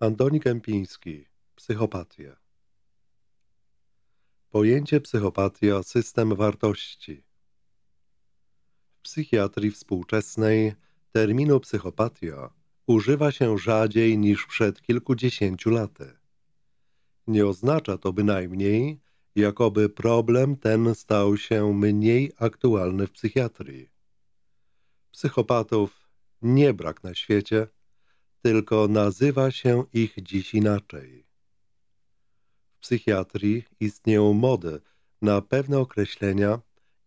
Antoni Kępiński Psychopatia Pojęcie psychopatia system wartości. W psychiatrii współczesnej terminu psychopatia używa się rzadziej niż przed kilkudziesięciu laty. Nie oznacza to bynajmniej, jakoby problem ten stał się mniej aktualny w psychiatrii. Psychopatów nie brak na świecie – tylko nazywa się ich dziś inaczej. W psychiatrii istnieją mody na pewne określenia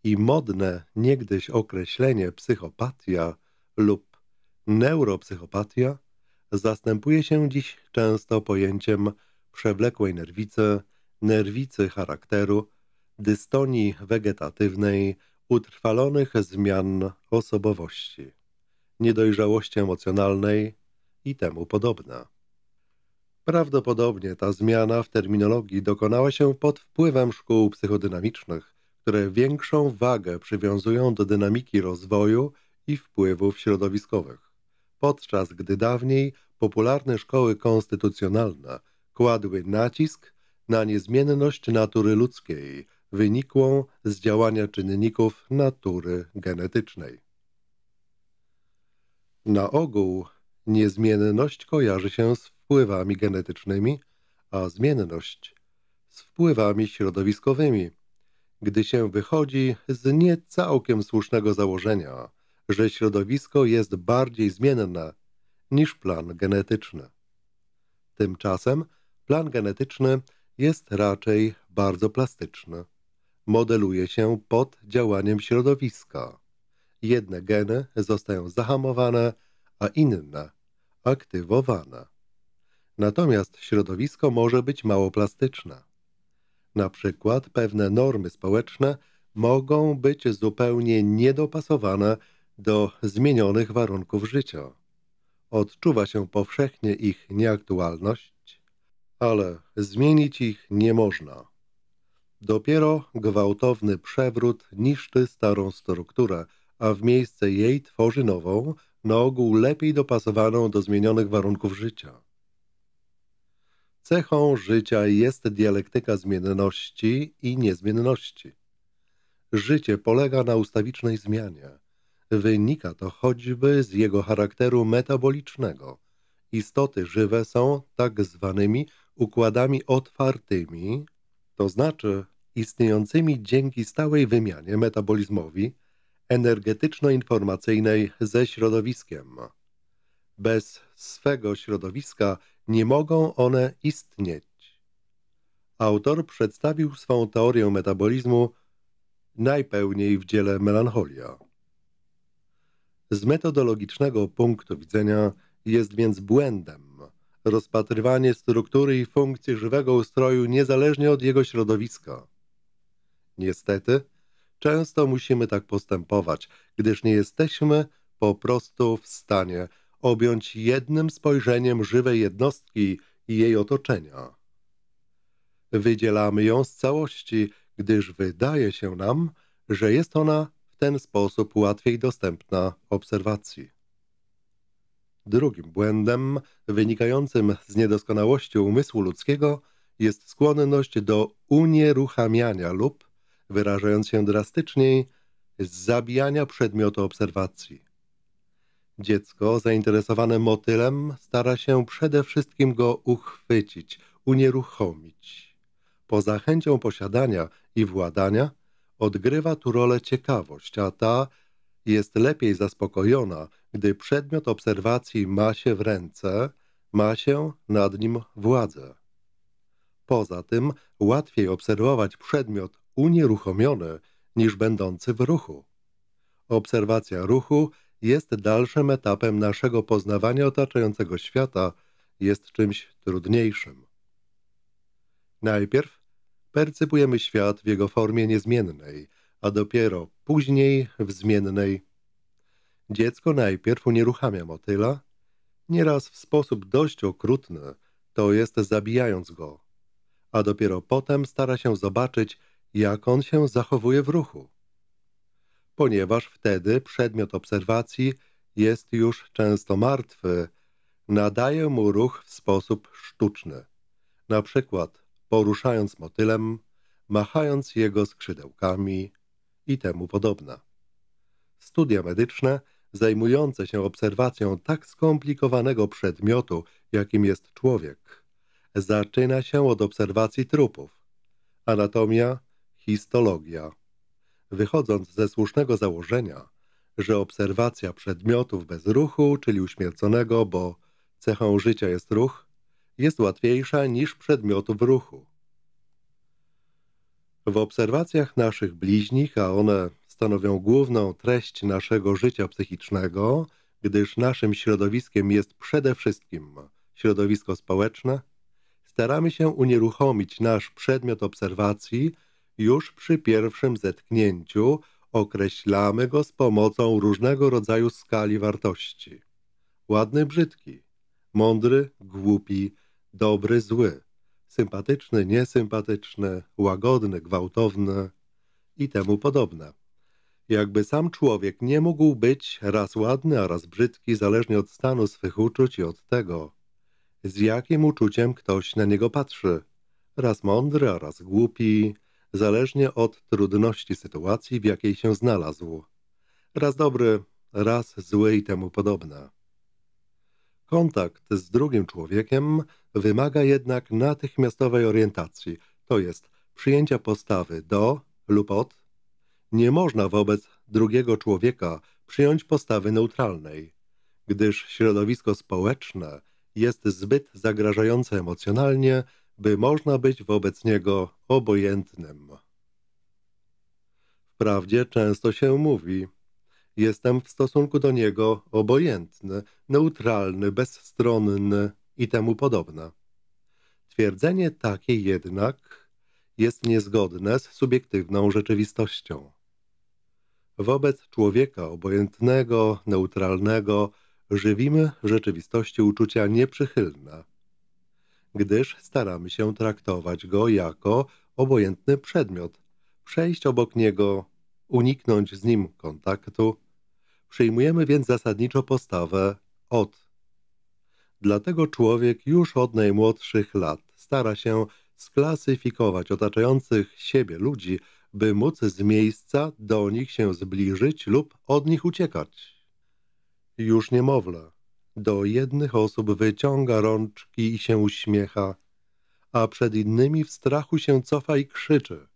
i modne niegdyś określenie psychopatia lub neuropsychopatia zastępuje się dziś często pojęciem przewlekłej nerwicy, nerwicy charakteru, dystonii wegetatywnej, utrwalonych zmian osobowości, niedojrzałości emocjonalnej, i temu podobna. Prawdopodobnie ta zmiana w terminologii dokonała się pod wpływem szkół psychodynamicznych, które większą wagę przywiązują do dynamiki rozwoju i wpływów środowiskowych, podczas gdy dawniej popularne szkoły konstytucjonalne kładły nacisk na niezmienność natury ludzkiej, wynikłą z działania czynników natury genetycznej. Na ogół Niezmienność kojarzy się z wpływami genetycznymi, a zmienność z wpływami środowiskowymi. Gdy się wychodzi z nie całkiem słusznego założenia, że środowisko jest bardziej zmienne niż plan genetyczny. Tymczasem plan genetyczny jest raczej bardzo plastyczny. Modeluje się pod działaniem środowiska. Jedne geny zostają zahamowane, a inna aktywowana. Natomiast środowisko może być mało plastyczne. Na przykład pewne normy społeczne mogą być zupełnie niedopasowane do zmienionych warunków życia. Odczuwa się powszechnie ich nieaktualność, ale zmienić ich nie można. Dopiero gwałtowny przewrót niszczy starą strukturę, a w miejsce jej tworzy nową, na ogół lepiej dopasowaną do zmienionych warunków życia. Cechą życia jest dialektyka zmienności i niezmienności. Życie polega na ustawicznej zmianie. Wynika to choćby z jego charakteru metabolicznego. Istoty żywe są tak zwanymi układami otwartymi, to znaczy istniejącymi dzięki stałej wymianie metabolizmowi energetyczno-informacyjnej ze środowiskiem. Bez swego środowiska nie mogą one istnieć. Autor przedstawił swą teorię metabolizmu najpełniej w dziele Melancholia. Z metodologicznego punktu widzenia jest więc błędem rozpatrywanie struktury i funkcji żywego ustroju niezależnie od jego środowiska. Niestety, Często musimy tak postępować, gdyż nie jesteśmy po prostu w stanie objąć jednym spojrzeniem żywej jednostki i jej otoczenia. Wydzielamy ją z całości, gdyż wydaje się nam, że jest ona w ten sposób łatwiej dostępna obserwacji. Drugim błędem wynikającym z niedoskonałości umysłu ludzkiego jest skłonność do unieruchamiania lub wyrażając się drastyczniej, zabijania przedmiotu obserwacji. Dziecko zainteresowane motylem stara się przede wszystkim go uchwycić, unieruchomić. Poza chęcią posiadania i władania odgrywa tu rolę ciekawość, a ta jest lepiej zaspokojona, gdy przedmiot obserwacji ma się w ręce, ma się nad nim władzę. Poza tym łatwiej obserwować przedmiot unieruchomiony niż będący w ruchu. Obserwacja ruchu jest dalszym etapem naszego poznawania otaczającego świata, jest czymś trudniejszym. Najpierw percypujemy świat w jego formie niezmiennej, a dopiero później w zmiennej. Dziecko najpierw unieruchamia motyla, nieraz w sposób dość okrutny, to jest zabijając go, a dopiero potem stara się zobaczyć, jak on się zachowuje w ruchu, ponieważ wtedy przedmiot obserwacji jest już często martwy, nadaje mu ruch w sposób sztuczny, na przykład poruszając motylem, machając jego skrzydełkami i temu podobne. Studia medyczne zajmujące się obserwacją tak skomplikowanego przedmiotu, jakim jest człowiek, zaczyna się od obserwacji trupów. Anatomia, Histologia. Wychodząc ze słusznego założenia, że obserwacja przedmiotów bez ruchu, czyli uśmierconego, bo cechą życia jest ruch, jest łatwiejsza niż przedmiotów ruchu. W obserwacjach naszych bliźnich, a one stanowią główną treść naszego życia psychicznego, gdyż naszym środowiskiem jest przede wszystkim środowisko społeczne, staramy się unieruchomić nasz przedmiot obserwacji – już przy pierwszym zetknięciu określamy go z pomocą różnego rodzaju skali wartości. Ładny, brzydki, mądry, głupi, dobry, zły, sympatyczny, niesympatyczny, łagodny, gwałtowny i temu podobne. Jakby sam człowiek nie mógł być raz ładny, a raz brzydki, zależnie od stanu swych uczuć i od tego, z jakim uczuciem ktoś na niego patrzy. Raz mądry, a raz głupi, zależnie od trudności sytuacji, w jakiej się znalazł. Raz dobry, raz zły i temu podobne. Kontakt z drugim człowiekiem wymaga jednak natychmiastowej orientacji, to jest przyjęcia postawy do lub od. Nie można wobec drugiego człowieka przyjąć postawy neutralnej, gdyż środowisko społeczne jest zbyt zagrażające emocjonalnie, by można być wobec niego obojętnym. Wprawdzie często się mówi, jestem w stosunku do niego obojętny, neutralny, bezstronny i temu podobne. Twierdzenie takie jednak jest niezgodne z subiektywną rzeczywistością. Wobec człowieka obojętnego, neutralnego, żywimy rzeczywistości uczucia nieprzychylne – gdyż staramy się traktować go jako obojętny przedmiot, przejść obok niego, uniknąć z nim kontaktu. Przyjmujemy więc zasadniczo postawę od. Dlatego człowiek już od najmłodszych lat stara się sklasyfikować otaczających siebie ludzi, by móc z miejsca do nich się zbliżyć lub od nich uciekać. Już niemowlę do jednych osób wyciąga rączki i się uśmiecha, a przed innymi w strachu się cofa i krzyczy.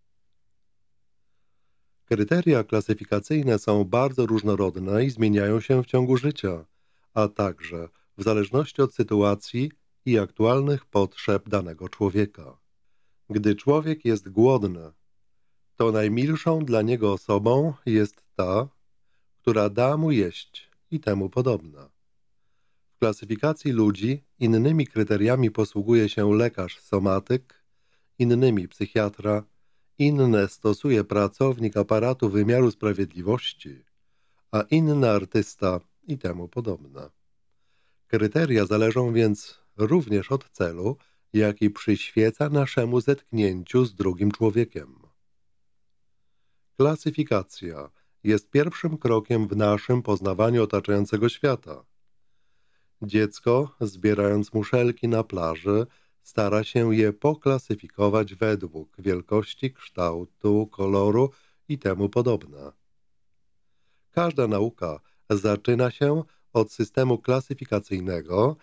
Kryteria klasyfikacyjne są bardzo różnorodne i zmieniają się w ciągu życia, a także w zależności od sytuacji i aktualnych potrzeb danego człowieka. Gdy człowiek jest głodny, to najmilszą dla niego osobą jest ta, która da mu jeść i temu podobna. W klasyfikacji ludzi innymi kryteriami posługuje się lekarz somatyk, innymi psychiatra, inne stosuje pracownik aparatu wymiaru sprawiedliwości, a inny artysta i temu podobne. Kryteria zależą więc również od celu, jaki przyświeca naszemu zetknięciu z drugim człowiekiem. Klasyfikacja jest pierwszym krokiem w naszym poznawaniu otaczającego świata – Dziecko, zbierając muszelki na plaży, stara się je poklasyfikować według wielkości, kształtu, koloru i temu podobne. Każda nauka zaczyna się od systemu klasyfikacyjnego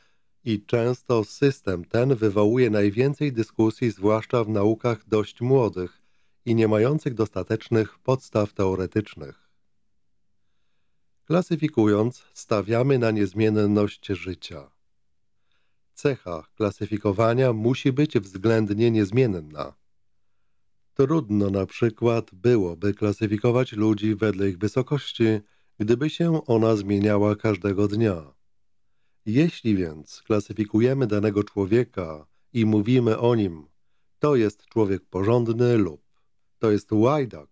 i często system ten wywołuje najwięcej dyskusji, zwłaszcza w naukach dość młodych i nie mających dostatecznych podstaw teoretycznych. Klasyfikując, stawiamy na niezmienność życia. Cecha klasyfikowania musi być względnie niezmienna. Trudno na przykład byłoby klasyfikować ludzi wedle ich wysokości, gdyby się ona zmieniała każdego dnia. Jeśli więc klasyfikujemy danego człowieka i mówimy o nim, to jest człowiek porządny lub to jest łajdak,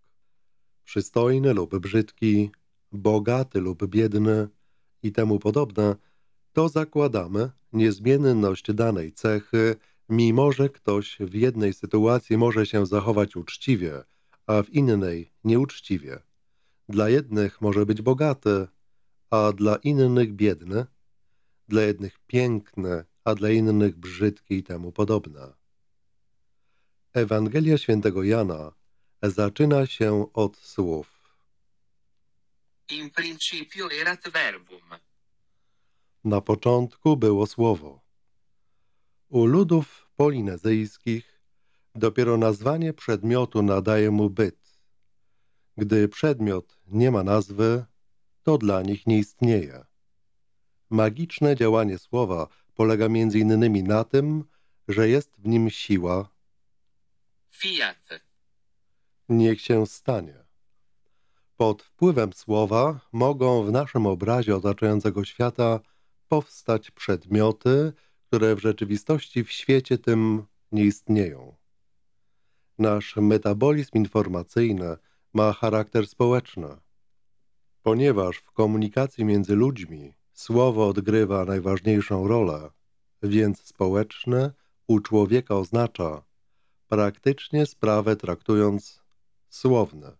przystojny lub brzydki, bogaty lub biedny i temu podobne, to zakładamy niezmienność danej cechy, mimo że ktoś w jednej sytuacji może się zachować uczciwie, a w innej nieuczciwie. Dla jednych może być bogaty, a dla innych biedny, dla jednych piękny, a dla innych brzydki i temu podobne. Ewangelia świętego Jana zaczyna się od słów In principio erat verbum. Na początku było słowo. U ludów polinezyjskich dopiero nazwanie przedmiotu nadaje mu byt. Gdy przedmiot nie ma nazwy, to dla nich nie istnieje. Magiczne działanie słowa polega między innymi na tym, że jest w nim siła. Fiat. Niech się stanie. Pod wpływem słowa mogą w naszym obrazie otaczającego świata powstać przedmioty, które w rzeczywistości w świecie tym nie istnieją. Nasz metabolizm informacyjny ma charakter społeczny. Ponieważ w komunikacji między ludźmi słowo odgrywa najważniejszą rolę, więc społeczne u człowieka oznacza praktycznie sprawę traktując słowne.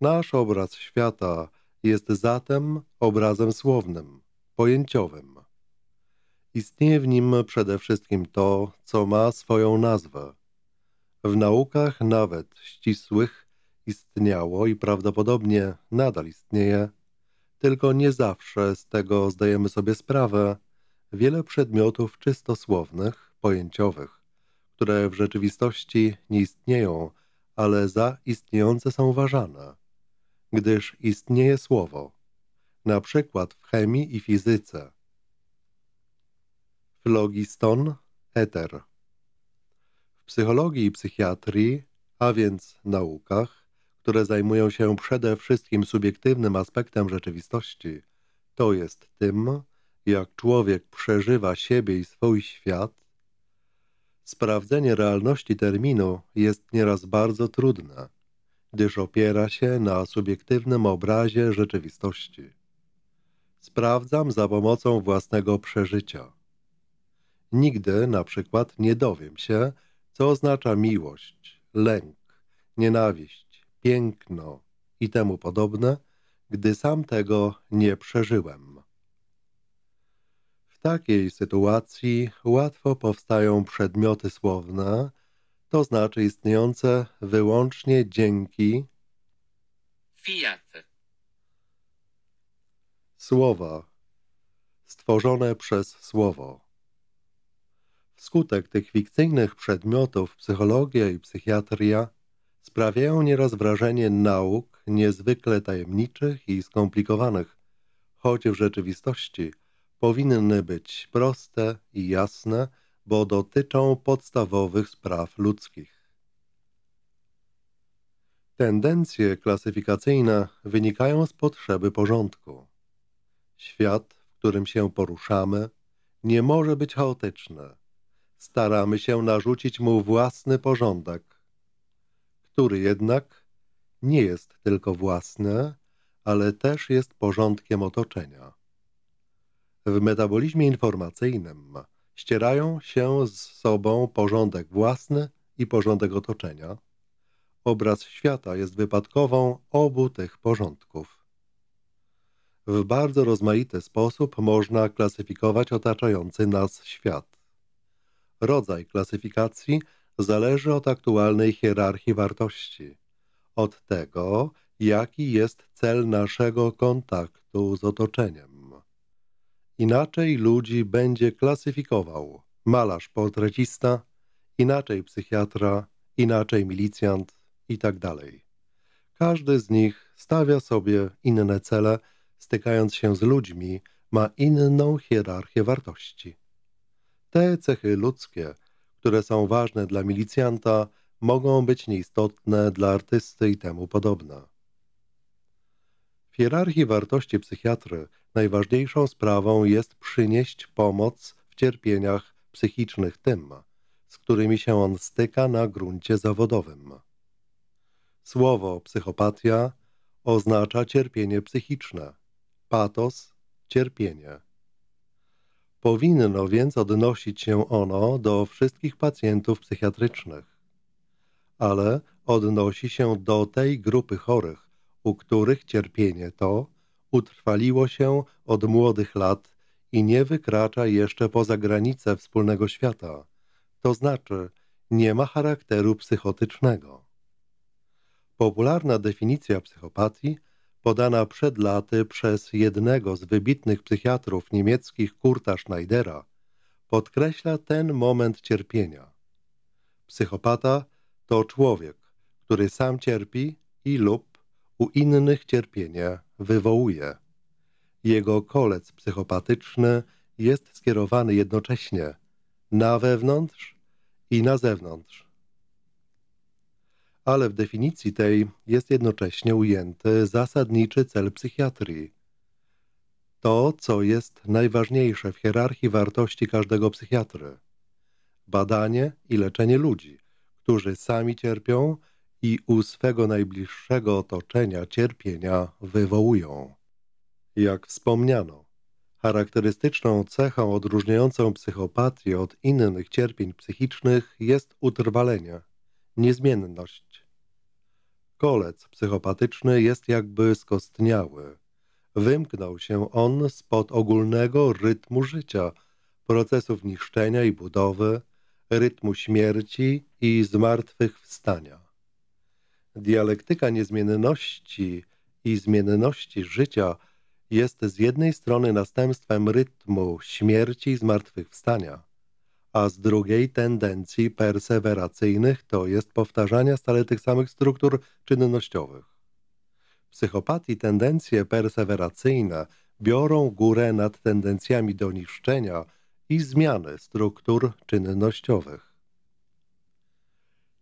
Nasz obraz świata jest zatem obrazem słownym, pojęciowym. Istnieje w nim przede wszystkim to, co ma swoją nazwę. W naukach nawet ścisłych istniało i prawdopodobnie nadal istnieje, tylko nie zawsze z tego zdajemy sobie sprawę, wiele przedmiotów czysto słownych, pojęciowych, które w rzeczywistości nie istnieją, ale za istniejące są uważane gdyż istnieje słowo, na przykład w chemii i fizyce. logiston, eter. W psychologii i psychiatrii, a więc naukach, które zajmują się przede wszystkim subiektywnym aspektem rzeczywistości, to jest tym, jak człowiek przeżywa siebie i swój świat, sprawdzenie realności terminu jest nieraz bardzo trudne gdyż opiera się na subiektywnym obrazie rzeczywistości. Sprawdzam za pomocą własnego przeżycia. Nigdy, na przykład, nie dowiem się, co oznacza miłość, lęk, nienawiść, piękno i temu podobne, gdy sam tego nie przeżyłem. W takiej sytuacji łatwo powstają przedmioty słowne, to znaczy istniejące wyłącznie dzięki Fiat. Słowa stworzone przez słowo. Wskutek tych fikcyjnych przedmiotów psychologia i psychiatria sprawiają nieraz wrażenie nauk niezwykle tajemniczych i skomplikowanych, choć w rzeczywistości powinny być proste i jasne bo dotyczą podstawowych spraw ludzkich. Tendencje klasyfikacyjne wynikają z potrzeby porządku. Świat, w którym się poruszamy, nie może być chaotyczny. Staramy się narzucić mu własny porządek, który jednak nie jest tylko własny, ale też jest porządkiem otoczenia. W metabolizmie informacyjnym ścierają się z sobą porządek własny i porządek otoczenia. Obraz świata jest wypadkową obu tych porządków. W bardzo rozmaity sposób można klasyfikować otaczający nas świat. Rodzaj klasyfikacji zależy od aktualnej hierarchii wartości, od tego, jaki jest cel naszego kontaktu z otoczeniem inaczej ludzi będzie klasyfikował. Malarz portrecista, inaczej psychiatra, inaczej milicjant i tak dalej. Każdy z nich stawia sobie inne cele, stykając się z ludźmi, ma inną hierarchię wartości. Te cechy ludzkie, które są ważne dla milicjanta, mogą być nieistotne dla artysty i temu podobne. W hierarchii wartości psychiatry Najważniejszą sprawą jest przynieść pomoc w cierpieniach psychicznych tym, z którymi się on styka na gruncie zawodowym. Słowo psychopatia oznacza cierpienie psychiczne, patos cierpienie. Powinno więc odnosić się ono do wszystkich pacjentów psychiatrycznych, ale odnosi się do tej grupy chorych, u których cierpienie to utrwaliło się od młodych lat i nie wykracza jeszcze poza granice wspólnego świata, to znaczy nie ma charakteru psychotycznego. Popularna definicja psychopatii, podana przed laty przez jednego z wybitnych psychiatrów niemieckich Kurta Schneidera, podkreśla ten moment cierpienia. Psychopata to człowiek, który sam cierpi i lub u innych cierpienie wywołuje. Jego kolec psychopatyczny jest skierowany jednocześnie na wewnątrz i na zewnątrz. Ale w definicji tej jest jednocześnie ujęty zasadniczy cel psychiatrii. To, co jest najważniejsze w hierarchii wartości każdego psychiatry. Badanie i leczenie ludzi, którzy sami cierpią, i u swego najbliższego otoczenia cierpienia wywołują. Jak wspomniano, charakterystyczną cechą odróżniającą psychopatię od innych cierpień psychicznych jest utrwalenie, niezmienność. Kolec psychopatyczny jest jakby skostniały. Wymknął się on spod ogólnego rytmu życia, procesów niszczenia i budowy, rytmu śmierci i zmartwychwstania dialektyka niezmienności i zmienności życia jest z jednej strony następstwem rytmu śmierci i zmartwychwstania, a z drugiej tendencji perseweracyjnych, to jest powtarzania stale tych samych struktur czynnościowych. W psychopatii tendencje perseweracyjne biorą górę nad tendencjami do niszczenia i zmiany struktur czynnościowych.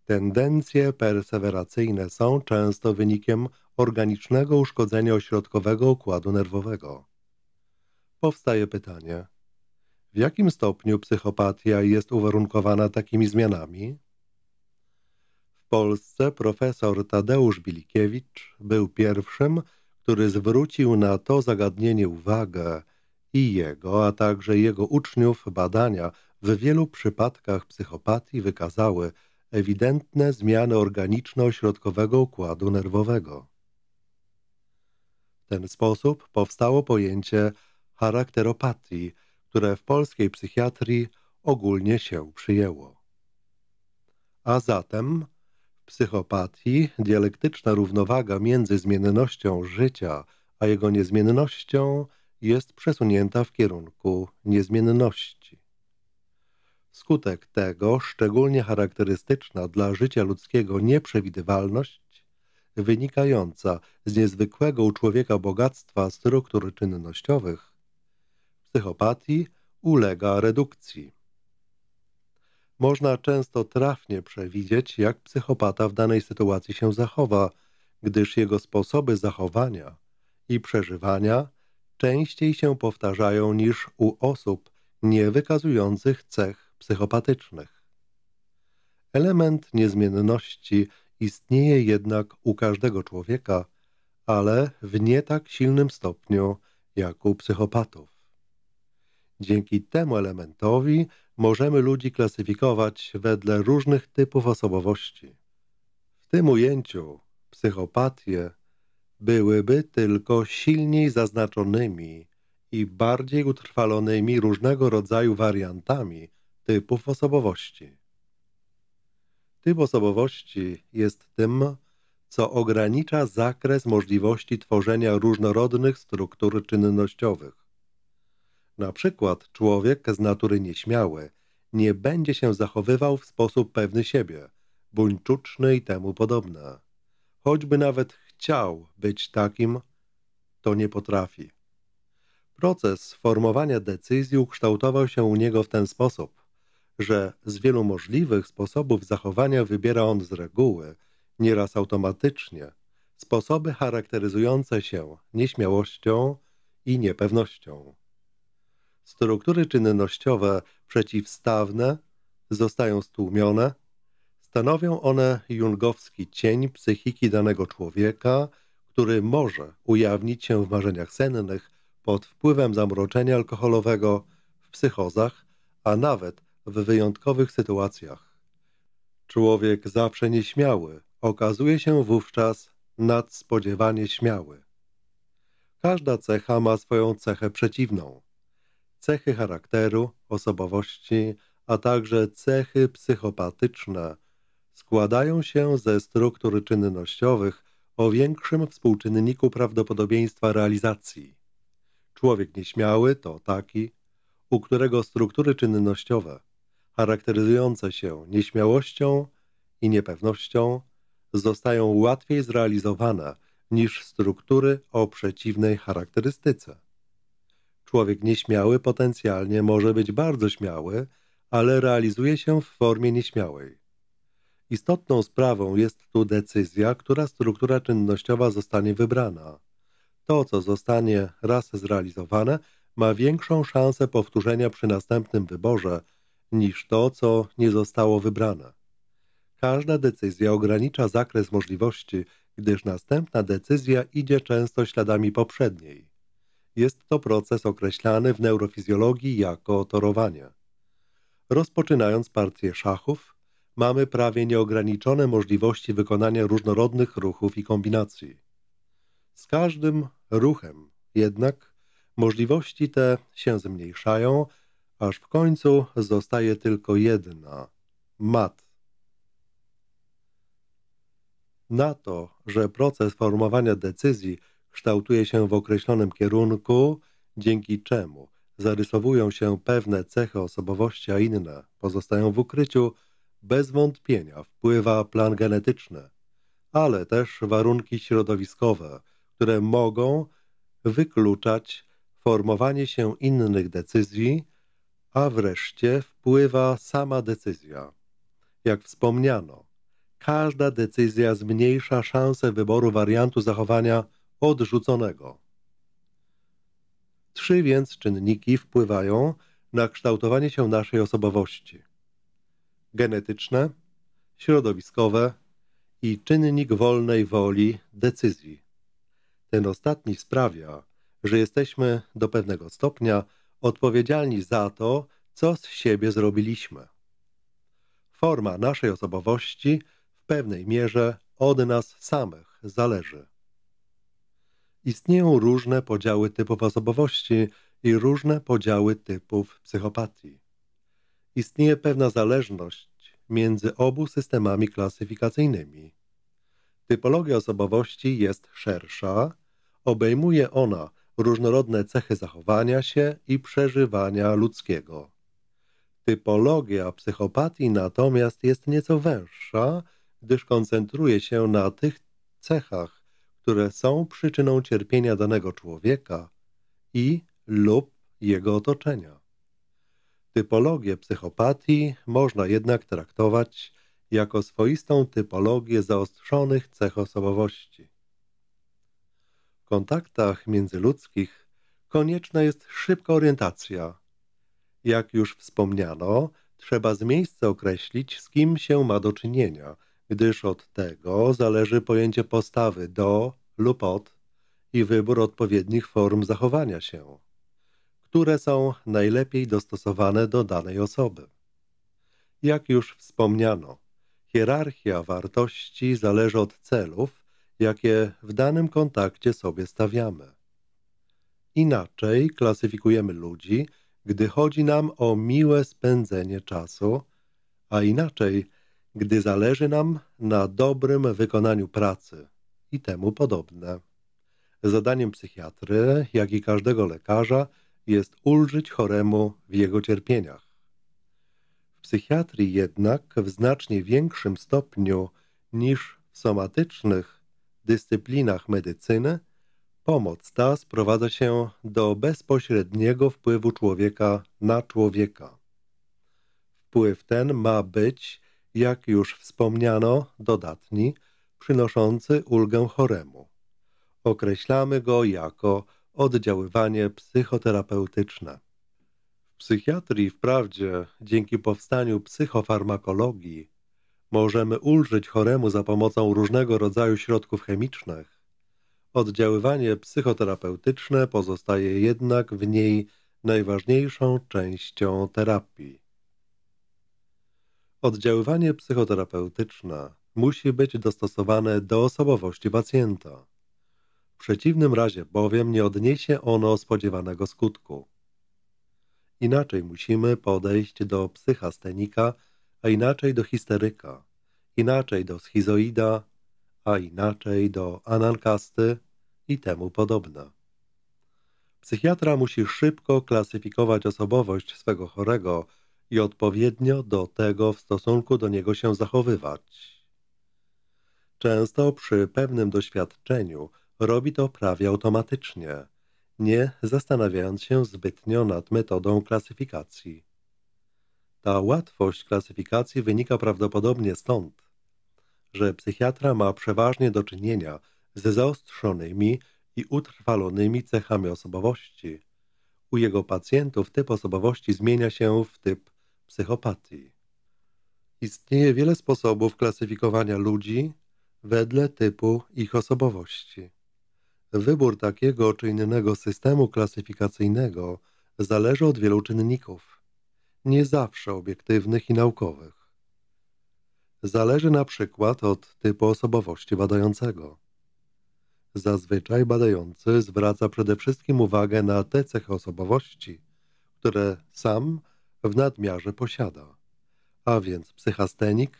Tendencje perseweracyjne są często wynikiem organicznego uszkodzenia ośrodkowego układu nerwowego. Powstaje pytanie, w jakim stopniu psychopatia jest uwarunkowana takimi zmianami? W Polsce profesor Tadeusz Bilikiewicz był pierwszym, który zwrócił na to zagadnienie uwagę i jego, a także jego uczniów badania w wielu przypadkach psychopatii wykazały, ewidentne zmiany organiczno-ośrodkowego układu nerwowego. W ten sposób powstało pojęcie charakteropatii, które w polskiej psychiatrii ogólnie się przyjęło. A zatem w psychopatii dialektyczna równowaga między zmiennością życia a jego niezmiennością jest przesunięta w kierunku niezmienności. Skutek tego, szczególnie charakterystyczna dla życia ludzkiego nieprzewidywalność, wynikająca z niezwykłego u człowieka bogactwa struktur czynnościowych, psychopatii ulega redukcji. Można często trafnie przewidzieć, jak psychopata w danej sytuacji się zachowa, gdyż jego sposoby zachowania i przeżywania częściej się powtarzają niż u osób nie wykazujących cech psychopatycznych. Element niezmienności istnieje jednak u każdego człowieka, ale w nie tak silnym stopniu jak u psychopatów. Dzięki temu elementowi możemy ludzi klasyfikować wedle różnych typów osobowości. W tym ujęciu psychopatie byłyby tylko silniej zaznaczonymi i bardziej utrwalonymi różnego rodzaju wariantami typów osobowości. Typ osobowości jest tym, co ogranicza zakres możliwości tworzenia różnorodnych struktur czynnościowych. Na przykład człowiek z natury nieśmiały nie będzie się zachowywał w sposób pewny siebie, buńczuczny i temu podobne. Choćby nawet chciał być takim, to nie potrafi. Proces formowania decyzji ukształtował się u niego w ten sposób że z wielu możliwych sposobów zachowania wybiera on z reguły, nieraz automatycznie, sposoby charakteryzujące się nieśmiałością i niepewnością. Struktury czynnościowe przeciwstawne zostają stłumione, stanowią one jungowski cień psychiki danego człowieka, który może ujawnić się w marzeniach sennych pod wpływem zamroczenia alkoholowego, w psychozach, a nawet w wyjątkowych sytuacjach. Człowiek zawsze nieśmiały okazuje się wówczas nadspodziewanie śmiały. Każda cecha ma swoją cechę przeciwną. Cechy charakteru, osobowości, a także cechy psychopatyczne składają się ze struktur czynnościowych o większym współczynniku prawdopodobieństwa realizacji. Człowiek nieśmiały to taki, u którego struktury czynnościowe charakteryzujące się nieśmiałością i niepewnością, zostają łatwiej zrealizowane niż struktury o przeciwnej charakterystyce. Człowiek nieśmiały potencjalnie może być bardzo śmiały, ale realizuje się w formie nieśmiałej. Istotną sprawą jest tu decyzja, która struktura czynnościowa zostanie wybrana. To, co zostanie raz zrealizowane, ma większą szansę powtórzenia przy następnym wyborze niż to, co nie zostało wybrane. Każda decyzja ogranicza zakres możliwości, gdyż następna decyzja idzie często śladami poprzedniej. Jest to proces określany w neurofizjologii jako torowanie. Rozpoczynając partię szachów, mamy prawie nieograniczone możliwości wykonania różnorodnych ruchów i kombinacji. Z każdym ruchem jednak możliwości te się zmniejszają, aż w końcu zostaje tylko jedna mat. Na to, że proces formowania decyzji kształtuje się w określonym kierunku, dzięki czemu zarysowują się pewne cechy osobowości, a inne pozostają w ukryciu, bez wątpienia wpływa plan genetyczny, ale też warunki środowiskowe, które mogą wykluczać formowanie się innych decyzji a wreszcie wpływa sama decyzja. Jak wspomniano, każda decyzja zmniejsza szanse wyboru wariantu zachowania odrzuconego. Trzy więc czynniki wpływają na kształtowanie się naszej osobowości. Genetyczne, środowiskowe i czynnik wolnej woli decyzji. Ten ostatni sprawia, że jesteśmy do pewnego stopnia odpowiedzialni za to, co z siebie zrobiliśmy. Forma naszej osobowości w pewnej mierze od nas samych zależy. Istnieją różne podziały typów osobowości i różne podziały typów psychopatii. Istnieje pewna zależność między obu systemami klasyfikacyjnymi. Typologia osobowości jest szersza, obejmuje ona różnorodne cechy zachowania się i przeżywania ludzkiego. Typologia psychopatii natomiast jest nieco węższa, gdyż koncentruje się na tych cechach, które są przyczyną cierpienia danego człowieka i lub jego otoczenia. Typologię psychopatii można jednak traktować jako swoistą typologię zaostrzonych cech osobowości kontaktach międzyludzkich konieczna jest szybka orientacja. Jak już wspomniano, trzeba z miejsca określić, z kim się ma do czynienia, gdyż od tego zależy pojęcie postawy do lub od i wybór odpowiednich form zachowania się, które są najlepiej dostosowane do danej osoby. Jak już wspomniano, hierarchia wartości zależy od celów, jakie w danym kontakcie sobie stawiamy. Inaczej klasyfikujemy ludzi, gdy chodzi nam o miłe spędzenie czasu, a inaczej, gdy zależy nam na dobrym wykonaniu pracy i temu podobne. Zadaniem psychiatry, jak i każdego lekarza, jest ulżyć choremu w jego cierpieniach. W psychiatrii jednak w znacznie większym stopniu niż w somatycznych dyscyplinach medycyny, pomoc ta sprowadza się do bezpośredniego wpływu człowieka na człowieka. Wpływ ten ma być, jak już wspomniano, dodatni, przynoszący ulgę choremu. Określamy go jako oddziaływanie psychoterapeutyczne. W psychiatrii wprawdzie dzięki powstaniu psychofarmakologii Możemy ulżyć choremu za pomocą różnego rodzaju środków chemicznych. Oddziaływanie psychoterapeutyczne pozostaje jednak w niej najważniejszą częścią terapii. Oddziaływanie psychoterapeutyczne musi być dostosowane do osobowości pacjenta. W przeciwnym razie bowiem nie odniesie ono spodziewanego skutku. Inaczej musimy podejść do psychastenika a inaczej do histeryka, inaczej do schizoida, a inaczej do anankasty i temu podobne. Psychiatra musi szybko klasyfikować osobowość swego chorego i odpowiednio do tego w stosunku do niego się zachowywać. Często przy pewnym doświadczeniu robi to prawie automatycznie, nie zastanawiając się zbytnio nad metodą klasyfikacji. Ta łatwość klasyfikacji wynika prawdopodobnie stąd, że psychiatra ma przeważnie do czynienia ze zaostrzonymi i utrwalonymi cechami osobowości. U jego pacjentów typ osobowości zmienia się w typ psychopatii. Istnieje wiele sposobów klasyfikowania ludzi wedle typu ich osobowości. Wybór takiego czy innego systemu klasyfikacyjnego zależy od wielu czynników nie zawsze obiektywnych i naukowych. Zależy na przykład od typu osobowości badającego. Zazwyczaj badający zwraca przede wszystkim uwagę na te cechy osobowości, które sam w nadmiarze posiada, a więc psychastenik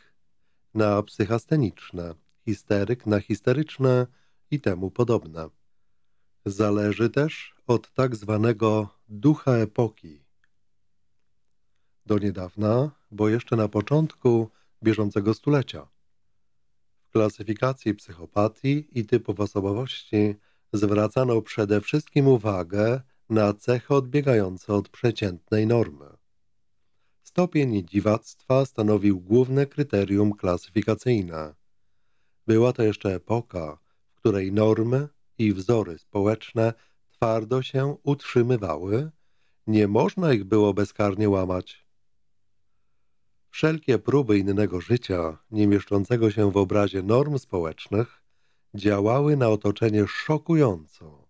na psychasteniczne, histeryk na histeryczne i temu podobne. Zależy też od tak zwanego ducha epoki, do niedawna, bo jeszcze na początku bieżącego stulecia. W klasyfikacji psychopatii i typów osobowości zwracano przede wszystkim uwagę na cechy odbiegające od przeciętnej normy. Stopień dziwactwa stanowił główne kryterium klasyfikacyjne. Była to jeszcze epoka, w której normy i wzory społeczne twardo się utrzymywały, nie można ich było bezkarnie łamać. Wszelkie próby innego życia, nie mieszczącego się w obrazie norm społecznych, działały na otoczenie szokująco.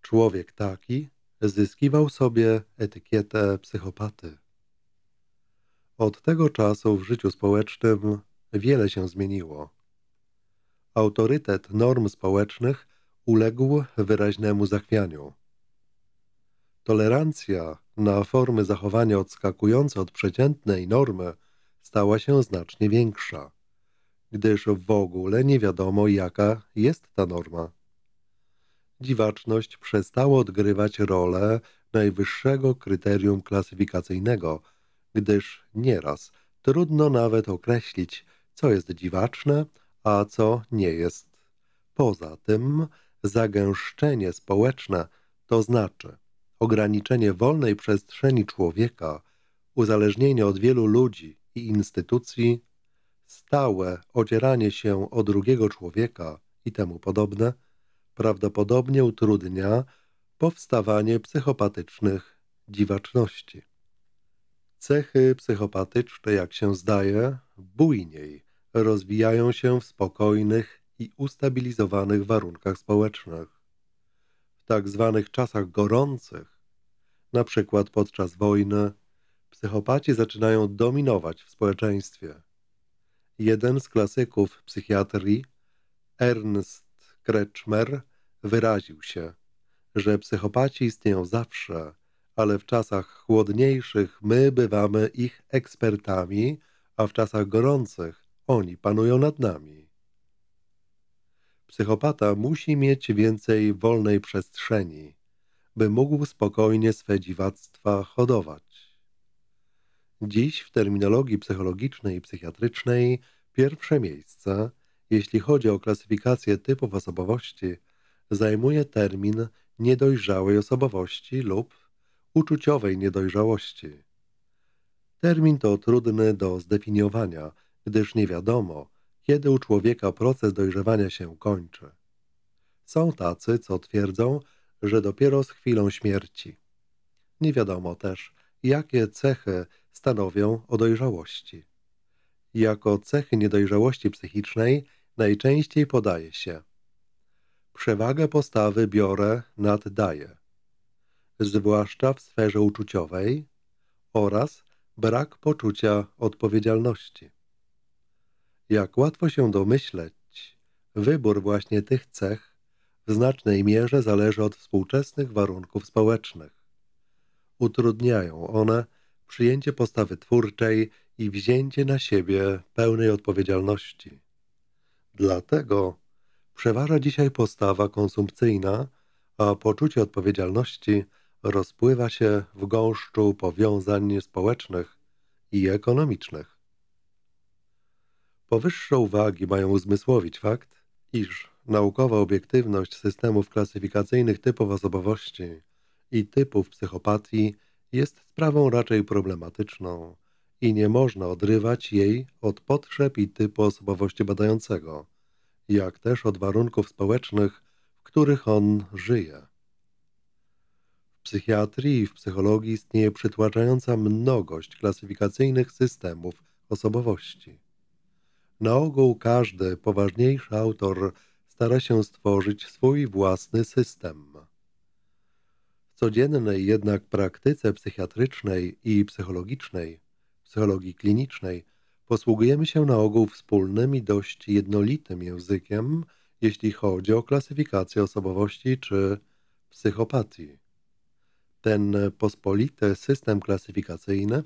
Człowiek taki zyskiwał sobie etykietę psychopaty. Od tego czasu w życiu społecznym wiele się zmieniło. Autorytet norm społecznych uległ wyraźnemu zachwianiu. Tolerancja na formy zachowania odskakujące od przeciętnej normy stała się znacznie większa, gdyż w ogóle nie wiadomo jaka jest ta norma. Dziwaczność przestała odgrywać rolę najwyższego kryterium klasyfikacyjnego, gdyż nieraz trudno nawet określić, co jest dziwaczne, a co nie jest. Poza tym zagęszczenie społeczne to znaczy – ograniczenie wolnej przestrzeni człowieka, uzależnienie od wielu ludzi i instytucji, stałe ocieranie się o drugiego człowieka i temu podobne, prawdopodobnie utrudnia powstawanie psychopatycznych dziwaczności. Cechy psychopatyczne, jak się zdaje, bujniej rozwijają się w spokojnych i ustabilizowanych warunkach społecznych tak zwanych czasach gorących, na przykład podczas wojny, psychopaci zaczynają dominować w społeczeństwie. Jeden z klasyków psychiatrii, Ernst Kretschmer, wyraził się, że psychopaci istnieją zawsze, ale w czasach chłodniejszych my bywamy ich ekspertami, a w czasach gorących oni panują nad nami. Psychopata musi mieć więcej wolnej przestrzeni, by mógł spokojnie swe dziwactwa hodować. Dziś w terminologii psychologicznej i psychiatrycznej pierwsze miejsce, jeśli chodzi o klasyfikację typów osobowości, zajmuje termin niedojrzałej osobowości lub uczuciowej niedojrzałości. Termin to trudny do zdefiniowania, gdyż nie wiadomo, kiedy u człowieka proces dojrzewania się kończy. Są tacy, co twierdzą, że dopiero z chwilą śmierci. Nie wiadomo też, jakie cechy stanowią o dojrzałości. Jako cechy niedojrzałości psychicznej najczęściej podaje się przewagę postawy biorę nad daję, zwłaszcza w sferze uczuciowej oraz brak poczucia odpowiedzialności. Jak łatwo się domyśleć, wybór właśnie tych cech w znacznej mierze zależy od współczesnych warunków społecznych. Utrudniają one przyjęcie postawy twórczej i wzięcie na siebie pełnej odpowiedzialności. Dlatego przeważa dzisiaj postawa konsumpcyjna, a poczucie odpowiedzialności rozpływa się w gąszczu powiązań społecznych i ekonomicznych. Powyższe uwagi mają uzmysłowić fakt, iż naukowa obiektywność systemów klasyfikacyjnych typów osobowości i typów psychopatii jest sprawą raczej problematyczną i nie można odrywać jej od potrzeb i typu osobowości badającego, jak też od warunków społecznych, w których on żyje. W psychiatrii i w psychologii istnieje przytłaczająca mnogość klasyfikacyjnych systemów osobowości. Na ogół każdy poważniejszy autor stara się stworzyć swój własny system. W codziennej jednak praktyce psychiatrycznej i psychologicznej, psychologii klinicznej, posługujemy się na ogół wspólnym i dość jednolitym językiem, jeśli chodzi o klasyfikację osobowości czy psychopatii. Ten pospolity system klasyfikacyjny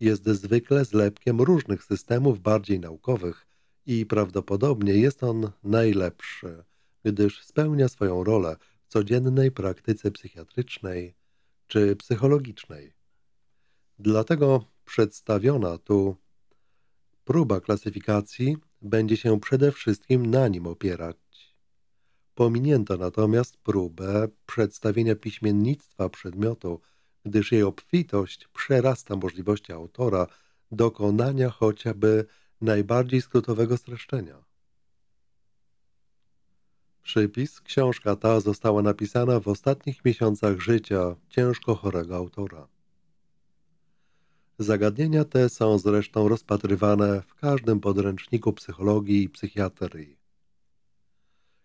jest zwykle zlepkiem różnych systemów bardziej naukowych, i prawdopodobnie jest on najlepszy, gdyż spełnia swoją rolę w codziennej praktyce psychiatrycznej czy psychologicznej. Dlatego przedstawiona tu próba klasyfikacji będzie się przede wszystkim na nim opierać. Pominięto natomiast próbę przedstawienia piśmiennictwa przedmiotu, gdyż jej obfitość przerasta możliwości autora dokonania choćby najbardziej skrótowego streszczenia. Przypis książka ta została napisana w ostatnich miesiącach życia ciężko chorego autora. Zagadnienia te są zresztą rozpatrywane w każdym podręczniku psychologii i psychiatrii.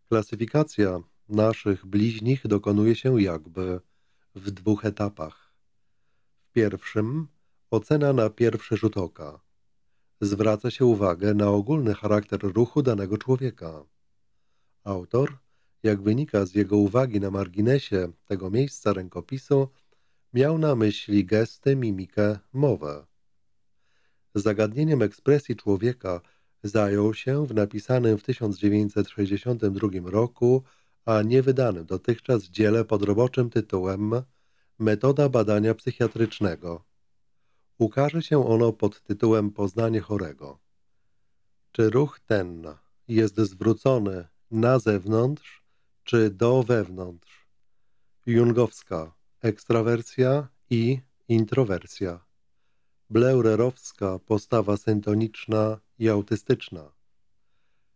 Klasyfikacja naszych bliźnich dokonuje się jakby w dwóch etapach. W pierwszym ocena na pierwszy rzut oka – zwraca się uwagę na ogólny charakter ruchu danego człowieka. Autor, jak wynika z jego uwagi na marginesie tego miejsca rękopisu, miał na myśli gesty, mimikę, mowę. Zagadnieniem ekspresji człowieka zajął się w napisanym w 1962 roku, a nie wydanym dotychczas dziele pod roboczym tytułem Metoda badania psychiatrycznego Ukaże się ono pod tytułem Poznanie chorego. Czy ruch ten jest zwrócony na zewnątrz czy do wewnątrz? Jungowska ekstrawersja i introwersja. Bleurerowska postawa syntoniczna i autystyczna.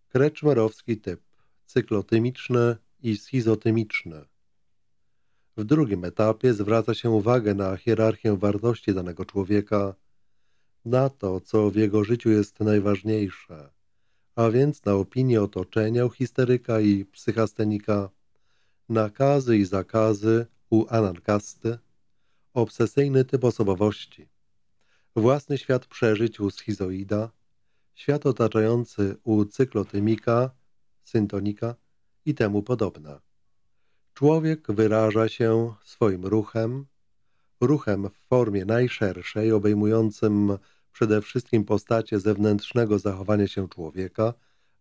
Kreczmerowski typ cyklotymiczny i schizotymiczny. W drugim etapie zwraca się uwagę na hierarchię wartości danego człowieka, na to, co w jego życiu jest najważniejsze, a więc na opinię otoczenia u histeryka i psychastenika, nakazy i zakazy u anarkasty, obsesyjny typ osobowości, własny świat przeżyć u schizoida, świat otaczający u cyklotymika, syntonika i temu podobne. Człowiek wyraża się swoim ruchem, ruchem w formie najszerszej, obejmującym przede wszystkim postacie zewnętrznego zachowania się człowieka,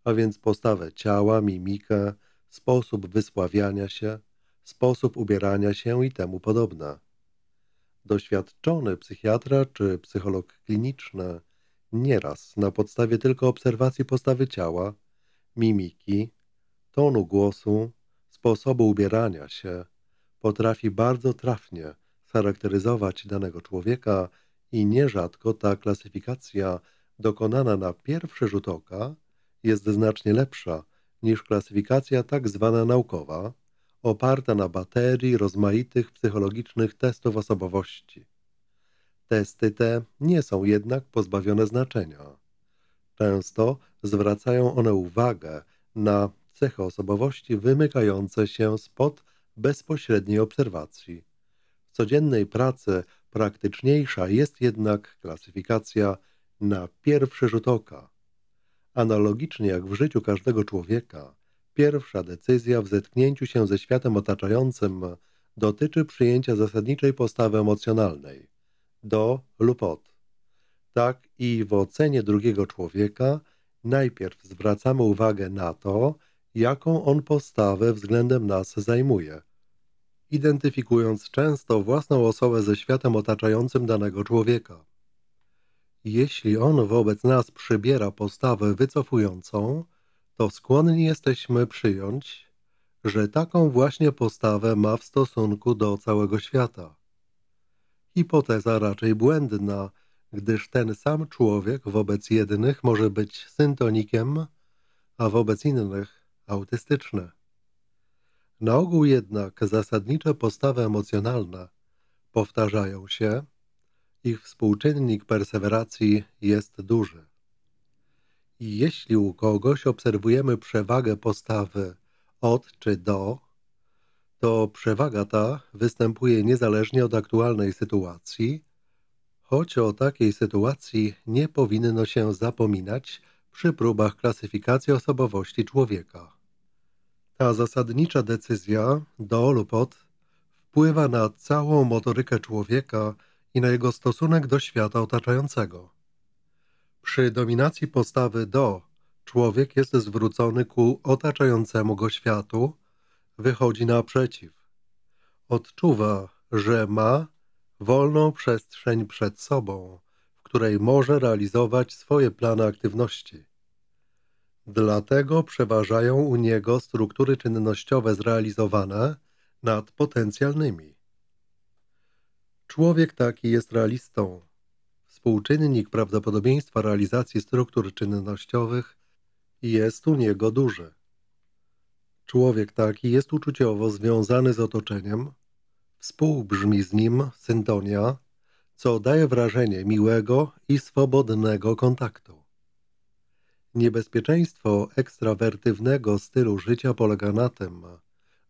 a więc postawę ciała, mimikę, sposób wysławiania się, sposób ubierania się i temu podobne. Doświadczony psychiatra czy psycholog kliniczny nieraz na podstawie tylko obserwacji postawy ciała, mimiki, tonu głosu, sposobu ubierania się potrafi bardzo trafnie charakteryzować danego człowieka i nierzadko ta klasyfikacja dokonana na pierwszy rzut oka jest znacznie lepsza niż klasyfikacja tak zwana naukowa, oparta na baterii rozmaitych psychologicznych testów osobowości. Testy te nie są jednak pozbawione znaczenia. Często zwracają one uwagę na cechy osobowości wymykające się spod bezpośredniej obserwacji. W codziennej pracy praktyczniejsza jest jednak klasyfikacja na pierwszy rzut oka. Analogicznie jak w życiu każdego człowieka, pierwsza decyzja w zetknięciu się ze światem otaczającym dotyczy przyjęcia zasadniczej postawy emocjonalnej do lub od. Tak i w ocenie drugiego człowieka najpierw zwracamy uwagę na to, jaką on postawę względem nas zajmuje, identyfikując często własną osobę ze światem otaczającym danego człowieka. Jeśli on wobec nas przybiera postawę wycofującą, to skłonni jesteśmy przyjąć, że taką właśnie postawę ma w stosunku do całego świata. Hipoteza raczej błędna, gdyż ten sam człowiek wobec jednych może być syntonikiem, a wobec innych autystyczne. Na ogół jednak zasadnicze postawy emocjonalne powtarzają się, ich współczynnik perseweracji jest duży. I jeśli u kogoś obserwujemy przewagę postawy od czy do, to przewaga ta występuje niezależnie od aktualnej sytuacji, choć o takiej sytuacji nie powinno się zapominać przy próbach klasyfikacji osobowości człowieka. Ta zasadnicza decyzja, do lub od, wpływa na całą motorykę człowieka i na jego stosunek do świata otaczającego. Przy dominacji postawy do, człowiek jest zwrócony ku otaczającemu go światu, wychodzi naprzeciw. Odczuwa, że ma wolną przestrzeń przed sobą, w której może realizować swoje plany aktywności. Dlatego przeważają u niego struktury czynnościowe zrealizowane nad potencjalnymi. Człowiek taki jest realistą. Współczynnik prawdopodobieństwa realizacji struktur czynnościowych jest u niego duży. Człowiek taki jest uczuciowo związany z otoczeniem, współbrzmi z nim syntonia, co daje wrażenie miłego i swobodnego kontaktu. Niebezpieczeństwo ekstrawertywnego stylu życia polega na tym,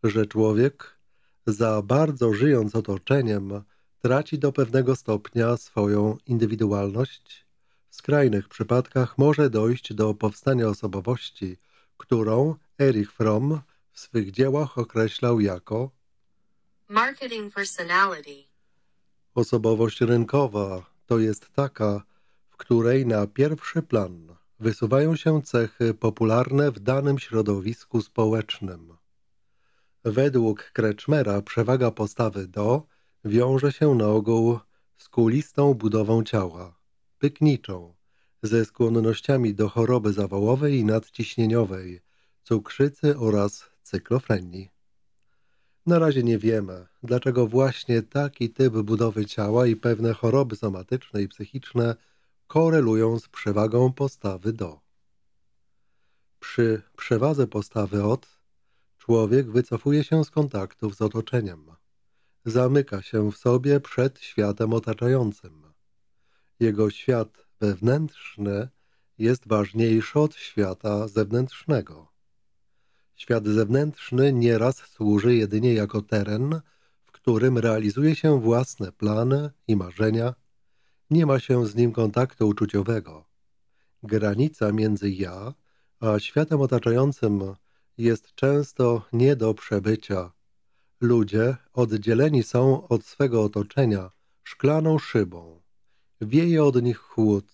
że człowiek, za bardzo żyjąc otoczeniem, traci do pewnego stopnia swoją indywidualność. W skrajnych przypadkach może dojść do powstania osobowości, którą Erich Fromm w swych dziełach określał jako marketing personality. Osobowość rynkowa to jest taka, w której na pierwszy plan wysuwają się cechy popularne w danym środowisku społecznym. Według Kreczmera przewaga postawy do wiąże się na ogół z kulistą budową ciała, pykniczą, ze skłonnościami do choroby zawałowej i nadciśnieniowej, cukrzycy oraz cyklofrenii. Na razie nie wiemy, dlaczego właśnie taki typ budowy ciała i pewne choroby somatyczne i psychiczne – korelują z przewagą postawy do. Przy przewadze postawy od człowiek wycofuje się z kontaktów z otoczeniem. Zamyka się w sobie przed światem otaczającym. Jego świat wewnętrzny jest ważniejszy od świata zewnętrznego. Świat zewnętrzny nieraz służy jedynie jako teren, w którym realizuje się własne plany i marzenia, nie ma się z nim kontaktu uczuciowego. Granica między ja a światem otaczającym jest często nie do przebycia. Ludzie oddzieleni są od swego otoczenia szklaną szybą. Wieje od nich chłód.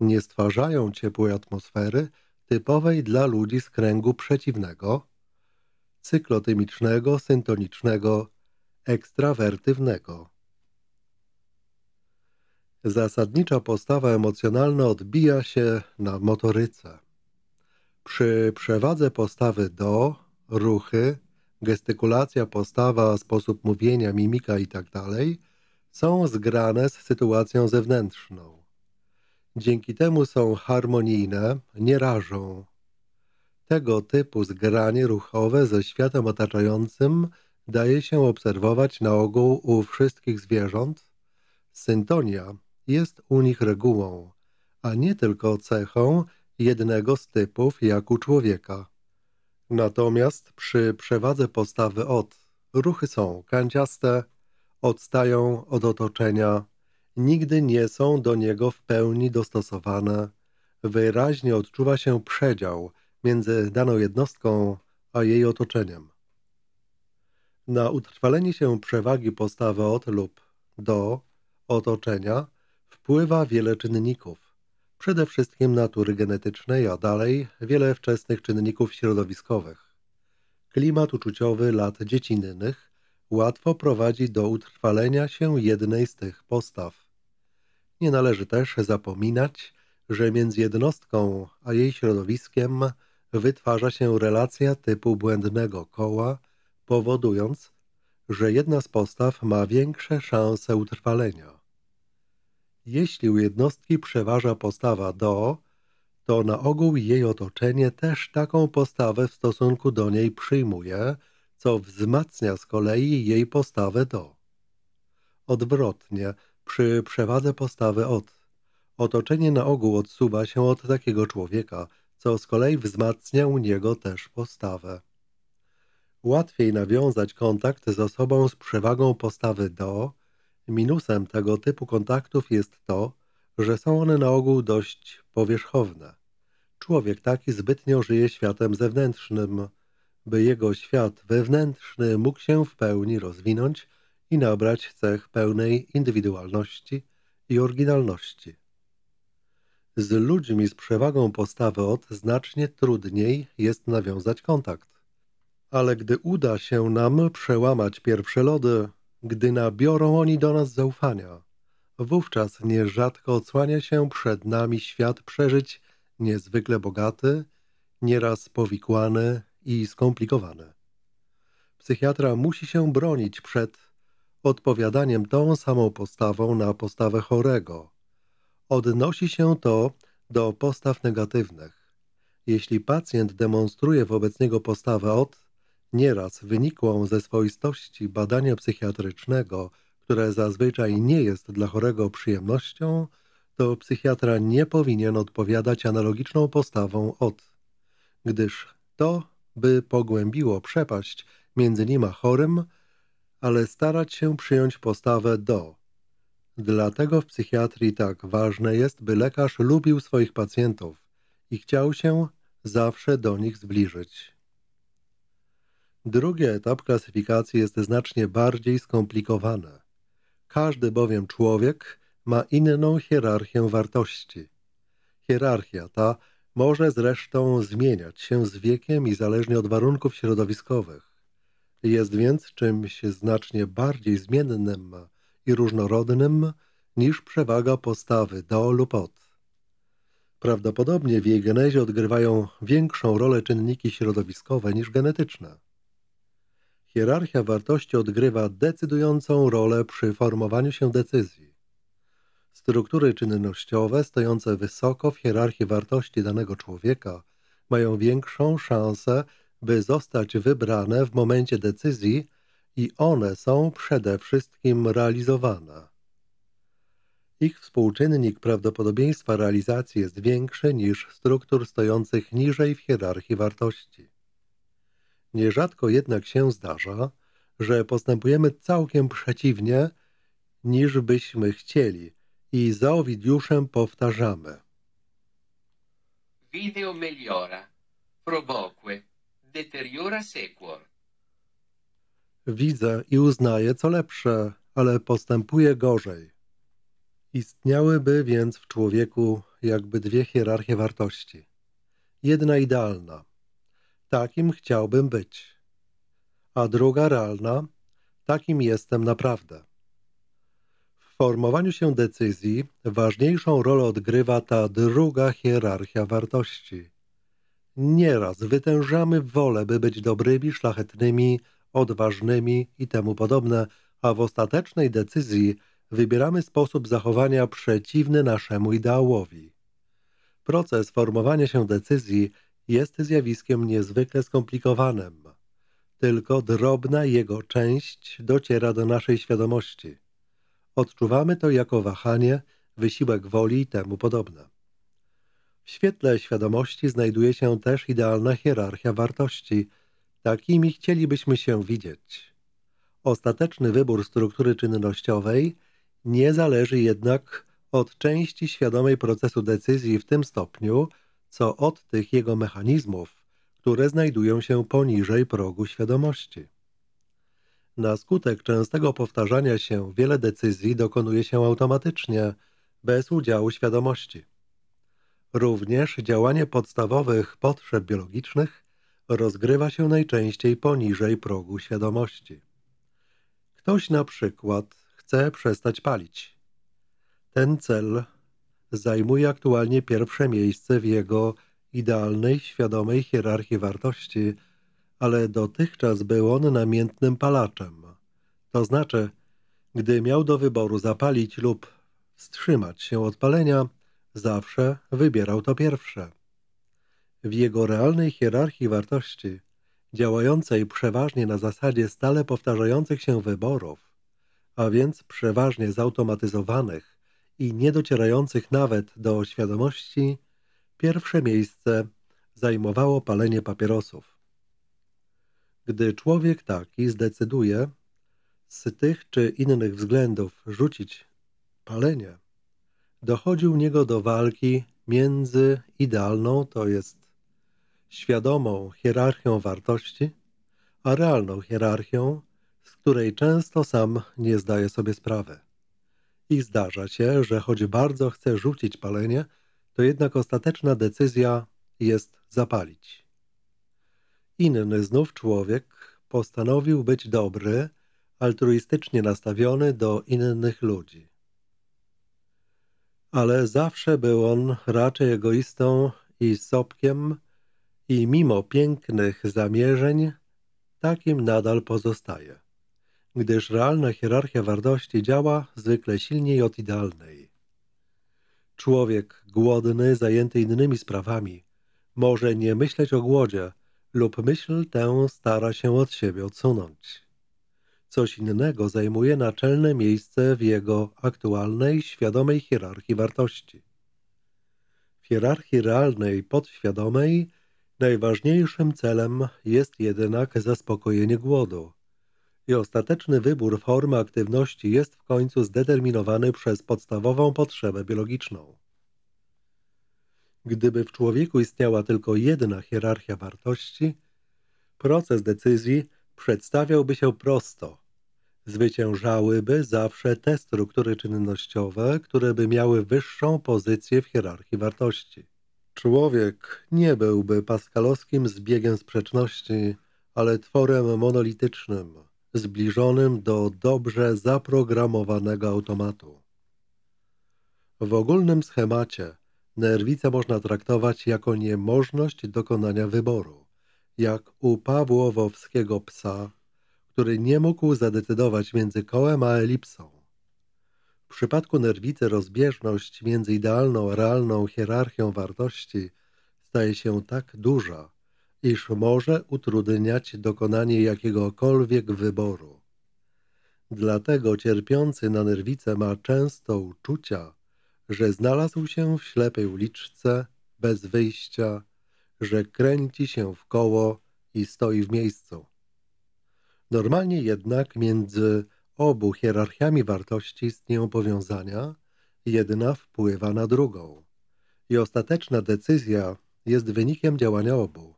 Nie stwarzają ciepłej atmosfery typowej dla ludzi z kręgu przeciwnego, cyklotymicznego, syntonicznego, ekstrawertywnego. Zasadnicza postawa emocjonalna odbija się na motoryce. Przy przewadze postawy do, ruchy, gestykulacja, postawa, sposób mówienia, mimika itd. Tak są zgrane z sytuacją zewnętrzną. Dzięki temu są harmonijne, nie rażą. Tego typu zgranie ruchowe ze światem otaczającym daje się obserwować na ogół u wszystkich zwierząt. Syntonia jest u nich regułą, a nie tylko cechą jednego z typów jak u człowieka. Natomiast przy przewadze postawy od ruchy są kanciaste, odstają od otoczenia, nigdy nie są do niego w pełni dostosowane. Wyraźnie odczuwa się przedział między daną jednostką a jej otoczeniem. Na utrwalenie się przewagi postawy od lub do otoczenia wpływa wiele czynników. Przede wszystkim natury genetycznej, a dalej wiele wczesnych czynników środowiskowych. Klimat uczuciowy lat dziecinnych łatwo prowadzi do utrwalenia się jednej z tych postaw. Nie należy też zapominać, że między jednostką a jej środowiskiem wytwarza się relacja typu błędnego koła, powodując, że jedna z postaw ma większe szanse utrwalenia. Jeśli u jednostki przeważa postawa do, to na ogół jej otoczenie też taką postawę w stosunku do niej przyjmuje, co wzmacnia z kolei jej postawę do. Odwrotnie, przy przewadze postawy od. Otoczenie na ogół odsuwa się od takiego człowieka, co z kolei wzmacnia u niego też postawę. Łatwiej nawiązać kontakt z osobą z przewagą postawy do, Minusem tego typu kontaktów jest to, że są one na ogół dość powierzchowne. Człowiek taki zbytnio żyje światem zewnętrznym, by jego świat wewnętrzny mógł się w pełni rozwinąć i nabrać cech pełnej indywidualności i oryginalności. Z ludźmi z przewagą postawy od znacznie trudniej jest nawiązać kontakt. Ale gdy uda się nam przełamać pierwsze lody, gdy nabiorą oni do nas zaufania, wówczas nierzadko odsłania się przed nami świat przeżyć niezwykle bogaty, nieraz powikłany i skomplikowany. Psychiatra musi się bronić przed odpowiadaniem tą samą postawą na postawę chorego. Odnosi się to do postaw negatywnych. Jeśli pacjent demonstruje wobec niego postawę od Nieraz wynikłą ze swoistości badania psychiatrycznego, które zazwyczaj nie jest dla chorego przyjemnością, to psychiatra nie powinien odpowiadać analogiczną postawą od, gdyż to by pogłębiło przepaść między nim a chorym, ale starać się przyjąć postawę do. Dlatego w psychiatrii tak ważne jest, by lekarz lubił swoich pacjentów i chciał się zawsze do nich zbliżyć. Drugi etap klasyfikacji jest znacznie bardziej skomplikowany. Każdy bowiem człowiek ma inną hierarchię wartości. Hierarchia ta może zresztą zmieniać się z wiekiem i zależnie od warunków środowiskowych. Jest więc czymś znacznie bardziej zmiennym i różnorodnym niż przewaga postawy do lub od. Prawdopodobnie w jej genezie odgrywają większą rolę czynniki środowiskowe niż genetyczne. Hierarchia wartości odgrywa decydującą rolę przy formowaniu się decyzji. Struktury czynnościowe stojące wysoko w hierarchii wartości danego człowieka mają większą szansę, by zostać wybrane w momencie decyzji i one są przede wszystkim realizowane. Ich współczynnik prawdopodobieństwa realizacji jest większy niż struktur stojących niżej w hierarchii wartości. Nierzadko jednak się zdarza, że postępujemy całkiem przeciwnie, niż byśmy chcieli i za Owidiuszem powtarzamy. Video meliora, proboque, deteriora sequor. Widzę i uznaję co lepsze, ale postępuję gorzej. Istniałyby więc w człowieku jakby dwie hierarchie wartości. Jedna idealna – takim chciałbym być. A druga realna, takim jestem naprawdę. W formowaniu się decyzji ważniejszą rolę odgrywa ta druga hierarchia wartości. Nieraz wytężamy wolę, by być dobrymi, szlachetnymi, odważnymi i temu podobne, a w ostatecznej decyzji wybieramy sposób zachowania przeciwny naszemu ideałowi. Proces formowania się decyzji jest zjawiskiem niezwykle skomplikowanym. Tylko drobna jego część dociera do naszej świadomości. Odczuwamy to jako wahanie, wysiłek woli i temu podobne. W świetle świadomości znajduje się też idealna hierarchia wartości. Takimi chcielibyśmy się widzieć. Ostateczny wybór struktury czynnościowej nie zależy jednak od części świadomej procesu decyzji w tym stopniu, co od tych jego mechanizmów, które znajdują się poniżej progu świadomości. Na skutek częstego powtarzania się wiele decyzji dokonuje się automatycznie, bez udziału świadomości. Również działanie podstawowych potrzeb biologicznych rozgrywa się najczęściej poniżej progu świadomości. Ktoś na przykład chce przestać palić. Ten cel zajmuje aktualnie pierwsze miejsce w jego idealnej, świadomej hierarchii wartości, ale dotychczas był on namiętnym palaczem. To znaczy, gdy miał do wyboru zapalić lub wstrzymać się od palenia, zawsze wybierał to pierwsze. W jego realnej hierarchii wartości, działającej przeważnie na zasadzie stale powtarzających się wyborów, a więc przeważnie zautomatyzowanych, i niedocierających nawet do świadomości, pierwsze miejsce zajmowało palenie papierosów. Gdy człowiek taki zdecyduje z tych czy innych względów rzucić palenie, dochodzi u niego do walki między idealną, to jest świadomą hierarchią wartości, a realną hierarchią, z której często sam nie zdaje sobie sprawy. I zdarza się, że choć bardzo chce rzucić palenie, to jednak ostateczna decyzja jest zapalić. Inny znów człowiek postanowił być dobry, altruistycznie nastawiony do innych ludzi. Ale zawsze był on raczej egoistą i sopkiem, i mimo pięknych zamierzeń, takim nadal pozostaje gdyż realna hierarchia wartości działa zwykle silniej od idealnej. Człowiek głodny, zajęty innymi sprawami, może nie myśleć o głodzie lub myśl tę stara się od siebie odsunąć. Coś innego zajmuje naczelne miejsce w jego aktualnej, świadomej hierarchii wartości. W hierarchii realnej, podświadomej, najważniejszym celem jest jednak zaspokojenie głodu – i ostateczny wybór formy aktywności jest w końcu zdeterminowany przez podstawową potrzebę biologiczną. Gdyby w człowieku istniała tylko jedna hierarchia wartości, proces decyzji przedstawiałby się prosto. Zwyciężałyby zawsze te struktury czynnościowe, które by miały wyższą pozycję w hierarchii wartości. Człowiek nie byłby paskalowskim zbiegiem sprzeczności, ale tworem monolitycznym – zbliżonym do dobrze zaprogramowanego automatu. W ogólnym schemacie nerwicę można traktować jako niemożność dokonania wyboru, jak u pawłowowskiego psa, który nie mógł zadecydować między kołem a elipsą. W przypadku nerwicy rozbieżność między idealną a realną hierarchią wartości staje się tak duża, iż może utrudniać dokonanie jakiegokolwiek wyboru. Dlatego cierpiący na nerwicę ma często uczucia, że znalazł się w ślepej uliczce, bez wyjścia, że kręci się w koło i stoi w miejscu. Normalnie jednak między obu hierarchiami wartości istnieją powiązania, jedna wpływa na drugą i ostateczna decyzja jest wynikiem działania obu.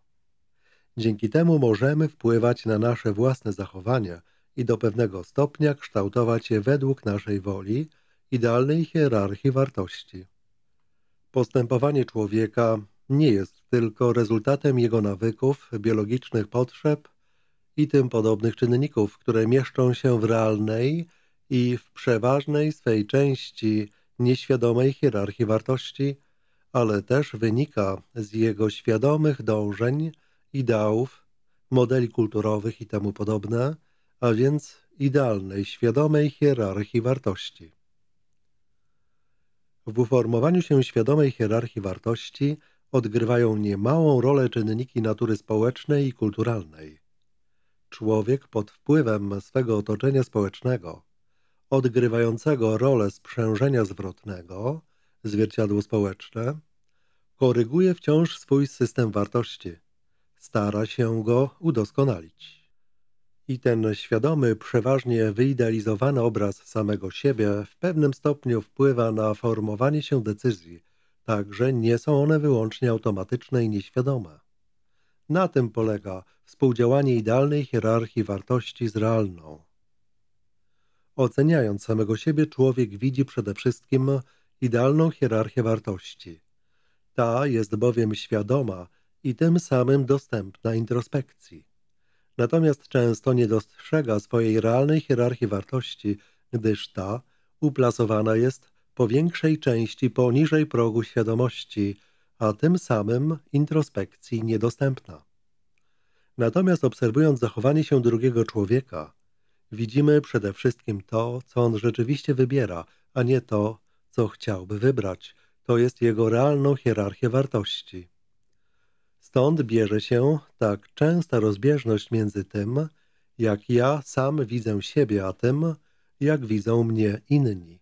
Dzięki temu możemy wpływać na nasze własne zachowania i do pewnego stopnia kształtować je według naszej woli, idealnej hierarchii wartości. Postępowanie człowieka nie jest tylko rezultatem jego nawyków, biologicznych potrzeb i tym podobnych czynników, które mieszczą się w realnej i w przeważnej swej części nieświadomej hierarchii wartości, ale też wynika z jego świadomych dążeń, ideałów, modeli kulturowych i temu podobne, a więc idealnej, świadomej hierarchii wartości. W uformowaniu się świadomej hierarchii wartości odgrywają niemałą rolę czynniki natury społecznej i kulturalnej. Człowiek pod wpływem swego otoczenia społecznego, odgrywającego rolę sprzężenia zwrotnego, zwierciadło społeczne, koryguje wciąż swój system wartości – stara się go udoskonalić. I ten świadomy, przeważnie wyidealizowany obraz samego siebie w pewnym stopniu wpływa na formowanie się decyzji, także nie są one wyłącznie automatyczne i nieświadome. Na tym polega współdziałanie idealnej hierarchii wartości z realną. Oceniając samego siebie, człowiek widzi przede wszystkim idealną hierarchię wartości. Ta jest bowiem świadoma, i tym samym dostępna introspekcji. Natomiast często nie dostrzega swojej realnej hierarchii wartości, gdyż ta uplasowana jest po większej części poniżej progu świadomości, a tym samym introspekcji niedostępna. Natomiast obserwując zachowanie się drugiego człowieka, widzimy przede wszystkim to, co on rzeczywiście wybiera, a nie to, co chciałby wybrać. To jest jego realną hierarchię wartości. Stąd bierze się tak częsta rozbieżność między tym, jak ja sam widzę siebie, a tym, jak widzą mnie inni.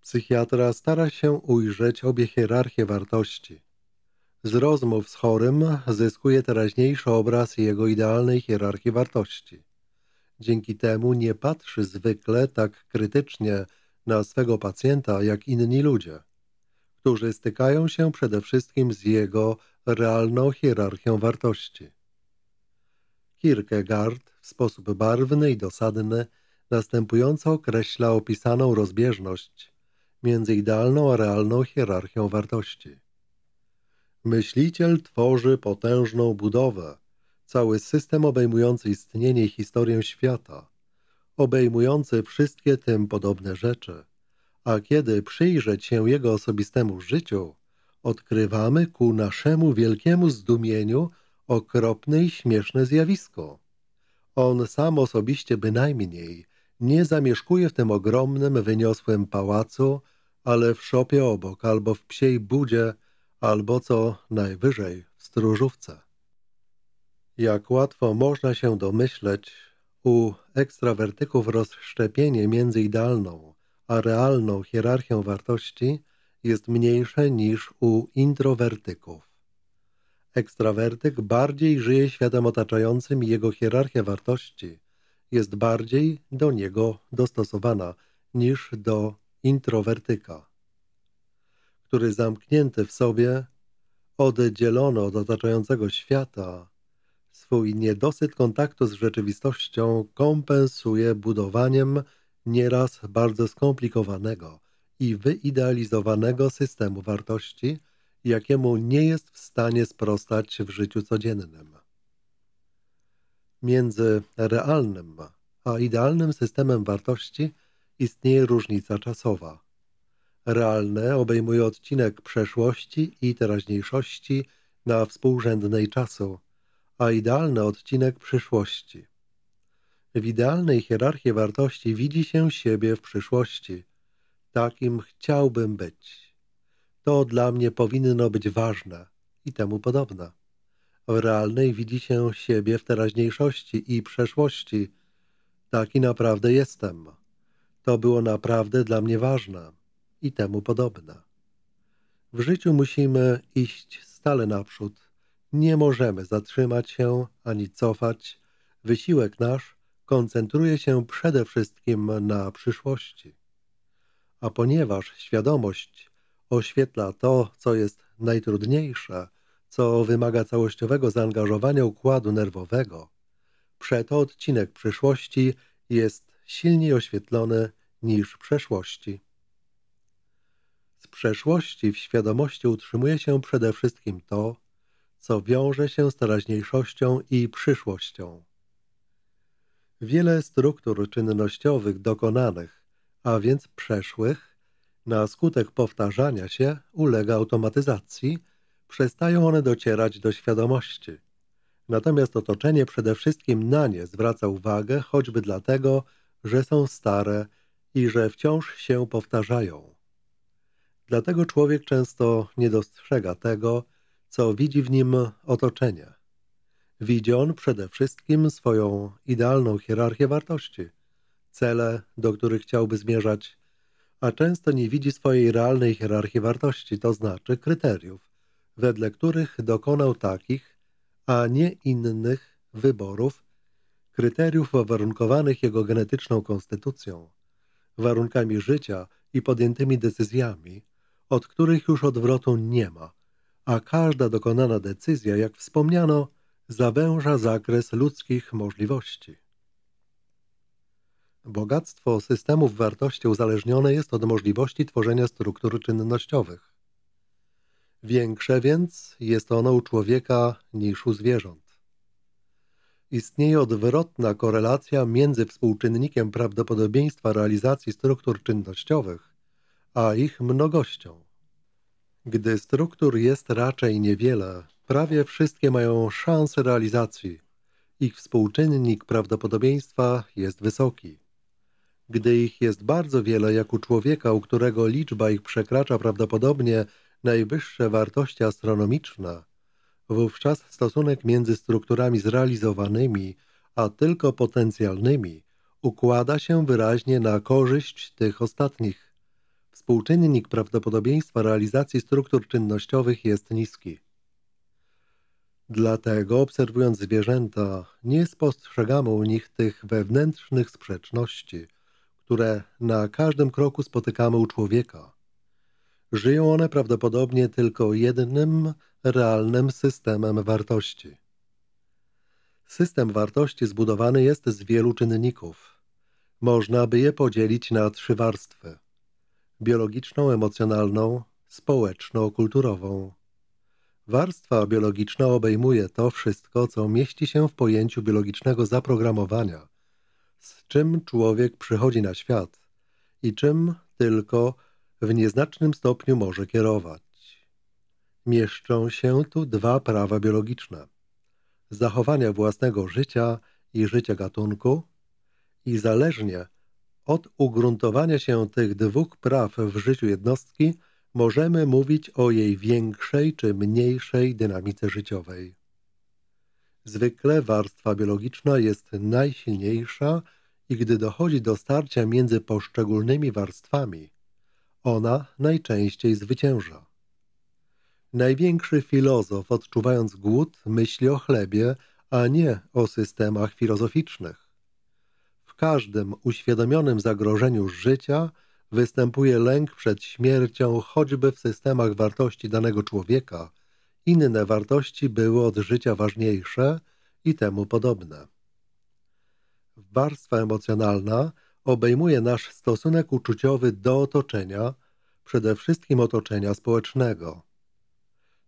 Psychiatra stara się ujrzeć obie hierarchie wartości. Z rozmów z chorym zyskuje teraźniejszy obraz jego idealnej hierarchii wartości. Dzięki temu nie patrzy zwykle tak krytycznie na swego pacjenta jak inni ludzie którzy stykają się przede wszystkim z jego realną hierarchią wartości. Kierkegaard w sposób barwny i dosadny następująco określa opisaną rozbieżność między idealną a realną hierarchią wartości. Myśliciel tworzy potężną budowę, cały system obejmujący istnienie i historię świata, obejmujący wszystkie tym podobne rzeczy – a kiedy przyjrzeć się jego osobistemu życiu, odkrywamy ku naszemu wielkiemu zdumieniu okropne i śmieszne zjawisko. On sam osobiście bynajmniej nie zamieszkuje w tym ogromnym, wyniosłym pałacu, ale w szopie obok, albo w psiej budzie, albo co najwyżej w stróżówce. Jak łatwo można się domyśleć, u ekstrawertyków rozszczepienie między idealną a realną hierarchią wartości jest mniejsze niż u introwertyków. Ekstrawertyk bardziej żyje światem otaczającym i jego hierarchia wartości jest bardziej do niego dostosowana niż do introwertyka, który zamknięty w sobie, oddzielony od otaczającego świata, swój niedosyt kontaktu z rzeczywistością kompensuje budowaniem nieraz bardzo skomplikowanego i wyidealizowanego systemu wartości, jakiemu nie jest w stanie sprostać w życiu codziennym. Między realnym a idealnym systemem wartości istnieje różnica czasowa. Realne obejmuje odcinek przeszłości i teraźniejszości na współrzędnej czasu, a idealny odcinek przyszłości – w idealnej hierarchii wartości widzi się siebie w przyszłości. Takim chciałbym być. To dla mnie powinno być ważne i temu podobne. W realnej widzi się siebie w teraźniejszości i przeszłości. Taki naprawdę jestem. To było naprawdę dla mnie ważne i temu podobne. W życiu musimy iść stale naprzód. Nie możemy zatrzymać się ani cofać. Wysiłek nasz koncentruje się przede wszystkim na przyszłości. A ponieważ świadomość oświetla to, co jest najtrudniejsze, co wymaga całościowego zaangażowania układu nerwowego, przeto odcinek przyszłości jest silniej oświetlony niż przeszłości. Z przeszłości w świadomości utrzymuje się przede wszystkim to, co wiąże się z teraźniejszością i przyszłością wiele struktur czynnościowych dokonanych, a więc przeszłych, na skutek powtarzania się ulega automatyzacji, przestają one docierać do świadomości. Natomiast otoczenie przede wszystkim na nie zwraca uwagę, choćby dlatego, że są stare i że wciąż się powtarzają. Dlatego człowiek często nie dostrzega tego, co widzi w nim otoczenie. Widzi on przede wszystkim swoją idealną hierarchię wartości, cele, do których chciałby zmierzać, a często nie widzi swojej realnej hierarchii wartości, to znaczy kryteriów, wedle których dokonał takich, a nie innych wyborów, kryteriów warunkowanych jego genetyczną konstytucją, warunkami życia i podjętymi decyzjami, od których już odwrotu nie ma, a każda dokonana decyzja, jak wspomniano, zawęża zakres ludzkich możliwości. Bogactwo systemów wartości uzależnione jest od możliwości tworzenia struktur czynnościowych. Większe więc jest ono u człowieka niż u zwierząt. Istnieje odwrotna korelacja między współczynnikiem prawdopodobieństwa realizacji struktur czynnościowych, a ich mnogością. Gdy struktur jest raczej niewiele, Prawie wszystkie mają szansę realizacji. Ich współczynnik prawdopodobieństwa jest wysoki. Gdy ich jest bardzo wiele, jak u człowieka, u którego liczba ich przekracza prawdopodobnie najwyższe wartości astronomiczne, wówczas stosunek między strukturami zrealizowanymi a tylko potencjalnymi układa się wyraźnie na korzyść tych ostatnich. Współczynnik prawdopodobieństwa realizacji struktur czynnościowych jest niski. Dlatego, obserwując zwierzęta, nie spostrzegamy u nich tych wewnętrznych sprzeczności, które na każdym kroku spotykamy u człowieka. Żyją one prawdopodobnie tylko jednym realnym systemem wartości. System wartości zbudowany jest z wielu czynników. Można by je podzielić na trzy warstwy: biologiczną, emocjonalną, społeczno-kulturową. Warstwa biologiczna obejmuje to wszystko, co mieści się w pojęciu biologicznego zaprogramowania, z czym człowiek przychodzi na świat i czym tylko w nieznacznym stopniu może kierować. Mieszczą się tu dwa prawa biologiczne: zachowania własnego życia i życia gatunku, i zależnie od ugruntowania się tych dwóch praw w życiu jednostki, możemy mówić o jej większej czy mniejszej dynamice życiowej. Zwykle warstwa biologiczna jest najsilniejsza i gdy dochodzi do starcia między poszczególnymi warstwami, ona najczęściej zwycięża. Największy filozof, odczuwając głód, myśli o chlebie, a nie o systemach filozoficznych. W każdym uświadomionym zagrożeniu życia – występuje lęk przed śmiercią, choćby w systemach wartości danego człowieka, inne wartości były od życia ważniejsze i temu podobne. Warstwa emocjonalna obejmuje nasz stosunek uczuciowy do otoczenia, przede wszystkim otoczenia społecznego.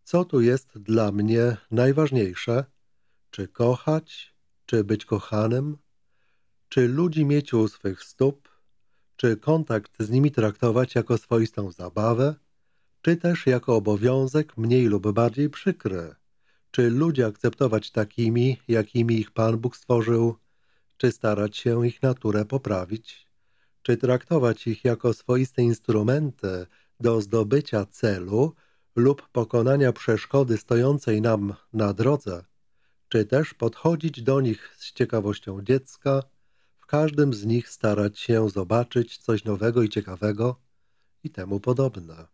Co tu jest dla mnie najważniejsze? Czy kochać, czy być kochanym? Czy ludzi mieć u swych stóp? czy kontakt z nimi traktować jako swoistą zabawę, czy też jako obowiązek mniej lub bardziej przykry. Czy ludzi akceptować takimi, jakimi ich Pan Bóg stworzył, czy starać się ich naturę poprawić, czy traktować ich jako swoiste instrumenty do zdobycia celu lub pokonania przeszkody stojącej nam na drodze, czy też podchodzić do nich z ciekawością dziecka, w każdym z nich starać się zobaczyć coś nowego i ciekawego i temu podobne.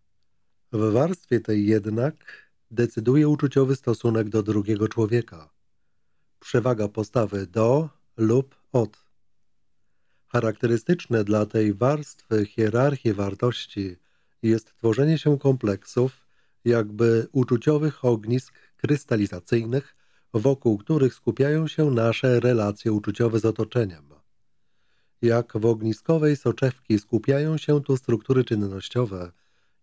W warstwie tej jednak decyduje uczuciowy stosunek do drugiego człowieka. Przewaga postawy do lub od. Charakterystyczne dla tej warstwy hierarchii wartości jest tworzenie się kompleksów, jakby uczuciowych ognisk krystalizacyjnych, wokół których skupiają się nasze relacje uczuciowe z otoczeniem. Jak w ogniskowej soczewki skupiają się tu struktury czynnościowe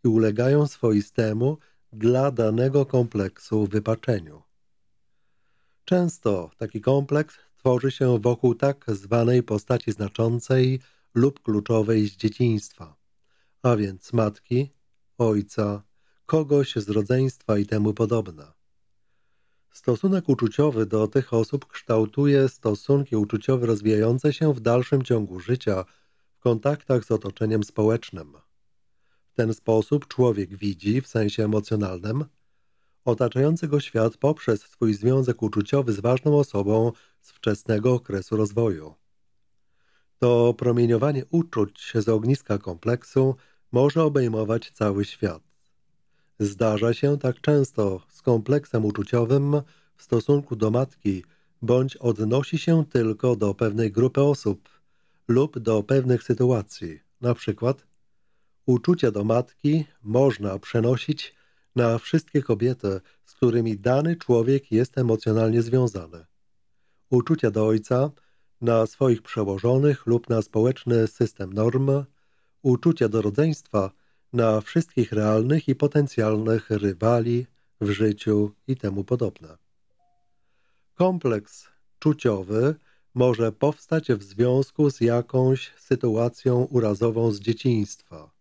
i ulegają swoistemu dla danego kompleksu wypaczeniu. Często taki kompleks tworzy się wokół tak zwanej postaci znaczącej lub kluczowej z dzieciństwa, a więc matki, ojca, kogoś z rodzeństwa i temu podobne. Stosunek uczuciowy do tych osób kształtuje stosunki uczuciowe rozwijające się w dalszym ciągu życia w kontaktach z otoczeniem społecznym. W ten sposób człowiek widzi, w sensie emocjonalnym, otaczający go świat poprzez swój związek uczuciowy z ważną osobą z wczesnego okresu rozwoju. To promieniowanie uczuć z ogniska kompleksu może obejmować cały świat. Zdarza się tak często z kompleksem uczuciowym w stosunku do matki, bądź odnosi się tylko do pewnej grupy osób lub do pewnych sytuacji. Na przykład uczucia do matki można przenosić na wszystkie kobiety, z którymi dany człowiek jest emocjonalnie związany. Uczucia do ojca na swoich przełożonych lub na społeczny system norm, Uczucia do rodzeństwa na wszystkich realnych i potencjalnych rywali w życiu i temu podobne. Kompleks czuciowy może powstać w związku z jakąś sytuacją urazową z dzieciństwa.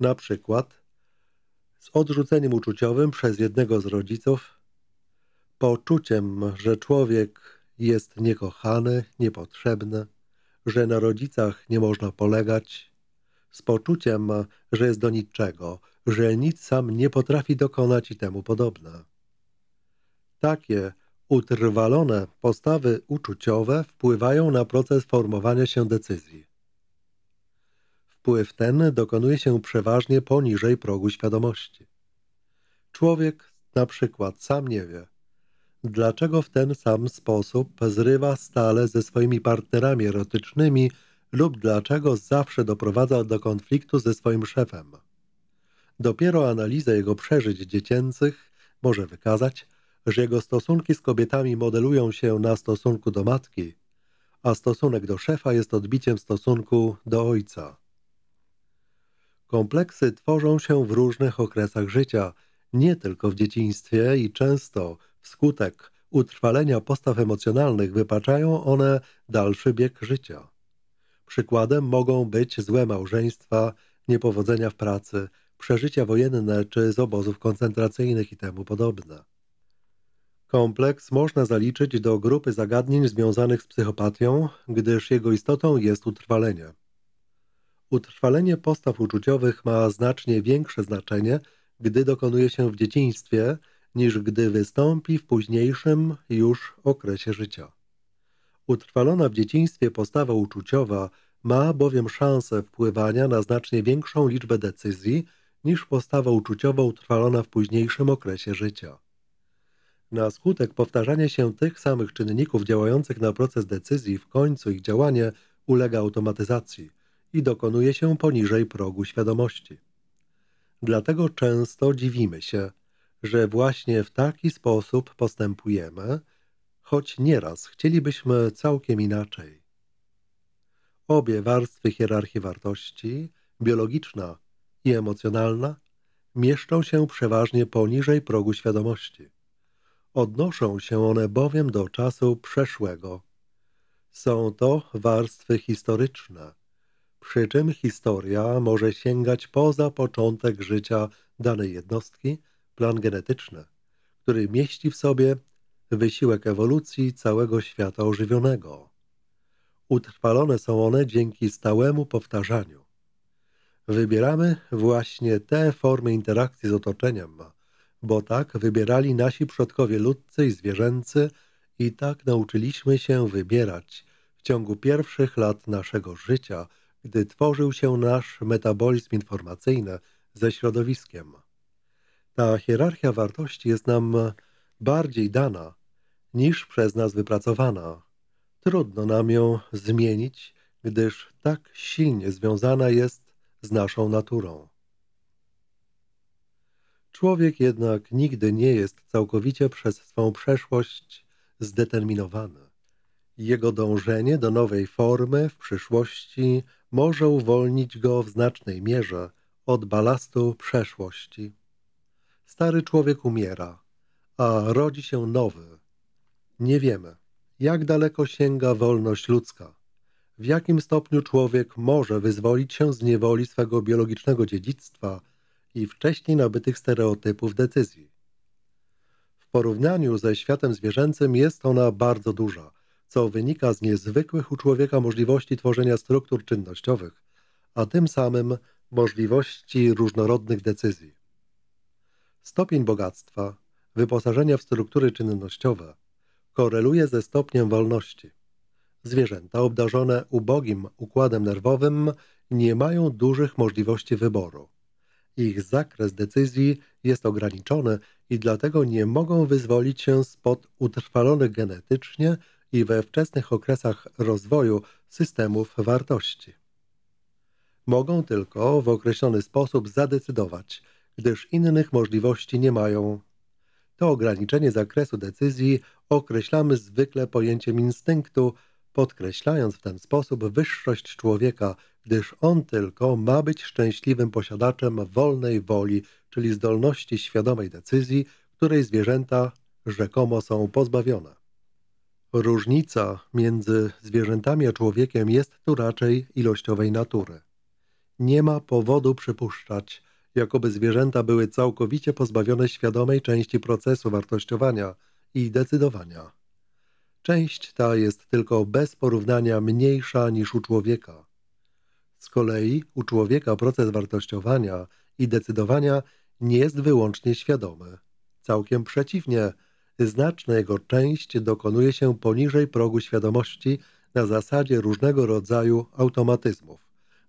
Na przykład z odrzuceniem uczuciowym przez jednego z rodziców, poczuciem, że człowiek jest niekochany, niepotrzebny, że na rodzicach nie można polegać, z poczuciem, że jest do niczego, że nic sam nie potrafi dokonać i temu podobne. Takie utrwalone postawy uczuciowe wpływają na proces formowania się decyzji. Wpływ ten dokonuje się przeważnie poniżej progu świadomości. Człowiek na przykład sam nie wie, dlaczego w ten sam sposób zrywa stale ze swoimi partnerami erotycznymi lub dlaczego zawsze doprowadza do konfliktu ze swoim szefem. Dopiero analiza jego przeżyć dziecięcych może wykazać, że jego stosunki z kobietami modelują się na stosunku do matki, a stosunek do szefa jest odbiciem stosunku do ojca. Kompleksy tworzą się w różnych okresach życia, nie tylko w dzieciństwie i często wskutek utrwalenia postaw emocjonalnych wypaczają one dalszy bieg życia. Przykładem mogą być złe małżeństwa, niepowodzenia w pracy, przeżycia wojenne czy z obozów koncentracyjnych i temu podobne. Kompleks można zaliczyć do grupy zagadnień związanych z psychopatią, gdyż jego istotą jest utrwalenie. Utrwalenie postaw uczuciowych ma znacznie większe znaczenie, gdy dokonuje się w dzieciństwie, niż gdy wystąpi w późniejszym już okresie życia. Utrwalona w dzieciństwie postawa uczuciowa ma bowiem szansę wpływania na znacznie większą liczbę decyzji niż postawa uczuciowa utrwalona w późniejszym okresie życia. Na skutek powtarzania się tych samych czynników działających na proces decyzji w końcu ich działanie ulega automatyzacji i dokonuje się poniżej progu świadomości. Dlatego często dziwimy się, że właśnie w taki sposób postępujemy – choć nieraz chcielibyśmy całkiem inaczej. Obie warstwy hierarchii wartości, biologiczna i emocjonalna, mieszczą się przeważnie poniżej progu świadomości. Odnoszą się one bowiem do czasu przeszłego. Są to warstwy historyczne, przy czym historia może sięgać poza początek życia danej jednostki, plan genetyczny, który mieści w sobie wysiłek ewolucji całego świata ożywionego. Utrwalone są one dzięki stałemu powtarzaniu. Wybieramy właśnie te formy interakcji z otoczeniem, bo tak wybierali nasi przodkowie ludcy i zwierzęcy i tak nauczyliśmy się wybierać w ciągu pierwszych lat naszego życia, gdy tworzył się nasz metabolizm informacyjny ze środowiskiem. Ta hierarchia wartości jest nam bardziej dana niż przez nas wypracowana. Trudno nam ją zmienić, gdyż tak silnie związana jest z naszą naturą. Człowiek jednak nigdy nie jest całkowicie przez swą przeszłość zdeterminowany. Jego dążenie do nowej formy w przyszłości może uwolnić go w znacznej mierze od balastu przeszłości. Stary człowiek umiera, a rodzi się nowy. Nie wiemy, jak daleko sięga wolność ludzka, w jakim stopniu człowiek może wyzwolić się z niewoli swego biologicznego dziedzictwa i wcześniej nabytych stereotypów decyzji. W porównaniu ze światem zwierzęcym jest ona bardzo duża, co wynika z niezwykłych u człowieka możliwości tworzenia struktur czynnościowych, a tym samym możliwości różnorodnych decyzji. Stopień bogactwa, wyposażenia w struktury czynnościowe koreluje ze stopniem wolności. Zwierzęta obdarzone ubogim układem nerwowym nie mają dużych możliwości wyboru. Ich zakres decyzji jest ograniczony i dlatego nie mogą wyzwolić się spod utrwalonych genetycznie i we wczesnych okresach rozwoju systemów wartości. Mogą tylko w określony sposób zadecydować, gdyż innych możliwości nie mają. To ograniczenie zakresu decyzji określamy zwykle pojęciem instynktu, podkreślając w ten sposób wyższość człowieka, gdyż on tylko ma być szczęśliwym posiadaczem wolnej woli, czyli zdolności świadomej decyzji, której zwierzęta rzekomo są pozbawione. Różnica między zwierzętami a człowiekiem jest tu raczej ilościowej natury. Nie ma powodu przypuszczać, jakoby zwierzęta były całkowicie pozbawione świadomej części procesu wartościowania i decydowania. Część ta jest tylko bez porównania mniejsza niż u człowieka. Z kolei u człowieka proces wartościowania i decydowania nie jest wyłącznie świadomy. Całkiem przeciwnie, znaczna jego część dokonuje się poniżej progu świadomości na zasadzie różnego rodzaju automatyzmów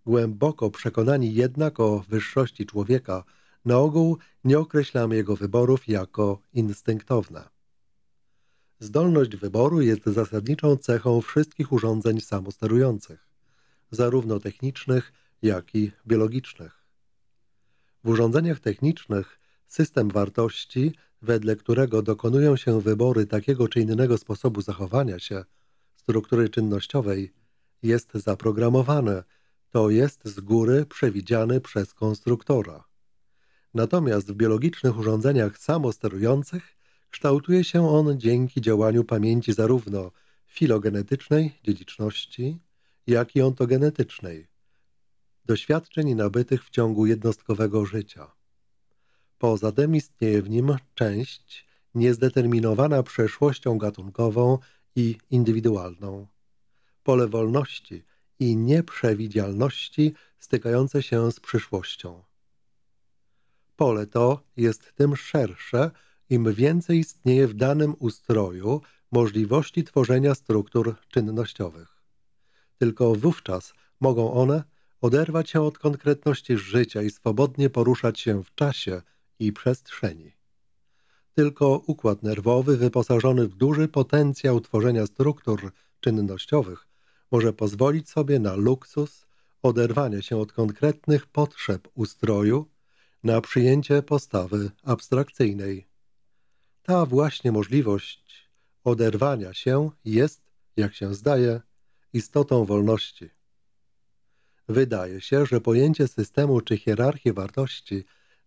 głęboko przekonani jednak o wyższości człowieka, na ogół nie określamy jego wyborów jako instynktowne. Zdolność wyboru jest zasadniczą cechą wszystkich urządzeń samosterujących, zarówno technicznych, jak i biologicznych. W urządzeniach technicznych system wartości, wedle którego dokonują się wybory takiego czy innego sposobu zachowania się, struktury czynnościowej, jest zaprogramowany – to jest z góry przewidziany przez konstruktora. Natomiast w biologicznych urządzeniach samosterujących kształtuje się on dzięki działaniu pamięci zarówno filogenetycznej, dziedziczności, jak i ontogenetycznej, doświadczeń nabytych w ciągu jednostkowego życia. Poza tym istnieje w nim część niezdeterminowana przeszłością gatunkową i indywidualną. Pole wolności, i nieprzewidzialności stykające się z przyszłością. Pole to jest tym szersze, im więcej istnieje w danym ustroju możliwości tworzenia struktur czynnościowych. Tylko wówczas mogą one oderwać się od konkretności życia i swobodnie poruszać się w czasie i przestrzeni. Tylko układ nerwowy wyposażony w duży potencjał tworzenia struktur czynnościowych może pozwolić sobie na luksus oderwania się od konkretnych potrzeb ustroju, na przyjęcie postawy abstrakcyjnej. Ta właśnie możliwość oderwania się jest, jak się zdaje, istotą wolności. Wydaje się, że pojęcie systemu czy hierarchii wartości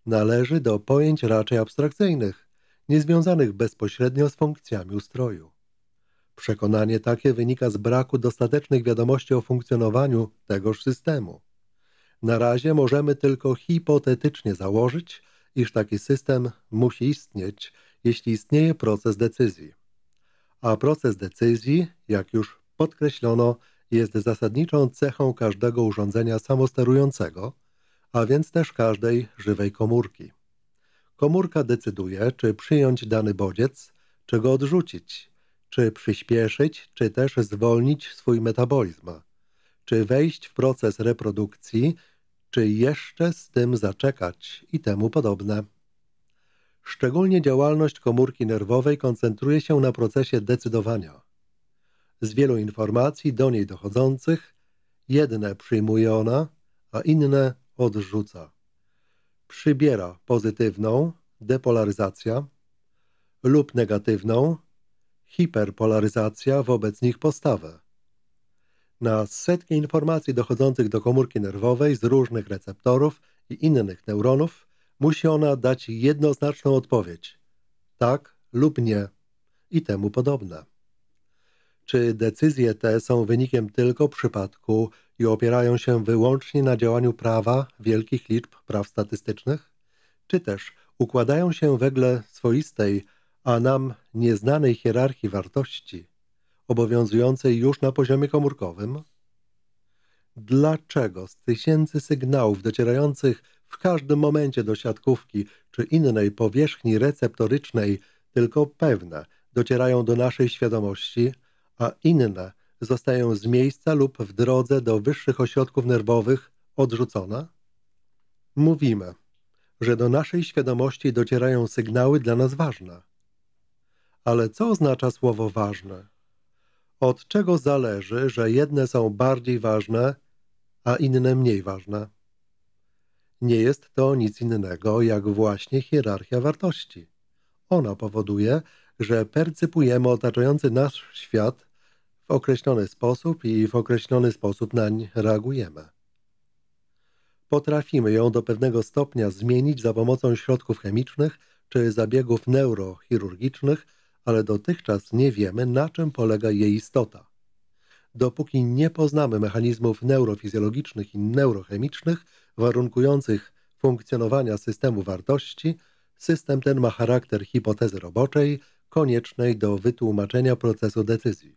należy do pojęć raczej abstrakcyjnych, niezwiązanych bezpośrednio z funkcjami ustroju. Przekonanie takie wynika z braku dostatecznych wiadomości o funkcjonowaniu tegoż systemu. Na razie możemy tylko hipotetycznie założyć, iż taki system musi istnieć, jeśli istnieje proces decyzji. A proces decyzji, jak już podkreślono, jest zasadniczą cechą każdego urządzenia samosterującego, a więc też każdej żywej komórki. Komórka decyduje, czy przyjąć dany bodziec, czy go odrzucić, czy przyspieszyć, czy też zwolnić swój metabolizm, czy wejść w proces reprodukcji, czy jeszcze z tym zaczekać i temu podobne. Szczególnie działalność komórki nerwowej koncentruje się na procesie decydowania. Z wielu informacji do niej dochodzących jedne przyjmuje ona, a inne odrzuca. Przybiera pozytywną depolaryzacja lub negatywną hiperpolaryzacja wobec nich postawę. Na setki informacji dochodzących do komórki nerwowej z różnych receptorów i innych neuronów musi ona dać jednoznaczną odpowiedź tak lub nie i temu podobne. Czy decyzje te są wynikiem tylko przypadku i opierają się wyłącznie na działaniu prawa wielkich liczb praw statystycznych? Czy też układają się wedle swoistej a nam nieznanej hierarchii wartości obowiązującej już na poziomie komórkowym? Dlaczego z tysięcy sygnałów docierających w każdym momencie do siatkówki czy innej powierzchni receptorycznej tylko pewne docierają do naszej świadomości, a inne zostają z miejsca lub w drodze do wyższych ośrodków nerwowych odrzucone? Mówimy, że do naszej świadomości docierają sygnały dla nas ważne – ale co oznacza słowo ważne? Od czego zależy, że jedne są bardziej ważne, a inne mniej ważne? Nie jest to nic innego jak właśnie hierarchia wartości. Ona powoduje, że percypujemy otaczający nasz świat w określony sposób i w określony sposób nań reagujemy. Potrafimy ją do pewnego stopnia zmienić za pomocą środków chemicznych czy zabiegów neurochirurgicznych, ale dotychczas nie wiemy, na czym polega jej istota. Dopóki nie poznamy mechanizmów neurofizjologicznych i neurochemicznych warunkujących funkcjonowania systemu wartości, system ten ma charakter hipotezy roboczej koniecznej do wytłumaczenia procesu decyzji.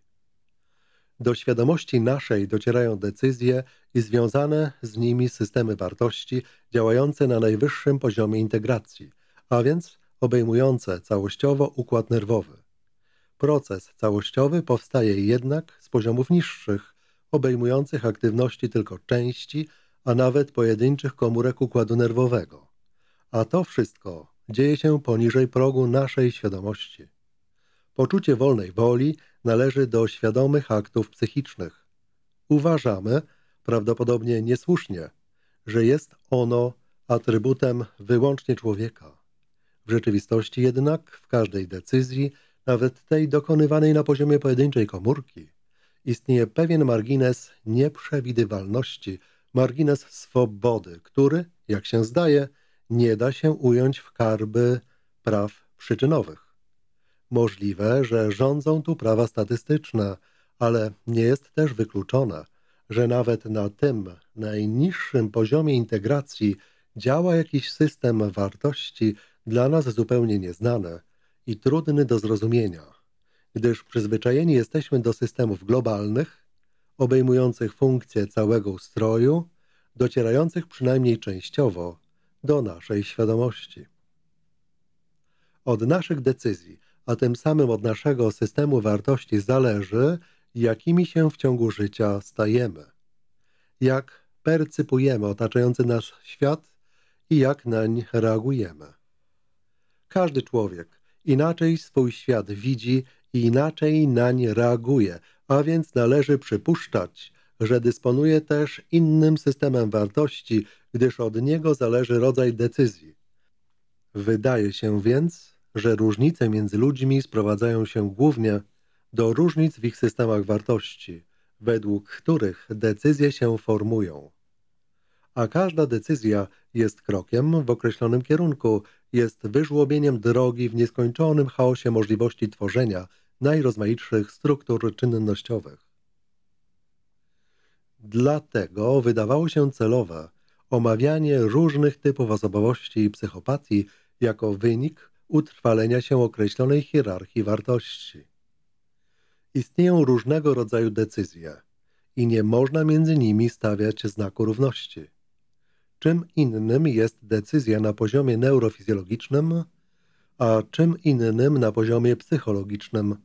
Do świadomości naszej docierają decyzje i związane z nimi systemy wartości działające na najwyższym poziomie integracji, a więc obejmujące całościowo układ nerwowy. Proces całościowy powstaje jednak z poziomów niższych, obejmujących aktywności tylko części, a nawet pojedynczych komórek układu nerwowego. A to wszystko dzieje się poniżej progu naszej świadomości. Poczucie wolnej woli należy do świadomych aktów psychicznych. Uważamy, prawdopodobnie niesłusznie, że jest ono atrybutem wyłącznie człowieka. W rzeczywistości jednak w każdej decyzji nawet tej dokonywanej na poziomie pojedynczej komórki, istnieje pewien margines nieprzewidywalności, margines swobody, który, jak się zdaje, nie da się ująć w karby praw przyczynowych. Możliwe, że rządzą tu prawa statystyczne, ale nie jest też wykluczone, że nawet na tym najniższym poziomie integracji działa jakiś system wartości dla nas zupełnie nieznany – i trudny do zrozumienia, gdyż przyzwyczajeni jesteśmy do systemów globalnych, obejmujących funkcje całego ustroju, docierających przynajmniej częściowo do naszej świadomości. Od naszych decyzji, a tym samym od naszego systemu wartości zależy, jakimi się w ciągu życia stajemy, jak percypujemy otaczający nas świat i jak nań reagujemy. Każdy człowiek inaczej swój świat widzi i inaczej nań reaguje, a więc należy przypuszczać, że dysponuje też innym systemem wartości, gdyż od niego zależy rodzaj decyzji. Wydaje się więc, że różnice między ludźmi sprowadzają się głównie do różnic w ich systemach wartości, według których decyzje się formują. A każda decyzja jest krokiem w określonym kierunku, jest wyżłobieniem drogi w nieskończonym chaosie możliwości tworzenia najrozmaitszych struktur czynnościowych. Dlatego wydawało się celowe omawianie różnych typów osobowości i psychopatii jako wynik utrwalenia się określonej hierarchii wartości. Istnieją różnego rodzaju decyzje i nie można między nimi stawiać znaku równości czym innym jest decyzja na poziomie neurofizjologicznym, a czym innym na poziomie psychologicznym.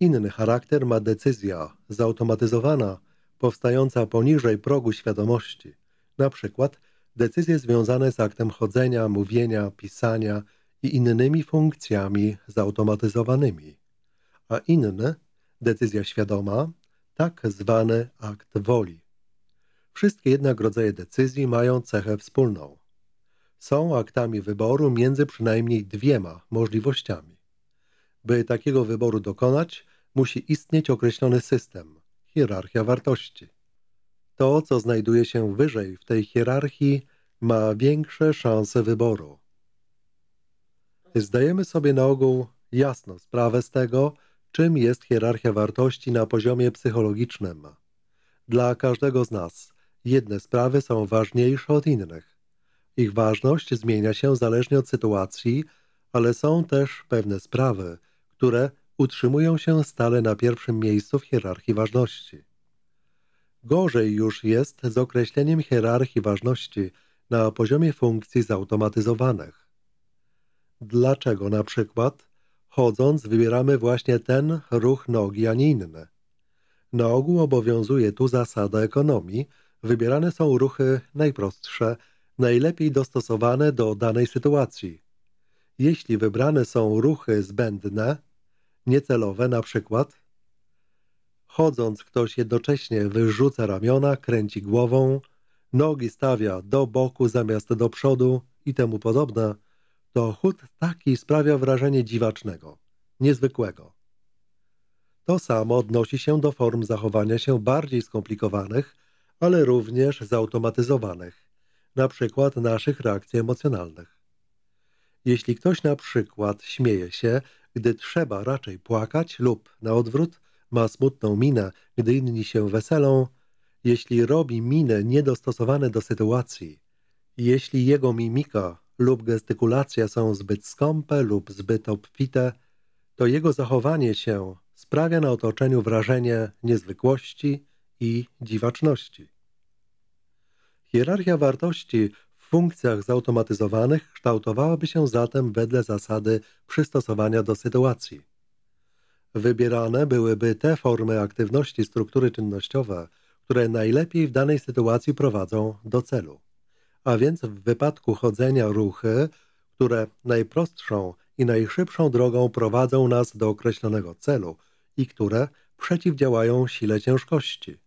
Inny charakter ma decyzja zautomatyzowana, powstająca poniżej progu świadomości, na przykład decyzje związane z aktem chodzenia, mówienia, pisania i innymi funkcjami zautomatyzowanymi, a inny decyzja świadoma, tak zwany akt woli. Wszystkie jednak rodzaje decyzji mają cechę wspólną. Są aktami wyboru między przynajmniej dwiema możliwościami. By takiego wyboru dokonać, musi istnieć określony system, hierarchia wartości. To, co znajduje się wyżej w tej hierarchii, ma większe szanse wyboru. Zdajemy sobie na ogół jasno sprawę z tego, czym jest hierarchia wartości na poziomie psychologicznym. Dla każdego z nas Jedne sprawy są ważniejsze od innych. Ich ważność zmienia się zależnie od sytuacji, ale są też pewne sprawy, które utrzymują się stale na pierwszym miejscu w hierarchii ważności. Gorzej już jest z określeniem hierarchii ważności na poziomie funkcji zautomatyzowanych. Dlaczego na przykład chodząc wybieramy właśnie ten ruch nogi, a nie inny? Na ogół obowiązuje tu zasada ekonomii – wybierane są ruchy najprostsze, najlepiej dostosowane do danej sytuacji. Jeśli wybrane są ruchy zbędne, niecelowe na przykład, chodząc ktoś jednocześnie wyrzuca ramiona, kręci głową, nogi stawia do boku zamiast do przodu i temu podobne, to chód taki sprawia wrażenie dziwacznego, niezwykłego. To samo odnosi się do form zachowania się bardziej skomplikowanych, ale również zautomatyzowanych, na przykład naszych reakcji emocjonalnych. Jeśli ktoś na przykład śmieje się, gdy trzeba raczej płakać lub, na odwrót, ma smutną minę, gdy inni się weselą, jeśli robi miny niedostosowane do sytuacji, jeśli jego mimika lub gestykulacja są zbyt skąpe lub zbyt obfite, to jego zachowanie się sprawia na otoczeniu wrażenie niezwykłości i dziwaczności. Hierarchia wartości w funkcjach zautomatyzowanych kształtowałaby się zatem wedle zasady przystosowania do sytuacji. Wybierane byłyby te formy aktywności struktury czynnościowe, które najlepiej w danej sytuacji prowadzą do celu. A więc w wypadku chodzenia ruchy, które najprostszą i najszybszą drogą prowadzą nas do określonego celu i które przeciwdziałają sile ciężkości.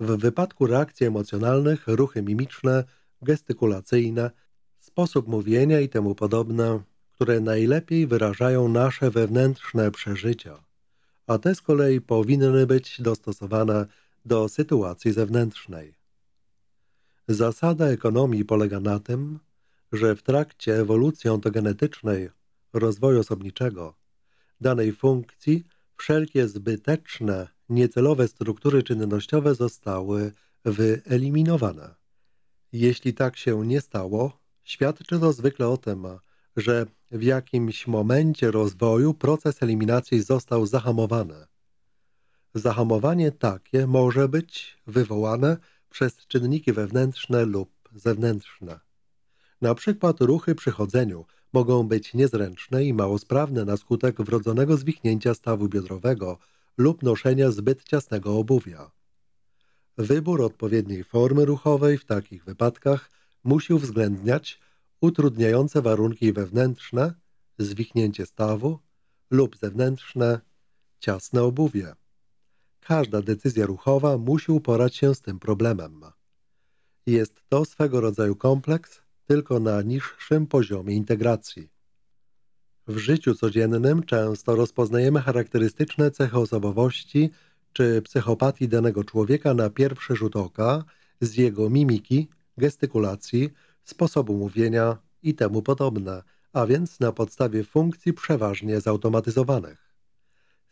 W wypadku reakcji emocjonalnych ruchy mimiczne, gestykulacyjne, sposób mówienia i temu podobne, które najlepiej wyrażają nasze wewnętrzne przeżycia, a te z kolei powinny być dostosowane do sytuacji zewnętrznej. Zasada ekonomii polega na tym, że w trakcie ewolucji ontogenetycznej, rozwoju osobniczego, danej funkcji wszelkie zbyteczne niecelowe struktury czynnościowe zostały wyeliminowane. Jeśli tak się nie stało, świadczy to zwykle o tym, że w jakimś momencie rozwoju proces eliminacji został zahamowany. Zahamowanie takie może być wywołane przez czynniki wewnętrzne lub zewnętrzne. Na przykład ruchy przy chodzeniu mogą być niezręczne i mało sprawne na skutek wrodzonego zwichnięcia stawu biodrowego – lub noszenia zbyt ciasnego obuwia. Wybór odpowiedniej formy ruchowej w takich wypadkach musi uwzględniać utrudniające warunki wewnętrzne, zwichnięcie stawu lub zewnętrzne, ciasne obuwie. Każda decyzja ruchowa musi uporać się z tym problemem. Jest to swego rodzaju kompleks, tylko na niższym poziomie integracji. W życiu codziennym często rozpoznajemy charakterystyczne cechy osobowości czy psychopatii danego człowieka na pierwszy rzut oka, z jego mimiki, gestykulacji, sposobu mówienia i temu podobne, a więc na podstawie funkcji przeważnie zautomatyzowanych.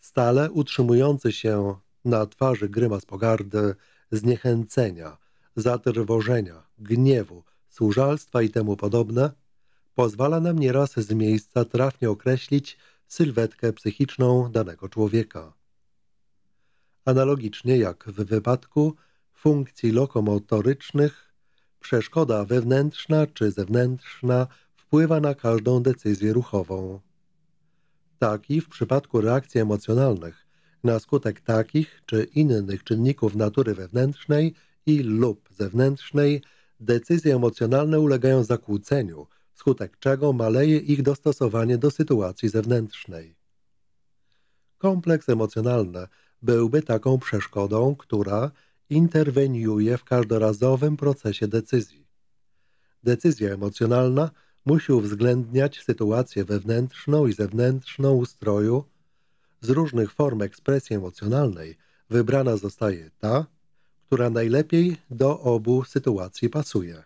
Stale utrzymujący się na twarzy grymas pogardy, zniechęcenia, zatrwożenia, gniewu, służalstwa i temu podobne pozwala nam nieraz z miejsca trafnie określić sylwetkę psychiczną danego człowieka. Analogicznie jak w wypadku funkcji lokomotorycznych, przeszkoda wewnętrzna czy zewnętrzna wpływa na każdą decyzję ruchową. Tak i w przypadku reakcji emocjonalnych, na skutek takich czy innych czynników natury wewnętrznej i lub zewnętrznej, decyzje emocjonalne ulegają zakłóceniu – wskutek czego maleje ich dostosowanie do sytuacji zewnętrznej. Kompleks emocjonalny byłby taką przeszkodą, która interweniuje w każdorazowym procesie decyzji. Decyzja emocjonalna musi uwzględniać sytuację wewnętrzną i zewnętrzną ustroju. Z różnych form ekspresji emocjonalnej wybrana zostaje ta, która najlepiej do obu sytuacji pasuje.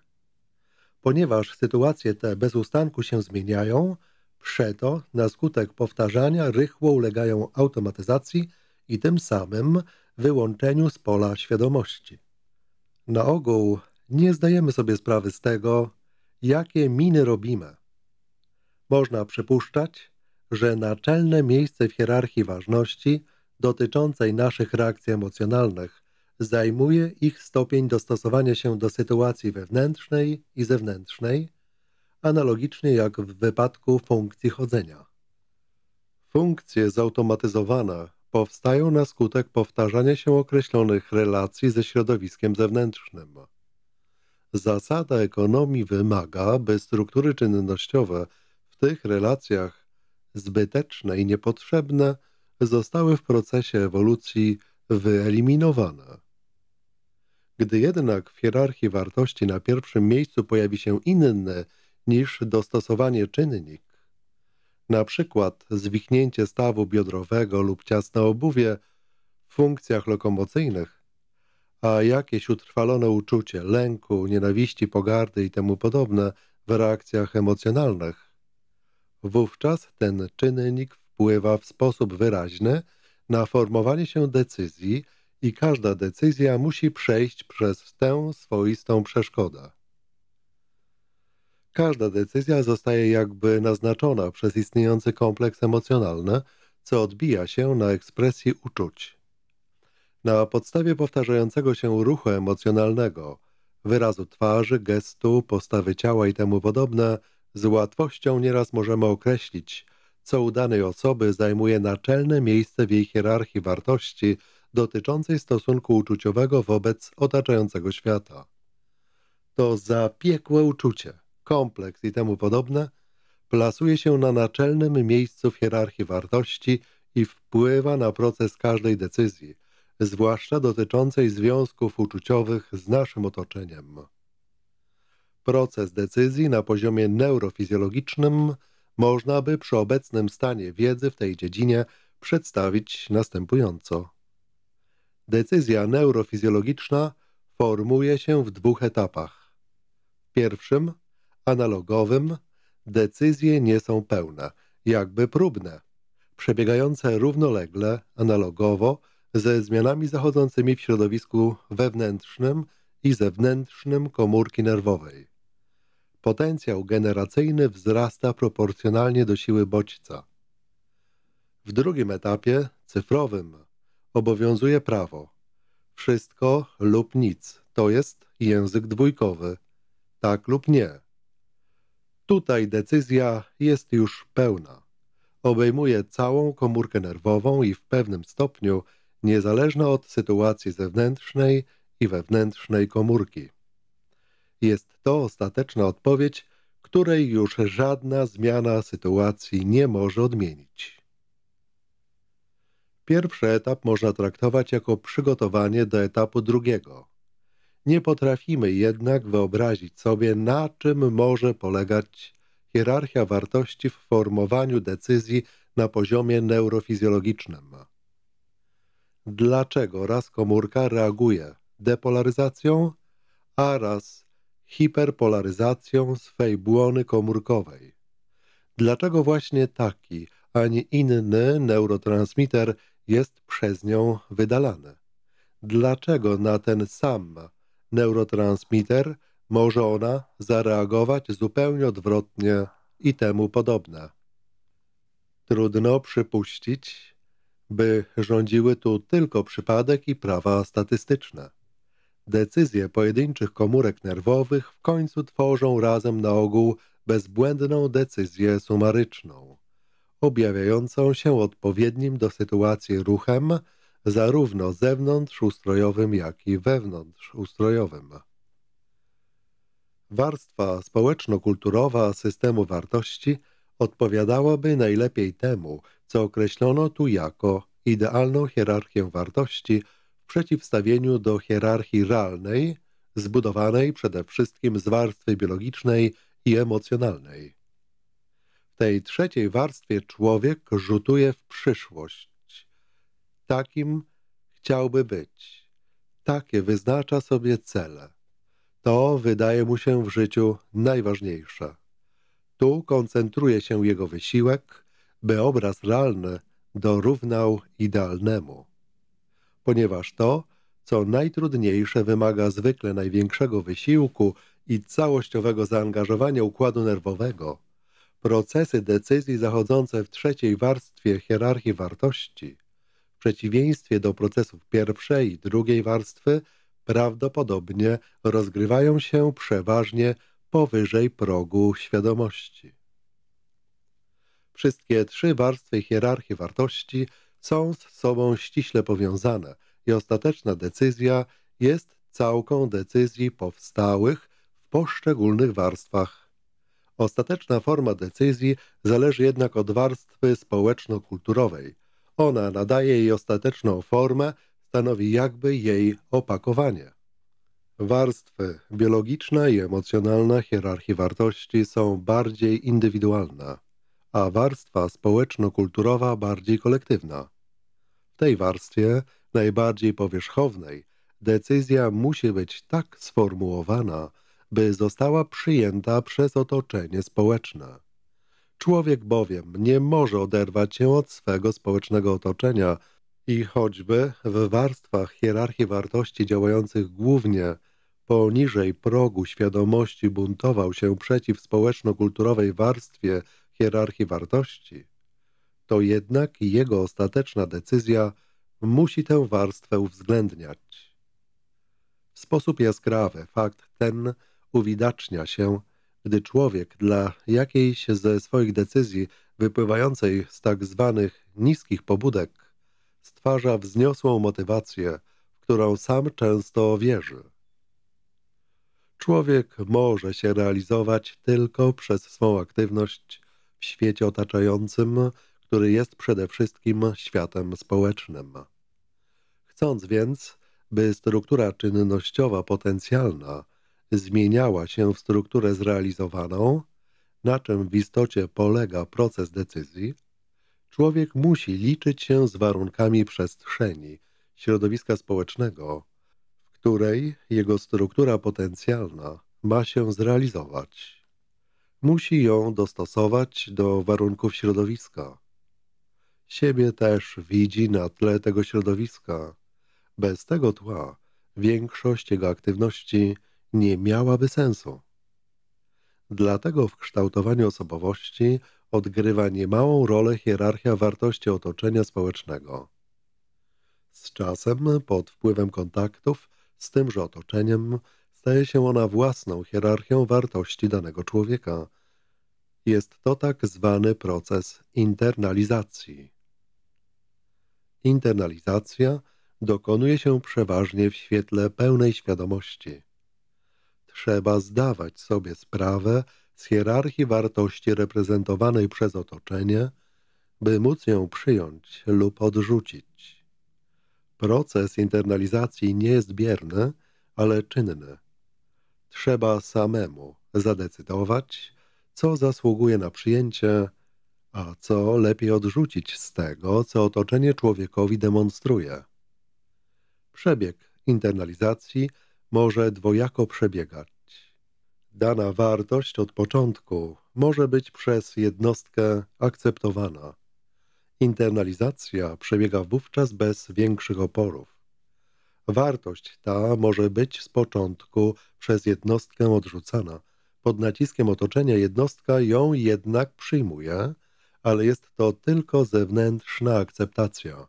Ponieważ sytuacje te bez ustanku się zmieniają, przeto na skutek powtarzania rychło ulegają automatyzacji i tym samym wyłączeniu z pola świadomości. Na ogół nie zdajemy sobie sprawy z tego, jakie miny robimy. Można przypuszczać, że naczelne miejsce w hierarchii ważności dotyczącej naszych reakcji emocjonalnych zajmuje ich stopień dostosowania się do sytuacji wewnętrznej i zewnętrznej, analogicznie jak w wypadku funkcji chodzenia. Funkcje zautomatyzowane powstają na skutek powtarzania się określonych relacji ze środowiskiem zewnętrznym. Zasada ekonomii wymaga, by struktury czynnościowe w tych relacjach zbyteczne i niepotrzebne zostały w procesie ewolucji wyeliminowane. Gdy jednak w hierarchii wartości na pierwszym miejscu pojawi się inny niż dostosowanie czynnik, na przykład zwichnięcie stawu biodrowego lub ciasne obuwie w funkcjach lokomocyjnych, a jakieś utrwalone uczucie lęku, nienawiści, pogardy i temu podobne w reakcjach emocjonalnych, wówczas ten czynnik wpływa w sposób wyraźny na formowanie się decyzji, i każda decyzja musi przejść przez tę swoistą przeszkodę. Każda decyzja zostaje jakby naznaczona przez istniejący kompleks emocjonalny, co odbija się na ekspresji uczuć. Na podstawie powtarzającego się ruchu emocjonalnego, wyrazu twarzy, gestu, postawy ciała i temu podobne, z łatwością nieraz możemy określić, co u danej osoby zajmuje naczelne miejsce w jej hierarchii wartości – dotyczącej stosunku uczuciowego wobec otaczającego świata. To zapiekłe uczucie, kompleks i temu podobne plasuje się na naczelnym miejscu w hierarchii wartości i wpływa na proces każdej decyzji, zwłaszcza dotyczącej związków uczuciowych z naszym otoczeniem. Proces decyzji na poziomie neurofizjologicznym można by przy obecnym stanie wiedzy w tej dziedzinie przedstawić następująco. Decyzja neurofizjologiczna formuje się w dwóch etapach. W pierwszym, analogowym, decyzje nie są pełne, jakby próbne, przebiegające równolegle, analogowo ze zmianami zachodzącymi w środowisku wewnętrznym i zewnętrznym komórki nerwowej. Potencjał generacyjny wzrasta proporcjonalnie do siły bodźca. W drugim etapie, cyfrowym, obowiązuje prawo. Wszystko lub nic, to jest język dwójkowy. Tak lub nie. Tutaj decyzja jest już pełna. Obejmuje całą komórkę nerwową i w pewnym stopniu niezależna od sytuacji zewnętrznej i wewnętrznej komórki. Jest to ostateczna odpowiedź, której już żadna zmiana sytuacji nie może odmienić. Pierwszy etap można traktować jako przygotowanie do etapu drugiego. Nie potrafimy jednak wyobrazić sobie, na czym może polegać hierarchia wartości w formowaniu decyzji na poziomie neurofizjologicznym. Dlaczego raz komórka reaguje depolaryzacją, a raz hiperpolaryzacją swej błony komórkowej? Dlaczego właśnie taki, a nie inny neurotransmiter jest przez nią wydalane. Dlaczego na ten sam neurotransmitter może ona zareagować zupełnie odwrotnie i temu podobne? Trudno przypuścić, by rządziły tu tylko przypadek i prawa statystyczne. Decyzje pojedynczych komórek nerwowych w końcu tworzą razem na ogół bezbłędną decyzję sumaryczną objawiającą się odpowiednim do sytuacji ruchem, zarówno zewnątrzustrojowym, jak i wewnątrzustrojowym. Warstwa społeczno-kulturowa systemu wartości odpowiadałaby najlepiej temu, co określono tu jako idealną hierarchię wartości w przeciwstawieniu do hierarchii realnej, zbudowanej przede wszystkim z warstwy biologicznej i emocjonalnej tej trzeciej warstwie człowiek rzutuje w przyszłość. Takim chciałby być. Takie wyznacza sobie cele. To wydaje mu się w życiu najważniejsze. Tu koncentruje się jego wysiłek, by obraz realny dorównał idealnemu. Ponieważ to, co najtrudniejsze, wymaga zwykle największego wysiłku i całościowego zaangażowania układu nerwowego – Procesy decyzji zachodzące w trzeciej warstwie hierarchii wartości, w przeciwieństwie do procesów pierwszej i drugiej warstwy, prawdopodobnie rozgrywają się przeważnie powyżej progu świadomości. Wszystkie trzy warstwy hierarchii wartości są z sobą ściśle powiązane i ostateczna decyzja jest całką decyzji powstałych w poszczególnych warstwach Ostateczna forma decyzji zależy jednak od warstwy społeczno-kulturowej. Ona nadaje jej ostateczną formę, stanowi jakby jej opakowanie. Warstwy biologiczna i emocjonalna hierarchii wartości są bardziej indywidualne, a warstwa społeczno-kulturowa bardziej kolektywna. W tej warstwie, najbardziej powierzchownej, decyzja musi być tak sformułowana, by została przyjęta przez otoczenie społeczne. Człowiek bowiem nie może oderwać się od swego społecznego otoczenia i choćby w warstwach hierarchii wartości działających głównie poniżej progu świadomości buntował się przeciw społeczno-kulturowej warstwie hierarchii wartości, to jednak jego ostateczna decyzja musi tę warstwę uwzględniać. W sposób jaskrawy fakt ten uwidacznia się, gdy człowiek dla jakiejś ze swoich decyzji wypływającej z tak zwanych niskich pobudek stwarza wzniosłą motywację, w którą sam często wierzy. Człowiek może się realizować tylko przez swą aktywność w świecie otaczającym, który jest przede wszystkim światem społecznym. Chcąc więc, by struktura czynnościowa potencjalna zmieniała się w strukturę zrealizowaną, na czym w istocie polega proces decyzji, człowiek musi liczyć się z warunkami przestrzeni, środowiska społecznego, w której jego struktura potencjalna ma się zrealizować. Musi ją dostosować do warunków środowiska. Siebie też widzi na tle tego środowiska. Bez tego tła większość jego aktywności nie miałaby sensu. Dlatego w kształtowaniu osobowości odgrywa niemałą rolę hierarchia wartości otoczenia społecznego. Z czasem, pod wpływem kontaktów z tymże otoczeniem, staje się ona własną hierarchią wartości danego człowieka. Jest to tak zwany proces internalizacji. Internalizacja dokonuje się przeważnie w świetle pełnej świadomości trzeba zdawać sobie sprawę z hierarchii wartości reprezentowanej przez otoczenie, by móc ją przyjąć lub odrzucić. Proces internalizacji nie jest bierny, ale czynny. Trzeba samemu zadecydować, co zasługuje na przyjęcie, a co lepiej odrzucić z tego, co otoczenie człowiekowi demonstruje. Przebieg internalizacji – może dwojako przebiegać. Dana wartość od początku może być przez jednostkę akceptowana. Internalizacja przebiega wówczas bez większych oporów. Wartość ta może być z początku przez jednostkę odrzucana. Pod naciskiem otoczenia jednostka ją jednak przyjmuje, ale jest to tylko zewnętrzna akceptacja.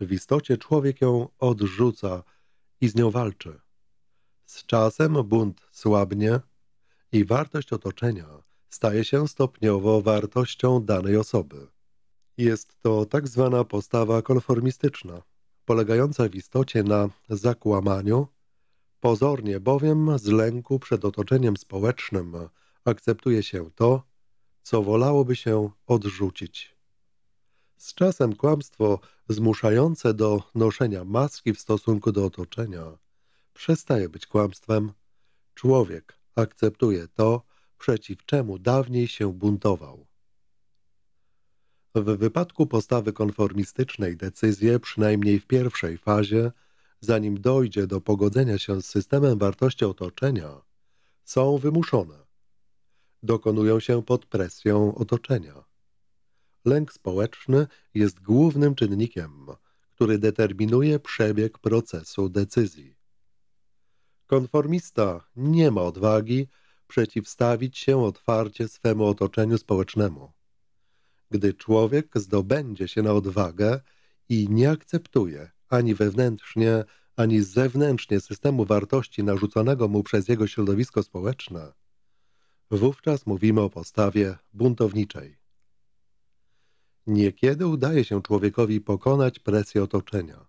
W istocie człowiek ją odrzuca i z nią walczy. Z czasem bunt słabnie i wartość otoczenia staje się stopniowo wartością danej osoby. Jest to tak zwana postawa konformistyczna, polegająca w istocie na zakłamaniu, pozornie bowiem z lęku przed otoczeniem społecznym akceptuje się to, co wolałoby się odrzucić. Z czasem kłamstwo zmuszające do noszenia maski w stosunku do otoczenia przestaje być kłamstwem. Człowiek akceptuje to, przeciw czemu dawniej się buntował. W wypadku postawy konformistycznej decyzje, przynajmniej w pierwszej fazie, zanim dojdzie do pogodzenia się z systemem wartości otoczenia, są wymuszone. Dokonują się pod presją otoczenia. Lęk społeczny jest głównym czynnikiem, który determinuje przebieg procesu decyzji. Konformista nie ma odwagi przeciwstawić się otwarcie swemu otoczeniu społecznemu. Gdy człowiek zdobędzie się na odwagę i nie akceptuje ani wewnętrznie, ani zewnętrznie systemu wartości narzuconego mu przez jego środowisko społeczne, wówczas mówimy o postawie buntowniczej. Niekiedy udaje się człowiekowi pokonać presję otoczenia,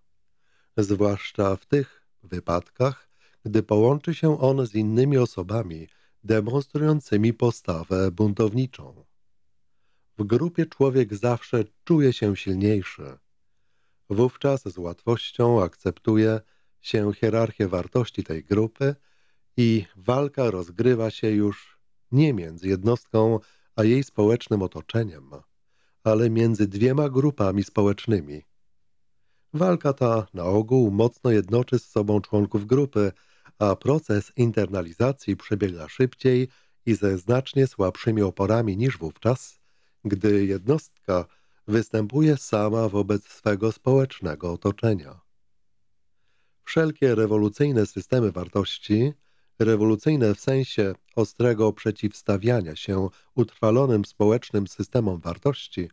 zwłaszcza w tych wypadkach, gdy połączy się on z innymi osobami demonstrującymi postawę buntowniczą. W grupie człowiek zawsze czuje się silniejszy. Wówczas z łatwością akceptuje się hierarchię wartości tej grupy i walka rozgrywa się już nie między jednostką a jej społecznym otoczeniem, ale między dwiema grupami społecznymi. Walka ta na ogół mocno jednoczy z sobą członków grupy, a proces internalizacji przebiega szybciej i ze znacznie słabszymi oporami niż wówczas, gdy jednostka występuje sama wobec swego społecznego otoczenia. Wszelkie rewolucyjne systemy wartości, rewolucyjne w sensie ostrego przeciwstawiania się utrwalonym społecznym systemom wartości,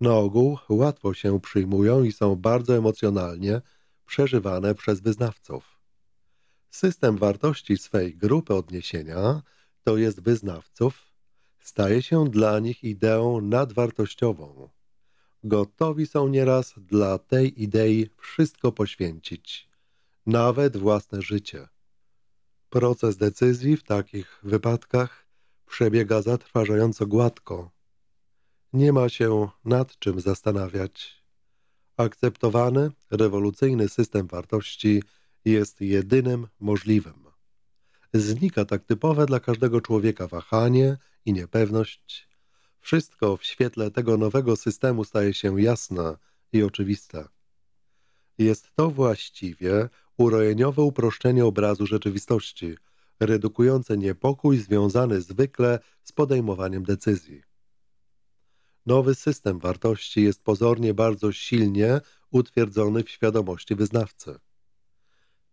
na ogół łatwo się przyjmują i są bardzo emocjonalnie przeżywane przez wyznawców. System wartości swej grupy odniesienia, to jest wyznawców, staje się dla nich ideą nadwartościową. Gotowi są nieraz dla tej idei wszystko poświęcić, nawet własne życie. Proces decyzji w takich wypadkach przebiega zatrważająco gładko. Nie ma się nad czym zastanawiać. Akceptowany, rewolucyjny system wartości – jest jedynym możliwym. Znika tak typowe dla każdego człowieka wahanie i niepewność. Wszystko w świetle tego nowego systemu staje się jasne i oczywiste. Jest to właściwie urojeniowe uproszczenie obrazu rzeczywistości, redukujące niepokój związany zwykle z podejmowaniem decyzji. Nowy system wartości jest pozornie bardzo silnie utwierdzony w świadomości wyznawcy.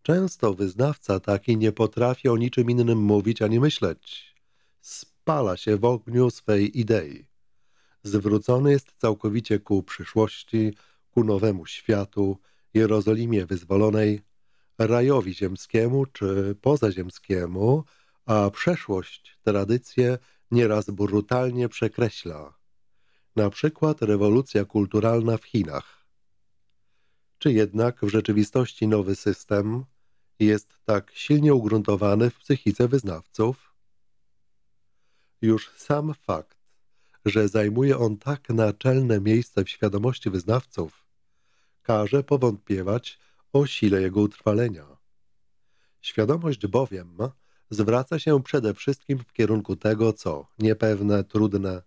Często wyznawca taki nie potrafi o niczym innym mówić ani myśleć. Spala się w ogniu swej idei. Zwrócony jest całkowicie ku przyszłości, ku nowemu światu, Jerozolimie wyzwolonej, rajowi ziemskiemu czy pozaziemskiemu, a przeszłość, tradycje nieraz brutalnie przekreśla. Na przykład rewolucja kulturalna w Chinach. Czy jednak w rzeczywistości nowy system, jest tak silnie ugruntowany w psychice wyznawców? Już sam fakt, że zajmuje on tak naczelne miejsce w świadomości wyznawców, każe powątpiewać o sile jego utrwalenia. Świadomość bowiem zwraca się przede wszystkim w kierunku tego, co niepewne, trudne,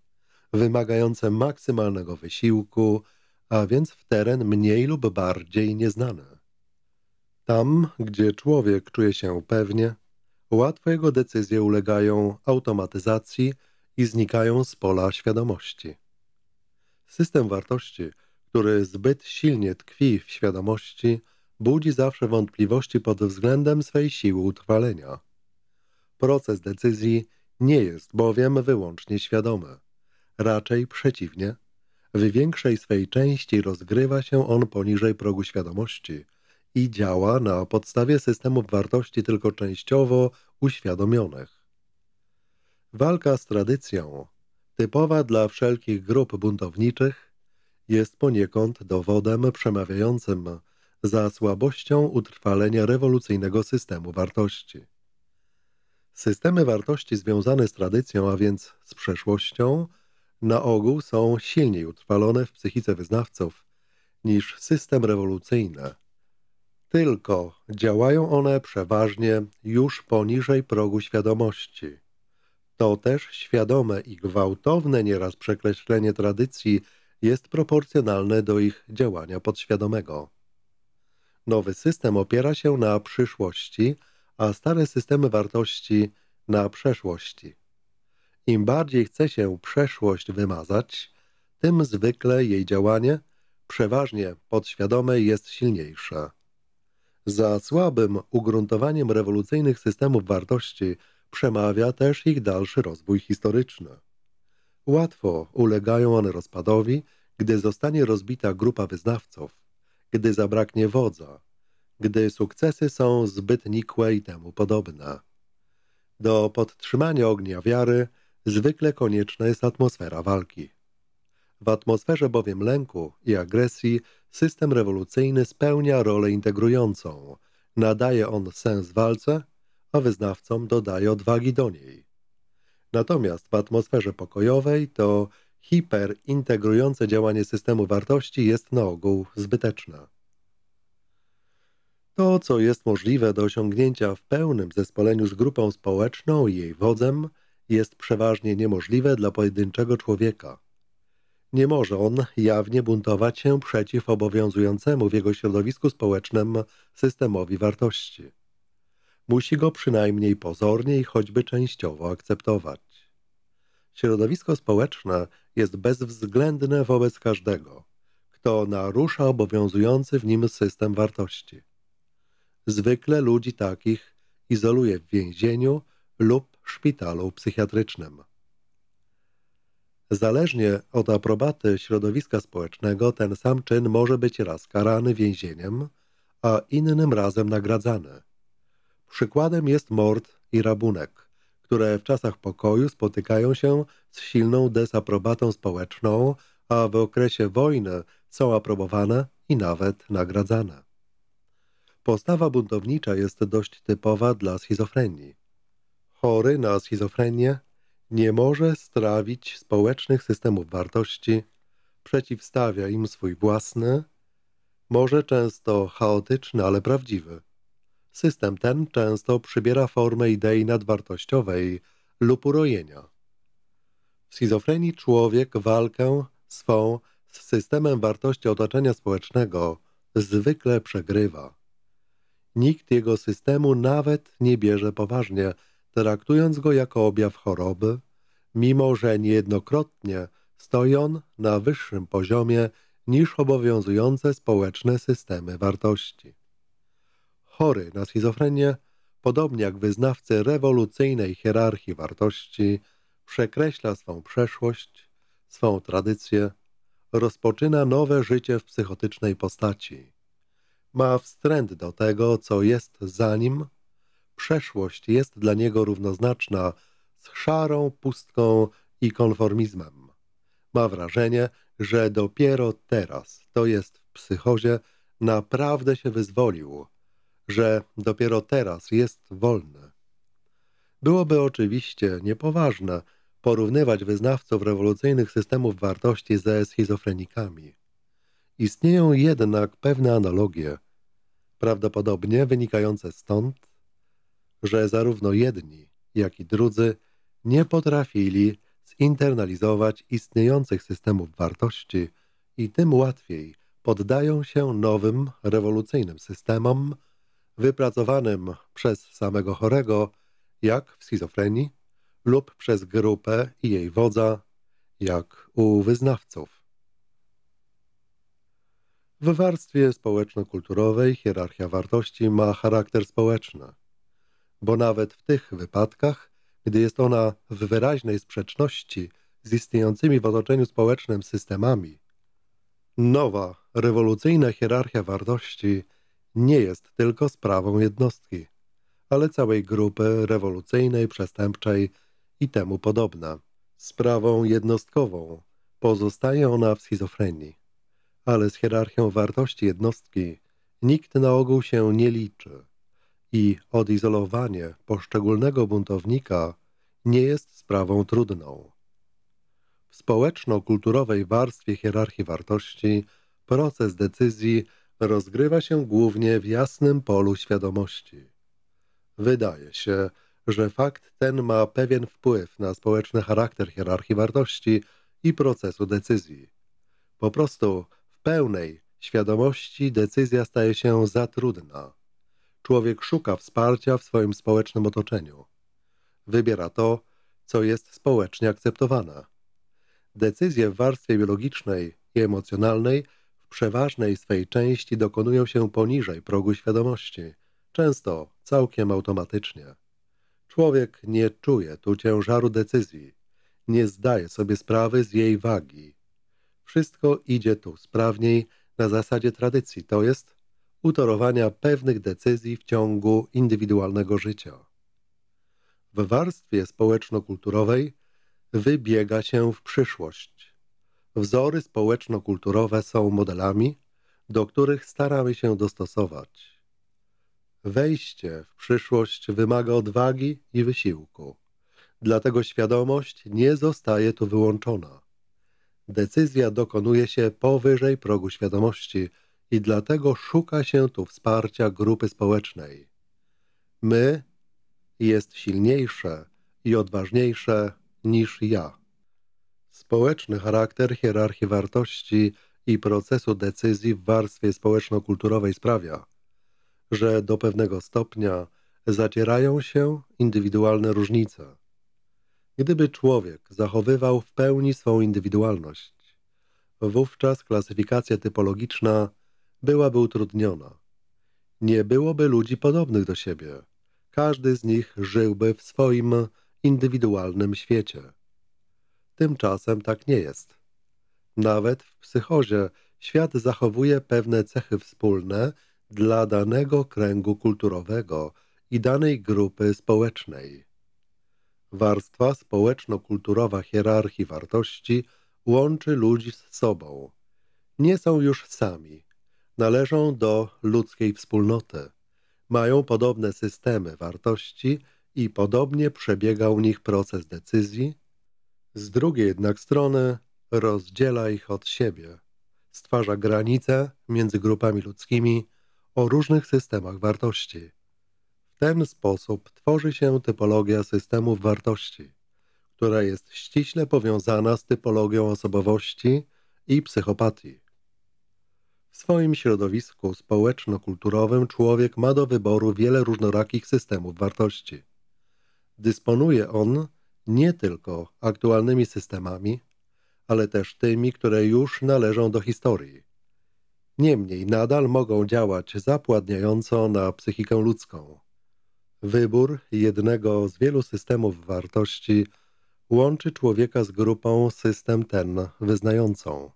wymagające maksymalnego wysiłku, a więc w teren mniej lub bardziej nieznany. Tam, gdzie człowiek czuje się pewnie, łatwo jego decyzje ulegają automatyzacji i znikają z pola świadomości. System wartości, który zbyt silnie tkwi w świadomości, budzi zawsze wątpliwości pod względem swej siły utrwalenia. Proces decyzji nie jest bowiem wyłącznie świadomy. Raczej przeciwnie, w większej swej części rozgrywa się on poniżej progu świadomości – i działa na podstawie systemów wartości tylko częściowo uświadomionych. Walka z tradycją, typowa dla wszelkich grup buntowniczych, jest poniekąd dowodem przemawiającym za słabością utrwalenia rewolucyjnego systemu wartości. Systemy wartości związane z tradycją, a więc z przeszłością, na ogół są silniej utrwalone w psychice wyznawców niż system rewolucyjny tylko działają one przeważnie już poniżej progu świadomości. To też świadome i gwałtowne nieraz przekreślenie tradycji jest proporcjonalne do ich działania podświadomego. Nowy system opiera się na przyszłości, a stare systemy wartości na przeszłości. Im bardziej chce się przeszłość wymazać, tym zwykle jej działanie, przeważnie podświadome, jest silniejsze. Za słabym ugruntowaniem rewolucyjnych systemów wartości przemawia też ich dalszy rozwój historyczny. Łatwo ulegają one rozpadowi, gdy zostanie rozbita grupa wyznawców, gdy zabraknie wodza, gdy sukcesy są zbyt nikłe i temu podobne. Do podtrzymania ognia wiary zwykle konieczna jest atmosfera walki. W atmosferze bowiem lęku i agresji system rewolucyjny spełnia rolę integrującą. Nadaje on sens walce, a wyznawcom dodaje odwagi do niej. Natomiast w atmosferze pokojowej to hiperintegrujące działanie systemu wartości jest na ogół zbyteczne. To, co jest możliwe do osiągnięcia w pełnym zespoleniu z grupą społeczną i jej wodzem, jest przeważnie niemożliwe dla pojedynczego człowieka. Nie może on jawnie buntować się przeciw obowiązującemu w jego środowisku społecznym systemowi wartości. Musi go przynajmniej pozornie i choćby częściowo akceptować. Środowisko społeczne jest bezwzględne wobec każdego, kto narusza obowiązujący w nim system wartości. Zwykle ludzi takich izoluje w więzieniu lub szpitalu psychiatrycznym. Zależnie od aprobaty środowiska społecznego, ten sam czyn może być raz karany więzieniem, a innym razem nagradzany. Przykładem jest mord i rabunek, które w czasach pokoju spotykają się z silną desaprobatą społeczną, a w okresie wojny są aprobowane i nawet nagradzane. Postawa buntownicza jest dość typowa dla schizofrenii. Chory na schizofrenię nie może strawić społecznych systemów wartości, przeciwstawia im swój własny, może często chaotyczny, ale prawdziwy. System ten często przybiera formę idei nadwartościowej lub urojenia. W schizofrenii człowiek walkę swą z systemem wartości otoczenia społecznego zwykle przegrywa. Nikt jego systemu nawet nie bierze poważnie – traktując go jako objaw choroby, mimo że niejednokrotnie stoi on na wyższym poziomie niż obowiązujące społeczne systemy wartości. Chory na schizofrenię, podobnie jak wyznawcy rewolucyjnej hierarchii wartości, przekreśla swą przeszłość, swą tradycję, rozpoczyna nowe życie w psychotycznej postaci. Ma wstręt do tego, co jest za nim przeszłość jest dla niego równoznaczna z szarą pustką i konformizmem. Ma wrażenie, że dopiero teraz, to jest w psychozie, naprawdę się wyzwolił, że dopiero teraz jest wolny. Byłoby oczywiście niepoważne porównywać wyznawców rewolucyjnych systemów wartości ze schizofrenikami. Istnieją jednak pewne analogie, prawdopodobnie wynikające stąd, że zarówno jedni, jak i drudzy nie potrafili zinternalizować istniejących systemów wartości i tym łatwiej poddają się nowym, rewolucyjnym systemom wypracowanym przez samego chorego, jak w schizofrenii, lub przez grupę i jej wodza, jak u wyznawców. W warstwie społeczno-kulturowej hierarchia wartości ma charakter społeczny bo nawet w tych wypadkach, gdy jest ona w wyraźnej sprzeczności z istniejącymi w otoczeniu społecznym systemami, nowa, rewolucyjna hierarchia wartości nie jest tylko sprawą jednostki, ale całej grupy rewolucyjnej, przestępczej i temu podobna. Sprawą jednostkową pozostaje ona w schizofrenii, ale z hierarchią wartości jednostki nikt na ogół się nie liczy – i odizolowanie poszczególnego buntownika nie jest sprawą trudną. W społeczno-kulturowej warstwie hierarchii wartości proces decyzji rozgrywa się głównie w jasnym polu świadomości. Wydaje się, że fakt ten ma pewien wpływ na społeczny charakter hierarchii wartości i procesu decyzji. Po prostu w pełnej świadomości decyzja staje się za trudna człowiek szuka wsparcia w swoim społecznym otoczeniu. Wybiera to, co jest społecznie akceptowane. Decyzje w warstwie biologicznej i emocjonalnej w przeważnej swej części dokonują się poniżej progu świadomości, często całkiem automatycznie. Człowiek nie czuje tu ciężaru decyzji, nie zdaje sobie sprawy z jej wagi. Wszystko idzie tu sprawniej na zasadzie tradycji, to jest utorowania pewnych decyzji w ciągu indywidualnego życia. W warstwie społeczno-kulturowej wybiega się w przyszłość. Wzory społeczno-kulturowe są modelami, do których staramy się dostosować. Wejście w przyszłość wymaga odwagi i wysiłku. Dlatego świadomość nie zostaje tu wyłączona. Decyzja dokonuje się powyżej progu świadomości – i dlatego szuka się tu wsparcia grupy społecznej. My jest silniejsze i odważniejsze niż ja. Społeczny charakter hierarchii wartości i procesu decyzji w warstwie społeczno-kulturowej sprawia, że do pewnego stopnia zacierają się indywidualne różnice. Gdyby człowiek zachowywał w pełni swą indywidualność, wówczas klasyfikacja typologiczna byłaby utrudniona. Nie byłoby ludzi podobnych do siebie. Każdy z nich żyłby w swoim indywidualnym świecie. Tymczasem tak nie jest. Nawet w psychozie świat zachowuje pewne cechy wspólne dla danego kręgu kulturowego i danej grupy społecznej. Warstwa społeczno-kulturowa hierarchii wartości łączy ludzi z sobą. Nie są już sami, Należą do ludzkiej wspólnoty. Mają podobne systemy wartości i podobnie przebiega u nich proces decyzji. Z drugiej jednak strony rozdziela ich od siebie. Stwarza granice między grupami ludzkimi o różnych systemach wartości. W ten sposób tworzy się typologia systemów wartości, która jest ściśle powiązana z typologią osobowości i psychopatii. W swoim środowisku społeczno-kulturowym człowiek ma do wyboru wiele różnorakich systemów wartości. Dysponuje on nie tylko aktualnymi systemami, ale też tymi, które już należą do historii. Niemniej nadal mogą działać zapładniająco na psychikę ludzką. Wybór jednego z wielu systemów wartości łączy człowieka z grupą system ten wyznającą.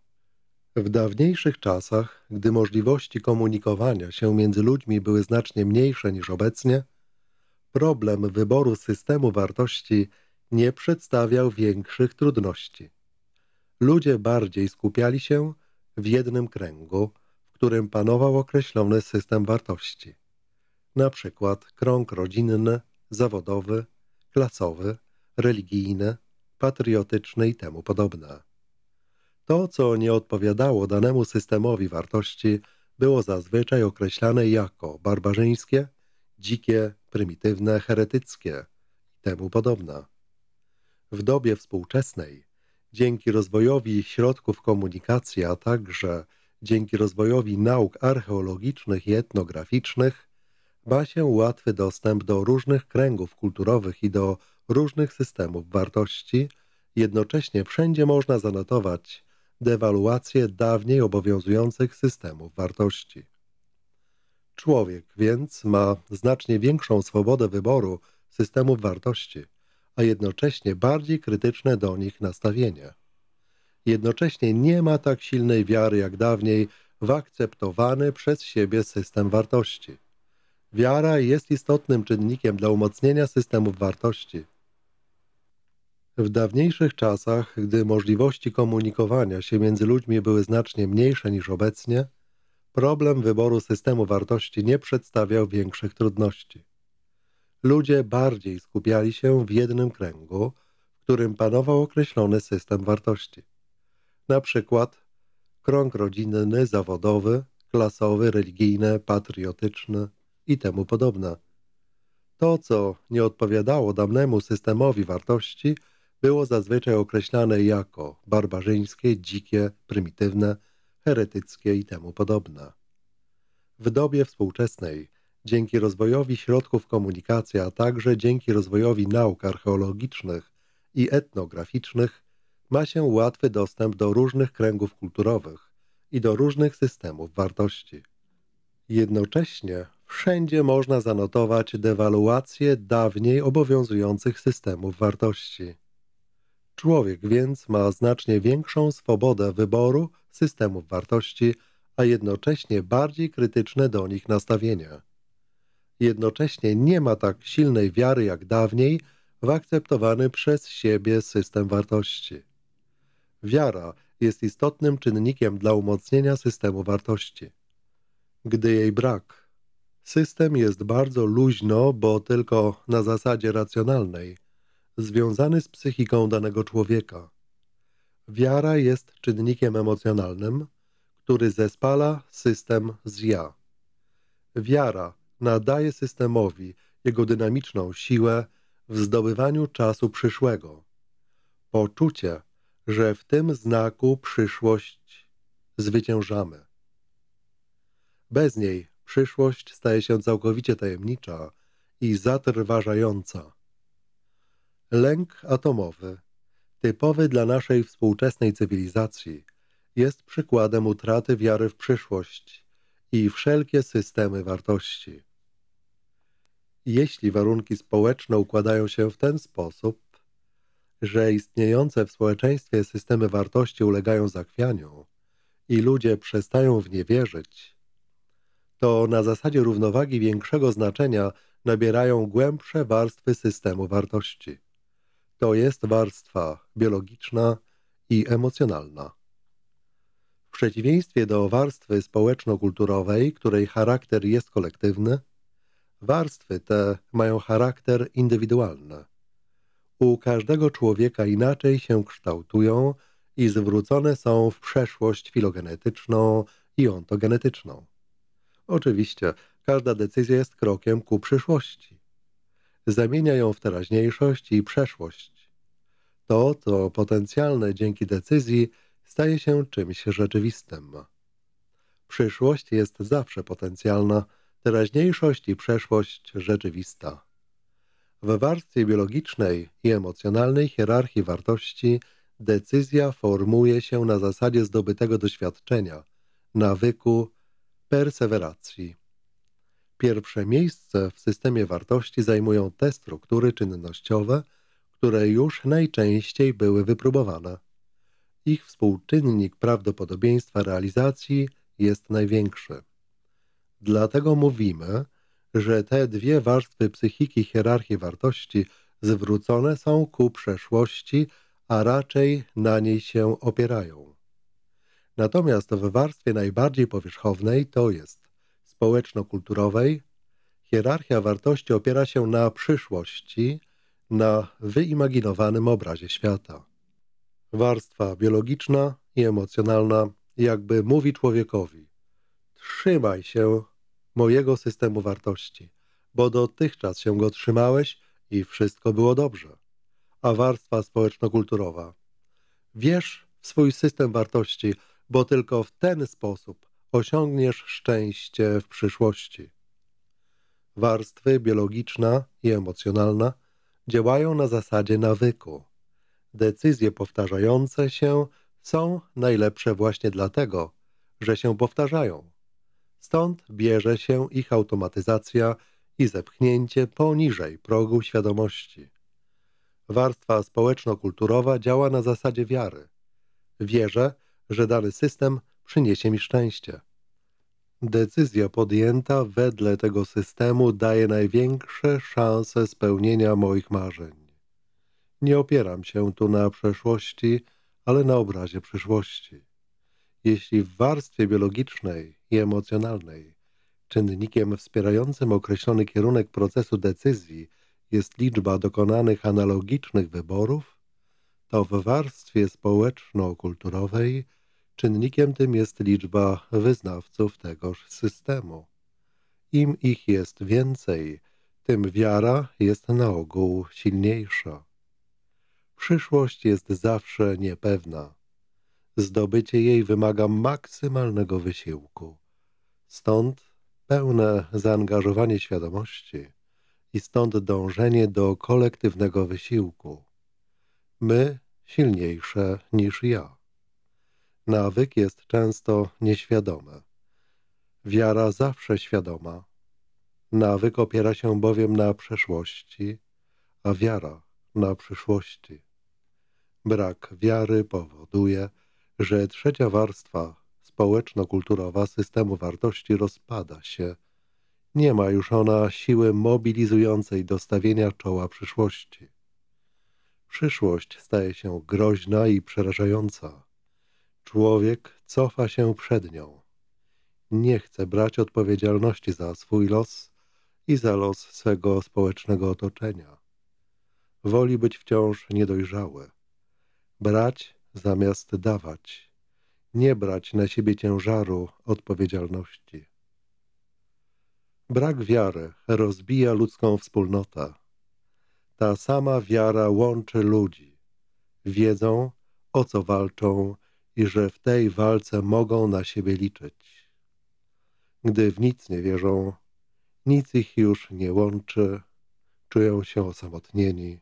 W dawniejszych czasach, gdy możliwości komunikowania się między ludźmi były znacznie mniejsze niż obecnie, problem wyboru systemu wartości nie przedstawiał większych trudności. Ludzie bardziej skupiali się w jednym kręgu, w którym panował określony system wartości. Na przykład krąg rodzinny, zawodowy, klasowy, religijny, patriotyczny i temu podobne. To, co nie odpowiadało danemu systemowi wartości, było zazwyczaj określane jako barbarzyńskie, dzikie, prymitywne, heretyckie i temu podobne. W dobie współczesnej, dzięki rozwojowi środków komunikacji, a także dzięki rozwojowi nauk archeologicznych i etnograficznych, ma się łatwy dostęp do różnych kręgów kulturowych i do różnych systemów wartości, jednocześnie wszędzie można zanotować dewaluację dawniej obowiązujących systemów wartości. Człowiek więc ma znacznie większą swobodę wyboru systemów wartości, a jednocześnie bardziej krytyczne do nich nastawienie. Jednocześnie nie ma tak silnej wiary jak dawniej w akceptowany przez siebie system wartości. Wiara jest istotnym czynnikiem dla umocnienia systemów wartości – w dawniejszych czasach, gdy możliwości komunikowania się między ludźmi były znacznie mniejsze niż obecnie, problem wyboru systemu wartości nie przedstawiał większych trudności. Ludzie bardziej skupiali się w jednym kręgu, w którym panował określony system wartości. Na przykład krąg rodzinny, zawodowy, klasowy, religijny, patriotyczny i temu podobne. To, co nie odpowiadało dawnemu systemowi wartości – było zazwyczaj określane jako barbarzyńskie, dzikie, prymitywne, heretyckie i temu podobne. W dobie współczesnej, dzięki rozwojowi środków komunikacji, a także dzięki rozwojowi nauk archeologicznych i etnograficznych, ma się łatwy dostęp do różnych kręgów kulturowych i do różnych systemów wartości. Jednocześnie wszędzie można zanotować dewaluację dawniej obowiązujących systemów wartości. Człowiek więc ma znacznie większą swobodę wyboru systemów wartości, a jednocześnie bardziej krytyczne do nich nastawienie. Jednocześnie nie ma tak silnej wiary jak dawniej w akceptowany przez siebie system wartości. Wiara jest istotnym czynnikiem dla umocnienia systemu wartości. Gdy jej brak, system jest bardzo luźno, bo tylko na zasadzie racjonalnej – związany z psychiką danego człowieka. Wiara jest czynnikiem emocjonalnym, który zespala system z ja. Wiara nadaje systemowi jego dynamiczną siłę w zdobywaniu czasu przyszłego. Poczucie, że w tym znaku przyszłość zwyciężamy. Bez niej przyszłość staje się całkowicie tajemnicza i zatrważająca. Lęk atomowy, typowy dla naszej współczesnej cywilizacji, jest przykładem utraty wiary w przyszłość i wszelkie systemy wartości. Jeśli warunki społeczne układają się w ten sposób, że istniejące w społeczeństwie systemy wartości ulegają zachwianiu i ludzie przestają w nie wierzyć, to na zasadzie równowagi większego znaczenia nabierają głębsze warstwy systemu wartości to jest warstwa biologiczna i emocjonalna. W przeciwieństwie do warstwy społeczno-kulturowej, której charakter jest kolektywny, warstwy te mają charakter indywidualny. U każdego człowieka inaczej się kształtują i zwrócone są w przeszłość filogenetyczną i ontogenetyczną. Oczywiście, każda decyzja jest krokiem ku przyszłości zamienia ją w teraźniejszość i przeszłość. To, co potencjalne dzięki decyzji, staje się czymś rzeczywistym. Przyszłość jest zawsze potencjalna, teraźniejszość i przeszłość rzeczywista. W warstwie biologicznej i emocjonalnej hierarchii wartości decyzja formuje się na zasadzie zdobytego doświadczenia, nawyku, perseweracji. Pierwsze miejsce w systemie wartości zajmują te struktury czynnościowe, które już najczęściej były wypróbowane. Ich współczynnik prawdopodobieństwa realizacji jest największy. Dlatego mówimy, że te dwie warstwy psychiki hierarchii wartości zwrócone są ku przeszłości, a raczej na niej się opierają. Natomiast w warstwie najbardziej powierzchownej, to jest społeczno-kulturowej hierarchia wartości opiera się na przyszłości, na wyimaginowanym obrazie świata. Warstwa biologiczna i emocjonalna jakby mówi człowiekowi: Trzymaj się mojego systemu wartości, bo dotychczas się go trzymałeś i wszystko było dobrze. A warstwa społeczno-kulturowa: Wierz w swój system wartości, bo tylko w ten sposób osiągniesz szczęście w przyszłości. Warstwy biologiczna i emocjonalna działają na zasadzie nawyku. Decyzje powtarzające się są najlepsze właśnie dlatego, że się powtarzają. Stąd bierze się ich automatyzacja i zepchnięcie poniżej progu świadomości. Warstwa społeczno-kulturowa działa na zasadzie wiary. Wierzę, że dany system – przyniesie mi szczęście. Decyzja podjęta wedle tego systemu daje największe szanse spełnienia moich marzeń. Nie opieram się tu na przeszłości, ale na obrazie przyszłości. Jeśli w warstwie biologicznej i emocjonalnej czynnikiem wspierającym określony kierunek procesu decyzji jest liczba dokonanych analogicznych wyborów, to w warstwie społeczno-kulturowej – Czynnikiem tym jest liczba wyznawców tegoż systemu. Im ich jest więcej, tym wiara jest na ogół silniejsza. Przyszłość jest zawsze niepewna. Zdobycie jej wymaga maksymalnego wysiłku. Stąd pełne zaangażowanie świadomości i stąd dążenie do kolektywnego wysiłku. My silniejsze niż ja. Nawyk jest często nieświadomy. Wiara zawsze świadoma. Nawyk opiera się bowiem na przeszłości, a wiara na przyszłości. Brak wiary powoduje, że trzecia warstwa społeczno-kulturowa systemu wartości rozpada się. Nie ma już ona siły mobilizującej do stawienia czoła przyszłości. Przyszłość staje się groźna i przerażająca. Człowiek cofa się przed nią. Nie chce brać odpowiedzialności za swój los i za los swego społecznego otoczenia. Woli być wciąż niedojrzały. Brać zamiast dawać. Nie brać na siebie ciężaru odpowiedzialności. Brak wiary rozbija ludzką wspólnotę. Ta sama wiara łączy ludzi. Wiedzą, o co walczą i że w tej walce mogą na siebie liczyć. Gdy w nic nie wierzą, nic ich już nie łączy, czują się osamotnieni,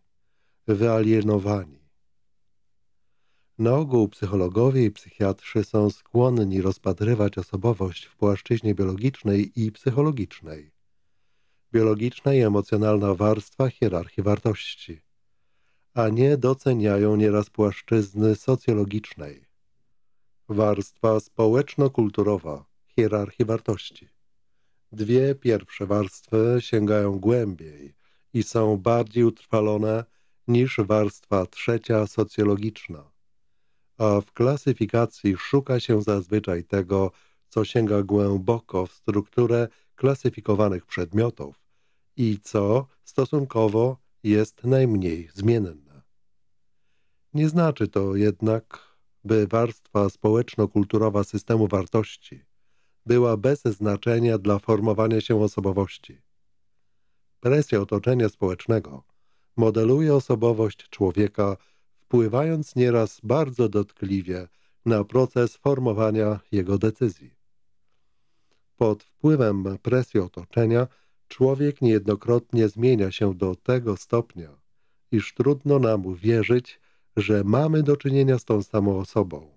wyalienowani. Na ogół psychologowie i psychiatrzy są skłonni rozpatrywać osobowość w płaszczyźnie biologicznej i psychologicznej. Biologiczna i emocjonalna warstwa hierarchii wartości, a nie doceniają nieraz płaszczyzny socjologicznej. Warstwa społeczno-kulturowa hierarchii wartości. Dwie pierwsze warstwy sięgają głębiej i są bardziej utrwalone niż warstwa trzecia socjologiczna, a w klasyfikacji szuka się zazwyczaj tego, co sięga głęboko w strukturę klasyfikowanych przedmiotów i co stosunkowo jest najmniej zmienne. Nie znaczy to jednak, by warstwa społeczno-kulturowa systemu wartości była bez znaczenia dla formowania się osobowości. Presja otoczenia społecznego modeluje osobowość człowieka, wpływając nieraz bardzo dotkliwie na proces formowania jego decyzji. Pod wpływem presji otoczenia człowiek niejednokrotnie zmienia się do tego stopnia, iż trudno nam uwierzyć, że mamy do czynienia z tą samą osobą.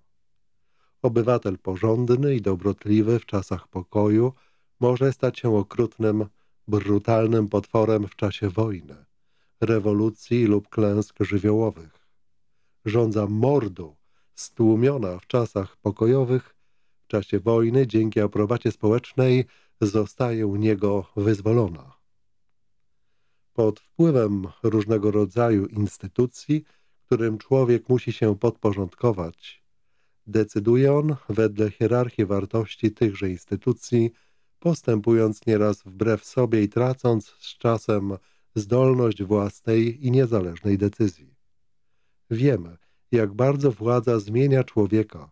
Obywatel porządny i dobrotliwy w czasach pokoju może stać się okrutnym, brutalnym potworem w czasie wojny, rewolucji lub klęsk żywiołowych. Rządza mordu, stłumiona w czasach pokojowych, w czasie wojny dzięki aprobacie społecznej zostaje u niego wyzwolona. Pod wpływem różnego rodzaju instytucji – którym człowiek musi się podporządkować. Decyduje on wedle hierarchii wartości tychże instytucji, postępując nieraz wbrew sobie i tracąc z czasem zdolność własnej i niezależnej decyzji. Wiemy, jak bardzo władza zmienia człowieka.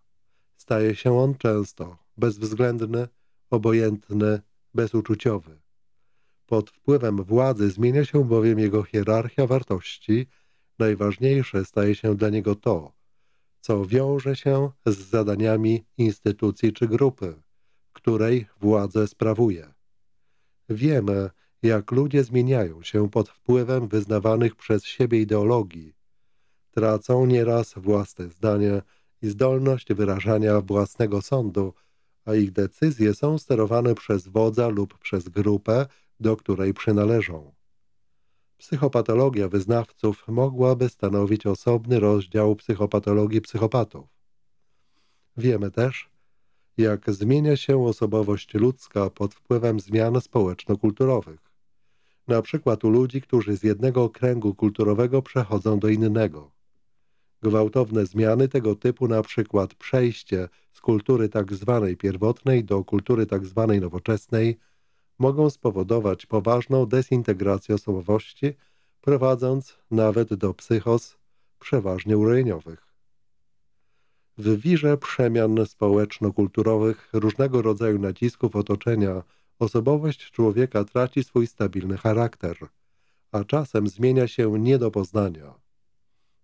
Staje się on często bezwzględny, obojętny, bezuczuciowy. Pod wpływem władzy zmienia się bowiem jego hierarchia wartości – najważniejsze staje się dla niego to, co wiąże się z zadaniami instytucji czy grupy, której władzę sprawuje. Wiemy, jak ludzie zmieniają się pod wpływem wyznawanych przez siebie ideologii. Tracą nieraz własne zdanie i zdolność wyrażania własnego sądu, a ich decyzje są sterowane przez wodza lub przez grupę, do której przynależą. Psychopatologia wyznawców mogłaby stanowić osobny rozdział psychopatologii psychopatów. Wiemy też, jak zmienia się osobowość ludzka pod wpływem zmian społeczno-kulturowych. Na przykład u ludzi, którzy z jednego kręgu kulturowego przechodzą do innego. Gwałtowne zmiany tego typu, na przykład przejście z kultury tak zwanej pierwotnej do kultury tak zwanej nowoczesnej – mogą spowodować poważną dezintegrację osobowości, prowadząc nawet do psychos, przeważnie urojeniowych. W wirze przemian społeczno-kulturowych, różnego rodzaju nacisków otoczenia, osobowość człowieka traci swój stabilny charakter, a czasem zmienia się nie do poznania.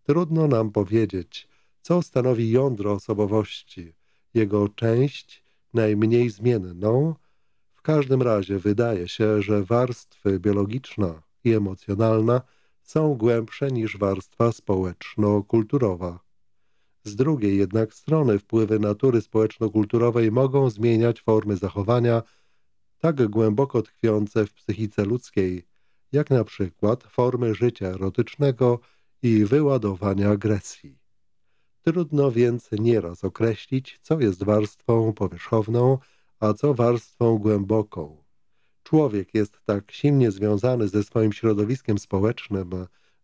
Trudno nam powiedzieć, co stanowi jądro osobowości, jego część najmniej zmienną, w każdym razie wydaje się, że warstwy biologiczna i emocjonalna są głębsze niż warstwa społeczno-kulturowa. Z drugiej jednak strony wpływy natury społeczno-kulturowej mogą zmieniać formy zachowania tak głęboko tkwiące w psychice ludzkiej, jak na przykład formy życia erotycznego i wyładowania agresji. Trudno więc nieraz określić, co jest warstwą powierzchowną, a co warstwą głęboką. Człowiek jest tak silnie związany ze swoim środowiskiem społecznym,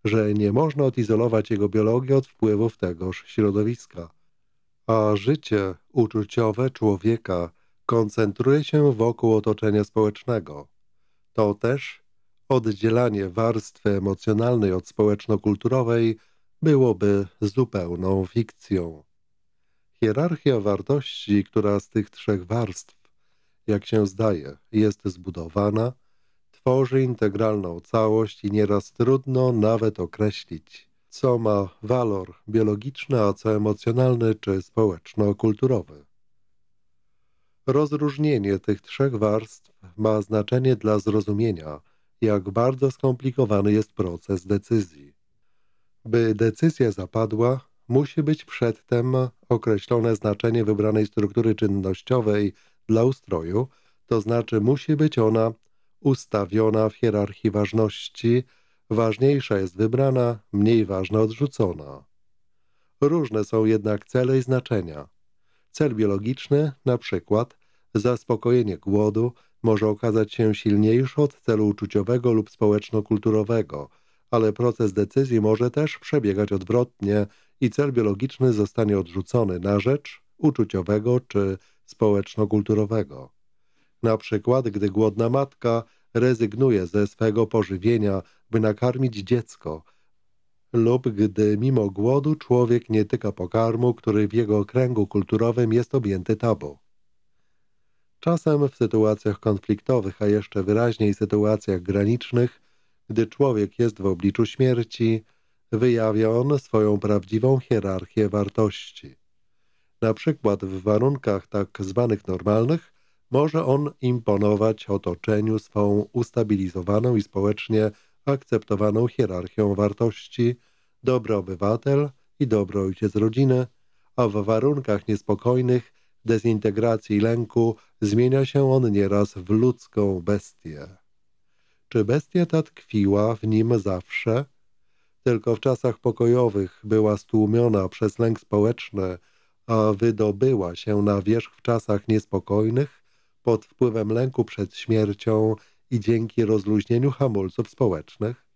że nie można odizolować jego biologii od wpływów tegoż środowiska. A życie uczuciowe człowieka koncentruje się wokół otoczenia społecznego. To też oddzielanie warstwy emocjonalnej od społeczno-kulturowej byłoby zupełną fikcją. Hierarchia wartości, która z tych trzech warstw jak się zdaje, jest zbudowana, tworzy integralną całość i nieraz trudno nawet określić, co ma walor biologiczny, a co emocjonalny czy społeczno-kulturowy. Rozróżnienie tych trzech warstw ma znaczenie dla zrozumienia, jak bardzo skomplikowany jest proces decyzji. By decyzja zapadła, musi być przedtem określone znaczenie wybranej struktury czynnościowej dla ustroju, to znaczy musi być ona ustawiona w hierarchii ważności, ważniejsza jest wybrana, mniej ważna odrzucona. Różne są jednak cele i znaczenia. Cel biologiczny, na przykład zaspokojenie głodu, może okazać się silniejszy od celu uczuciowego lub społeczno-kulturowego, ale proces decyzji może też przebiegać odwrotnie i cel biologiczny zostanie odrzucony na rzecz uczuciowego czy społeczno-kulturowego. Na przykład, gdy głodna matka rezygnuje ze swego pożywienia, by nakarmić dziecko, lub gdy mimo głodu człowiek nie tyka pokarmu, który w jego kręgu kulturowym jest objęty tabu. Czasem w sytuacjach konfliktowych, a jeszcze wyraźniej sytuacjach granicznych, gdy człowiek jest w obliczu śmierci, wyjawia on swoją prawdziwą hierarchię wartości. Na przykład w warunkach tak zwanych normalnych może on imponować otoczeniu swą ustabilizowaną i społecznie akceptowaną hierarchią wartości dobry obywatel i dobry ojciec rodziny, a w warunkach niespokojnych, dezintegracji i lęku zmienia się on nieraz w ludzką bestię. Czy bestia ta tkwiła w nim zawsze? Tylko w czasach pokojowych była stłumiona przez lęk społeczny, a wydobyła się na wierzch w czasach niespokojnych pod wpływem lęku przed śmiercią i dzięki rozluźnieniu hamulców społecznych.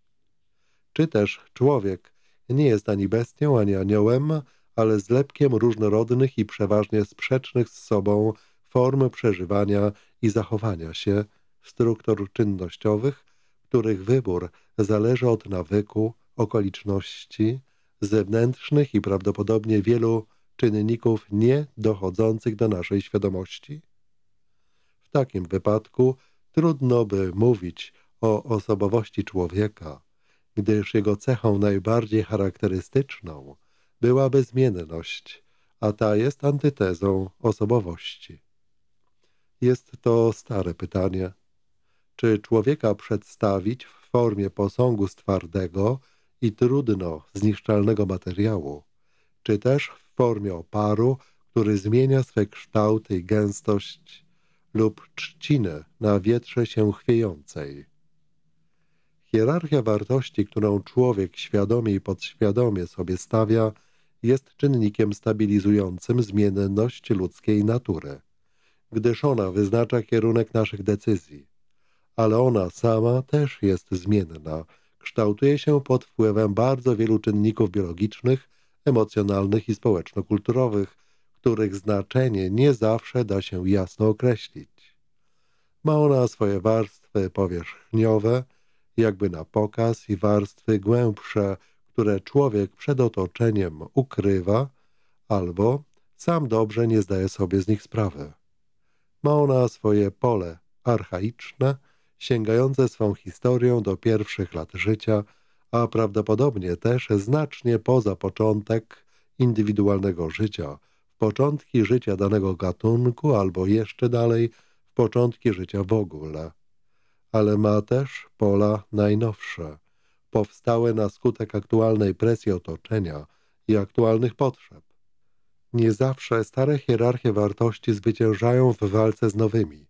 Czy też człowiek nie jest ani bestią, ani aniołem, ale zlepkiem różnorodnych i przeważnie sprzecznych z sobą form przeżywania i zachowania się, struktur czynnościowych, których wybór zależy od nawyku, okoliczności, zewnętrznych i prawdopodobnie wielu czynników nie dochodzących do naszej świadomości? W takim wypadku trudno by mówić o osobowości człowieka, gdyż jego cechą najbardziej charakterystyczną byłaby zmienność, a ta jest antytezą osobowości. Jest to stare pytanie. Czy człowieka przedstawić w formie posągu z twardego i trudno zniszczalnego materiału, czy też w formie oparu, który zmienia swe kształt i gęstość lub trzciny na wietrze się chwiejącej. Hierarchia wartości, którą człowiek świadomie i podświadomie sobie stawia, jest czynnikiem stabilizującym zmienność ludzkiej natury, gdyż ona wyznacza kierunek naszych decyzji. Ale ona sama też jest zmienna, kształtuje się pod wpływem bardzo wielu czynników biologicznych, emocjonalnych i społeczno-kulturowych, których znaczenie nie zawsze da się jasno określić. Ma ona swoje warstwy powierzchniowe, jakby na pokaz, i warstwy głębsze, które człowiek przed otoczeniem ukrywa albo sam dobrze nie zdaje sobie z nich sprawy. Ma ona swoje pole archaiczne, sięgające swą historią do pierwszych lat życia – a prawdopodobnie też znacznie poza początek indywidualnego życia, w początki życia danego gatunku albo jeszcze dalej w początki życia w ogóle. Ale ma też pola najnowsze, powstałe na skutek aktualnej presji otoczenia i aktualnych potrzeb. Nie zawsze stare hierarchie wartości zwyciężają w walce z nowymi.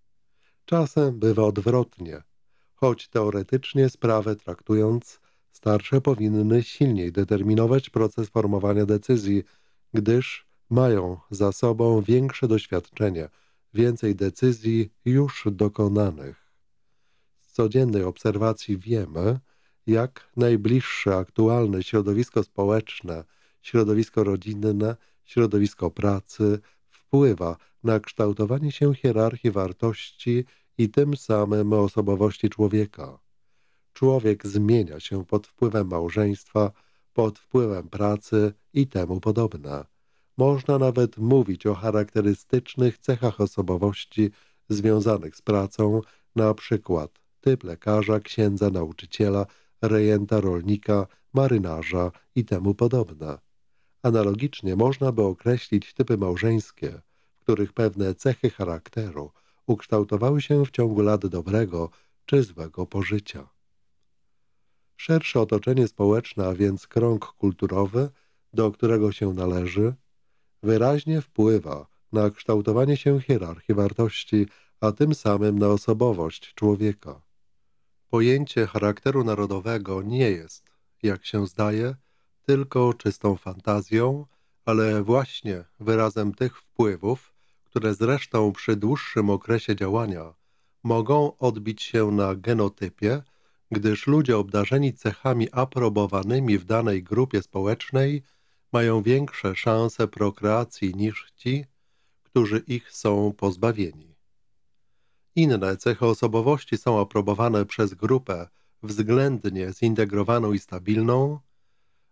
Czasem bywa odwrotnie, choć teoretycznie sprawę traktując starsze powinny silniej determinować proces formowania decyzji, gdyż mają za sobą większe doświadczenie, więcej decyzji już dokonanych. Z codziennej obserwacji wiemy, jak najbliższe aktualne środowisko społeczne, środowisko rodzinne, środowisko pracy wpływa na kształtowanie się hierarchii wartości i tym samym osobowości człowieka człowiek zmienia się pod wpływem małżeństwa, pod wpływem pracy i temu podobne. Można nawet mówić o charakterystycznych cechach osobowości związanych z pracą, na przykład typ lekarza, księdza, nauczyciela, rejenta, rolnika, marynarza i temu podobne. Analogicznie można by określić typy małżeńskie, w których pewne cechy charakteru ukształtowały się w ciągu lat dobrego czy złego pożycia szersze otoczenie społeczne, a więc krąg kulturowy, do którego się należy, wyraźnie wpływa na kształtowanie się hierarchii wartości, a tym samym na osobowość człowieka. Pojęcie charakteru narodowego nie jest, jak się zdaje, tylko czystą fantazją, ale właśnie wyrazem tych wpływów, które zresztą przy dłuższym okresie działania mogą odbić się na genotypie gdyż ludzie obdarzeni cechami aprobowanymi w danej grupie społecznej mają większe szanse prokreacji niż ci, którzy ich są pozbawieni. Inne cechy osobowości są aprobowane przez grupę względnie zintegrowaną i stabilną,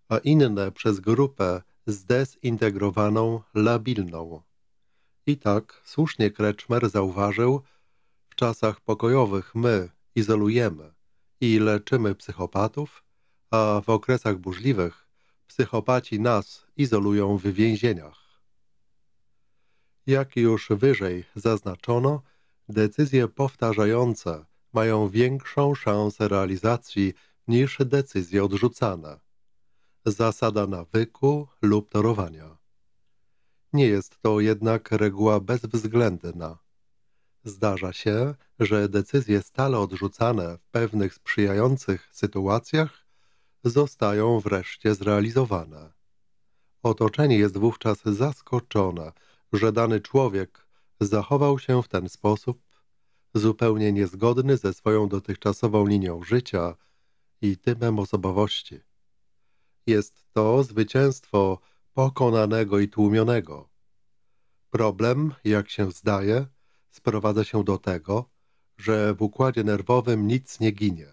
a inne przez grupę zdezintegrowaną, labilną. I tak słusznie Kreczmer zauważył, w czasach pokojowych my izolujemy, i leczymy psychopatów, a w okresach burzliwych psychopaci nas izolują w więzieniach. Jak już wyżej zaznaczono, decyzje powtarzające mają większą szansę realizacji niż decyzje odrzucane. Zasada nawyku lub torowania. Nie jest to jednak reguła bezwzględna. Zdarza się, że decyzje stale odrzucane w pewnych sprzyjających sytuacjach zostają wreszcie zrealizowane. Otoczenie jest wówczas zaskoczone, że dany człowiek zachował się w ten sposób, zupełnie niezgodny ze swoją dotychczasową linią życia i typem osobowości. Jest to zwycięstwo pokonanego i tłumionego. Problem, jak się zdaje, sprowadza się do tego, że w układzie nerwowym nic nie ginie,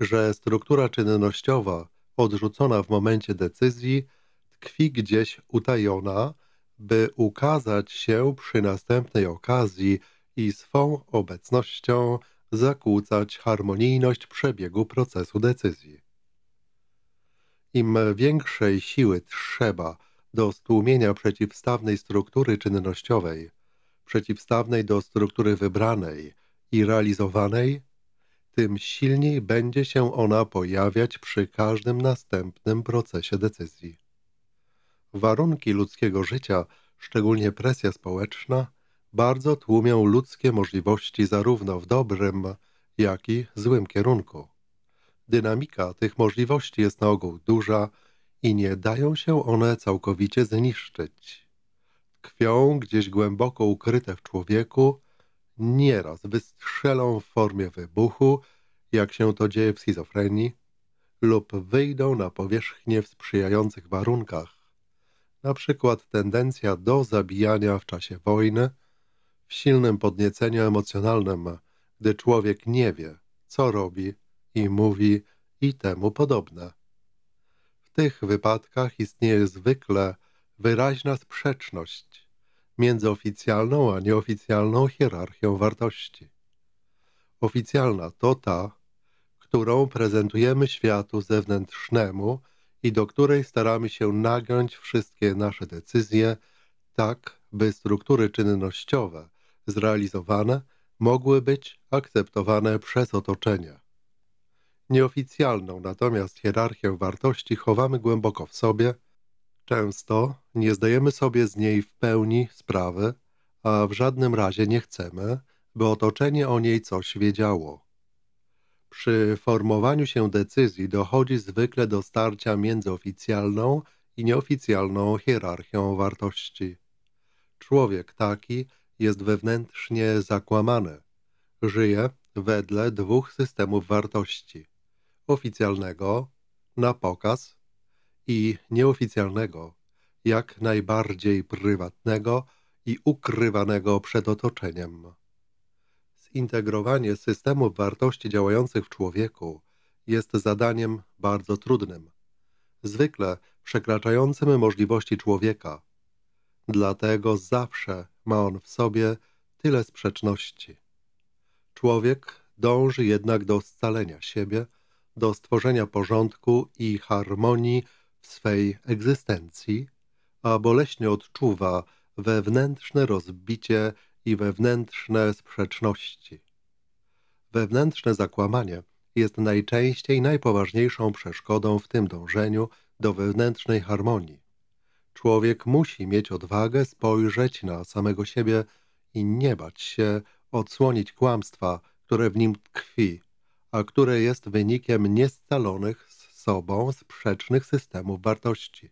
że struktura czynnościowa odrzucona w momencie decyzji tkwi gdzieś utajona, by ukazać się przy następnej okazji i swą obecnością zakłócać harmonijność przebiegu procesu decyzji. Im większej siły trzeba do stłumienia przeciwstawnej struktury czynnościowej, przeciwstawnej do struktury wybranej i realizowanej, tym silniej będzie się ona pojawiać przy każdym następnym procesie decyzji. Warunki ludzkiego życia, szczególnie presja społeczna, bardzo tłumią ludzkie możliwości zarówno w dobrym, jak i złym kierunku. Dynamika tych możliwości jest na ogół duża i nie dają się one całkowicie zniszczyć krwią, gdzieś głęboko ukryte w człowieku, nieraz wystrzelą w formie wybuchu, jak się to dzieje w schizofrenii, lub wyjdą na powierzchnię w sprzyjających warunkach, na przykład tendencja do zabijania w czasie wojny, w silnym podnieceniu emocjonalnym, gdy człowiek nie wie, co robi i mówi i temu podobne. W tych wypadkach istnieje zwykle wyraźna sprzeczność między oficjalną a nieoficjalną hierarchią wartości. Oficjalna to ta, którą prezentujemy światu zewnętrznemu i do której staramy się nagiąć wszystkie nasze decyzje, tak by struktury czynnościowe zrealizowane mogły być akceptowane przez otoczenie. Nieoficjalną natomiast hierarchię wartości chowamy głęboko w sobie – Często nie zdajemy sobie z niej w pełni sprawy, a w żadnym razie nie chcemy, by otoczenie o niej coś wiedziało. Przy formowaniu się decyzji dochodzi zwykle do starcia między oficjalną i nieoficjalną hierarchią wartości. Człowiek taki jest wewnętrznie zakłamany. Żyje wedle dwóch systemów wartości: oficjalnego, na pokaz i nieoficjalnego, jak najbardziej prywatnego i ukrywanego przed otoczeniem. Zintegrowanie systemów wartości działających w człowieku jest zadaniem bardzo trudnym, zwykle przekraczającym możliwości człowieka. Dlatego zawsze ma on w sobie tyle sprzeczności. Człowiek dąży jednak do scalenia siebie, do stworzenia porządku i harmonii w swej egzystencji, a boleśnie odczuwa wewnętrzne rozbicie i wewnętrzne sprzeczności. Wewnętrzne zakłamanie jest najczęściej najpoważniejszą przeszkodą w tym dążeniu do wewnętrznej harmonii. Człowiek musi mieć odwagę spojrzeć na samego siebie i nie bać się odsłonić kłamstwa, które w nim tkwi, a które jest wynikiem niescalonych sobą sprzecznych systemów wartości.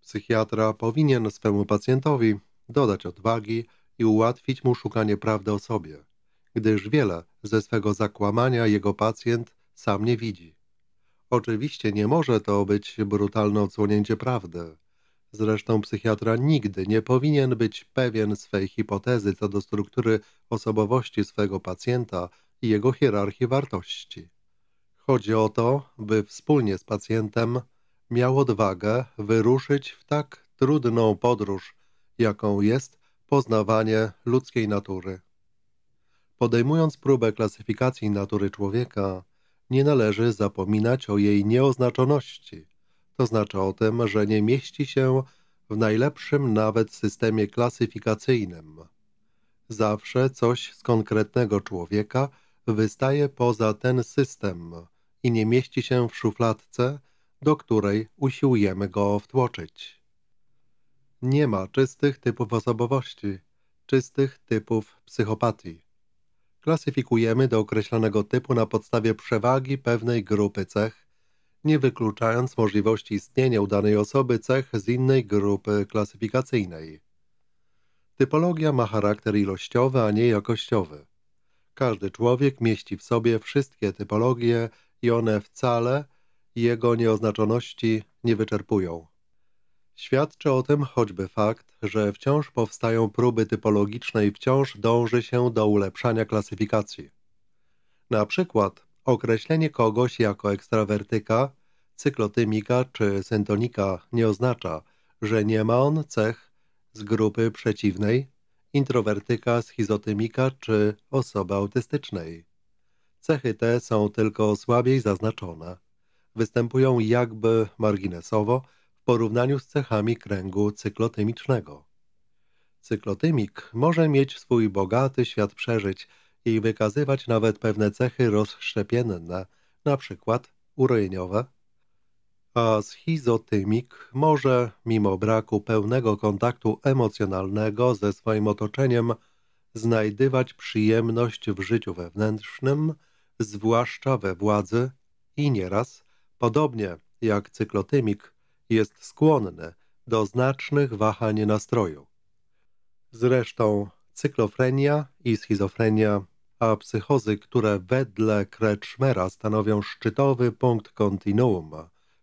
Psychiatra powinien swemu pacjentowi dodać odwagi i ułatwić mu szukanie prawdy o sobie, gdyż wiele ze swego zakłamania jego pacjent sam nie widzi. Oczywiście nie może to być brutalne odsłonięcie prawdy. Zresztą psychiatra nigdy nie powinien być pewien swej hipotezy co do struktury osobowości swego pacjenta i jego hierarchii wartości. Chodzi o to, by wspólnie z pacjentem miał odwagę wyruszyć w tak trudną podróż, jaką jest poznawanie ludzkiej natury. Podejmując próbę klasyfikacji natury człowieka, nie należy zapominać o jej nieoznaczoności, to znaczy o tym, że nie mieści się w najlepszym nawet systemie klasyfikacyjnym. Zawsze coś z konkretnego człowieka wystaje poza ten system – i nie mieści się w szufladce, do której usiłujemy go wtłoczyć. Nie ma czystych typów osobowości, czystych typów psychopatii. Klasyfikujemy do określonego typu na podstawie przewagi pewnej grupy cech, nie wykluczając możliwości istnienia u danej osoby cech z innej grupy klasyfikacyjnej. Typologia ma charakter ilościowy, a nie jakościowy. Każdy człowiek mieści w sobie wszystkie typologie i one wcale jego nieoznaczoności nie wyczerpują. Świadczy o tym choćby fakt, że wciąż powstają próby typologiczne i wciąż dąży się do ulepszania klasyfikacji. Na przykład określenie kogoś jako ekstrawertyka, cyklotymika czy syntonika nie oznacza, że nie ma on cech z grupy przeciwnej, introwertyka, schizotymika czy osoby autystycznej. Cechy te są tylko słabiej zaznaczone. Występują jakby marginesowo w porównaniu z cechami kręgu cyklotymicznego. Cyklotymik może mieć swój bogaty świat przeżyć i wykazywać nawet pewne cechy rozszczepienne, na przykład urojeniowe, a schizotymik może, mimo braku pełnego kontaktu emocjonalnego ze swoim otoczeniem, znajdywać przyjemność w życiu wewnętrznym zwłaszcza we władzy i nieraz, podobnie jak cyklotymik, jest skłonny do znacznych wahań nastroju. Zresztą cyklofrenia i schizofrenia, a psychozy, które wedle Kretschmera stanowią szczytowy punkt kontinuum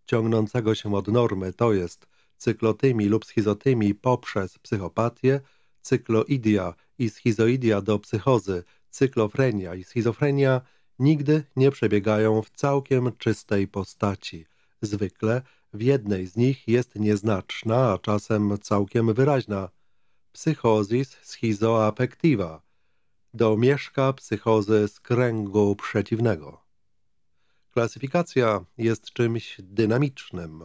ciągnącego się od normy, to jest cyklotymi lub schizotymi poprzez psychopatię, cykloidia i schizoidia do psychozy, cyklofrenia i schizofrenia – nigdy nie przebiegają w całkiem czystej postaci. Zwykle w jednej z nich jest nieznaczna, a czasem całkiem wyraźna psychozis schizoafektiva. domieszka psychozy z kręgu przeciwnego. Klasyfikacja jest czymś dynamicznym.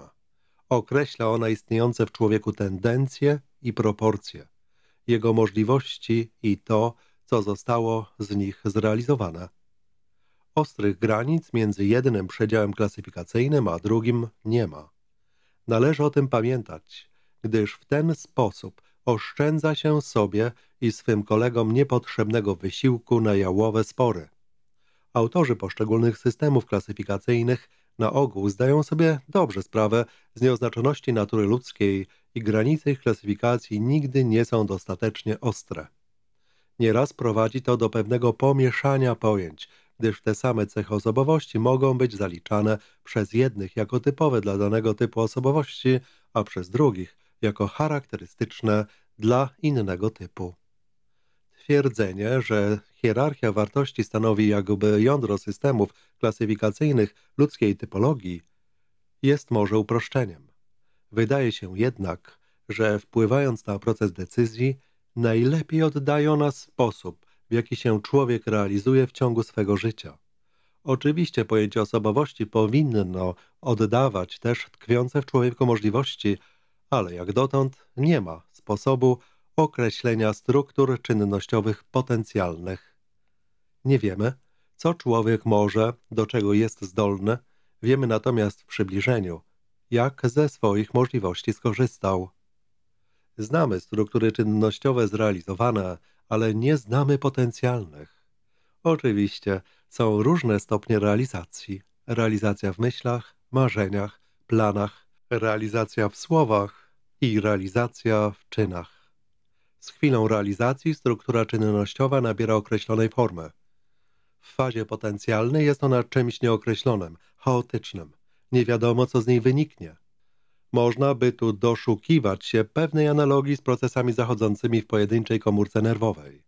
Określa ona istniejące w człowieku tendencje i proporcje, jego możliwości i to, co zostało z nich zrealizowane. Ostrych granic między jednym przedziałem klasyfikacyjnym a drugim nie ma. Należy o tym pamiętać, gdyż w ten sposób oszczędza się sobie i swym kolegom niepotrzebnego wysiłku na jałowe spory. Autorzy poszczególnych systemów klasyfikacyjnych na ogół zdają sobie dobrze sprawę z nieoznaczoności natury ludzkiej i granice ich klasyfikacji nigdy nie są dostatecznie ostre. Nieraz prowadzi to do pewnego pomieszania pojęć – gdyż te same cechy osobowości mogą być zaliczane przez jednych jako typowe dla danego typu osobowości, a przez drugich jako charakterystyczne dla innego typu. Twierdzenie, że hierarchia wartości stanowi jakby jądro systemów klasyfikacyjnych ludzkiej typologii, jest może uproszczeniem. Wydaje się jednak, że wpływając na proces decyzji, najlepiej oddaje ona sposób, w jaki się człowiek realizuje w ciągu swego życia. Oczywiście pojęcie osobowości powinno oddawać też tkwiące w człowieku możliwości, ale jak dotąd nie ma sposobu określenia struktur czynnościowych potencjalnych. Nie wiemy, co człowiek może, do czego jest zdolny, wiemy natomiast w przybliżeniu, jak ze swoich możliwości skorzystał. Znamy struktury czynnościowe zrealizowane, ale nie znamy potencjalnych. Oczywiście są różne stopnie realizacji. Realizacja w myślach, marzeniach, planach, realizacja w słowach i realizacja w czynach. Z chwilą realizacji struktura czynnościowa nabiera określonej formy. W fazie potencjalnej jest ona czymś nieokreślonym, chaotycznym. Nie wiadomo, co z niej wyniknie – można by tu doszukiwać się pewnej analogii z procesami zachodzącymi w pojedynczej komórce nerwowej.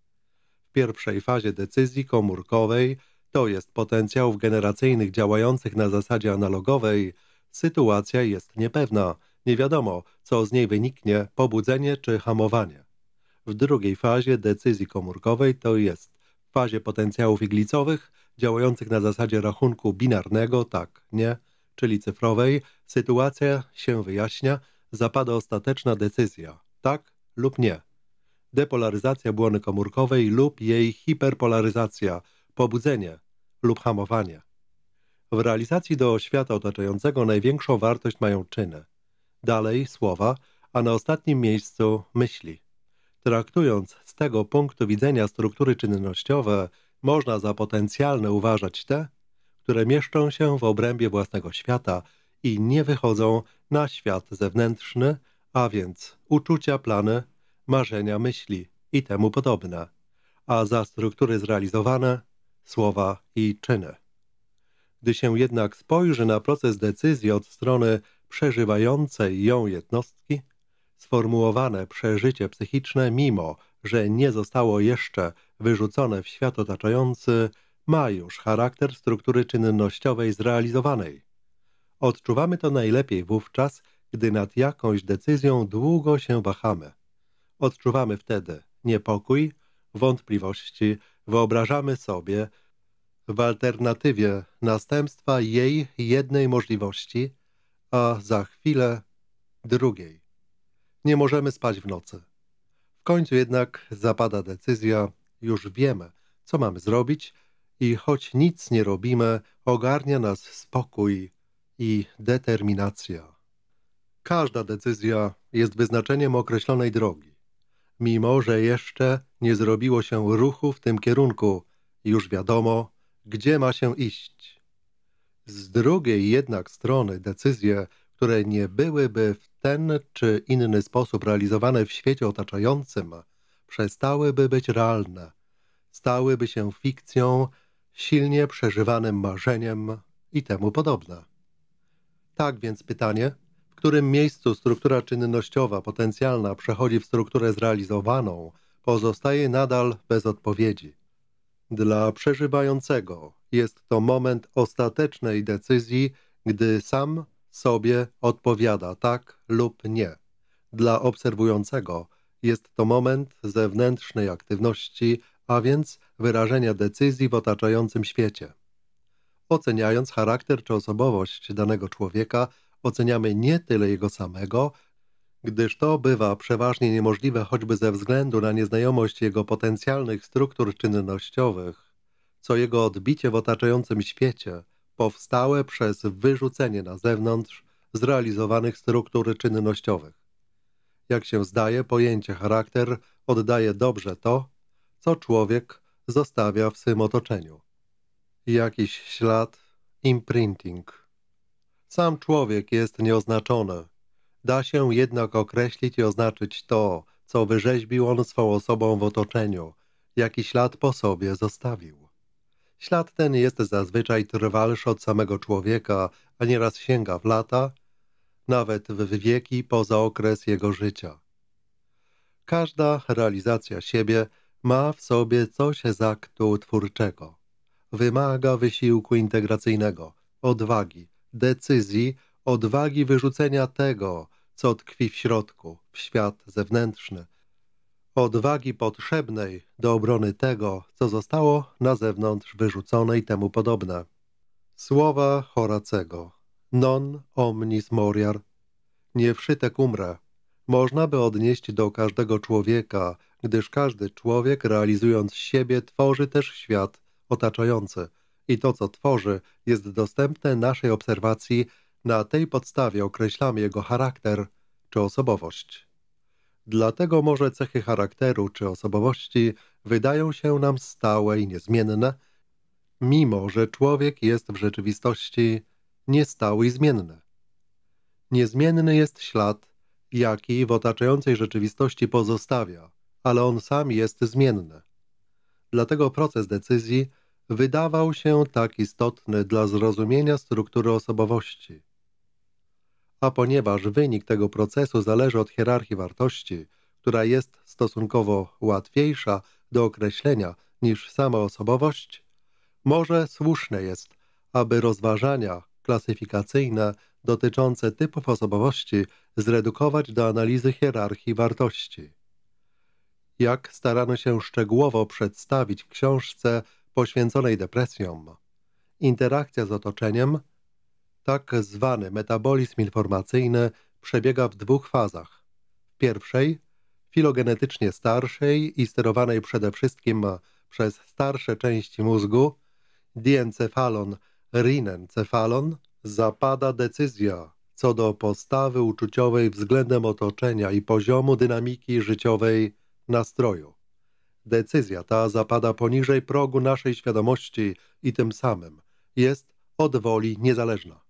W pierwszej fazie decyzji komórkowej, to jest potencjałów generacyjnych działających na zasadzie analogowej, sytuacja jest niepewna, nie wiadomo, co z niej wyniknie, pobudzenie czy hamowanie. W drugiej fazie decyzji komórkowej, to jest w fazie potencjałów iglicowych, działających na zasadzie rachunku binarnego, tak, nie, czyli cyfrowej, sytuacja się wyjaśnia, zapada ostateczna decyzja, tak lub nie. Depolaryzacja błony komórkowej lub jej hiperpolaryzacja, pobudzenie lub hamowanie. W realizacji do świata otaczającego największą wartość mają czyny, dalej słowa, a na ostatnim miejscu myśli. Traktując z tego punktu widzenia struktury czynnościowe, można za potencjalne uważać te, które mieszczą się w obrębie własnego świata i nie wychodzą na świat zewnętrzny, a więc uczucia, plany, marzenia, myśli i temu podobne, a za struktury zrealizowane słowa i czyny. Gdy się jednak spojrzy na proces decyzji od strony przeżywającej ją jednostki, sformułowane przeżycie psychiczne, mimo że nie zostało jeszcze wyrzucone w świat otaczający, ma już charakter struktury czynnościowej zrealizowanej. Odczuwamy to najlepiej wówczas, gdy nad jakąś decyzją długo się wahamy. Odczuwamy wtedy niepokój, wątpliwości, wyobrażamy sobie w alternatywie następstwa jej jednej możliwości, a za chwilę drugiej. Nie możemy spać w nocy. W końcu jednak zapada decyzja, już wiemy, co mamy zrobić – i choć nic nie robimy, ogarnia nas spokój i determinacja. Każda decyzja jest wyznaczeniem określonej drogi. Mimo, że jeszcze nie zrobiło się ruchu w tym kierunku, już wiadomo, gdzie ma się iść. Z drugiej jednak strony decyzje, które nie byłyby w ten czy inny sposób realizowane w świecie otaczającym, przestałyby być realne, stałyby się fikcją, silnie przeżywanym marzeniem i temu podobne. Tak więc pytanie, w którym miejscu struktura czynnościowa potencjalna przechodzi w strukturę zrealizowaną, pozostaje nadal bez odpowiedzi. Dla przeżywającego jest to moment ostatecznej decyzji, gdy sam sobie odpowiada tak lub nie. Dla obserwującego jest to moment zewnętrznej aktywności a więc wyrażenia decyzji w otaczającym świecie. Oceniając charakter czy osobowość danego człowieka, oceniamy nie tyle jego samego, gdyż to bywa przeważnie niemożliwe choćby ze względu na nieznajomość jego potencjalnych struktur czynnościowych, co jego odbicie w otaczającym świecie, powstałe przez wyrzucenie na zewnątrz zrealizowanych struktur czynnościowych. Jak się zdaje, pojęcie charakter oddaje dobrze to, co człowiek zostawia w swym otoczeniu. Jakiś ślad, imprinting. Sam człowiek jest nieoznaczony. Da się jednak określić i oznaczyć to, co wyrzeźbił on swą osobą w otoczeniu, jaki ślad po sobie zostawił. Ślad ten jest zazwyczaj trwalszy od samego człowieka, a nieraz sięga w lata, nawet w wieki poza okres jego życia. Każda realizacja siebie ma w sobie coś z aktu twórczego. Wymaga wysiłku integracyjnego, odwagi, decyzji, odwagi wyrzucenia tego, co tkwi w środku, w świat zewnętrzny, odwagi potrzebnej do obrony tego, co zostało na zewnątrz wyrzucone i temu podobne. Słowa Horacego Non omnis moriar Nie wszytek umrę. Można by odnieść do każdego człowieka, gdyż każdy człowiek, realizując siebie, tworzy też świat otaczający i to, co tworzy, jest dostępne naszej obserwacji. Na tej podstawie określamy jego charakter czy osobowość. Dlatego może cechy charakteru czy osobowości wydają się nam stałe i niezmienne, mimo że człowiek jest w rzeczywistości niestały i zmienny. Niezmienny jest ślad, jaki w otaczającej rzeczywistości pozostawia, ale on sam jest zmienny. Dlatego proces decyzji wydawał się tak istotny dla zrozumienia struktury osobowości. A ponieważ wynik tego procesu zależy od hierarchii wartości, która jest stosunkowo łatwiejsza do określenia niż sama osobowość, może słuszne jest, aby rozważania klasyfikacyjne dotyczące typów osobowości zredukować do analizy hierarchii wartości jak starano się szczegółowo przedstawić w książce poświęconej depresjom. Interakcja z otoczeniem, tak zwany metabolizm informacyjny, przebiega w dwóch fazach. W pierwszej, filogenetycznie starszej i sterowanej przede wszystkim przez starsze części mózgu, diencefalon, rinencefalon, zapada decyzja co do postawy uczuciowej względem otoczenia i poziomu dynamiki życiowej nastroju. Decyzja ta zapada poniżej progu naszej świadomości i tym samym jest od woli niezależna.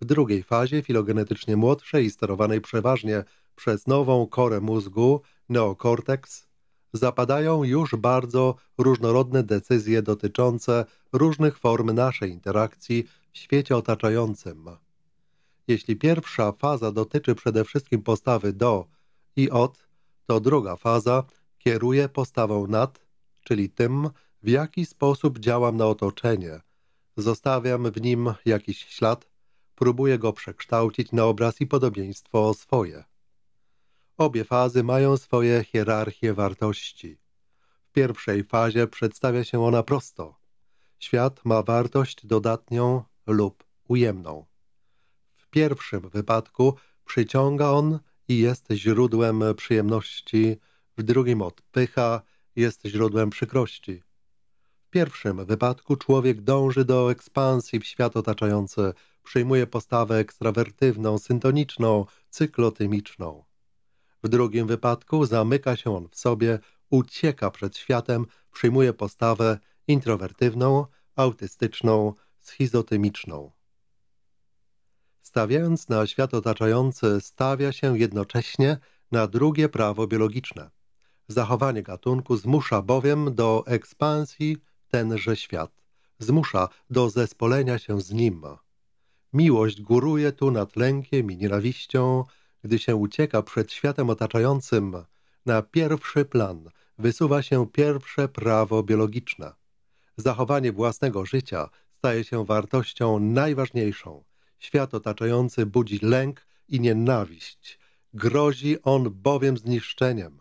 W drugiej fazie filogenetycznie młodszej i sterowanej przeważnie przez nową korę mózgu, neokorteks, zapadają już bardzo różnorodne decyzje dotyczące różnych form naszej interakcji w świecie otaczającym. Jeśli pierwsza faza dotyczy przede wszystkim postawy do i od, to druga faza kieruje postawą nad, czyli tym, w jaki sposób działam na otoczenie. Zostawiam w nim jakiś ślad, próbuję go przekształcić na obraz i podobieństwo swoje. Obie fazy mają swoje hierarchie wartości. W pierwszej fazie przedstawia się ona prosto. Świat ma wartość dodatnią lub ujemną. W pierwszym wypadku przyciąga on i jest źródłem przyjemności, w drugim odpycha, jest źródłem przykrości. W pierwszym wypadku człowiek dąży do ekspansji w świat otaczający, przyjmuje postawę ekstrawertywną, syntoniczną, cyklotymiczną. W drugim wypadku zamyka się on w sobie, ucieka przed światem, przyjmuje postawę introwertywną, autystyczną, schizotymiczną stawiając na świat otaczający, stawia się jednocześnie na drugie prawo biologiczne. Zachowanie gatunku zmusza bowiem do ekspansji tenże świat, zmusza do zespolenia się z nim. Miłość góruje tu nad lękiem i nienawiścią, gdy się ucieka przed światem otaczającym. Na pierwszy plan wysuwa się pierwsze prawo biologiczne. Zachowanie własnego życia staje się wartością najważniejszą, Świat otaczający budzi lęk i nienawiść. Grozi on bowiem zniszczeniem.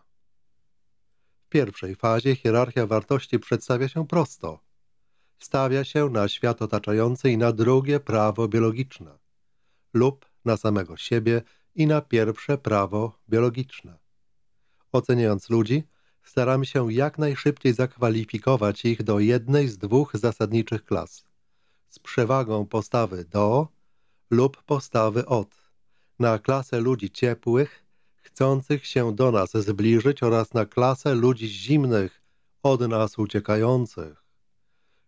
W pierwszej fazie hierarchia wartości przedstawia się prosto. Stawia się na świat otaczający i na drugie prawo biologiczne lub na samego siebie i na pierwsze prawo biologiczne. Oceniając ludzi, staramy się jak najszybciej zakwalifikować ich do jednej z dwóch zasadniczych klas. Z przewagą postawy do lub postawy od, na klasę ludzi ciepłych, chcących się do nas zbliżyć oraz na klasę ludzi zimnych, od nas uciekających.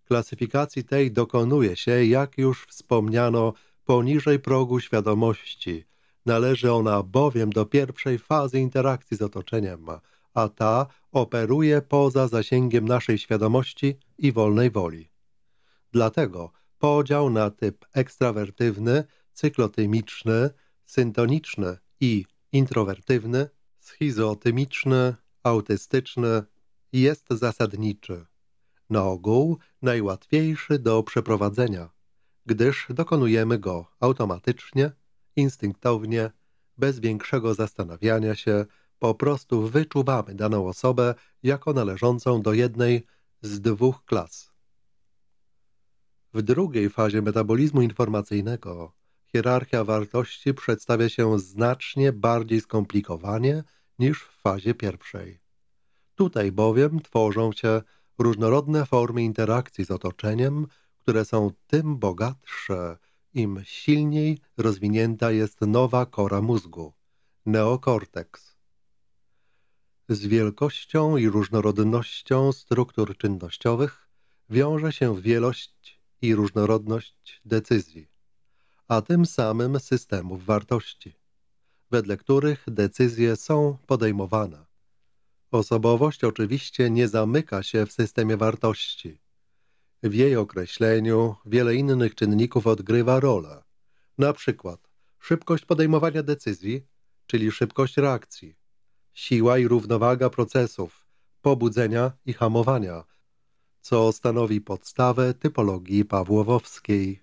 Klasyfikacji tej dokonuje się, jak już wspomniano, poniżej progu świadomości. Należy ona bowiem do pierwszej fazy interakcji z otoczeniem, a ta operuje poza zasięgiem naszej świadomości i wolnej woli. Dlatego podział na typ ekstrawertywny, cyklotymiczny, syntoniczny i introwertywny, schizotymiczny, autystyczny jest zasadniczy. Na ogół najłatwiejszy do przeprowadzenia, gdyż dokonujemy go automatycznie, instynktownie, bez większego zastanawiania się, po prostu wyczuwamy daną osobę jako należącą do jednej z dwóch klas w drugiej fazie metabolizmu informacyjnego hierarchia wartości przedstawia się znacznie bardziej skomplikowanie niż w fazie pierwszej. Tutaj bowiem tworzą się różnorodne formy interakcji z otoczeniem, które są tym bogatsze, im silniej rozwinięta jest nowa kora mózgu neokorteks. Z wielkością i różnorodnością struktur czynnościowych wiąże się wielość i różnorodność decyzji, a tym samym systemów wartości, wedle których decyzje są podejmowane. Osobowość oczywiście nie zamyka się w systemie wartości. W jej określeniu wiele innych czynników odgrywa rolę, na przykład szybkość podejmowania decyzji, czyli szybkość reakcji, siła i równowaga procesów, pobudzenia i hamowania – co stanowi podstawę typologii pawłowowskiej.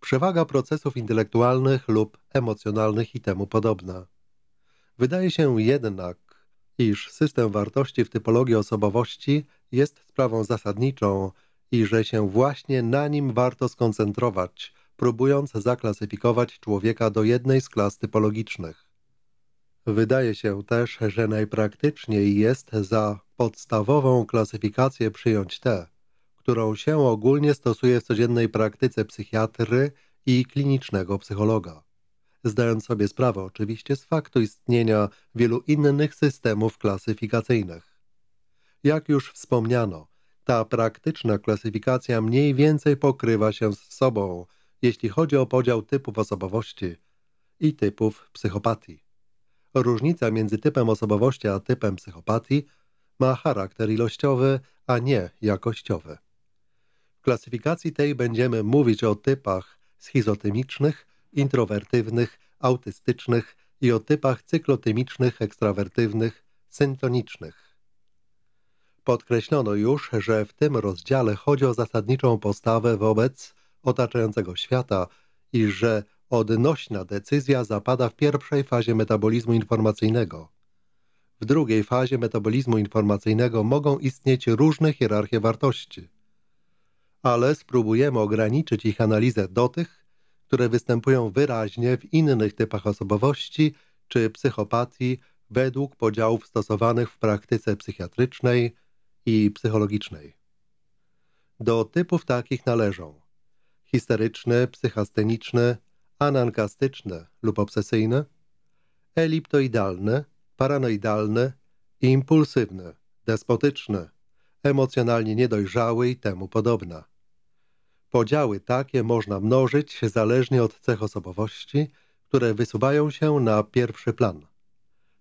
Przewaga procesów intelektualnych lub emocjonalnych i temu podobna. Wydaje się jednak, iż system wartości w typologii osobowości jest sprawą zasadniczą i że się właśnie na nim warto skoncentrować, próbując zaklasyfikować człowieka do jednej z klas typologicznych. Wydaje się też, że najpraktyczniej jest za podstawową klasyfikację przyjąć tę, którą się ogólnie stosuje w codziennej praktyce psychiatry i klinicznego psychologa. Zdając sobie sprawę oczywiście z faktu istnienia wielu innych systemów klasyfikacyjnych. Jak już wspomniano, ta praktyczna klasyfikacja mniej więcej pokrywa się z sobą, jeśli chodzi o podział typów osobowości i typów psychopatii. Różnica między typem osobowości a typem psychopatii – ma charakter ilościowy, a nie jakościowy. W klasyfikacji tej będziemy mówić o typach schizotymicznych, introwertywnych, autystycznych i o typach cyklotymicznych, ekstrawertywnych, syntonicznych. Podkreślono już, że w tym rozdziale chodzi o zasadniczą postawę wobec otaczającego świata i że odnośna decyzja zapada w pierwszej fazie metabolizmu informacyjnego – w drugiej fazie metabolizmu informacyjnego mogą istnieć różne hierarchie wartości, ale spróbujemy ograniczyć ich analizę do tych, które występują wyraźnie w innych typach osobowości czy psychopatii według podziałów stosowanych w praktyce psychiatrycznej i psychologicznej. Do typów takich należą histeryczne, psychasteniczne, anankastyczne lub obsesyjne, eliptoidalne paranoidalne, i despotyczne, emocjonalnie niedojrzały i temu podobna. Podziały takie można mnożyć zależnie od cech osobowości, które wysuwają się na pierwszy plan.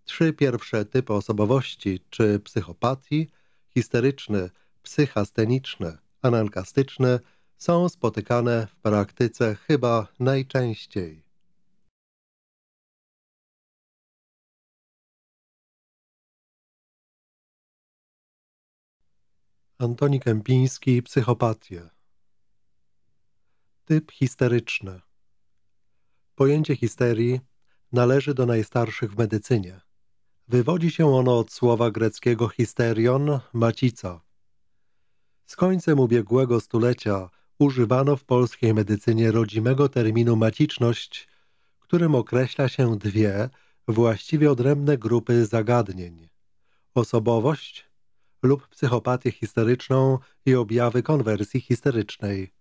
Trzy pierwsze typy osobowości, czy psychopatii, histeryczne, psychasteniczne, anankastyczny, są spotykane w praktyce chyba najczęściej. Antoni Kępiński Psychopatia Typ histeryczny Pojęcie histerii należy do najstarszych w medycynie. Wywodzi się ono od słowa greckiego histerion, macica. Z końcem ubiegłego stulecia używano w polskiej medycynie rodzimego terminu maciczność, którym określa się dwie, właściwie odrębne grupy zagadnień. Osobowość – lub psychopatię histeryczną i objawy konwersji histerycznej.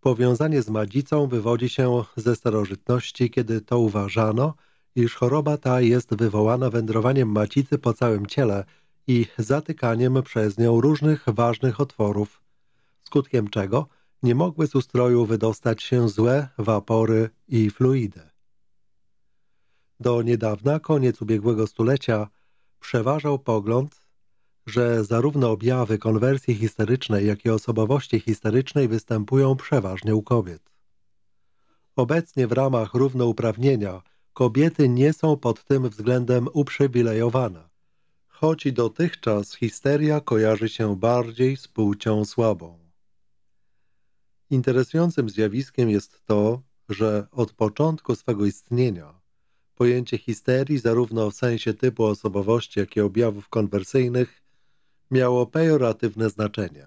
Powiązanie z madzicą wywodzi się ze starożytności, kiedy to uważano, iż choroba ta jest wywołana wędrowaniem macicy po całym ciele i zatykaniem przez nią różnych ważnych otworów, skutkiem czego nie mogły z ustroju wydostać się złe wapory i fluidy. Do niedawna, koniec ubiegłego stulecia, przeważał pogląd, że zarówno objawy konwersji histerycznej, jak i osobowości histerycznej występują przeważnie u kobiet. Obecnie w ramach równouprawnienia kobiety nie są pod tym względem uprzywilejowane, choć i dotychczas histeria kojarzy się bardziej z płcią słabą. Interesującym zjawiskiem jest to, że od początku swego istnienia pojęcie histerii zarówno w sensie typu osobowości, jak i objawów konwersyjnych miało pejoratywne znaczenie.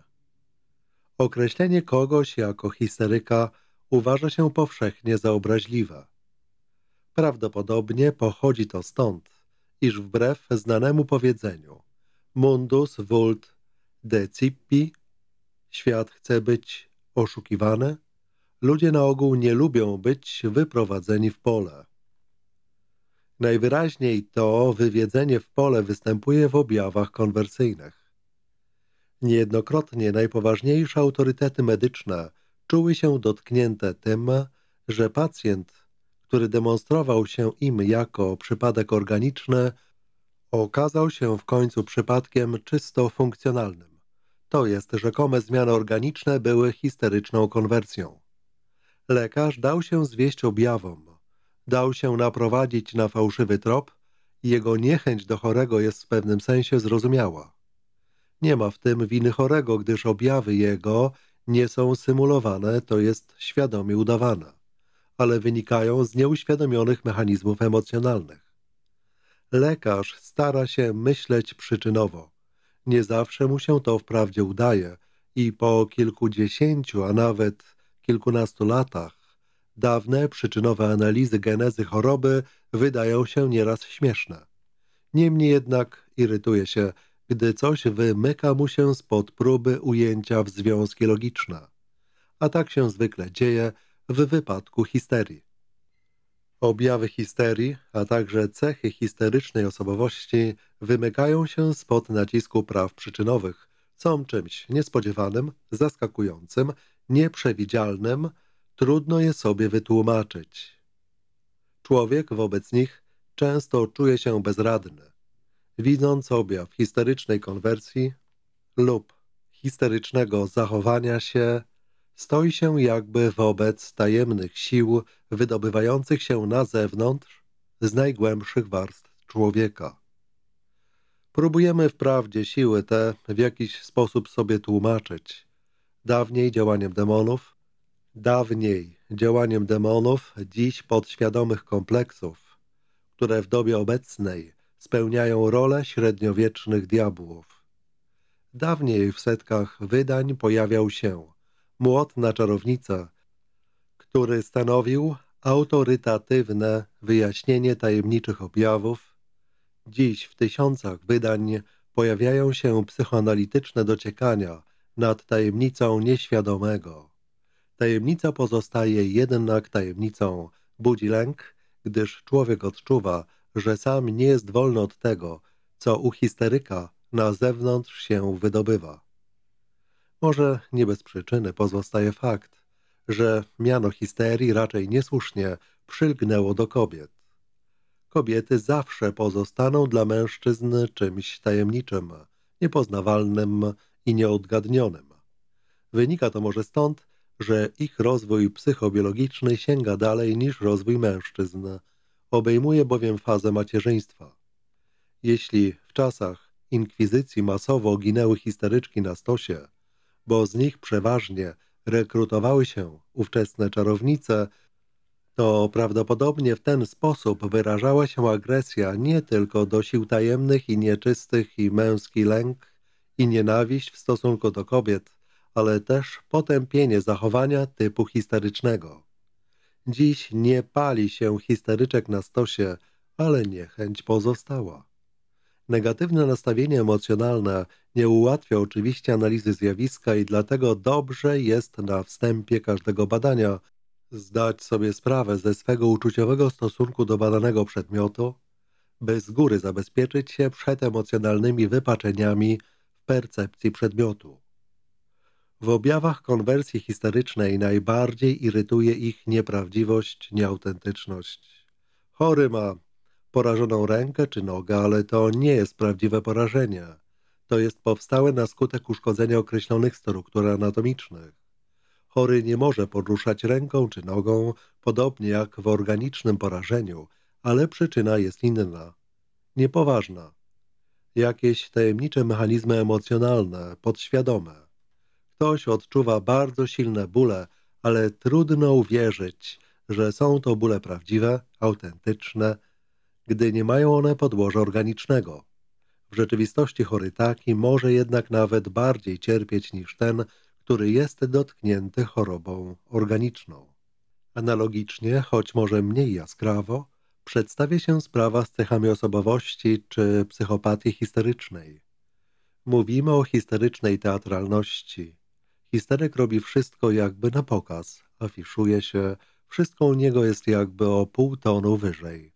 Określenie kogoś jako histeryka uważa się powszechnie za obraźliwe. Prawdopodobnie pochodzi to stąd, iż wbrew znanemu powiedzeniu mundus vult decippi, świat chce być oszukiwany, ludzie na ogół nie lubią być wyprowadzeni w pole. Najwyraźniej to wywiedzenie w pole występuje w objawach konwersyjnych. Niejednokrotnie najpoważniejsze autorytety medyczne czuły się dotknięte tym, że pacjent, który demonstrował się im jako przypadek organiczny, okazał się w końcu przypadkiem czysto funkcjonalnym. To jest rzekome zmiany organiczne były histeryczną konwersją. Lekarz dał się zwieść objawom, dał się naprowadzić na fałszywy trop i jego niechęć do chorego jest w pewnym sensie zrozumiała. Nie ma w tym winy chorego, gdyż objawy jego nie są symulowane, to jest świadomie udawane, ale wynikają z nieuświadomionych mechanizmów emocjonalnych. Lekarz stara się myśleć przyczynowo. Nie zawsze mu się to wprawdzie udaje i po kilkudziesięciu, a nawet kilkunastu latach dawne przyczynowe analizy genezy choroby wydają się nieraz śmieszne. Niemniej jednak irytuje się, gdy coś wymyka mu się spod próby ujęcia w związki logiczne. A tak się zwykle dzieje w wypadku histerii. Objawy histerii, a także cechy histerycznej osobowości wymykają się spod nacisku praw przyczynowych, są czymś niespodziewanym, zaskakującym, nieprzewidzialnym, trudno je sobie wytłumaczyć. Człowiek wobec nich często czuje się bezradny widząc objaw historycznej konwersji lub historycznego zachowania się, stoi się jakby wobec tajemnych sił wydobywających się na zewnątrz z najgłębszych warstw człowieka. Próbujemy wprawdzie siły te w jakiś sposób sobie tłumaczyć, dawniej działaniem demonów, dawniej działaniem demonów, dziś podświadomych kompleksów, które w dobie obecnej spełniają rolę średniowiecznych diabłów. Dawniej w setkach wydań pojawiał się młot na czarownicę, który stanowił autorytatywne wyjaśnienie tajemniczych objawów. Dziś w tysiącach wydań pojawiają się psychoanalityczne dociekania nad tajemnicą nieświadomego. Tajemnica pozostaje jednak tajemnicą, budzi lęk, gdyż człowiek odczuwa, że sam nie jest wolny od tego, co u histeryka na zewnątrz się wydobywa. Może nie bez przyczyny pozostaje fakt, że miano histerii raczej niesłusznie przylgnęło do kobiet. Kobiety zawsze pozostaną dla mężczyzn czymś tajemniczym, niepoznawalnym i nieodgadnionym. Wynika to może stąd, że ich rozwój psychobiologiczny sięga dalej niż rozwój mężczyzn – Obejmuje bowiem fazę macierzyństwa. Jeśli w czasach inkwizycji masowo ginęły histeryczki na stosie, bo z nich przeważnie rekrutowały się ówczesne czarownice, to prawdopodobnie w ten sposób wyrażała się agresja nie tylko do sił tajemnych i nieczystych i męski lęk i nienawiść w stosunku do kobiet, ale też potępienie zachowania typu historycznego. Dziś nie pali się histeryczek na stosie, ale niechęć pozostała. Negatywne nastawienie emocjonalne nie ułatwia oczywiście analizy zjawiska i dlatego dobrze jest na wstępie każdego badania zdać sobie sprawę ze swego uczuciowego stosunku do badanego przedmiotu, by z góry zabezpieczyć się przed emocjonalnymi wypaczeniami w percepcji przedmiotu. W objawach konwersji historycznej najbardziej irytuje ich nieprawdziwość, nieautentyczność. Chory ma porażoną rękę czy nogę, ale to nie jest prawdziwe porażenie. To jest powstałe na skutek uszkodzenia określonych struktur anatomicznych. Chory nie może poruszać ręką czy nogą, podobnie jak w organicznym porażeniu, ale przyczyna jest inna. Niepoważna. Jakieś tajemnicze mechanizmy emocjonalne, podświadome. Ktoś odczuwa bardzo silne bóle, ale trudno uwierzyć, że są to bóle prawdziwe, autentyczne, gdy nie mają one podłoża organicznego. W rzeczywistości chory taki może jednak nawet bardziej cierpieć niż ten, który jest dotknięty chorobą organiczną. Analogicznie, choć może mniej jaskrawo, przedstawia się sprawa z cechami osobowości czy psychopatii histerycznej. Mówimy o histerycznej teatralności – Histeryk robi wszystko jakby na pokaz, afiszuje się, wszystko u niego jest jakby o pół tonu wyżej.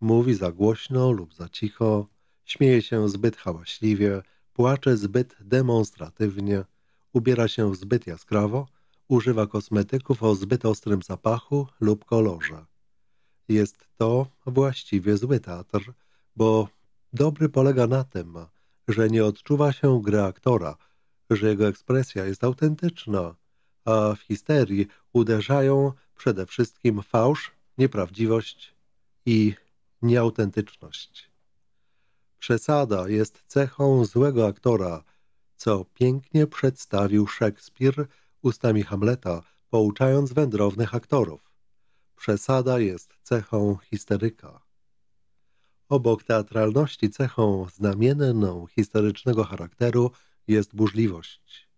Mówi za głośno lub za cicho, śmieje się zbyt hałaśliwie, płacze zbyt demonstratywnie, ubiera się zbyt jaskrawo, używa kosmetyków o zbyt ostrym zapachu lub kolorze. Jest to właściwie zły teatr, bo dobry polega na tym, że nie odczuwa się gry aktora – że jego ekspresja jest autentyczna, a w histerii uderzają przede wszystkim fałsz, nieprawdziwość i nieautentyczność. Przesada jest cechą złego aktora, co pięknie przedstawił Szekspir ustami Hamleta, pouczając wędrownych aktorów. Przesada jest cechą histeryka. Obok teatralności cechą znamienną historycznego charakteru jest burzliwość.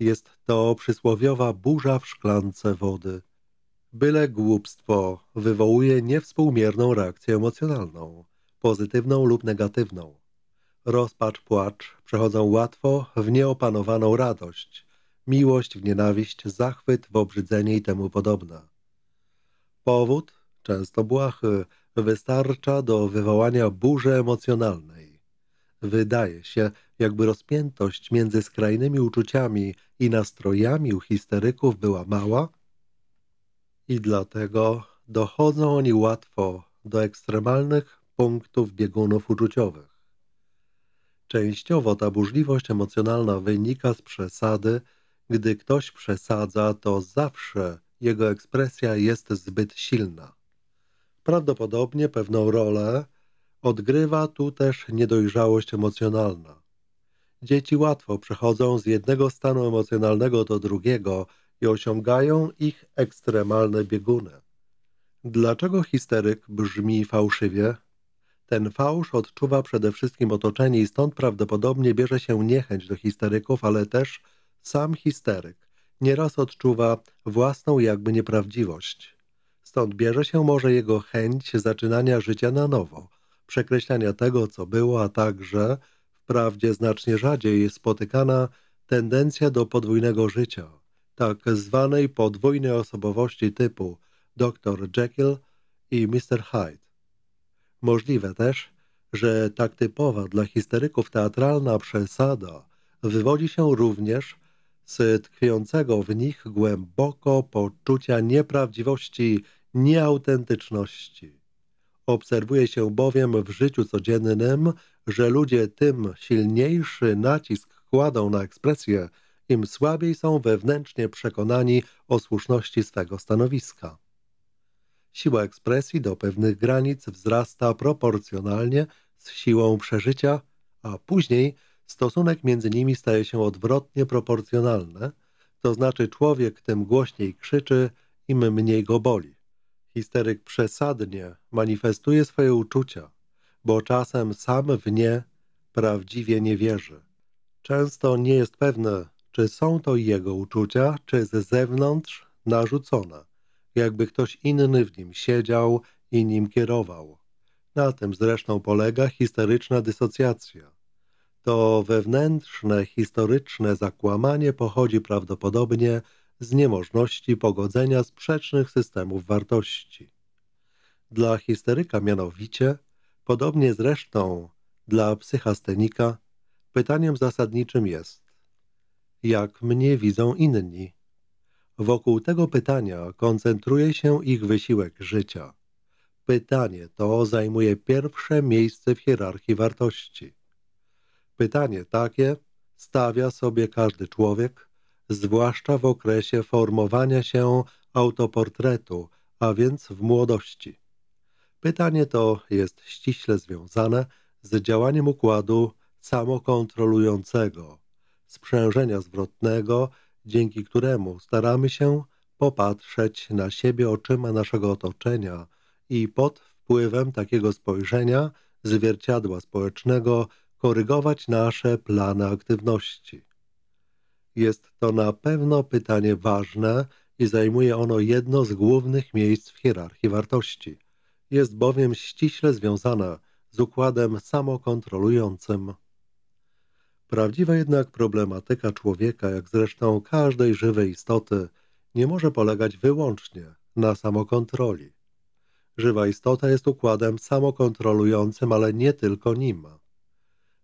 Jest to przysłowiowa burza w szklance wody. Byle głupstwo wywołuje niewspółmierną reakcję emocjonalną, pozytywną lub negatywną. Rozpacz, płacz przechodzą łatwo w nieopanowaną radość, miłość w nienawiść, zachwyt w obrzydzenie i temu podobne. Powód, często błahy, wystarcza do wywołania burzy emocjonalnej Wydaje się, jakby rozpiętość między skrajnymi uczuciami i nastrojami u histeryków była mała i dlatego dochodzą oni łatwo do ekstremalnych punktów biegunów uczuciowych. Częściowo ta burzliwość emocjonalna wynika z przesady. Gdy ktoś przesadza, to zawsze jego ekspresja jest zbyt silna. Prawdopodobnie pewną rolę Odgrywa tu też niedojrzałość emocjonalna. Dzieci łatwo przechodzą z jednego stanu emocjonalnego do drugiego i osiągają ich ekstremalne bieguny. Dlaczego histeryk brzmi fałszywie? Ten fałsz odczuwa przede wszystkim otoczenie i stąd prawdopodobnie bierze się niechęć do histeryków, ale też sam histeryk nieraz odczuwa własną jakby nieprawdziwość. Stąd bierze się może jego chęć zaczynania życia na nowo, przekreślania tego, co było, a także wprawdzie znacznie rzadziej spotykana tendencja do podwójnego życia, tak zwanej podwójnej osobowości typu dr Jekyll i Mr. Hyde. Możliwe też, że tak typowa dla histeryków teatralna przesada wywodzi się również z tkwiącego w nich głęboko poczucia nieprawdziwości, nieautentyczności. Obserwuje się bowiem w życiu codziennym, że ludzie tym silniejszy nacisk kładą na ekspresję, im słabiej są wewnętrznie przekonani o słuszności swego stanowiska. Siła ekspresji do pewnych granic wzrasta proporcjonalnie z siłą przeżycia, a później stosunek między nimi staje się odwrotnie proporcjonalny, to znaczy człowiek tym głośniej krzyczy, im mniej go boli. Histeryk przesadnie manifestuje swoje uczucia, bo czasem sam w nie prawdziwie nie wierzy. Często nie jest pewne, czy są to jego uczucia, czy z zewnątrz narzucone, jakby ktoś inny w nim siedział i nim kierował. Na tym zresztą polega historyczna dysocjacja. To wewnętrzne, historyczne zakłamanie pochodzi prawdopodobnie z niemożności pogodzenia sprzecznych systemów wartości. Dla histeryka mianowicie, podobnie zresztą dla psychastenika, pytaniem zasadniczym jest jak mnie widzą inni? Wokół tego pytania koncentruje się ich wysiłek życia. Pytanie to zajmuje pierwsze miejsce w hierarchii wartości. Pytanie takie stawia sobie każdy człowiek, zwłaszcza w okresie formowania się autoportretu, a więc w młodości. Pytanie to jest ściśle związane z działaniem układu samokontrolującego, sprzężenia zwrotnego, dzięki któremu staramy się popatrzeć na siebie oczyma naszego otoczenia i pod wpływem takiego spojrzenia zwierciadła społecznego korygować nasze plany aktywności. Jest to na pewno pytanie ważne i zajmuje ono jedno z głównych miejsc w hierarchii wartości. Jest bowiem ściśle związane z układem samokontrolującym. Prawdziwa jednak problematyka człowieka, jak zresztą każdej żywej istoty, nie może polegać wyłącznie na samokontroli. Żywa istota jest układem samokontrolującym, ale nie tylko nim.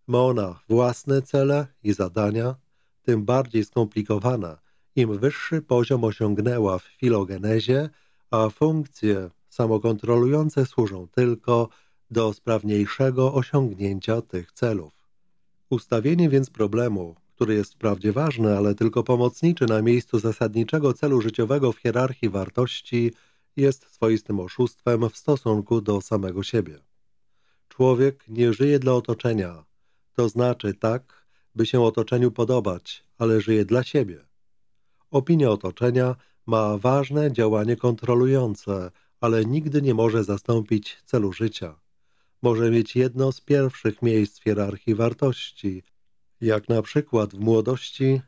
Ma ona własne cele i zadania, tym bardziej skomplikowana, im wyższy poziom osiągnęła w filogenezie, a funkcje samokontrolujące służą tylko do sprawniejszego osiągnięcia tych celów. Ustawienie więc problemu, który jest wprawdzie ważny, ale tylko pomocniczy na miejscu zasadniczego celu życiowego w hierarchii wartości, jest swoistym oszustwem w stosunku do samego siebie. Człowiek nie żyje dla otoczenia, to znaczy tak, by się otoczeniu podobać, ale żyje dla siebie. Opinia otoczenia ma ważne działanie kontrolujące, ale nigdy nie może zastąpić celu życia. Może mieć jedno z pierwszych miejsc w hierarchii wartości, jak na przykład w młodości,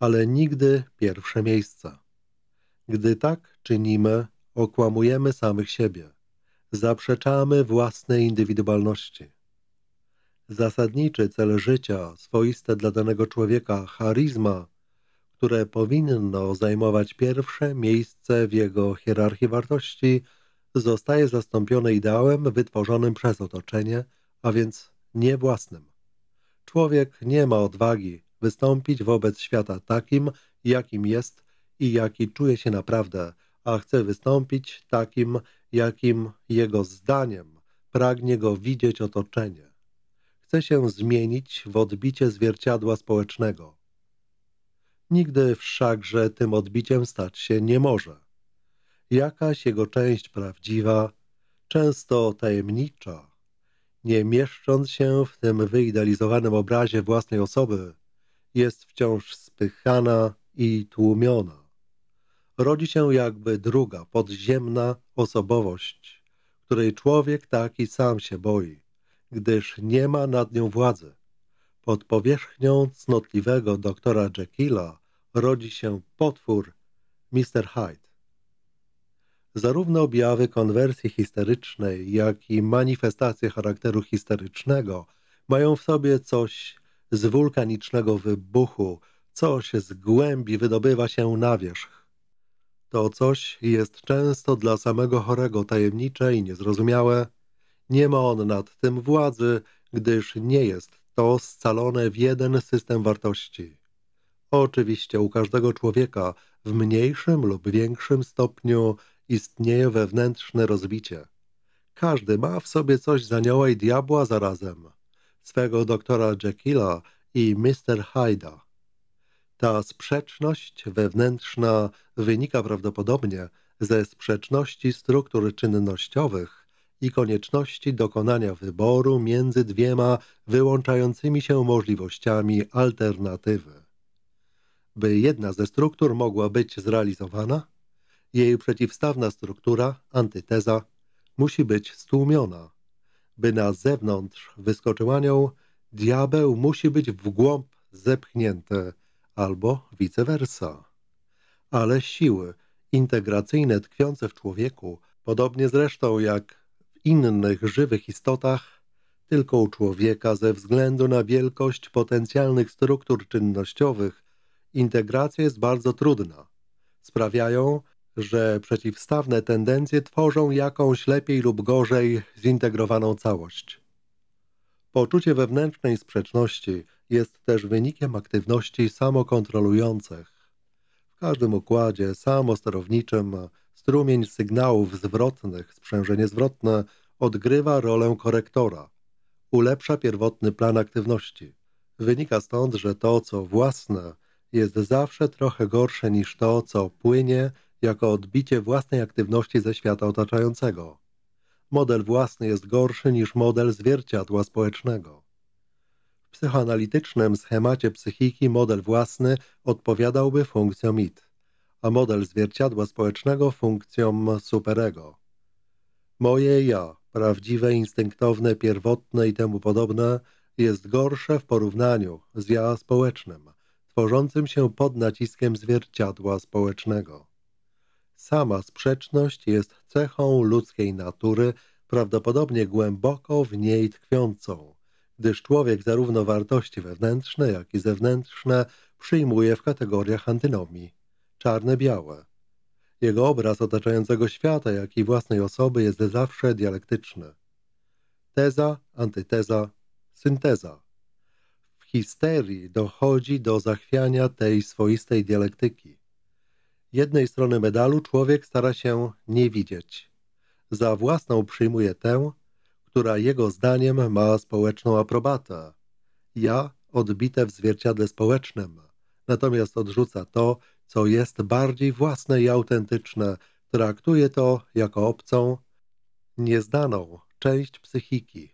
ale nigdy pierwsze miejsce. Gdy tak czynimy, okłamujemy samych siebie, zaprzeczamy własnej indywidualności zasadniczy cel życia, swoiste dla danego człowieka charizma, które powinno zajmować pierwsze miejsce w jego hierarchii wartości, zostaje zastąpione ideałem wytworzonym przez otoczenie, a więc nie własnym. Człowiek nie ma odwagi wystąpić wobec świata takim, jakim jest i jaki czuje się naprawdę, a chce wystąpić takim, jakim jego zdaniem pragnie go widzieć otoczenie chce się zmienić w odbicie zwierciadła społecznego. Nigdy wszakże tym odbiciem stać się nie może. Jakaś jego część prawdziwa, często tajemnicza, nie mieszcząc się w tym wyidealizowanym obrazie własnej osoby, jest wciąż spychana i tłumiona. Rodzi się jakby druga, podziemna osobowość, której człowiek taki sam się boi gdyż nie ma nad nią władzy. Pod powierzchnią cnotliwego doktora Jekylla rodzi się potwór Mr. Hyde. Zarówno objawy konwersji histerycznej, jak i manifestacje charakteru histerycznego mają w sobie coś z wulkanicznego wybuchu, coś z głębi wydobywa się na wierzch. To coś jest często dla samego chorego tajemnicze i niezrozumiałe, nie ma on nad tym władzy, gdyż nie jest to scalone w jeden system wartości. Oczywiście u każdego człowieka w mniejszym lub większym stopniu istnieje wewnętrzne rozbicie. Każdy ma w sobie coś z anioła i diabła zarazem. Swego doktora Jekylla i Mr. Hyda. Ta sprzeczność wewnętrzna wynika prawdopodobnie ze sprzeczności struktur czynnościowych, i konieczności dokonania wyboru między dwiema wyłączającymi się możliwościami alternatywy. By jedna ze struktur mogła być zrealizowana, jej przeciwstawna struktura, antyteza, musi być stłumiona. By na zewnątrz wyskoczyła nią, diabeł musi być w głąb zepchnięty, albo vice versa. Ale siły integracyjne tkwiące w człowieku, podobnie zresztą jak innych żywych istotach, tylko u człowieka ze względu na wielkość potencjalnych struktur czynnościowych integracja jest bardzo trudna. Sprawiają, że przeciwstawne tendencje tworzą jakąś lepiej lub gorzej zintegrowaną całość. Poczucie wewnętrznej sprzeczności jest też wynikiem aktywności samokontrolujących. W każdym układzie samosterowniczym strumień sygnałów zwrotnych, sprzężenie zwrotne, odgrywa rolę korektora. Ulepsza pierwotny plan aktywności. Wynika stąd, że to, co własne, jest zawsze trochę gorsze niż to, co płynie jako odbicie własnej aktywności ze świata otaczającego. Model własny jest gorszy niż model zwierciadła społecznego. W psychoanalitycznym schemacie psychiki model własny odpowiadałby funkcjom a model zwierciadła społecznego funkcją superego. Moje ja, prawdziwe, instynktowne, pierwotne i temu podobne, jest gorsze w porównaniu z ja społecznym, tworzącym się pod naciskiem zwierciadła społecznego. Sama sprzeczność jest cechą ludzkiej natury, prawdopodobnie głęboko w niej tkwiącą, gdyż człowiek zarówno wartości wewnętrzne, jak i zewnętrzne przyjmuje w kategoriach antynomii czarne-białe. Jego obraz otaczającego świata, jak i własnej osoby jest zawsze dialektyczny. Teza, antyteza, synteza. W histerii dochodzi do zachwiania tej swoistej dialektyki. Jednej strony medalu człowiek stara się nie widzieć. Za własną przyjmuje tę, która jego zdaniem ma społeczną aprobatę. Ja odbite w zwierciadle społecznym, natomiast odrzuca to, co jest bardziej własne i autentyczne. Traktuje to jako obcą, nieznaną część psychiki.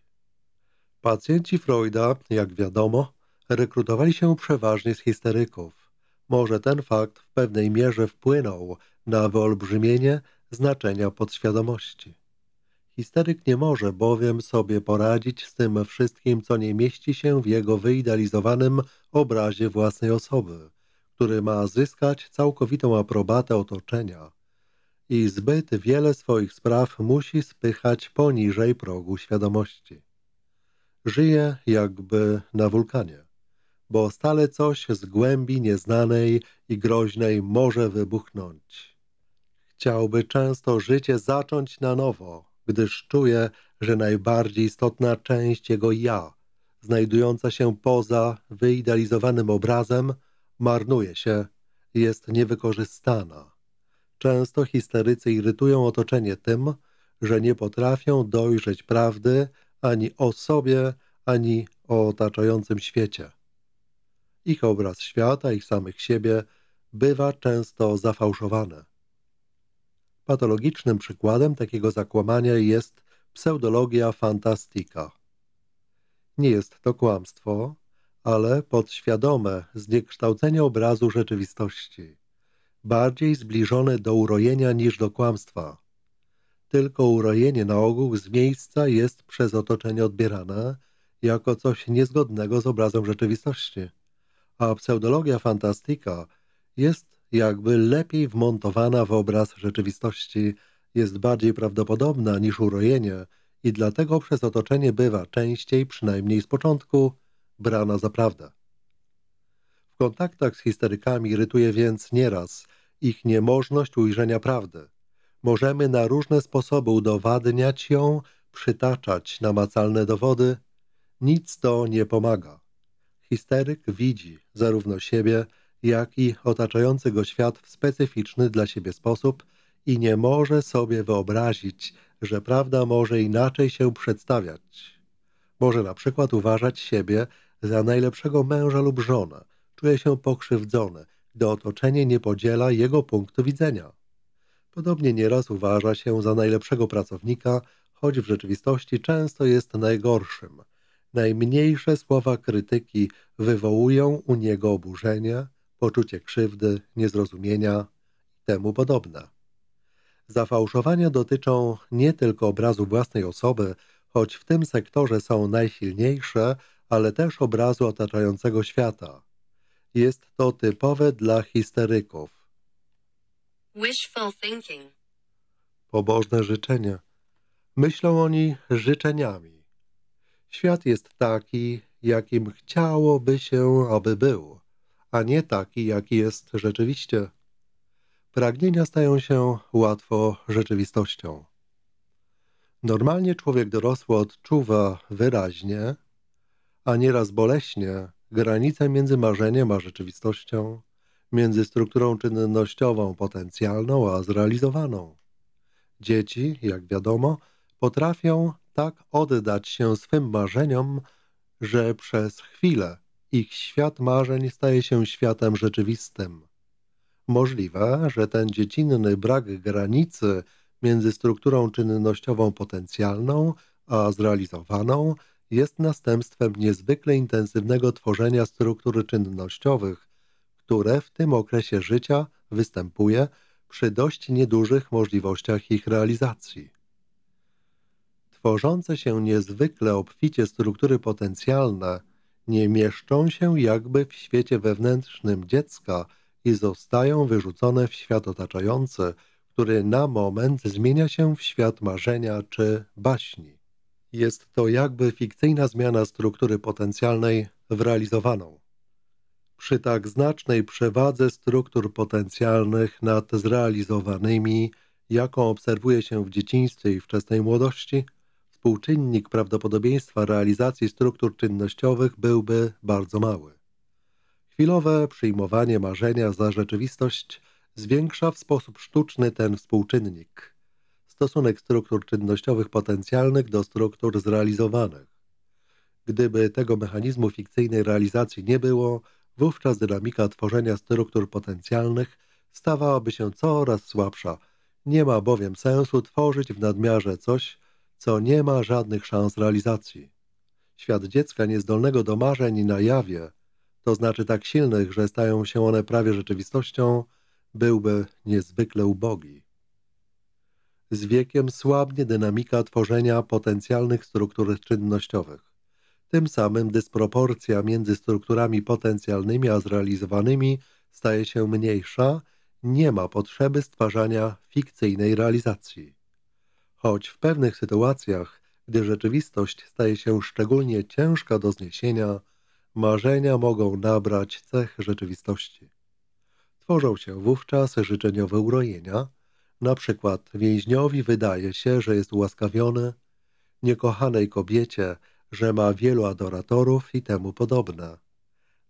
Pacjenci Freuda, jak wiadomo, rekrutowali się przeważnie z histeryków. Może ten fakt w pewnej mierze wpłynął na wyolbrzymienie znaczenia podświadomości. Histeryk nie może bowiem sobie poradzić z tym wszystkim, co nie mieści się w jego wyidealizowanym obrazie własnej osoby który ma zyskać całkowitą aprobatę otoczenia i zbyt wiele swoich spraw musi spychać poniżej progu świadomości. Żyje jakby na wulkanie, bo stale coś z głębi nieznanej i groźnej może wybuchnąć. Chciałby często życie zacząć na nowo, gdyż czuje, że najbardziej istotna część jego ja, znajdująca się poza wyidealizowanym obrazem, marnuje się jest niewykorzystana. Często histerycy irytują otoczenie tym, że nie potrafią dojrzeć prawdy ani o sobie, ani o otaczającym świecie. Ich obraz świata, ich samych siebie bywa często zafałszowany. Patologicznym przykładem takiego zakłamania jest pseudologia fantastika. Nie jest to kłamstwo, ale podświadome zniekształcenie obrazu rzeczywistości, bardziej zbliżone do urojenia niż do kłamstwa. Tylko urojenie na ogół z miejsca jest przez otoczenie odbierane jako coś niezgodnego z obrazem rzeczywistości, a pseudologia fantastika jest jakby lepiej wmontowana w obraz rzeczywistości, jest bardziej prawdopodobna niż urojenie i dlatego przez otoczenie bywa częściej, przynajmniej z początku, brana za prawdę. W kontaktach z histerykami irytuje więc nieraz ich niemożność ujrzenia prawdy. Możemy na różne sposoby udowadniać ją, przytaczać namacalne dowody. Nic to nie pomaga. Histeryk widzi zarówno siebie, jak i otaczający go świat w specyficzny dla siebie sposób i nie może sobie wyobrazić, że prawda może inaczej się przedstawiać. Może na przykład uważać siebie za najlepszego męża lub żonę, czuje się pokrzywdzone, gdy otoczenie nie podziela jego punktu widzenia. Podobnie nieraz uważa się za najlepszego pracownika, choć w rzeczywistości często jest najgorszym. Najmniejsze słowa krytyki wywołują u niego oburzenie, poczucie krzywdy, niezrozumienia i temu podobne. Zafałszowania dotyczą nie tylko obrazu własnej osoby, choć w tym sektorze są najsilniejsze, ale też obrazu otaczającego świata. Jest to typowe dla histeryków. Wishful thinking. Pobożne życzenia. Myślą oni życzeniami. Świat jest taki, jakim chciałoby się, aby był, a nie taki, jaki jest rzeczywiście. Pragnienia stają się łatwo rzeczywistością. Normalnie człowiek dorosły odczuwa wyraźnie, a nieraz boleśnie, granicę między marzeniem a rzeczywistością, między strukturą czynnościową potencjalną a zrealizowaną. Dzieci, jak wiadomo, potrafią tak oddać się swym marzeniom, że przez chwilę ich świat marzeń staje się światem rzeczywistym. Możliwe, że ten dziecinny brak granicy między strukturą czynnościową potencjalną a zrealizowaną jest następstwem niezwykle intensywnego tworzenia struktur czynnościowych, które w tym okresie życia występuje przy dość niedużych możliwościach ich realizacji. Tworzące się niezwykle obficie struktury potencjalne nie mieszczą się jakby w świecie wewnętrznym dziecka i zostają wyrzucone w świat otaczający, który na moment zmienia się w świat marzenia czy baśni. Jest to jakby fikcyjna zmiana struktury potencjalnej w realizowaną. Przy tak znacznej przewadze struktur potencjalnych nad zrealizowanymi, jaką obserwuje się w dzieciństwie i wczesnej młodości, współczynnik prawdopodobieństwa realizacji struktur czynnościowych byłby bardzo mały. Chwilowe przyjmowanie marzenia za rzeczywistość zwiększa w sposób sztuczny ten współczynnik – stosunek struktur czynnościowych potencjalnych do struktur zrealizowanych. Gdyby tego mechanizmu fikcyjnej realizacji nie było, wówczas dynamika tworzenia struktur potencjalnych stawałaby się coraz słabsza. Nie ma bowiem sensu tworzyć w nadmiarze coś, co nie ma żadnych szans realizacji. Świat dziecka niezdolnego do marzeń na jawie, to znaczy tak silnych, że stają się one prawie rzeczywistością, byłby niezwykle ubogi. Z wiekiem słabnie dynamika tworzenia potencjalnych struktur czynnościowych. Tym samym dysproporcja między strukturami potencjalnymi a zrealizowanymi staje się mniejsza, nie ma potrzeby stwarzania fikcyjnej realizacji. Choć w pewnych sytuacjach, gdy rzeczywistość staje się szczególnie ciężka do zniesienia, marzenia mogą nabrać cech rzeczywistości. Tworzą się wówczas życzeniowe urojenia – na przykład więźniowi wydaje się, że jest ułaskawiony, niekochanej kobiecie, że ma wielu adoratorów i temu podobne.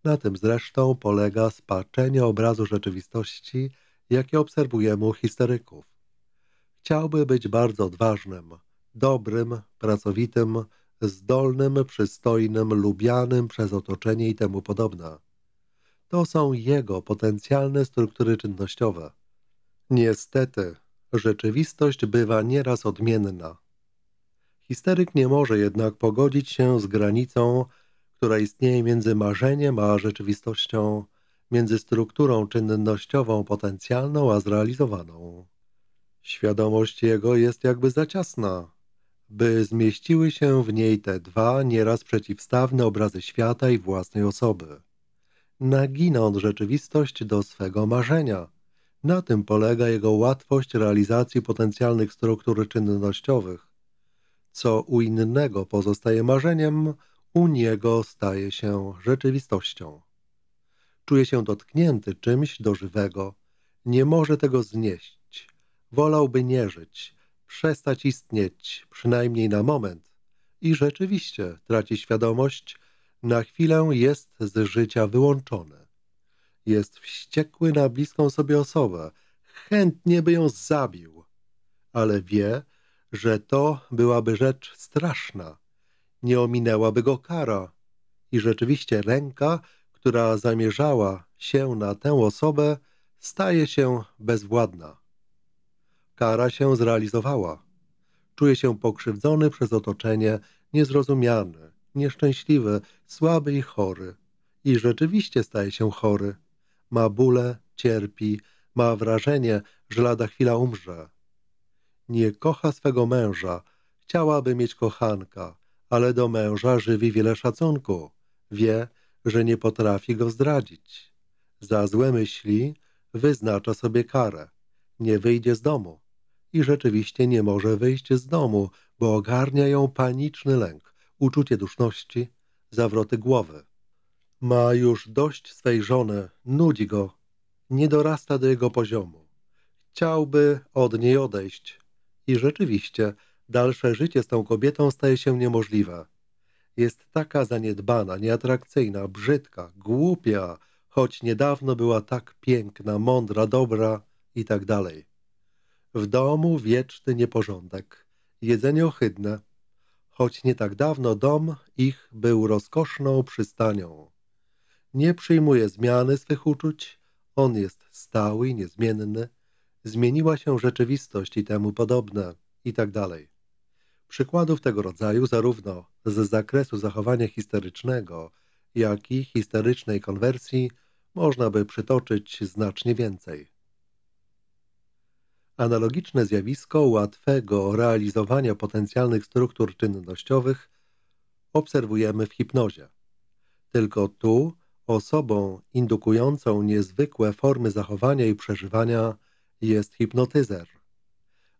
Na tym zresztą polega spaczenie obrazu rzeczywistości, jakie obserwujemy u histeryków. Chciałby być bardzo odważnym, dobrym, pracowitym, zdolnym, przystojnym, lubianym przez otoczenie i temu podobne. To są jego potencjalne struktury czynnościowe. Niestety, rzeczywistość bywa nieraz odmienna. Histeryk nie może jednak pogodzić się z granicą, która istnieje między marzeniem a rzeczywistością, między strukturą czynnościową potencjalną a zrealizowaną. Świadomość jego jest jakby za ciasna, by zmieściły się w niej te dwa nieraz przeciwstawne obrazy świata i własnej osoby. Naginąc rzeczywistość do swego marzenia – na tym polega jego łatwość realizacji potencjalnych struktur czynnościowych. Co u innego pozostaje marzeniem, u niego staje się rzeczywistością. Czuje się dotknięty czymś dożywego nie może tego znieść, wolałby nie żyć, przestać istnieć, przynajmniej na moment, i rzeczywiście traci świadomość, na chwilę jest z życia wyłączony. Jest wściekły na bliską sobie osobę. Chętnie by ją zabił. Ale wie, że to byłaby rzecz straszna. Nie ominęłaby go kara. I rzeczywiście ręka, która zamierzała się na tę osobę, staje się bezwładna. Kara się zrealizowała. Czuje się pokrzywdzony przez otoczenie, niezrozumiany, nieszczęśliwy, słaby i chory. I rzeczywiście staje się chory ma bóle, cierpi, ma wrażenie, że lada chwila umrze. Nie kocha swego męża, chciałaby mieć kochanka, ale do męża żywi wiele szacunku. Wie, że nie potrafi go zdradzić. Za złe myśli wyznacza sobie karę. Nie wyjdzie z domu. I rzeczywiście nie może wyjść z domu, bo ogarnia ją paniczny lęk, uczucie duszności, zawroty głowy. Ma już dość swej żony, nudzi go, nie dorasta do jego poziomu. Chciałby od niej odejść. I rzeczywiście, dalsze życie z tą kobietą staje się niemożliwe. Jest taka zaniedbana, nieatrakcyjna, brzydka, głupia, choć niedawno była tak piękna, mądra, dobra i tak dalej. W domu wieczny nieporządek, jedzenie ohydne, choć nie tak dawno dom ich był rozkoszną przystanią nie przyjmuje zmiany swych uczuć, on jest stały i niezmienny, zmieniła się rzeczywistość i temu podobne, itd. Tak Przykładów tego rodzaju zarówno z zakresu zachowania historycznego, jak i historycznej konwersji można by przytoczyć znacznie więcej. Analogiczne zjawisko łatwego realizowania potencjalnych struktur czynnościowych obserwujemy w hipnozie. Tylko tu Osobą indukującą niezwykłe formy zachowania i przeżywania jest hipnotyzer.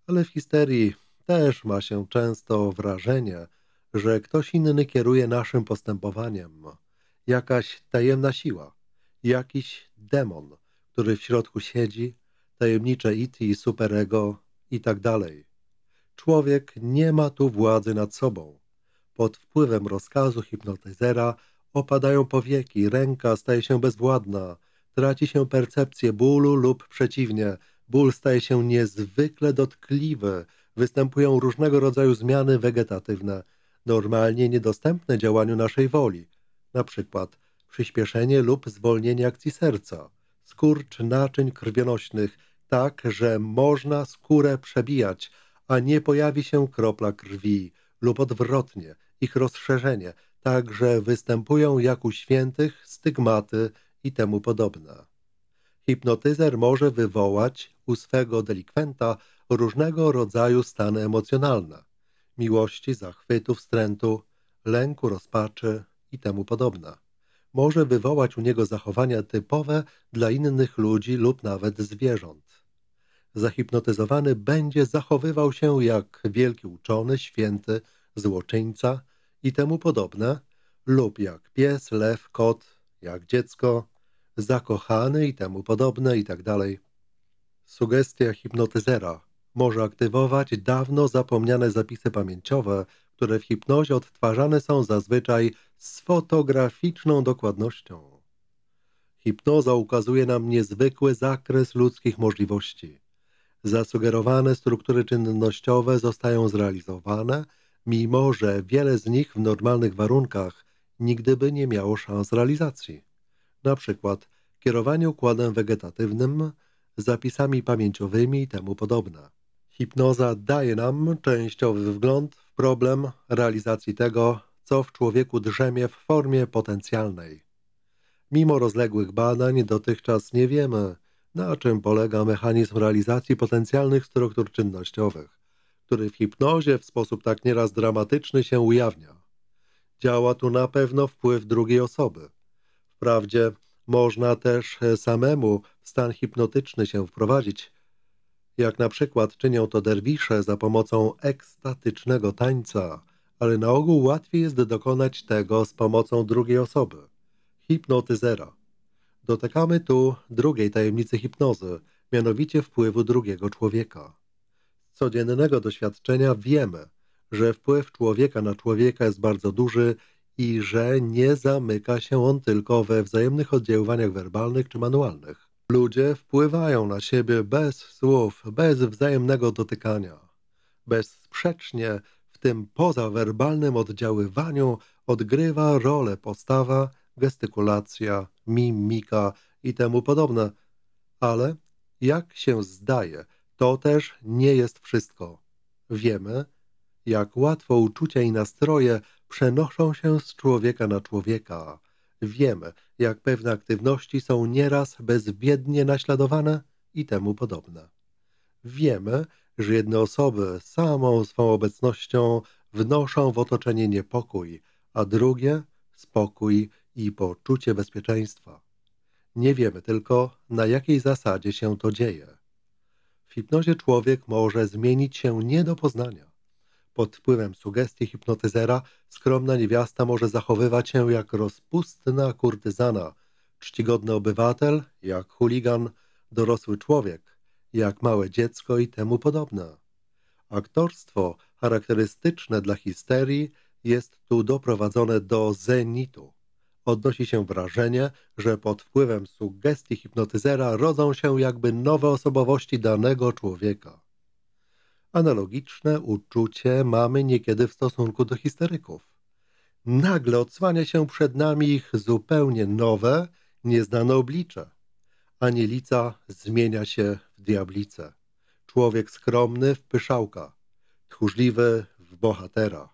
Ale w histerii też ma się często wrażenie, że ktoś inny kieruje naszym postępowaniem. Jakaś tajemna siła, jakiś demon, który w środku siedzi, tajemnicze it i superego i tak dalej. Człowiek nie ma tu władzy nad sobą. Pod wpływem rozkazu hipnotyzera Opadają powieki, ręka staje się bezwładna, traci się percepcję bólu lub przeciwnie, ból staje się niezwykle dotkliwy, występują różnego rodzaju zmiany wegetatywne, normalnie niedostępne działaniu naszej woli, na przykład przyspieszenie lub zwolnienie akcji serca, skurcz naczyń krwionośnych, tak, że można skórę przebijać, a nie pojawi się kropla krwi lub odwrotnie, ich rozszerzenie – Także występują jak u świętych stygmaty i temu podobne. Hipnotyzer może wywołać u swego delikwenta różnego rodzaju stany emocjonalne miłości, zachwytu, wstrętu, lęku, rozpaczy i temu podobne. Może wywołać u niego zachowania typowe dla innych ludzi lub nawet zwierząt. Zahipnotyzowany będzie zachowywał się jak wielki uczony, święty, złoczyńca, i temu podobne, lub jak pies, lew, kot, jak dziecko, zakochany i temu podobne itd. Tak Sugestia hipnotyzera może aktywować dawno zapomniane zapisy pamięciowe, które w hipnozie odtwarzane są zazwyczaj z fotograficzną dokładnością. Hipnoza ukazuje nam niezwykły zakres ludzkich możliwości. Zasugerowane struktury czynnościowe zostają zrealizowane – mimo że wiele z nich w normalnych warunkach nigdy by nie miało szans realizacji. Na przykład kierowanie układem wegetatywnym, zapisami pamięciowymi i temu podobne. Hipnoza daje nam częściowy wgląd w problem realizacji tego, co w człowieku drzemie w formie potencjalnej. Mimo rozległych badań dotychczas nie wiemy, na czym polega mechanizm realizacji potencjalnych struktur czynnościowych który w hipnozie w sposób tak nieraz dramatyczny się ujawnia. Działa tu na pewno wpływ drugiej osoby. Wprawdzie można też e, samemu w stan hipnotyczny się wprowadzić, jak na przykład czynią to derwisze za pomocą ekstatycznego tańca, ale na ogół łatwiej jest dokonać tego z pomocą drugiej osoby, hipnotyzera. Dotykamy tu drugiej tajemnicy hipnozy, mianowicie wpływu drugiego człowieka codziennego doświadczenia wiemy, że wpływ człowieka na człowieka jest bardzo duży i że nie zamyka się on tylko we wzajemnych oddziaływaniach werbalnych czy manualnych. Ludzie wpływają na siebie bez słów, bez wzajemnego dotykania. Bezsprzecznie w tym pozawerbalnym oddziaływaniu odgrywa rolę postawa, gestykulacja, mimika i temu podobne. Ale, jak się zdaje, to też nie jest wszystko. Wiemy, jak łatwo uczucia i nastroje przenoszą się z człowieka na człowieka. Wiemy, jak pewne aktywności są nieraz bezbiednie naśladowane i temu podobne. Wiemy, że jedne osoby samą swą obecnością wnoszą w otoczenie niepokój, a drugie spokój i poczucie bezpieczeństwa. Nie wiemy tylko, na jakiej zasadzie się to dzieje. W hipnozie człowiek może zmienić się nie do poznania. Pod wpływem sugestii hipnotyzera skromna niewiasta może zachowywać się jak rozpustna kurtyzana, czcigodny obywatel, jak chuligan, dorosły człowiek, jak małe dziecko i temu podobne. Aktorstwo charakterystyczne dla histerii jest tu doprowadzone do zenitu odnosi się wrażenie, że pod wpływem sugestii hipnotyzera rodzą się jakby nowe osobowości danego człowieka. Analogiczne uczucie mamy niekiedy w stosunku do histeryków. Nagle odsłania się przed nami ich zupełnie nowe, nieznane oblicze. Anielica zmienia się w diablicę. Człowiek skromny w pyszałka, tchórzliwy w bohatera.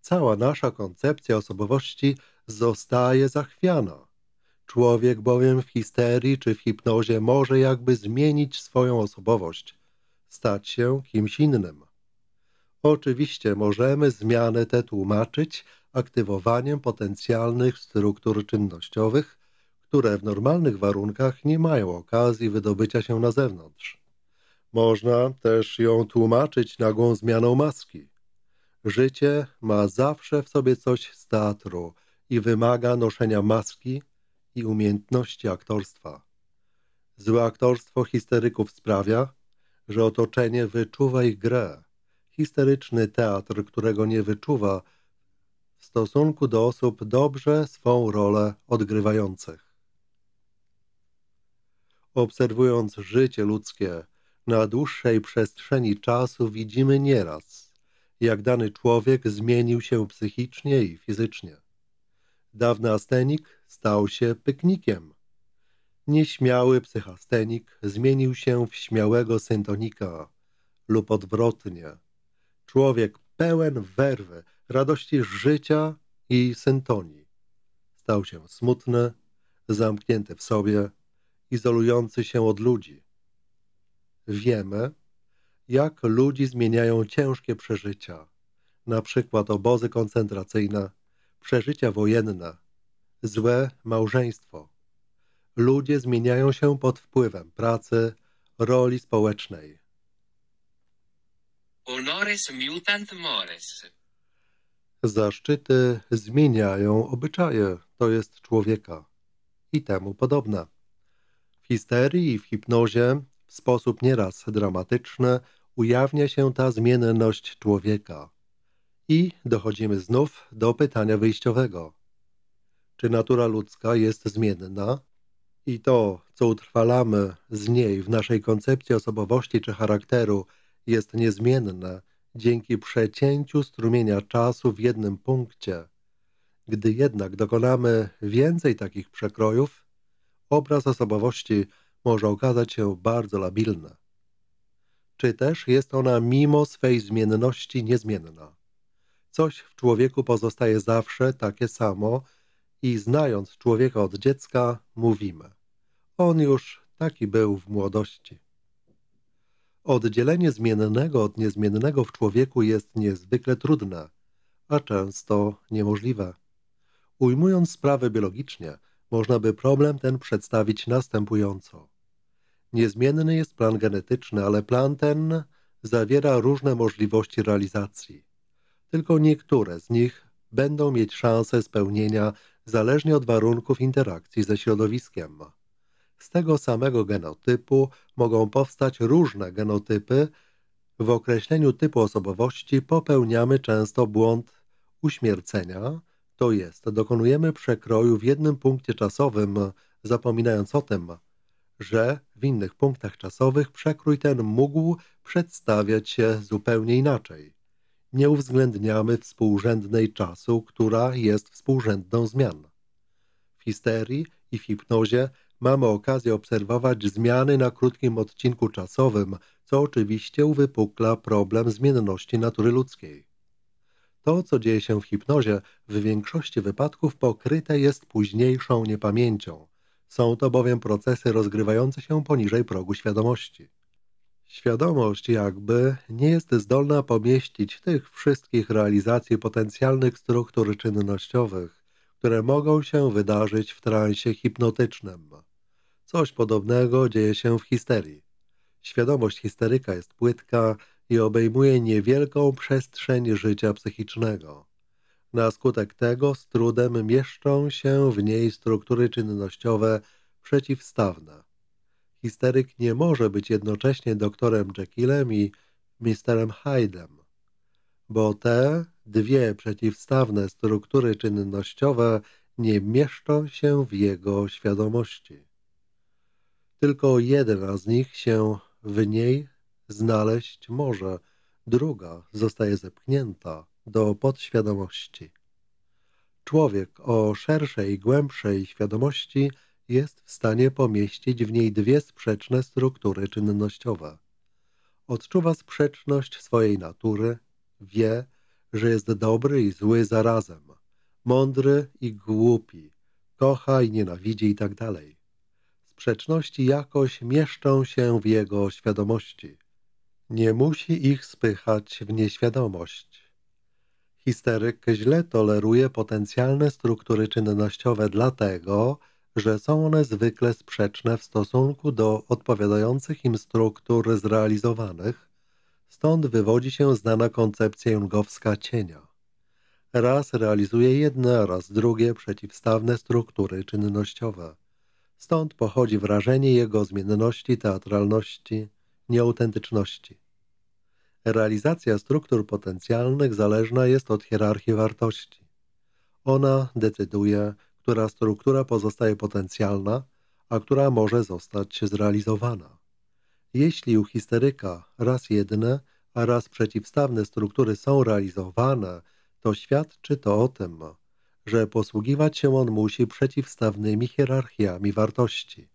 Cała nasza koncepcja osobowości zostaje zachwiana. Człowiek bowiem w histerii czy w hipnozie może jakby zmienić swoją osobowość, stać się kimś innym. Oczywiście możemy zmianę tę tłumaczyć aktywowaniem potencjalnych struktur czynnościowych, które w normalnych warunkach nie mają okazji wydobycia się na zewnątrz. Można też ją tłumaczyć nagłą zmianą maski. Życie ma zawsze w sobie coś z teatru – i wymaga noszenia maski i umiejętności aktorstwa. Złe aktorstwo histeryków sprawia, że otoczenie wyczuwa ich grę. Histeryczny teatr, którego nie wyczuwa w stosunku do osób dobrze swą rolę odgrywających. Obserwując życie ludzkie na dłuższej przestrzeni czasu widzimy nieraz, jak dany człowiek zmienił się psychicznie i fizycznie. Dawny astenik stał się pyknikiem. Nieśmiały psychastenik zmienił się w śmiałego syntonika lub odwrotnie. Człowiek pełen werwy, radości życia i syntonii. Stał się smutny, zamknięty w sobie, izolujący się od ludzi. Wiemy, jak ludzi zmieniają ciężkie przeżycia, na przykład obozy koncentracyjne, przeżycia wojenne, złe małżeństwo. Ludzie zmieniają się pod wpływem pracy, roli społecznej. Honores mutant mores. Zaszczyty zmieniają obyczaje, to jest człowieka i temu podobne. W histerii i w hipnozie w sposób nieraz dramatyczny ujawnia się ta zmienność człowieka. I dochodzimy znów do pytania wyjściowego. Czy natura ludzka jest zmienna? I to, co utrwalamy z niej w naszej koncepcji osobowości czy charakteru, jest niezmienne dzięki przecięciu strumienia czasu w jednym punkcie. Gdy jednak dokonamy więcej takich przekrojów, obraz osobowości może okazać się bardzo labilny. Czy też jest ona mimo swej zmienności niezmienna? Coś w człowieku pozostaje zawsze takie samo i znając człowieka od dziecka, mówimy: On już taki był w młodości. Oddzielenie zmiennego od niezmiennego w człowieku jest niezwykle trudne, a często niemożliwe. Ujmując sprawę biologicznie, można by problem ten przedstawić następująco. Niezmienny jest plan genetyczny, ale plan ten zawiera różne możliwości realizacji. Tylko niektóre z nich będą mieć szansę spełnienia zależnie od warunków interakcji ze środowiskiem. Z tego samego genotypu mogą powstać różne genotypy. W określeniu typu osobowości popełniamy często błąd uśmiercenia, to jest dokonujemy przekroju w jednym punkcie czasowym, zapominając o tym, że w innych punktach czasowych przekrój ten mógł przedstawiać się zupełnie inaczej nie uwzględniamy współrzędnej czasu, która jest współrzędną zmian. W histerii i w hipnozie mamy okazję obserwować zmiany na krótkim odcinku czasowym, co oczywiście uwypukla problem zmienności natury ludzkiej. To, co dzieje się w hipnozie, w większości wypadków pokryte jest późniejszą niepamięcią. Są to bowiem procesy rozgrywające się poniżej progu świadomości. Świadomość jakby nie jest zdolna pomieścić tych wszystkich realizacji potencjalnych struktur czynnościowych, które mogą się wydarzyć w transie hipnotycznym. Coś podobnego dzieje się w histerii. Świadomość histeryka jest płytka i obejmuje niewielką przestrzeń życia psychicznego. Na skutek tego z trudem mieszczą się w niej struktury czynnościowe przeciwstawne Histeryk nie może być jednocześnie doktorem Jekyllem i misterem Hydem, bo te dwie przeciwstawne struktury czynnościowe nie mieszczą się w jego świadomości. Tylko jedna z nich się w niej znaleźć może, druga zostaje zepchnięta do podświadomości. Człowiek o szerszej, głębszej świadomości – jest w stanie pomieścić w niej dwie sprzeczne struktury czynnościowe. Odczuwa sprzeczność swojej natury, wie, że jest dobry i zły zarazem, mądry i głupi, kocha i nienawidzi itd. Tak Sprzeczności jakoś mieszczą się w jego świadomości. Nie musi ich spychać w nieświadomość. Histeryk źle toleruje potencjalne struktury czynnościowe dlatego, że są one zwykle sprzeczne w stosunku do odpowiadających im struktur zrealizowanych, stąd wywodzi się znana koncepcja jungowska cienia. Raz realizuje jedne, raz drugie przeciwstawne struktury czynnościowe. Stąd pochodzi wrażenie jego zmienności, teatralności, nieautentyczności. Realizacja struktur potencjalnych zależna jest od hierarchii wartości. Ona decyduje, która struktura pozostaje potencjalna, a która może zostać zrealizowana. Jeśli u histeryka raz jedne, a raz przeciwstawne struktury są realizowane, to świadczy to o tym, że posługiwać się on musi przeciwstawnymi hierarchiami wartości.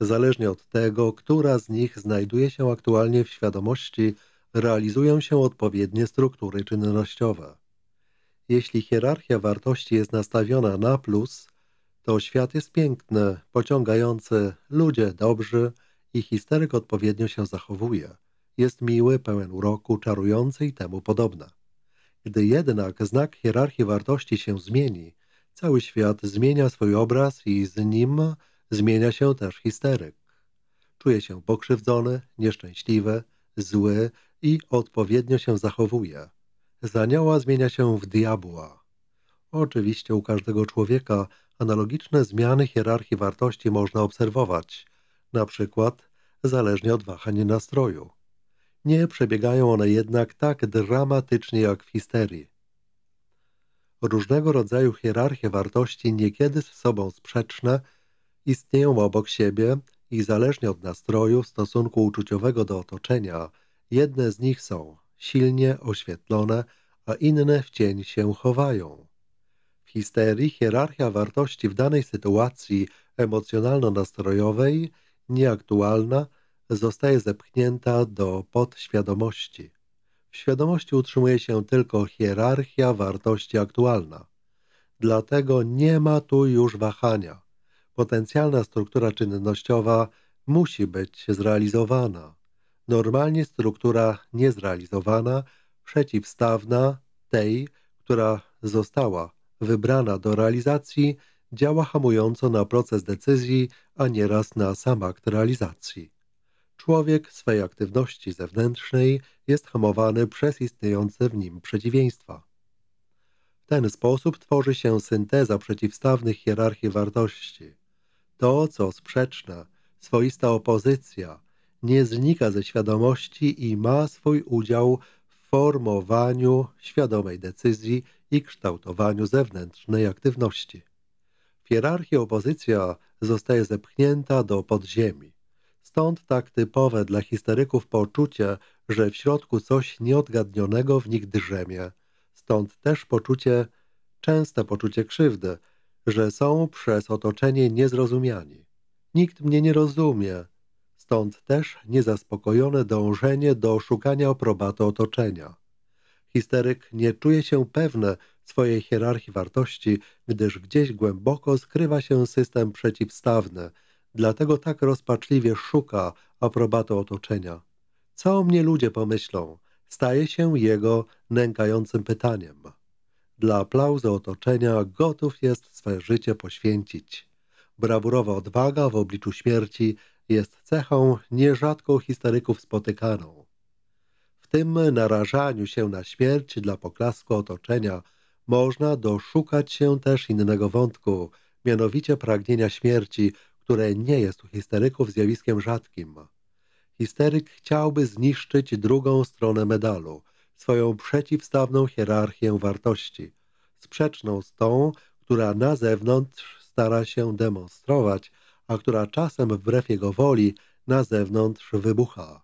Zależnie od tego, która z nich znajduje się aktualnie w świadomości, realizują się odpowiednie struktury czynnościowe. Jeśli hierarchia wartości jest nastawiona na plus, to świat jest piękny, pociągający, ludzie dobrzy i histeryk odpowiednio się zachowuje. Jest miły, pełen uroku, czarujący i temu podobna. Gdy jednak znak hierarchii wartości się zmieni, cały świat zmienia swój obraz i z nim zmienia się też histeryk. Czuje się pokrzywdzony, nieszczęśliwy, zły i odpowiednio się zachowuje. Z anioła zmienia się w diabła. Oczywiście u każdego człowieka analogiczne zmiany hierarchii wartości można obserwować, na przykład zależnie od wahań nastroju. Nie przebiegają one jednak tak dramatycznie jak w histerii. Różnego rodzaju hierarchie wartości niekiedy z sobą sprzeczne istnieją obok siebie i zależnie od nastroju, stosunku uczuciowego do otoczenia, jedne z nich są silnie oświetlone, a inne w cień się chowają. W histerii hierarchia wartości w danej sytuacji emocjonalno-nastrojowej, nieaktualna, zostaje zepchnięta do podświadomości. W świadomości utrzymuje się tylko hierarchia wartości aktualna. Dlatego nie ma tu już wahania. Potencjalna struktura czynnościowa musi być zrealizowana. Normalnie struktura niezrealizowana, przeciwstawna tej, która została wybrana do realizacji, działa hamująco na proces decyzji, a nieraz na sam akt realizacji. Człowiek swej aktywności zewnętrznej jest hamowany przez istniejące w nim przeciwieństwa. W ten sposób tworzy się synteza przeciwstawnych hierarchii wartości. To, co sprzeczne, swoista opozycja, nie znika ze świadomości i ma swój udział w formowaniu świadomej decyzji i kształtowaniu zewnętrznej aktywności. W hierarchii opozycja zostaje zepchnięta do podziemi. Stąd tak typowe dla histeryków poczucie, że w środku coś nieodgadnionego w nich drzemie. Stąd też poczucie, częste poczucie krzywdy, że są przez otoczenie niezrozumiani. Nikt mnie nie rozumie, Stąd też niezaspokojone dążenie do szukania oprobaty otoczenia. Histeryk nie czuje się pewne swojej hierarchii wartości, gdyż gdzieś głęboko skrywa się system przeciwstawny, dlatego tak rozpaczliwie szuka aprobaty otoczenia. Co o mnie ludzie pomyślą? Staje się jego nękającym pytaniem. Dla aplauzu otoczenia gotów jest swe życie poświęcić. Brawurowa odwaga w obliczu śmierci – jest cechą nierzadko historyków spotykaną. W tym narażaniu się na śmierć dla poklasku otoczenia można doszukać się też innego wątku, mianowicie pragnienia śmierci, które nie jest u histeryków zjawiskiem rzadkim. Histeryk chciałby zniszczyć drugą stronę medalu, swoją przeciwstawną hierarchię wartości, sprzeczną z tą, która na zewnątrz stara się demonstrować – a która czasem wbrew jego woli na zewnątrz wybucha.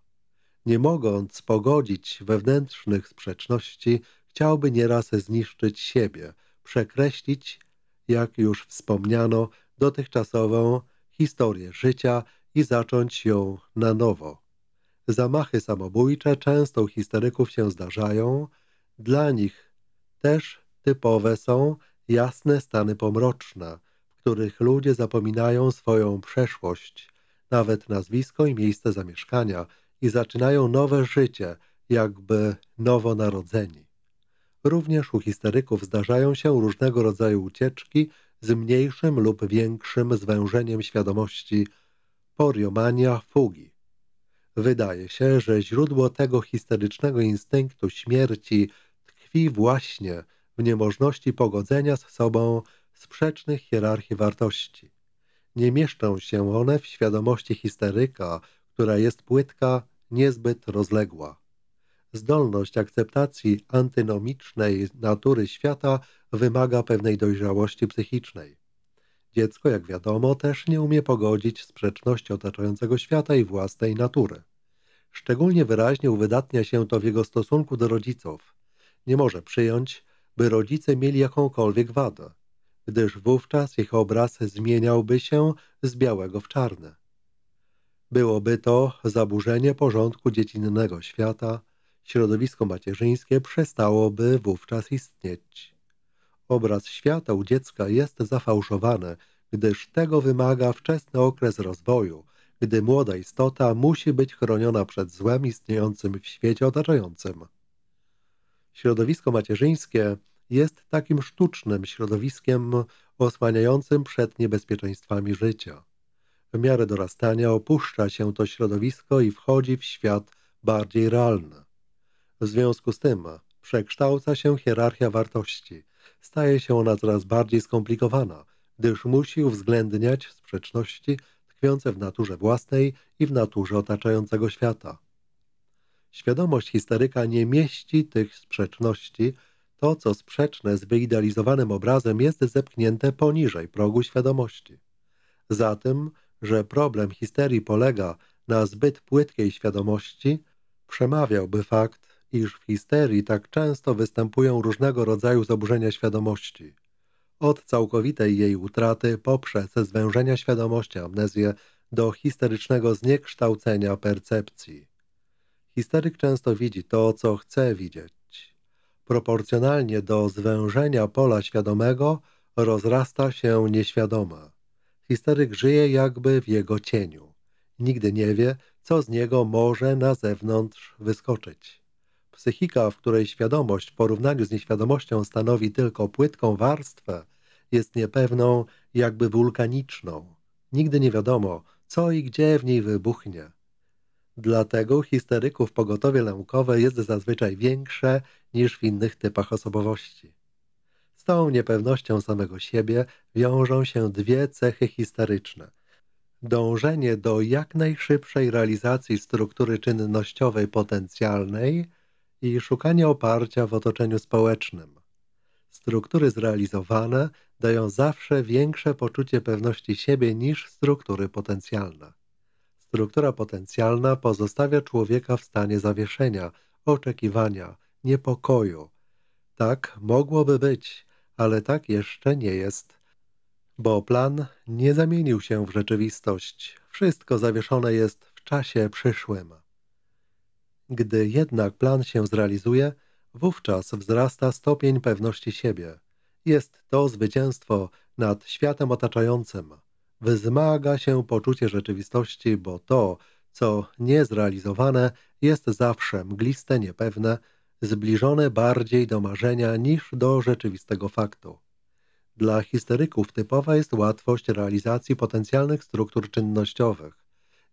Nie mogąc pogodzić wewnętrznych sprzeczności, chciałby nieraz zniszczyć siebie, przekreślić, jak już wspomniano, dotychczasową historię życia i zacząć ją na nowo. Zamachy samobójcze często u histeryków się zdarzają, dla nich też typowe są jasne stany pomroczne – których ludzie zapominają swoją przeszłość, nawet nazwisko i miejsce zamieszkania i zaczynają nowe życie, jakby nowonarodzeni. Również u histeryków zdarzają się różnego rodzaju ucieczki z mniejszym lub większym zwężeniem świadomości poriomania fugi. Wydaje się, że źródło tego histerycznego instynktu śmierci tkwi właśnie w niemożności pogodzenia z sobą sprzecznych hierarchii wartości. Nie mieszczą się one w świadomości histeryka, która jest płytka, niezbyt rozległa. Zdolność akceptacji antynomicznej natury świata wymaga pewnej dojrzałości psychicznej. Dziecko, jak wiadomo, też nie umie pogodzić sprzeczności otaczającego świata i własnej natury. Szczególnie wyraźnie uwydatnia się to w jego stosunku do rodziców. Nie może przyjąć, by rodzice mieli jakąkolwiek wadę gdyż wówczas ich obraz zmieniałby się z białego w czarne. Byłoby to zaburzenie porządku dziecinnego świata, środowisko macierzyńskie przestałoby wówczas istnieć. Obraz świata u dziecka jest zafałszowany, gdyż tego wymaga wczesny okres rozwoju, gdy młoda istota musi być chroniona przed złem istniejącym w świecie otaczającym. Środowisko macierzyńskie jest takim sztucznym środowiskiem osłaniającym przed niebezpieczeństwami życia. W miarę dorastania opuszcza się to środowisko i wchodzi w świat bardziej realny. W związku z tym przekształca się hierarchia wartości. Staje się ona coraz bardziej skomplikowana, gdyż musi uwzględniać sprzeczności tkwiące w naturze własnej i w naturze otaczającego świata. Świadomość historyka nie mieści tych sprzeczności, to, co sprzeczne z wyidealizowanym obrazem, jest zepchnięte poniżej progu świadomości. Zatem, że problem histerii polega na zbyt płytkiej świadomości, przemawiałby fakt, iż w histerii tak często występują różnego rodzaju zaburzenia świadomości. Od całkowitej jej utraty poprzez zwężenia świadomości amnezję do histerycznego zniekształcenia percepcji. Histeryk często widzi to, co chce widzieć proporcjonalnie do zwężenia pola świadomego rozrasta się nieświadoma. Historyk żyje jakby w jego cieniu. Nigdy nie wie, co z niego może na zewnątrz wyskoczyć. Psychika, w której świadomość w porównaniu z nieświadomością stanowi tylko płytką warstwę, jest niepewną, jakby wulkaniczną. Nigdy nie wiadomo, co i gdzie w niej wybuchnie. Dlatego u histeryków pogotowie lękowe jest zazwyczaj większe niż w innych typach osobowości. Z tą niepewnością samego siebie wiążą się dwie cechy historyczne: Dążenie do jak najszybszej realizacji struktury czynnościowej potencjalnej i szukanie oparcia w otoczeniu społecznym. Struktury zrealizowane dają zawsze większe poczucie pewności siebie niż struktury potencjalne. Struktura potencjalna pozostawia człowieka w stanie zawieszenia, oczekiwania, niepokoju. Tak mogłoby być, ale tak jeszcze nie jest. Bo plan nie zamienił się w rzeczywistość. Wszystko zawieszone jest w czasie przyszłym. Gdy jednak plan się zrealizuje, wówczas wzrasta stopień pewności siebie. Jest to zwycięstwo nad światem otaczającym wzmaga się poczucie rzeczywistości, bo to, co niezrealizowane, jest zawsze mgliste, niepewne, zbliżone bardziej do marzenia niż do rzeczywistego faktu. Dla histeryków typowa jest łatwość realizacji potencjalnych struktur czynnościowych.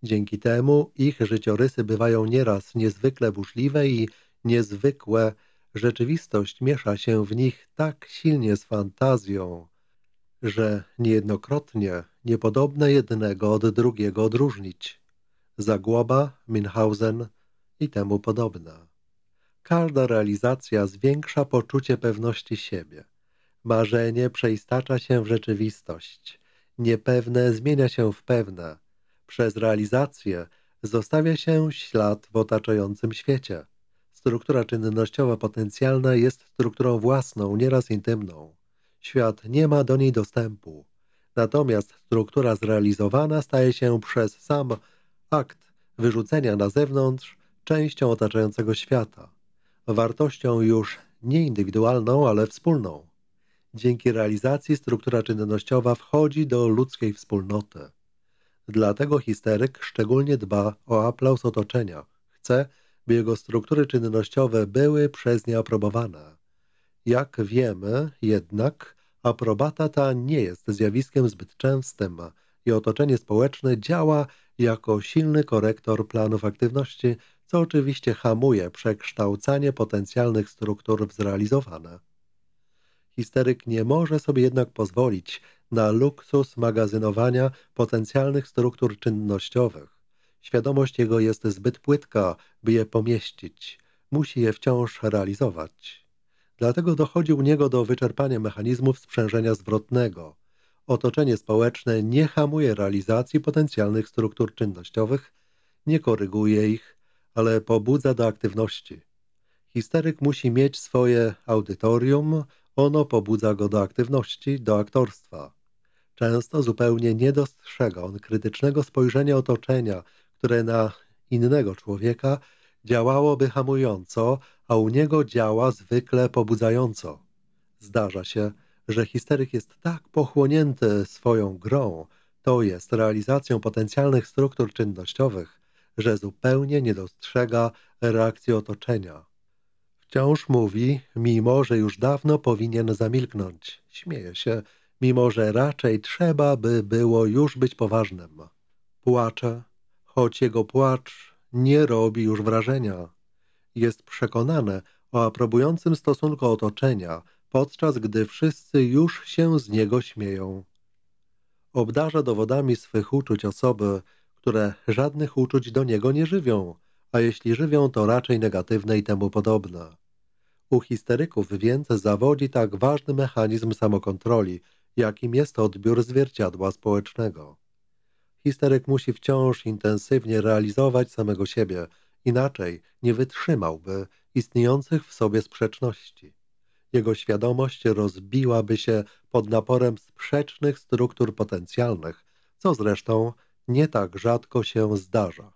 Dzięki temu ich życiorysy bywają nieraz niezwykle burzliwe i niezwykłe. Rzeczywistość miesza się w nich tak silnie z fantazją, że niejednokrotnie niepodobne jednego od drugiego odróżnić. Zagłoba, Minhausen i temu podobna. Każda realizacja zwiększa poczucie pewności siebie. Marzenie przeistacza się w rzeczywistość. Niepewne zmienia się w pewne. Przez realizację zostawia się ślad w otaczającym świecie. Struktura czynnościowa potencjalna jest strukturą własną, nieraz intymną. Świat nie ma do niej dostępu. Natomiast struktura zrealizowana staje się przez sam akt wyrzucenia na zewnątrz częścią otaczającego świata, wartością już nie indywidualną, ale wspólną. Dzięki realizacji struktura czynnościowa wchodzi do ludzkiej wspólnoty. Dlatego histeryk szczególnie dba o aplauz otoczenia. Chce, by jego struktury czynnościowe były przez nie aprobowane. Jak wiemy jednak, aprobata ta nie jest zjawiskiem zbyt częstym i otoczenie społeczne działa jako silny korektor planów aktywności, co oczywiście hamuje przekształcanie potencjalnych struktur w zrealizowane. Histeryk nie może sobie jednak pozwolić na luksus magazynowania potencjalnych struktur czynnościowych. Świadomość jego jest zbyt płytka, by je pomieścić. Musi je wciąż realizować. Dlatego dochodzi u niego do wyczerpania mechanizmów sprzężenia zwrotnego. Otoczenie społeczne nie hamuje realizacji potencjalnych struktur czynnościowych, nie koryguje ich, ale pobudza do aktywności. Histeryk musi mieć swoje audytorium, ono pobudza go do aktywności, do aktorstwa. Często zupełnie nie dostrzega on krytycznego spojrzenia otoczenia, które na innego człowieka działałoby hamująco, a u niego działa zwykle pobudzająco. Zdarza się, że histeryk jest tak pochłonięty swoją grą, to jest realizacją potencjalnych struktur czynnościowych, że zupełnie nie dostrzega reakcji otoczenia. Wciąż mówi, mimo że już dawno powinien zamilknąć. Śmieje się, mimo że raczej trzeba by było już być poważnym. Płacze, choć jego płacz nie robi już wrażenia jest przekonane o aprobującym stosunku otoczenia, podczas gdy wszyscy już się z niego śmieją. Obdarza dowodami swych uczuć osoby, które żadnych uczuć do niego nie żywią, a jeśli żywią, to raczej negatywne i temu podobne. U histeryków więc zawodzi tak ważny mechanizm samokontroli, jakim jest odbiór zwierciadła społecznego. Histeryk musi wciąż intensywnie realizować samego siebie – Inaczej nie wytrzymałby istniejących w sobie sprzeczności. Jego świadomość rozbiłaby się pod naporem sprzecznych struktur potencjalnych, co zresztą nie tak rzadko się zdarza.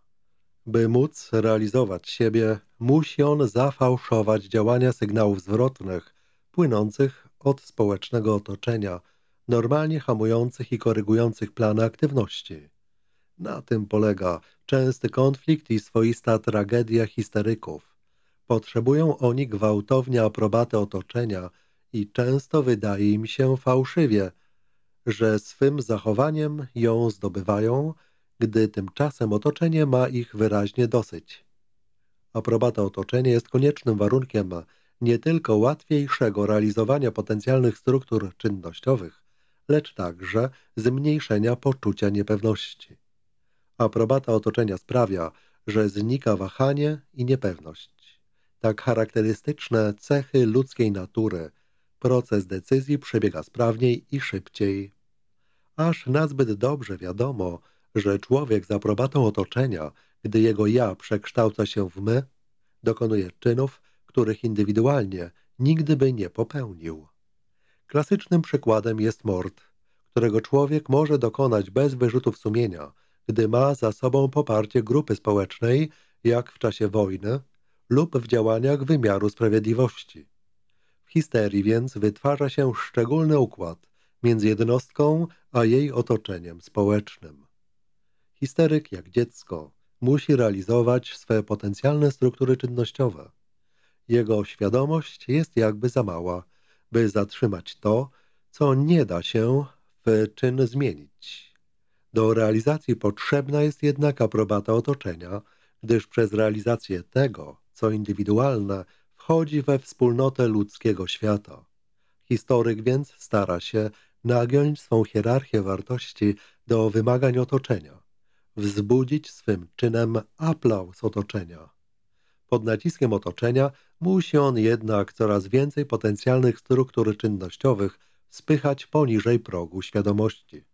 By móc realizować siebie, musi on zafałszować działania sygnałów zwrotnych płynących od społecznego otoczenia, normalnie hamujących i korygujących plany aktywności. Na tym polega Częsty konflikt i swoista tragedia histeryków. Potrzebują oni gwałtownie aprobaty otoczenia i często wydaje im się fałszywie, że swym zachowaniem ją zdobywają, gdy tymczasem otoczenie ma ich wyraźnie dosyć. Aprobata otoczenia jest koniecznym warunkiem nie tylko łatwiejszego realizowania potencjalnych struktur czynnościowych, lecz także zmniejszenia poczucia niepewności. Aprobata otoczenia sprawia, że znika wahanie i niepewność. Tak charakterystyczne cechy ludzkiej natury. Proces decyzji przebiega sprawniej i szybciej. Aż nazbyt dobrze wiadomo, że człowiek z aprobatą otoczenia, gdy jego ja przekształca się w my, dokonuje czynów, których indywidualnie nigdy by nie popełnił. Klasycznym przykładem jest mord, którego człowiek może dokonać bez wyrzutów sumienia – gdy ma za sobą poparcie grupy społecznej, jak w czasie wojny, lub w działaniach wymiaru sprawiedliwości. W histerii więc wytwarza się szczególny układ między jednostką a jej otoczeniem społecznym. Histeryk, jak dziecko, musi realizować swe potencjalne struktury czynnościowe. Jego świadomość jest jakby za mała, by zatrzymać to, co nie da się w czyn zmienić. Do realizacji potrzebna jest jednak aprobata otoczenia, gdyż przez realizację tego, co indywidualne, wchodzi we wspólnotę ludzkiego świata. Historyk więc stara się nagiąć swą hierarchię wartości do wymagań otoczenia, wzbudzić swym czynem aplauz otoczenia. Pod naciskiem otoczenia musi on jednak coraz więcej potencjalnych struktur czynnościowych spychać poniżej progu świadomości.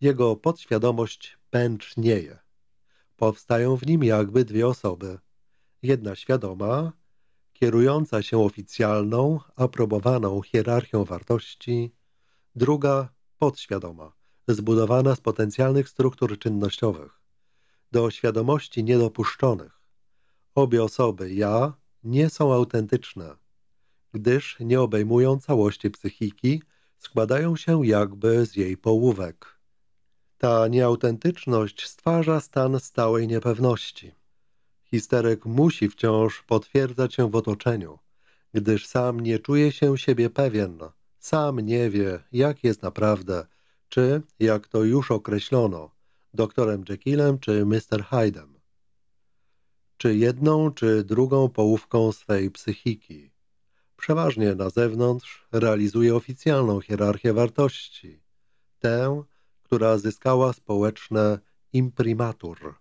Jego podświadomość pęcznieje. Powstają w nim jakby dwie osoby. Jedna świadoma, kierująca się oficjalną, aprobowaną hierarchią wartości, druga podświadoma, zbudowana z potencjalnych struktur czynnościowych, do świadomości niedopuszczonych. Obie osoby, ja, nie są autentyczne, gdyż nie obejmują całości psychiki, składają się jakby z jej połówek. Ta nieautentyczność stwarza stan stałej niepewności. Histerek musi wciąż potwierdzać się w otoczeniu, gdyż sam nie czuje się siebie pewien, sam nie wie, jak jest naprawdę, czy, jak to już określono, doktorem Jekyllem czy Mr. Hyde'em, czy jedną, czy drugą połówką swej psychiki. Przeważnie na zewnątrz realizuje oficjalną hierarchię wartości, tę, która zyskała społeczne imprimatur.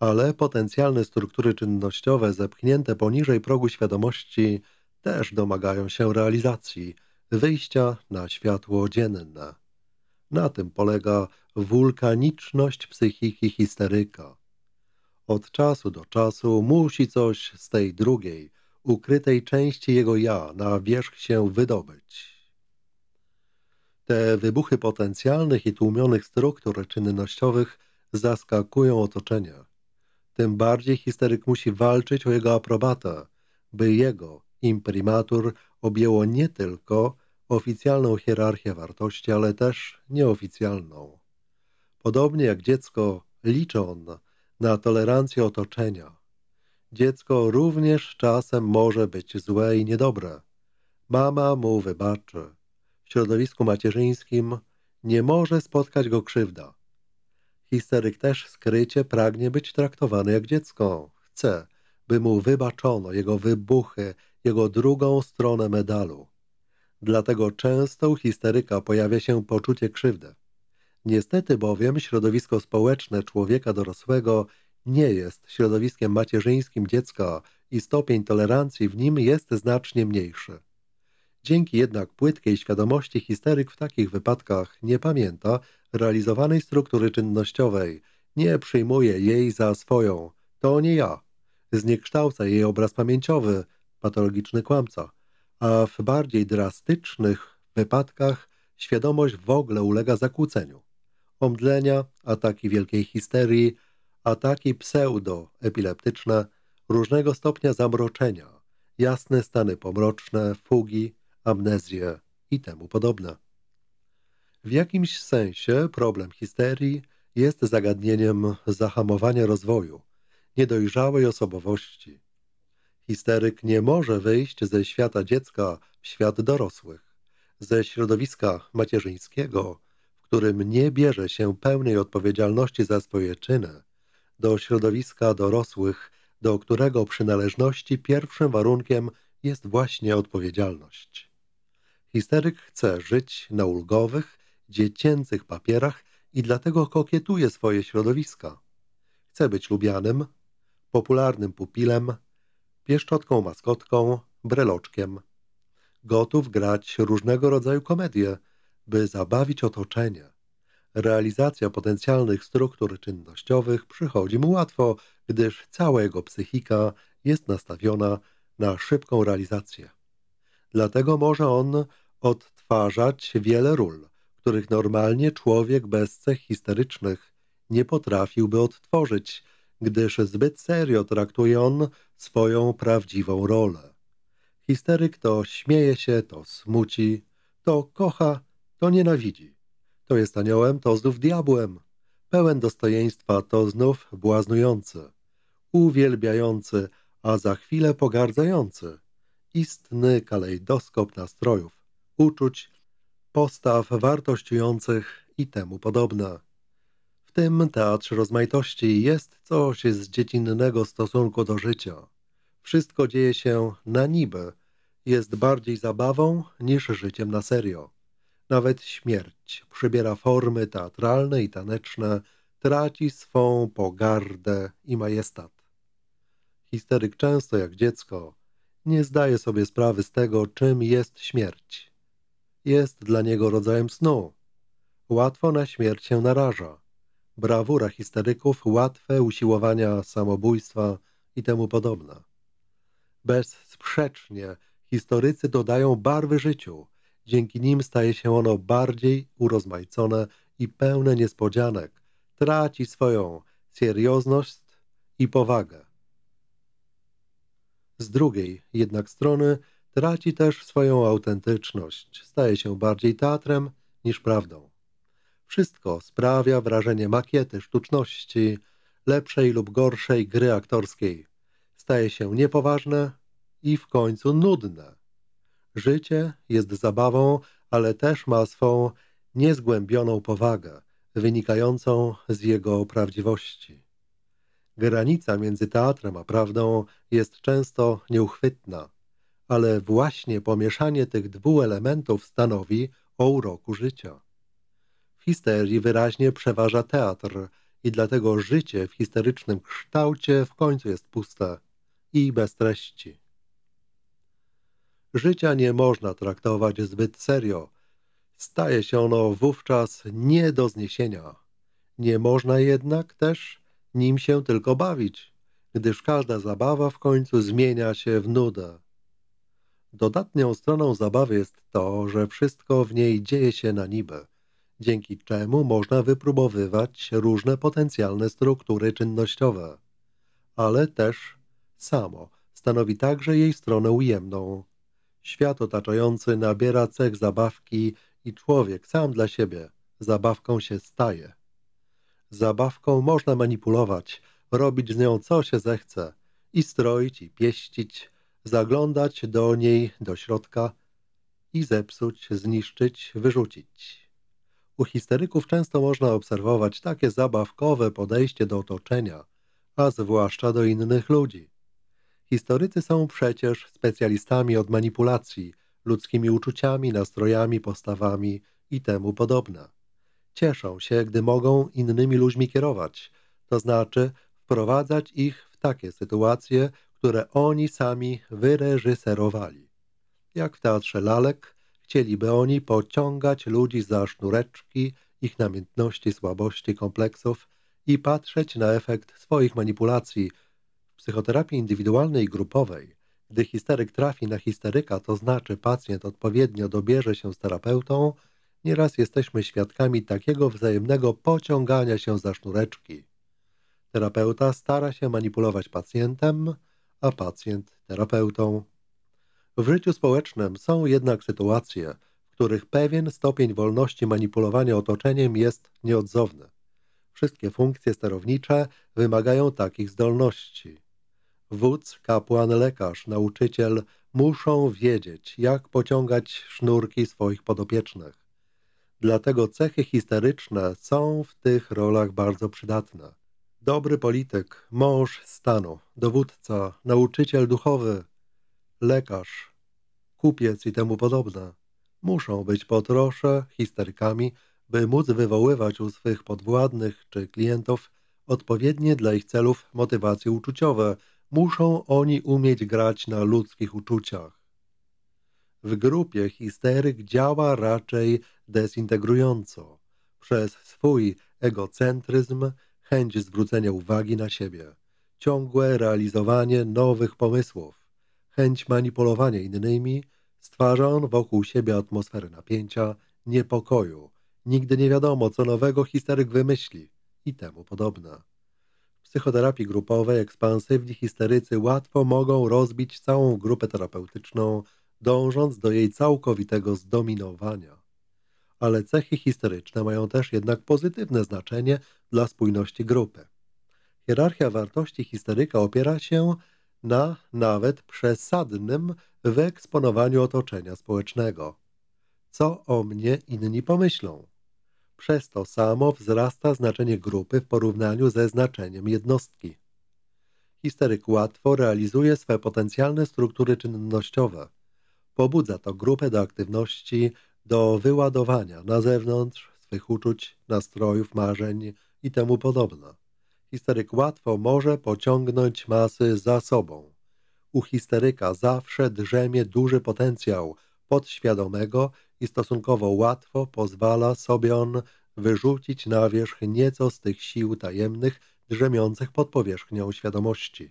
Ale potencjalne struktury czynnościowe zepchnięte poniżej progu świadomości też domagają się realizacji, wyjścia na światło dzienne. Na tym polega wulkaniczność psychiki histeryka. Od czasu do czasu musi coś z tej drugiej, ukrytej części jego ja na wierzch się wydobyć. Te wybuchy potencjalnych i tłumionych struktur czynnościowych zaskakują otoczenie. Tym bardziej histeryk musi walczyć o jego aprobatę, by jego imprimatur objęło nie tylko oficjalną hierarchię wartości, ale też nieoficjalną. Podobnie jak dziecko liczy on na tolerancję otoczenia. Dziecko również czasem może być złe i niedobre. Mama mu wybaczy środowisku macierzyńskim nie może spotkać go krzywda. Histeryk też skrycie pragnie być traktowany jak dziecko. Chce, by mu wybaczono jego wybuchy, jego drugą stronę medalu. Dlatego często u histeryka pojawia się poczucie krzywdy. Niestety bowiem środowisko społeczne człowieka dorosłego nie jest środowiskiem macierzyńskim dziecka i stopień tolerancji w nim jest znacznie mniejszy. Dzięki jednak płytkiej świadomości histeryk w takich wypadkach nie pamięta realizowanej struktury czynnościowej, nie przyjmuje jej za swoją. To nie ja. Zniekształca jej obraz pamięciowy, patologiczny kłamca. A w bardziej drastycznych wypadkach świadomość w ogóle ulega zakłóceniu. Omdlenia, ataki wielkiej histerii, ataki pseudoepileptyczne, różnego stopnia zamroczenia, jasne stany pomroczne, fugi, amnezję i temu podobne. W jakimś sensie problem histerii jest zagadnieniem zahamowania rozwoju, niedojrzałej osobowości. Histeryk nie może wyjść ze świata dziecka w świat dorosłych, ze środowiska macierzyńskiego, w którym nie bierze się pełnej odpowiedzialności za swoje czyny, do środowiska dorosłych, do którego przynależności pierwszym warunkiem jest właśnie odpowiedzialność. Histeryk chce żyć na ulgowych, dziecięcych papierach i dlatego kokietuje swoje środowiska. Chce być lubianym, popularnym pupilem, pieszczotką maskotką, breloczkiem. Gotów grać różnego rodzaju komedie, by zabawić otoczenie. Realizacja potencjalnych struktur czynnościowych przychodzi mu łatwo, gdyż cała jego psychika jest nastawiona na szybką realizację. Dlatego może on odtwarzać wiele ról, których normalnie człowiek bez cech historycznych nie potrafiłby odtworzyć, gdyż zbyt serio traktuje on swoją prawdziwą rolę. Histeryk to śmieje się, to smuci, to kocha, to nienawidzi. To jest aniołem, to znów diabłem. Pełen dostojeństwa, to znów błaznujący. Uwielbiający, a za chwilę pogardzający istny kalejdoskop nastrojów, uczuć, postaw wartościujących i temu podobne. W tym teatrze rozmaitości jest coś z dziecinnego stosunku do życia. Wszystko dzieje się na niby, jest bardziej zabawą niż życiem na serio. Nawet śmierć przybiera formy teatralne i taneczne, traci swą pogardę i majestat. Histeryk często jak dziecko nie zdaje sobie sprawy z tego, czym jest śmierć. Jest dla niego rodzajem snu. Łatwo na śmierć się naraża. Brawura histeryków, łatwe usiłowania samobójstwa i temu podobne. Bezsprzecznie historycy dodają barwy życiu. Dzięki nim staje się ono bardziej urozmaicone i pełne niespodzianek. Traci swoją seriozność i powagę. Z drugiej jednak strony traci też swoją autentyczność, staje się bardziej teatrem niż prawdą. Wszystko sprawia wrażenie makiety, sztuczności, lepszej lub gorszej gry aktorskiej. Staje się niepoważne i w końcu nudne. Życie jest zabawą, ale też ma swą niezgłębioną powagę, wynikającą z jego prawdziwości. Granica między teatrem a prawdą jest często nieuchwytna, ale właśnie pomieszanie tych dwóch elementów stanowi o uroku życia. W histerii wyraźnie przeważa teatr i dlatego życie w histerycznym kształcie w końcu jest puste i bez treści. Życia nie można traktować zbyt serio. Staje się ono wówczas nie do zniesienia. Nie można jednak też nim się tylko bawić, gdyż każda zabawa w końcu zmienia się w nudę. Dodatnią stroną zabawy jest to, że wszystko w niej dzieje się na niby, dzięki czemu można wypróbowywać różne potencjalne struktury czynnościowe, ale też samo stanowi także jej stronę ujemną. Świat otaczający nabiera cech zabawki i człowiek sam dla siebie zabawką się staje. Zabawką można manipulować, robić z nią co się zechce, i stroić, i pieścić, zaglądać do niej, do środka i zepsuć, zniszczyć, wyrzucić. U histeryków często można obserwować takie zabawkowe podejście do otoczenia, a zwłaszcza do innych ludzi. Historycy są przecież specjalistami od manipulacji ludzkimi uczuciami, nastrojami, postawami i temu podobne cieszą się, gdy mogą innymi ludźmi kierować, to znaczy wprowadzać ich w takie sytuacje, które oni sami wyreżyserowali. Jak w teatrze lalek, chcieliby oni pociągać ludzi za sznureczki ich namiętności, słabości, kompleksów i patrzeć na efekt swoich manipulacji. W psychoterapii indywidualnej i grupowej, gdy histeryk trafi na histeryka, to znaczy pacjent odpowiednio dobierze się z terapeutą, Nieraz jesteśmy świadkami takiego wzajemnego pociągania się za sznureczki. Terapeuta stara się manipulować pacjentem, a pacjent terapeutą. W życiu społecznym są jednak sytuacje, w których pewien stopień wolności manipulowania otoczeniem jest nieodzowny. Wszystkie funkcje sterownicze wymagają takich zdolności. Wódz, kapłan, lekarz, nauczyciel muszą wiedzieć, jak pociągać sznurki swoich podopiecznych. Dlatego cechy histeryczne są w tych rolach bardzo przydatne. Dobry polityk, mąż stanu, dowódca, nauczyciel duchowy, lekarz, kupiec i temu podobne muszą być po trosze historykami, by móc wywoływać u swych podwładnych czy klientów odpowiednie dla ich celów motywacje uczuciowe. Muszą oni umieć grać na ludzkich uczuciach. W grupie histeryk działa raczej dezintegrująco, przez swój egocentryzm, chęć zwrócenia uwagi na siebie, ciągłe realizowanie nowych pomysłów, chęć manipulowania innymi, stwarza on wokół siebie atmosferę napięcia, niepokoju, nigdy nie wiadomo, co nowego histeryk wymyśli i temu podobne. W psychoterapii grupowej ekspansywni histerycy łatwo mogą rozbić całą grupę terapeutyczną dążąc do jej całkowitego zdominowania. Ale cechy historyczne mają też jednak pozytywne znaczenie dla spójności grupy. Hierarchia wartości historyka opiera się na nawet przesadnym wyeksponowaniu otoczenia społecznego. Co o mnie inni pomyślą? Przez to samo wzrasta znaczenie grupy w porównaniu ze znaczeniem jednostki. Histeryk łatwo realizuje swe potencjalne struktury czynnościowe – Pobudza to grupę do aktywności, do wyładowania na zewnątrz swych uczuć, nastrojów, marzeń i temu podobne. Histeryk łatwo może pociągnąć masy za sobą. U histeryka zawsze drzemie duży potencjał podświadomego i stosunkowo łatwo pozwala sobie on wyrzucić na wierzch nieco z tych sił tajemnych drzemiących pod powierzchnią świadomości.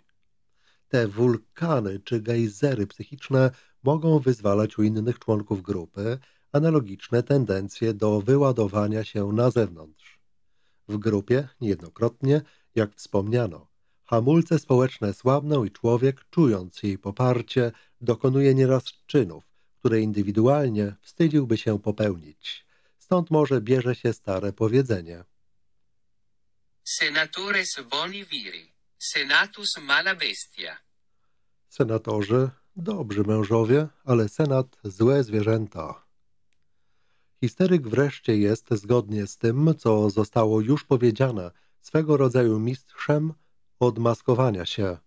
Te wulkany czy gejzery psychiczne mogą wyzwalać u innych członków grupy analogiczne tendencje do wyładowania się na zewnątrz. W grupie niejednokrotnie, jak wspomniano, hamulce społeczne słabną i człowiek, czując jej poparcie, dokonuje nieraz czynów, które indywidualnie wstydziłby się popełnić. Stąd może bierze się stare powiedzenie. Senatores boni viri, senatus mala bestia. Senatorze, Dobrzy mężowie, ale senat złe zwierzęta. Histeryk wreszcie jest, zgodnie z tym, co zostało już powiedziane, swego rodzaju mistrzem odmaskowania się,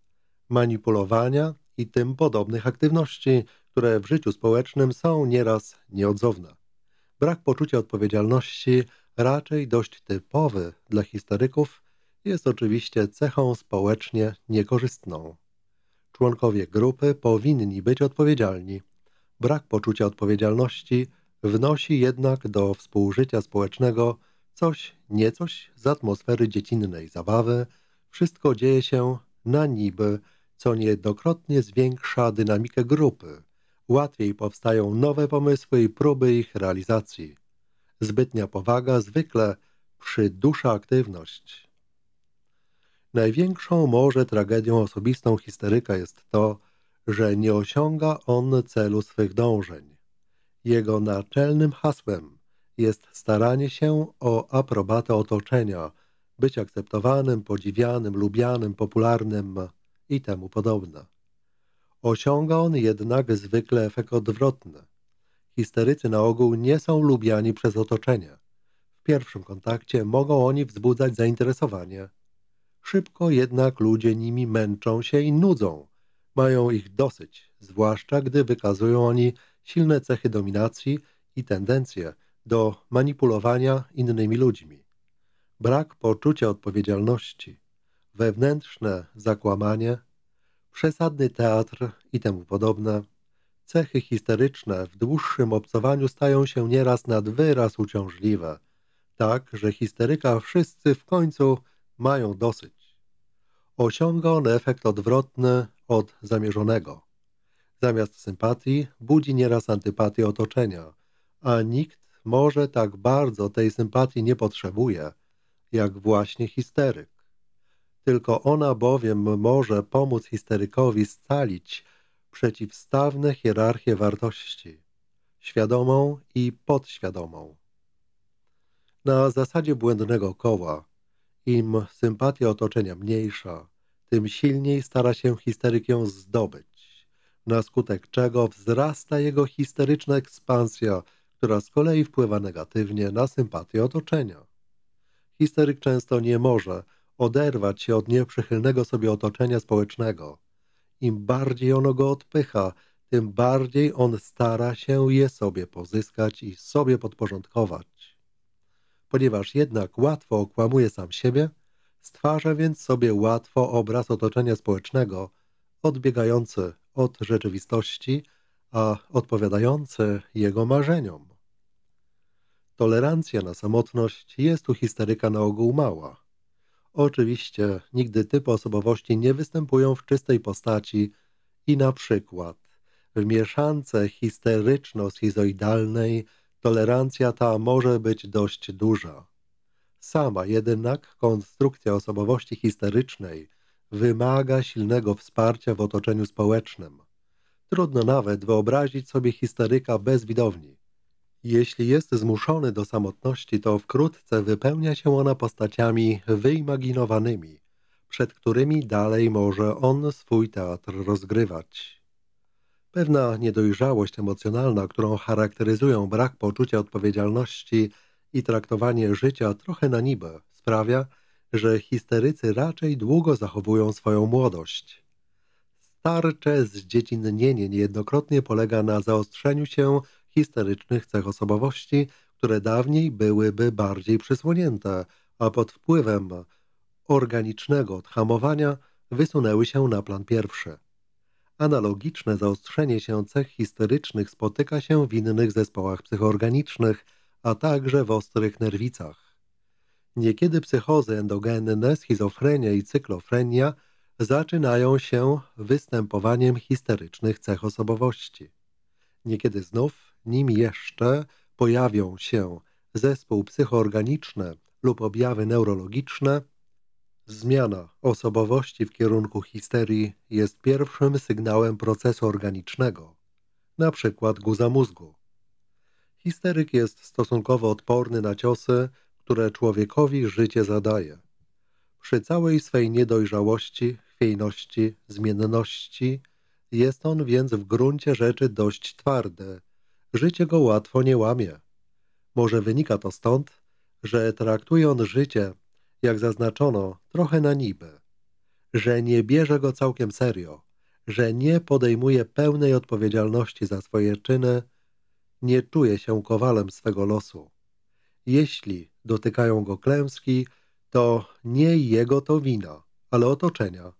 manipulowania i tym podobnych aktywności, które w życiu społecznym są nieraz nieodzowne. Brak poczucia odpowiedzialności, raczej dość typowy dla historyków, jest oczywiście cechą społecznie niekorzystną. Członkowie grupy powinni być odpowiedzialni. Brak poczucia odpowiedzialności wnosi jednak do współżycia społecznego coś, niecoś z atmosfery dziecinnej zabawy. Wszystko dzieje się na niby, co niejednokrotnie zwiększa dynamikę grupy. Łatwiej powstają nowe pomysły i próby ich realizacji. Zbytnia powaga zwykle przydusza aktywność. Największą może tragedią osobistą histeryka jest to, że nie osiąga on celu swych dążeń. Jego naczelnym hasłem jest staranie się o aprobatę otoczenia, być akceptowanym, podziwianym, lubianym, popularnym i temu podobne. Osiąga on jednak zwykle efekt odwrotny. Histerycy na ogół nie są lubiani przez otoczenie. W pierwszym kontakcie mogą oni wzbudzać zainteresowanie – Szybko jednak ludzie nimi męczą się i nudzą. Mają ich dosyć, zwłaszcza gdy wykazują oni silne cechy dominacji i tendencje do manipulowania innymi ludźmi. Brak poczucia odpowiedzialności, wewnętrzne zakłamanie, przesadny teatr i temu podobne. Cechy histeryczne w dłuższym obcowaniu stają się nieraz nad wyraz uciążliwe, tak, że histeryka wszyscy w końcu mają dosyć. Osiąga on efekt odwrotny od zamierzonego. Zamiast sympatii budzi nieraz antypatię otoczenia, a nikt może tak bardzo tej sympatii nie potrzebuje, jak właśnie histeryk. Tylko ona bowiem może pomóc histerykowi scalić przeciwstawne hierarchie wartości, świadomą i podświadomą. Na zasadzie błędnego koła im sympatia otoczenia mniejsza, tym silniej stara się histeryk ją zdobyć, na skutek czego wzrasta jego histeryczna ekspansja, która z kolei wpływa negatywnie na sympatię otoczenia. Histeryk często nie może oderwać się od nieprzychylnego sobie otoczenia społecznego. Im bardziej ono go odpycha, tym bardziej on stara się je sobie pozyskać i sobie podporządkować ponieważ jednak łatwo okłamuje sam siebie, stwarza więc sobie łatwo obraz otoczenia społecznego, odbiegający od rzeczywistości, a odpowiadający jego marzeniom. Tolerancja na samotność jest u histeryka na ogół mała. Oczywiście nigdy typy osobowości nie występują w czystej postaci i na przykład w mieszance histeryczno-schizoidalnej Tolerancja ta może być dość duża. Sama jednak konstrukcja osobowości histerycznej wymaga silnego wsparcia w otoczeniu społecznym. Trudno nawet wyobrazić sobie histeryka bez widowni. Jeśli jest zmuszony do samotności, to wkrótce wypełnia się ona postaciami wyimaginowanymi, przed którymi dalej może on swój teatr rozgrywać. Pewna niedojrzałość emocjonalna, którą charakteryzują brak poczucia odpowiedzialności i traktowanie życia trochę na niby, sprawia, że histerycy raczej długo zachowują swoją młodość. Starcze zdziecinnienie niejednokrotnie polega na zaostrzeniu się histerycznych cech osobowości, które dawniej byłyby bardziej przysłonięte, a pod wpływem organicznego odhamowania wysunęły się na plan pierwszy. Analogiczne zaostrzenie się cech historycznych spotyka się w innych zespołach psychoorganicznych, a także w ostrych nerwicach. Niekiedy psychozy endogenne, schizofrenia i cyklofrenia zaczynają się występowaniem histerycznych cech osobowości. Niekiedy znów, nim jeszcze pojawią się zespół psychoorganiczny lub objawy neurologiczne, Zmiana osobowości w kierunku histerii jest pierwszym sygnałem procesu organicznego, na przykład guza mózgu. Histeryk jest stosunkowo odporny na ciosy, które człowiekowi życie zadaje. Przy całej swej niedojrzałości, chwiejności, zmienności jest on więc w gruncie rzeczy dość twardy. Życie go łatwo nie łamie. Może wynika to stąd, że traktuje on życie jak zaznaczono, trochę na niby, że nie bierze go całkiem serio, że nie podejmuje pełnej odpowiedzialności za swoje czyny, nie czuje się kowalem swego losu. Jeśli dotykają go klęski, to nie jego to wina, ale otoczenia.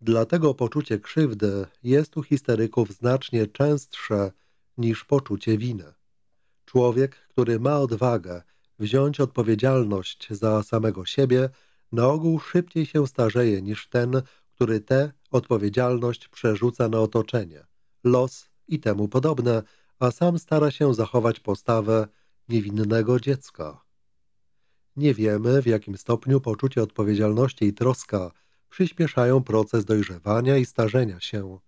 Dlatego poczucie krzywdy jest u histeryków znacznie częstsze niż poczucie winy. Człowiek, który ma odwagę wziąć odpowiedzialność za samego siebie, na ogół szybciej się starzeje niż ten, który tę odpowiedzialność przerzuca na otoczenie, los i temu podobne, a sam stara się zachować postawę niewinnego dziecka. Nie wiemy, w jakim stopniu poczucie odpowiedzialności i troska przyspieszają proces dojrzewania i starzenia się,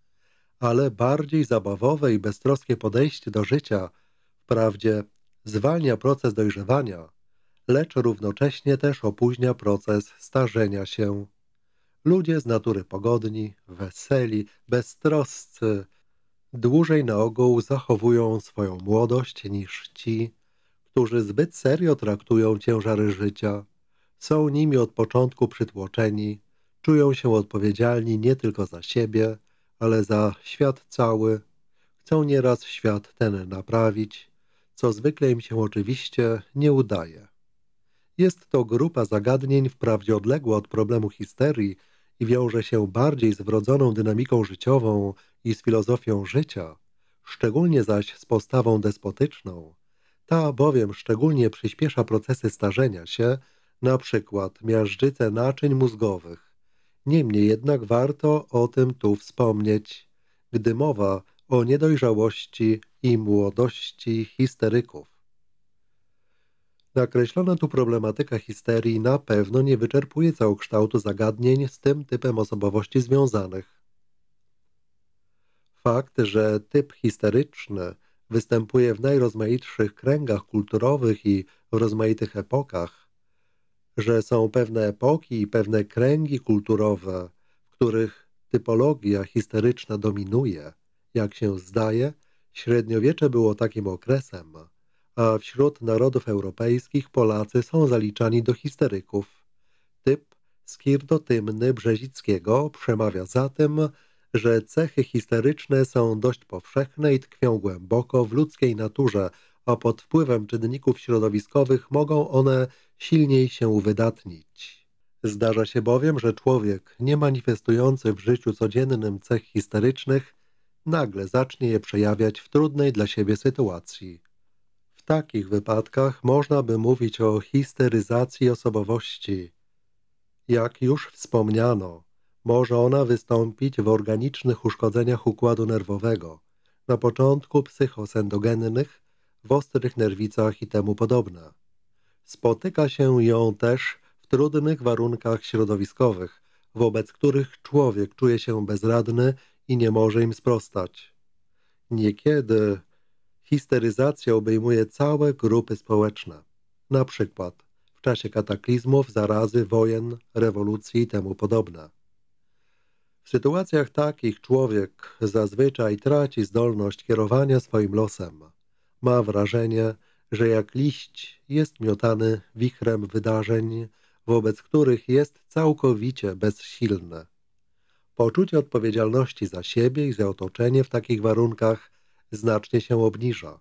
ale bardziej zabawowe i beztroskie podejście do życia, wprawdzie zwalnia proces dojrzewania, lecz równocześnie też opóźnia proces starzenia się. Ludzie z natury pogodni, weseli, beztroscy, dłużej na ogół zachowują swoją młodość niż ci, którzy zbyt serio traktują ciężary życia, są nimi od początku przytłoczeni, czują się odpowiedzialni nie tylko za siebie, ale za świat cały, chcą nieraz świat ten naprawić, co zwykle im się oczywiście nie udaje. Jest to grupa zagadnień wprawdzie odległa od problemu histerii i wiąże się bardziej z wrodzoną dynamiką życiową i z filozofią życia, szczególnie zaś z postawą despotyczną. Ta bowiem szczególnie przyspiesza procesy starzenia się, na przykład miażdżyce naczyń mózgowych. Niemniej jednak warto o tym tu wspomnieć, gdy mowa o niedojrzałości i młodości histeryków. Nakreślona tu problematyka histerii na pewno nie wyczerpuje całokształtu zagadnień z tym typem osobowości związanych. Fakt, że typ histeryczny występuje w najrozmaitszych kręgach kulturowych i w rozmaitych epokach, że są pewne epoki i pewne kręgi kulturowe, w których typologia histeryczna dominuje – jak się zdaje, średniowiecze było takim okresem, a wśród narodów europejskich Polacy są zaliczani do histeryków. Typ skirdotymny Brzezickiego przemawia za tym, że cechy histeryczne są dość powszechne i tkwią głęboko w ludzkiej naturze, a pod wpływem czynników środowiskowych mogą one silniej się uwydatnić. Zdarza się bowiem, że człowiek nie manifestujący w życiu codziennym cech histerycznych nagle zacznie je przejawiać w trudnej dla siebie sytuacji. W takich wypadkach można by mówić o histeryzacji osobowości. Jak już wspomniano, może ona wystąpić w organicznych uszkodzeniach układu nerwowego, na początku psychosendogennych, w ostrych nerwicach i temu podobne. Spotyka się ją też w trudnych warunkach środowiskowych, wobec których człowiek czuje się bezradny i nie może im sprostać. Niekiedy histeryzacja obejmuje całe grupy społeczne, na przykład w czasie kataklizmów, zarazy, wojen, rewolucji i temu podobne. W sytuacjach takich człowiek zazwyczaj traci zdolność kierowania swoim losem. Ma wrażenie, że jak liść jest miotany wichrem wydarzeń, wobec których jest całkowicie bezsilny. Poczucie odpowiedzialności za siebie i za otoczenie w takich warunkach znacznie się obniża.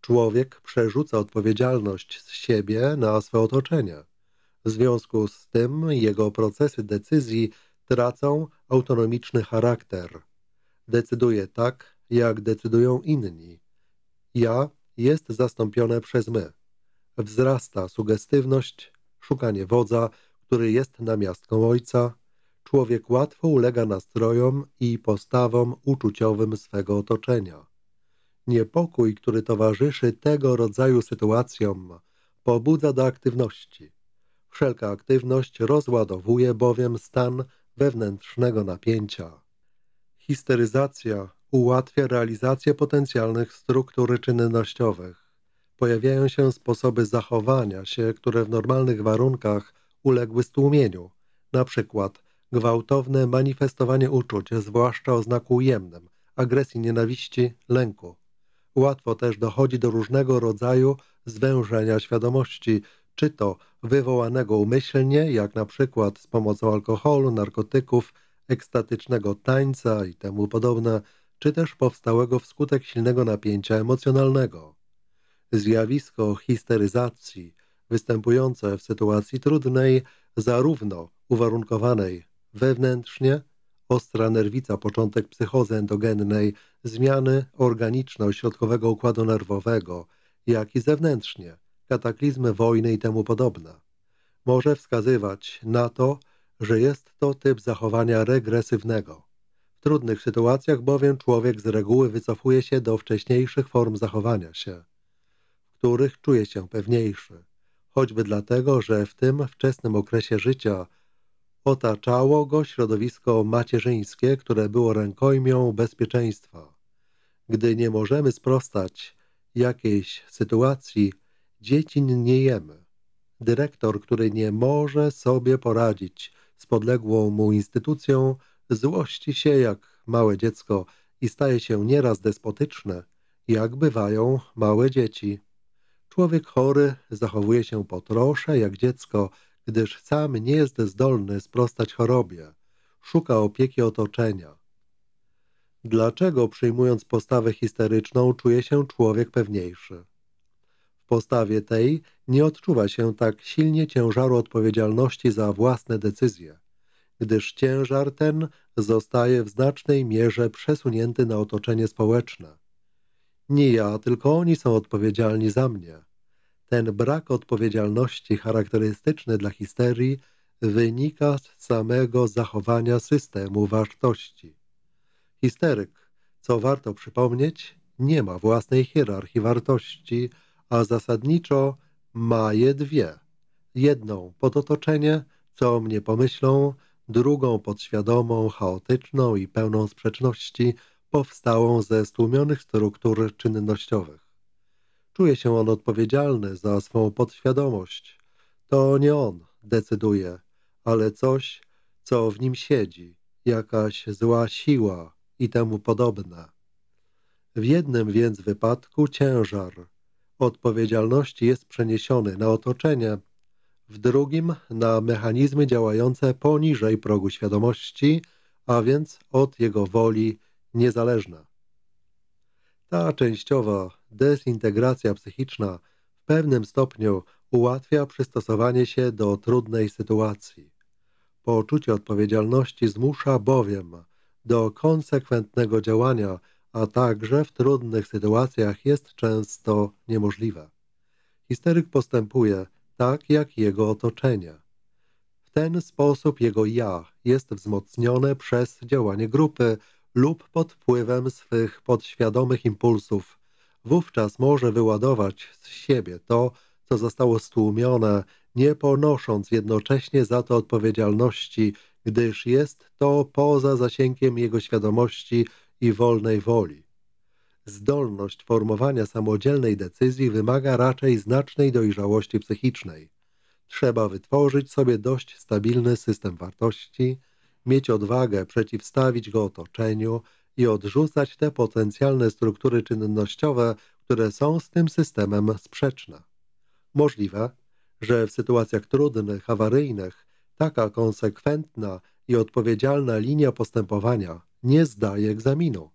Człowiek przerzuca odpowiedzialność z siebie na swe otoczenie. W związku z tym jego procesy decyzji tracą autonomiczny charakter. Decyduje tak, jak decydują inni. Ja jest zastąpione przez my. Wzrasta sugestywność, szukanie wodza, który jest namiastką ojca, człowiek łatwo ulega nastrojom i postawom uczuciowym swego otoczenia. Niepokój, który towarzyszy tego rodzaju sytuacjom, pobudza do aktywności. Wszelka aktywność rozładowuje bowiem stan wewnętrznego napięcia. Histeryzacja ułatwia realizację potencjalnych struktur czynnościowych. Pojawiają się sposoby zachowania się, które w normalnych warunkach uległy stłumieniu, na przykład gwałtowne manifestowanie uczuć, zwłaszcza o znaku ujemnym, agresji, nienawiści, lęku. Łatwo też dochodzi do różnego rodzaju zwężenia świadomości, czy to wywołanego umyślnie, jak na przykład z pomocą alkoholu, narkotyków, ekstatycznego tańca i temu podobne, czy też powstałego wskutek silnego napięcia emocjonalnego. Zjawisko histeryzacji występujące w sytuacji trudnej, zarówno uwarunkowanej wewnętrznie, ostra nerwica, początek psychozy endogennej, zmiany organiczno-środkowego układu nerwowego, jak i zewnętrznie, kataklizmy wojny i temu podobne. Może wskazywać na to, że jest to typ zachowania regresywnego. W trudnych sytuacjach bowiem człowiek z reguły wycofuje się do wcześniejszych form zachowania się, w których czuje się pewniejszy, choćby dlatego, że w tym wczesnym okresie życia – Otaczało go środowisko macierzyńskie, które było rękojmią bezpieczeństwa. Gdy nie możemy sprostać jakiejś sytuacji, dzieci niejemy. Dyrektor, który nie może sobie poradzić z podległą mu instytucją, złości się jak małe dziecko i staje się nieraz despotyczne, jak bywają małe dzieci. Człowiek chory zachowuje się po trosze jak dziecko gdyż sam nie jest zdolny sprostać chorobie, szuka opieki otoczenia. Dlaczego przyjmując postawę histeryczną czuje się człowiek pewniejszy? W postawie tej nie odczuwa się tak silnie ciężaru odpowiedzialności za własne decyzje, gdyż ciężar ten zostaje w znacznej mierze przesunięty na otoczenie społeczne. Nie ja, tylko oni są odpowiedzialni za mnie. Ten brak odpowiedzialności charakterystyczny dla histerii wynika z samego zachowania systemu wartości. Histeryk, co warto przypomnieć, nie ma własnej hierarchii wartości, a zasadniczo ma je dwie. Jedną pod otoczenie, co o mnie pomyślą, drugą podświadomą, chaotyczną i pełną sprzeczności, powstałą ze stłumionych struktur czynnościowych. Czuje się on odpowiedzialny za swą podświadomość. To nie on decyduje, ale coś, co w nim siedzi, jakaś zła siła i temu podobne. W jednym więc wypadku ciężar odpowiedzialności jest przeniesiony na otoczenie, w drugim na mechanizmy działające poniżej progu świadomości, a więc od jego woli niezależne. Ta częściowa dezintegracja psychiczna w pewnym stopniu ułatwia przystosowanie się do trudnej sytuacji. Poczucie odpowiedzialności zmusza bowiem do konsekwentnego działania, a także w trudnych sytuacjach jest często niemożliwe. Histeryk postępuje tak jak jego otoczenie. W ten sposób jego ja jest wzmocnione przez działanie grupy, lub pod wpływem swych podświadomych impulsów. Wówczas może wyładować z siebie to, co zostało stłumione, nie ponosząc jednocześnie za to odpowiedzialności, gdyż jest to poza zasięgiem jego świadomości i wolnej woli. Zdolność formowania samodzielnej decyzji wymaga raczej znacznej dojrzałości psychicznej. Trzeba wytworzyć sobie dość stabilny system wartości, mieć odwagę przeciwstawić go otoczeniu i odrzucać te potencjalne struktury czynnościowe, które są z tym systemem sprzeczne. Możliwe, że w sytuacjach trudnych, awaryjnych, taka konsekwentna i odpowiedzialna linia postępowania nie zdaje egzaminu.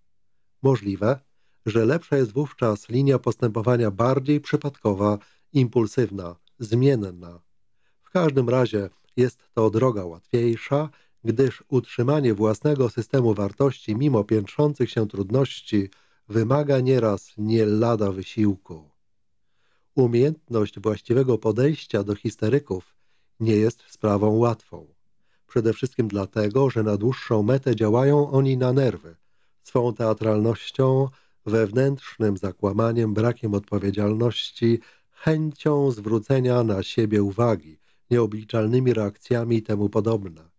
Możliwe, że lepsza jest wówczas linia postępowania bardziej przypadkowa, impulsywna, zmienna. W każdym razie jest to droga łatwiejsza gdyż utrzymanie własnego systemu wartości mimo piętrzących się trudności wymaga nieraz nie lada wysiłku. Umiejętność właściwego podejścia do histeryków nie jest sprawą łatwą. Przede wszystkim dlatego, że na dłuższą metę działają oni na nerwy, swą teatralnością, wewnętrznym zakłamaniem, brakiem odpowiedzialności, chęcią zwrócenia na siebie uwagi, nieobliczalnymi reakcjami i temu podobne.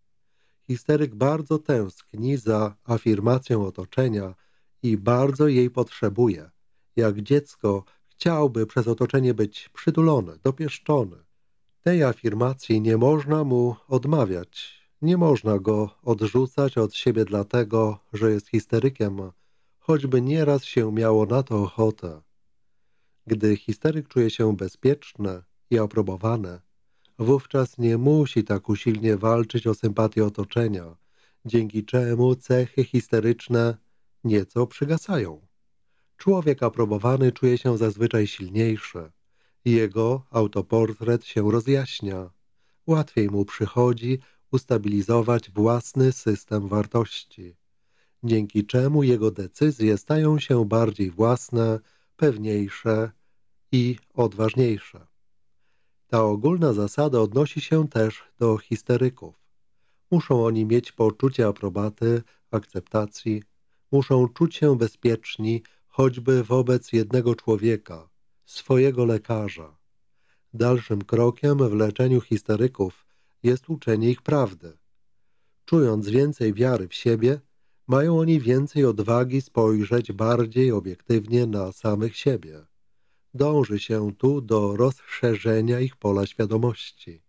Histeryk bardzo tęskni za afirmacją otoczenia i bardzo jej potrzebuje. Jak dziecko chciałby przez otoczenie być przytulone, dopieszczone. Tej afirmacji nie można mu odmawiać. Nie można go odrzucać od siebie dlatego, że jest histerykiem, choćby nieraz się miało na to ochotę. Gdy histeryk czuje się bezpieczny i aprobowany, Wówczas nie musi tak usilnie walczyć o sympatię otoczenia, dzięki czemu cechy histeryczne nieco przygasają. Człowiek aprobowany czuje się zazwyczaj silniejszy. Jego autoportret się rozjaśnia. Łatwiej mu przychodzi ustabilizować własny system wartości, dzięki czemu jego decyzje stają się bardziej własne, pewniejsze i odważniejsze. Ta ogólna zasada odnosi się też do histeryków. Muszą oni mieć poczucie aprobaty, akceptacji, muszą czuć się bezpieczni choćby wobec jednego człowieka, swojego lekarza. Dalszym krokiem w leczeniu histeryków jest uczenie ich prawdy. Czując więcej wiary w siebie, mają oni więcej odwagi spojrzeć bardziej obiektywnie na samych siebie dąży się tu do rozszerzenia ich pola świadomości.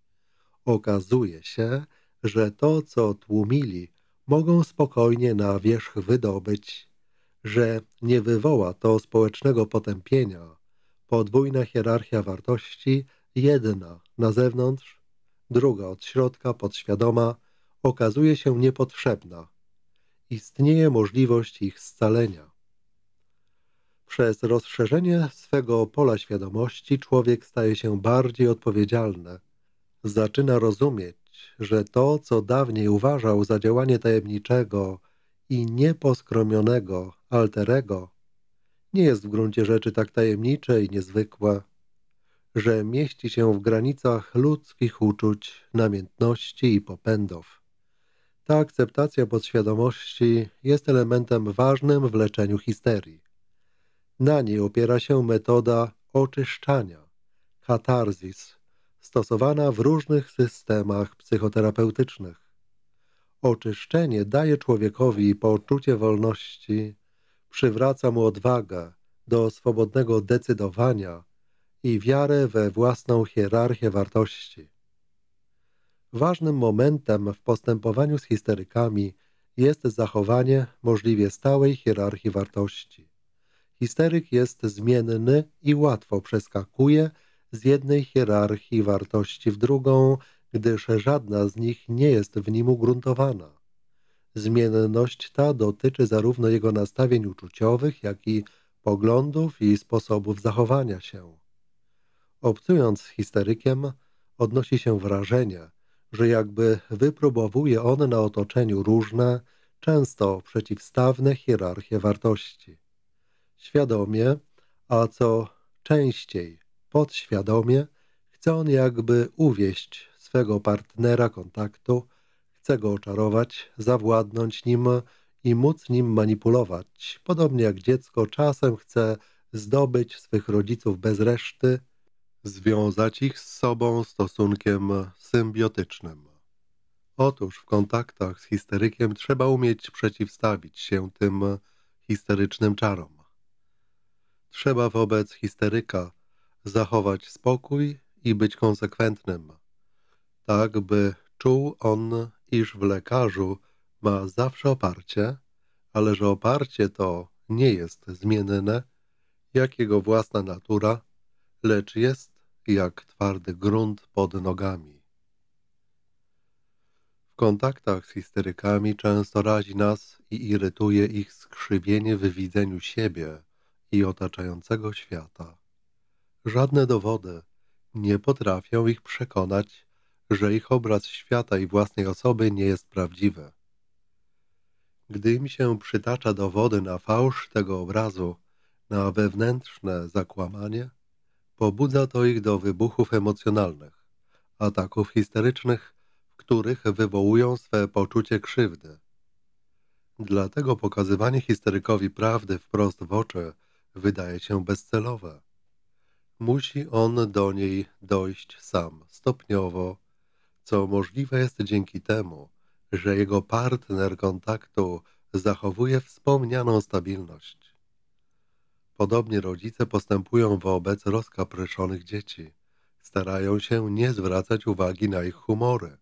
Okazuje się, że to, co tłumili, mogą spokojnie na wierzch wydobyć, że nie wywoła to społecznego potępienia. Podwójna hierarchia wartości, jedna na zewnątrz, druga od środka, podświadoma, okazuje się niepotrzebna. Istnieje możliwość ich scalenia. Przez rozszerzenie swego pola świadomości człowiek staje się bardziej odpowiedzialny. Zaczyna rozumieć, że to, co dawniej uważał za działanie tajemniczego i nieposkromionego alterego, nie jest w gruncie rzeczy tak tajemnicze i niezwykłe, że mieści się w granicach ludzkich uczuć, namiętności i popędów. Ta akceptacja podświadomości jest elementem ważnym w leczeniu histerii. Na niej opiera się metoda oczyszczania, katarzis, stosowana w różnych systemach psychoterapeutycznych. Oczyszczenie daje człowiekowi poczucie wolności, przywraca mu odwagę do swobodnego decydowania i wiarę we własną hierarchię wartości. Ważnym momentem w postępowaniu z histerykami jest zachowanie możliwie stałej hierarchii wartości. Histeryk jest zmienny i łatwo przeskakuje z jednej hierarchii wartości w drugą, gdyż żadna z nich nie jest w nim ugruntowana. Zmienność ta dotyczy zarówno jego nastawień uczuciowych, jak i poglądów i sposobów zachowania się. Obcując z histerykiem, odnosi się wrażenie, że jakby wyprobowuje on na otoczeniu różne, często przeciwstawne hierarchie wartości świadomie, a co częściej podświadomie, chce on jakby uwieść swego partnera kontaktu, chce go oczarować, zawładnąć nim i móc nim manipulować. Podobnie jak dziecko czasem chce zdobyć swych rodziców bez reszty, związać ich z sobą stosunkiem symbiotycznym. Otóż w kontaktach z histerykiem trzeba umieć przeciwstawić się tym histerycznym czarom. Trzeba wobec histeryka zachować spokój i być konsekwentnym, tak by czuł on, iż w lekarzu ma zawsze oparcie, ale że oparcie to nie jest zmienne, jak jego własna natura, lecz jest jak twardy grunt pod nogami. W kontaktach z histerykami często razi nas i irytuje ich skrzywienie w widzeniu siebie i otaczającego świata. Żadne dowody nie potrafią ich przekonać, że ich obraz świata i własnej osoby nie jest prawdziwy. Gdy im się przytacza dowody na fałsz tego obrazu, na wewnętrzne zakłamanie, pobudza to ich do wybuchów emocjonalnych, ataków historycznych, w których wywołują swe poczucie krzywdy. Dlatego pokazywanie histerykowi prawdy wprost w oczy wydaje się bezcelowe. Musi on do niej dojść sam, stopniowo, co możliwe jest dzięki temu, że jego partner kontaktu zachowuje wspomnianą stabilność. Podobnie rodzice postępują wobec rozkapryszonych dzieci. Starają się nie zwracać uwagi na ich humory.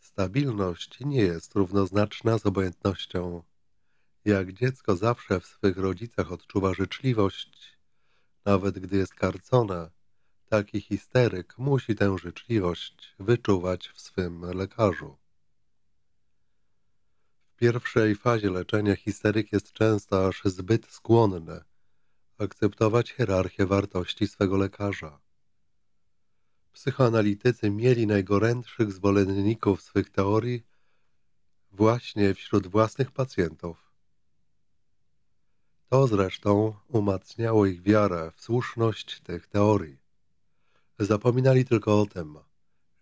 Stabilność nie jest równoznaczna z obojętnością. Jak dziecko zawsze w swych rodzicach odczuwa życzliwość, nawet gdy jest karcone, taki histeryk musi tę życzliwość wyczuwać w swym lekarzu. W pierwszej fazie leczenia histeryk jest często aż zbyt skłonny akceptować hierarchię wartości swego lekarza. Psychoanalitycy mieli najgorętszych zwolenników swych teorii właśnie wśród własnych pacjentów. To zresztą umacniało ich wiarę w słuszność tych teorii. Zapominali tylko o tym,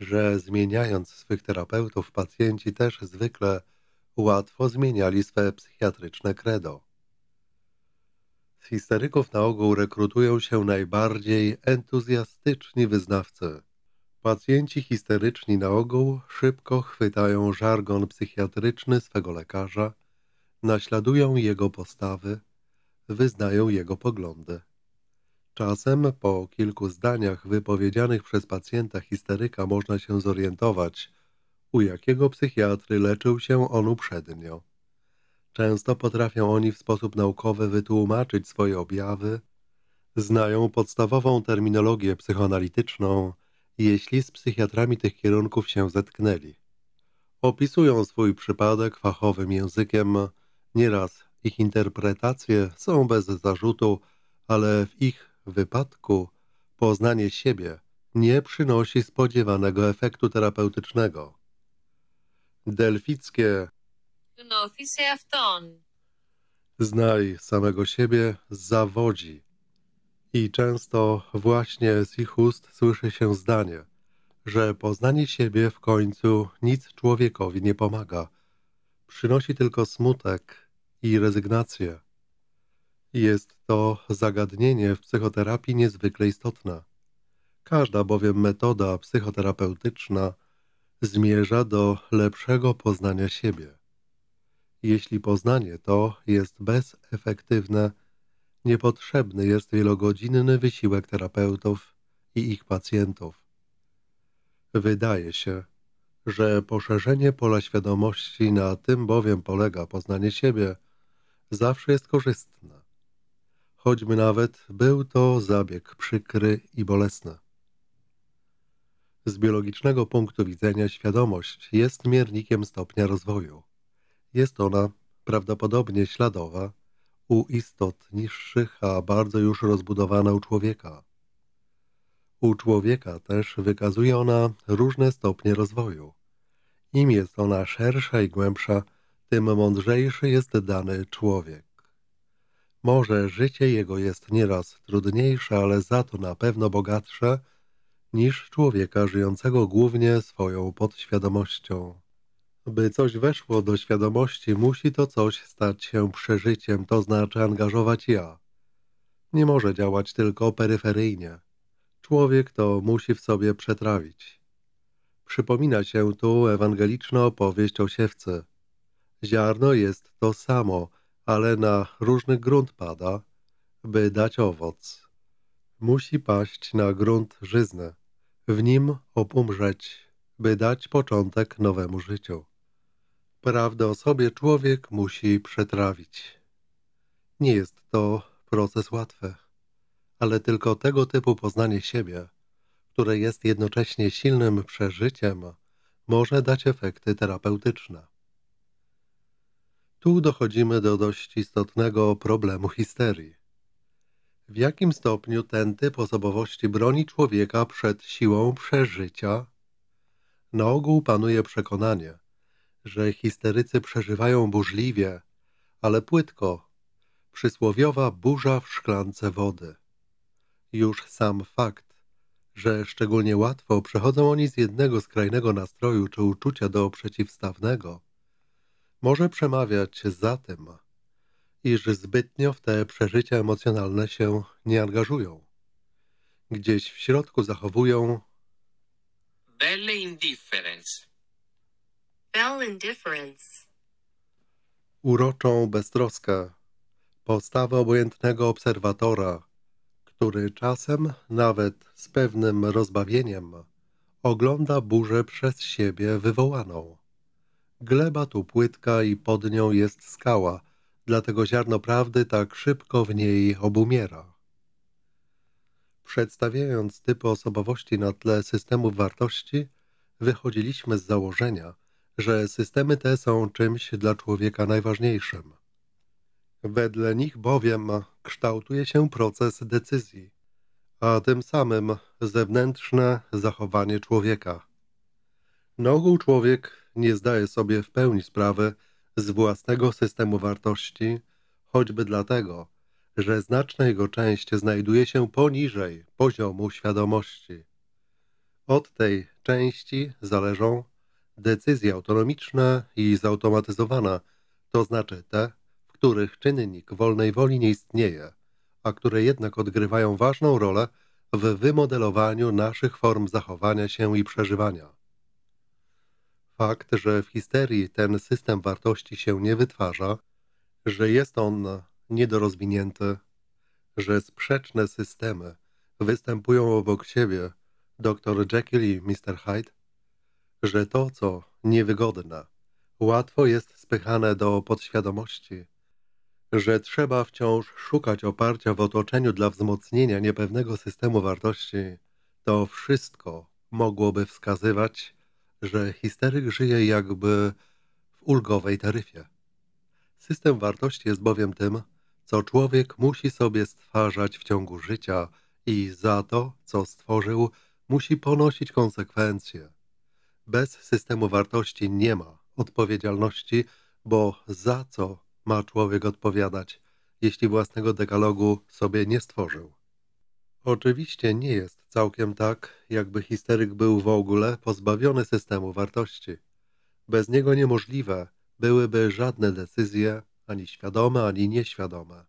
że zmieniając swych terapeutów, pacjenci też zwykle łatwo zmieniali swe psychiatryczne credo. Z histeryków na ogół rekrutują się najbardziej entuzjastyczni wyznawcy. Pacjenci histeryczni na ogół szybko chwytają żargon psychiatryczny swego lekarza, naśladują jego postawy, wyznają jego poglądy. Czasem po kilku zdaniach wypowiedzianych przez pacjenta histeryka można się zorientować, u jakiego psychiatry leczył się on uprzednio. Często potrafią oni w sposób naukowy wytłumaczyć swoje objawy, znają podstawową terminologię psychoanalityczną, jeśli z psychiatrami tych kierunków się zetknęli. Opisują swój przypadek fachowym językiem, nieraz ich interpretacje są bez zarzutu, ale w ich wypadku poznanie siebie nie przynosi spodziewanego efektu terapeutycznego. Delfickie Znaj samego siebie zawodzi. I często właśnie z ich ust słyszy się zdanie, że poznanie siebie w końcu nic człowiekowi nie pomaga. Przynosi tylko smutek, i rezygnację. Jest to zagadnienie w psychoterapii niezwykle istotne. Każda bowiem metoda psychoterapeutyczna zmierza do lepszego poznania siebie. Jeśli poznanie to jest bezefektywne, niepotrzebny jest wielogodzinny wysiłek terapeutów i ich pacjentów. Wydaje się, że poszerzenie pola świadomości na tym bowiem polega poznanie siebie – zawsze jest korzystna, choćby nawet był to zabieg przykry i bolesny. Z biologicznego punktu widzenia świadomość jest miernikiem stopnia rozwoju. Jest ona prawdopodobnie śladowa u istot niższych, a bardzo już rozbudowana u człowieka. U człowieka też wykazuje ona różne stopnie rozwoju. Im jest ona szersza i głębsza, tym mądrzejszy jest dany człowiek. Może życie jego jest nieraz trudniejsze, ale za to na pewno bogatsze niż człowieka żyjącego głównie swoją podświadomością. By coś weszło do świadomości, musi to coś stać się przeżyciem, to znaczy angażować ja. Nie może działać tylko peryferyjnie. Człowiek to musi w sobie przetrawić. Przypomina się tu ewangeliczna opowieść o siewce – Ziarno jest to samo, ale na różny grunt pada, by dać owoc. Musi paść na grunt żyzny, w nim obumrzeć, by dać początek nowemu życiu. Prawdę o sobie człowiek musi przetrawić. Nie jest to proces łatwy, ale tylko tego typu poznanie siebie, które jest jednocześnie silnym przeżyciem, może dać efekty terapeutyczne. Tu dochodzimy do dość istotnego problemu histerii. W jakim stopniu ten typ osobowości broni człowieka przed siłą przeżycia? Na ogół panuje przekonanie, że histerycy przeżywają burzliwie, ale płytko, przysłowiowa burza w szklance wody. Już sam fakt, że szczególnie łatwo przechodzą oni z jednego skrajnego nastroju czy uczucia do przeciwstawnego – może przemawiać za tym, iż zbytnio w te przeżycia emocjonalne się nie angażują. Gdzieś w środku zachowują belle indifference. Belle indifference. Uroczą beztroskę, postawę obojętnego obserwatora, który czasem, nawet z pewnym rozbawieniem, ogląda burzę przez siebie wywołaną. Gleba tu płytka i pod nią jest skała, dlatego ziarno prawdy tak szybko w niej obumiera. Przedstawiając typy osobowości na tle systemów wartości, wychodziliśmy z założenia, że systemy te są czymś dla człowieka najważniejszym. Wedle nich bowiem kształtuje się proces decyzji, a tym samym zewnętrzne zachowanie człowieka. Na ogół człowiek nie zdaje sobie w pełni sprawy z własnego systemu wartości, choćby dlatego, że znaczna jego część znajduje się poniżej poziomu świadomości. Od tej części zależą decyzje autonomiczne i zautomatyzowane, to znaczy te, w których czynnik wolnej woli nie istnieje, a które jednak odgrywają ważną rolę w wymodelowaniu naszych form zachowania się i przeżywania fakt, że w histerii ten system wartości się nie wytwarza, że jest on niedorozwinięty, że sprzeczne systemy występują obok siebie, dr Jekyll i Mr. Hyde, że to, co niewygodne, łatwo jest spychane do podświadomości, że trzeba wciąż szukać oparcia w otoczeniu dla wzmocnienia niepewnego systemu wartości, to wszystko mogłoby wskazywać, że histeryk żyje jakby w ulgowej taryfie. System wartości jest bowiem tym, co człowiek musi sobie stwarzać w ciągu życia i za to, co stworzył, musi ponosić konsekwencje. Bez systemu wartości nie ma odpowiedzialności, bo za co ma człowiek odpowiadać, jeśli własnego dekalogu sobie nie stworzył. Oczywiście nie jest Całkiem tak, jakby histeryk był w ogóle pozbawiony systemu wartości. Bez niego niemożliwe byłyby żadne decyzje, ani świadome, ani nieświadome.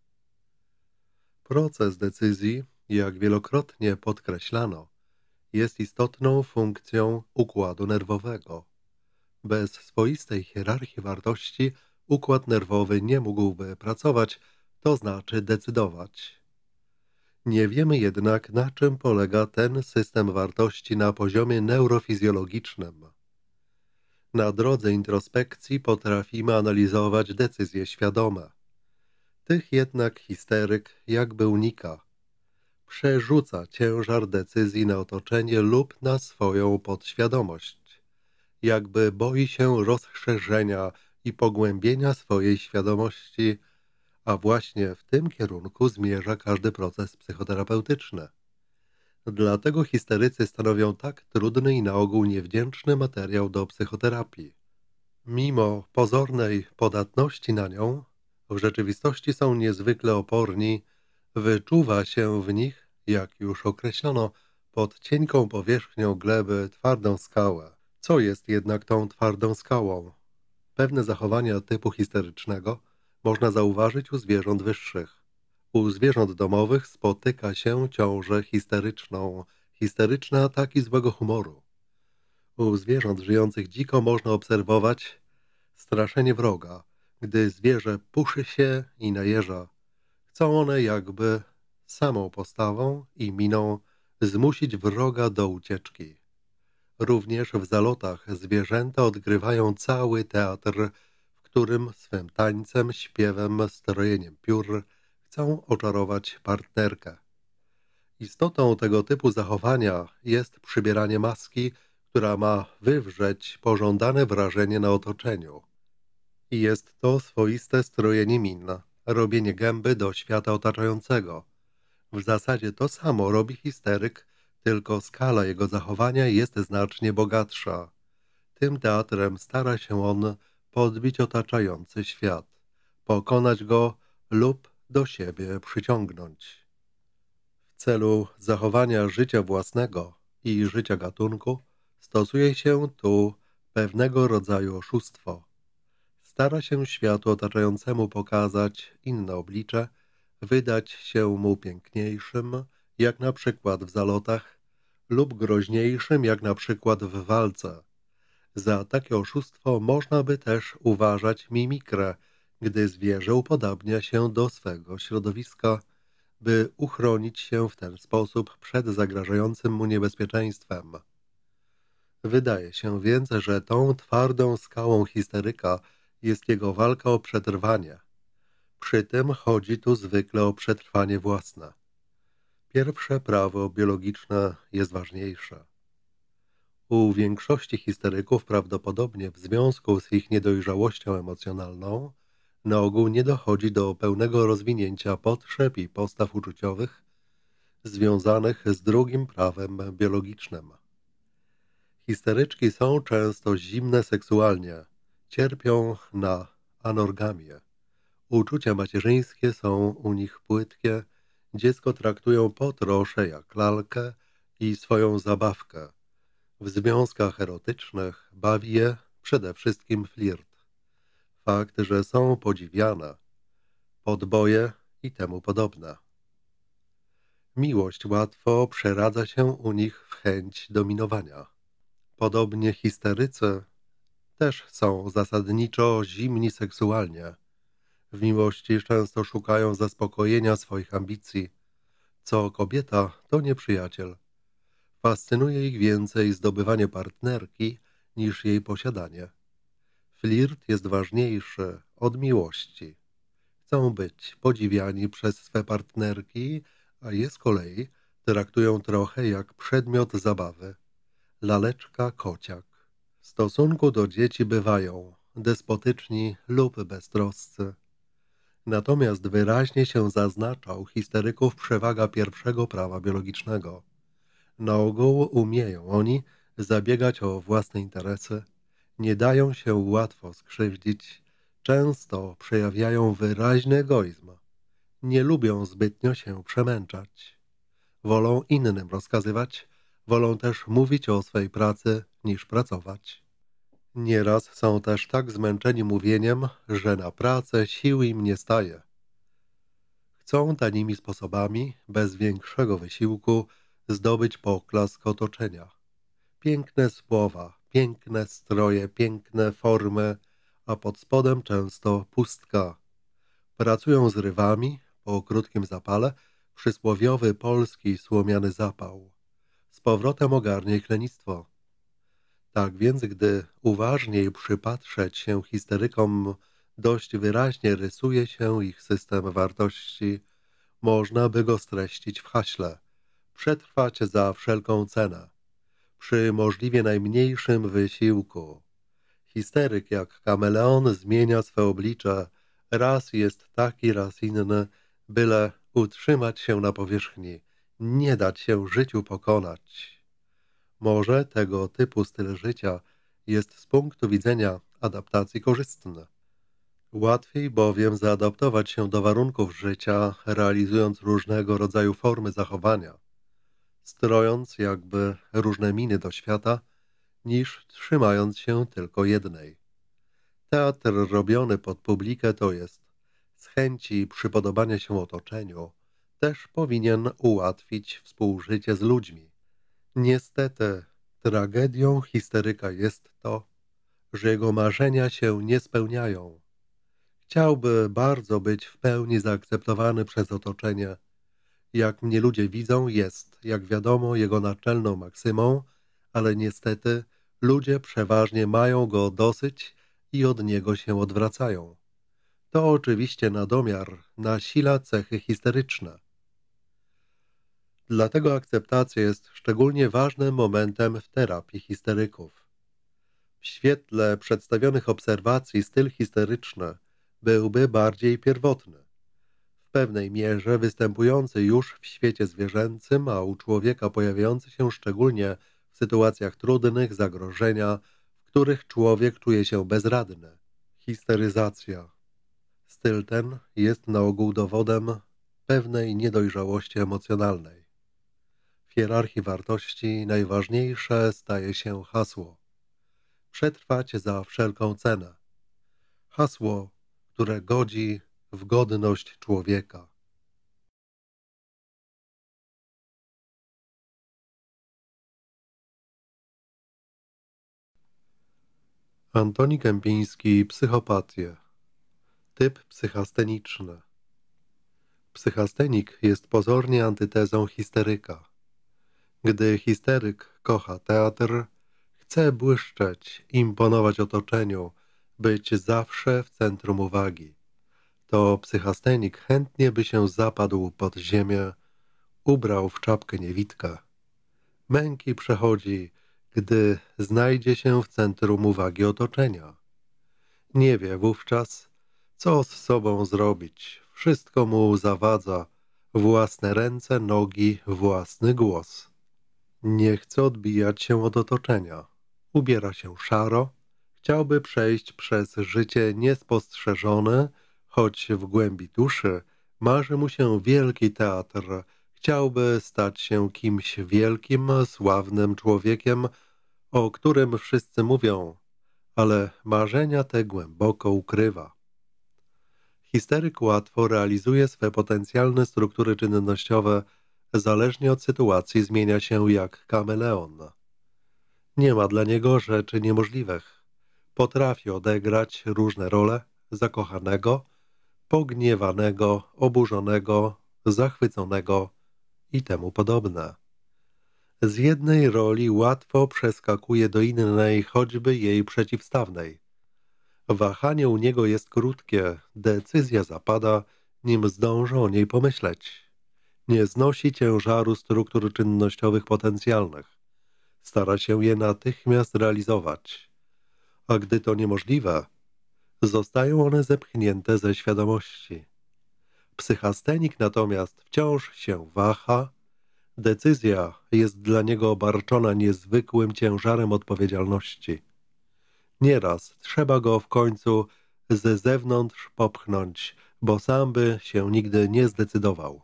Proces decyzji, jak wielokrotnie podkreślano, jest istotną funkcją układu nerwowego. Bez swoistej hierarchii wartości układ nerwowy nie mógłby pracować, to znaczy decydować. Nie wiemy jednak, na czym polega ten system wartości na poziomie neurofizjologicznym. Na drodze introspekcji potrafimy analizować decyzje świadome. Tych jednak histeryk jakby unika. Przerzuca ciężar decyzji na otoczenie lub na swoją podświadomość. Jakby boi się rozszerzenia i pogłębienia swojej świadomości – a właśnie w tym kierunku zmierza każdy proces psychoterapeutyczny. Dlatego histerycy stanowią tak trudny i na ogół niewdzięczny materiał do psychoterapii. Mimo pozornej podatności na nią, w rzeczywistości są niezwykle oporni, wyczuwa się w nich, jak już określono, pod cienką powierzchnią gleby twardą skałę. Co jest jednak tą twardą skałą? Pewne zachowania typu histerycznego – można zauważyć u zwierząt wyższych. U zwierząt domowych spotyka się ciążę histeryczną, histeryczne ataki złego humoru. U zwierząt żyjących dziko można obserwować straszenie wroga, gdy zwierzę puszy się i najeża. Chcą one jakby samą postawą i miną zmusić wroga do ucieczki. Również w zalotach zwierzęta odgrywają cały teatr którym swym tańcem, śpiewem, strojeniem piór chcą oczarować partnerkę. Istotą tego typu zachowania jest przybieranie maski, która ma wywrzeć pożądane wrażenie na otoczeniu. I jest to swoiste strojenie min, robienie gęby do świata otaczającego. W zasadzie to samo robi histeryk, tylko skala jego zachowania jest znacznie bogatsza. Tym teatrem stara się on podbić otaczający świat, pokonać go lub do siebie przyciągnąć. W celu zachowania życia własnego i życia gatunku stosuje się tu pewnego rodzaju oszustwo. Stara się światu otaczającemu pokazać inne oblicze, wydać się mu piękniejszym, jak na przykład w zalotach, lub groźniejszym, jak na przykład w walce – za takie oszustwo można by też uważać mimikrę, gdy zwierzę upodabnia się do swego środowiska, by uchronić się w ten sposób przed zagrażającym mu niebezpieczeństwem. Wydaje się więc, że tą twardą skałą histeryka jest jego walka o przetrwanie. Przy tym chodzi tu zwykle o przetrwanie własne. Pierwsze prawo biologiczne jest ważniejsze. U większości histeryków prawdopodobnie w związku z ich niedojrzałością emocjonalną na ogół nie dochodzi do pełnego rozwinięcia potrzeb i postaw uczuciowych związanych z drugim prawem biologicznym. Histeryczki są często zimne seksualnie, cierpią na anorgamię. Uczucia macierzyńskie są u nich płytkie, dziecko traktują po trosze jak lalkę i swoją zabawkę – w związkach erotycznych bawi je przede wszystkim flirt. Fakt, że są podziwiane, podboje i temu podobne. Miłość łatwo przeradza się u nich w chęć dominowania. Podobnie histerycy też są zasadniczo zimni seksualnie. W miłości często szukają zaspokojenia swoich ambicji, co kobieta to nieprzyjaciel. Fascynuje ich więcej zdobywanie partnerki niż jej posiadanie. Flirt jest ważniejszy od miłości. Chcą być podziwiani przez swe partnerki, a je z kolei traktują trochę jak przedmiot zabawy. Laleczka kociak. W stosunku do dzieci bywają despotyczni lub beztroscy. Natomiast wyraźnie się zaznaczał histeryków przewaga pierwszego prawa biologicznego. Na ogół umieją oni zabiegać o własne interesy, nie dają się łatwo skrzywdzić, często przejawiają wyraźny egoizm. Nie lubią zbytnio się przemęczać. Wolą innym rozkazywać, wolą też mówić o swej pracy niż pracować. Nieraz są też tak zmęczeni mówieniem, że na pracę sił im nie staje. Chcą tanimi sposobami, bez większego wysiłku, zdobyć poklask otoczenia. Piękne słowa, piękne stroje, piękne formy, a pod spodem często pustka. Pracują z rywami, po krótkim zapale, przysłowiowy polski słomiany zapał. Z powrotem ogarnie lenistwo. Tak więc, gdy uważniej przypatrzeć się histerykom, dość wyraźnie rysuje się ich system wartości. Można by go streścić w haśle przetrwać za wszelką cenę, przy możliwie najmniejszym wysiłku. Histeryk jak kameleon zmienia swe oblicze, raz jest taki, raz inny, byle utrzymać się na powierzchni, nie dać się życiu pokonać. Może tego typu styl życia jest z punktu widzenia adaptacji korzystny. Łatwiej bowiem zaadaptować się do warunków życia, realizując różnego rodzaju formy zachowania strojąc jakby różne miny do świata, niż trzymając się tylko jednej. Teatr robiony pod publikę to jest z chęci przypodobania się otoczeniu, też powinien ułatwić współżycie z ludźmi. Niestety, tragedią histeryka jest to, że jego marzenia się nie spełniają. Chciałby bardzo być w pełni zaakceptowany przez otoczenie, jak mnie ludzie widzą, jest, jak wiadomo, jego naczelną maksymą, ale niestety ludzie przeważnie mają go dosyć i od niego się odwracają. To oczywiście nadomiar nasila cechy histeryczne. Dlatego akceptacja jest szczególnie ważnym momentem w terapii histeryków. W świetle przedstawionych obserwacji styl histeryczny byłby bardziej pierwotny pewnej mierze występujący już w świecie zwierzęcym, a u człowieka pojawiający się szczególnie w sytuacjach trudnych, zagrożenia, w których człowiek czuje się bezradny. Histeryzacja. Styl ten jest na ogół dowodem pewnej niedojrzałości emocjonalnej. W hierarchii wartości najważniejsze staje się hasło. Przetrwać za wszelką cenę. Hasło, które godzi w godność człowieka. Antoni Kępiński Psychopatie Typ psychasteniczny Psychastenik jest pozornie antytezą histeryka. Gdy histeryk kocha teatr, chce błyszczeć, imponować otoczeniu, być zawsze w centrum uwagi to psychastenik chętnie by się zapadł pod ziemię, ubrał w czapkę niewitka. Męki przechodzi, gdy znajdzie się w centrum uwagi otoczenia. Nie wie wówczas, co z sobą zrobić. Wszystko mu zawadza, własne ręce, nogi, własny głos. Nie chce odbijać się od otoczenia. Ubiera się szaro, chciałby przejść przez życie niespostrzeżone, choć w głębi duszy marzy mu się wielki teatr. Chciałby stać się kimś wielkim, sławnym człowiekiem, o którym wszyscy mówią, ale marzenia te głęboko ukrywa. Histeryk łatwo realizuje swe potencjalne struktury czynnościowe, zależnie od sytuacji zmienia się jak kameleon. Nie ma dla niego rzeczy niemożliwych. Potrafi odegrać różne role zakochanego, pogniewanego, oburzonego, zachwyconego i temu podobne. Z jednej roli łatwo przeskakuje do innej, choćby jej przeciwstawnej. Wahanie u niego jest krótkie, decyzja zapada, nim zdąży o niej pomyśleć. Nie znosi ciężaru struktur czynnościowych potencjalnych. Stara się je natychmiast realizować. A gdy to niemożliwe, Zostają one zepchnięte ze świadomości. Psychastenik natomiast wciąż się waha. Decyzja jest dla niego obarczona niezwykłym ciężarem odpowiedzialności. Nieraz trzeba go w końcu ze zewnątrz popchnąć, bo sam by się nigdy nie zdecydował.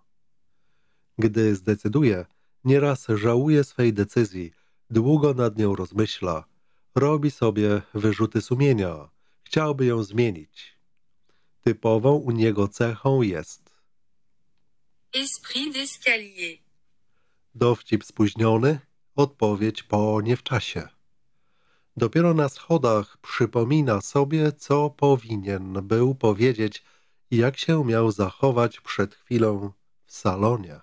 Gdy zdecyduje, nieraz żałuje swej decyzji, długo nad nią rozmyśla, robi sobie wyrzuty sumienia – Chciałby ją zmienić. Typową u niego cechą jest Esprit d'escalier. Dowcip spóźniony, odpowiedź po nie w czasie. Dopiero na schodach przypomina sobie, co powinien był powiedzieć i jak się miał zachować przed chwilą w salonie.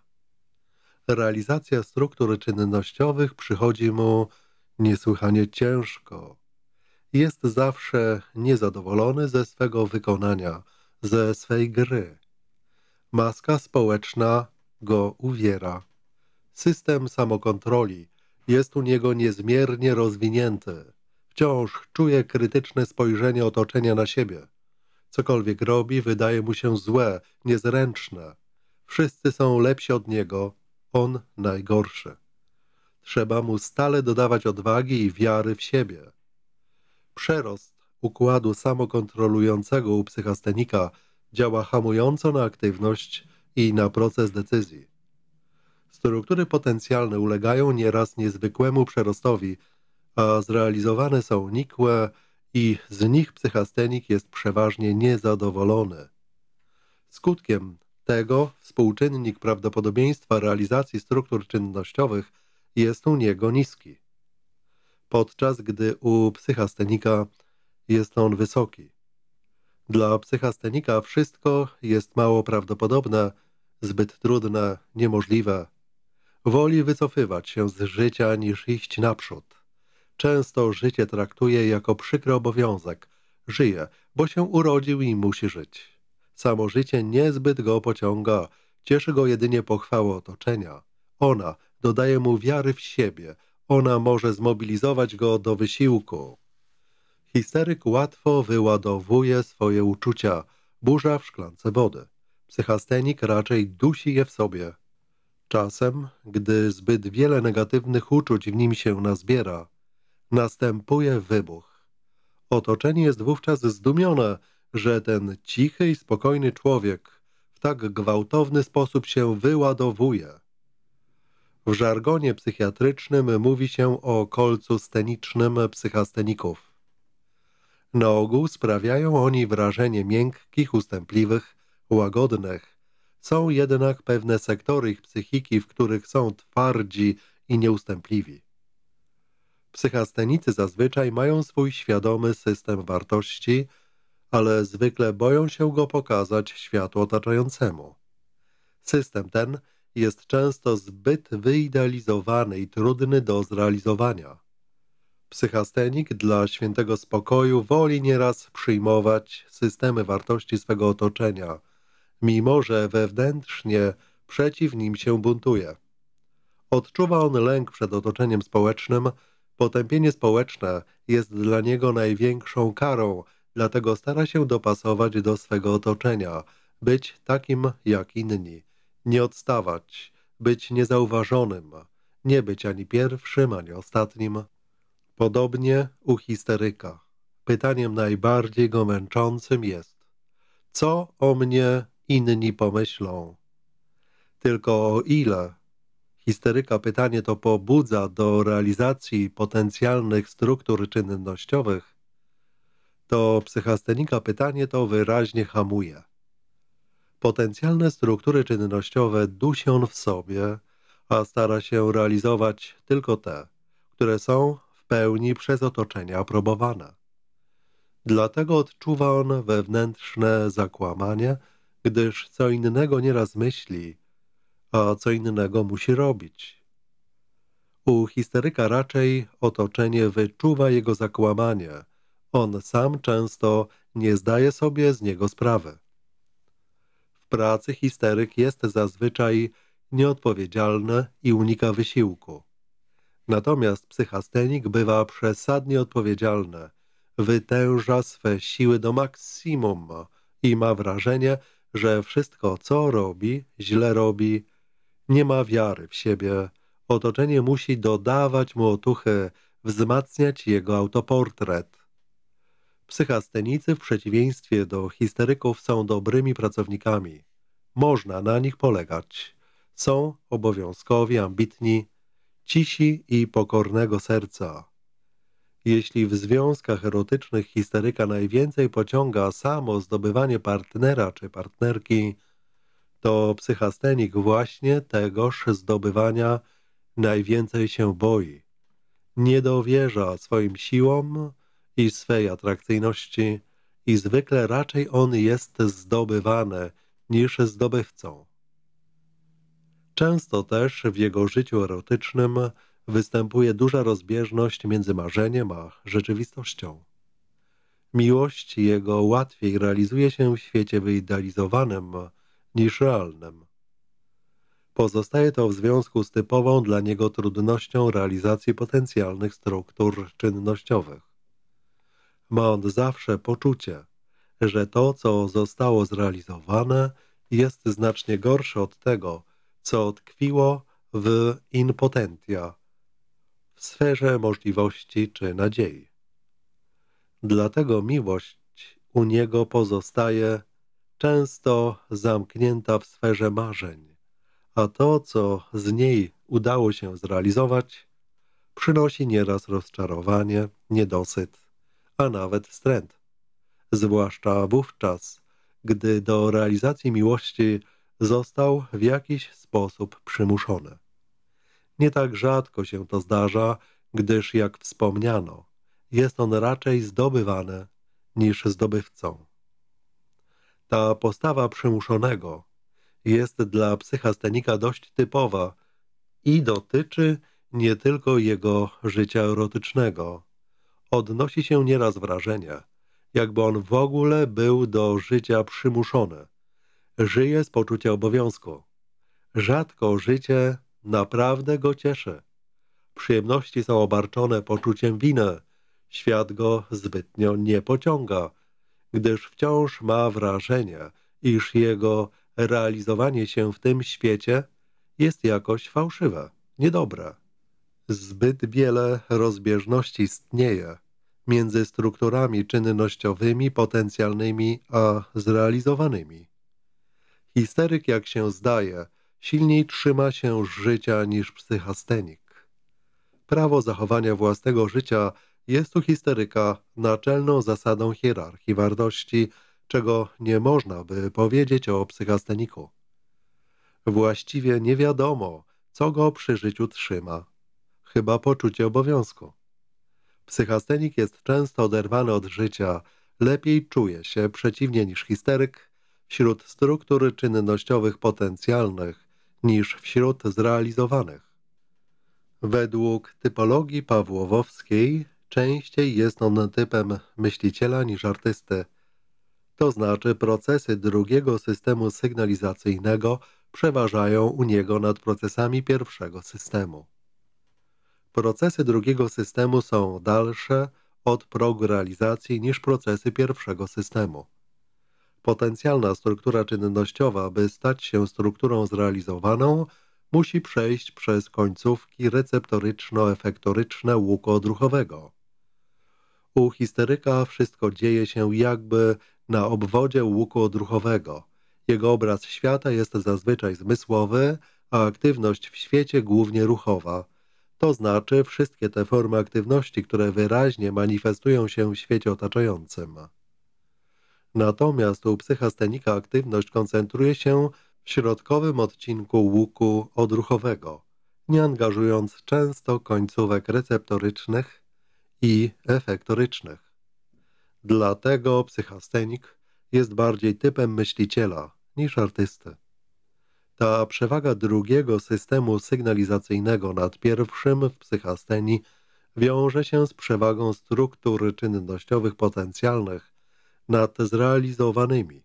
Realizacja struktur czynnościowych przychodzi mu niesłychanie ciężko jest zawsze niezadowolony ze swego wykonania, ze swej gry. Maska społeczna go uwiera. System samokontroli jest u niego niezmiernie rozwinięty. Wciąż czuje krytyczne spojrzenie otoczenia na siebie. Cokolwiek robi, wydaje mu się złe, niezręczne. Wszyscy są lepsi od niego, on najgorszy. Trzeba mu stale dodawać odwagi i wiary w siebie. Przerost układu samokontrolującego u psychastenika działa hamująco na aktywność i na proces decyzji. Struktury potencjalne ulegają nieraz niezwykłemu przerostowi, a zrealizowane są nikłe i z nich psychastenik jest przeważnie niezadowolony. Skutkiem tego współczynnik prawdopodobieństwa realizacji struktur czynnościowych jest u niego niski podczas gdy u psychastenika jest on wysoki. Dla psychastenika wszystko jest mało prawdopodobne, zbyt trudne, niemożliwe. Woli wycofywać się z życia niż iść naprzód. Często życie traktuje jako przykry obowiązek. Żyje, bo się urodził i musi żyć. Samo życie niezbyt go pociąga, cieszy go jedynie pochwała otoczenia. Ona dodaje mu wiary w siebie, ona może zmobilizować go do wysiłku. Histeryk łatwo wyładowuje swoje uczucia, burza w szklance wody. Psychastenik raczej dusi je w sobie. Czasem, gdy zbyt wiele negatywnych uczuć w nim się nazbiera, następuje wybuch. Otoczenie jest wówczas zdumione, że ten cichy i spokojny człowiek w tak gwałtowny sposób się wyładowuje. W żargonie psychiatrycznym mówi się o kolcu stenicznym psychasteników. Na ogół sprawiają oni wrażenie miękkich, ustępliwych, łagodnych. Są jednak pewne sektory ich psychiki, w których są twardzi i nieustępliwi. Psychastenicy zazwyczaj mają swój świadomy system wartości, ale zwykle boją się go pokazać światu otaczającemu. System ten – jest często zbyt wyidealizowany i trudny do zrealizowania. Psychastenik dla świętego spokoju woli nieraz przyjmować systemy wartości swego otoczenia, mimo że wewnętrznie przeciw nim się buntuje. Odczuwa on lęk przed otoczeniem społecznym, potępienie społeczne jest dla niego największą karą, dlatego stara się dopasować do swego otoczenia, być takim jak inni nie odstawać, być niezauważonym, nie być ani pierwszym, ani ostatnim. Podobnie u histeryka. Pytaniem najbardziej go męczącym jest: co o mnie inni pomyślą? Tylko o ile histeryka pytanie to pobudza do realizacji potencjalnych struktur czynnościowych, to psychastenika pytanie to wyraźnie hamuje potencjalne struktury czynnościowe dusi on w sobie, a stara się realizować tylko te, które są w pełni przez otoczenie aprobowane. Dlatego odczuwa on wewnętrzne zakłamanie, gdyż co innego nieraz myśli, a co innego musi robić. U histeryka raczej otoczenie wyczuwa jego zakłamanie. On sam często nie zdaje sobie z niego sprawy pracy histeryk jest zazwyczaj nieodpowiedzialny i unika wysiłku. Natomiast psychastenik bywa przesadnie odpowiedzialny, wytęża swe siły do maksimum i ma wrażenie, że wszystko co robi, źle robi. Nie ma wiary w siebie. Otoczenie musi dodawać mu otuchy, wzmacniać jego autoportret. Psychastenicy w przeciwieństwie do histeryków są dobrymi pracownikami. Można na nich polegać. Są obowiązkowi, ambitni, cisi i pokornego serca. Jeśli w związkach erotycznych histeryka najwięcej pociąga samo zdobywanie partnera czy partnerki, to psychastenik właśnie tegoż zdobywania najwięcej się boi. Nie dowierza swoim siłom, i swej atrakcyjności i zwykle raczej on jest zdobywany niż zdobywcą. Często też w jego życiu erotycznym występuje duża rozbieżność między marzeniem a rzeczywistością. Miłość jego łatwiej realizuje się w świecie wyidealizowanym niż realnym. Pozostaje to w związku z typową dla niego trudnością realizacji potencjalnych struktur czynnościowych ma on zawsze poczucie, że to, co zostało zrealizowane, jest znacznie gorsze od tego, co tkwiło w impotentia, w sferze możliwości czy nadziei. Dlatego miłość u niego pozostaje często zamknięta w sferze marzeń, a to, co z niej udało się zrealizować, przynosi nieraz rozczarowanie, niedosyt a nawet wstręt. Zwłaszcza wówczas, gdy do realizacji miłości został w jakiś sposób przymuszony. Nie tak rzadko się to zdarza, gdyż jak wspomniano, jest on raczej zdobywany niż zdobywcą. Ta postawa przymuszonego jest dla psychastenika dość typowa i dotyczy nie tylko jego życia erotycznego, odnosi się nieraz wrażenie, jakby on w ogóle był do życia przymuszony. Żyje z poczucia obowiązku. Rzadko życie naprawdę go cieszy. Przyjemności są obarczone poczuciem winy. Świat go zbytnio nie pociąga, gdyż wciąż ma wrażenie, iż jego realizowanie się w tym świecie jest jakoś fałszywe, niedobre. Zbyt wiele rozbieżności istnieje między strukturami czynnościowymi potencjalnymi a zrealizowanymi. Histeryk, jak się zdaje, silniej trzyma się życia niż psychastenik. Prawo zachowania własnego życia jest u histeryka naczelną zasadą hierarchii wartości, czego nie można by powiedzieć o psychasteniku. Właściwie nie wiadomo, co go przy życiu trzyma chyba poczucie obowiązku. Psychastenik jest często oderwany od życia, lepiej czuje się przeciwnie niż histeryk wśród struktur czynnościowych potencjalnych niż wśród zrealizowanych. Według typologii pawłowowskiej częściej jest on typem myśliciela niż artysty, to znaczy procesy drugiego systemu sygnalizacyjnego przeważają u niego nad procesami pierwszego systemu. Procesy drugiego systemu są dalsze od progu realizacji niż procesy pierwszego systemu. Potencjalna struktura czynnościowa, by stać się strukturą zrealizowaną, musi przejść przez końcówki receptoryczno-efektoryczne łuku odruchowego. U histeryka wszystko dzieje się jakby na obwodzie łuku odruchowego. Jego obraz świata jest zazwyczaj zmysłowy, a aktywność w świecie głównie ruchowa – to znaczy wszystkie te formy aktywności, które wyraźnie manifestują się w świecie otaczającym. Natomiast u psychastenika aktywność koncentruje się w środkowym odcinku łuku odruchowego, nie angażując często końcówek receptorycznych i efektorycznych. Dlatego psychastenik jest bardziej typem myśliciela niż artysty. Ta przewaga drugiego systemu sygnalizacyjnego nad pierwszym w psychastenii wiąże się z przewagą struktur czynnościowych potencjalnych nad zrealizowanymi.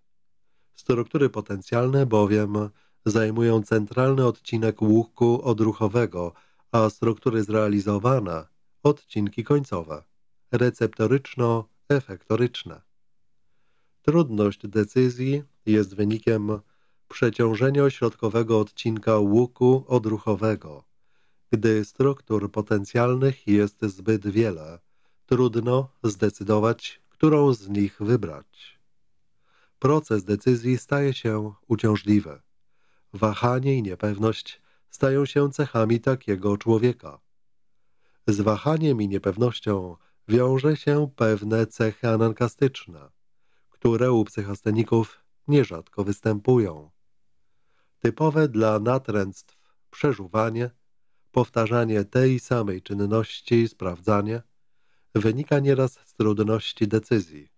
Struktury potencjalne bowiem zajmują centralny odcinek łuku odruchowego, a struktury zrealizowane odcinki końcowe, receptoryczno-efektoryczne. Trudność decyzji jest wynikiem przeciążenie ośrodkowego odcinka łuku odruchowego. Gdy struktur potencjalnych jest zbyt wiele, trudno zdecydować, którą z nich wybrać. Proces decyzji staje się uciążliwy. Wahanie i niepewność stają się cechami takiego człowieka. Z wahaniem i niepewnością wiąże się pewne cechy anankastyczne, które u psychasteników nierzadko występują. Typowe dla natręctw przeżuwanie, powtarzanie tej samej czynności i sprawdzanie wynika nieraz z trudności decyzji.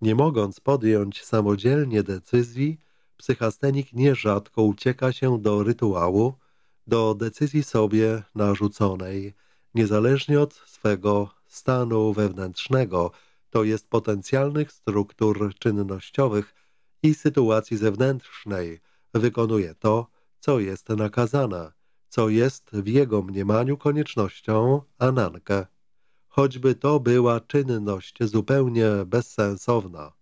Nie mogąc podjąć samodzielnie decyzji, psychastenik nierzadko ucieka się do rytuału, do decyzji sobie narzuconej, niezależnie od swego stanu wewnętrznego, to jest potencjalnych struktur czynnościowych i sytuacji zewnętrznej – wykonuje to, co jest nakazane, co jest w jego mniemaniu koniecznością anankę, choćby to była czynność zupełnie bezsensowna.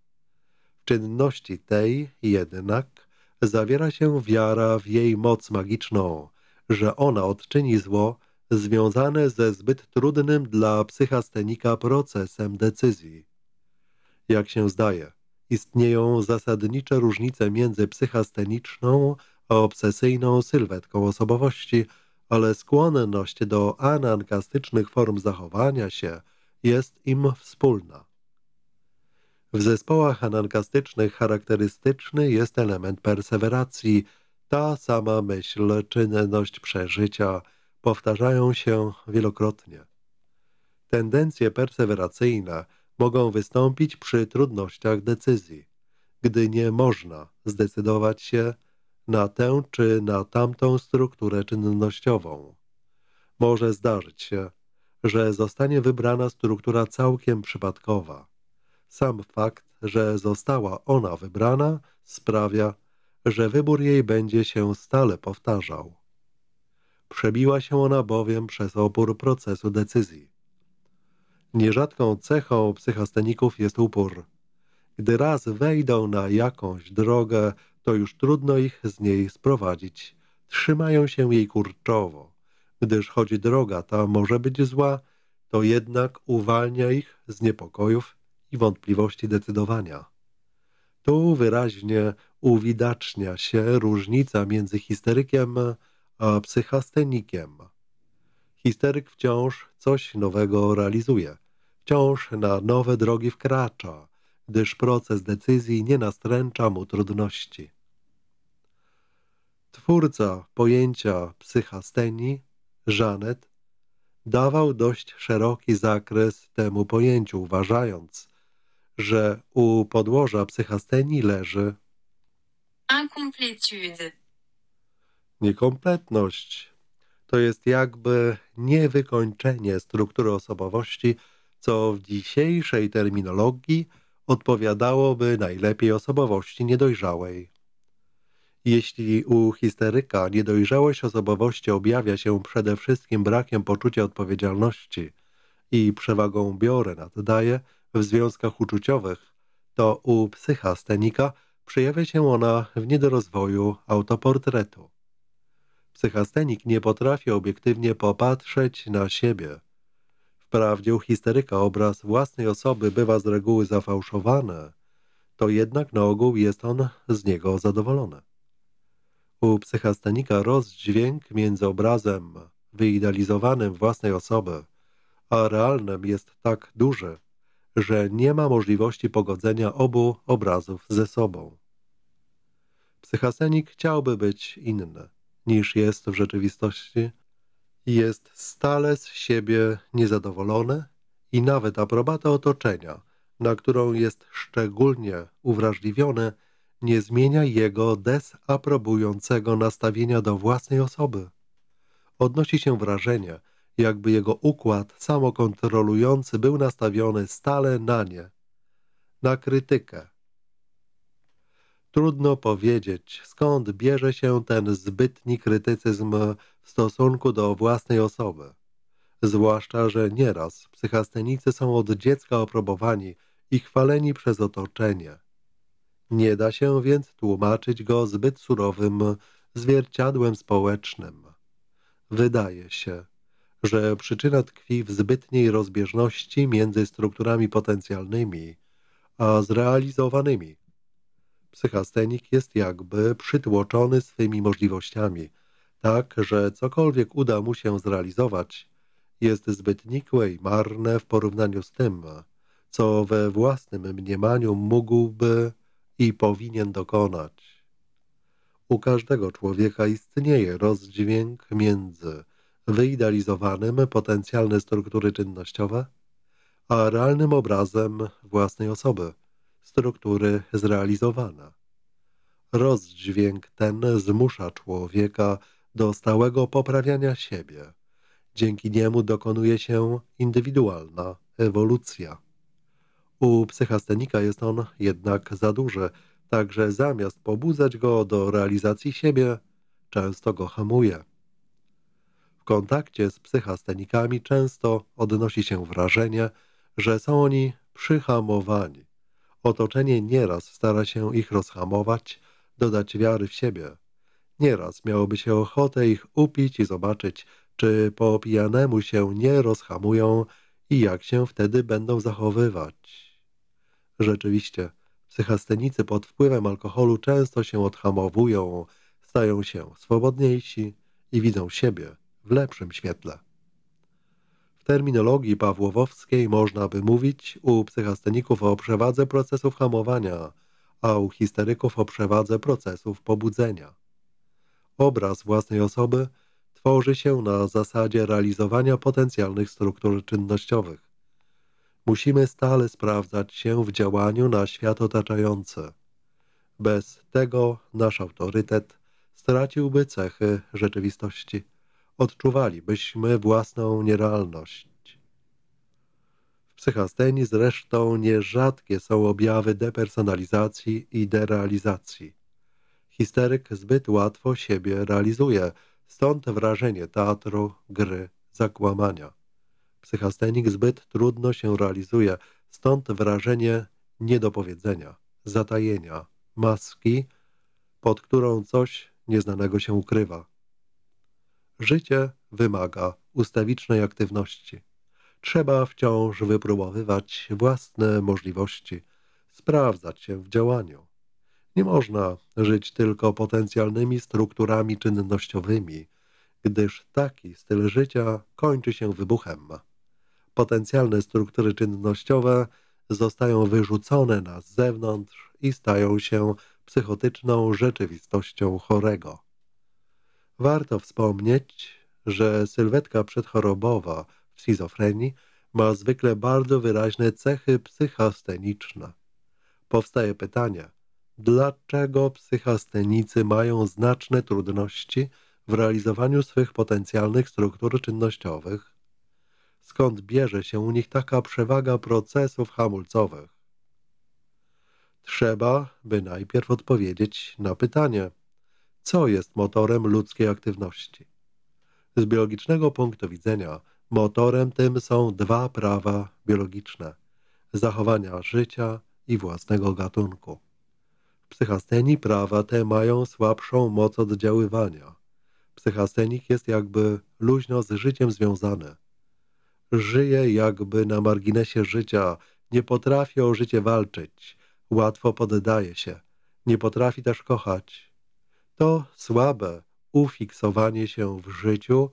W czynności tej jednak zawiera się wiara w jej moc magiczną, że ona odczyni zło związane ze zbyt trudnym dla psychastenika procesem decyzji. Jak się zdaje, Istnieją zasadnicze różnice między psychasteniczną a obsesyjną sylwetką osobowości, ale skłonność do anankastycznych form zachowania się jest im wspólna. W zespołach anankastycznych charakterystyczny jest element perseweracji. Ta sama myśl, czynność przeżycia powtarzają się wielokrotnie. Tendencje perseweracyjne – mogą wystąpić przy trudnościach decyzji, gdy nie można zdecydować się na tę czy na tamtą strukturę czynnościową. Może zdarzyć się, że zostanie wybrana struktura całkiem przypadkowa. Sam fakt, że została ona wybrana, sprawia, że wybór jej będzie się stale powtarzał. Przebiła się ona bowiem przez opór procesu decyzji. Nierzadką cechą psychasteników jest upór. Gdy raz wejdą na jakąś drogę, to już trudno ich z niej sprowadzić. Trzymają się jej kurczowo. Gdyż choć droga ta może być zła, to jednak uwalnia ich z niepokojów i wątpliwości decydowania. Tu wyraźnie uwidacznia się różnica między histerykiem a psychastenikiem. Histeryk wciąż coś nowego realizuje. Wciąż na nowe drogi wkracza, gdyż proces decyzji nie nastręcza mu trudności. Twórca pojęcia psychastenii, Janet, dawał dość szeroki zakres temu pojęciu, uważając, że u podłoża psychastenii leży Niekompletność to jest jakby niewykończenie struktury osobowości, co w dzisiejszej terminologii odpowiadałoby najlepiej osobowości niedojrzałej. Jeśli u histeryka niedojrzałość osobowości objawia się przede wszystkim brakiem poczucia odpowiedzialności i przewagą biorę nad w związkach uczuciowych, to u psychastenika przejawia się ona w niedorozwoju autoportretu. Psychastenik nie potrafi obiektywnie popatrzeć na siebie – Wprawdzie u histeryka obraz własnej osoby bywa z reguły zafałszowany, to jednak na ogół jest on z niego zadowolony. U psychastenika rozdźwięk między obrazem wyidealizowanym własnej osoby a realnym jest tak duży, że nie ma możliwości pogodzenia obu obrazów ze sobą. Psychastenik chciałby być inny niż jest w rzeczywistości jest stale z siebie niezadowolone i nawet aprobatę otoczenia, na którą jest szczególnie uwrażliwione, nie zmienia jego desaprobującego nastawienia do własnej osoby. Odnosi się wrażenie, jakby jego układ samokontrolujący był nastawiony stale na nie, na krytykę, Trudno powiedzieć, skąd bierze się ten zbytni krytycyzm w stosunku do własnej osoby. Zwłaszcza, że nieraz psychastenicy są od dziecka oprobowani i chwaleni przez otoczenie. Nie da się więc tłumaczyć go zbyt surowym zwierciadłem społecznym. Wydaje się, że przyczyna tkwi w zbytniej rozbieżności między strukturami potencjalnymi a zrealizowanymi psychastenik jest jakby przytłoczony swymi możliwościami, tak że cokolwiek uda mu się zrealizować, jest zbyt nikłe i marne w porównaniu z tym, co we własnym mniemaniu mógłby i powinien dokonać. U każdego człowieka istnieje rozdźwięk między wyidealizowanym potencjalne struktury czynnościowe, a realnym obrazem własnej osoby – struktury zrealizowana. Rozdźwięk ten zmusza człowieka do stałego poprawiania siebie. Dzięki niemu dokonuje się indywidualna ewolucja. U psychastenika jest on jednak za duży, także zamiast pobudzać go do realizacji siebie, często go hamuje. W kontakcie z psychastenikami często odnosi się wrażenie, że są oni przyhamowani. Otoczenie nieraz stara się ich rozhamować, dodać wiary w siebie. Nieraz miałoby się ochotę ich upić i zobaczyć, czy po pijanemu się nie rozhamują i jak się wtedy będą zachowywać. Rzeczywiście, psychastenicy pod wpływem alkoholu często się odhamowują, stają się swobodniejsi i widzą siebie w lepszym świetle. W terminologii pawłowowskiej można by mówić u psychasteników o przewadze procesów hamowania, a u histeryków o przewadze procesów pobudzenia. Obraz własnej osoby tworzy się na zasadzie realizowania potencjalnych struktur czynnościowych. Musimy stale sprawdzać się w działaniu na świat otaczający. Bez tego nasz autorytet straciłby cechy rzeczywistości odczuwalibyśmy własną nierealność. W psychastenii zresztą nierzadkie są objawy depersonalizacji i derealizacji. Histeryk zbyt łatwo siebie realizuje, stąd wrażenie teatru, gry, zakłamania. Psychastenik zbyt trudno się realizuje, stąd wrażenie niedopowiedzenia, zatajenia, maski, pod którą coś nieznanego się ukrywa. Życie wymaga ustawicznej aktywności. Trzeba wciąż wypróbowywać własne możliwości, sprawdzać się w działaniu. Nie można żyć tylko potencjalnymi strukturami czynnościowymi, gdyż taki styl życia kończy się wybuchem. Potencjalne struktury czynnościowe zostają wyrzucone na zewnątrz i stają się psychotyczną rzeczywistością chorego. Warto wspomnieć, że sylwetka przedchorobowa w schizofrenii ma zwykle bardzo wyraźne cechy psychasteniczne. Powstaje pytanie, dlaczego psychastenicy mają znaczne trudności w realizowaniu swych potencjalnych struktur czynnościowych? Skąd bierze się u nich taka przewaga procesów hamulcowych? Trzeba by najpierw odpowiedzieć na pytanie – co jest motorem ludzkiej aktywności. Z biologicznego punktu widzenia motorem tym są dwa prawa biologiczne – zachowania życia i własnego gatunku. W psychastenii prawa te mają słabszą moc oddziaływania. Psychastenik jest jakby luźno z życiem związany. Żyje jakby na marginesie życia, nie potrafi o życie walczyć, łatwo poddaje się, nie potrafi też kochać, to słabe ufiksowanie się w życiu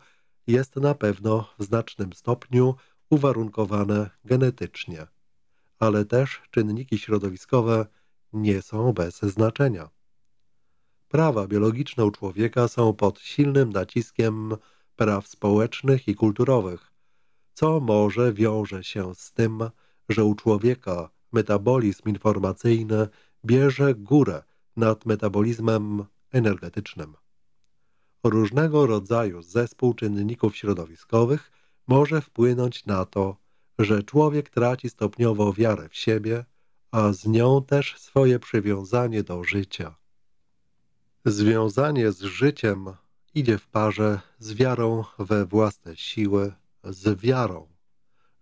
jest na pewno w znacznym stopniu uwarunkowane genetycznie, ale też czynniki środowiskowe nie są bez znaczenia. Prawa biologiczne u człowieka są pod silnym naciskiem praw społecznych i kulturowych, co może wiąże się z tym, że u człowieka metabolizm informacyjny bierze górę nad metabolizmem energetycznym. Różnego rodzaju zespół czynników środowiskowych może wpłynąć na to, że człowiek traci stopniowo wiarę w siebie, a z nią też swoje przywiązanie do życia. Związanie z życiem idzie w parze z wiarą we własne siły, z wiarą,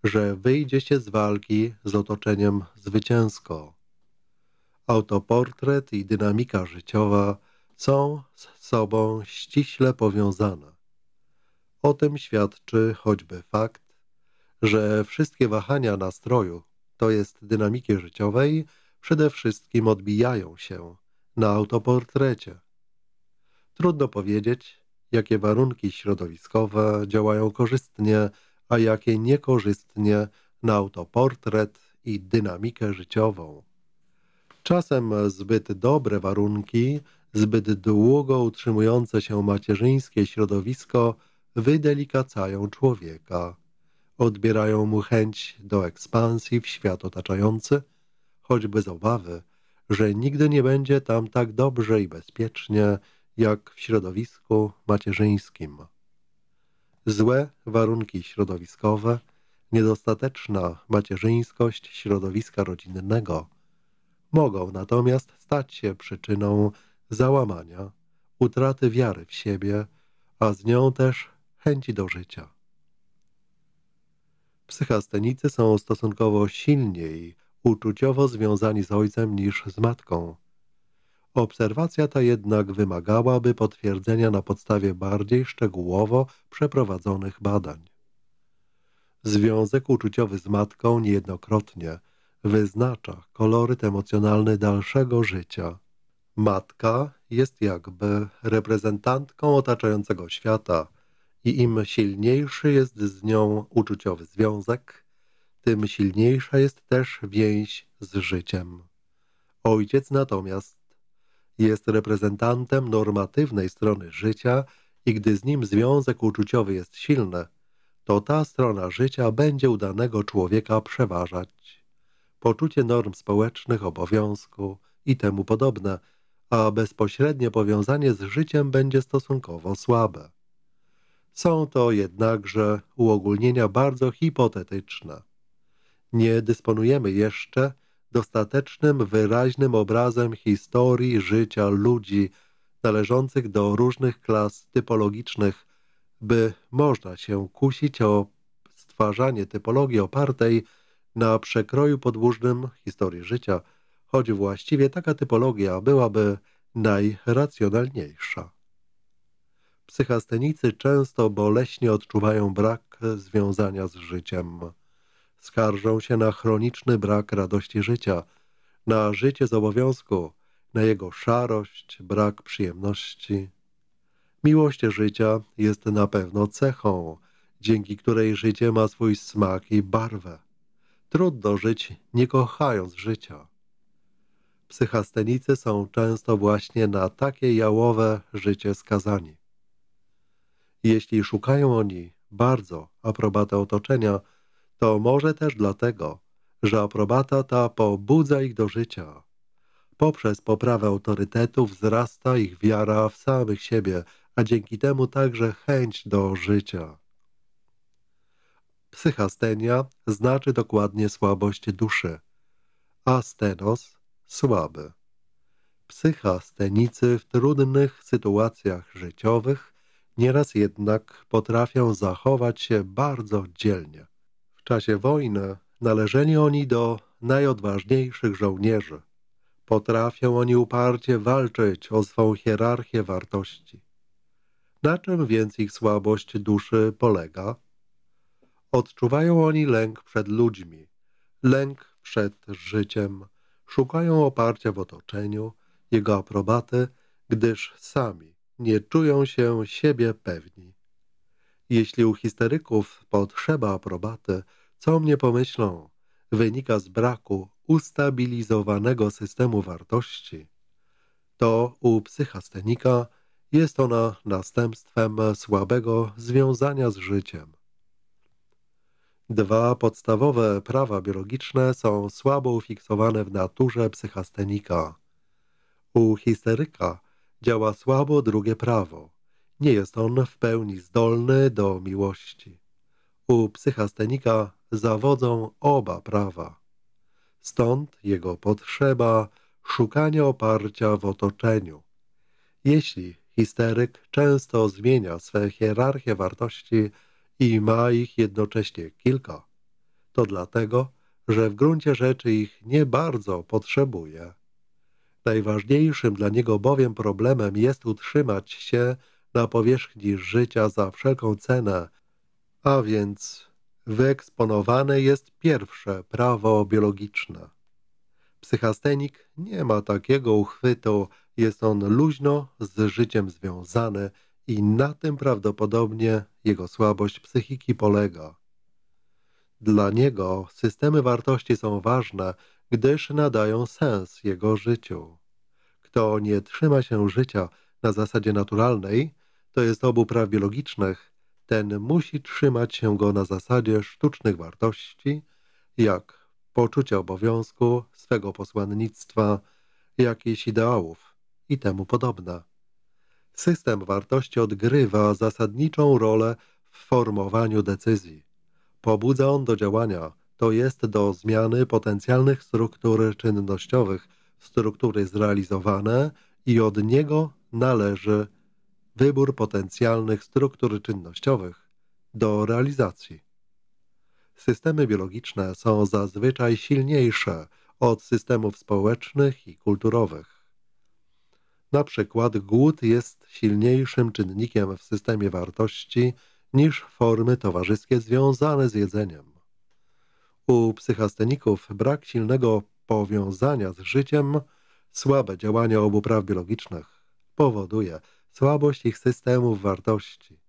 że wyjdzie się z walki z otoczeniem zwycięsko. Autoportret i dynamika życiowa są z sobą ściśle powiązane. O tym świadczy choćby fakt, że wszystkie wahania nastroju, to jest dynamiki życiowej, przede wszystkim odbijają się na autoportrecie. Trudno powiedzieć, jakie warunki środowiskowe działają korzystnie, a jakie niekorzystnie na autoportret i dynamikę życiową. Czasem zbyt dobre warunki Zbyt długo utrzymujące się macierzyńskie środowisko wydelikacają człowieka. Odbierają mu chęć do ekspansji w świat otaczający, choćby z obawy, że nigdy nie będzie tam tak dobrze i bezpiecznie, jak w środowisku macierzyńskim. Złe warunki środowiskowe, niedostateczna macierzyńskość środowiska rodzinnego mogą natomiast stać się przyczyną załamania, utraty wiary w siebie, a z nią też chęci do życia. Psychastenicy są stosunkowo silniej uczuciowo związani z ojcem niż z matką. Obserwacja ta jednak wymagałaby potwierdzenia na podstawie bardziej szczegółowo przeprowadzonych badań. Związek uczuciowy z matką niejednokrotnie wyznacza koloryt emocjonalny dalszego życia – Matka jest jakby reprezentantką otaczającego świata i im silniejszy jest z nią uczuciowy związek, tym silniejsza jest też więź z życiem. Ojciec natomiast jest reprezentantem normatywnej strony życia i gdy z nim związek uczuciowy jest silny, to ta strona życia będzie udanego człowieka przeważać. Poczucie norm społecznych, obowiązku i temu podobne – a bezpośrednie powiązanie z życiem będzie stosunkowo słabe. Są to jednakże uogólnienia bardzo hipotetyczne. Nie dysponujemy jeszcze dostatecznym, wyraźnym obrazem historii życia ludzi należących do różnych klas typologicznych, by można się kusić o stwarzanie typologii opartej na przekroju podłużnym historii życia – choć właściwie taka typologia byłaby najracjonalniejsza. Psychastenicy często boleśnie odczuwają brak związania z życiem. Skarżą się na chroniczny brak radości życia, na życie z obowiązku, na jego szarość, brak przyjemności. Miłość życia jest na pewno cechą, dzięki której życie ma swój smak i barwę. Trudno żyć nie kochając życia psychastenicy są często właśnie na takie jałowe życie skazani. Jeśli szukają oni bardzo aprobatę otoczenia, to może też dlatego, że aprobata ta pobudza ich do życia. Poprzez poprawę autorytetu wzrasta ich wiara w samych siebie, a dzięki temu także chęć do życia. Psychastenia znaczy dokładnie słabość duszy. Astenos słaby. Psychastenicy w trudnych sytuacjach życiowych nieraz jednak potrafią zachować się bardzo dzielnie. W czasie wojny należeli oni do najodważniejszych żołnierzy. Potrafią oni uparcie walczyć o swą hierarchię wartości. Na czym więc ich słabość duszy polega? Odczuwają oni lęk przed ludźmi, lęk przed życiem, szukają oparcia w otoczeniu, jego aprobaty, gdyż sami nie czują się siebie pewni. Jeśli u histeryków potrzeba aprobaty, co mnie pomyślą, wynika z braku ustabilizowanego systemu wartości, to u psychastenika jest ona następstwem słabego związania z życiem. Dwa podstawowe prawa biologiczne są słabo ufiksowane w naturze psychastenika. U histeryka działa słabo drugie prawo. Nie jest on w pełni zdolny do miłości. U psychastenika zawodzą oba prawa. Stąd jego potrzeba szukania oparcia w otoczeniu. Jeśli histeryk często zmienia swe hierarchię wartości, i ma ich jednocześnie kilka. To dlatego, że w gruncie rzeczy ich nie bardzo potrzebuje. Najważniejszym dla niego bowiem problemem jest utrzymać się na powierzchni życia za wszelką cenę, a więc wyeksponowane jest pierwsze prawo biologiczne. Psychastenik nie ma takiego uchwytu, jest on luźno z życiem związany i na tym prawdopodobnie jego słabość psychiki polega. Dla niego systemy wartości są ważne, gdyż nadają sens jego życiu. Kto nie trzyma się życia na zasadzie naturalnej, to jest obu praw biologicznych, ten musi trzymać się go na zasadzie sztucznych wartości, jak poczucia obowiązku, swego posłannictwa, jakichś ideałów i temu podobne. System wartości odgrywa zasadniczą rolę w formowaniu decyzji. Pobudza on do działania, to jest do zmiany potencjalnych struktur czynnościowych, struktury zrealizowane i od niego należy wybór potencjalnych struktur czynnościowych do realizacji. Systemy biologiczne są zazwyczaj silniejsze od systemów społecznych i kulturowych. Na przykład głód jest silniejszym czynnikiem w systemie wartości niż formy towarzyskie związane z jedzeniem. U psychasteników brak silnego powiązania z życiem, słabe działanie obu praw biologicznych powoduje słabość ich systemów wartości.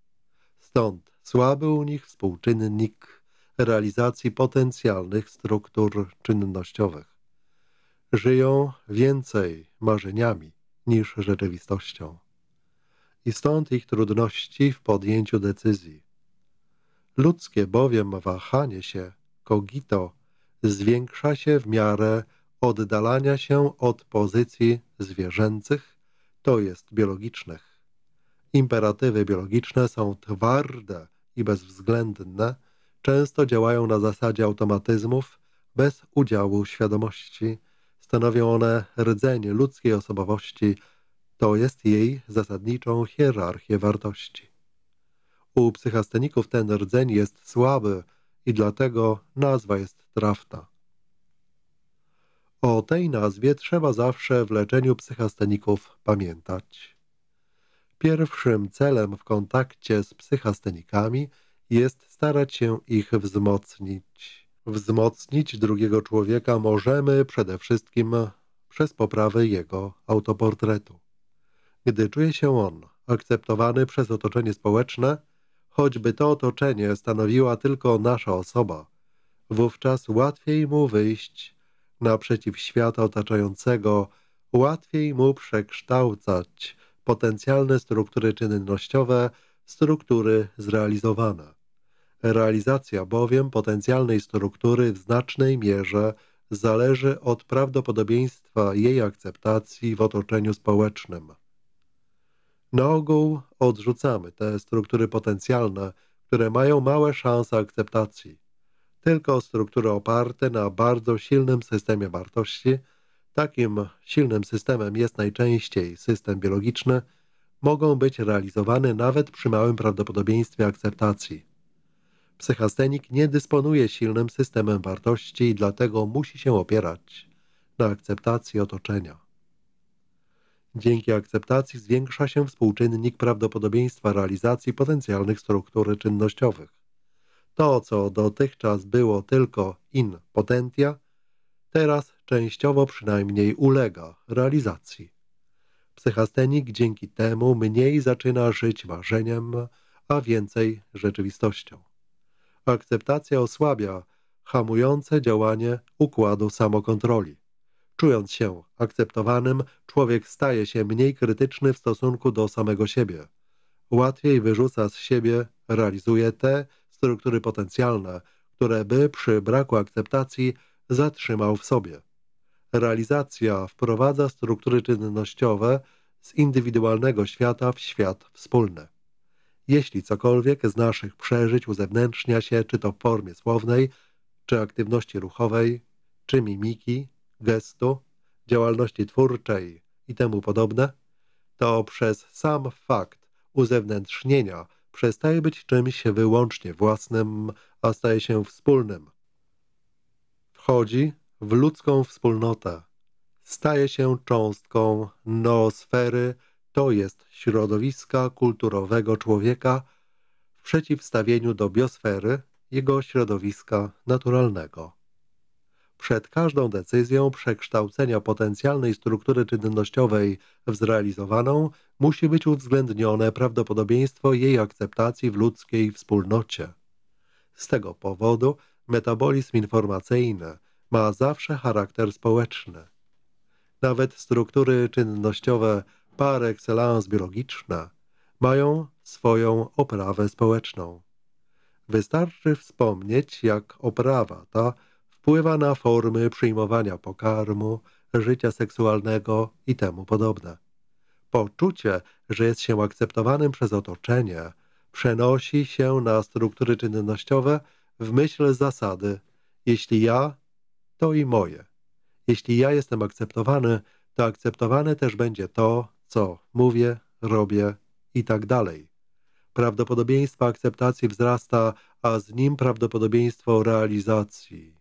Stąd słaby u nich współczynnik realizacji potencjalnych struktur czynnościowych. Żyją więcej marzeniami niż rzeczywistością. I stąd ich trudności w podjęciu decyzji. Ludzkie bowiem wahanie się, kogito, zwiększa się w miarę oddalania się od pozycji zwierzęcych, to jest biologicznych. Imperatywy biologiczne są twarde i bezwzględne, często działają na zasadzie automatyzmów, bez udziału świadomości, Stanowią one rdzenie ludzkiej osobowości, to jest jej zasadniczą hierarchię wartości. U psychasteników ten rdzeń jest słaby i dlatego nazwa jest trafna. O tej nazwie trzeba zawsze w leczeniu psychasteników pamiętać. Pierwszym celem w kontakcie z psychastenikami jest starać się ich wzmocnić. Wzmocnić drugiego człowieka możemy przede wszystkim przez poprawę jego autoportretu. Gdy czuje się on akceptowany przez otoczenie społeczne, choćby to otoczenie stanowiła tylko nasza osoba, wówczas łatwiej mu wyjść naprzeciw świata otaczającego, łatwiej mu przekształcać potencjalne struktury czynnościowe w struktury zrealizowane. Realizacja bowiem potencjalnej struktury w znacznej mierze zależy od prawdopodobieństwa jej akceptacji w otoczeniu społecznym. Na ogół odrzucamy te struktury potencjalne, które mają małe szanse akceptacji. Tylko struktury oparte na bardzo silnym systemie wartości, takim silnym systemem jest najczęściej system biologiczny, mogą być realizowane nawet przy małym prawdopodobieństwie akceptacji. Psychastenik nie dysponuje silnym systemem wartości i dlatego musi się opierać na akceptacji otoczenia. Dzięki akceptacji zwiększa się współczynnik prawdopodobieństwa realizacji potencjalnych struktur czynnościowych. To, co dotychczas było tylko in potentia, teraz częściowo przynajmniej ulega realizacji. Psychastenik dzięki temu mniej zaczyna żyć marzeniem, a więcej rzeczywistością akceptacja osłabia hamujące działanie układu samokontroli. Czując się akceptowanym, człowiek staje się mniej krytyczny w stosunku do samego siebie. Łatwiej wyrzuca z siebie, realizuje te struktury potencjalne, które by przy braku akceptacji zatrzymał w sobie. Realizacja wprowadza struktury czynnościowe z indywidualnego świata w świat wspólny. Jeśli cokolwiek z naszych przeżyć uzewnętrznia się, czy to w formie słownej, czy aktywności ruchowej, czy mimiki, gestu, działalności twórczej i temu podobne, to przez sam fakt uzewnętrznienia przestaje być czymś wyłącznie własnym, a staje się wspólnym. Wchodzi w ludzką wspólnotę. Staje się cząstką noosfery, to jest środowiska kulturowego człowieka w przeciwstawieniu do biosfery jego środowiska naturalnego. Przed każdą decyzją przekształcenia potencjalnej struktury czynnościowej w zrealizowaną musi być uwzględnione prawdopodobieństwo jej akceptacji w ludzkiej wspólnocie. Z tego powodu metabolizm informacyjny ma zawsze charakter społeczny. Nawet struktury czynnościowe par excellence biologiczna mają swoją oprawę społeczną. Wystarczy wspomnieć, jak oprawa ta wpływa na formy przyjmowania pokarmu, życia seksualnego i temu podobne. Poczucie, że jest się akceptowanym przez otoczenie, przenosi się na struktury czynnościowe w myśl zasady jeśli ja, to i moje. Jeśli ja jestem akceptowany, to akceptowane też będzie to, co mówię, robię i tak dalej. Prawdopodobieństwo akceptacji wzrasta, a z nim prawdopodobieństwo realizacji.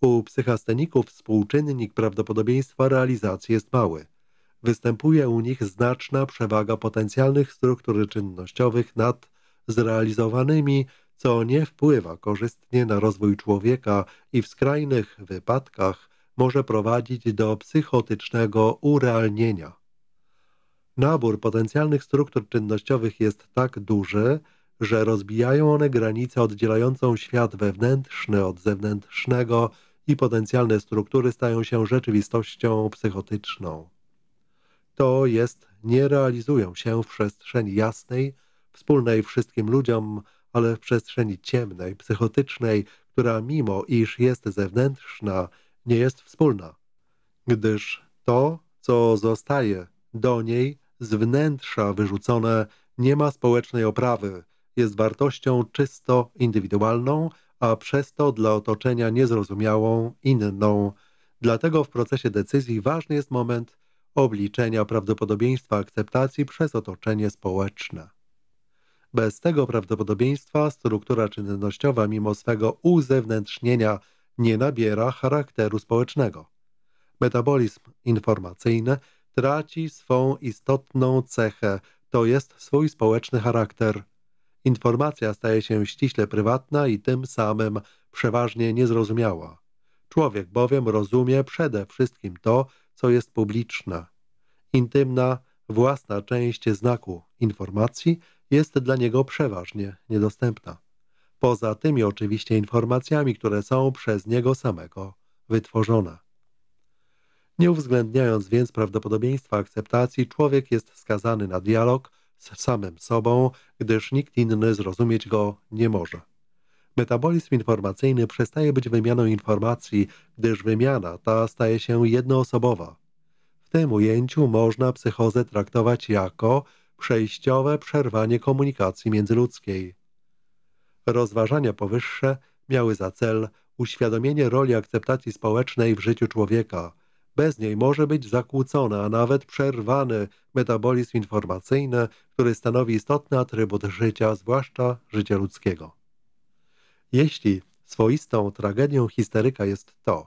U psychasteników współczynnik prawdopodobieństwa realizacji jest mały. Występuje u nich znaczna przewaga potencjalnych struktur czynnościowych nad zrealizowanymi, co nie wpływa korzystnie na rozwój człowieka i w skrajnych wypadkach może prowadzić do psychotycznego urealnienia. Nabór potencjalnych struktur czynnościowych jest tak duży, że rozbijają one granicę oddzielającą świat wewnętrzny od zewnętrznego i potencjalne struktury stają się rzeczywistością psychotyczną. To jest, nie realizują się w przestrzeni jasnej, wspólnej wszystkim ludziom, ale w przestrzeni ciemnej, psychotycznej, która mimo iż jest zewnętrzna, nie jest wspólna, gdyż to, co zostaje do niej, z wnętrza wyrzucone, nie ma społecznej oprawy, jest wartością czysto indywidualną, a przez to dla otoczenia niezrozumiałą, inną. Dlatego w procesie decyzji ważny jest moment obliczenia prawdopodobieństwa akceptacji przez otoczenie społeczne. Bez tego prawdopodobieństwa struktura czynnościowa mimo swego uzewnętrznienia nie nabiera charakteru społecznego. Metabolizm informacyjny traci swą istotną cechę, to jest swój społeczny charakter. Informacja staje się ściśle prywatna i tym samym przeważnie niezrozumiała. Człowiek bowiem rozumie przede wszystkim to, co jest publiczne. Intymna, własna część znaku informacji jest dla niego przeważnie niedostępna. Poza tymi oczywiście informacjami, które są przez niego samego wytworzone. Nie uwzględniając więc prawdopodobieństwa akceptacji, człowiek jest skazany na dialog z samym sobą, gdyż nikt inny zrozumieć go nie może. Metabolizm informacyjny przestaje być wymianą informacji, gdyż wymiana ta staje się jednoosobowa. W tym ujęciu można psychozę traktować jako przejściowe przerwanie komunikacji międzyludzkiej. Rozważania powyższe miały za cel uświadomienie roli akceptacji społecznej w życiu człowieka – bez niej może być zakłócony, a nawet przerwany metabolizm informacyjny, który stanowi istotny atrybut życia, zwłaszcza życia ludzkiego. Jeśli swoistą tragedią histeryka jest to,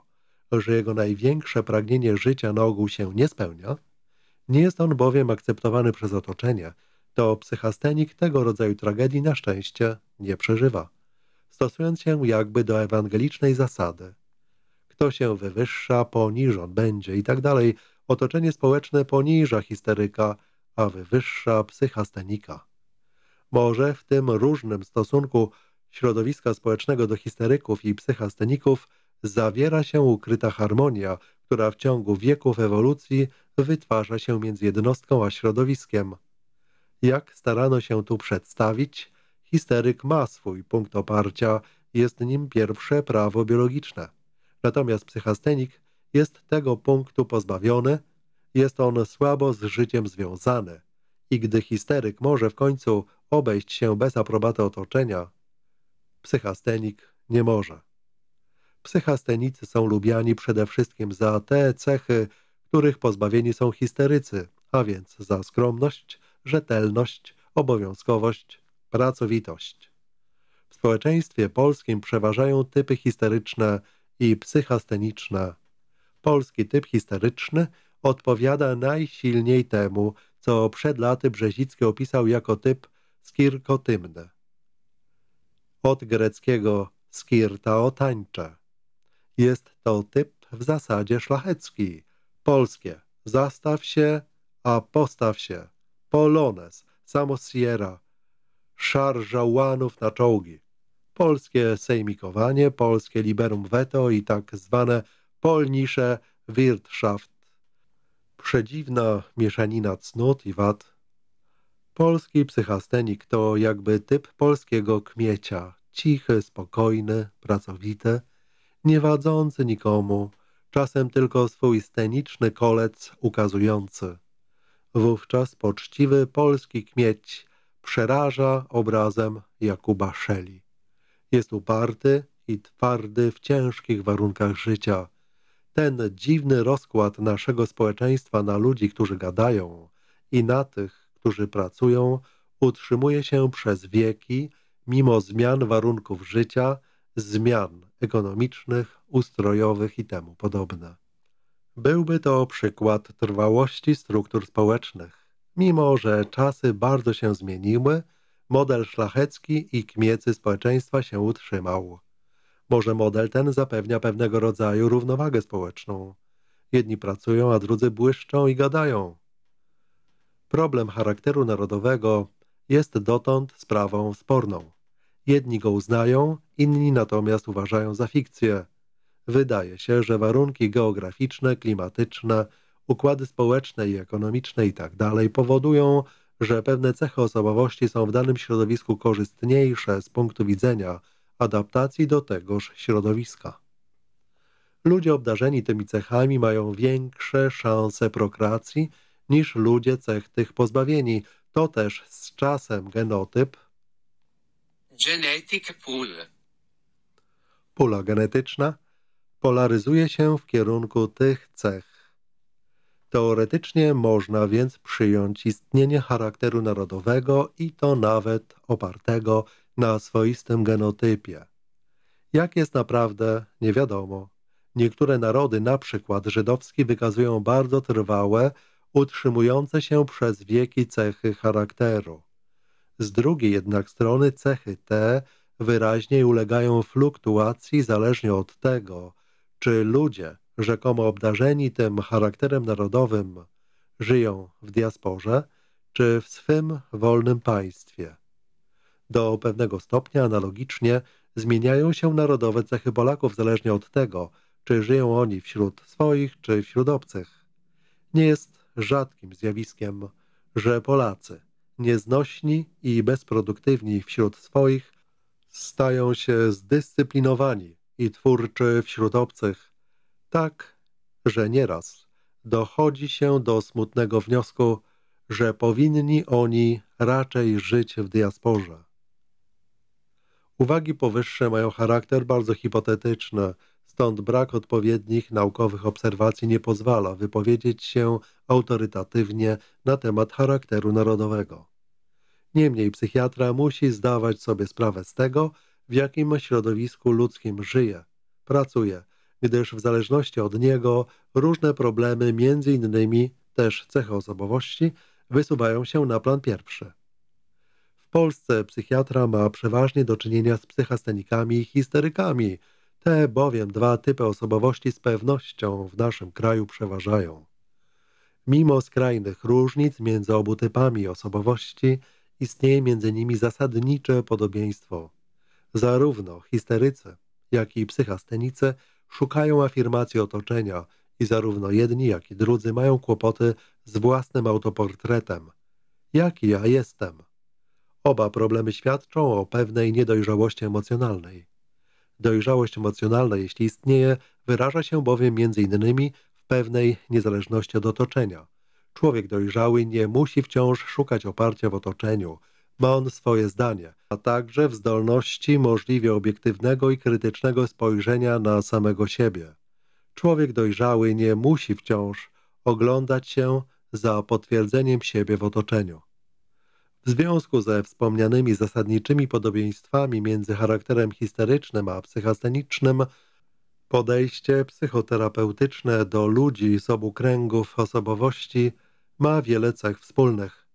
że jego największe pragnienie życia na ogół się nie spełnia, nie jest on bowiem akceptowany przez otoczenie, to psychastenik tego rodzaju tragedii na szczęście nie przeżywa, stosując się jakby do ewangelicznej zasady – kto się wywyższa, poniżon będzie i tak dalej. Otoczenie społeczne poniża histeryka, a wywyższa psychastenika. Może w tym różnym stosunku środowiska społecznego do histeryków i psychasteników zawiera się ukryta harmonia, która w ciągu wieków ewolucji wytwarza się między jednostką a środowiskiem. Jak starano się tu przedstawić, histeryk ma swój punkt oparcia, jest nim pierwsze prawo biologiczne. Natomiast psychastenik jest tego punktu pozbawiony, jest on słabo z życiem związany i gdy histeryk może w końcu obejść się bez aprobaty otoczenia, psychastenik nie może. Psychastenicy są lubiani przede wszystkim za te cechy, których pozbawieni są histerycy, a więc za skromność, rzetelność, obowiązkowość, pracowitość. W społeczeństwie polskim przeważają typy histeryczne – i psychasteniczna. Polski typ histeryczny odpowiada najsilniej temu, co przed laty Brzezicki opisał jako typ skirkotymny. Od greckiego skirta tańcze. Jest to typ w zasadzie szlachecki, polskie. Zastaw się, a postaw się. Polones, samosiera, szarża łanów na czołgi polskie sejmikowanie, polskie liberum veto i tak zwane polnisze Wirtschaft. Przedziwna mieszanina cnót i wad. Polski psychastenik to jakby typ polskiego kmiecia, cichy, spokojny, pracowity, niewadzący nikomu, czasem tylko swój sceniczny kolec ukazujący. Wówczas poczciwy polski kmieć przeraża obrazem Jakuba Szeli. Jest uparty i twardy w ciężkich warunkach życia. Ten dziwny rozkład naszego społeczeństwa na ludzi, którzy gadają i na tych, którzy pracują, utrzymuje się przez wieki, mimo zmian warunków życia, zmian ekonomicznych, ustrojowych i temu podobne. Byłby to przykład trwałości struktur społecznych. Mimo, że czasy bardzo się zmieniły, model szlachecki i kmiecy społeczeństwa się utrzymał. Może model ten zapewnia pewnego rodzaju równowagę społeczną. Jedni pracują, a drudzy błyszczą i gadają. Problem charakteru narodowego jest dotąd sprawą sporną. Jedni go uznają, inni natomiast uważają za fikcję. Wydaje się, że warunki geograficzne, klimatyczne, układy społeczne i ekonomiczne itd. Tak powodują, że pewne cechy osobowości są w danym środowisku korzystniejsze z punktu widzenia adaptacji do tegoż środowiska. Ludzie obdarzeni tymi cechami mają większe szanse prokreacji niż ludzie cech tych pozbawieni. To też z czasem genotyp Genetic pool. pula genetyczna polaryzuje się w kierunku tych cech. Teoretycznie można więc przyjąć istnienie charakteru narodowego i to nawet opartego na swoistym genotypie. Jak jest naprawdę, nie wiadomo. Niektóre narody, na przykład żydowski, wykazują bardzo trwałe, utrzymujące się przez wieki cechy charakteru. Z drugiej jednak strony cechy te wyraźniej ulegają fluktuacji zależnie od tego, czy ludzie rzekomo obdarzeni tym charakterem narodowym, żyją w diasporze czy w swym wolnym państwie. Do pewnego stopnia analogicznie zmieniają się narodowe cechy Polaków zależnie od tego, czy żyją oni wśród swoich czy wśród obcych. Nie jest rzadkim zjawiskiem, że Polacy, nieznośni i bezproduktywni wśród swoich, stają się zdyscyplinowani i twórczy wśród obcych tak, że nieraz dochodzi się do smutnego wniosku, że powinni oni raczej żyć w diasporze. Uwagi powyższe mają charakter bardzo hipotetyczny, stąd brak odpowiednich naukowych obserwacji nie pozwala wypowiedzieć się autorytatywnie na temat charakteru narodowego. Niemniej psychiatra musi zdawać sobie sprawę z tego, w jakim środowisku ludzkim żyje, pracuje, gdyż w zależności od niego różne problemy, między innymi też cechy osobowości, wysuwają się na plan pierwszy. W Polsce psychiatra ma przeważnie do czynienia z psychastenikami i histerykami. Te bowiem dwa typy osobowości z pewnością w naszym kraju przeważają. Mimo skrajnych różnic między obu typami osobowości istnieje między nimi zasadnicze podobieństwo. Zarówno histerycy, jak i psychastenicy szukają afirmacji otoczenia i zarówno jedni, jak i drudzy mają kłopoty z własnym autoportretem. Jaki ja jestem? Oba problemy świadczą o pewnej niedojrzałości emocjonalnej. Dojrzałość emocjonalna, jeśli istnieje, wyraża się bowiem między innymi w pewnej niezależności od otoczenia. Człowiek dojrzały nie musi wciąż szukać oparcia w otoczeniu – ma on swoje zdanie, a także w zdolności możliwie obiektywnego i krytycznego spojrzenia na samego siebie. Człowiek dojrzały nie musi wciąż oglądać się za potwierdzeniem siebie w otoczeniu. W związku ze wspomnianymi zasadniczymi podobieństwami między charakterem histerycznym a psychastenicznym, podejście psychoterapeutyczne do ludzi z obu kręgów osobowości ma wiele cech wspólnych.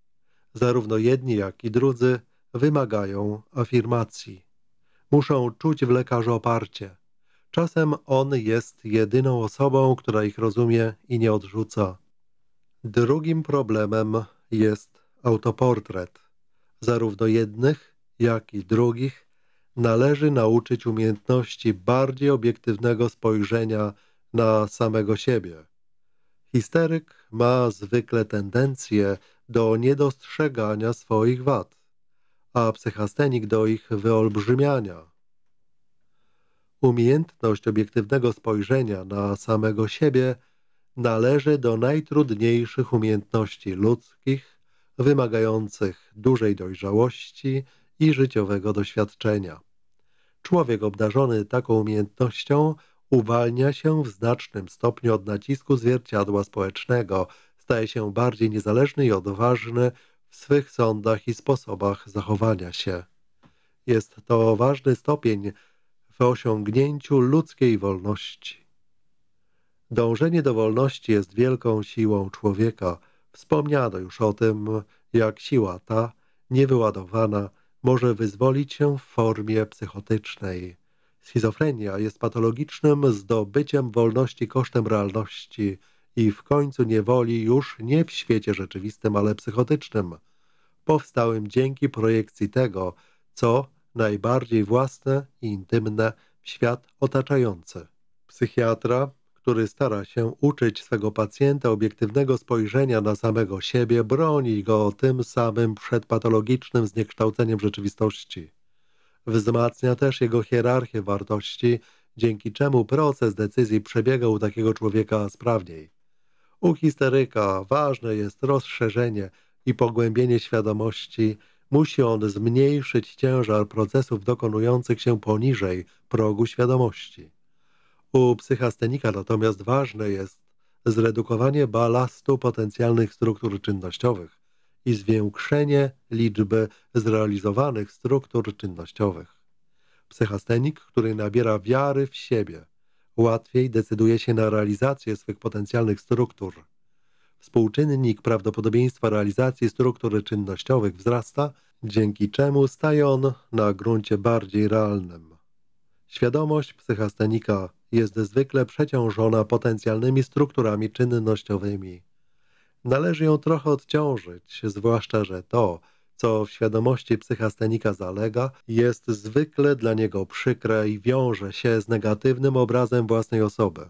Zarówno jedni, jak i drudzy wymagają afirmacji. Muszą czuć w lekarzu oparcie. Czasem on jest jedyną osobą, która ich rozumie i nie odrzuca. Drugim problemem jest autoportret. Zarówno jednych, jak i drugich należy nauczyć umiejętności bardziej obiektywnego spojrzenia na samego siebie. Histeryk ma zwykle tendencję do niedostrzegania swoich wad, a psychastenik do ich wyolbrzymiania. Umiejętność obiektywnego spojrzenia na samego siebie należy do najtrudniejszych umiejętności ludzkich, wymagających dużej dojrzałości i życiowego doświadczenia. Człowiek obdarzony taką umiejętnością uwalnia się w znacznym stopniu od nacisku zwierciadła społecznego, staje się bardziej niezależny i odważny w swych sądach i sposobach zachowania się. Jest to ważny stopień w osiągnięciu ludzkiej wolności. Dążenie do wolności jest wielką siłą człowieka. Wspomniano już o tym, jak siła ta, niewyładowana, może wyzwolić się w formie psychotycznej. Schizofrenia jest patologicznym zdobyciem wolności kosztem realności – i w końcu niewoli już nie w świecie rzeczywistym, ale psychotycznym, powstałym dzięki projekcji tego, co najbardziej własne i intymne w świat otaczający. Psychiatra, który stara się uczyć swego pacjenta obiektywnego spojrzenia na samego siebie, broni go tym samym przed patologicznym zniekształceniem rzeczywistości. Wzmacnia też jego hierarchię wartości, dzięki czemu proces decyzji przebiega u takiego człowieka sprawniej. U histeryka ważne jest rozszerzenie i pogłębienie świadomości. Musi on zmniejszyć ciężar procesów dokonujących się poniżej progu świadomości. U psychastenika natomiast ważne jest zredukowanie balastu potencjalnych struktur czynnościowych i zwiększenie liczby zrealizowanych struktur czynnościowych. Psychastenik, który nabiera wiary w siebie, łatwiej decyduje się na realizację swych potencjalnych struktur. Współczynnik prawdopodobieństwa realizacji struktur czynnościowych wzrasta, dzięki czemu staje on na gruncie bardziej realnym. Świadomość psychastenika jest zwykle przeciążona potencjalnymi strukturami czynnościowymi. Należy ją trochę odciążyć, zwłaszcza że to, co w świadomości psychastenika zalega, jest zwykle dla niego przykre i wiąże się z negatywnym obrazem własnej osoby.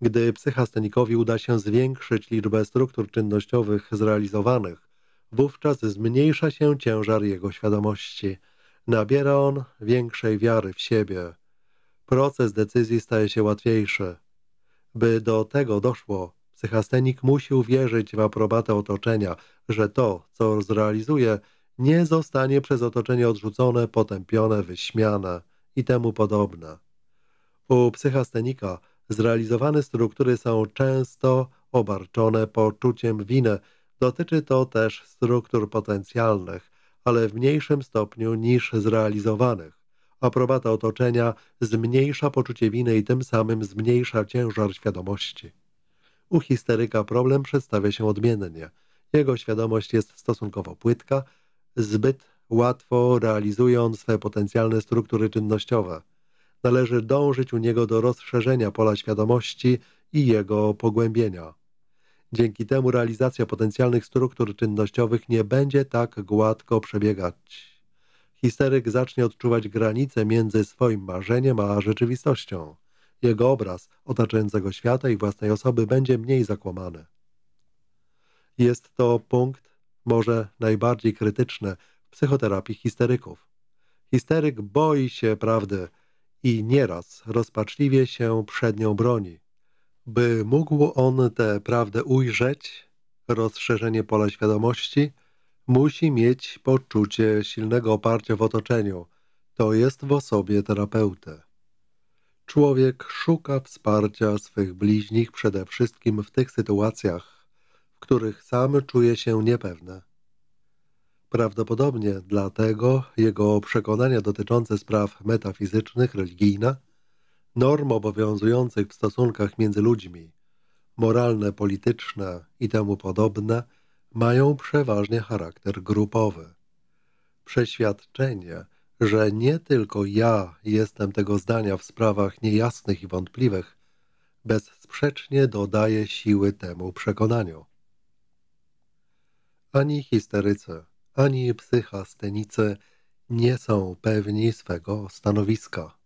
Gdy psychastenikowi uda się zwiększyć liczbę struktur czynnościowych zrealizowanych, wówczas zmniejsza się ciężar jego świadomości. Nabiera on większej wiary w siebie. Proces decyzji staje się łatwiejszy. By do tego doszło, Psychastenik musi uwierzyć w aprobatę otoczenia, że to, co zrealizuje, nie zostanie przez otoczenie odrzucone, potępione, wyśmiane i temu podobne. U psychastenika zrealizowane struktury są często obarczone poczuciem winy. Dotyczy to też struktur potencjalnych, ale w mniejszym stopniu niż zrealizowanych. Aprobata otoczenia zmniejsza poczucie winy i tym samym zmniejsza ciężar świadomości. U histeryka problem przedstawia się odmiennie. Jego świadomość jest stosunkowo płytka, zbyt łatwo realizuje on swe potencjalne struktury czynnościowe. Należy dążyć u niego do rozszerzenia pola świadomości i jego pogłębienia. Dzięki temu realizacja potencjalnych struktur czynnościowych nie będzie tak gładko przebiegać. Histeryk zacznie odczuwać granice między swoim marzeniem a rzeczywistością jego obraz otaczającego świata i własnej osoby będzie mniej zakłamany. Jest to punkt może najbardziej krytyczny w psychoterapii histeryków. Histeryk boi się prawdy i nieraz rozpaczliwie się przed nią broni. By mógł on tę prawdę ujrzeć, rozszerzenie pola świadomości, musi mieć poczucie silnego oparcia w otoczeniu, to jest w osobie terapeuty. Człowiek szuka wsparcia swych bliźnich przede wszystkim w tych sytuacjach, w których sam czuje się niepewny. Prawdopodobnie dlatego jego przekonania dotyczące spraw metafizycznych, religijne, norm obowiązujących w stosunkach między ludźmi, moralne, polityczne i temu podobne, mają przeważnie charakter grupowy. Przeświadczenie – że nie tylko ja jestem tego zdania w sprawach niejasnych i wątpliwych, bezsprzecznie dodaje siły temu przekonaniu. Ani histerycy, ani psychastenicy nie są pewni swego stanowiska.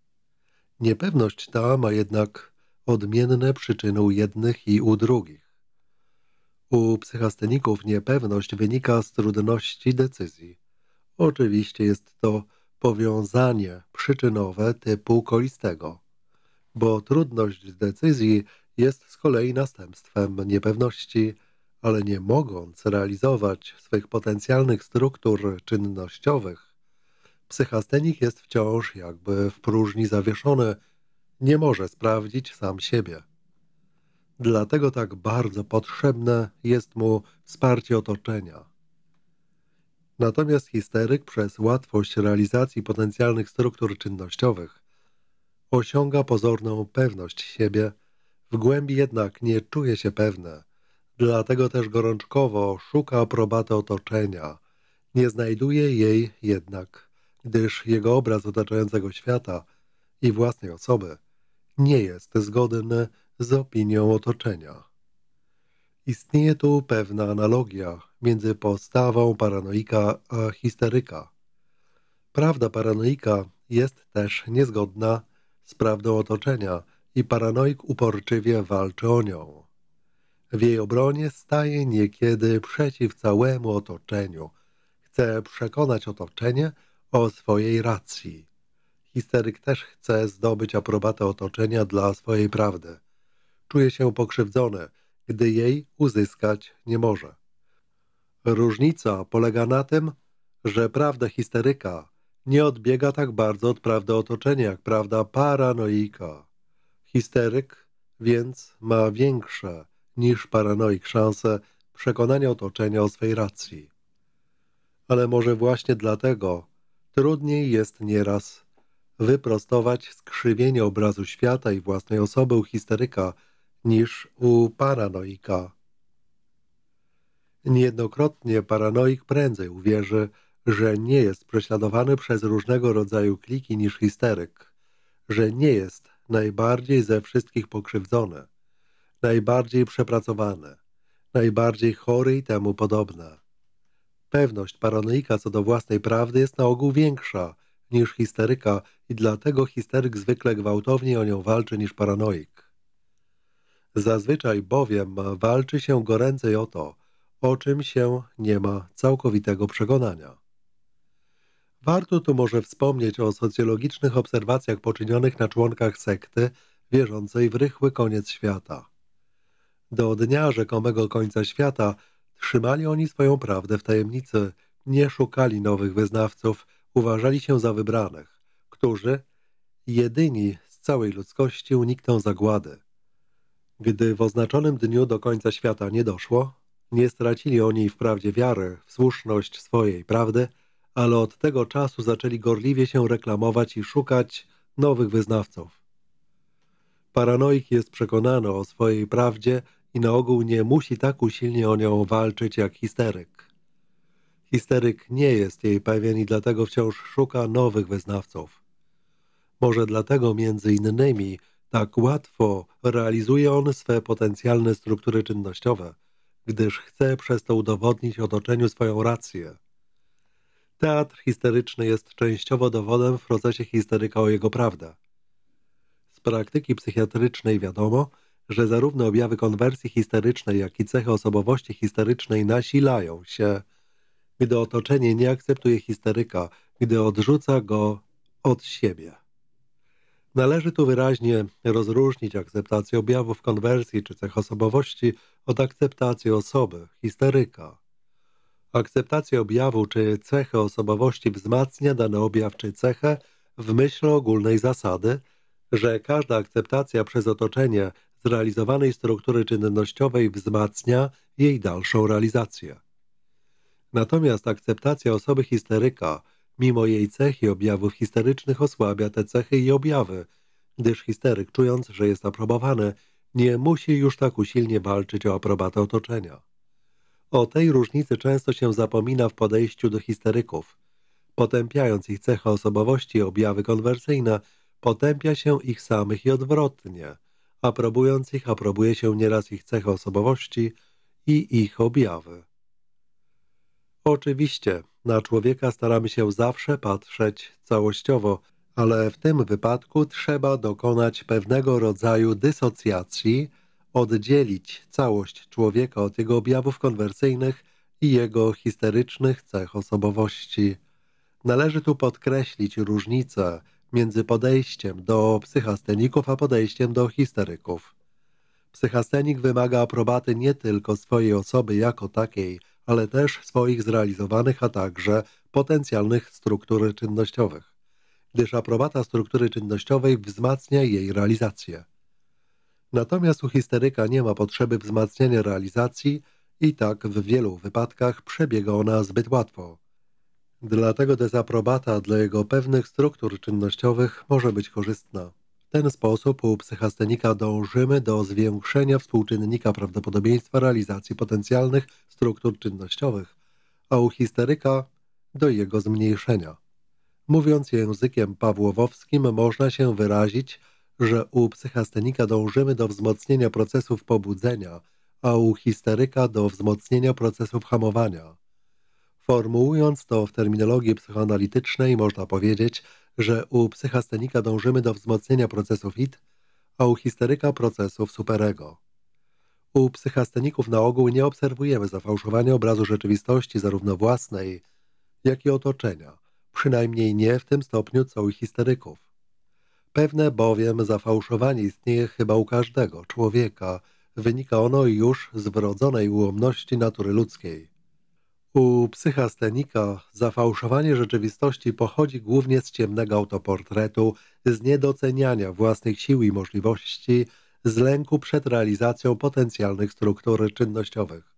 Niepewność ta ma jednak odmienne przyczyny u jednych i u drugich. U psychasteników niepewność wynika z trudności decyzji. Oczywiście jest to powiązanie przyczynowe typu kolistego, bo trudność decyzji jest z kolei następstwem niepewności, ale nie mogąc realizować swych potencjalnych struktur czynnościowych, psychastenik jest wciąż jakby w próżni zawieszony, nie może sprawdzić sam siebie. Dlatego tak bardzo potrzebne jest mu wsparcie otoczenia Natomiast histeryk przez łatwość realizacji potencjalnych struktur czynnościowych osiąga pozorną pewność siebie, w głębi jednak nie czuje się pewne, dlatego też gorączkowo szuka aprobaty otoczenia. Nie znajduje jej jednak, gdyż jego obraz otaczającego świata i własnej osoby nie jest zgodny z opinią otoczenia. Istnieje tu pewna analogia między postawą paranoika a histeryka. Prawda paranoika jest też niezgodna z prawdą otoczenia i paranoik uporczywie walczy o nią. W jej obronie staje niekiedy przeciw całemu otoczeniu. Chce przekonać otoczenie o swojej racji. Histeryk też chce zdobyć aprobatę otoczenia dla swojej prawdy. Czuje się pokrzywdzony – gdy jej uzyskać nie może. Różnica polega na tym, że prawda histeryka nie odbiega tak bardzo od prawdy otoczenia, jak prawda paranoika. Histeryk więc ma większe niż paranoik szanse przekonania otoczenia o swej racji. Ale może właśnie dlatego trudniej jest nieraz wyprostować skrzywienie obrazu świata i własnej osoby u histeryka, niż u paranoika. Niejednokrotnie paranoik prędzej uwierzy, że nie jest prześladowany przez różnego rodzaju kliki niż histeryk, że nie jest najbardziej ze wszystkich pokrzywdzony, najbardziej przepracowany, najbardziej chory i temu podobne. Pewność paranoika co do własnej prawdy jest na ogół większa niż histeryka i dlatego histeryk zwykle gwałtowniej o nią walczy niż paranoik. Zazwyczaj bowiem walczy się goręcej o to, o czym się nie ma całkowitego przekonania. Warto tu może wspomnieć o socjologicznych obserwacjach poczynionych na członkach sekty wierzącej w rychły koniec świata. Do dnia rzekomego końca świata trzymali oni swoją prawdę w tajemnicy, nie szukali nowych wyznawców, uważali się za wybranych, którzy, jedyni z całej ludzkości, unikną zagłady. Gdy w oznaczonym dniu do końca świata nie doszło, nie stracili oni wprawdzie wiary w słuszność swojej prawdy, ale od tego czasu zaczęli gorliwie się reklamować i szukać nowych wyznawców. Paranoik jest przekonany o swojej prawdzie i na ogół nie musi tak usilnie o nią walczyć jak histeryk. Histeryk nie jest jej pewien i dlatego wciąż szuka nowych wyznawców. Może dlatego między innymi tak łatwo realizuje on swe potencjalne struktury czynnościowe, gdyż chce przez to udowodnić otoczeniu swoją rację. Teatr historyczny jest częściowo dowodem w procesie historyka o jego prawdę. Z praktyki psychiatrycznej wiadomo, że zarówno objawy konwersji historycznej, jak i cechy osobowości historycznej nasilają się, gdy otoczenie nie akceptuje historyka, gdy odrzuca go od siebie. Należy tu wyraźnie rozróżnić akceptację objawów konwersji czy cech osobowości od akceptacji osoby, histeryka. Akceptacja objawu czy cechy osobowości wzmacnia dany objaw czy cechę w myśl ogólnej zasady, że każda akceptacja przez otoczenie zrealizowanej struktury czynnościowej wzmacnia jej dalszą realizację. Natomiast akceptacja osoby histeryka – Mimo jej cech i objawów histerycznych osłabia te cechy i objawy, gdyż histeryk, czując, że jest aprobowany, nie musi już tak usilnie walczyć o aprobatę otoczenia. O tej różnicy często się zapomina w podejściu do histeryków. Potępiając ich cechy osobowości i objawy konwersyjne, potępia się ich samych i odwrotnie. Aprobując ich, aprobuje się nieraz ich cechy osobowości i ich objawy. Oczywiście, na człowieka staramy się zawsze patrzeć całościowo, ale w tym wypadku trzeba dokonać pewnego rodzaju dysocjacji, oddzielić całość człowieka od jego objawów konwersyjnych i jego histerycznych cech osobowości. Należy tu podkreślić różnicę między podejściem do psychasteników a podejściem do histeryków. Psychastenik wymaga aprobaty nie tylko swojej osoby jako takiej, ale też swoich zrealizowanych, a także potencjalnych struktur czynnościowych, gdyż aprobata struktury czynnościowej wzmacnia jej realizację. Natomiast u histeryka nie ma potrzeby wzmacniania realizacji i tak w wielu wypadkach przebiega ona zbyt łatwo. Dlatego dezaprobata dla jego pewnych struktur czynnościowych może być korzystna ten sposób u psychastenika dążymy do zwiększenia współczynnika prawdopodobieństwa realizacji potencjalnych struktur czynnościowych, a u histeryka do jego zmniejszenia. Mówiąc językiem pawłowowskim, można się wyrazić, że u psychastenika dążymy do wzmocnienia procesów pobudzenia, a u histeryka do wzmocnienia procesów hamowania. Formułując to w terminologii psychoanalitycznej, można powiedzieć, że u psychastenika dążymy do wzmocnienia procesów id, a u histeryka procesów superego. U psychasteników na ogół nie obserwujemy zafałszowania obrazu rzeczywistości zarówno własnej, jak i otoczenia, przynajmniej nie w tym stopniu co u histeryków. Pewne bowiem zafałszowanie istnieje chyba u każdego człowieka, wynika ono już z wrodzonej ułomności natury ludzkiej. U psychastenika zafałszowanie rzeczywistości pochodzi głównie z ciemnego autoportretu, z niedoceniania własnych sił i możliwości, z lęku przed realizacją potencjalnych struktur czynnościowych.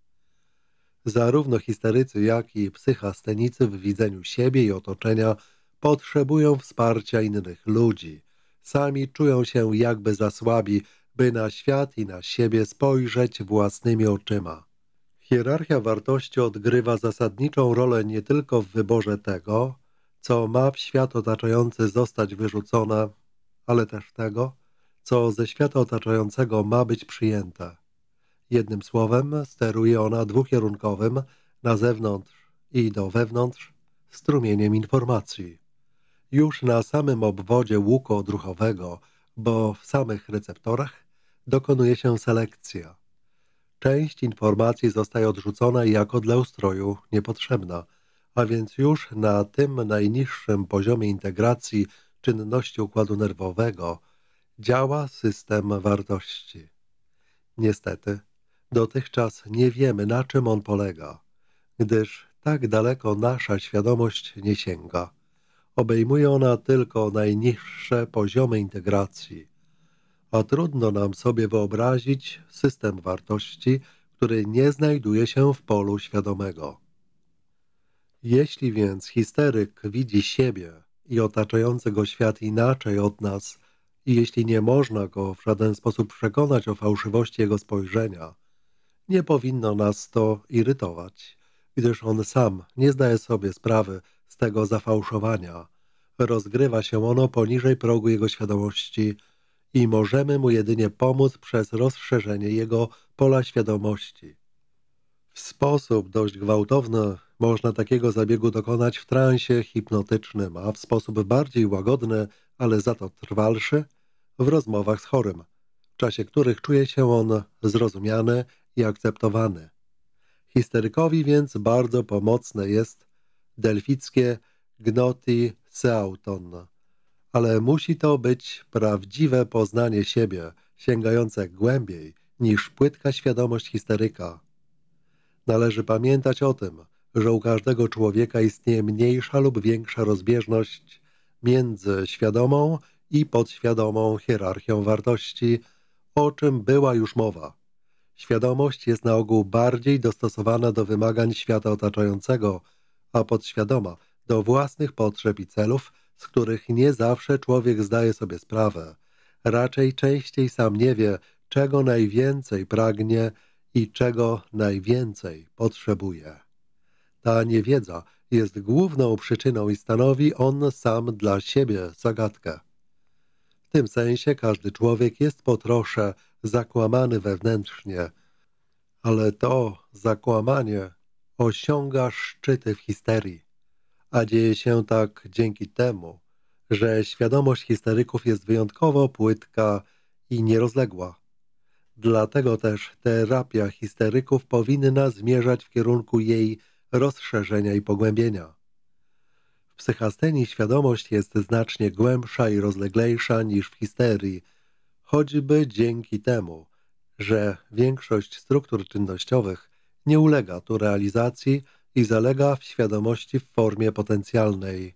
Zarówno histerycy, jak i psychastenicy w widzeniu siebie i otoczenia potrzebują wsparcia innych ludzi. Sami czują się jakby za słabi, by na świat i na siebie spojrzeć własnymi oczyma. Hierarchia wartości odgrywa zasadniczą rolę nie tylko w wyborze tego, co ma w świat otaczający zostać wyrzucone, ale też tego, co ze świata otaczającego ma być przyjęte. Jednym słowem, steruje ona dwukierunkowym, na zewnątrz i do wewnątrz, strumieniem informacji. Już na samym obwodzie łuku odruchowego, bo w samych receptorach, dokonuje się selekcja. Część informacji zostaje odrzucona jako dla ustroju niepotrzebna, a więc już na tym najniższym poziomie integracji czynności układu nerwowego działa system wartości. Niestety, dotychczas nie wiemy na czym on polega, gdyż tak daleko nasza świadomość nie sięga. Obejmuje ona tylko najniższe poziomy integracji – a trudno nam sobie wyobrazić system wartości, który nie znajduje się w polu świadomego. Jeśli więc histeryk widzi siebie i otaczający go świat inaczej od nas, i jeśli nie można go w żaden sposób przekonać o fałszywości jego spojrzenia, nie powinno nas to irytować, gdyż on sam nie zdaje sobie sprawy z tego zafałszowania. Rozgrywa się ono poniżej progu jego świadomości i możemy mu jedynie pomóc przez rozszerzenie jego pola świadomości. W sposób dość gwałtowny można takiego zabiegu dokonać w transie hipnotycznym, a w sposób bardziej łagodny, ale za to trwalszy, w rozmowach z chorym, w czasie których czuje się on zrozumiany i akceptowany. Histerykowi więc bardzo pomocne jest delfickie gnoti seauton ale musi to być prawdziwe poznanie siebie, sięgające głębiej niż płytka świadomość histeryka. Należy pamiętać o tym, że u każdego człowieka istnieje mniejsza lub większa rozbieżność między świadomą i podświadomą hierarchią wartości, o czym była już mowa. Świadomość jest na ogół bardziej dostosowana do wymagań świata otaczającego, a podświadoma do własnych potrzeb i celów – z których nie zawsze człowiek zdaje sobie sprawę. Raczej częściej sam nie wie, czego najwięcej pragnie i czego najwięcej potrzebuje. Ta niewiedza jest główną przyczyną i stanowi on sam dla siebie zagadkę. W tym sensie każdy człowiek jest po trosze zakłamany wewnętrznie, ale to zakłamanie osiąga szczyty w histerii a dzieje się tak dzięki temu, że świadomość histeryków jest wyjątkowo płytka i nierozległa. Dlatego też terapia histeryków powinna zmierzać w kierunku jej rozszerzenia i pogłębienia. W psychastenii świadomość jest znacznie głębsza i rozleglejsza niż w histerii, choćby dzięki temu, że większość struktur czynnościowych nie ulega tu realizacji, i zalega w świadomości w formie potencjalnej,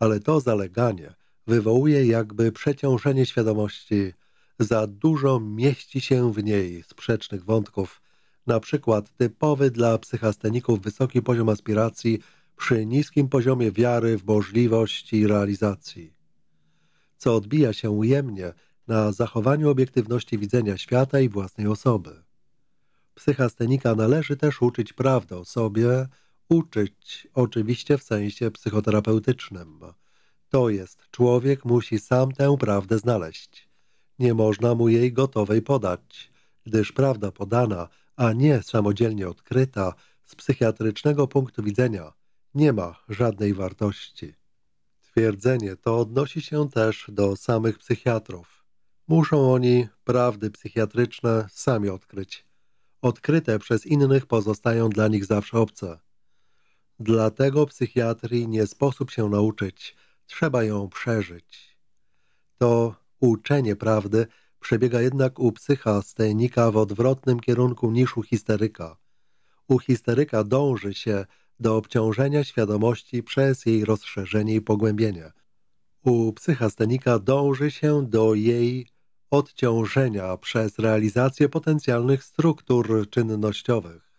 ale to zaleganie wywołuje jakby przeciążenie świadomości. Za dużo mieści się w niej sprzecznych wątków, na przykład typowy dla psychasteników wysoki poziom aspiracji przy niskim poziomie wiary w możliwości realizacji, co odbija się ujemnie na zachowaniu obiektywności widzenia świata i własnej osoby. Psychastenika należy też uczyć prawdę o sobie, uczyć, oczywiście w sensie psychoterapeutycznym. To jest, człowiek musi sam tę prawdę znaleźć. Nie można mu jej gotowej podać, gdyż prawda podana, a nie samodzielnie odkryta, z psychiatrycznego punktu widzenia nie ma żadnej wartości. Twierdzenie to odnosi się też do samych psychiatrów. Muszą oni prawdy psychiatryczne sami odkryć. Odkryte przez innych pozostają dla nich zawsze obce. Dlatego psychiatrii nie sposób się nauczyć, trzeba ją przeżyć. To uczenie prawdy przebiega jednak u psychastenika w odwrotnym kierunku niż u histeryka. U histeryka dąży się do obciążenia świadomości przez jej rozszerzenie i pogłębienie. U psychastenika dąży się do jej odciążenia przez realizację potencjalnych struktur czynnościowych.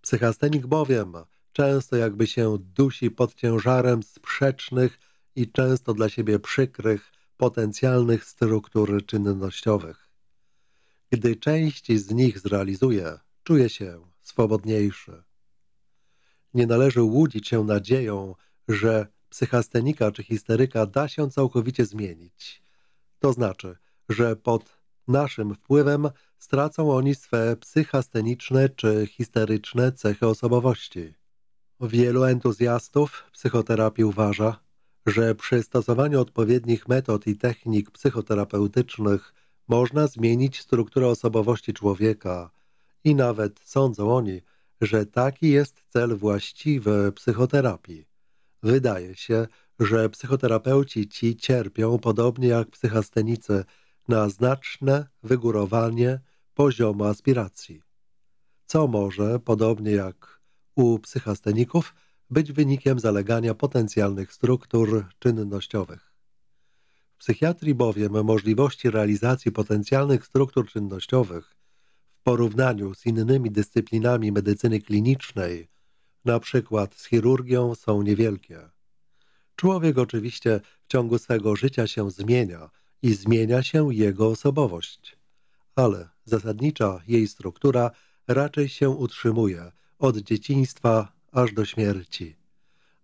Psychastenik bowiem często jakby się dusi pod ciężarem sprzecznych i często dla siebie przykrych potencjalnych struktur czynnościowych. Gdy część z nich zrealizuje, czuje się swobodniejszy. Nie należy łudzić się nadzieją, że psychastenika czy histeryka da się całkowicie zmienić. To znaczy, że pod naszym wpływem stracą oni swe psychasteniczne czy histeryczne cechy osobowości. Wielu entuzjastów psychoterapii uważa, że przy stosowaniu odpowiednich metod i technik psychoterapeutycznych można zmienić strukturę osobowości człowieka i nawet sądzą oni, że taki jest cel właściwy psychoterapii. Wydaje się, że psychoterapeuci ci cierpią, podobnie jak psychastenicy, na znaczne wygórowanie poziomu aspiracji, co może, podobnie jak u psychasteników być wynikiem zalegania potencjalnych struktur czynnościowych. W psychiatrii bowiem możliwości realizacji potencjalnych struktur czynnościowych w porównaniu z innymi dyscyplinami medycyny klinicznej, np. z chirurgią, są niewielkie. Człowiek oczywiście w ciągu swego życia się zmienia i zmienia się jego osobowość, ale zasadnicza jej struktura raczej się utrzymuje – od dzieciństwa aż do śmierci.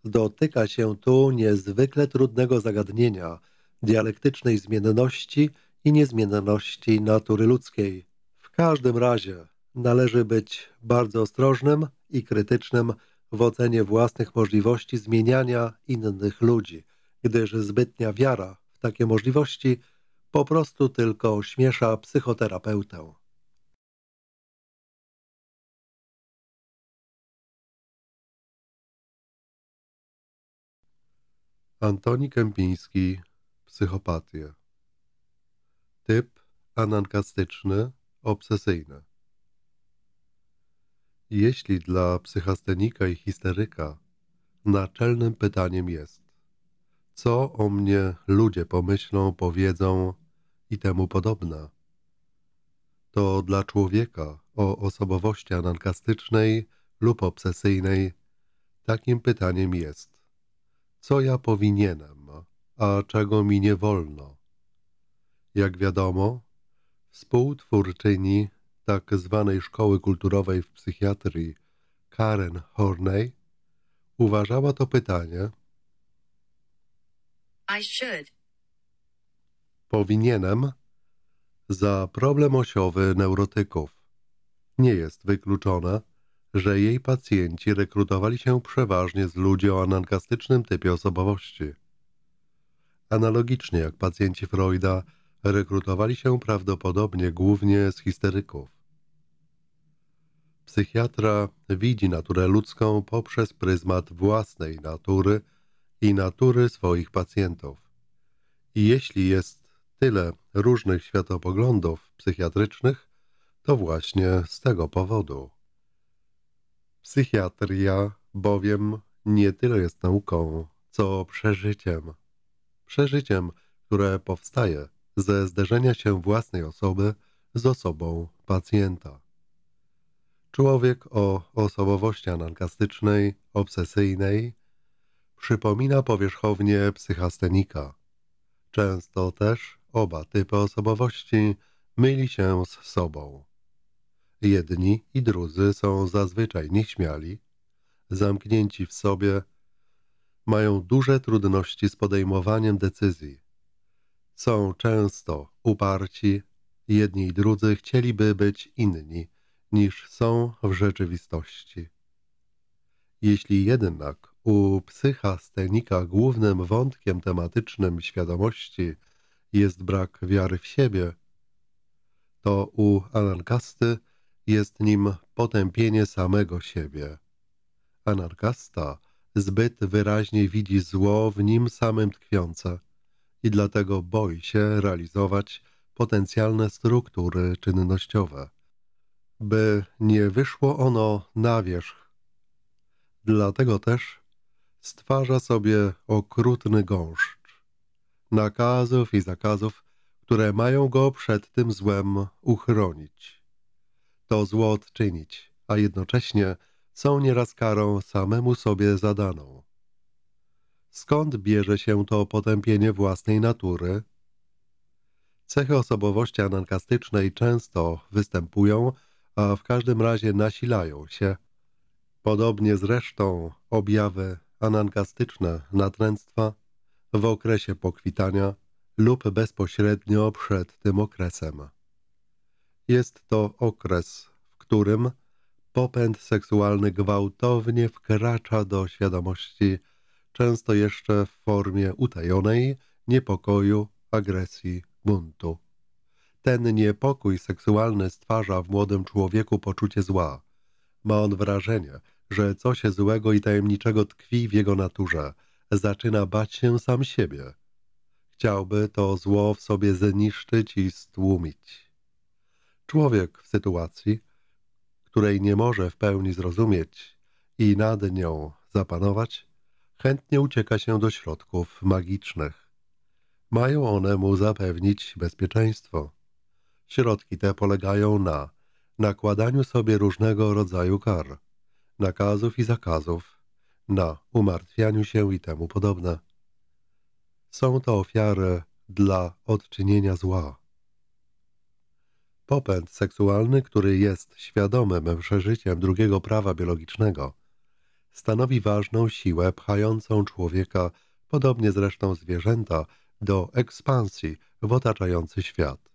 Dotyka się tu niezwykle trudnego zagadnienia dialektycznej zmienności i niezmienności natury ludzkiej. W każdym razie należy być bardzo ostrożnym i krytycznym w ocenie własnych możliwości zmieniania innych ludzi, gdyż zbytnia wiara w takie możliwości po prostu tylko ośmiesza psychoterapeutę. Antoni Kępiński Psychopatia Typ anankastyczny, obsesyjny Jeśli dla psychastenika i histeryka naczelnym pytaniem jest co o mnie ludzie pomyślą, powiedzą i temu podobne, to dla człowieka o osobowości anankastycznej lub obsesyjnej takim pytaniem jest co ja powinienem, a czego mi nie wolno. Jak wiadomo, współtwórczyni tak zwanej szkoły kulturowej w psychiatrii Karen Horney uważała to pytanie I should. Powinienem za problem osiowy neurotyków. Nie jest wykluczone, że jej pacjenci rekrutowali się przeważnie z ludzi o anarkastycznym typie osobowości. Analogicznie jak pacjenci Freuda, rekrutowali się prawdopodobnie głównie z histeryków. Psychiatra widzi naturę ludzką poprzez pryzmat własnej natury i natury swoich pacjentów. I jeśli jest tyle różnych światopoglądów psychiatrycznych, to właśnie z tego powodu. Psychiatria bowiem nie tyle jest nauką, co przeżyciem. Przeżyciem, które powstaje ze zderzenia się własnej osoby z osobą pacjenta. Człowiek o osobowości anarkastycznej, obsesyjnej, przypomina powierzchownie psychastenika. Często też oba typy osobowości myli się z sobą. Jedni i drudzy są zazwyczaj nieśmiali, zamknięci w sobie, mają duże trudności z podejmowaniem decyzji. Są często uparci, jedni i drudzy chcieliby być inni niż są w rzeczywistości. Jeśli jednak u psychastenika głównym wątkiem tematycznym świadomości jest brak wiary w siebie, to u Anankasty jest nim potępienie samego siebie. Anarkasta zbyt wyraźnie widzi zło w nim samym tkwiące i dlatego boi się realizować potencjalne struktury czynnościowe, by nie wyszło ono na wierzch. Dlatego też stwarza sobie okrutny gąszcz nakazów i zakazów, które mają go przed tym złem uchronić to zło odczynić, a jednocześnie są nieraz karą samemu sobie zadaną. Skąd bierze się to potępienie własnej natury? Cechy osobowości anankastycznej często występują, a w każdym razie nasilają się. Podobnie zresztą objawy anankastyczne natręctwa w okresie pokwitania lub bezpośrednio przed tym okresem. Jest to okres, w którym popęd seksualny gwałtownie wkracza do świadomości, często jeszcze w formie utajonej niepokoju, agresji, buntu. Ten niepokój seksualny stwarza w młodym człowieku poczucie zła. Ma on wrażenie, że coś złego i tajemniczego tkwi w jego naturze. Zaczyna bać się sam siebie. Chciałby to zło w sobie zniszczyć i stłumić. Człowiek w sytuacji, której nie może w pełni zrozumieć i nad nią zapanować, chętnie ucieka się do środków magicznych. Mają one mu zapewnić bezpieczeństwo. Środki te polegają na nakładaniu sobie różnego rodzaju kar, nakazów i zakazów, na umartwianiu się i temu podobne. Są to ofiary dla odczynienia zła. Popęd seksualny, który jest świadomym przeżyciem drugiego prawa biologicznego, stanowi ważną siłę pchającą człowieka, podobnie zresztą zwierzęta, do ekspansji w otaczający świat.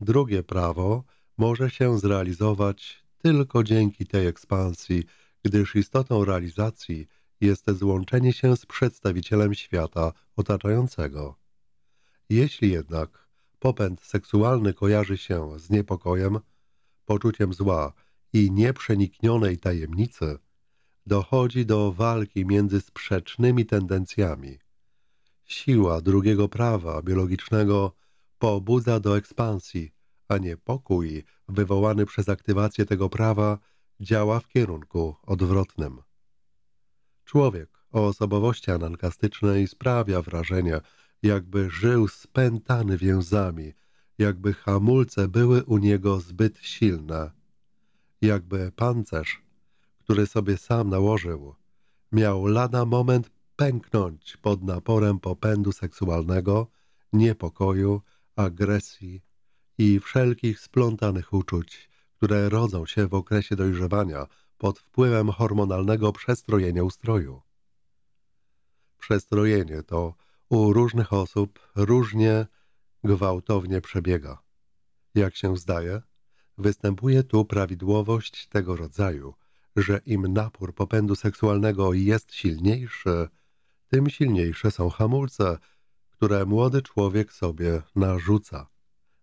Drugie prawo może się zrealizować tylko dzięki tej ekspansji, gdyż istotą realizacji jest złączenie się z przedstawicielem świata otaczającego. Jeśli jednak Popęd seksualny kojarzy się z niepokojem, poczuciem zła i nieprzeniknionej tajemnicy, dochodzi do walki między sprzecznymi tendencjami. Siła drugiego prawa biologicznego pobudza do ekspansji, a niepokój wywołany przez aktywację tego prawa działa w kierunku odwrotnym. Człowiek o osobowości anankastycznej sprawia wrażenie, jakby żył spętany więzami, jakby hamulce były u niego zbyt silne, jakby pancerz, który sobie sam nałożył, miał lada moment pęknąć pod naporem popędu seksualnego, niepokoju, agresji i wszelkich splątanych uczuć, które rodzą się w okresie dojrzewania pod wpływem hormonalnego przestrojenia ustroju. Przestrojenie to u różnych osób różnie gwałtownie przebiega. Jak się zdaje, występuje tu prawidłowość tego rodzaju, że im napór popędu seksualnego jest silniejszy, tym silniejsze są hamulce, które młody człowiek sobie narzuca.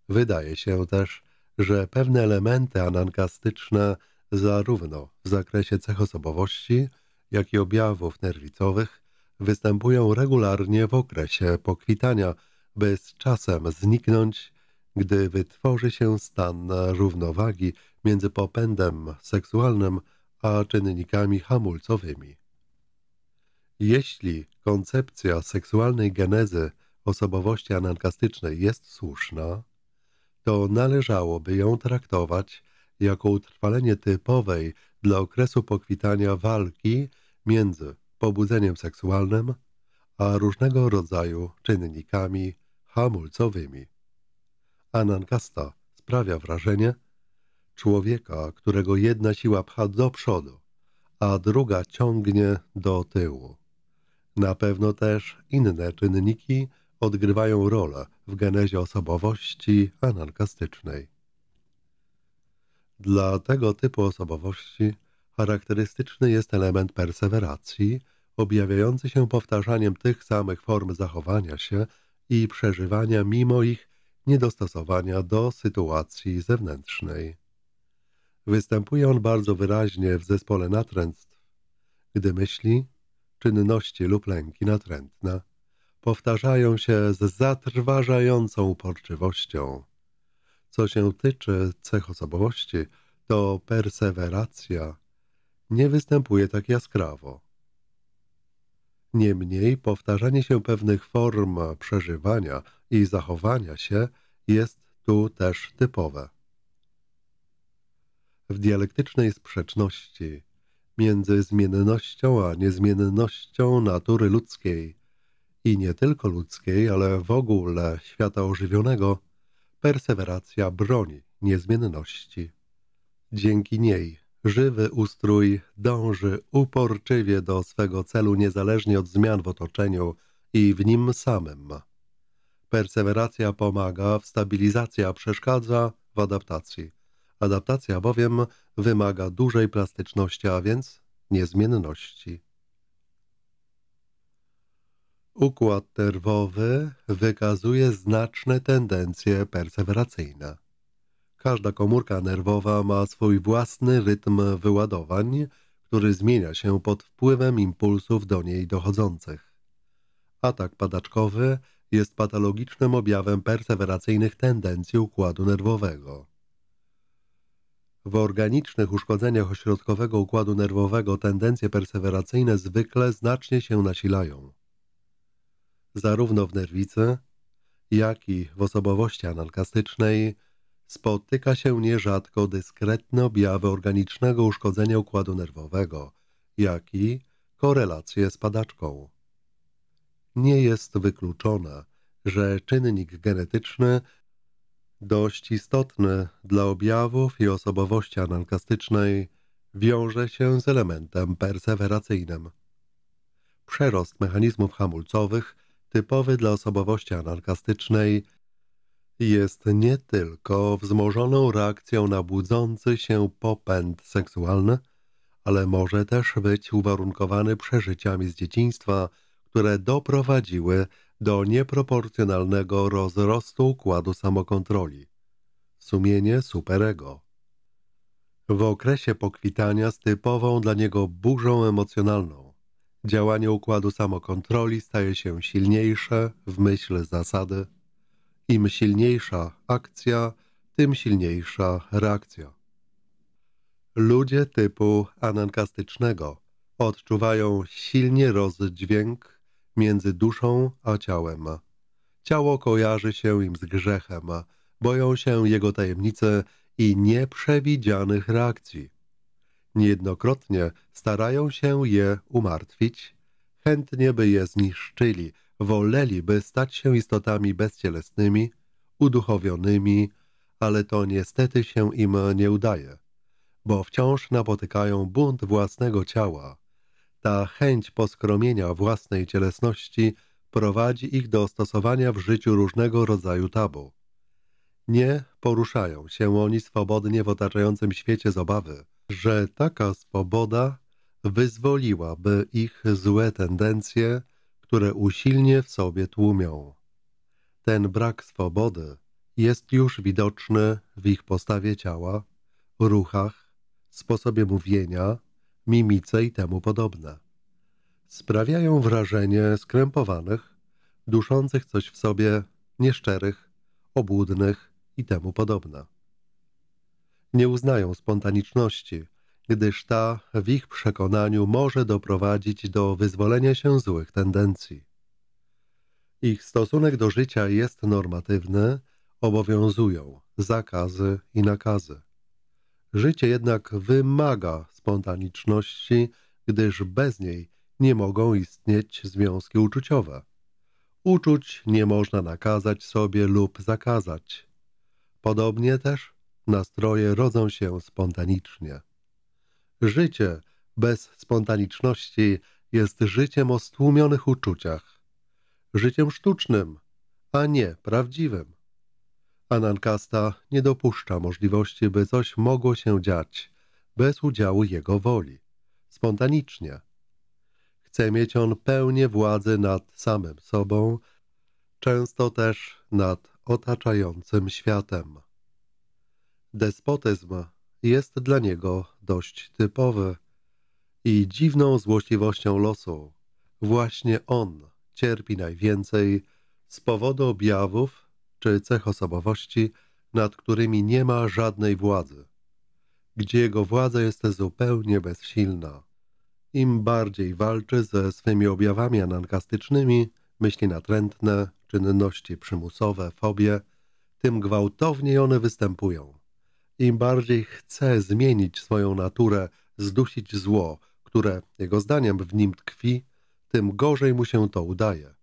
Wydaje się też, że pewne elementy anankastyczne zarówno w zakresie cech osobowości, jak i objawów nerwicowych występują regularnie w okresie pokwitania, by z czasem zniknąć, gdy wytworzy się stan równowagi między popędem seksualnym a czynnikami hamulcowymi. Jeśli koncepcja seksualnej genezy osobowości anarkastycznej jest słuszna, to należałoby ją traktować jako utrwalenie typowej dla okresu pokwitania walki między pobudzeniem seksualnym, a różnego rodzaju czynnikami hamulcowymi. Anankasta sprawia wrażenie człowieka, którego jedna siła pcha do przodu, a druga ciągnie do tyłu. Na pewno też inne czynniki odgrywają rolę w genezie osobowości anarkastycznej. Dla tego typu osobowości Charakterystyczny jest element perseweracji, objawiający się powtarzaniem tych samych form zachowania się i przeżywania mimo ich niedostosowania do sytuacji zewnętrznej. Występuje on bardzo wyraźnie w zespole natręctw, gdy myśli, czynności lub lęki natrętne powtarzają się z zatrważającą uporczywością. Co się tyczy cech osobowości, to perseweracja nie występuje tak jaskrawo. Niemniej powtarzanie się pewnych form przeżywania i zachowania się jest tu też typowe. W dialektycznej sprzeczności między zmiennością a niezmiennością natury ludzkiej i nie tylko ludzkiej, ale w ogóle świata ożywionego, perseweracja broni niezmienności. Dzięki niej Żywy ustrój dąży uporczywie do swego celu niezależnie od zmian w otoczeniu i w nim samym. Perseweracja pomaga, w stabilizacja przeszkadza w adaptacji. Adaptacja bowiem wymaga dużej plastyczności, a więc niezmienności. Układ nerwowy wykazuje znaczne tendencje perseweracyjne. Każda komórka nerwowa ma swój własny rytm wyładowań, który zmienia się pod wpływem impulsów do niej dochodzących. Atak padaczkowy jest patologicznym objawem perseweracyjnych tendencji układu nerwowego. W organicznych uszkodzeniach ośrodkowego układu nerwowego tendencje perseweracyjne zwykle znacznie się nasilają. Zarówno w nerwicy, jak i w osobowości analkastycznej spotyka się nierzadko dyskretne objawy organicznego uszkodzenia układu nerwowego, jak i korelacje z padaczką. Nie jest wykluczone, że czynnik genetyczny dość istotny dla objawów i osobowości anankastycznej wiąże się z elementem perseweracyjnym. Przerost mechanizmów hamulcowych typowy dla osobowości anarkastycznej jest nie tylko wzmożoną reakcją na budzący się popęd seksualny, ale może też być uwarunkowany przeżyciami z dzieciństwa, które doprowadziły do nieproporcjonalnego rozrostu układu samokontroli. Sumienie superego. W okresie pokwitania z typową dla niego burzą emocjonalną działanie układu samokontroli staje się silniejsze w myśl zasady im silniejsza akcja, tym silniejsza reakcja. Ludzie typu anankastycznego odczuwają silnie rozdźwięk między duszą a ciałem. Ciało kojarzy się im z grzechem, boją się jego tajemnicy i nieprzewidzianych reakcji. Niejednokrotnie starają się je umartwić, chętnie by je zniszczyli, Woleliby stać się istotami bezcielesnymi, uduchowionymi, ale to niestety się im nie udaje, bo wciąż napotykają bunt własnego ciała. Ta chęć poskromienia własnej cielesności prowadzi ich do stosowania w życiu różnego rodzaju tabu. Nie poruszają się oni swobodnie w otaczającym świecie z obawy, że taka swoboda wyzwoliłaby ich złe tendencje które usilnie w sobie tłumią. Ten brak swobody jest już widoczny w ich postawie ciała, ruchach, sposobie mówienia, mimice i temu podobne. Sprawiają wrażenie skrępowanych, duszących coś w sobie, nieszczerych, obłudnych i temu podobne. Nie uznają spontaniczności, gdyż ta, w ich przekonaniu, może doprowadzić do wyzwolenia się złych tendencji. Ich stosunek do życia jest normatywny, obowiązują zakazy i nakazy. Życie jednak wymaga spontaniczności, gdyż bez niej nie mogą istnieć związki uczuciowe. Uczuć nie można nakazać sobie lub zakazać. Podobnie też nastroje rodzą się spontanicznie. Życie bez spontaniczności jest życiem o stłumionych uczuciach, życiem sztucznym, a nie prawdziwym. Anankasta nie dopuszcza możliwości, by coś mogło się dziać bez udziału jego woli, spontanicznie. Chce mieć on pełnię władzy nad samym sobą, często też nad otaczającym światem. Despotyzm jest dla niego dość typowe i dziwną złośliwością losu. Właśnie on cierpi najwięcej z powodu objawów czy cech osobowości, nad którymi nie ma żadnej władzy, gdzie jego władza jest zupełnie bezsilna. Im bardziej walczy ze swymi objawami anankastycznymi, myśli natrętne, czynności przymusowe, fobie, tym gwałtowniej one występują im bardziej chce zmienić swoją naturę, zdusić zło, które, jego zdaniem, w nim tkwi, tym gorzej mu się to udaje.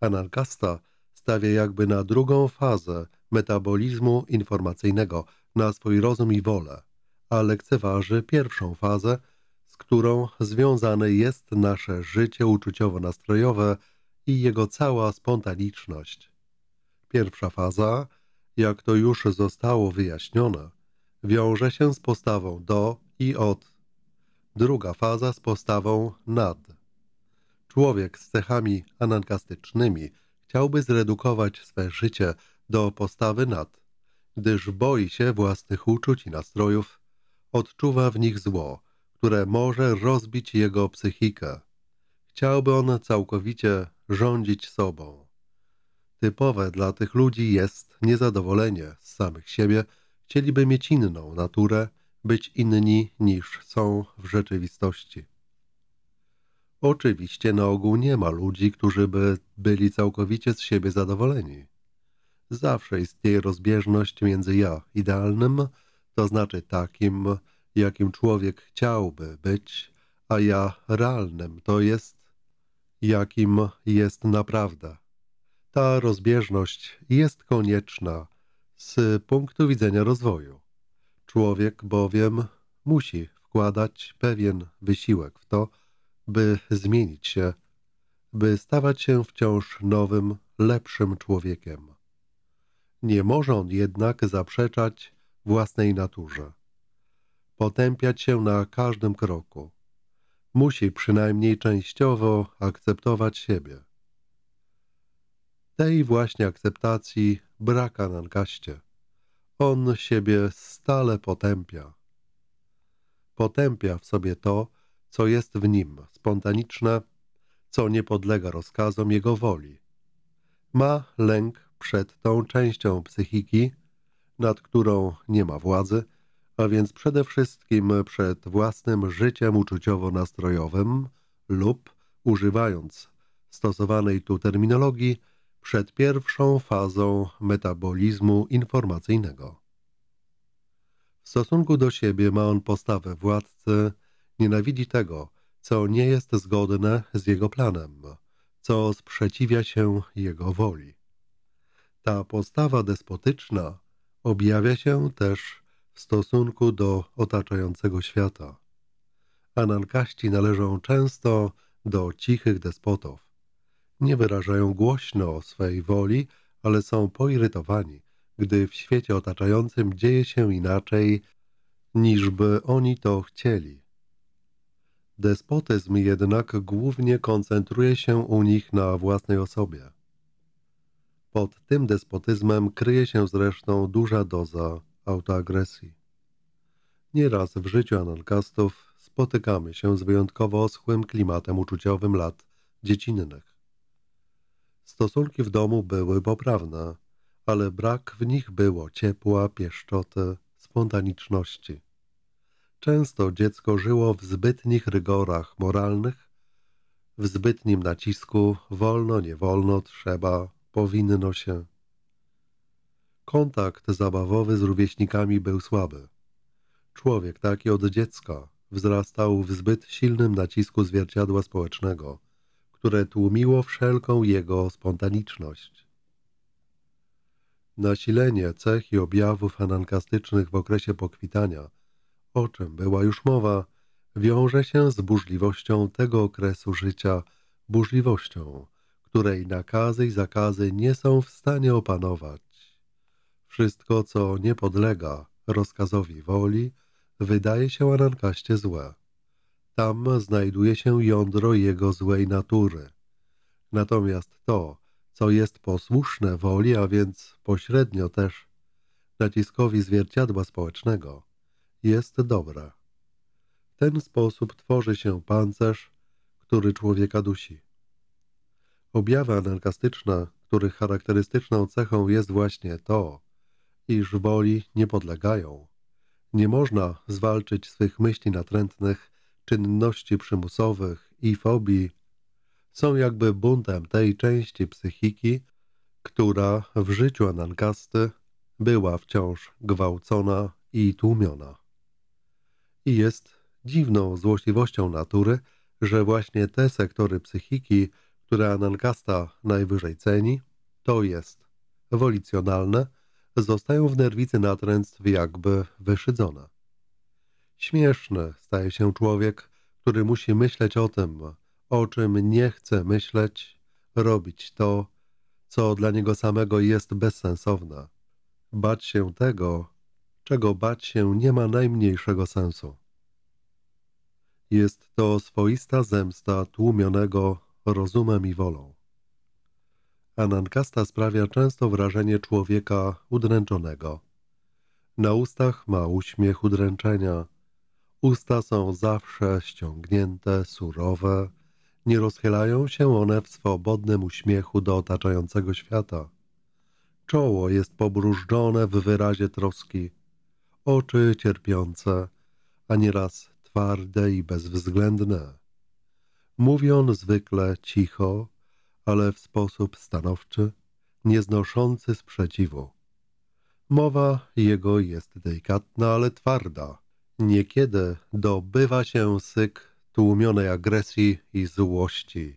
Analgasta stawia jakby na drugą fazę metabolizmu informacyjnego, na swój rozum i wolę, a lekceważy pierwszą fazę, z którą związane jest nasze życie uczuciowo-nastrojowe i jego cała spontaniczność. Pierwsza faza – jak to już zostało wyjaśnione, wiąże się z postawą do i od. Druga faza z postawą nad. Człowiek z cechami anarkastycznymi chciałby zredukować swe życie do postawy nad, gdyż boi się własnych uczuć i nastrojów, odczuwa w nich zło, które może rozbić jego psychikę. Chciałby on całkowicie rządzić sobą. Typowe dla tych ludzi jest niezadowolenie z samych siebie, chcieliby mieć inną naturę, być inni niż są w rzeczywistości. Oczywiście na ogół nie ma ludzi, którzy by byli całkowicie z siebie zadowoleni. Zawsze istnieje rozbieżność między ja idealnym, to znaczy takim, jakim człowiek chciałby być, a ja realnym, to jest jakim jest naprawdę. Ta rozbieżność jest konieczna z punktu widzenia rozwoju. Człowiek bowiem musi wkładać pewien wysiłek w to, by zmienić się, by stawać się wciąż nowym, lepszym człowiekiem. Nie może on jednak zaprzeczać własnej naturze, potępiać się na każdym kroku. Musi przynajmniej częściowo akceptować siebie. Tej właśnie akceptacji braka na Nankaście. On siebie stale potępia. Potępia w sobie to, co jest w nim, spontaniczne, co nie podlega rozkazom jego woli. Ma lęk przed tą częścią psychiki, nad którą nie ma władzy, a więc przede wszystkim przed własnym życiem uczuciowo-nastrojowym lub, używając stosowanej tu terminologii, przed pierwszą fazą metabolizmu informacyjnego. W stosunku do siebie ma on postawę władcy, nienawidzi tego, co nie jest zgodne z jego planem, co sprzeciwia się jego woli. Ta postawa despotyczna objawia się też w stosunku do otaczającego świata. Analkaści należą często do cichych despotów nie wyrażają głośno o swej woli, ale są poirytowani, gdy w świecie otaczającym dzieje się inaczej, niż by oni to chcieli. Despotyzm jednak głównie koncentruje się u nich na własnej osobie. Pod tym despotyzmem kryje się zresztą duża doza autoagresji. Nieraz w życiu analkastów spotykamy się z wyjątkowo oschłym klimatem uczuciowym lat dziecinnych. Stosunki w domu były poprawne, ale brak w nich było ciepła, pieszczoty, spontaniczności. Często dziecko żyło w zbytnich rygorach moralnych, w zbytnim nacisku wolno, niewolno trzeba, powinno się. Kontakt zabawowy z rówieśnikami był słaby. Człowiek taki od dziecka wzrastał w zbyt silnym nacisku zwierciadła społecznego – które tłumiło wszelką jego spontaniczność. Nasilenie cech i objawów anankastycznych w okresie pokwitania, o czym była już mowa, wiąże się z burzliwością tego okresu życia, burzliwością, której nakazy i zakazy nie są w stanie opanować. Wszystko, co nie podlega rozkazowi woli, wydaje się anankaście złe. Tam znajduje się jądro jego złej natury. Natomiast to, co jest posłuszne woli, a więc pośrednio też naciskowi zwierciadła społecznego, jest dobre. W ten sposób tworzy się pancerz, który człowieka dusi. Objawy anarkastyczne, których charakterystyczną cechą jest właśnie to, iż woli nie podlegają. Nie można zwalczyć swych myśli natrętnych czynności przymusowych i fobii są jakby buntem tej części psychiki, która w życiu Anankasty była wciąż gwałcona i tłumiona. I jest dziwną złośliwością natury, że właśnie te sektory psychiki, które Anankasta najwyżej ceni, to jest wolicjonalne, zostają w nerwicy natręctw jakby wyszydzone. Śmieszny staje się człowiek, który musi myśleć o tym, o czym nie chce myśleć, robić to, co dla niego samego jest bezsensowne. Bać się tego, czego bać się nie ma najmniejszego sensu. Jest to swoista zemsta tłumionego rozumem i wolą. Anankasta sprawia często wrażenie człowieka udręczonego. Na ustach ma uśmiech udręczenia, Usta są zawsze ściągnięte, surowe. Nie rozchylają się one w swobodnym uśmiechu do otaczającego świata. Czoło jest pobrużdżone w wyrazie troski. Oczy cierpiące, a nieraz twarde i bezwzględne. Mówi on zwykle cicho, ale w sposób stanowczy, nieznoszący sprzeciwu. Mowa jego jest delikatna, ale twarda – Niekiedy dobywa się syk tłumionej agresji i złości.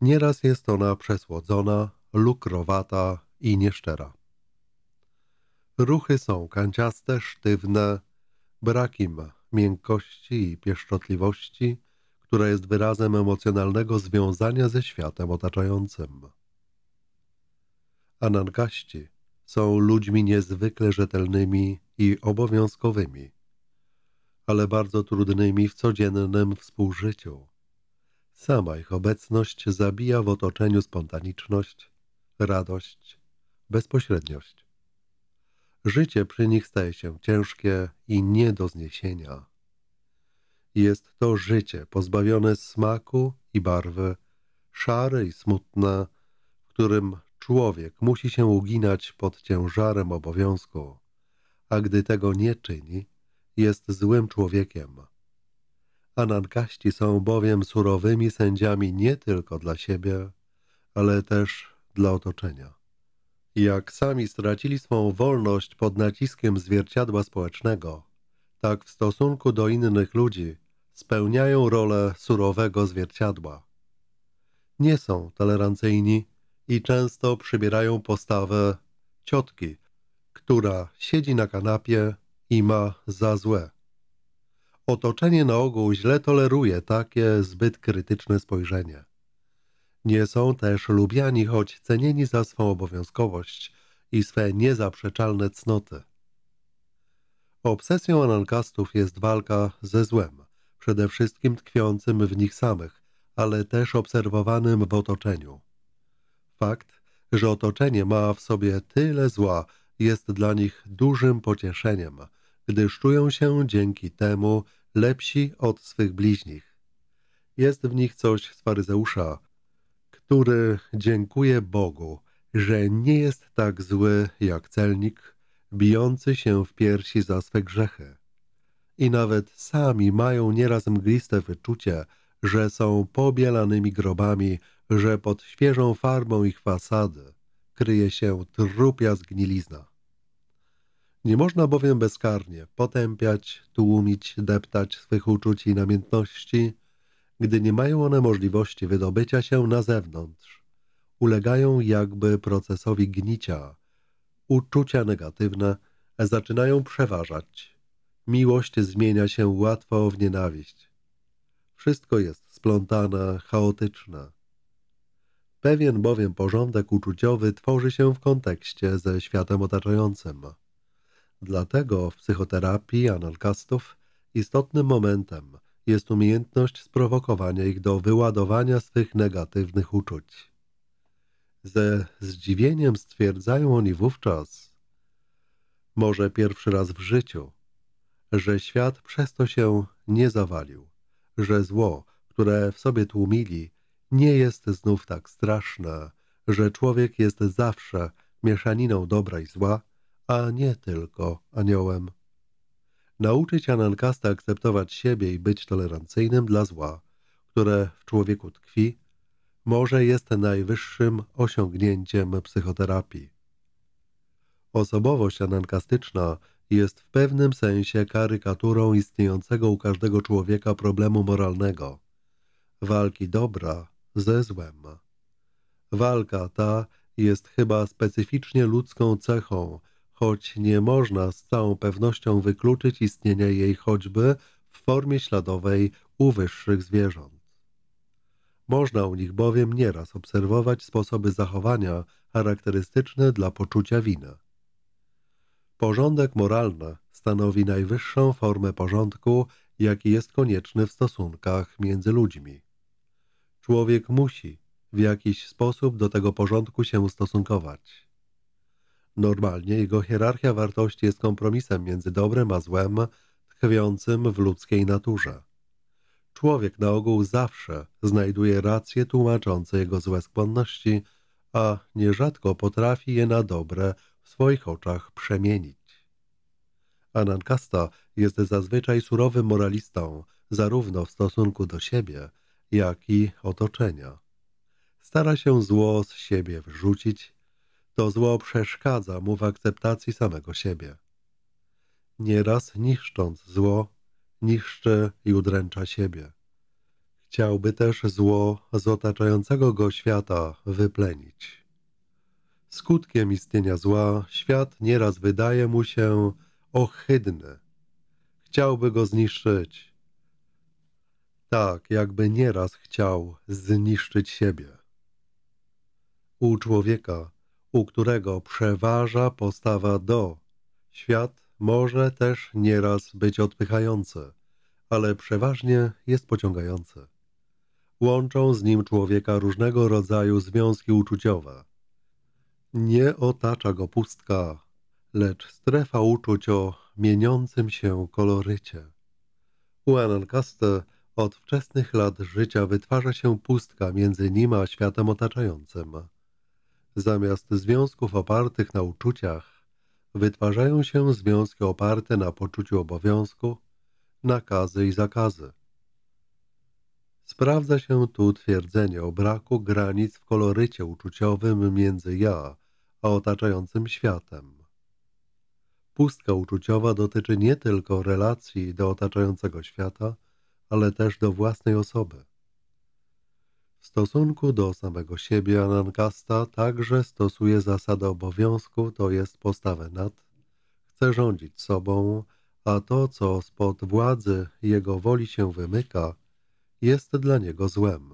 Nieraz jest ona przesłodzona, lukrowata i nieszczera. Ruchy są kanciaste, sztywne, brakiem miękkości i pieszczotliwości, która jest wyrazem emocjonalnego związania ze światem otaczającym. Anankaści są ludźmi niezwykle rzetelnymi i obowiązkowymi ale bardzo trudnymi w codziennym współżyciu. Sama ich obecność zabija w otoczeniu spontaniczność, radość, bezpośredniość. Życie przy nich staje się ciężkie i nie do zniesienia. Jest to życie pozbawione smaku i barwy, szare i smutne, w którym człowiek musi się uginać pod ciężarem obowiązku, a gdy tego nie czyni, jest złym człowiekiem. Anankaści są bowiem surowymi sędziami nie tylko dla siebie, ale też dla otoczenia. Jak sami stracili swą wolność pod naciskiem zwierciadła społecznego, tak w stosunku do innych ludzi spełniają rolę surowego zwierciadła. Nie są tolerancyjni i często przybierają postawę ciotki, która siedzi na kanapie i ma za złe. Otoczenie na ogół źle toleruje takie zbyt krytyczne spojrzenie. Nie są też lubiani, choć cenieni za swą obowiązkowość i swe niezaprzeczalne cnoty. Obsesją anankastów jest walka ze złem, przede wszystkim tkwiącym w nich samych, ale też obserwowanym w otoczeniu. Fakt, że otoczenie ma w sobie tyle zła, jest dla nich dużym pocieszeniem – gdyż czują się dzięki temu lepsi od swych bliźnich. Jest w nich coś z faryzeusza, który dziękuje Bogu, że nie jest tak zły jak celnik, bijący się w piersi za swe grzechy. I nawet sami mają nieraz mgliste wyczucie, że są pobielanymi grobami, że pod świeżą farbą ich fasady kryje się trupia zgnilizna. Nie można bowiem bezkarnie potępiać, tłumić, deptać swych uczuć i namiętności, gdy nie mają one możliwości wydobycia się na zewnątrz. Ulegają jakby procesowi gnicia. Uczucia negatywne zaczynają przeważać. Miłość zmienia się łatwo w nienawiść. Wszystko jest splątane, chaotyczne. Pewien bowiem porządek uczuciowy tworzy się w kontekście ze światem otaczającym – Dlatego w psychoterapii analkastów istotnym momentem jest umiejętność sprowokowania ich do wyładowania swych negatywnych uczuć. Ze zdziwieniem stwierdzają oni wówczas, może pierwszy raz w życiu, że świat przez to się nie zawalił, że zło, które w sobie tłumili, nie jest znów tak straszne, że człowiek jest zawsze mieszaniną dobra i zła, a nie tylko aniołem. Nauczyć Anankasta akceptować siebie i być tolerancyjnym dla zła, które w człowieku tkwi, może jest najwyższym osiągnięciem psychoterapii. Osobowość anankastyczna jest w pewnym sensie karykaturą istniejącego u każdego człowieka problemu moralnego walki dobra ze złem. Walka ta jest chyba specyficznie ludzką cechą, choć nie można z całą pewnością wykluczyć istnienia jej choćby w formie śladowej u wyższych zwierząt. Można u nich bowiem nieraz obserwować sposoby zachowania charakterystyczne dla poczucia wina. Porządek moralny stanowi najwyższą formę porządku, jaki jest konieczny w stosunkach między ludźmi. Człowiek musi w jakiś sposób do tego porządku się ustosunkować. Normalnie jego hierarchia wartości jest kompromisem między dobrem a złem, tkwiącym w ludzkiej naturze. Człowiek na ogół zawsze znajduje racje tłumaczące jego złe skłonności, a nierzadko potrafi je na dobre w swoich oczach przemienić. Anankasta jest zazwyczaj surowym moralistą, zarówno w stosunku do siebie, jak i otoczenia. Stara się zło z siebie wrzucić, to zło przeszkadza mu w akceptacji samego siebie. Nieraz niszcząc zło, niszczy i udręcza siebie. Chciałby też zło z otaczającego go świata wyplenić. Skutkiem istnienia zła świat nieraz wydaje mu się ohydny. Chciałby go zniszczyć. Tak, jakby nieraz chciał zniszczyć siebie. U człowieka u którego przeważa postawa do. Świat może też nieraz być odpychający, ale przeważnie jest pociągający. Łączą z nim człowieka różnego rodzaju związki uczuciowe. Nie otacza go pustka, lecz strefa uczuć o mieniącym się kolorycie. U Anankaste od wczesnych lat życia wytwarza się pustka między nim a światem otaczającym. Zamiast związków opartych na uczuciach, wytwarzają się związki oparte na poczuciu obowiązku, nakazy i zakazy. Sprawdza się tu twierdzenie o braku granic w kolorycie uczuciowym między ja a otaczającym światem. Pustka uczuciowa dotyczy nie tylko relacji do otaczającego świata, ale też do własnej osoby. W stosunku do samego siebie Anankasta także stosuje zasadę obowiązku, to jest postawę nad. Chce rządzić sobą, a to, co spod władzy jego woli się wymyka, jest dla niego złem.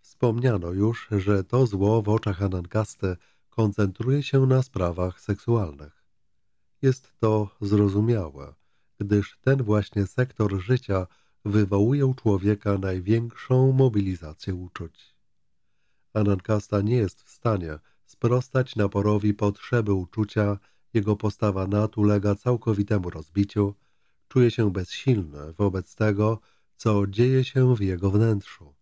Wspomniano już, że to zło w oczach Anankasty koncentruje się na sprawach seksualnych. Jest to zrozumiałe, gdyż ten właśnie sektor życia – wywołuje u człowieka największą mobilizację uczuć. Anankasta nie jest w stanie sprostać naporowi potrzeby uczucia, jego postawa nat ulega całkowitemu rozbiciu, czuje się bezsilny wobec tego, co dzieje się w jego wnętrzu.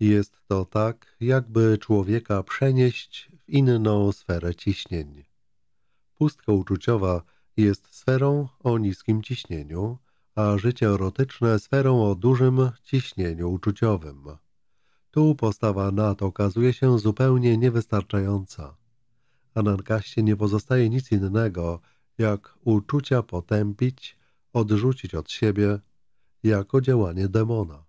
Jest to tak, jakby człowieka przenieść w inną sferę ciśnień. Pustka uczuciowa jest sferą o niskim ciśnieniu, a życie erotyczne sferą o dużym ciśnieniu uczuciowym. Tu postawa Nat okazuje się zupełnie niewystarczająca. Anankaście nie pozostaje nic innego, jak uczucia potępić, odrzucić od siebie, jako działanie demona.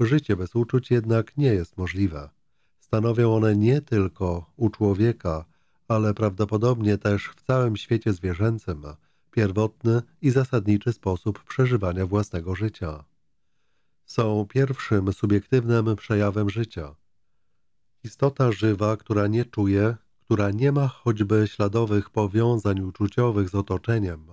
Życie bez uczuć jednak nie jest możliwe. Stanowią one nie tylko u człowieka, ale prawdopodobnie też w całym świecie zwierzęcym – pierwotny i zasadniczy sposób przeżywania własnego życia. Są pierwszym subiektywnym przejawem życia. Istota żywa, która nie czuje, która nie ma choćby śladowych powiązań uczuciowych z otoczeniem.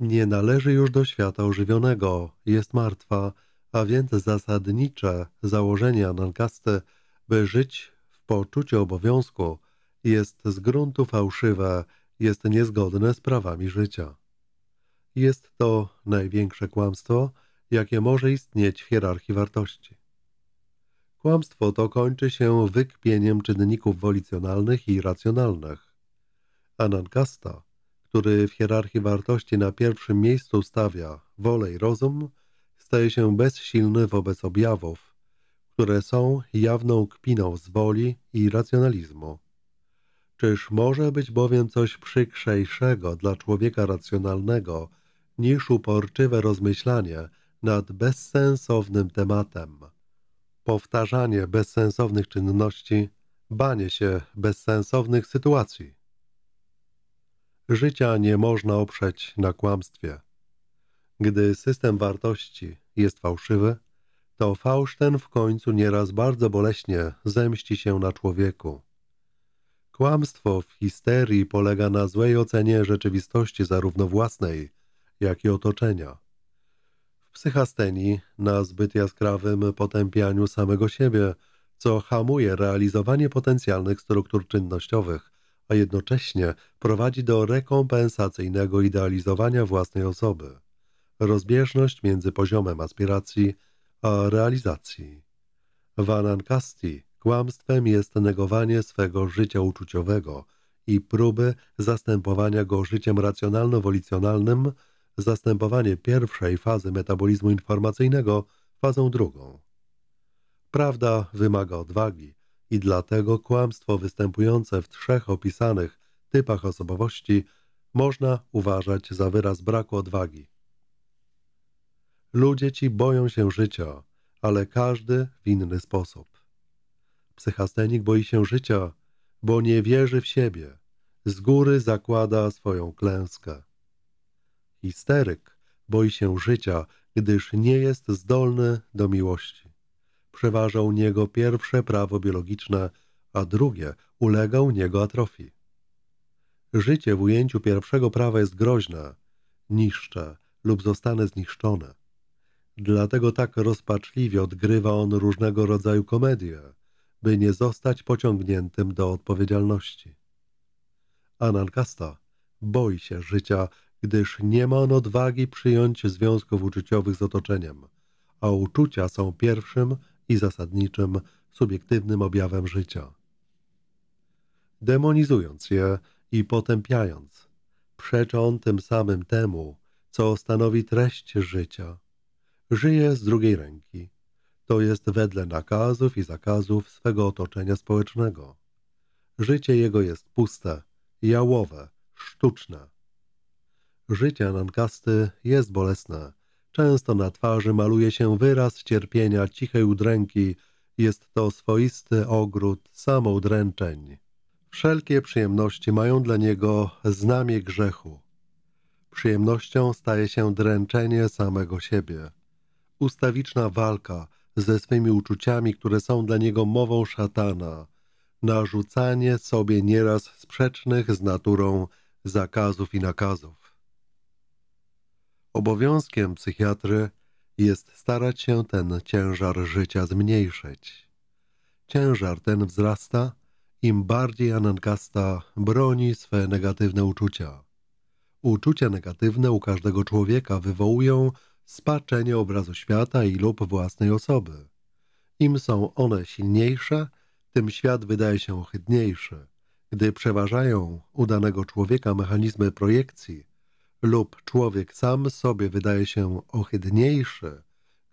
Nie należy już do świata ożywionego, jest martwa, a więc zasadnicze założenie anankasty, by żyć w poczuciu obowiązku, jest z gruntu fałszywe jest niezgodne z prawami życia. Jest to największe kłamstwo, jakie może istnieć w hierarchii wartości. Kłamstwo to kończy się wykpieniem czynników wolicjonalnych i racjonalnych. Anankasta, który w hierarchii wartości na pierwszym miejscu stawia wolę i rozum, staje się bezsilny wobec objawów, które są jawną kpiną z woli i racjonalizmu. Czyż może być bowiem coś przykrzejszego dla człowieka racjonalnego niż uporczywe rozmyślanie nad bezsensownym tematem? Powtarzanie bezsensownych czynności, banie się bezsensownych sytuacji. Życia nie można oprzeć na kłamstwie. Gdy system wartości jest fałszywy, to fałsz ten w końcu nieraz bardzo boleśnie zemści się na człowieku. Kłamstwo w histerii polega na złej ocenie rzeczywistości zarówno własnej, jak i otoczenia. W psychastenii na zbyt jaskrawym potępianiu samego siebie, co hamuje realizowanie potencjalnych struktur czynnościowych, a jednocześnie prowadzi do rekompensacyjnego idealizowania własnej osoby. Rozbieżność między poziomem aspiracji a realizacji. Van Ankasti Kłamstwem jest negowanie swego życia uczuciowego i próby zastępowania go życiem racjonalno-wolicjonalnym, zastępowanie pierwszej fazy metabolizmu informacyjnego fazą drugą. Prawda wymaga odwagi i dlatego kłamstwo występujące w trzech opisanych typach osobowości można uważać za wyraz braku odwagi. Ludzie ci boją się życia, ale każdy w inny sposób. Psychastenik boi się życia, bo nie wierzy w siebie. Z góry zakłada swoją klęskę. Histeryk boi się życia, gdyż nie jest zdolny do miłości. Przeważa u niego pierwsze prawo biologiczne, a drugie ulega u niego atrofii. Życie w ujęciu pierwszego prawa jest groźne, niszcze lub zostanie zniszczone. Dlatego tak rozpaczliwie odgrywa on różnego rodzaju komedie – by nie zostać pociągniętym do odpowiedzialności. Analgasta boi się życia, gdyż nie ma on odwagi przyjąć związków uczuciowych z otoczeniem, a uczucia są pierwszym i zasadniczym subiektywnym objawem życia. Demonizując je i potępiając, przeczą on tym samym temu, co stanowi treść życia. Żyje z drugiej ręki, to jest wedle nakazów i zakazów swego otoczenia społecznego. Życie jego jest puste, jałowe, sztuczne. Życie Nankasty jest bolesne. Często na twarzy maluje się wyraz cierpienia, cichej udręki. Jest to swoisty ogród samoudręczeń. Wszelkie przyjemności mają dla niego znamie grzechu. Przyjemnością staje się dręczenie samego siebie. Ustawiczna walka – ze swymi uczuciami, które są dla niego mową szatana, narzucanie sobie nieraz sprzecznych z naturą zakazów i nakazów. Obowiązkiem psychiatry jest starać się ten ciężar życia zmniejszyć. Ciężar ten wzrasta, im bardziej Anankasta broni swe negatywne uczucia. Uczucia negatywne u każdego człowieka wywołują spaczenie obrazu świata i lub własnej osoby. Im są one silniejsze, tym świat wydaje się ohydniejszy. Gdy przeważają u danego człowieka mechanizmy projekcji lub człowiek sam sobie wydaje się ohydniejszy,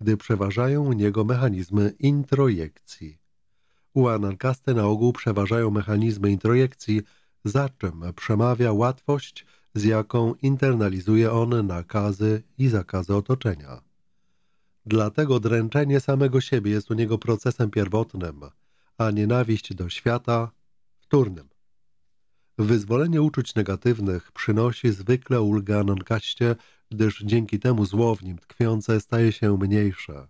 gdy przeważają u niego mechanizmy introjekcji. U anarkasty na ogół przeważają mechanizmy introjekcji, za czym przemawia łatwość z jaką internalizuje on nakazy i zakazy otoczenia. Dlatego dręczenie samego siebie jest u niego procesem pierwotnym, a nienawiść do świata wtórnym. Wyzwolenie uczuć negatywnych przynosi zwykle ulgę nonkaście, gdyż dzięki temu zło w nim tkwiące staje się mniejsze.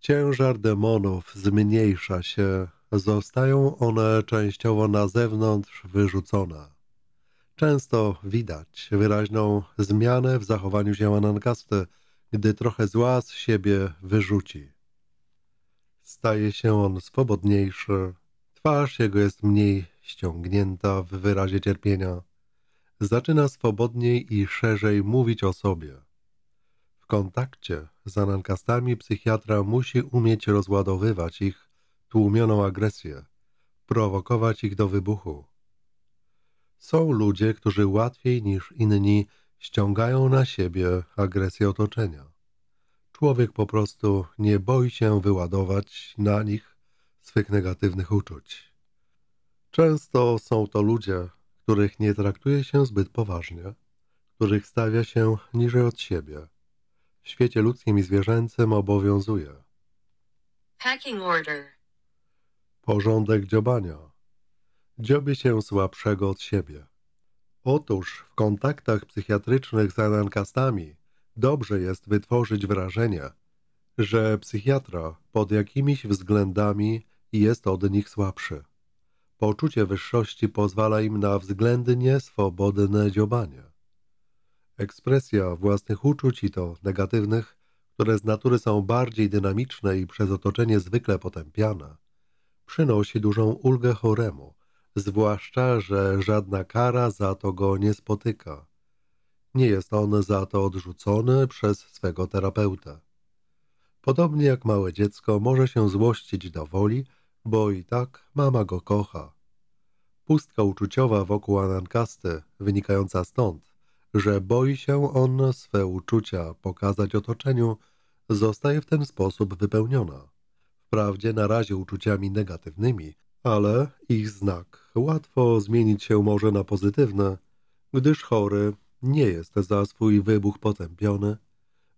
Ciężar demonów zmniejsza się, zostają one częściowo na zewnątrz wyrzucone. Często widać wyraźną zmianę w zachowaniu się Anankasty, gdy trochę zła z siebie wyrzuci. Staje się on swobodniejszy, twarz jego jest mniej ściągnięta w wyrazie cierpienia. Zaczyna swobodniej i szerzej mówić o sobie. W kontakcie z anankastami psychiatra musi umieć rozładowywać ich tłumioną agresję, prowokować ich do wybuchu. Są ludzie, którzy łatwiej niż inni ściągają na siebie agresję otoczenia. Człowiek po prostu nie boi się wyładować na nich swych negatywnych uczuć. Często są to ludzie, których nie traktuje się zbyt poważnie, których stawia się niżej od siebie. W świecie ludzkim i zwierzęcym obowiązuje. Packing order. Porządek dziobania dziobie się słabszego od siebie. Otóż w kontaktach psychiatrycznych z anankastami dobrze jest wytworzyć wrażenie, że psychiatra pod jakimiś względami jest od nich słabszy. Poczucie wyższości pozwala im na względnie swobodne dziobanie. Ekspresja własnych uczuć i to negatywnych, które z natury są bardziej dynamiczne i przez otoczenie zwykle potępiane, przynosi dużą ulgę choremu, zwłaszcza, że żadna kara za to go nie spotyka. Nie jest on za to odrzucony przez swego terapeuta. Podobnie jak małe dziecko może się złościć do woli, bo i tak mama go kocha. Pustka uczuciowa wokół Anankasty, wynikająca stąd, że boi się on swe uczucia pokazać otoczeniu, zostaje w ten sposób wypełniona. Wprawdzie na razie uczuciami negatywnymi, ale ich znak łatwo zmienić się może na pozytywne, gdyż chory nie jest za swój wybuch potępiony.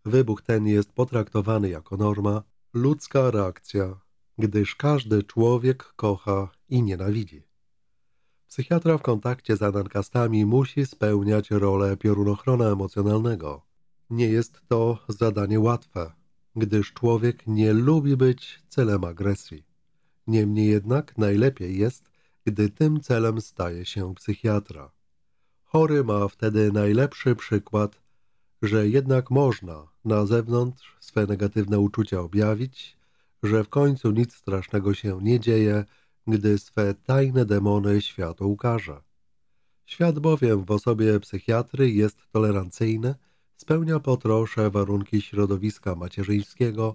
Wybuch ten jest potraktowany jako norma, ludzka reakcja, gdyż każdy człowiek kocha i nienawidzi. Psychiatra w kontakcie z anarkastami musi spełniać rolę piorunochrona emocjonalnego. Nie jest to zadanie łatwe, gdyż człowiek nie lubi być celem agresji. Niemniej jednak najlepiej jest, gdy tym celem staje się psychiatra. Chory ma wtedy najlepszy przykład, że jednak można na zewnątrz swe negatywne uczucia objawić, że w końcu nic strasznego się nie dzieje, gdy swe tajne demony świat ukaże. Świat bowiem w osobie psychiatry jest tolerancyjny, spełnia po trosze warunki środowiska macierzyńskiego,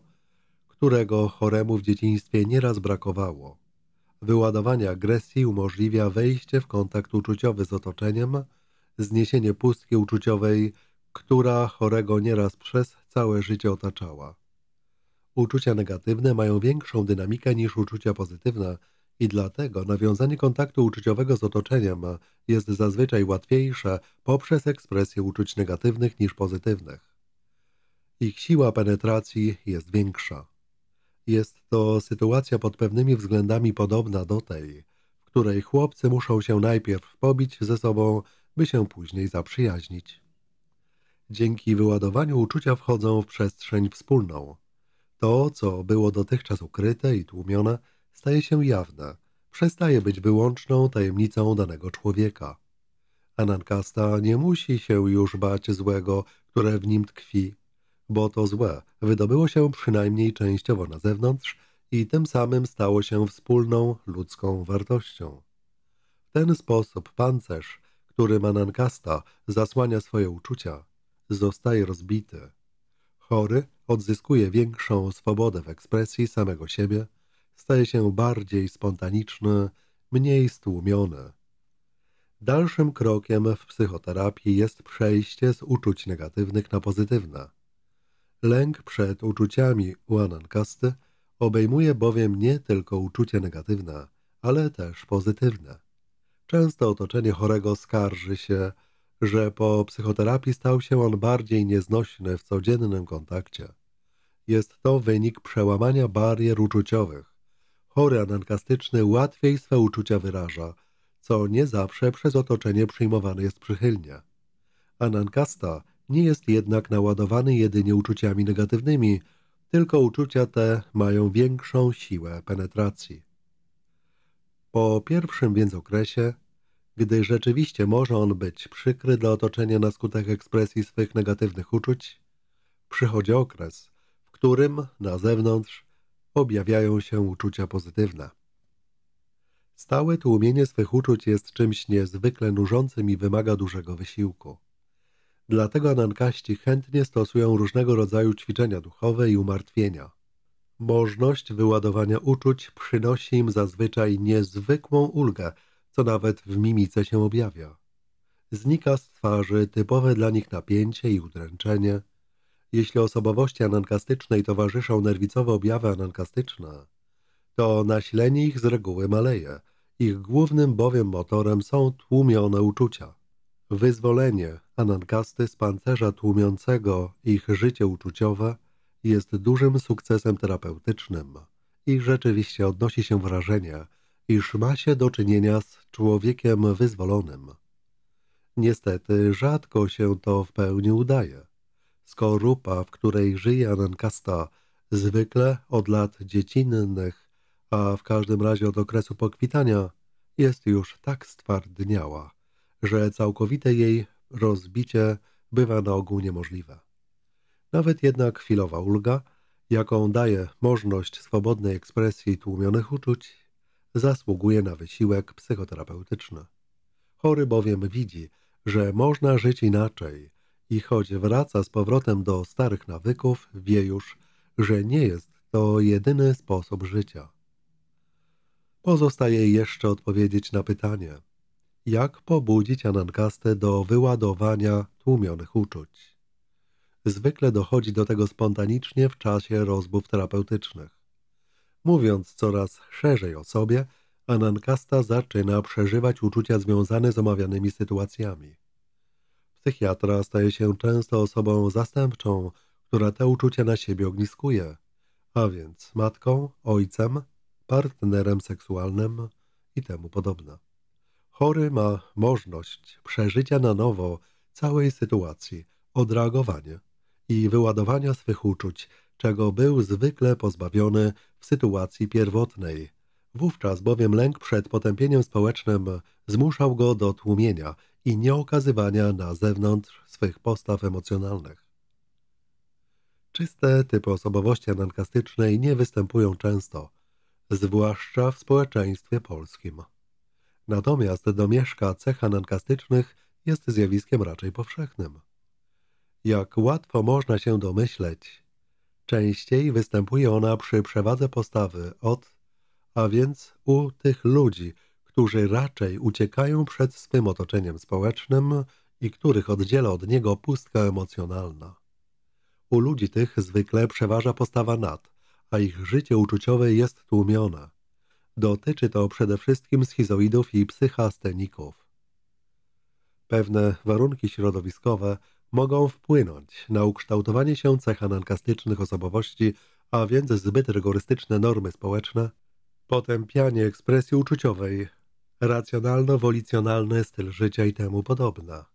którego choremu w dzieciństwie nieraz brakowało. Wyładowanie agresji umożliwia wejście w kontakt uczuciowy z otoczeniem, zniesienie pustki uczuciowej, która chorego nieraz przez całe życie otaczała. Uczucia negatywne mają większą dynamikę niż uczucia pozytywne i dlatego nawiązanie kontaktu uczuciowego z otoczeniem jest zazwyczaj łatwiejsze poprzez ekspresję uczuć negatywnych niż pozytywnych. Ich siła penetracji jest większa. Jest to sytuacja pod pewnymi względami podobna do tej, w której chłopcy muszą się najpierw pobić ze sobą, by się później zaprzyjaźnić. Dzięki wyładowaniu uczucia wchodzą w przestrzeń wspólną. To, co było dotychczas ukryte i tłumione, staje się jawne, przestaje być wyłączną tajemnicą danego człowieka. Anankasta nie musi się już bać złego, które w nim tkwi, bo to złe, wydobyło się przynajmniej częściowo na zewnątrz i tym samym stało się wspólną ludzką wartością. W ten sposób pancerz, który ma Nankasta, zasłania swoje uczucia, zostaje rozbity. Chory odzyskuje większą swobodę w ekspresji samego siebie, staje się bardziej spontaniczny, mniej stłumiony. Dalszym krokiem w psychoterapii jest przejście z uczuć negatywnych na pozytywne. Lęk przed uczuciami anankasty obejmuje bowiem nie tylko uczucie negatywne, ale też pozytywne. Często otoczenie chorego skarży się, że po psychoterapii stał się on bardziej nieznośny w codziennym kontakcie. Jest to wynik przełamania barier uczuciowych. Chory anankastyczny łatwiej swe uczucia wyraża, co nie zawsze przez otoczenie przyjmowane jest przychylnie. Anankasta nie jest jednak naładowany jedynie uczuciami negatywnymi, tylko uczucia te mają większą siłę penetracji. Po pierwszym więc okresie, gdy rzeczywiście może on być przykry dla otoczenia na skutek ekspresji swych negatywnych uczuć, przychodzi okres, w którym na zewnątrz objawiają się uczucia pozytywne. Stałe tłumienie swych uczuć jest czymś niezwykle nużącym i wymaga dużego wysiłku. Dlatego anankaści chętnie stosują różnego rodzaju ćwiczenia duchowe i umartwienia. Możność wyładowania uczuć przynosi im zazwyczaj niezwykłą ulgę, co nawet w mimice się objawia. Znika z twarzy typowe dla nich napięcie i udręczenie. Jeśli osobowości anankastycznej towarzyszą nerwicowe objawy anankastyczne, to nasilenie ich z reguły maleje. Ich głównym bowiem motorem są tłumione uczucia – Wyzwolenie Anangasty z pancerza tłumiącego ich życie uczuciowe jest dużym sukcesem terapeutycznym i rzeczywiście odnosi się wrażenie, iż ma się do czynienia z człowiekiem wyzwolonym. Niestety rzadko się to w pełni udaje. Skorupa, w której żyje Anankasta, zwykle od lat dziecinnych, a w każdym razie od okresu pokwitania, jest już tak stwardniała, że całkowite jej rozbicie bywa na ogół niemożliwe. Nawet jednak chwilowa ulga, jaką daje możliwość swobodnej ekspresji tłumionych uczuć, zasługuje na wysiłek psychoterapeutyczny. Chory bowiem widzi, że można żyć inaczej i choć wraca z powrotem do starych nawyków, wie już, że nie jest to jedyny sposób życia. Pozostaje jeszcze odpowiedzieć na pytanie – jak pobudzić anankastę do wyładowania tłumionych uczuć. Zwykle dochodzi do tego spontanicznie w czasie rozmów terapeutycznych. Mówiąc coraz szerzej o sobie, anankasta zaczyna przeżywać uczucia związane z omawianymi sytuacjami. Psychiatra staje się często osobą zastępczą, która te uczucia na siebie ogniskuje, a więc matką, ojcem, partnerem seksualnym i temu podobne. Chory ma możliwość przeżycia na nowo całej sytuacji, odreagowania i wyładowania swych uczuć, czego był zwykle pozbawiony w sytuacji pierwotnej. Wówczas bowiem lęk przed potępieniem społecznym zmuszał go do tłumienia i nieokazywania na zewnątrz swych postaw emocjonalnych. Czyste typy osobowości anankastycznej nie występują często, zwłaszcza w społeczeństwie polskim. Natomiast domieszka cech anankastycznych jest zjawiskiem raczej powszechnym. Jak łatwo można się domyśleć, częściej występuje ona przy przewadze postawy od, a więc u tych ludzi, którzy raczej uciekają przed swym otoczeniem społecznym i których oddziela od niego pustka emocjonalna. U ludzi tych zwykle przeważa postawa nad, a ich życie uczuciowe jest tłumione – Dotyczy to przede wszystkim schizoidów i psychasteników. Pewne warunki środowiskowe mogą wpłynąć na ukształtowanie się cech anankastycznych osobowości, a więc zbyt rygorystyczne normy społeczne, potępianie ekspresji uczuciowej, racjonalno-wolicjonalny styl życia i temu podobne.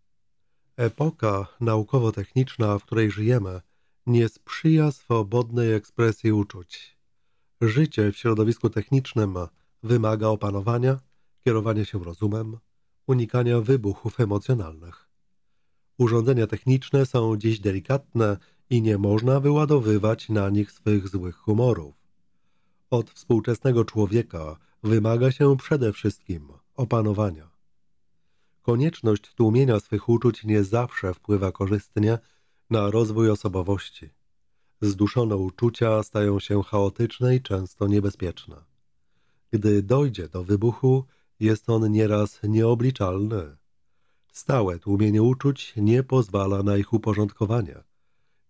Epoka naukowo-techniczna, w której żyjemy, nie sprzyja swobodnej ekspresji uczuć. Życie w środowisku technicznym wymaga opanowania, kierowania się rozumem, unikania wybuchów emocjonalnych. Urządzenia techniczne są dziś delikatne i nie można wyładowywać na nich swych złych humorów. Od współczesnego człowieka wymaga się przede wszystkim opanowania. Konieczność tłumienia swych uczuć nie zawsze wpływa korzystnie na rozwój osobowości. Zduszone uczucia stają się chaotyczne i często niebezpieczne. Gdy dojdzie do wybuchu, jest on nieraz nieobliczalny. Stałe tłumienie uczuć nie pozwala na ich uporządkowanie.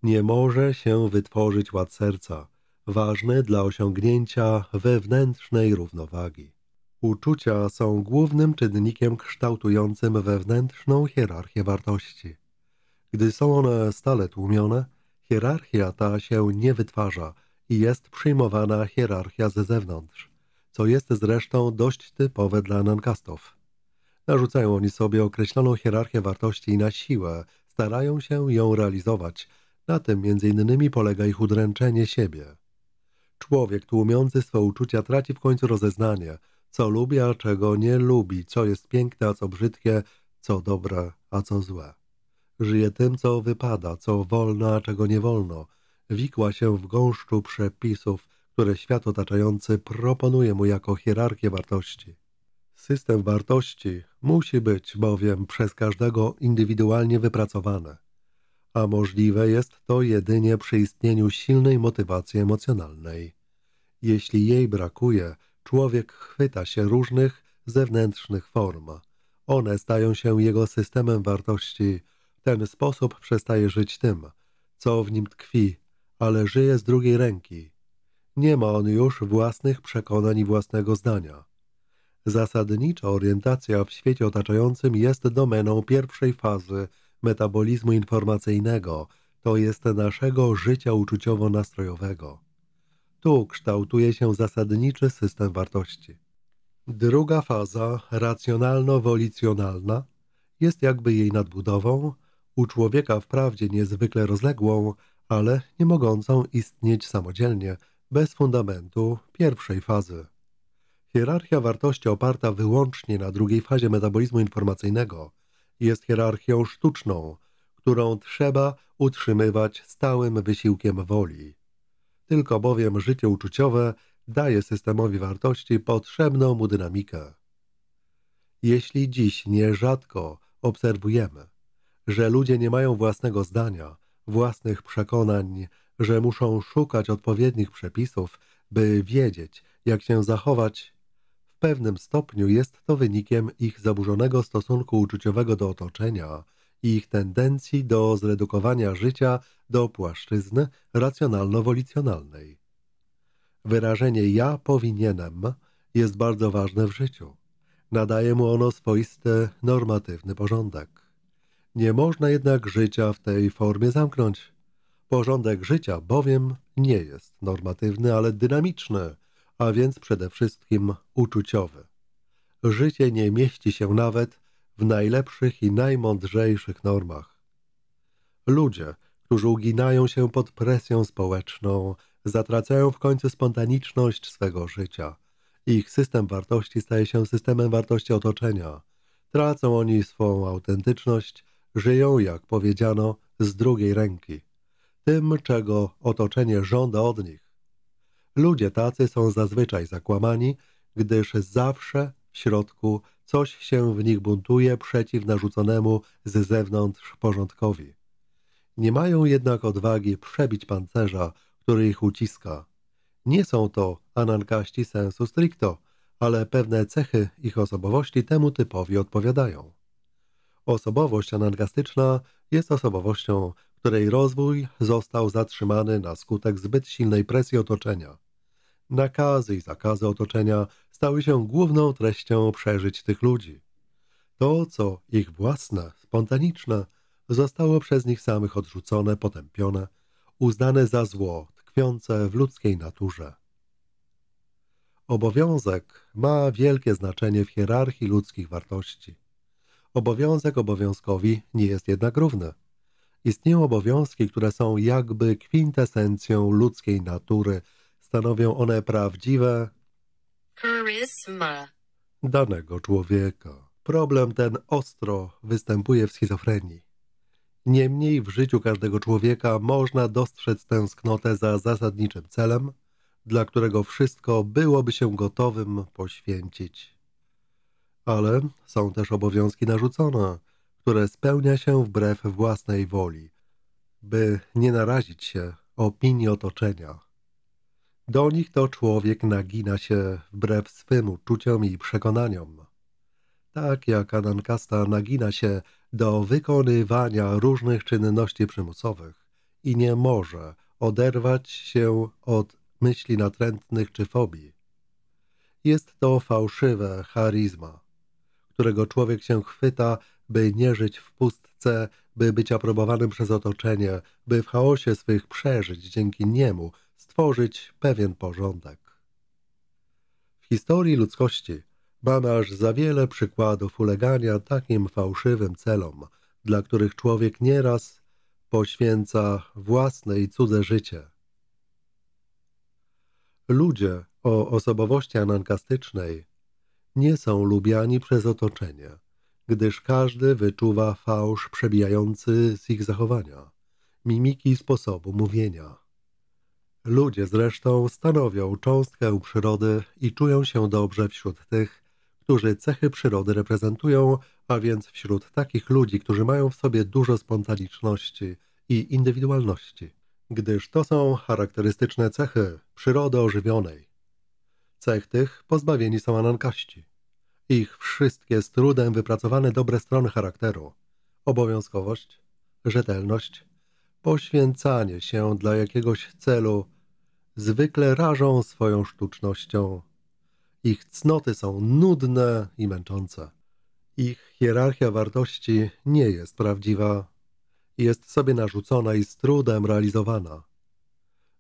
Nie może się wytworzyć ład serca, ważny dla osiągnięcia wewnętrznej równowagi. Uczucia są głównym czynnikiem kształtującym wewnętrzną hierarchię wartości. Gdy są one stale tłumione, Hierarchia ta się nie wytwarza i jest przyjmowana hierarchia z zewnątrz, co jest zresztą dość typowe dla nankastów. Narzucają oni sobie określoną hierarchię wartości na siłę, starają się ją realizować. Na tym między innymi polega ich udręczenie siebie. Człowiek tłumiący swe uczucia traci w końcu rozeznanie, co lubi, a czego nie lubi, co jest piękne, a co brzydkie, co dobre, a co złe. Żyje tym, co wypada, co wolno, a czego nie wolno. Wikła się w gąszczu przepisów, które świat otaczający proponuje mu jako hierarchię wartości. System wartości musi być bowiem przez każdego indywidualnie wypracowane, a możliwe jest to jedynie przy istnieniu silnej motywacji emocjonalnej. Jeśli jej brakuje, człowiek chwyta się różnych zewnętrznych form. One stają się jego systemem wartości – ten sposób przestaje żyć tym, co w nim tkwi, ale żyje z drugiej ręki. Nie ma on już własnych przekonań i własnego zdania. Zasadnicza orientacja w świecie otaczającym jest domeną pierwszej fazy metabolizmu informacyjnego, to jest naszego życia uczuciowo-nastrojowego. Tu kształtuje się zasadniczy system wartości. Druga faza, racjonalno-wolicjonalna, jest jakby jej nadbudową, u człowieka wprawdzie niezwykle rozległą, ale nie mogącą istnieć samodzielnie, bez fundamentu pierwszej fazy. Hierarchia wartości oparta wyłącznie na drugiej fazie metabolizmu informacyjnego jest hierarchią sztuczną, którą trzeba utrzymywać stałym wysiłkiem woli. Tylko bowiem życie uczuciowe daje systemowi wartości potrzebną mu dynamikę. Jeśli dziś nierzadko obserwujemy, że ludzie nie mają własnego zdania, własnych przekonań, że muszą szukać odpowiednich przepisów, by wiedzieć, jak się zachować, w pewnym stopniu jest to wynikiem ich zaburzonego stosunku uczuciowego do otoczenia i ich tendencji do zredukowania życia do płaszczyzny racjonalno-wolicjonalnej. Wyrażenie ja powinienem jest bardzo ważne w życiu. Nadaje mu ono swoisty, normatywny porządek. Nie można jednak życia w tej formie zamknąć. Porządek życia bowiem nie jest normatywny, ale dynamiczny, a więc przede wszystkim uczuciowy. Życie nie mieści się nawet w najlepszych i najmądrzejszych normach. Ludzie, którzy uginają się pod presją społeczną, zatracają w końcu spontaniczność swego życia. Ich system wartości staje się systemem wartości otoczenia. Tracą oni swą autentyczność, żyją, jak powiedziano, z drugiej ręki, tym, czego otoczenie żąda od nich. Ludzie tacy są zazwyczaj zakłamani, gdyż zawsze w środku coś się w nich buntuje przeciw narzuconemu z zewnątrz porządkowi. Nie mają jednak odwagi przebić pancerza, który ich uciska. Nie są to anankaści sensu stricto, ale pewne cechy ich osobowości temu typowi odpowiadają. Osobowość anergastyczna jest osobowością, której rozwój został zatrzymany na skutek zbyt silnej presji otoczenia. Nakazy i zakazy otoczenia stały się główną treścią przeżyć tych ludzi. To, co ich własne, spontaniczne, zostało przez nich samych odrzucone, potępione, uznane za zło tkwiące w ludzkiej naturze. Obowiązek ma wielkie znaczenie w hierarchii ludzkich wartości – Obowiązek obowiązkowi nie jest jednak równy. Istnieją obowiązki, które są jakby kwintesencją ludzkiej natury. Stanowią one prawdziwe charisma danego człowieka. Problem ten ostro występuje w schizofrenii. Niemniej w życiu każdego człowieka można dostrzec tęsknotę za zasadniczym celem, dla którego wszystko byłoby się gotowym poświęcić. Ale są też obowiązki narzucone, które spełnia się wbrew własnej woli, by nie narazić się opinii otoczenia. Do nich to człowiek nagina się wbrew swym uczuciom i przekonaniom. Tak jak Anankasta nagina się do wykonywania różnych czynności przymusowych i nie może oderwać się od myśli natrętnych czy fobii. Jest to fałszywe charizma którego człowiek się chwyta, by nie żyć w pustce, by być aprobowanym przez otoczenie, by w chaosie swych przeżyć dzięki niemu, stworzyć pewien porządek. W historii ludzkości mamy aż za wiele przykładów ulegania takim fałszywym celom, dla których człowiek nieraz poświęca własne i cudze życie. Ludzie o osobowości anankastycznej nie są lubiani przez otoczenie, gdyż każdy wyczuwa fałsz przebijający z ich zachowania, mimiki i sposobu mówienia. Ludzie zresztą stanowią cząstkę przyrody i czują się dobrze wśród tych, którzy cechy przyrody reprezentują, a więc wśród takich ludzi, którzy mają w sobie dużo spontaniczności i indywidualności, gdyż to są charakterystyczne cechy przyrody ożywionej. Cech tych pozbawieni są anankaści. Ich wszystkie z trudem wypracowane dobre strony charakteru, obowiązkowość, rzetelność, poświęcanie się dla jakiegoś celu, zwykle rażą swoją sztucznością. Ich cnoty są nudne i męczące. Ich hierarchia wartości nie jest prawdziwa. Jest sobie narzucona i z trudem realizowana.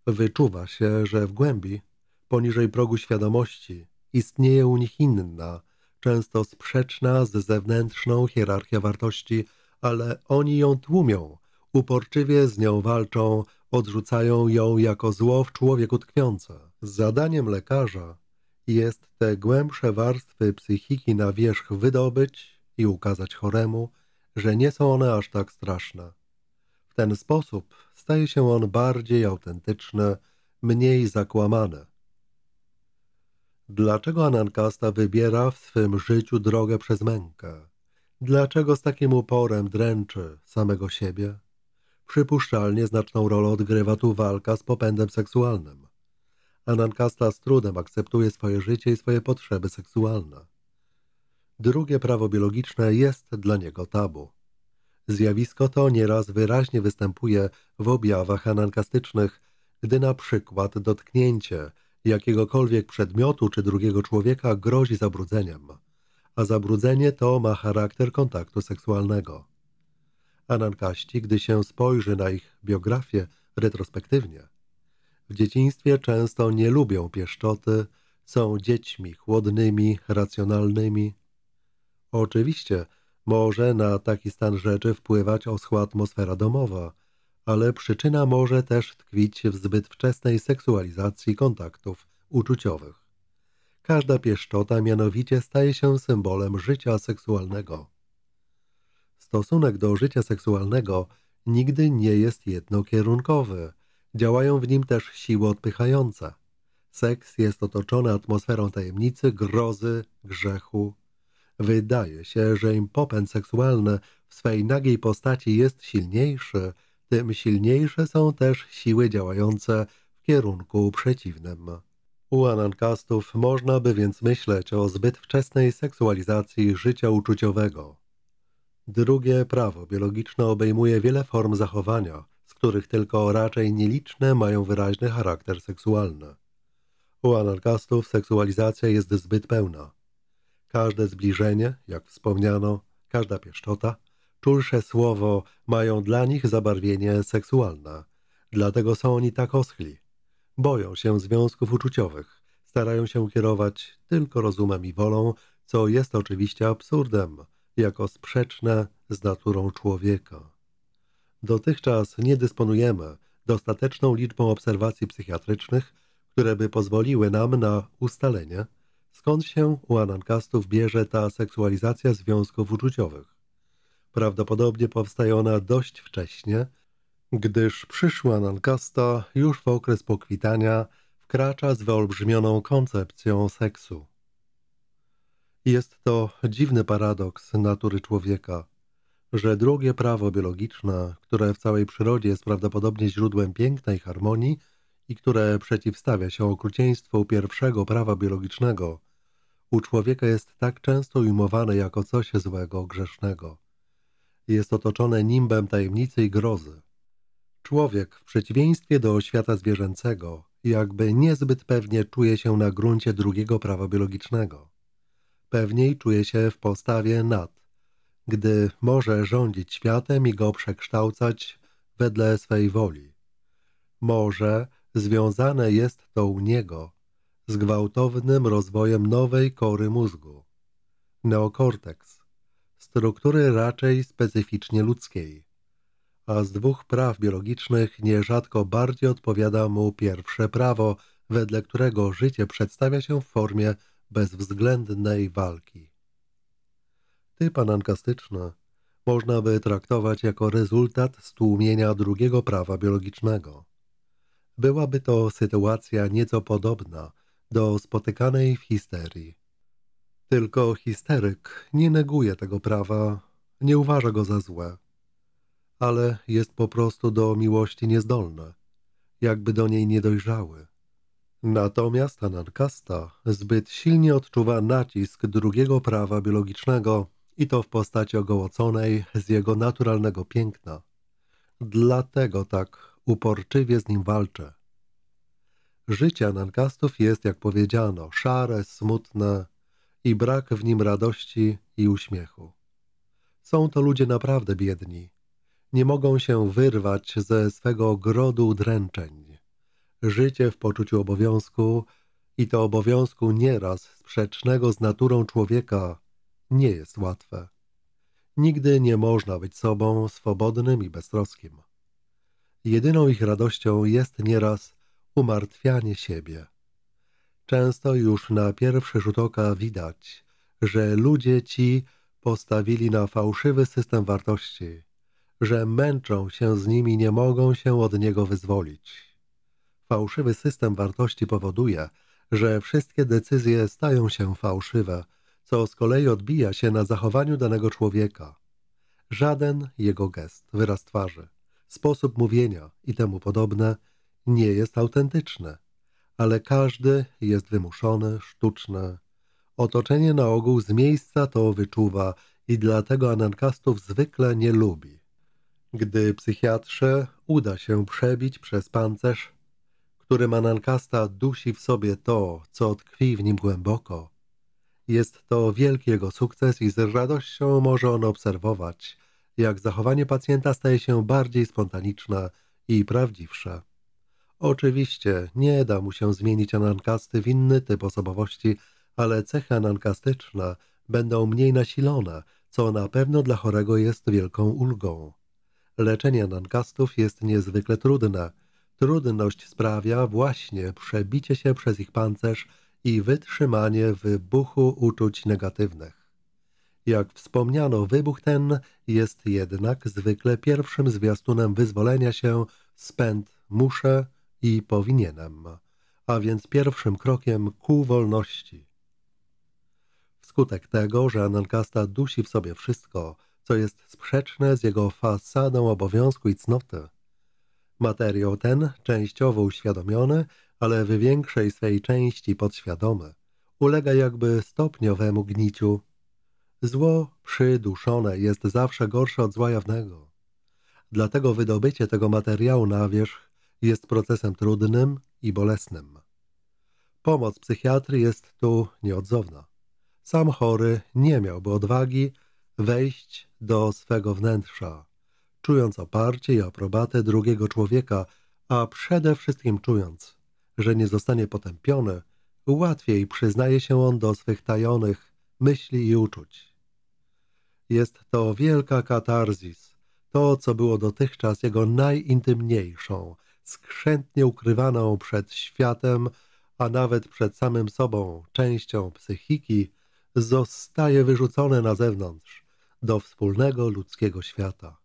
Wyczuwa się, że w głębi Poniżej progu świadomości istnieje u nich inna, często sprzeczna z zewnętrzną hierarchią wartości, ale oni ją tłumią, uporczywie z nią walczą, odrzucają ją jako zło w człowieku tkwiące. Zadaniem lekarza jest te głębsze warstwy psychiki na wierzch wydobyć i ukazać choremu, że nie są one aż tak straszne. W ten sposób staje się on bardziej autentyczny, mniej zakłamany. Dlaczego Anankasta wybiera w swym życiu drogę przez mękę? Dlaczego z takim uporem dręczy samego siebie? Przypuszczalnie znaczną rolę odgrywa tu walka z popędem seksualnym. Anankasta z trudem akceptuje swoje życie i swoje potrzeby seksualne. Drugie prawo biologiczne jest dla niego tabu. Zjawisko to nieraz wyraźnie występuje w objawach anankastycznych, gdy na przykład dotknięcie – jakiegokolwiek przedmiotu czy drugiego człowieka grozi zabrudzeniem, a zabrudzenie to ma charakter kontaktu seksualnego. Anankaści, gdy się spojrzy na ich biografię retrospektywnie, w dzieciństwie często nie lubią pieszczoty, są dziećmi chłodnymi, racjonalnymi. Oczywiście może na taki stan rzeczy wpływać oschła atmosfera domowa – ale przyczyna może też tkwić w zbyt wczesnej seksualizacji kontaktów uczuciowych. Każda pieszczota mianowicie staje się symbolem życia seksualnego. Stosunek do życia seksualnego nigdy nie jest jednokierunkowy. Działają w nim też siły odpychające. Seks jest otoczony atmosferą tajemnicy, grozy, grzechu. Wydaje się, że im popęd seksualny w swej nagiej postaci jest silniejszy – tym silniejsze są też siły działające w kierunku przeciwnym. U anankastów można by więc myśleć o zbyt wczesnej seksualizacji życia uczuciowego. Drugie prawo biologiczne obejmuje wiele form zachowania, z których tylko raczej nieliczne mają wyraźny charakter seksualny. U anarkastów seksualizacja jest zbyt pełna. Każde zbliżenie, jak wspomniano, każda pieszczota – tulsze słowo mają dla nich zabarwienie seksualne. Dlatego są oni tak oschli. Boją się związków uczuciowych, starają się kierować tylko rozumem i wolą, co jest oczywiście absurdem, jako sprzeczne z naturą człowieka. Dotychczas nie dysponujemy dostateczną liczbą obserwacji psychiatrycznych, które by pozwoliły nam na ustalenie, skąd się u anankastów bierze ta seksualizacja związków uczuciowych. Prawdopodobnie powstaje ona dość wcześnie, gdyż przyszła Nankasta już w okres pokwitania wkracza z wyolbrzymioną koncepcją seksu. Jest to dziwny paradoks natury człowieka, że drugie prawo biologiczne, które w całej przyrodzie jest prawdopodobnie źródłem pięknej harmonii i które przeciwstawia się okrucieństwu pierwszego prawa biologicznego, u człowieka jest tak często ujmowane jako coś złego, grzesznego jest otoczone nimbem tajemnicy i grozy. Człowiek, w przeciwieństwie do świata zwierzęcego, jakby niezbyt pewnie czuje się na gruncie drugiego prawa biologicznego. Pewniej czuje się w postawie nad, gdy może rządzić światem i go przekształcać wedle swej woli. Może związane jest to u niego z gwałtownym rozwojem nowej kory mózgu. Neokorteks struktury raczej specyficznie ludzkiej, a z dwóch praw biologicznych nierzadko bardziej odpowiada mu pierwsze prawo, wedle którego życie przedstawia się w formie bezwzględnej walki. Typ anankastyczny można by traktować jako rezultat stłumienia drugiego prawa biologicznego. Byłaby to sytuacja nieco podobna do spotykanej w histerii. Tylko histeryk nie neguje tego prawa, nie uważa go za złe, ale jest po prostu do miłości niezdolny, jakby do niej nie dojrzały. Natomiast anarkasta zbyt silnie odczuwa nacisk drugiego prawa biologicznego i to w postaci ogołoconej z jego naturalnego piękna. Dlatego tak uporczywie z nim walczy. Życie anarkastów jest, jak powiedziano, szare, smutne, i brak w nim radości i uśmiechu. Są to ludzie naprawdę biedni. Nie mogą się wyrwać ze swego grodu dręczeń. Życie w poczuciu obowiązku i to obowiązku nieraz sprzecznego z naturą człowieka nie jest łatwe. Nigdy nie można być sobą swobodnym i beztroskim. Jedyną ich radością jest nieraz umartwianie siebie. Często już na pierwszy rzut oka widać, że ludzie ci postawili na fałszywy system wartości, że męczą się z nimi nie mogą się od niego wyzwolić. Fałszywy system wartości powoduje, że wszystkie decyzje stają się fałszywe, co z kolei odbija się na zachowaniu danego człowieka. Żaden jego gest, wyraz twarzy, sposób mówienia i temu podobne nie jest autentyczny ale każdy jest wymuszony, sztuczny. Otoczenie na ogół z miejsca to wyczuwa i dlatego anankastów zwykle nie lubi. Gdy psychiatrze uda się przebić przez pancerz, którym anankasta dusi w sobie to, co tkwi w nim głęboko, jest to wielki jego sukces i z radością może on obserwować, jak zachowanie pacjenta staje się bardziej spontaniczne i prawdziwsze. Oczywiście nie da mu się zmienić anankasty w inny typ osobowości, ale cechy anankastyczne będą mniej nasilone, co na pewno dla chorego jest wielką ulgą. Leczenie anankastów jest niezwykle trudne. Trudność sprawia właśnie przebicie się przez ich pancerz i wytrzymanie wybuchu uczuć negatywnych. Jak wspomniano, wybuch ten jest jednak zwykle pierwszym zwiastunem wyzwolenia się spęd muszę, i powinienem, a więc pierwszym krokiem ku wolności. Wskutek tego, że Anankasta dusi w sobie wszystko, co jest sprzeczne z jego fasadą obowiązku i cnoty. Materiał ten, częściowo uświadomiony, ale w większej swej części podświadomy, ulega jakby stopniowemu gniciu. Zło przyduszone jest zawsze gorsze od zła jawnego. Dlatego wydobycie tego materiału na wierzch jest procesem trudnym i bolesnym. Pomoc psychiatry jest tu nieodzowna. Sam chory nie miałby odwagi wejść do swego wnętrza, czując oparcie i aprobatę drugiego człowieka, a przede wszystkim czując, że nie zostanie potępiony, łatwiej przyznaje się on do swych tajonych myśli i uczuć. Jest to wielka katarzis, to co było dotychczas jego najintymniejszą, skrzętnie ukrywaną przed światem, a nawet przed samym sobą częścią psychiki, zostaje wyrzucone na zewnątrz, do wspólnego ludzkiego świata.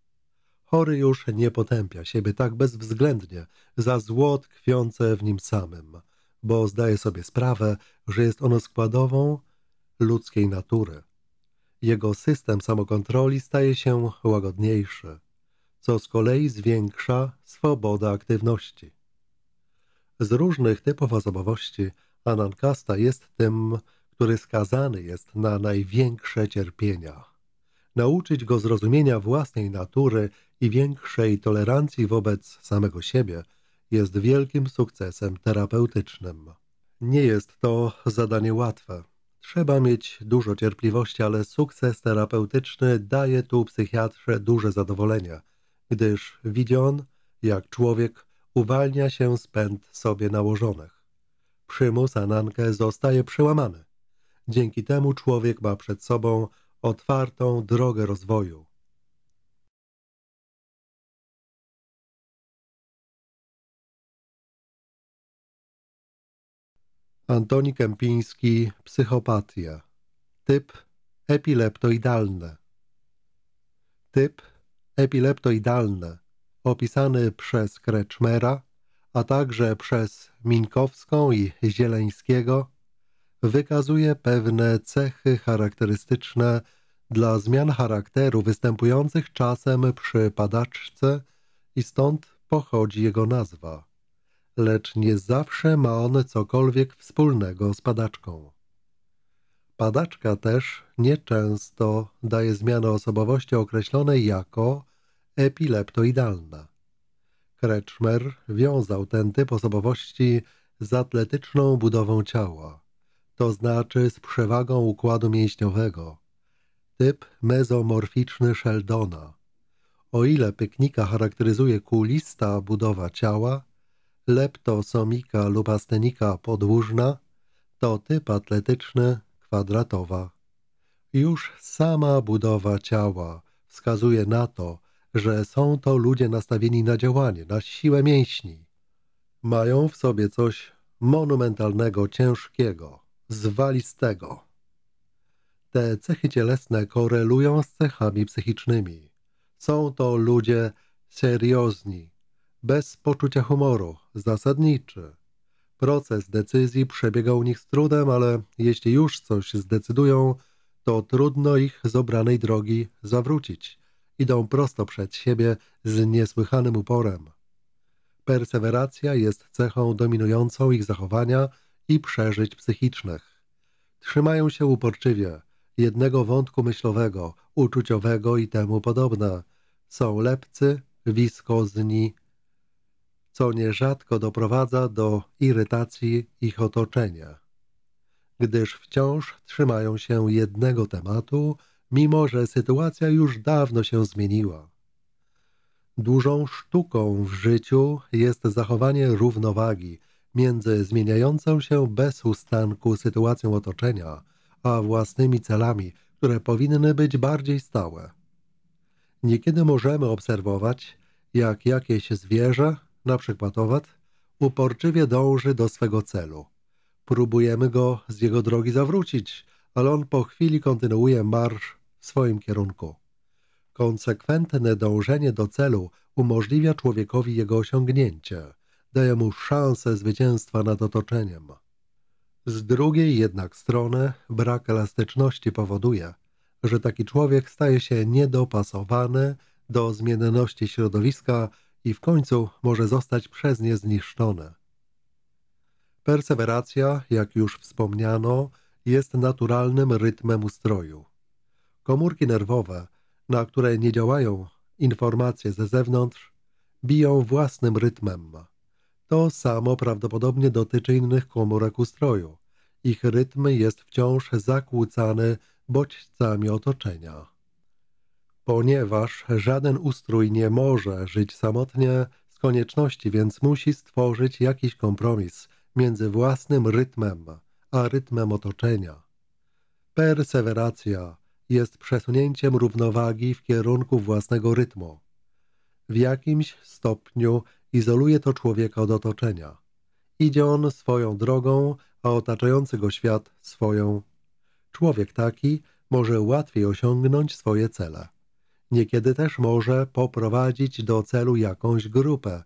Chory już nie potępia siebie tak bezwzględnie za zło tkwiące w nim samym, bo zdaje sobie sprawę, że jest ono składową ludzkiej natury. Jego system samokontroli staje się łagodniejszy co z kolei zwiększa swobodę aktywności. Z różnych typów osobowości Anankasta jest tym, który skazany jest na największe cierpienia. Nauczyć go zrozumienia własnej natury i większej tolerancji wobec samego siebie jest wielkim sukcesem terapeutycznym. Nie jest to zadanie łatwe. Trzeba mieć dużo cierpliwości, ale sukces terapeutyczny daje tu psychiatrze duże zadowolenie – gdyż widzi on, jak człowiek uwalnia się z pęd sobie nałożonych. Przymus Anankę zostaje przełamany. Dzięki temu człowiek ma przed sobą otwartą drogę rozwoju. Antoni Kępiński Psychopatia Typ epileptoidalny Typ epileptoidalne opisany przez Kreczmera, a także przez Minkowską i Zieleńskiego, wykazuje pewne cechy charakterystyczne dla zmian charakteru występujących czasem przy padaczce i stąd pochodzi jego nazwa. Lecz nie zawsze ma on cokolwiek wspólnego z padaczką. Badaczka też nieczęsto daje zmianę osobowości określonej jako epileptoidalna. Kretschmer wiązał ten typ osobowości z atletyczną budową ciała, to znaczy z przewagą układu mięśniowego, typ mezomorficzny Sheldona. O ile pyknika charakteryzuje kulista budowa ciała, leptosomika lub astenika podłużna, to typ atletyczny kwadratowa. Już sama budowa ciała wskazuje na to, że są to ludzie nastawieni na działanie, na siłę mięśni. Mają w sobie coś monumentalnego, ciężkiego, zwalistego. Te cechy cielesne korelują z cechami psychicznymi. Są to ludzie seriozni, bez poczucia humoru, zasadniczy, Proces decyzji przebiega u nich z trudem, ale jeśli już coś zdecydują, to trudno ich z obranej drogi zawrócić. Idą prosto przed siebie z niesłychanym uporem. Perseweracja jest cechą dominującą ich zachowania i przeżyć psychicznych. Trzymają się uporczywie, jednego wątku myślowego, uczuciowego i temu podobne. Są lepcy, wiskozni, co nierzadko doprowadza do irytacji ich otoczenia, gdyż wciąż trzymają się jednego tematu, mimo że sytuacja już dawno się zmieniła. Dużą sztuką w życiu jest zachowanie równowagi między zmieniającą się bez ustanku sytuacją otoczenia, a własnymi celami, które powinny być bardziej stałe. Niekiedy możemy obserwować, jak jakieś zwierzę przykład owad, uporczywie dąży do swego celu. Próbujemy go z jego drogi zawrócić, ale on po chwili kontynuuje marsz w swoim kierunku. Konsekwentne dążenie do celu umożliwia człowiekowi jego osiągnięcie, daje mu szansę zwycięstwa nad otoczeniem. Z drugiej jednak strony brak elastyczności powoduje, że taki człowiek staje się niedopasowany do zmienności środowiska i w końcu może zostać przez nie zniszczone. Perseweracja, jak już wspomniano, jest naturalnym rytmem ustroju. Komórki nerwowe, na które nie działają informacje ze zewnątrz, biją własnym rytmem. To samo prawdopodobnie dotyczy innych komórek ustroju. Ich rytm jest wciąż zakłócany bodźcami otoczenia ponieważ żaden ustrój nie może żyć samotnie z konieczności, więc musi stworzyć jakiś kompromis między własnym rytmem a rytmem otoczenia. Perseweracja jest przesunięciem równowagi w kierunku własnego rytmu. W jakimś stopniu izoluje to człowieka od otoczenia. Idzie on swoją drogą, a otaczający go świat swoją. Człowiek taki może łatwiej osiągnąć swoje cele niekiedy też może poprowadzić do celu jakąś grupę.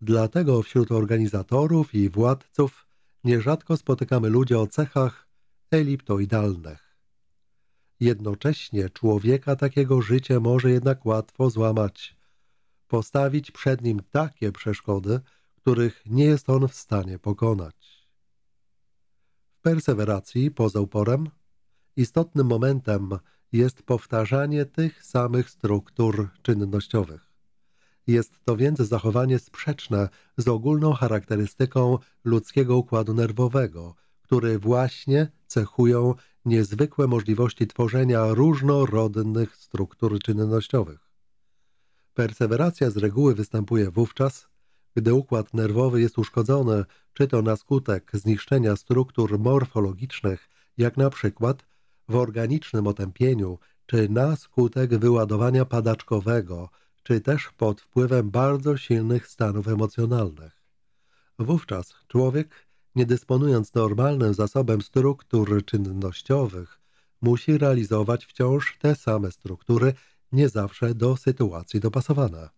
Dlatego wśród organizatorów i władców nierzadko spotykamy ludzi o cechach eliptoidalnych. Jednocześnie człowieka takiego życie może jednak łatwo złamać, postawić przed nim takie przeszkody, których nie jest on w stanie pokonać. W perseweracji poza uporem istotnym momentem jest powtarzanie tych samych struktur czynnościowych. Jest to więc zachowanie sprzeczne z ogólną charakterystyką ludzkiego układu nerwowego, który właśnie cechują niezwykłe możliwości tworzenia różnorodnych struktur czynnościowych. Perseweracja z reguły występuje wówczas, gdy układ nerwowy jest uszkodzony, czy to na skutek zniszczenia struktur morfologicznych, jak na przykład w organicznym otępieniu, czy na skutek wyładowania padaczkowego, czy też pod wpływem bardzo silnych stanów emocjonalnych. Wówczas człowiek, nie dysponując normalnym zasobem struktur czynnościowych, musi realizować wciąż te same struktury, nie zawsze do sytuacji dopasowane.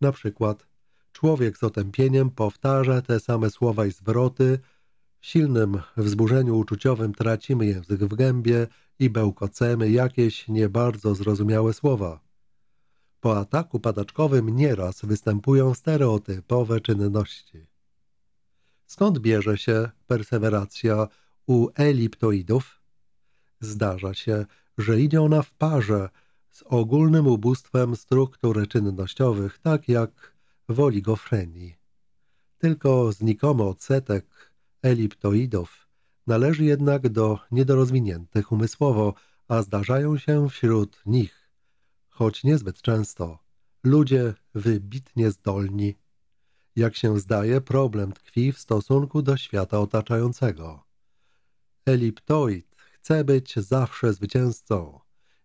Na przykład człowiek z otępieniem powtarza te same słowa i zwroty, w silnym wzburzeniu uczuciowym tracimy język w gębie i bełkocemy jakieś nie bardzo zrozumiałe słowa. Po ataku padaczkowym nieraz występują stereotypowe czynności. Skąd bierze się perseweracja u eliptoidów? Zdarza się, że idzie ona w parze z ogólnym ubóstwem struktur czynnościowych, tak jak w oligofrenii. Tylko znikomy odsetek eliptoidów. Należy jednak do niedorozwiniętych umysłowo, a zdarzają się wśród nich, choć niezbyt często, ludzie wybitnie zdolni. Jak się zdaje, problem tkwi w stosunku do świata otaczającego. Eliptoid chce być zawsze zwycięzcą.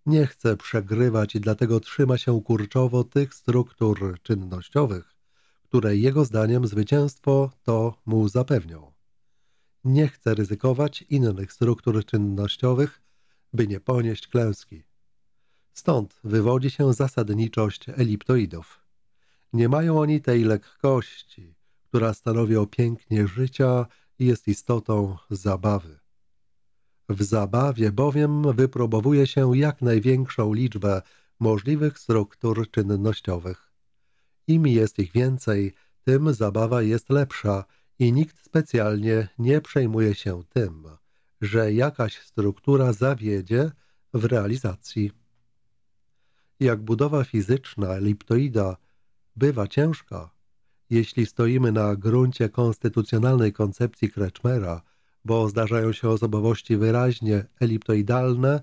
Nie chce przegrywać i dlatego trzyma się kurczowo tych struktur czynnościowych, które jego zdaniem zwycięstwo to mu zapewnią nie chce ryzykować innych struktur czynnościowych, by nie ponieść klęski. Stąd wywodzi się zasadniczość eliptoidów. Nie mają oni tej lekkości, która stanowi o pięknie życia i jest istotą zabawy. W zabawie bowiem wyprobowuje się jak największą liczbę możliwych struktur czynnościowych. Im jest ich więcej, tym zabawa jest lepsza i nikt specjalnie nie przejmuje się tym, że jakaś struktura zawiedzie w realizacji. Jak budowa fizyczna eliptoida bywa ciężka, jeśli stoimy na gruncie konstytucjonalnej koncepcji Kreczmera, bo zdarzają się osobowości wyraźnie eliptoidalne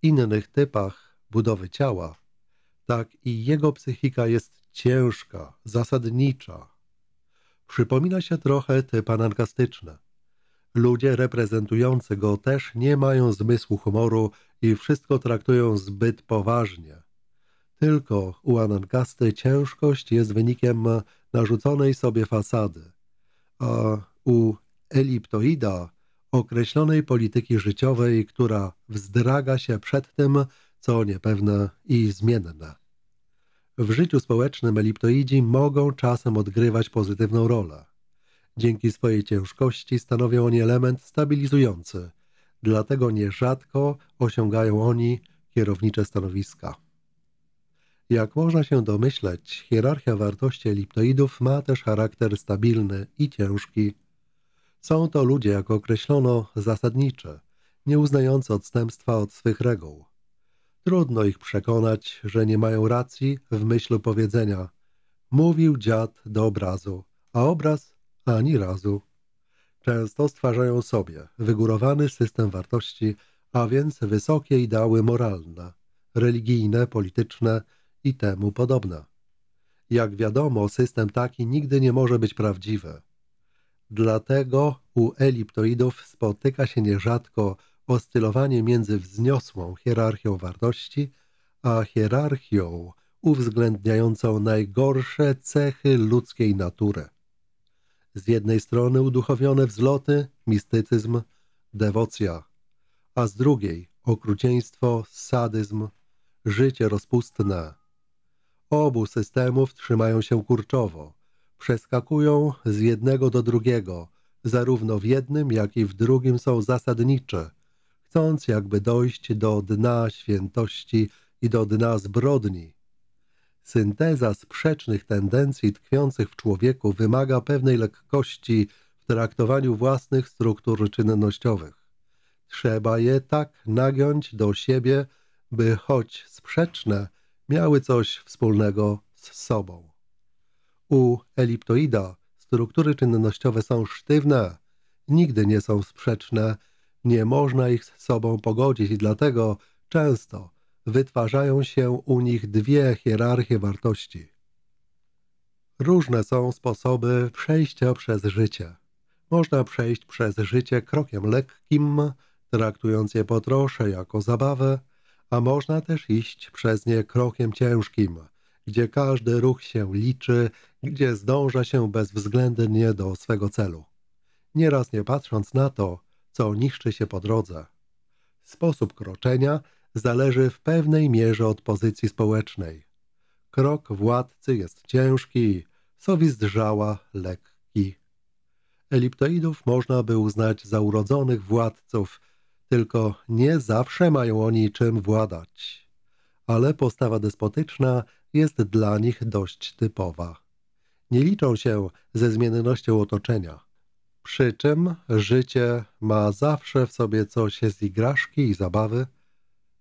w innych typach budowy ciała, tak i jego psychika jest ciężka, zasadnicza, przypomina się trochę typ anarkastyczny. Ludzie reprezentujący go też nie mają zmysłu humoru i wszystko traktują zbyt poważnie. Tylko u anarkasty ciężkość jest wynikiem narzuconej sobie fasady, a u eliptoida określonej polityki życiowej, która wzdraga się przed tym, co niepewne i zmienne. W życiu społecznym eliptoidzi mogą czasem odgrywać pozytywną rolę. Dzięki swojej ciężkości stanowią oni element stabilizujący, dlatego nierzadko osiągają oni kierownicze stanowiska. Jak można się domyśleć, hierarchia wartości eliptoidów ma też charakter stabilny i ciężki. Są to ludzie, jak określono, zasadniczy, nieuznający odstępstwa od swych reguł. Trudno ich przekonać, że nie mają racji w myśl powiedzenia. Mówił dziad do obrazu, a obraz ani razu. Często stwarzają sobie wygórowany system wartości, a więc wysokie ideały moralne, religijne, polityczne i temu podobne. Jak wiadomo, system taki nigdy nie może być prawdziwy. Dlatego u eliptoidów spotyka się nierzadko oscylowanie między wzniosłą hierarchią wartości a hierarchią uwzględniającą najgorsze cechy ludzkiej natury. Z jednej strony uduchowione wzloty, mistycyzm, dewocja, a z drugiej okrucieństwo, sadyzm, życie rozpustne. Obu systemów trzymają się kurczowo, przeskakują z jednego do drugiego, zarówno w jednym, jak i w drugim są zasadnicze – chcąc jakby dojść do dna świętości i do dna zbrodni. Synteza sprzecznych tendencji tkwiących w człowieku wymaga pewnej lekkości w traktowaniu własnych struktur czynnościowych. Trzeba je tak nagiąć do siebie, by choć sprzeczne, miały coś wspólnego z sobą. U eliptoida struktury czynnościowe są sztywne, nigdy nie są sprzeczne nie można ich z sobą pogodzić i dlatego często wytwarzają się u nich dwie hierarchie wartości. Różne są sposoby przejścia przez życie. Można przejść przez życie krokiem lekkim, traktując je po trosze jako zabawę, a można też iść przez nie krokiem ciężkim, gdzie każdy ruch się liczy, gdzie zdąża się bezwzględnie do swego celu. Nieraz nie patrząc na to, co niszczy się po drodze. Sposób kroczenia zależy w pewnej mierze od pozycji społecznej. Krok władcy jest ciężki, sowizdrzała lekki. Eliptoidów można by uznać za urodzonych władców, tylko nie zawsze mają oni czym władać. Ale postawa despotyczna jest dla nich dość typowa. Nie liczą się ze zmiennością otoczenia przy czym życie ma zawsze w sobie coś z igraszki i zabawy.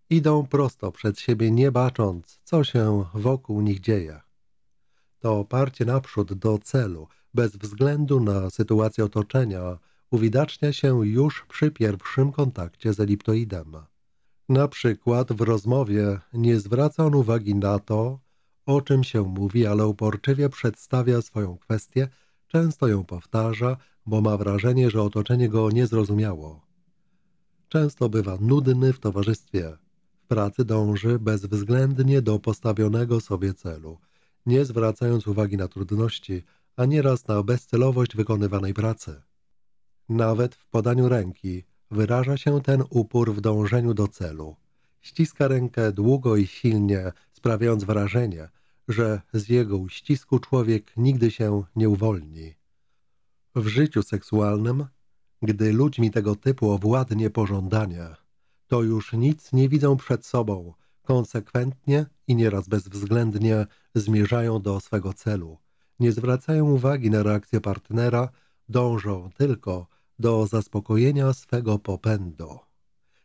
Idą prosto przed siebie, nie bacząc, co się wokół nich dzieje. To oparcie naprzód do celu, bez względu na sytuację otoczenia, uwidacznia się już przy pierwszym kontakcie z eliptoidem. Na przykład w rozmowie nie zwraca on uwagi na to, o czym się mówi, ale uporczywie przedstawia swoją kwestię, często ją powtarza, bo ma wrażenie, że otoczenie go nie zrozumiało. Często bywa nudny w towarzystwie. W pracy dąży bezwzględnie do postawionego sobie celu, nie zwracając uwagi na trudności, a nieraz na bezcelowość wykonywanej pracy. Nawet w podaniu ręki wyraża się ten upór w dążeniu do celu. Ściska rękę długo i silnie, sprawiając wrażenie, że z jego uścisku człowiek nigdy się nie uwolni. W życiu seksualnym, gdy ludźmi tego typu owładnie pożądania, to już nic nie widzą przed sobą, konsekwentnie i nieraz bezwzględnie zmierzają do swego celu. Nie zwracają uwagi na reakcję partnera, dążą tylko do zaspokojenia swego popędu.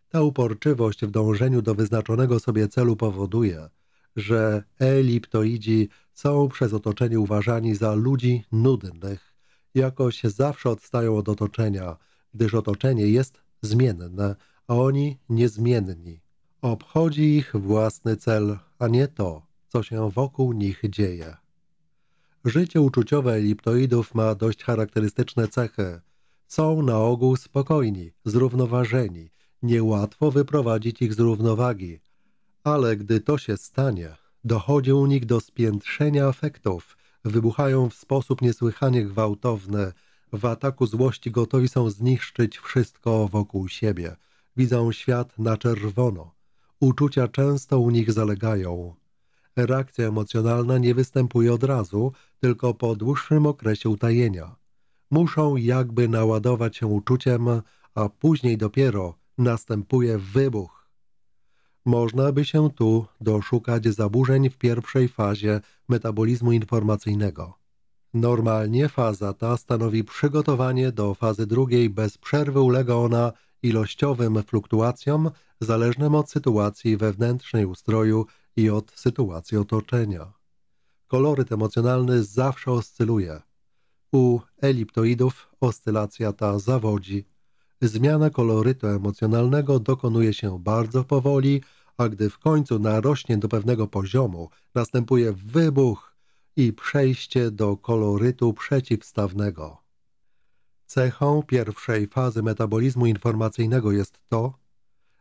Ta uporczywość w dążeniu do wyznaczonego sobie celu powoduje, że eliptoidzi są przez otoczenie uważani za ludzi nudnych, jakoś zawsze odstają od otoczenia, gdyż otoczenie jest zmienne, a oni niezmienni. Obchodzi ich własny cel, a nie to, co się wokół nich dzieje. Życie uczuciowe eliptoidów ma dość charakterystyczne cechy. Są na ogół spokojni, zrównoważeni, niełatwo wyprowadzić ich z równowagi. Ale gdy to się stanie, dochodzi u nich do spiętrzenia afektów, wybuchają w sposób niesłychanie gwałtowny. W ataku złości gotowi są zniszczyć wszystko wokół siebie. Widzą świat na czerwono. Uczucia często u nich zalegają. Reakcja emocjonalna nie występuje od razu, tylko po dłuższym okresie utajenia. Muszą jakby naładować się uczuciem, a później dopiero następuje wybuch można by się tu doszukać zaburzeń w pierwszej fazie metabolizmu informacyjnego. Normalnie faza ta stanowi przygotowanie do fazy drugiej, bez przerwy ulega ona ilościowym fluktuacjom zależnym od sytuacji wewnętrznej ustroju i od sytuacji otoczenia. Koloryt emocjonalny zawsze oscyluje. U eliptoidów oscylacja ta zawodzi Zmiana kolorytu emocjonalnego dokonuje się bardzo powoli, a gdy w końcu narośnie do pewnego poziomu, następuje wybuch i przejście do kolorytu przeciwstawnego. Cechą pierwszej fazy metabolizmu informacyjnego jest to,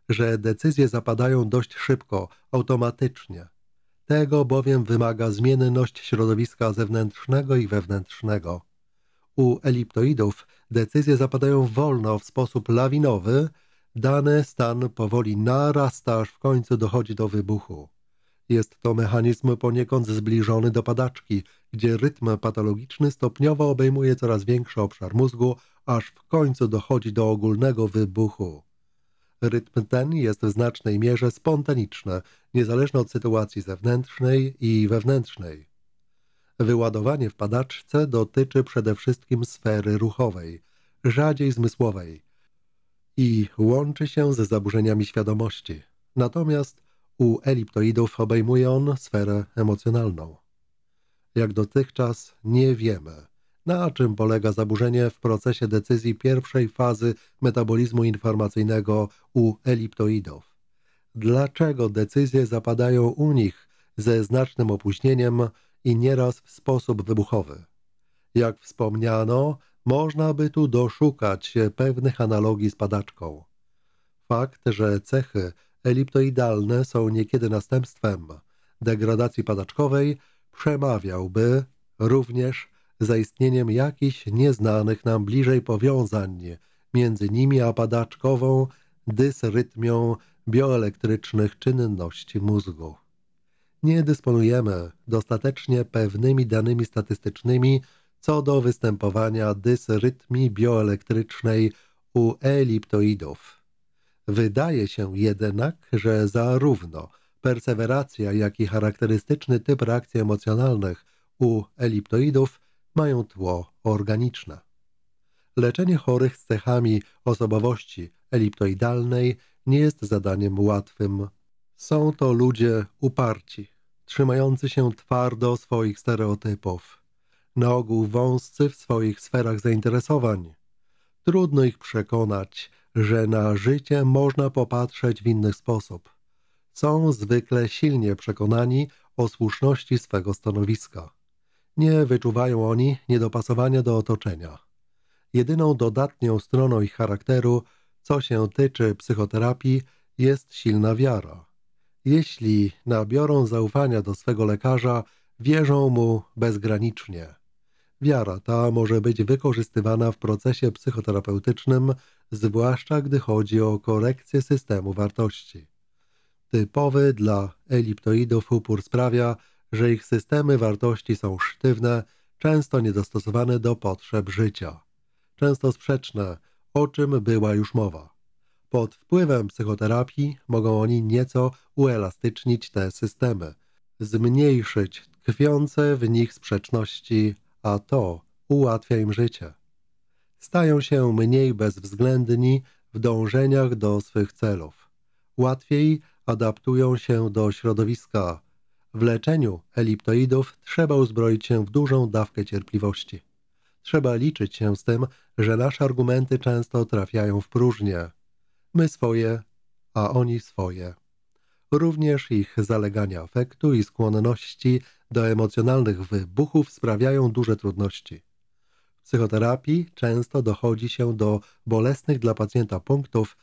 że decyzje zapadają dość szybko, automatycznie. Tego bowiem wymaga zmienność środowiska zewnętrznego i wewnętrznego. U eliptoidów decyzje zapadają wolno, w sposób lawinowy, dany stan powoli narasta, aż w końcu dochodzi do wybuchu. Jest to mechanizm poniekąd zbliżony do padaczki, gdzie rytm patologiczny stopniowo obejmuje coraz większy obszar mózgu, aż w końcu dochodzi do ogólnego wybuchu. Rytm ten jest w znacznej mierze spontaniczny, niezależny od sytuacji zewnętrznej i wewnętrznej. Wyładowanie w padaczce dotyczy przede wszystkim sfery ruchowej, rzadziej zmysłowej i łączy się ze zaburzeniami świadomości. Natomiast u eliptoidów obejmuje on sferę emocjonalną. Jak dotychczas nie wiemy, na czym polega zaburzenie w procesie decyzji pierwszej fazy metabolizmu informacyjnego u eliptoidów. Dlaczego decyzje zapadają u nich ze znacznym opóźnieniem i nieraz w sposób wybuchowy. Jak wspomniano, można by tu doszukać się pewnych analogii z padaczką. Fakt, że cechy eliptoidalne są niekiedy następstwem degradacji padaczkowej, przemawiałby również za istnieniem jakichś nieznanych nam bliżej powiązań między nimi a padaczkową dysrytmią bioelektrycznych czynności mózgu nie dysponujemy dostatecznie pewnymi danymi statystycznymi co do występowania dysrytmii bioelektrycznej u eliptoidów. Wydaje się jednak, że zarówno perseweracja, jak i charakterystyczny typ reakcji emocjonalnych u eliptoidów mają tło organiczne. Leczenie chorych z cechami osobowości eliptoidalnej nie jest zadaniem łatwym. Są to ludzie uparci, trzymający się twardo swoich stereotypów, na ogół wąscy w swoich sferach zainteresowań. Trudno ich przekonać, że na życie można popatrzeć w inny sposób. Są zwykle silnie przekonani o słuszności swego stanowiska. Nie wyczuwają oni niedopasowania do otoczenia. Jedyną dodatnią stroną ich charakteru, co się tyczy psychoterapii, jest silna wiara. Jeśli nabiorą zaufania do swego lekarza, wierzą mu bezgranicznie. Wiara ta może być wykorzystywana w procesie psychoterapeutycznym, zwłaszcza gdy chodzi o korekcję systemu wartości. Typowy dla eliptoidów upór sprawia, że ich systemy wartości są sztywne, często niedostosowane do potrzeb życia, często sprzeczne, o czym była już mowa. Pod wpływem psychoterapii mogą oni nieco uelastycznić te systemy, zmniejszyć tkwiące w nich sprzeczności, a to ułatwia im życie. Stają się mniej bezwzględni w dążeniach do swych celów. Łatwiej adaptują się do środowiska. W leczeniu eliptoidów trzeba uzbroić się w dużą dawkę cierpliwości. Trzeba liczyć się z tym, że nasze argumenty często trafiają w próżnię. My swoje, a oni swoje. Również ich zalegania afektu i skłonności do emocjonalnych wybuchów sprawiają duże trudności. W psychoterapii często dochodzi się do bolesnych dla pacjenta punktów,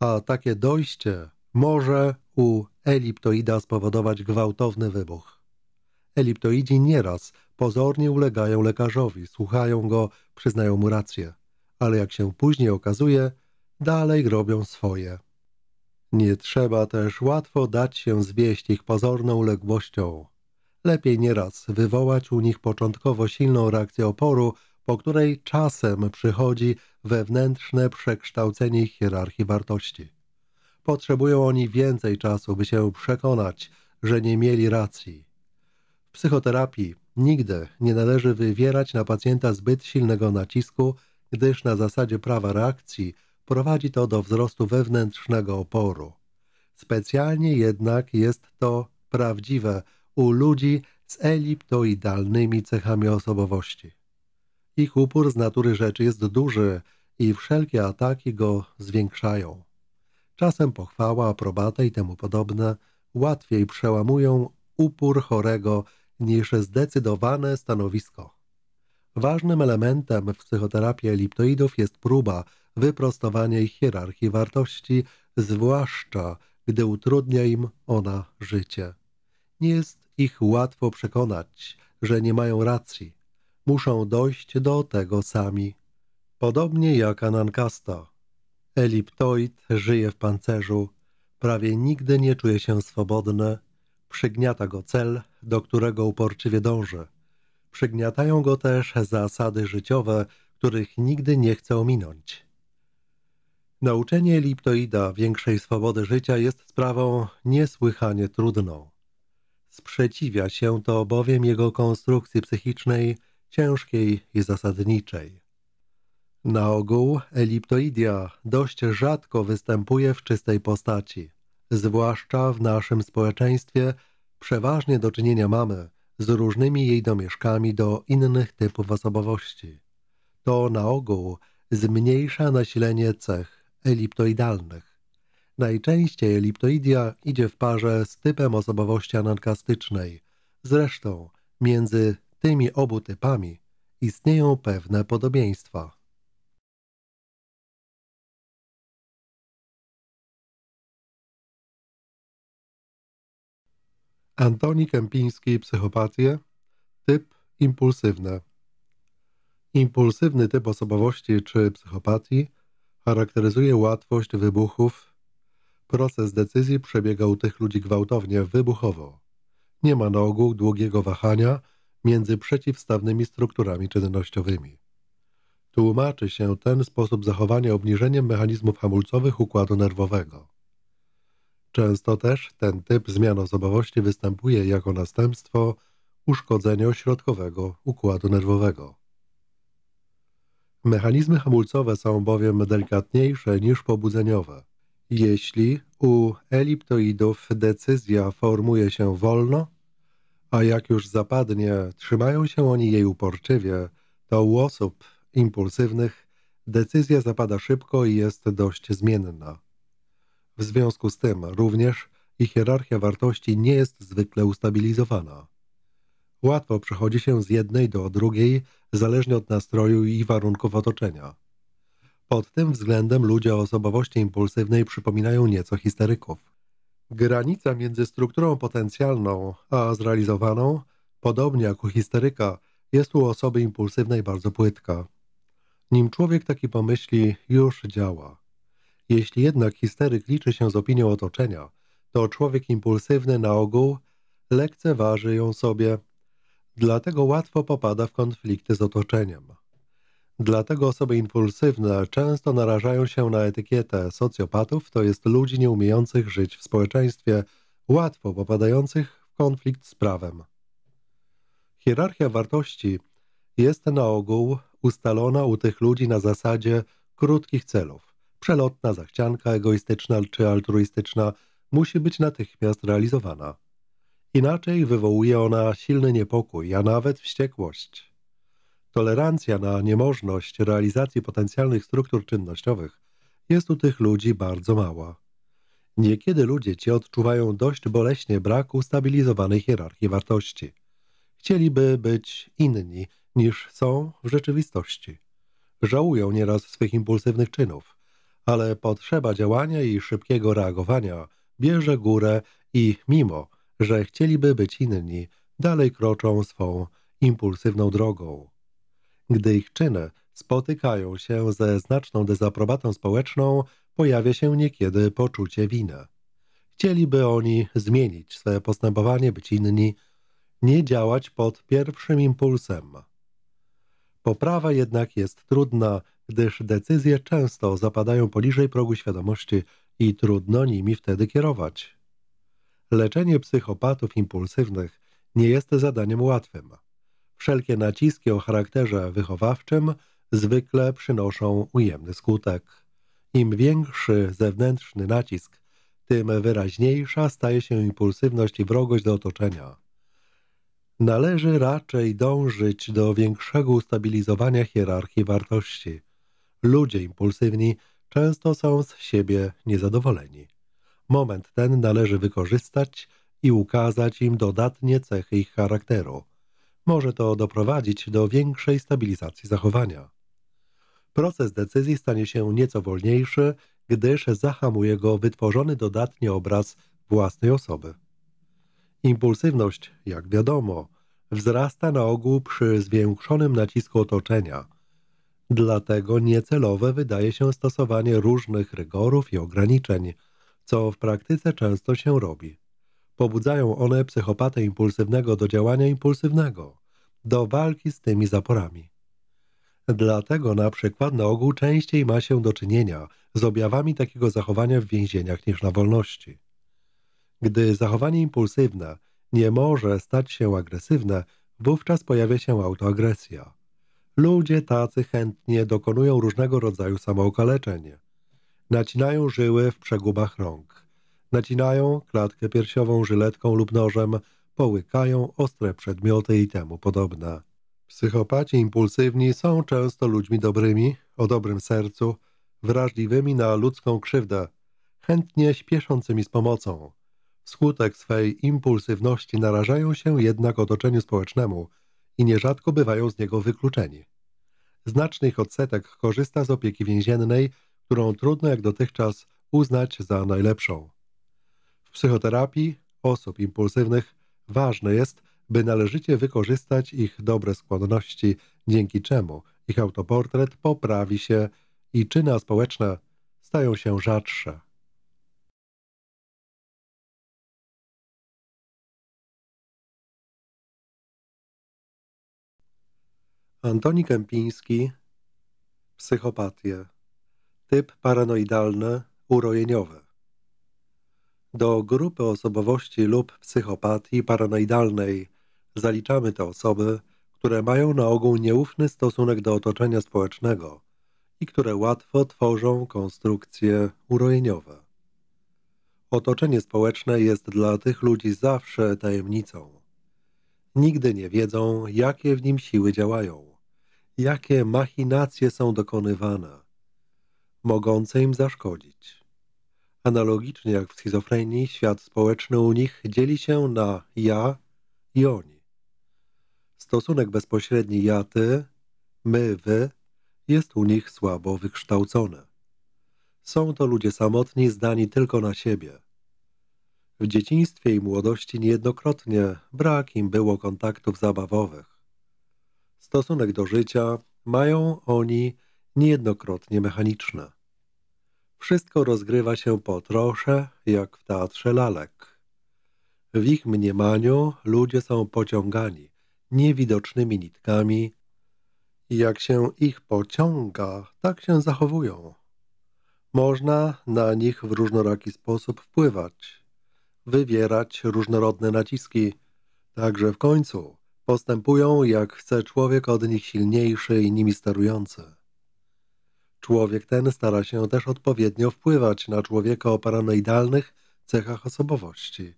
a takie dojście może u eliptoida spowodować gwałtowny wybuch. Eliptoidzi nieraz pozornie ulegają lekarzowi, słuchają go, przyznają mu rację, ale jak się później okazuje – dalej robią swoje. Nie trzeba też łatwo dać się zwieść ich pozorną uległością. Lepiej nieraz wywołać u nich początkowo silną reakcję oporu, po której czasem przychodzi wewnętrzne przekształcenie ich hierarchii wartości. Potrzebują oni więcej czasu, by się przekonać, że nie mieli racji. W psychoterapii nigdy nie należy wywierać na pacjenta zbyt silnego nacisku, gdyż na zasadzie prawa reakcji – Prowadzi to do wzrostu wewnętrznego oporu. Specjalnie jednak jest to prawdziwe u ludzi z eliptoidalnymi cechami osobowości. Ich upór z natury rzeczy jest duży i wszelkie ataki go zwiększają. Czasem pochwała, aprobata i temu podobne łatwiej przełamują upór chorego niż zdecydowane stanowisko. Ważnym elementem w psychoterapii eliptoidów jest próba wyprostowanie hierarchii wartości, zwłaszcza gdy utrudnia im ona życie. Nie jest ich łatwo przekonać, że nie mają racji. Muszą dojść do tego sami. Podobnie jak Anankasta. Eliptoid żyje w pancerzu, prawie nigdy nie czuje się swobodny, przygniata go cel, do którego uporczywie dąży. Przygniatają go też zasady życiowe, których nigdy nie chce ominąć. Nauczenie eliptoida większej swobody życia jest sprawą niesłychanie trudną. Sprzeciwia się to bowiem jego konstrukcji psychicznej ciężkiej i zasadniczej. Na ogół eliptoidia dość rzadko występuje w czystej postaci, zwłaszcza w naszym społeczeństwie przeważnie do czynienia mamy z różnymi jej domieszkami do innych typów osobowości. To na ogół zmniejsza nasilenie cech eliptoidalnych. Najczęściej eliptoidia idzie w parze z typem osobowości anarkastycznej. Zresztą między tymi obu typami istnieją pewne podobieństwa. Antoni Kępiński Psychopatie Typ impulsywny Impulsywny typ osobowości czy psychopatii Charakteryzuje łatwość wybuchów. Proces decyzji przebiega u tych ludzi gwałtownie, wybuchowo. Nie ma na ogół długiego wahania między przeciwstawnymi strukturami czynnościowymi. Tłumaczy się ten sposób zachowania obniżeniem mechanizmów hamulcowych układu nerwowego. Często też ten typ zmian osobowości występuje jako następstwo uszkodzenia ośrodkowego układu nerwowego. Mechanizmy hamulcowe są bowiem delikatniejsze niż pobudzeniowe. Jeśli u eliptoidów decyzja formuje się wolno, a jak już zapadnie, trzymają się oni jej uporczywie, to u osób impulsywnych decyzja zapada szybko i jest dość zmienna. W związku z tym również i hierarchia wartości nie jest zwykle ustabilizowana. Łatwo przechodzi się z jednej do drugiej, zależnie od nastroju i warunków otoczenia. Pod tym względem ludzie o osobowości impulsywnej przypominają nieco histeryków. Granica między strukturą potencjalną a zrealizowaną, podobnie jak u histeryka, jest u osoby impulsywnej bardzo płytka. Nim człowiek taki pomyśli, już działa. Jeśli jednak histeryk liczy się z opinią otoczenia, to człowiek impulsywny na ogół lekceważy ją sobie dlatego łatwo popada w konflikty z otoczeniem. Dlatego osoby impulsywne często narażają się na etykietę socjopatów, to jest ludzi nieumiejących żyć w społeczeństwie, łatwo popadających w konflikt z prawem. Hierarchia wartości jest na ogół ustalona u tych ludzi na zasadzie krótkich celów. Przelotna zachcianka egoistyczna czy altruistyczna musi być natychmiast realizowana. Inaczej wywołuje ona silny niepokój, a nawet wściekłość. Tolerancja na niemożność realizacji potencjalnych struktur czynnościowych jest u tych ludzi bardzo mała. Niekiedy ludzie ci odczuwają dość boleśnie brak ustabilizowanej hierarchii wartości. Chcieliby być inni niż są w rzeczywistości. Żałują nieraz swych impulsywnych czynów, ale potrzeba działania i szybkiego reagowania bierze górę i mimo, że chcieliby być inni, dalej kroczą swą impulsywną drogą. Gdy ich czyny spotykają się ze znaczną dezaprobatą społeczną, pojawia się niekiedy poczucie winy. Chcieliby oni zmienić swoje postępowanie, być inni, nie działać pod pierwszym impulsem. Poprawa jednak jest trudna, gdyż decyzje często zapadają poniżej progu świadomości i trudno nimi wtedy kierować. Leczenie psychopatów impulsywnych nie jest zadaniem łatwym. Wszelkie naciski o charakterze wychowawczym zwykle przynoszą ujemny skutek. Im większy zewnętrzny nacisk, tym wyraźniejsza staje się impulsywność i wrogość do otoczenia. Należy raczej dążyć do większego ustabilizowania hierarchii wartości. Ludzie impulsywni często są z siebie niezadowoleni. Moment ten należy wykorzystać i ukazać im dodatnie cechy ich charakteru. Może to doprowadzić do większej stabilizacji zachowania. Proces decyzji stanie się nieco wolniejszy, gdyż zahamuje go wytworzony dodatnie obraz własnej osoby. Impulsywność, jak wiadomo, wzrasta na ogół przy zwiększonym nacisku otoczenia. Dlatego niecelowe wydaje się stosowanie różnych rygorów i ograniczeń – co w praktyce często się robi. Pobudzają one psychopatę impulsywnego do działania impulsywnego, do walki z tymi zaporami. Dlatego na przykład na ogół częściej ma się do czynienia z objawami takiego zachowania w więzieniach niż na wolności. Gdy zachowanie impulsywne nie może stać się agresywne, wówczas pojawia się autoagresja. Ludzie tacy chętnie dokonują różnego rodzaju samookaleczeń Nacinają żyły w przegubach rąk. Nacinają klatkę piersiową żyletką lub nożem, połykają ostre przedmioty i temu podobne. Psychopaci impulsywni są często ludźmi dobrymi, o dobrym sercu, wrażliwymi na ludzką krzywdę, chętnie śpieszącymi z pomocą. Wskutek swej impulsywności narażają się jednak otoczeniu społecznemu i nierzadko bywają z niego wykluczeni. Znaczny ich odsetek korzysta z opieki więziennej, którą trudno jak dotychczas uznać za najlepszą. W psychoterapii osób impulsywnych ważne jest, by należycie wykorzystać ich dobre skłonności, dzięki czemu ich autoportret poprawi się i czyna społeczne stają się rzadsze. Antoni Kępiński Psychopatię typ paranoidalny, urojeniowy. Do grupy osobowości lub psychopatii paranoidalnej zaliczamy te osoby, które mają na ogół nieufny stosunek do otoczenia społecznego i które łatwo tworzą konstrukcje urojeniowe. Otoczenie społeczne jest dla tych ludzi zawsze tajemnicą. Nigdy nie wiedzą, jakie w nim siły działają, jakie machinacje są dokonywane – mogące im zaszkodzić. Analogicznie jak w schizofrenii, świat społeczny u nich dzieli się na ja i oni. Stosunek bezpośredni ja-ty, my-wy jest u nich słabo wykształcony. Są to ludzie samotni, zdani tylko na siebie. W dzieciństwie i młodości niejednokrotnie brak im było kontaktów zabawowych. Stosunek do życia mają oni niejednokrotnie mechaniczne. Wszystko rozgrywa się po trosze, jak w teatrze lalek. W ich mniemaniu ludzie są pociągani niewidocznymi nitkami jak się ich pociąga, tak się zachowują. Można na nich w różnoraki sposób wpływać, wywierać różnorodne naciski, tak że w końcu postępują jak chce człowiek od nich silniejszy i nimi sterujący. Człowiek ten stara się też odpowiednio wpływać na człowieka o paranoidalnych cechach osobowości.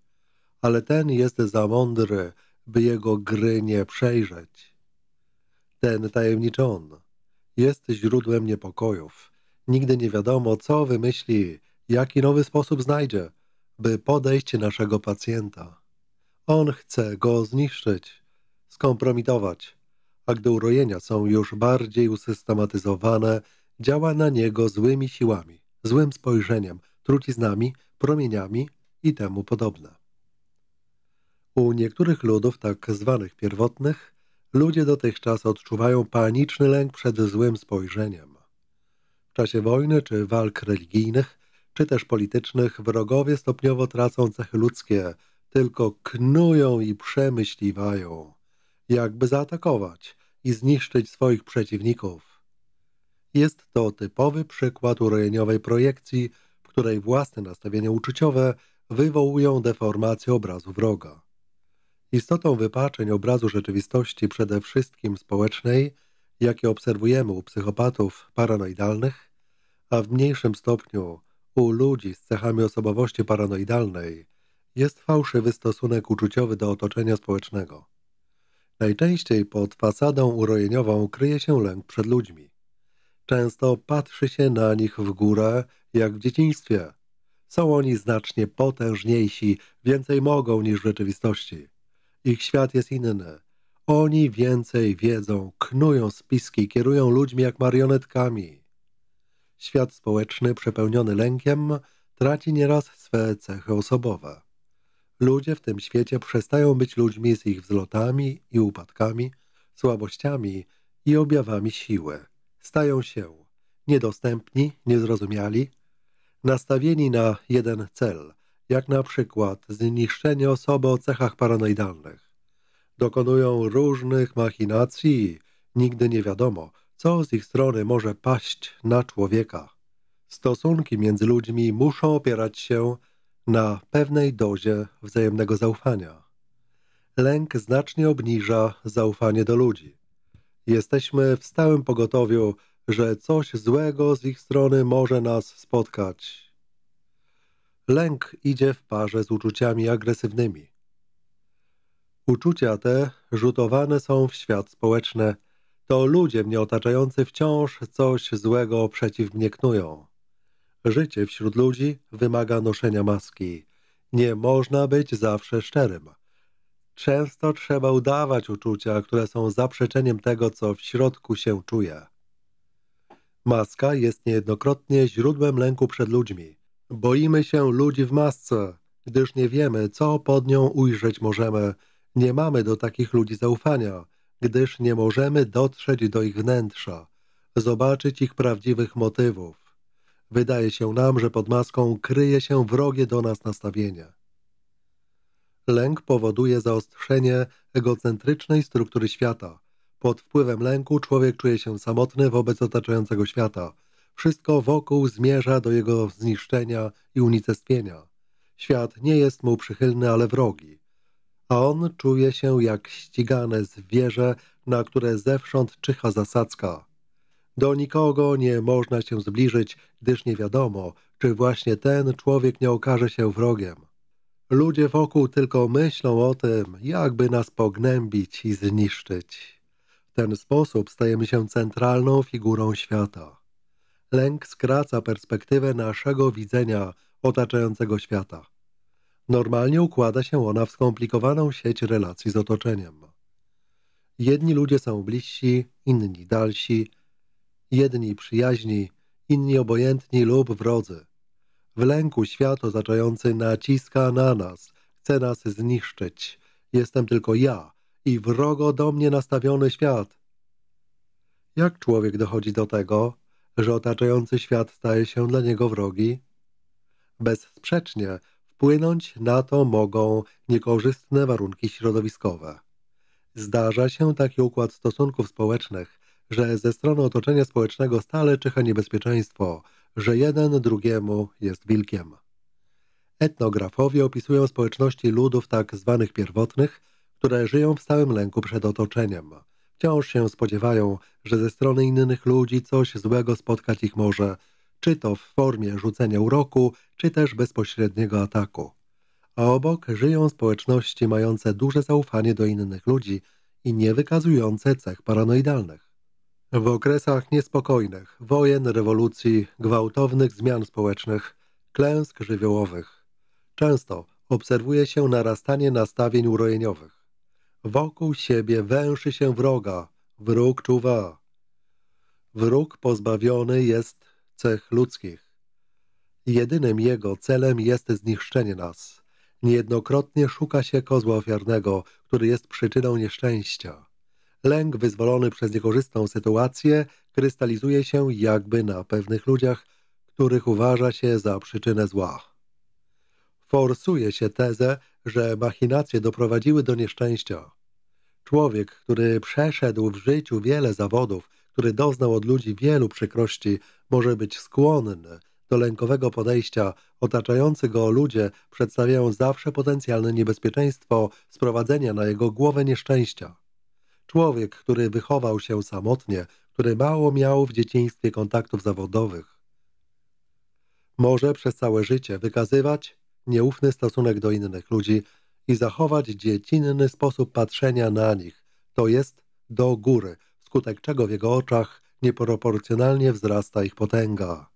Ale ten jest za mądry, by jego gry nie przejrzeć. Ten tajemniczy on jest źródłem niepokojów. Nigdy nie wiadomo, co wymyśli, jaki nowy sposób znajdzie, by podejść naszego pacjenta. On chce go zniszczyć, skompromitować, a gdy urojenia są już bardziej usystematyzowane, działa na niego złymi siłami, złym spojrzeniem, truciznami, promieniami i temu podobne. U niektórych ludów, tak zwanych pierwotnych, ludzie dotychczas odczuwają paniczny lęk przed złym spojrzeniem. W czasie wojny czy walk religijnych, czy też politycznych, wrogowie stopniowo tracą cechy ludzkie, tylko knują i przemyśliwają, jakby zaatakować i zniszczyć swoich przeciwników. Jest to typowy przykład urojeniowej projekcji, w której własne nastawienia uczuciowe wywołują deformację obrazu wroga. Istotą wypaczeń obrazu rzeczywistości, przede wszystkim społecznej, jakie obserwujemy u psychopatów paranoidalnych, a w mniejszym stopniu u ludzi z cechami osobowości paranoidalnej, jest fałszywy stosunek uczuciowy do otoczenia społecznego. Najczęściej pod fasadą urojeniową kryje się lęk przed ludźmi. Często patrzy się na nich w górę, jak w dzieciństwie. Są oni znacznie potężniejsi, więcej mogą niż w rzeczywistości. Ich świat jest inny. Oni więcej wiedzą, knują spiski, kierują ludźmi jak marionetkami. Świat społeczny przepełniony lękiem traci nieraz swe cechy osobowe. Ludzie w tym świecie przestają być ludźmi z ich wzlotami i upadkami, słabościami i objawami siły stają się niedostępni, niezrozumiali, nastawieni na jeden cel, jak na przykład zniszczenie osoby o cechach paranoidalnych. Dokonują różnych machinacji, nigdy nie wiadomo, co z ich strony może paść na człowieka. Stosunki między ludźmi muszą opierać się na pewnej dozie wzajemnego zaufania. Lęk znacznie obniża zaufanie do ludzi. Jesteśmy w stałym pogotowiu, że coś złego z ich strony może nas spotkać. Lęk idzie w parze z uczuciami agresywnymi. Uczucia te rzutowane są w świat społeczny. To ludzie mnie otaczający wciąż coś złego przeciw mnie knują. Życie wśród ludzi wymaga noszenia maski. Nie można być zawsze szczerym. Często trzeba udawać uczucia, które są zaprzeczeniem tego, co w środku się czuje. Maska jest niejednokrotnie źródłem lęku przed ludźmi. Boimy się ludzi w masce, gdyż nie wiemy, co pod nią ujrzeć możemy. Nie mamy do takich ludzi zaufania, gdyż nie możemy dotrzeć do ich wnętrza, zobaczyć ich prawdziwych motywów. Wydaje się nam, że pod maską kryje się wrogie do nas nastawienie. Lęk powoduje zaostrzenie egocentrycznej struktury świata. Pod wpływem lęku człowiek czuje się samotny wobec otaczającego świata. Wszystko wokół zmierza do jego zniszczenia i unicestwienia. Świat nie jest mu przychylny, ale wrogi. A on czuje się jak ścigane zwierzę, na które zewsząd czyha zasadzka. Do nikogo nie można się zbliżyć, gdyż nie wiadomo, czy właśnie ten człowiek nie okaże się wrogiem. Ludzie wokół tylko myślą o tym, jakby nas pognębić i zniszczyć. W ten sposób stajemy się centralną figurą świata. Lęk skraca perspektywę naszego widzenia otaczającego świata. Normalnie układa się ona w skomplikowaną sieć relacji z otoczeniem. Jedni ludzie są bliżsi, inni dalsi, jedni przyjaźni, inni obojętni lub wrodzy. W lęku świat otaczający naciska na nas, chce nas zniszczyć. Jestem tylko ja i wrogo do mnie nastawiony świat. Jak człowiek dochodzi do tego, że otaczający świat staje się dla niego wrogi? Bezsprzecznie wpłynąć na to mogą niekorzystne warunki środowiskowe. Zdarza się taki układ stosunków społecznych, że ze strony otoczenia społecznego stale czyha niebezpieczeństwo – że jeden drugiemu jest wilkiem. Etnografowie opisują społeczności ludów tak zwanych pierwotnych, które żyją w stałym lęku przed otoczeniem. Wciąż się spodziewają, że ze strony innych ludzi coś złego spotkać ich może, czy to w formie rzucenia uroku, czy też bezpośredniego ataku. A obok żyją społeczności mające duże zaufanie do innych ludzi i nie wykazujące cech paranoidalnych. W okresach niespokojnych, wojen, rewolucji, gwałtownych zmian społecznych, klęsk żywiołowych, często obserwuje się narastanie nastawień urojeniowych. Wokół siebie węszy się wroga, wróg czuwa. Wróg pozbawiony jest cech ludzkich. Jedynym jego celem jest zniszczenie nas. Niejednokrotnie szuka się kozła ofiarnego, który jest przyczyną nieszczęścia. Lęk wyzwolony przez niekorzystną sytuację krystalizuje się jakby na pewnych ludziach, których uważa się za przyczynę zła. Forsuje się tezę, że machinacje doprowadziły do nieszczęścia. Człowiek, który przeszedł w życiu wiele zawodów, który doznał od ludzi wielu przykrości, może być skłonny do lękowego podejścia. Otaczający go ludzie przedstawiają zawsze potencjalne niebezpieczeństwo sprowadzenia na jego głowę nieszczęścia. Człowiek, który wychował się samotnie, który mało miał w dzieciństwie kontaktów zawodowych, może przez całe życie wykazywać nieufny stosunek do innych ludzi i zachować dziecinny sposób patrzenia na nich, to jest do góry, wskutek czego w jego oczach nieproporcjonalnie wzrasta ich potęga.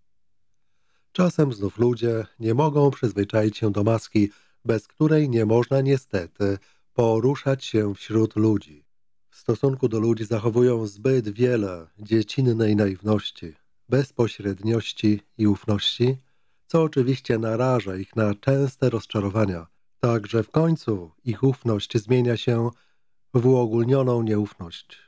Czasem znów ludzie nie mogą przyzwyczaić się do maski, bez której nie można niestety poruszać się wśród ludzi w stosunku do ludzi zachowują zbyt wiele dziecinnej naiwności, bezpośredniości i ufności, co oczywiście naraża ich na częste rozczarowania, tak że w końcu ich ufność zmienia się w uogólnioną nieufność.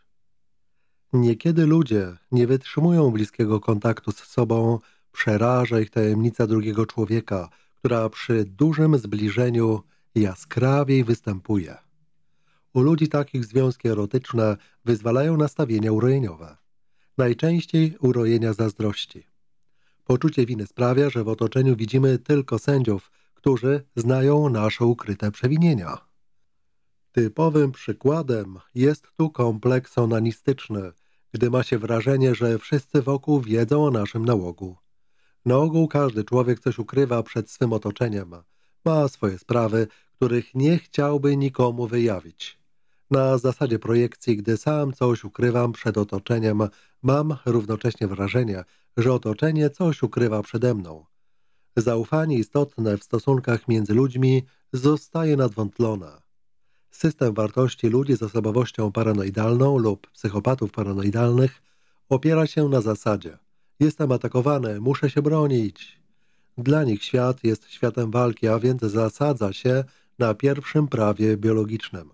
Niekiedy ludzie nie wytrzymują bliskiego kontaktu z sobą, przeraża ich tajemnica drugiego człowieka, która przy dużym zbliżeniu jaskrawiej występuje. U ludzi takich związki erotyczne wyzwalają nastawienia urojeniowe. Najczęściej urojenia zazdrości. Poczucie winy sprawia, że w otoczeniu widzimy tylko sędziów, którzy znają nasze ukryte przewinienia. Typowym przykładem jest tu kompleks onanistyczny, gdy ma się wrażenie, że wszyscy wokół wiedzą o naszym nałogu. Na ogół każdy człowiek coś ukrywa przed swym otoczeniem. Ma swoje sprawy, których nie chciałby nikomu wyjawić na zasadzie projekcji, gdy sam coś ukrywam przed otoczeniem, mam równocześnie wrażenie, że otoczenie coś ukrywa przede mną. Zaufanie istotne w stosunkach między ludźmi zostaje nadwątlone. System wartości ludzi z osobowością paranoidalną lub psychopatów paranoidalnych opiera się na zasadzie jestem atakowany, muszę się bronić. Dla nich świat jest światem walki, a więc zasadza się na pierwszym prawie biologicznym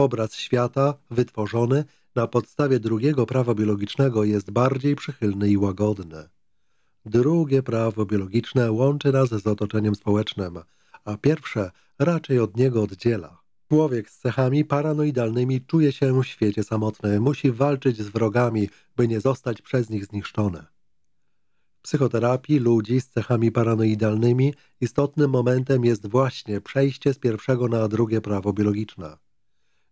obraz świata wytworzony na podstawie drugiego prawa biologicznego jest bardziej przychylny i łagodny. Drugie prawo biologiczne łączy nas z otoczeniem społecznym, a pierwsze raczej od niego oddziela. Człowiek z cechami paranoidalnymi czuje się w świecie samotny, musi walczyć z wrogami, by nie zostać przez nich zniszczony. W psychoterapii ludzi z cechami paranoidalnymi istotnym momentem jest właśnie przejście z pierwszego na drugie prawo biologiczne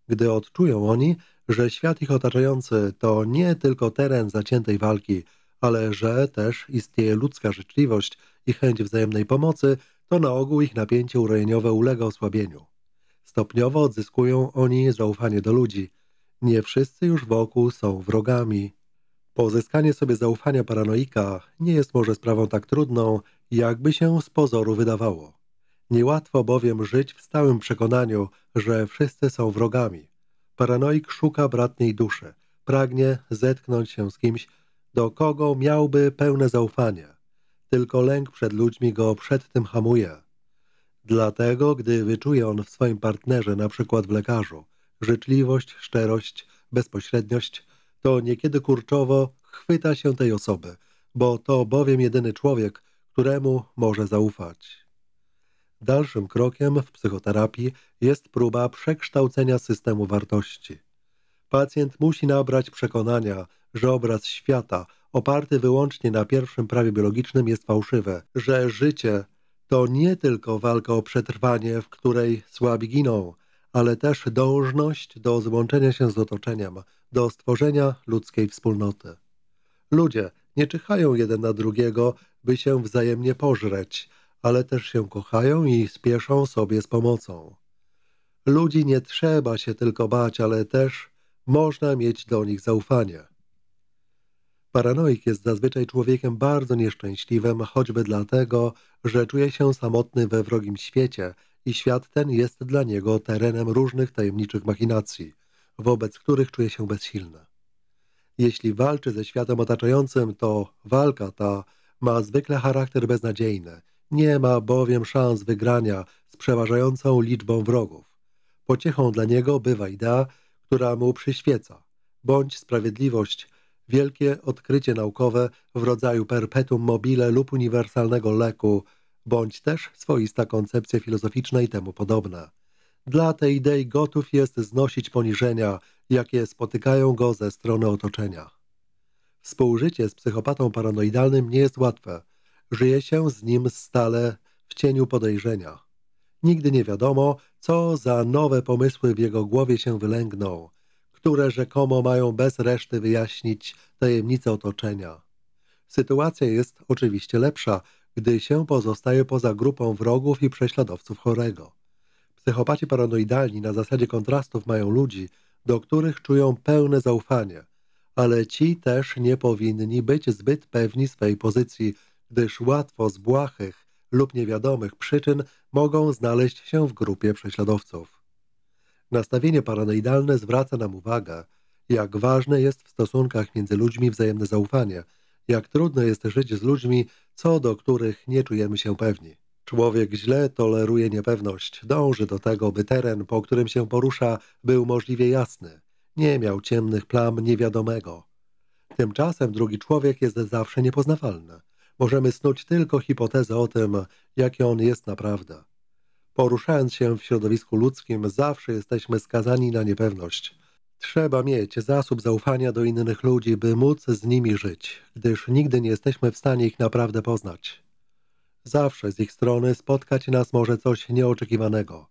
gdy odczują oni, że świat ich otaczający to nie tylko teren zaciętej walki, ale że też istnieje ludzka życzliwość i chęć wzajemnej pomocy, to na ogół ich napięcie urojeniowe ulega osłabieniu. Stopniowo odzyskują oni zaufanie do ludzi. Nie wszyscy już wokół są wrogami. Pozyskanie sobie zaufania paranoika nie jest może sprawą tak trudną, jakby się z pozoru wydawało. Niełatwo bowiem żyć w stałym przekonaniu, że wszyscy są wrogami. Paranoik szuka bratniej duszy, pragnie zetknąć się z kimś, do kogo miałby pełne zaufanie. Tylko lęk przed ludźmi go przed tym hamuje. Dlatego, gdy wyczuje on w swoim partnerze, na przykład w lekarzu, życzliwość, szczerość, bezpośredniość, to niekiedy kurczowo chwyta się tej osoby, bo to bowiem jedyny człowiek, któremu może zaufać. Dalszym krokiem w psychoterapii jest próba przekształcenia systemu wartości. Pacjent musi nabrać przekonania, że obraz świata oparty wyłącznie na pierwszym prawie biologicznym jest fałszywy, że życie to nie tylko walka o przetrwanie, w której słabi giną, ale też dążność do złączenia się z otoczeniem, do stworzenia ludzkiej wspólnoty. Ludzie nie czyhają jeden na drugiego, by się wzajemnie pożreć, ale też się kochają i spieszą sobie z pomocą. Ludzi nie trzeba się tylko bać, ale też można mieć do nich zaufanie. Paranoik jest zazwyczaj człowiekiem bardzo nieszczęśliwym, choćby dlatego, że czuje się samotny we wrogim świecie i świat ten jest dla niego terenem różnych tajemniczych machinacji, wobec których czuje się bezsilny. Jeśli walczy ze światem otaczającym, to walka ta ma zwykle charakter beznadziejny – nie ma bowiem szans wygrania z przeważającą liczbą wrogów. Pociechą dla niego bywa idea, która mu przyświeca, bądź sprawiedliwość, wielkie odkrycie naukowe w rodzaju perpetuum mobile lub uniwersalnego leku, bądź też swoista koncepcja filozoficzna i temu podobne. Dla tej idei gotów jest znosić poniżenia, jakie spotykają go ze strony otoczenia. Współżycie z psychopatą paranoidalnym nie jest łatwe – Żyje się z nim stale w cieniu podejrzenia. Nigdy nie wiadomo, co za nowe pomysły w jego głowie się wylęgną, które rzekomo mają bez reszty wyjaśnić tajemnice otoczenia. Sytuacja jest oczywiście lepsza, gdy się pozostaje poza grupą wrogów i prześladowców chorego. Psychopaci paranoidalni na zasadzie kontrastów mają ludzi, do których czują pełne zaufanie, ale ci też nie powinni być zbyt pewni swej pozycji, gdyż łatwo z błahych lub niewiadomych przyczyn mogą znaleźć się w grupie prześladowców. Nastawienie paranoidalne zwraca nam uwagę, jak ważne jest w stosunkach między ludźmi wzajemne zaufanie, jak trudno jest żyć z ludźmi, co do których nie czujemy się pewni. Człowiek źle toleruje niepewność, dąży do tego, by teren, po którym się porusza, był możliwie jasny, nie miał ciemnych plam niewiadomego. Tymczasem drugi człowiek jest zawsze niepoznawalny możemy snuć tylko hipotezę o tym, jaki on jest naprawdę. Poruszając się w środowisku ludzkim, zawsze jesteśmy skazani na niepewność. Trzeba mieć zasób zaufania do innych ludzi, by móc z nimi żyć, gdyż nigdy nie jesteśmy w stanie ich naprawdę poznać. Zawsze z ich strony spotkać nas może coś nieoczekiwanego.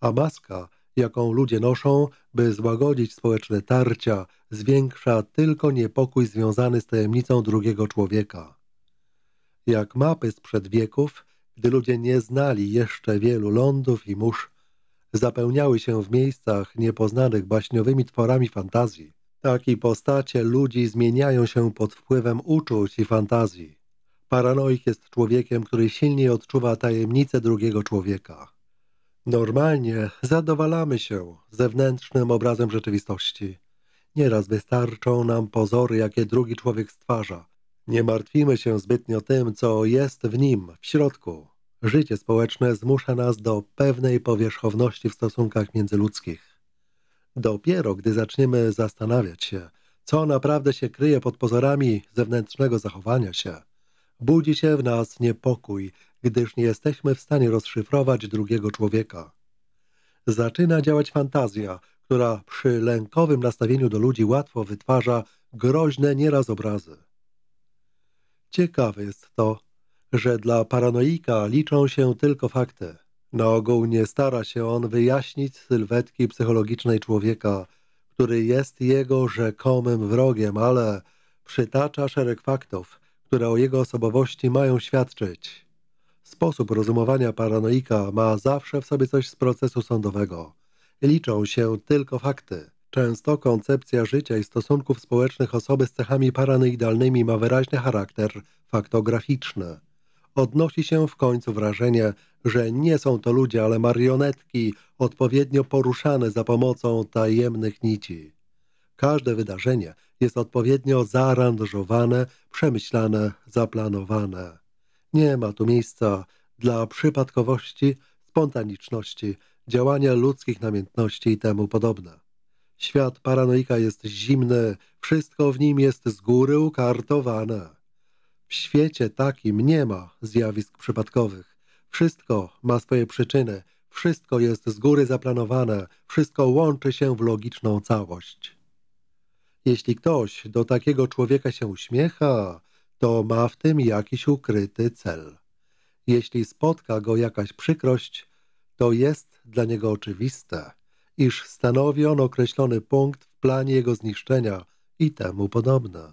A maska, jaką ludzie noszą, by złagodzić społeczne tarcia, zwiększa tylko niepokój związany z tajemnicą drugiego człowieka jak mapy sprzed wieków, gdy ludzie nie znali jeszcze wielu lądów i mórz, zapełniały się w miejscach niepoznanych baśniowymi tworami fantazji. Tak i postacie ludzi zmieniają się pod wpływem uczuć i fantazji. Paranoik jest człowiekiem, który silniej odczuwa tajemnice drugiego człowieka. Normalnie zadowalamy się zewnętrznym obrazem rzeczywistości. Nieraz wystarczą nam pozory, jakie drugi człowiek stwarza – nie martwimy się zbytnio tym, co jest w nim, w środku. Życie społeczne zmusza nas do pewnej powierzchowności w stosunkach międzyludzkich. Dopiero gdy zaczniemy zastanawiać się, co naprawdę się kryje pod pozorami zewnętrznego zachowania się, budzi się w nas niepokój, gdyż nie jesteśmy w stanie rozszyfrować drugiego człowieka. Zaczyna działać fantazja, która przy lękowym nastawieniu do ludzi łatwo wytwarza groźne nieraz obrazy. Ciekawe jest to, że dla paranoika liczą się tylko fakty. Na ogół nie stara się on wyjaśnić sylwetki psychologicznej człowieka, który jest jego rzekomym wrogiem, ale przytacza szereg faktów, które o jego osobowości mają świadczyć. Sposób rozumowania paranoika ma zawsze w sobie coś z procesu sądowego. Liczą się tylko fakty. Często koncepcja życia i stosunków społecznych osoby z cechami paranoidalnymi ma wyraźny charakter faktograficzny. Odnosi się w końcu wrażenie, że nie są to ludzie, ale marionetki odpowiednio poruszane za pomocą tajemnych nici. Każde wydarzenie jest odpowiednio zaaranżowane, przemyślane, zaplanowane. Nie ma tu miejsca dla przypadkowości, spontaniczności, działania ludzkich namiętności i temu podobne. Świat paranoika jest zimny, wszystko w nim jest z góry ukartowane. W świecie takim nie ma zjawisk przypadkowych. Wszystko ma swoje przyczyny, wszystko jest z góry zaplanowane, wszystko łączy się w logiczną całość. Jeśli ktoś do takiego człowieka się uśmiecha, to ma w tym jakiś ukryty cel. Jeśli spotka go jakaś przykrość, to jest dla niego oczywiste – iż stanowi on określony punkt w planie jego zniszczenia i temu podobne.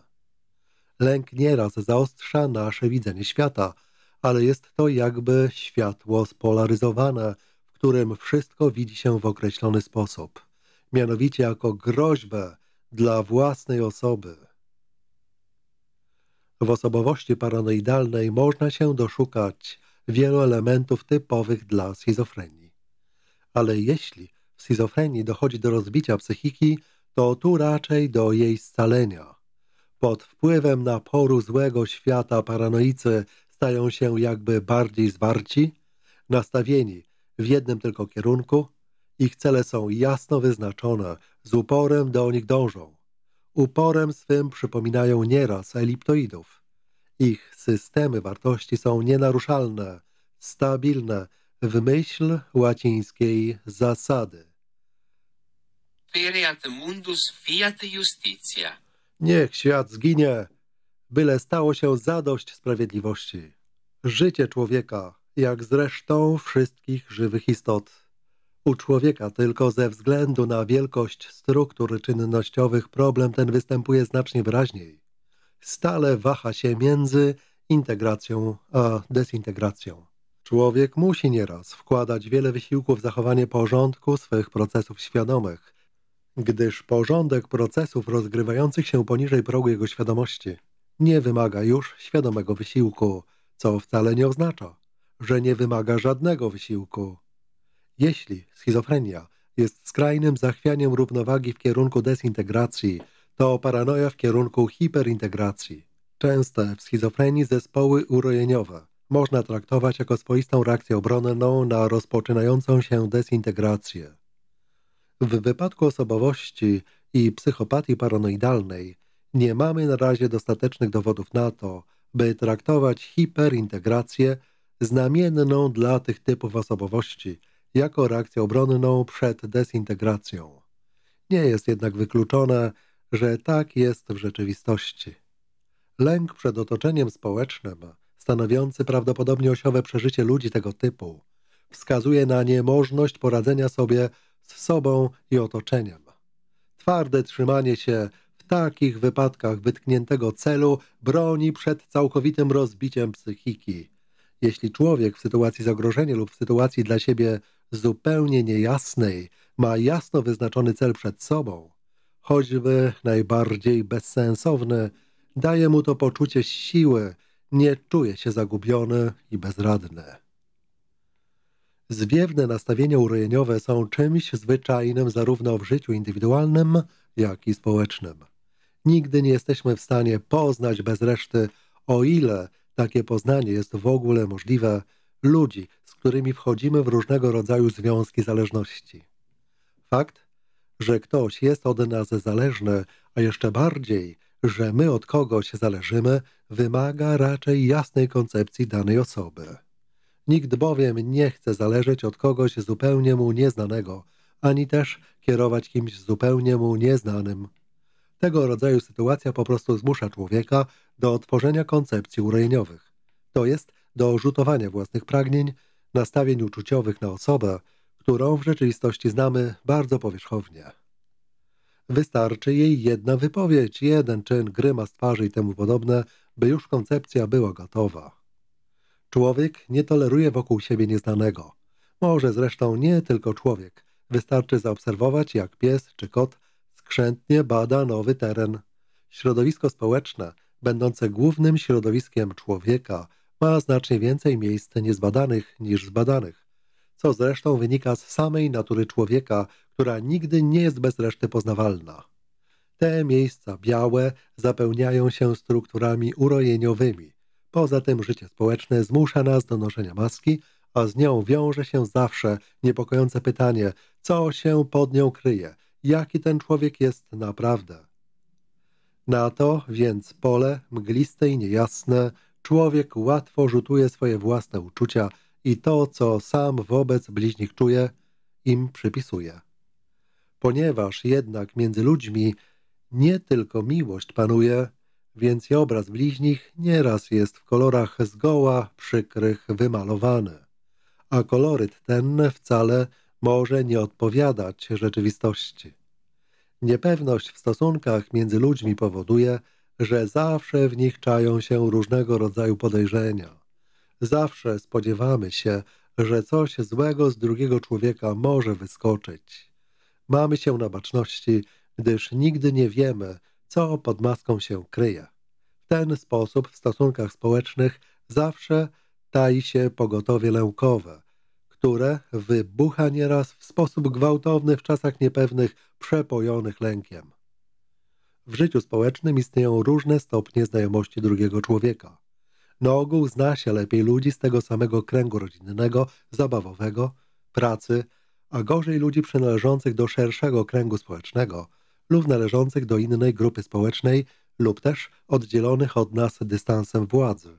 Lęk nieraz zaostrza nasze widzenie świata, ale jest to jakby światło spolaryzowane, w którym wszystko widzi się w określony sposób, mianowicie jako groźbę dla własnej osoby. W osobowości paranoidalnej można się doszukać wielu elementów typowych dla schizofrenii. Ale jeśli schizofrenii dochodzi do rozbicia psychiki, to tu raczej do jej scalenia. Pod wpływem naporu złego świata paranoicy stają się jakby bardziej zwarci, nastawieni w jednym tylko kierunku, ich cele są jasno wyznaczone, z uporem do nich dążą. Uporem swym przypominają nieraz eliptoidów. Ich systemy wartości są nienaruszalne, stabilne w myśl łacińskiej zasady. Pereat mundus fiat justitia. Niech świat zginie, byle stało się zadość sprawiedliwości. Życie człowieka, jak zresztą wszystkich żywych istot. U człowieka tylko ze względu na wielkość struktur czynnościowych problem ten występuje znacznie wyraźniej. Stale waha się między integracją a desintegracją. Człowiek musi nieraz wkładać wiele wysiłku w zachowanie porządku swych procesów świadomych, gdyż porządek procesów rozgrywających się poniżej progu jego świadomości nie wymaga już świadomego wysiłku, co wcale nie oznacza, że nie wymaga żadnego wysiłku. Jeśli schizofrenia jest skrajnym zachwianiem równowagi w kierunku dezintegracji, to paranoja w kierunku hiperintegracji. Częste w schizofrenii zespoły urojeniowe można traktować jako swoistą reakcję obronną na rozpoczynającą się dezintegrację. W wypadku osobowości i psychopatii paranoidalnej nie mamy na razie dostatecznych dowodów na to, by traktować hiperintegrację znamienną dla tych typów osobowości jako reakcję obronną przed desintegracją. Nie jest jednak wykluczone, że tak jest w rzeczywistości. Lęk przed otoczeniem społecznym, stanowiący prawdopodobnie osiowe przeżycie ludzi tego typu, wskazuje na niemożność poradzenia sobie z sobą i otoczeniem. Twarde trzymanie się w takich wypadkach wytkniętego celu broni przed całkowitym rozbiciem psychiki. Jeśli człowiek w sytuacji zagrożenia lub w sytuacji dla siebie zupełnie niejasnej ma jasno wyznaczony cel przed sobą, choćby najbardziej bezsensowny, daje mu to poczucie siły, nie czuje się zagubiony i bezradny. Zwiewne nastawienia urojeniowe są czymś zwyczajnym zarówno w życiu indywidualnym, jak i społecznym. Nigdy nie jesteśmy w stanie poznać bez reszty, o ile takie poznanie jest w ogóle możliwe, ludzi, z którymi wchodzimy w różnego rodzaju związki zależności. Fakt, że ktoś jest od nas zależny, a jeszcze bardziej, że my od kogoś zależymy, wymaga raczej jasnej koncepcji danej osoby. Nikt bowiem nie chce zależeć od kogoś zupełnie mu nieznanego, ani też kierować kimś zupełnie mu nieznanym. Tego rodzaju sytuacja po prostu zmusza człowieka do tworzenia koncepcji urojeniowych, to jest do rzutowania własnych pragnień, nastawień uczuciowych na osobę, którą w rzeczywistości znamy bardzo powierzchownie. Wystarczy jej jedna wypowiedź, jeden czyn, grymas twarzy i temu podobne, by już koncepcja była gotowa. Człowiek nie toleruje wokół siebie nieznanego. Może zresztą nie tylko człowiek. Wystarczy zaobserwować, jak pies czy kot skrzętnie bada nowy teren. Środowisko społeczne, będące głównym środowiskiem człowieka, ma znacznie więcej miejsc niezbadanych niż zbadanych, co zresztą wynika z samej natury człowieka, która nigdy nie jest bez reszty poznawalna. Te miejsca białe zapełniają się strukturami urojeniowymi, Poza tym życie społeczne zmusza nas do noszenia maski, a z nią wiąże się zawsze niepokojące pytanie, co się pod nią kryje, jaki ten człowiek jest naprawdę. Na to więc pole, mgliste i niejasne, człowiek łatwo rzutuje swoje własne uczucia i to, co sam wobec bliźnich czuje, im przypisuje. Ponieważ jednak między ludźmi nie tylko miłość panuje, więc i obraz bliźnich nieraz jest w kolorach zgoła przykrych wymalowany. A koloryt ten wcale może nie odpowiadać rzeczywistości. Niepewność w stosunkach między ludźmi powoduje, że zawsze w nich czają się różnego rodzaju podejrzenia. Zawsze spodziewamy się, że coś złego z drugiego człowieka może wyskoczyć. Mamy się na baczności, gdyż nigdy nie wiemy, co pod maską się kryje. W ten sposób w stosunkach społecznych zawsze tai się pogotowie lękowe, które wybucha nieraz w sposób gwałtowny w czasach niepewnych, przepojonych lękiem. W życiu społecznym istnieją różne stopnie znajomości drugiego człowieka. Na ogół zna się lepiej ludzi z tego samego kręgu rodzinnego, zabawowego, pracy, a gorzej ludzi przynależących do szerszego kręgu społecznego – lub należących do innej grupy społecznej lub też oddzielonych od nas dystansem władzy,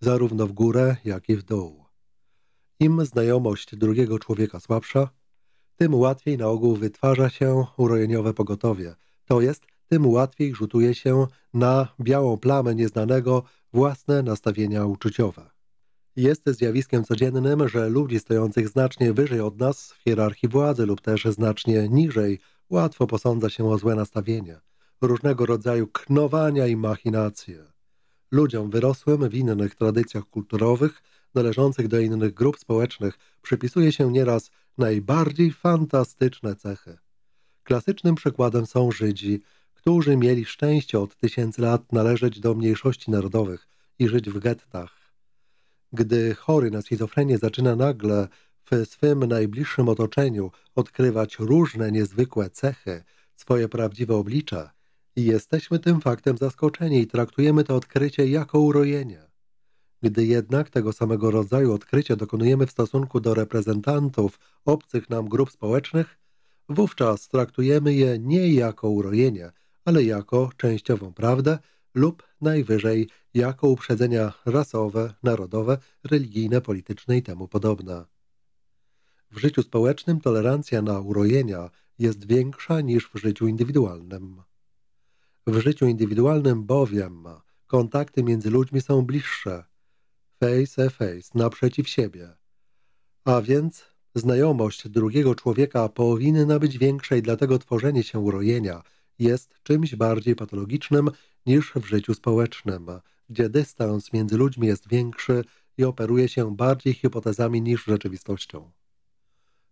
zarówno w górę, jak i w dół. Im znajomość drugiego człowieka słabsza, tym łatwiej na ogół wytwarza się urojeniowe pogotowie, to jest tym łatwiej rzutuje się na białą plamę nieznanego własne nastawienia uczuciowe. Jest zjawiskiem codziennym, że ludzi stojących znacznie wyżej od nas w hierarchii władzy lub też znacznie niżej Łatwo posądza się o złe nastawienia, różnego rodzaju knowania i machinacje. Ludziom wyrosłym w innych tradycjach kulturowych, należących do innych grup społecznych, przypisuje się nieraz najbardziej fantastyczne cechy. Klasycznym przykładem są Żydzi, którzy mieli szczęście od tysięcy lat należeć do mniejszości narodowych i żyć w gettach. Gdy chory na schizofrenię zaczyna nagle w swym najbliższym otoczeniu odkrywać różne niezwykłe cechy, swoje prawdziwe oblicza i jesteśmy tym faktem zaskoczeni i traktujemy to odkrycie jako urojenie. Gdy jednak tego samego rodzaju odkrycie dokonujemy w stosunku do reprezentantów obcych nam grup społecznych, wówczas traktujemy je nie jako urojenie, ale jako częściową prawdę lub najwyżej jako uprzedzenia rasowe, narodowe, religijne, polityczne i temu podobne. W życiu społecznym tolerancja na urojenia jest większa niż w życiu indywidualnym. W życiu indywidualnym bowiem kontakty między ludźmi są bliższe, face a face, naprzeciw siebie. A więc znajomość drugiego człowieka powinna być większa i dlatego tworzenie się urojenia jest czymś bardziej patologicznym niż w życiu społecznym, gdzie dystans między ludźmi jest większy i operuje się bardziej hipotezami niż rzeczywistością.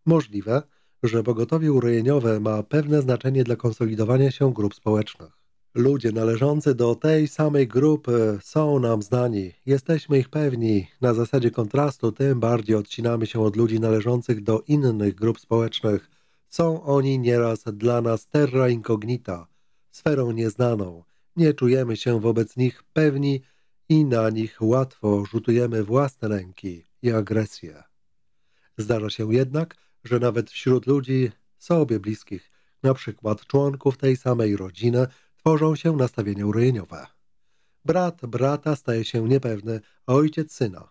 Możliwe, że pogotowie urojeniowe ma pewne znaczenie dla konsolidowania się grup społecznych. Ludzie należący do tej samej grupy są nam znani, jesteśmy ich pewni. Na zasadzie kontrastu tym bardziej odcinamy się od ludzi należących do innych grup społecznych. Są oni nieraz dla nas terra incognita, sferą nieznaną. Nie czujemy się wobec nich pewni i na nich łatwo rzutujemy własne lęki i agresję. Zdarza się jednak, że nawet wśród ludzi sobie bliskich, na przykład członków tej samej rodziny, tworzą się nastawienia urojeniowe. Brat brata staje się niepewny, a ojciec syna.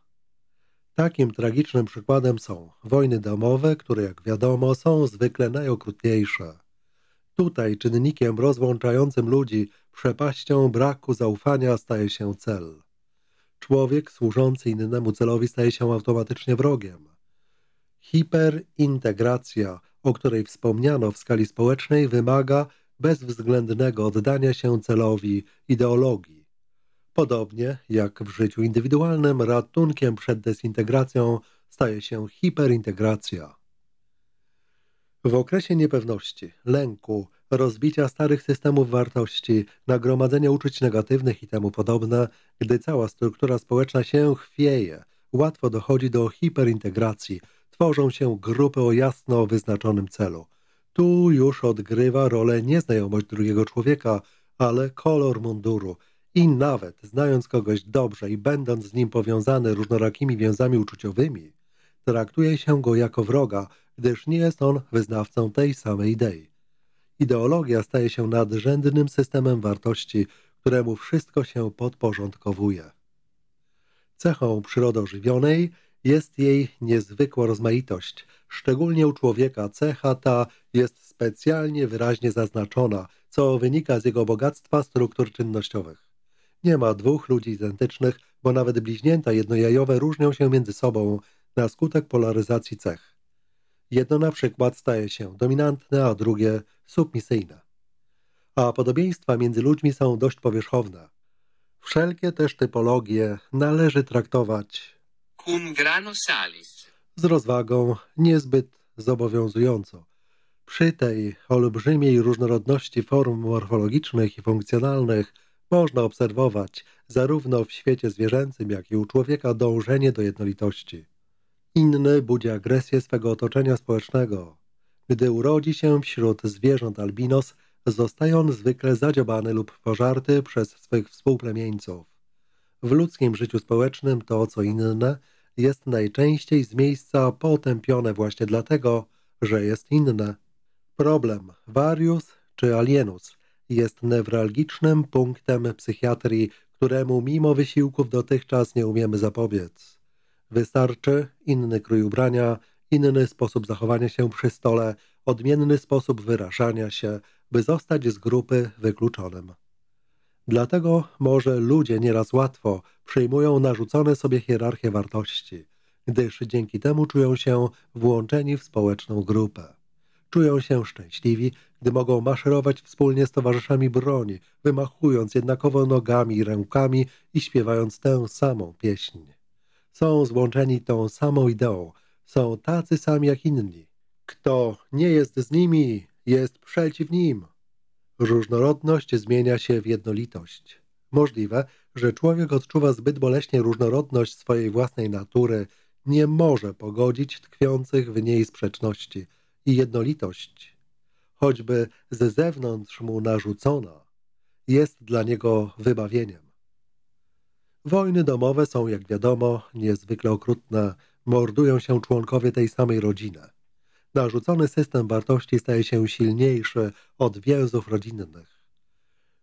Takim tragicznym przykładem są wojny domowe, które jak wiadomo są zwykle najokrutniejsze. Tutaj czynnikiem rozłączającym ludzi przepaścią braku zaufania staje się cel. Człowiek służący innemu celowi staje się automatycznie wrogiem. Hiperintegracja, o której wspomniano w skali społecznej, wymaga bezwzględnego oddania się celowi ideologii. Podobnie jak w życiu indywidualnym, ratunkiem przed desintegracją staje się hiperintegracja. W okresie niepewności, lęku, rozbicia starych systemów wartości, nagromadzenia uczuć negatywnych i temu podobne, gdy cała struktura społeczna się chwieje, łatwo dochodzi do hiperintegracji – tworzą się grupy o jasno wyznaczonym celu. Tu już odgrywa rolę nieznajomość drugiego człowieka, ale kolor munduru. I nawet znając kogoś dobrze i będąc z nim powiązany różnorakimi więzami uczuciowymi, traktuje się go jako wroga, gdyż nie jest on wyznawcą tej samej idei. Ideologia staje się nadrzędnym systemem wartości, któremu wszystko się podporządkowuje. Cechą przyrody ożywionej jest jej niezwykła rozmaitość. Szczególnie u człowieka cecha ta jest specjalnie wyraźnie zaznaczona, co wynika z jego bogactwa struktur czynnościowych. Nie ma dwóch ludzi identycznych, bo nawet bliźnięta jednojajowe różnią się między sobą na skutek polaryzacji cech. Jedno na przykład staje się dominantne, a drugie submisyjne. A podobieństwa między ludźmi są dość powierzchowne. Wszelkie też typologie należy traktować Cum grano salis. Z rozwagą, niezbyt zobowiązująco. Przy tej olbrzymiej różnorodności form morfologicznych i funkcjonalnych można obserwować zarówno w świecie zwierzęcym, jak i u człowieka dążenie do jednolitości. Inny budzi agresję swego otoczenia społecznego. Gdy urodzi się wśród zwierząt albinos, zostaje on zwykle zadziobany lub pożarty przez swych współplemieńców. W ludzkim życiu społecznym to, co inne, jest najczęściej z miejsca potępione właśnie dlatego, że jest inne. Problem Varius czy Alienus jest newralgicznym punktem psychiatrii, któremu mimo wysiłków dotychczas nie umiemy zapobiec. Wystarczy inny krój ubrania, inny sposób zachowania się przy stole, odmienny sposób wyrażania się, by zostać z grupy wykluczonym. Dlatego może ludzie nieraz łatwo przyjmują narzucone sobie hierarchie wartości, gdyż dzięki temu czują się włączeni w społeczną grupę. Czują się szczęśliwi, gdy mogą maszerować wspólnie z towarzyszami broni, wymachując jednakowo nogami i rękami i śpiewając tę samą pieśń. Są złączeni tą samą ideą, są tacy sami jak inni. Kto nie jest z nimi, jest przeciw nim. Różnorodność zmienia się w jednolitość. Możliwe, że człowiek odczuwa zbyt boleśnie różnorodność swojej własnej natury, nie może pogodzić tkwiących w niej sprzeczności i jednolitość, choćby ze zewnątrz mu narzucona, jest dla niego wybawieniem. Wojny domowe są, jak wiadomo, niezwykle okrutne, mordują się członkowie tej samej rodziny narzucony system wartości staje się silniejszy od więzów rodzinnych.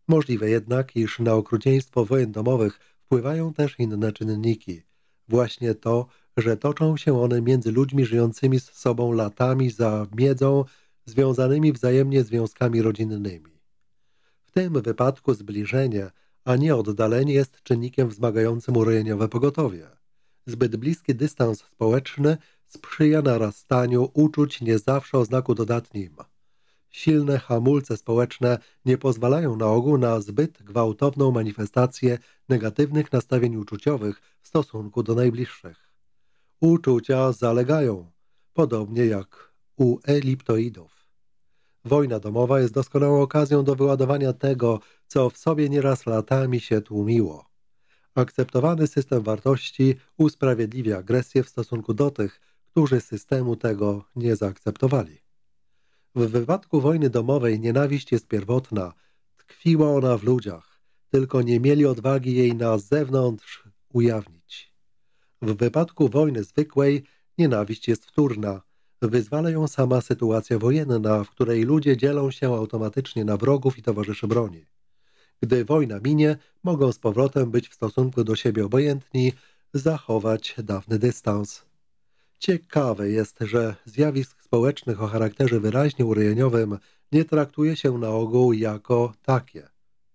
Możliwe jednak, iż na okrucieństwo wojen domowych wpływają też inne czynniki. Właśnie to, że toczą się one między ludźmi żyjącymi z sobą latami za miedzą, związanymi wzajemnie związkami rodzinnymi. W tym wypadku zbliżenie, a nie oddalenie jest czynnikiem wzmagającym urojeniowe pogotowie. Zbyt bliski dystans społeczny sprzyja narastaniu uczuć nie zawsze o znaku dodatnim. Silne hamulce społeczne nie pozwalają na ogół na zbyt gwałtowną manifestację negatywnych nastawień uczuciowych w stosunku do najbliższych. Uczucia zalegają, podobnie jak u eliptoidów. Wojna domowa jest doskonałą okazją do wyładowania tego, co w sobie nieraz latami się tłumiło. Akceptowany system wartości usprawiedliwia agresję w stosunku do tych, którzy systemu tego nie zaakceptowali. W wypadku wojny domowej nienawiść jest pierwotna, tkwiła ona w ludziach, tylko nie mieli odwagi jej na zewnątrz ujawnić. W wypadku wojny zwykłej nienawiść jest wtórna, wyzwala ją sama sytuacja wojenna, w której ludzie dzielą się automatycznie na wrogów i towarzyszy broni. Gdy wojna minie, mogą z powrotem być w stosunku do siebie obojętni, zachować dawny dystans. Ciekawe jest, że zjawisk społecznych o charakterze wyraźnie urojeniowym nie traktuje się na ogół jako takie.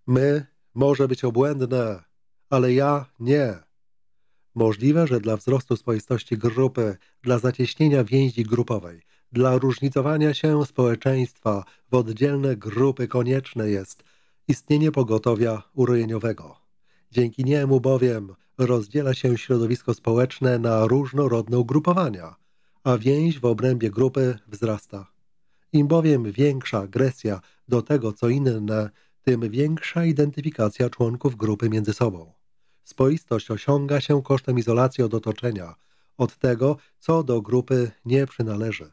My może być obłędne, ale ja nie. Możliwe, że dla wzrostu swoistości grupy, dla zacieśnienia więzi grupowej, dla różnicowania się społeczeństwa w oddzielne grupy konieczne jest istnienie pogotowia urojeniowego. Dzięki niemu bowiem rozdziela się środowisko społeczne na różnorodne ugrupowania, a więź w obrębie grupy wzrasta. Im bowiem większa agresja do tego, co inne, tym większa identyfikacja członków grupy między sobą. Spoistość osiąga się kosztem izolacji od otoczenia, od tego, co do grupy nie przynależy.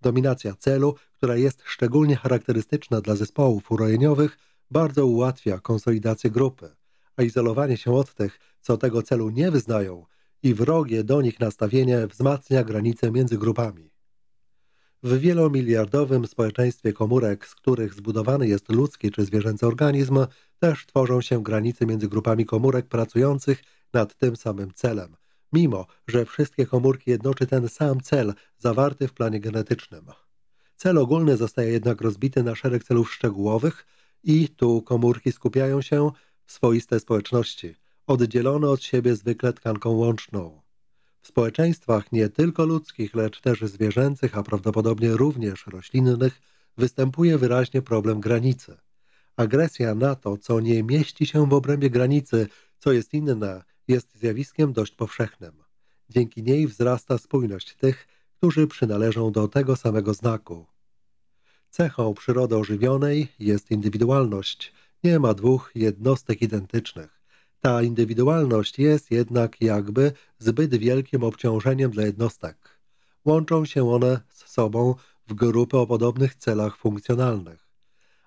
Dominacja celu, która jest szczególnie charakterystyczna dla zespołów urojeniowych, bardzo ułatwia konsolidację grupy a izolowanie się od tych, co tego celu nie wyznają i wrogie do nich nastawienie wzmacnia granice między grupami. W wielomiliardowym społeczeństwie komórek, z których zbudowany jest ludzki czy zwierzęcy organizm, też tworzą się granice między grupami komórek pracujących nad tym samym celem, mimo że wszystkie komórki jednoczy ten sam cel zawarty w planie genetycznym. Cel ogólny zostaje jednak rozbity na szereg celów szczegółowych i tu komórki skupiają się swoiste społeczności, oddzielone od siebie zwykle tkanką łączną. W społeczeństwach nie tylko ludzkich, lecz też zwierzęcych, a prawdopodobnie również roślinnych, występuje wyraźnie problem granicy. Agresja na to, co nie mieści się w obrębie granicy, co jest inne, jest zjawiskiem dość powszechnym. Dzięki niej wzrasta spójność tych, którzy przynależą do tego samego znaku. Cechą przyrody ożywionej jest indywidualność, nie ma dwóch jednostek identycznych. Ta indywidualność jest jednak jakby zbyt wielkim obciążeniem dla jednostek. Łączą się one z sobą w grupy o podobnych celach funkcjonalnych.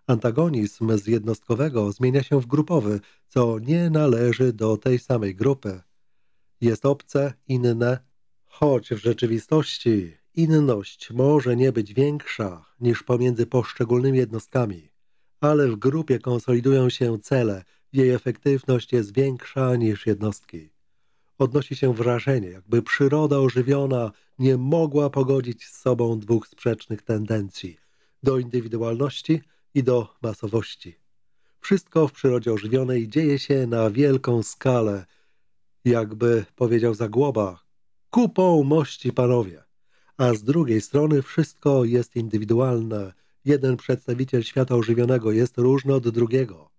Antagonizm z jednostkowego zmienia się w grupowy, co nie należy do tej samej grupy. Jest obce, inne, choć w rzeczywistości inność może nie być większa niż pomiędzy poszczególnymi jednostkami ale w grupie konsolidują się cele, jej efektywność jest większa niż jednostki. Odnosi się wrażenie, jakby przyroda ożywiona nie mogła pogodzić z sobą dwóch sprzecznych tendencji do indywidualności i do masowości. Wszystko w przyrodzie ożywionej dzieje się na wielką skalę, jakby powiedział Zagłoba, kupą mości panowie, a z drugiej strony wszystko jest indywidualne, Jeden przedstawiciel świata ożywionego jest różny od drugiego.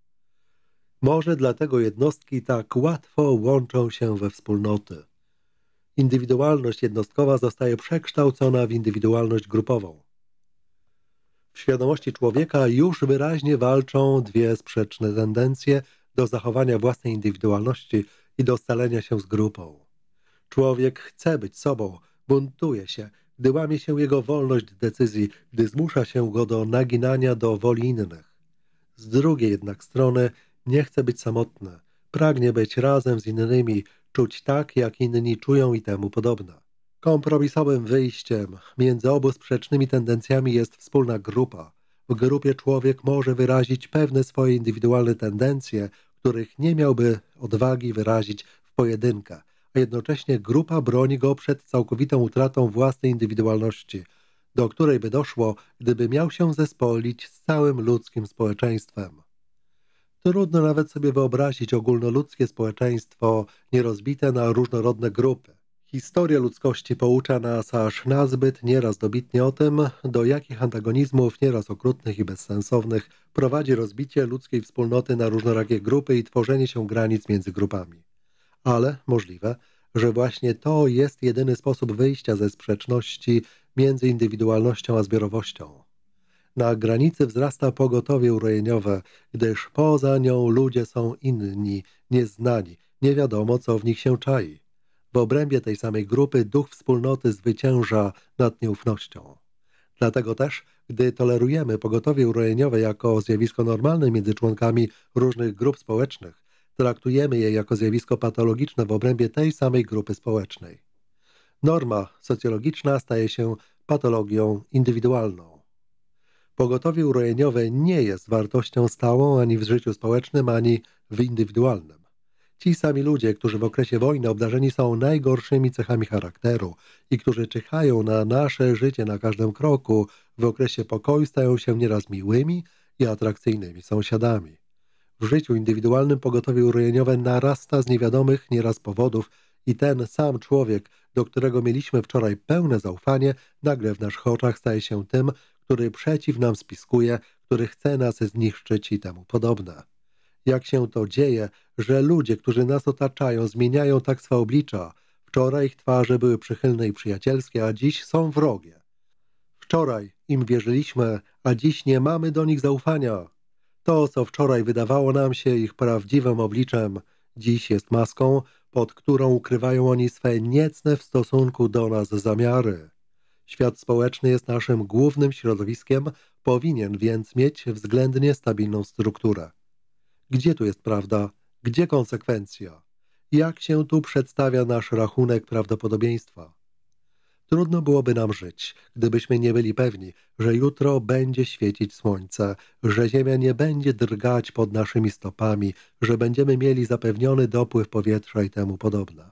Może dlatego jednostki tak łatwo łączą się we wspólnoty. Indywidualność jednostkowa zostaje przekształcona w indywidualność grupową. W świadomości człowieka już wyraźnie walczą dwie sprzeczne tendencje do zachowania własnej indywidualności i do scalenia się z grupą. Człowiek chce być sobą, buntuje się gdy łamie się jego wolność decyzji, gdy zmusza się go do naginania do woli innych. Z drugiej jednak strony nie chce być samotny, pragnie być razem z innymi, czuć tak, jak inni czują i temu podobna. Kompromisowym wyjściem między obu sprzecznymi tendencjami jest wspólna grupa. W grupie człowiek może wyrazić pewne swoje indywidualne tendencje, których nie miałby odwagi wyrazić w pojedynkę a jednocześnie grupa broni go przed całkowitą utratą własnej indywidualności, do której by doszło, gdyby miał się zespolić z całym ludzkim społeczeństwem. Trudno nawet sobie wyobrazić ogólnoludzkie społeczeństwo nierozbite na różnorodne grupy. Historia ludzkości poucza nas aż nazbyt nieraz dobitnie o tym, do jakich antagonizmów nieraz okrutnych i bezsensownych prowadzi rozbicie ludzkiej wspólnoty na różnorakie grupy i tworzenie się granic między grupami ale możliwe, że właśnie to jest jedyny sposób wyjścia ze sprzeczności między indywidualnością a zbiorowością. Na granicy wzrasta pogotowie urojeniowe, gdyż poza nią ludzie są inni, nieznani, nie wiadomo co w nich się czai. W obrębie tej samej grupy duch wspólnoty zwycięża nad nieufnością. Dlatego też, gdy tolerujemy pogotowie urojeniowe jako zjawisko normalne między członkami różnych grup społecznych, traktujemy je jako zjawisko patologiczne w obrębie tej samej grupy społecznej. Norma socjologiczna staje się patologią indywidualną. Pogotowie urojeniowe nie jest wartością stałą ani w życiu społecznym, ani w indywidualnym. Ci sami ludzie, którzy w okresie wojny obdarzeni są najgorszymi cechami charakteru i którzy czyhają na nasze życie na każdym kroku, w okresie pokoju stają się nieraz miłymi i atrakcyjnymi sąsiadami. W życiu indywidualnym pogotowie urojeniowe narasta z niewiadomych nieraz powodów i ten sam człowiek, do którego mieliśmy wczoraj pełne zaufanie, nagle w naszych oczach staje się tym, który przeciw nam spiskuje, który chce nas zniszczyć i temu podobne. Jak się to dzieje, że ludzie, którzy nas otaczają, zmieniają tak swe oblicza? Wczoraj ich twarze były przychylne i przyjacielskie, a dziś są wrogie. Wczoraj im wierzyliśmy, a dziś nie mamy do nich zaufania. To, co wczoraj wydawało nam się ich prawdziwym obliczem, dziś jest maską, pod którą ukrywają oni swe niecne w stosunku do nas zamiary. Świat społeczny jest naszym głównym środowiskiem, powinien więc mieć względnie stabilną strukturę. Gdzie tu jest prawda? Gdzie konsekwencja? Jak się tu przedstawia nasz rachunek prawdopodobieństwa? Trudno byłoby nam żyć, gdybyśmy nie byli pewni, że jutro będzie świecić słońce, że ziemia nie będzie drgać pod naszymi stopami, że będziemy mieli zapewniony dopływ powietrza i temu podobne.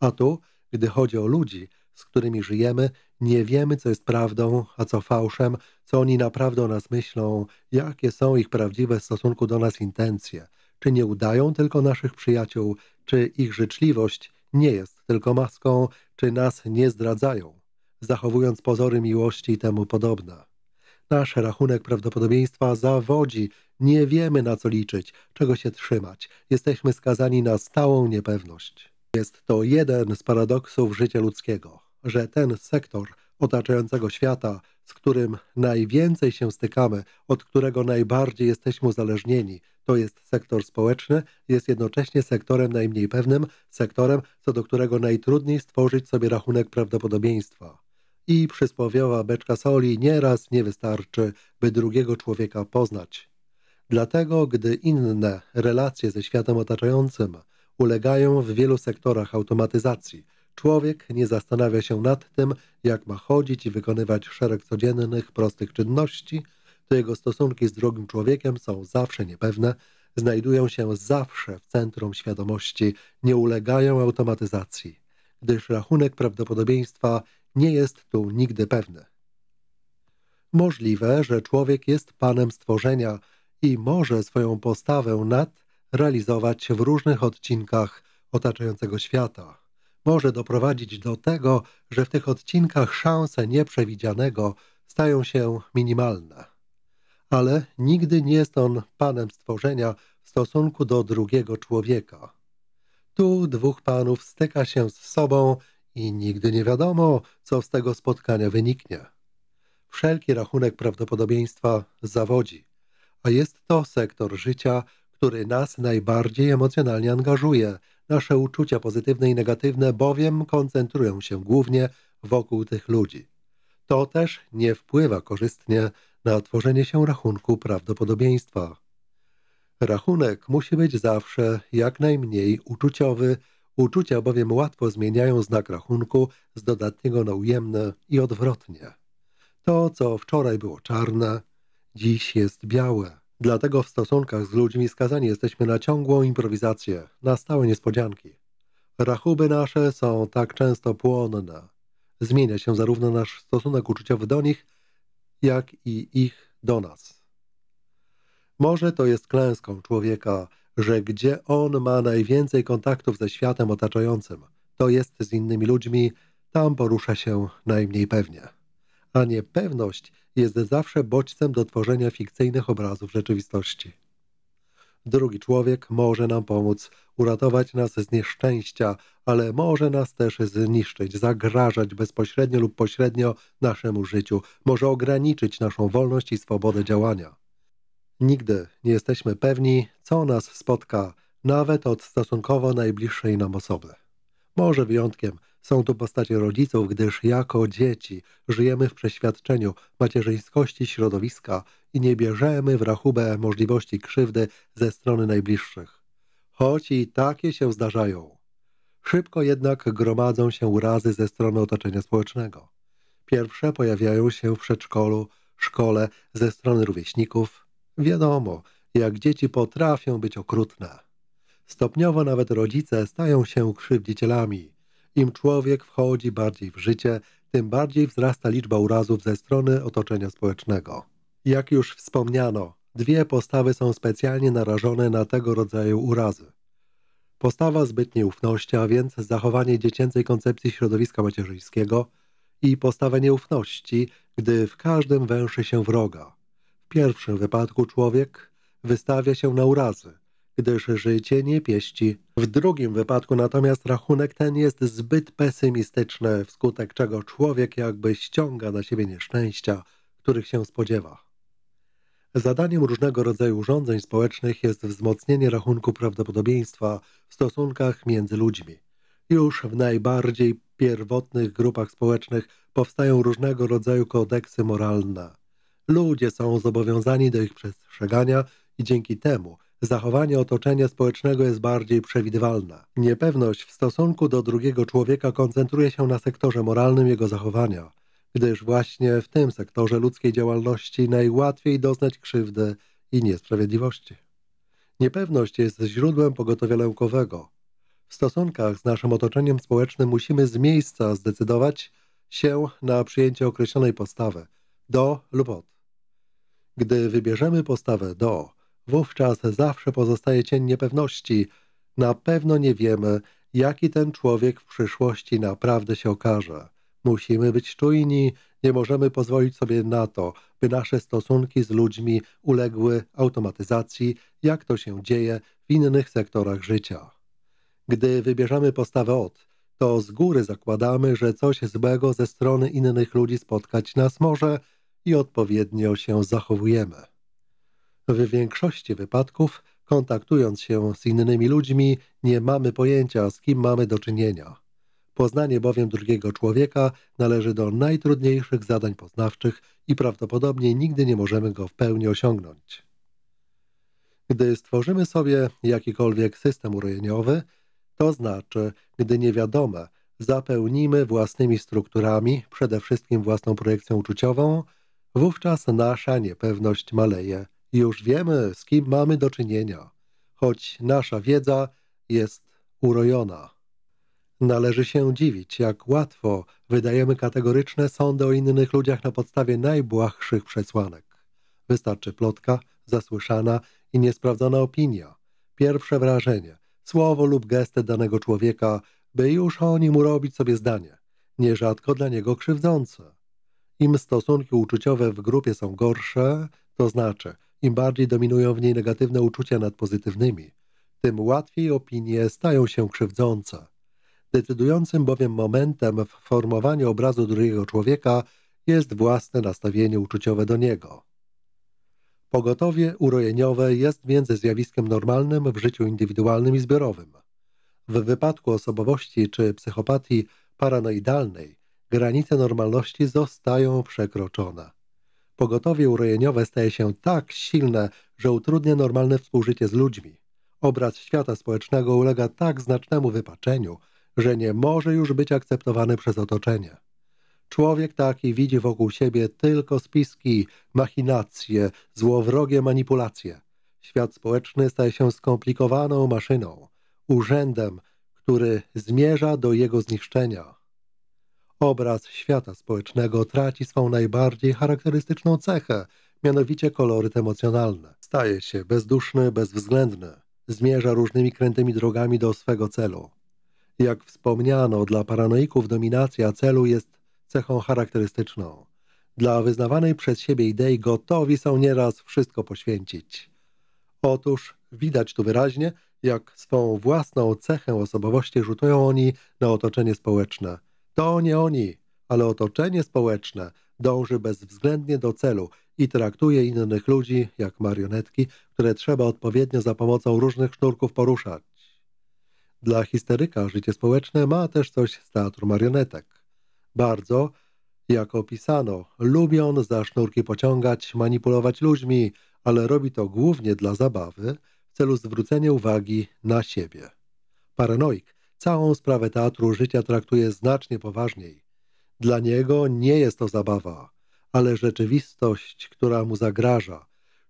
A tu, gdy chodzi o ludzi, z którymi żyjemy, nie wiemy, co jest prawdą, a co fałszem, co oni naprawdę o nas myślą, jakie są ich prawdziwe w stosunku do nas intencje, czy nie udają tylko naszych przyjaciół, czy ich życzliwość nie jest tylko maską, czy nas nie zdradzają, zachowując pozory miłości i temu podobna. Nasz rachunek prawdopodobieństwa zawodzi, nie wiemy na co liczyć, czego się trzymać, jesteśmy skazani na stałą niepewność. Jest to jeden z paradoksów życia ludzkiego, że ten sektor – otaczającego świata, z którym najwięcej się stykamy, od którego najbardziej jesteśmy uzależnieni, to jest sektor społeczny, jest jednocześnie sektorem najmniej pewnym, sektorem, co do którego najtrudniej stworzyć sobie rachunek prawdopodobieństwa. I przysłowiowa beczka soli nieraz nie wystarczy, by drugiego człowieka poznać. Dlatego, gdy inne relacje ze światem otaczającym ulegają w wielu sektorach automatyzacji – Człowiek nie zastanawia się nad tym, jak ma chodzić i wykonywać szereg codziennych, prostych czynności, to jego stosunki z drugim człowiekiem są zawsze niepewne, znajdują się zawsze w centrum świadomości, nie ulegają automatyzacji, gdyż rachunek prawdopodobieństwa nie jest tu nigdy pewny. Możliwe, że człowiek jest panem stworzenia i może swoją postawę nad realizować w różnych odcinkach otaczającego świata może doprowadzić do tego, że w tych odcinkach szanse nieprzewidzianego stają się minimalne. Ale nigdy nie jest on panem stworzenia w stosunku do drugiego człowieka. Tu dwóch panów styka się z sobą i nigdy nie wiadomo, co z tego spotkania wyniknie. Wszelki rachunek prawdopodobieństwa zawodzi, a jest to sektor życia, który nas najbardziej emocjonalnie angażuje – nasze uczucia pozytywne i negatywne bowiem koncentrują się głównie wokół tych ludzi. To też nie wpływa korzystnie na tworzenie się rachunku prawdopodobieństwa. Rachunek musi być zawsze jak najmniej uczuciowy, uczucia bowiem łatwo zmieniają znak rachunku z dodatniego na ujemne i odwrotnie. To, co wczoraj było czarne, dziś jest białe. Dlatego w stosunkach z ludźmi skazani jesteśmy na ciągłą improwizację, na stałe niespodzianki. Rachuby nasze są tak często płonne. Zmienia się zarówno nasz stosunek uczuciowy do nich, jak i ich do nas. Może to jest klęską człowieka, że gdzie on ma najwięcej kontaktów ze światem otaczającym, to jest z innymi ludźmi, tam porusza się najmniej pewnie. A niepewność jest zawsze bodźcem do tworzenia fikcyjnych obrazów rzeczywistości. Drugi człowiek może nam pomóc, uratować nas z nieszczęścia, ale może nas też zniszczyć, zagrażać bezpośrednio lub pośrednio naszemu życiu, może ograniczyć naszą wolność i swobodę działania. Nigdy nie jesteśmy pewni, co nas spotka, nawet od stosunkowo najbliższej nam osoby. Może wyjątkiem są to postacie rodziców, gdyż jako dzieci żyjemy w przeświadczeniu macierzyńskości środowiska i nie bierzemy w rachubę możliwości krzywdy ze strony najbliższych. Choć i takie się zdarzają. Szybko jednak gromadzą się urazy ze strony otoczenia społecznego. Pierwsze pojawiają się w przedszkolu, szkole, ze strony rówieśników. Wiadomo, jak dzieci potrafią być okrutne. Stopniowo nawet rodzice stają się krzywdzicielami – im człowiek wchodzi bardziej w życie, tym bardziej wzrasta liczba urazów ze strony otoczenia społecznego. Jak już wspomniano, dwie postawy są specjalnie narażone na tego rodzaju urazy. Postawa zbytniej ufności, a więc zachowanie dziecięcej koncepcji środowiska macierzyńskiego i postawa nieufności, gdy w każdym węszy się wroga. W pierwszym wypadku człowiek wystawia się na urazy, gdyż życie nie pieści. W drugim wypadku natomiast rachunek ten jest zbyt pesymistyczny, wskutek czego człowiek jakby ściąga na siebie nieszczęścia, których się spodziewa. Zadaniem różnego rodzaju urządzeń społecznych jest wzmocnienie rachunku prawdopodobieństwa w stosunkach między ludźmi. Już w najbardziej pierwotnych grupach społecznych powstają różnego rodzaju kodeksy moralne. Ludzie są zobowiązani do ich przestrzegania i dzięki temu zachowanie otoczenia społecznego jest bardziej przewidywalne. Niepewność w stosunku do drugiego człowieka koncentruje się na sektorze moralnym jego zachowania, gdyż właśnie w tym sektorze ludzkiej działalności najłatwiej doznać krzywdy i niesprawiedliwości. Niepewność jest źródłem pogotowia lękowego. W stosunkach z naszym otoczeniem społecznym musimy z miejsca zdecydować się na przyjęcie określonej postawy do lub od. Gdy wybierzemy postawę do, Wówczas zawsze pozostaje cień niepewności. Na pewno nie wiemy, jaki ten człowiek w przyszłości naprawdę się okaże. Musimy być czujni, nie możemy pozwolić sobie na to, by nasze stosunki z ludźmi uległy automatyzacji, jak to się dzieje w innych sektorach życia. Gdy wybierzemy postawę od, to z góry zakładamy, że coś złego ze strony innych ludzi spotkać nas może i odpowiednio się zachowujemy. W większości wypadków, kontaktując się z innymi ludźmi, nie mamy pojęcia, z kim mamy do czynienia. Poznanie bowiem drugiego człowieka należy do najtrudniejszych zadań poznawczych i prawdopodobnie nigdy nie możemy go w pełni osiągnąć. Gdy stworzymy sobie jakikolwiek system urojeniowy, to znaczy, gdy niewiadome zapełnimy własnymi strukturami, przede wszystkim własną projekcją uczuciową, wówczas nasza niepewność maleje. Już wiemy, z kim mamy do czynienia, choć nasza wiedza jest urojona. Należy się dziwić, jak łatwo wydajemy kategoryczne sądy o innych ludziach na podstawie najbłahszych przesłanek. Wystarczy plotka, zasłyszana i niesprawdzona opinia, pierwsze wrażenie, słowo lub gesty danego człowieka, by już o nim urobić sobie zdanie, nierzadko dla niego krzywdzące. Im stosunki uczuciowe w grupie są gorsze, to znaczy im bardziej dominują w niej negatywne uczucia nad pozytywnymi, tym łatwiej opinie stają się krzywdzące. Decydującym bowiem momentem w formowaniu obrazu drugiego człowieka jest własne nastawienie uczuciowe do niego. Pogotowie urojeniowe jest między zjawiskiem normalnym w życiu indywidualnym i zbiorowym. W wypadku osobowości czy psychopatii paranoidalnej granice normalności zostają przekroczone pogotowie urojeniowe staje się tak silne, że utrudnia normalne współżycie z ludźmi. Obraz świata społecznego ulega tak znacznemu wypaczeniu, że nie może już być akceptowany przez otoczenie. Człowiek taki widzi wokół siebie tylko spiski, machinacje, złowrogie manipulacje. Świat społeczny staje się skomplikowaną maszyną, urzędem, który zmierza do jego zniszczenia. Obraz świata społecznego traci swą najbardziej charakterystyczną cechę, mianowicie koloryt emocjonalny. Staje się bezduszny, bezwzględny, zmierza różnymi krętymi drogami do swego celu. Jak wspomniano, dla paranoików dominacja celu jest cechą charakterystyczną. Dla wyznawanej przez siebie idei gotowi są nieraz wszystko poświęcić. Otóż widać tu wyraźnie, jak swą własną cechę osobowości rzutują oni na otoczenie społeczne – to nie oni, ale otoczenie społeczne dąży bezwzględnie do celu i traktuje innych ludzi jak marionetki, które trzeba odpowiednio za pomocą różnych sznurków poruszać. Dla histeryka życie społeczne ma też coś z teatru marionetek. Bardzo, jak opisano, lubi on za sznurki pociągać, manipulować ludźmi, ale robi to głównie dla zabawy w celu zwrócenia uwagi na siebie. Paranoik całą sprawę teatru życia traktuje znacznie poważniej. Dla niego nie jest to zabawa, ale rzeczywistość, która mu zagraża.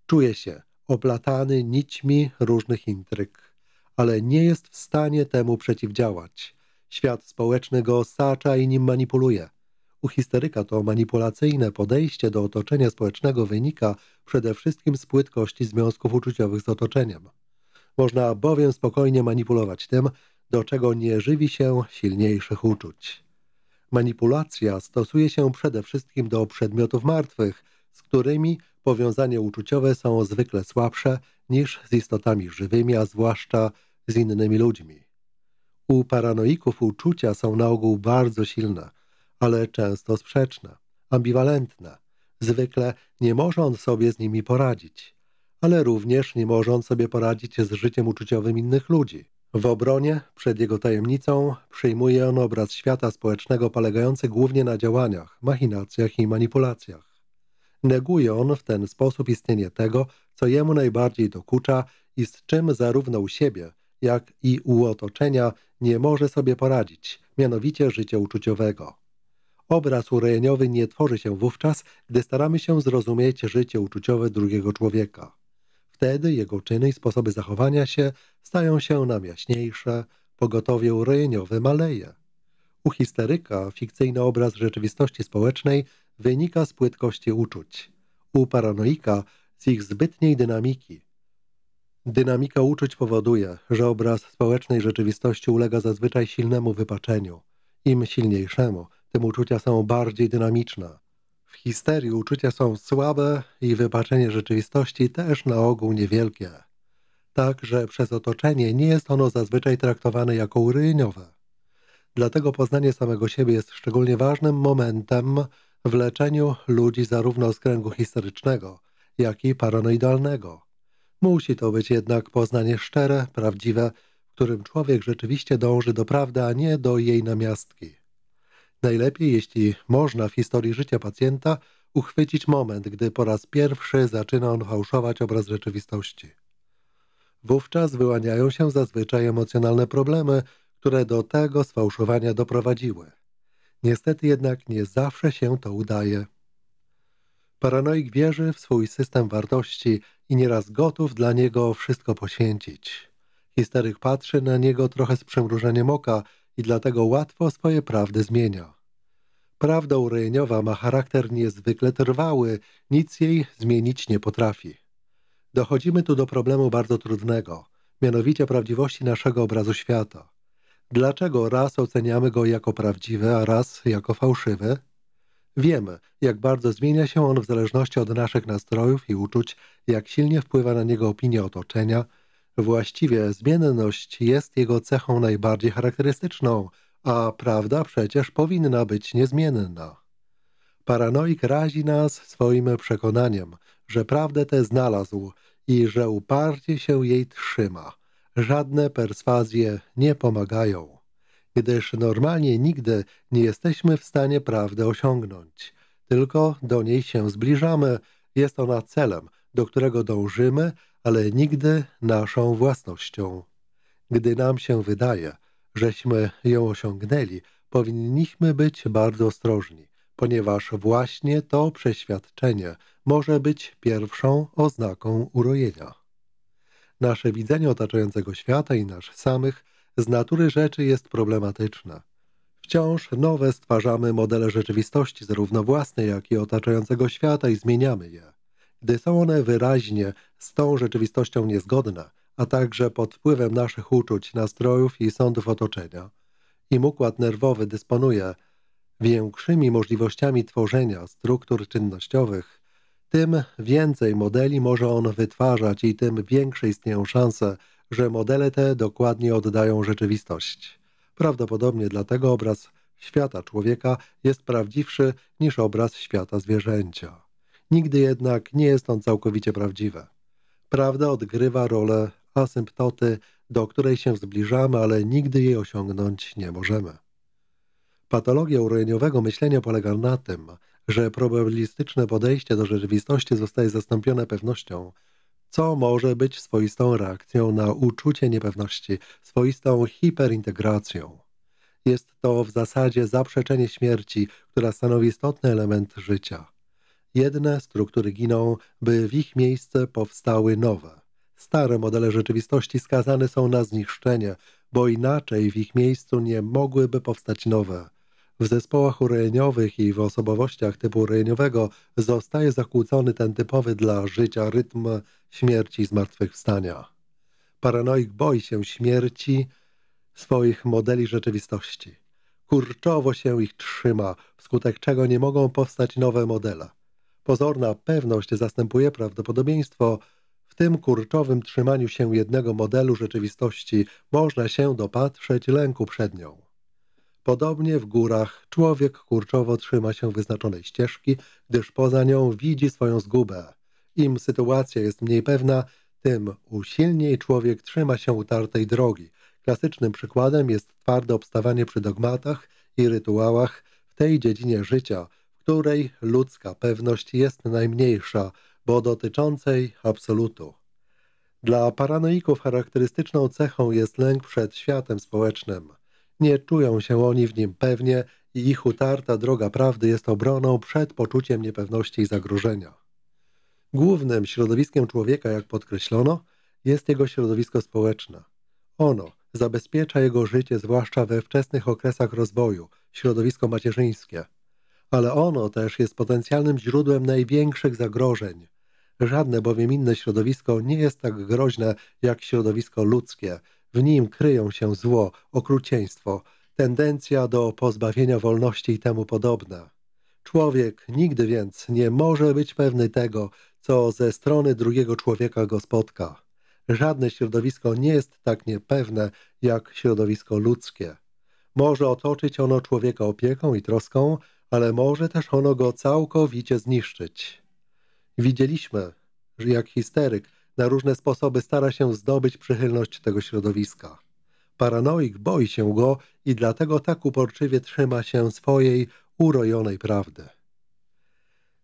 Czuje się oplatany nićmi różnych intryg, ale nie jest w stanie temu przeciwdziałać. Świat społeczny go osacza i nim manipuluje. U histeryka to manipulacyjne podejście do otoczenia społecznego wynika przede wszystkim z płytkości związków uczuciowych z otoczeniem. Można bowiem spokojnie manipulować tym, do czego nie żywi się silniejszych uczuć. Manipulacja stosuje się przede wszystkim do przedmiotów martwych, z którymi powiązania uczuciowe są zwykle słabsze niż z istotami żywymi, a zwłaszcza z innymi ludźmi. U paranoików uczucia są na ogół bardzo silne, ale często sprzeczne, ambiwalentne. Zwykle nie może on sobie z nimi poradzić, ale również nie może on sobie poradzić z życiem uczuciowym innych ludzi. W obronie przed jego tajemnicą przyjmuje on obraz świata społecznego polegający głównie na działaniach, machinacjach i manipulacjach. Neguje on w ten sposób istnienie tego, co jemu najbardziej dokucza i z czym zarówno u siebie, jak i u otoczenia nie może sobie poradzić, mianowicie życia uczuciowego. Obraz urejeniowy nie tworzy się wówczas, gdy staramy się zrozumieć życie uczuciowe drugiego człowieka. Wtedy jego czyny i sposoby zachowania się stają się nam jaśniejsze, pogotowie urojeniowe maleje. U histeryka fikcyjny obraz rzeczywistości społecznej wynika z płytkości uczuć. U paranoika z ich zbytniej dynamiki. Dynamika uczuć powoduje, że obraz społecznej rzeczywistości ulega zazwyczaj silnemu wypaczeniu. Im silniejszemu, tym uczucia są bardziej dynamiczne histerii uczucia są słabe i wybaczenie rzeczywistości też na ogół niewielkie. Tak, że przez otoczenie nie jest ono zazwyczaj traktowane jako uryjniowe. Dlatego poznanie samego siebie jest szczególnie ważnym momentem w leczeniu ludzi zarówno z kręgu historycznego, jak i paranoidalnego. Musi to być jednak poznanie szczere, prawdziwe, w którym człowiek rzeczywiście dąży do prawdy, a nie do jej namiastki. Najlepiej, jeśli można w historii życia pacjenta, uchwycić moment, gdy po raz pierwszy zaczyna on fałszować obraz rzeczywistości. Wówczas wyłaniają się zazwyczaj emocjonalne problemy, które do tego sfałszowania doprowadziły. Niestety jednak nie zawsze się to udaje. Paranoik wierzy w swój system wartości i nieraz gotów dla niego wszystko poświęcić. Histeryk patrzy na niego trochę z przymrużeniem oka, i dlatego łatwo swoje prawdy zmienia. Prawda urojeniowa ma charakter niezwykle trwały, nic jej zmienić nie potrafi. Dochodzimy tu do problemu bardzo trudnego, mianowicie prawdziwości naszego obrazu świata. Dlaczego raz oceniamy go jako prawdziwy, a raz jako fałszywy? Wiemy, jak bardzo zmienia się on w zależności od naszych nastrojów i uczuć, jak silnie wpływa na niego opinia otoczenia – Właściwie zmienność jest jego cechą najbardziej charakterystyczną, a prawda przecież powinna być niezmienna. Paranoik razi nas swoim przekonaniem, że prawdę tę znalazł i że uparcie się jej trzyma. Żadne perswazje nie pomagają, gdyż normalnie nigdy nie jesteśmy w stanie prawdy osiągnąć. Tylko do niej się zbliżamy, jest ona celem, do którego dążymy, ale nigdy naszą własnością. Gdy nam się wydaje, żeśmy ją osiągnęli, powinniśmy być bardzo ostrożni, ponieważ właśnie to przeświadczenie może być pierwszą oznaką urojenia. Nasze widzenie otaczającego świata i nasz samych z natury rzeczy jest problematyczne. Wciąż nowe stwarzamy modele rzeczywistości, zarówno własnej, jak i otaczającego świata, i zmieniamy je gdy są one wyraźnie z tą rzeczywistością niezgodne, a także pod wpływem naszych uczuć, nastrojów i sądów otoczenia. Im układ nerwowy dysponuje większymi możliwościami tworzenia struktur czynnościowych, tym więcej modeli może on wytwarzać i tym większe istnieją szanse, że modele te dokładnie oddają rzeczywistość. Prawdopodobnie dlatego obraz świata człowieka jest prawdziwszy niż obraz świata zwierzęcia. Nigdy jednak nie jest on całkowicie prawdziwy. Prawda odgrywa rolę asymptoty, do której się zbliżamy, ale nigdy jej osiągnąć nie możemy. Patologia urojeniowego myślenia polega na tym, że probabilistyczne podejście do rzeczywistości zostaje zastąpione pewnością, co może być swoistą reakcją na uczucie niepewności, swoistą hiperintegracją. Jest to w zasadzie zaprzeczenie śmierci, która stanowi istotny element życia. Jedne struktury giną, by w ich miejsce powstały nowe. Stare modele rzeczywistości skazane są na zniszczenie, bo inaczej w ich miejscu nie mogłyby powstać nowe. W zespołach urejeniowych i w osobowościach typu uryjeniowego zostaje zakłócony ten typowy dla życia rytm śmierci i zmartwychwstania. Paranoik boi się śmierci swoich modeli rzeczywistości. Kurczowo się ich trzyma, wskutek czego nie mogą powstać nowe modele. Pozorna pewność zastępuje prawdopodobieństwo. W tym kurczowym trzymaniu się jednego modelu rzeczywistości można się dopatrzeć lęku przed nią. Podobnie w górach człowiek kurczowo trzyma się wyznaczonej ścieżki, gdyż poza nią widzi swoją zgubę. Im sytuacja jest mniej pewna, tym usilniej człowiek trzyma się utartej drogi. Klasycznym przykładem jest twarde obstawanie przy dogmatach i rytuałach w tej dziedzinie życia – której ludzka pewność jest najmniejsza, bo dotyczącej absolutu. Dla paranoików charakterystyczną cechą jest lęk przed światem społecznym. Nie czują się oni w nim pewnie i ich utarta droga prawdy jest obroną przed poczuciem niepewności i zagrożenia. Głównym środowiskiem człowieka, jak podkreślono, jest jego środowisko społeczne. Ono zabezpiecza jego życie zwłaszcza we wczesnych okresach rozwoju, środowisko macierzyńskie – ale ono też jest potencjalnym źródłem największych zagrożeń. Żadne bowiem inne środowisko nie jest tak groźne jak środowisko ludzkie. W nim kryją się zło, okrucieństwo, tendencja do pozbawienia wolności i temu podobne. Człowiek nigdy więc nie może być pewny tego, co ze strony drugiego człowieka go spotka. Żadne środowisko nie jest tak niepewne jak środowisko ludzkie. Może otoczyć ono człowieka opieką i troską, ale może też ono go całkowicie zniszczyć. Widzieliśmy, że jak histeryk na różne sposoby stara się zdobyć przychylność tego środowiska. Paranoik boi się go i dlatego tak uporczywie trzyma się swojej urojonej prawdy.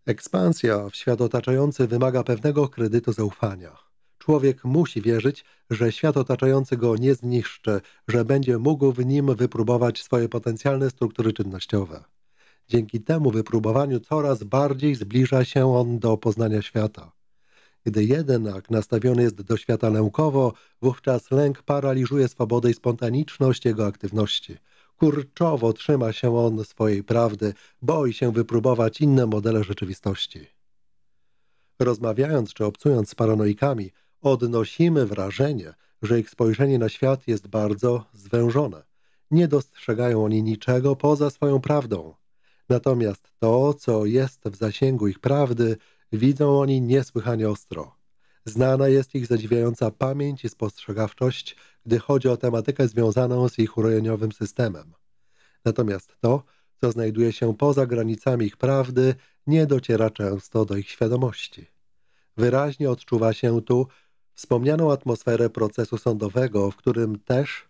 Ekspansja w świat otaczający wymaga pewnego kredytu zaufania. Człowiek musi wierzyć, że świat otaczający go nie zniszczy, że będzie mógł w nim wypróbować swoje potencjalne struktury czynnościowe. Dzięki temu wypróbowaniu coraz bardziej zbliża się on do poznania świata. Gdy jednak nastawiony jest do świata naukowo, wówczas lęk paraliżuje swobodę i spontaniczność jego aktywności. Kurczowo trzyma się on swojej prawdy, boi się wypróbować inne modele rzeczywistości. Rozmawiając czy obcując z paranoikami, odnosimy wrażenie, że ich spojrzenie na świat jest bardzo zwężone. Nie dostrzegają oni niczego poza swoją prawdą. Natomiast to, co jest w zasięgu ich prawdy, widzą oni niesłychanie ostro. Znana jest ich zadziwiająca pamięć i spostrzegawczość, gdy chodzi o tematykę związaną z ich urojeniowym systemem. Natomiast to, co znajduje się poza granicami ich prawdy, nie dociera często do ich świadomości. Wyraźnie odczuwa się tu wspomnianą atmosferę procesu sądowego, w którym też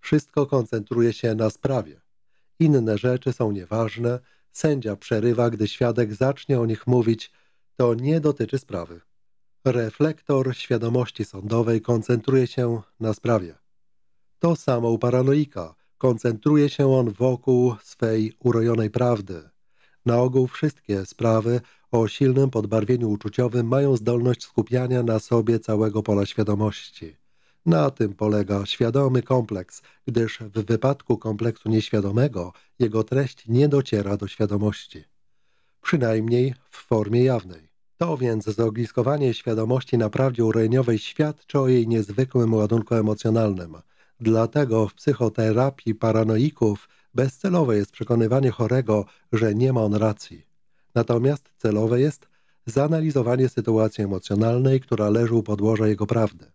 wszystko koncentruje się na sprawie. Inne rzeczy są nieważne. Sędzia przerywa, gdy świadek zacznie o nich mówić. To nie dotyczy sprawy. Reflektor świadomości sądowej koncentruje się na sprawie. To samo u paranoika. Koncentruje się on wokół swej urojonej prawdy. Na ogół wszystkie sprawy o silnym podbarwieniu uczuciowym mają zdolność skupiania na sobie całego pola świadomości. Na tym polega świadomy kompleks, gdyż w wypadku kompleksu nieświadomego jego treść nie dociera do świadomości. Przynajmniej w formie jawnej. To więc zogliskowanie świadomości na prawdzie urojeniowej świadczy o jej niezwykłym ładunku emocjonalnym. Dlatego w psychoterapii paranoików bezcelowe jest przekonywanie chorego, że nie ma on racji. Natomiast celowe jest zanalizowanie sytuacji emocjonalnej, która leży u podłoża jego prawdy.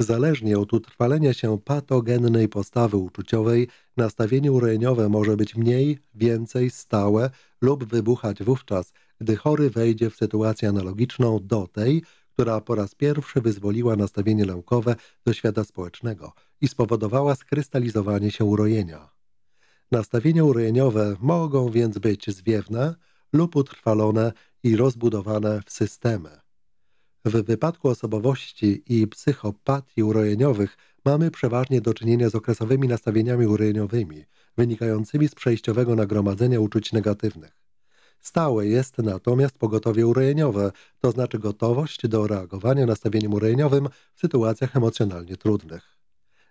Zależnie od utrwalenia się patogennej postawy uczuciowej, nastawienie urojeniowe może być mniej, więcej, stałe lub wybuchać wówczas, gdy chory wejdzie w sytuację analogiczną do tej, która po raz pierwszy wyzwoliła nastawienie naukowe do świata społecznego i spowodowała skrystalizowanie się urojenia. Nastawienia urojeniowe mogą więc być zwiewne lub utrwalone i rozbudowane w systemy. W wypadku osobowości i psychopatii urojeniowych mamy przeważnie do czynienia z okresowymi nastawieniami urojeniowymi, wynikającymi z przejściowego nagromadzenia uczuć negatywnych. Stałe jest natomiast pogotowie urojeniowe, to znaczy gotowość do reagowania nastawieniem urojeniowym w sytuacjach emocjonalnie trudnych.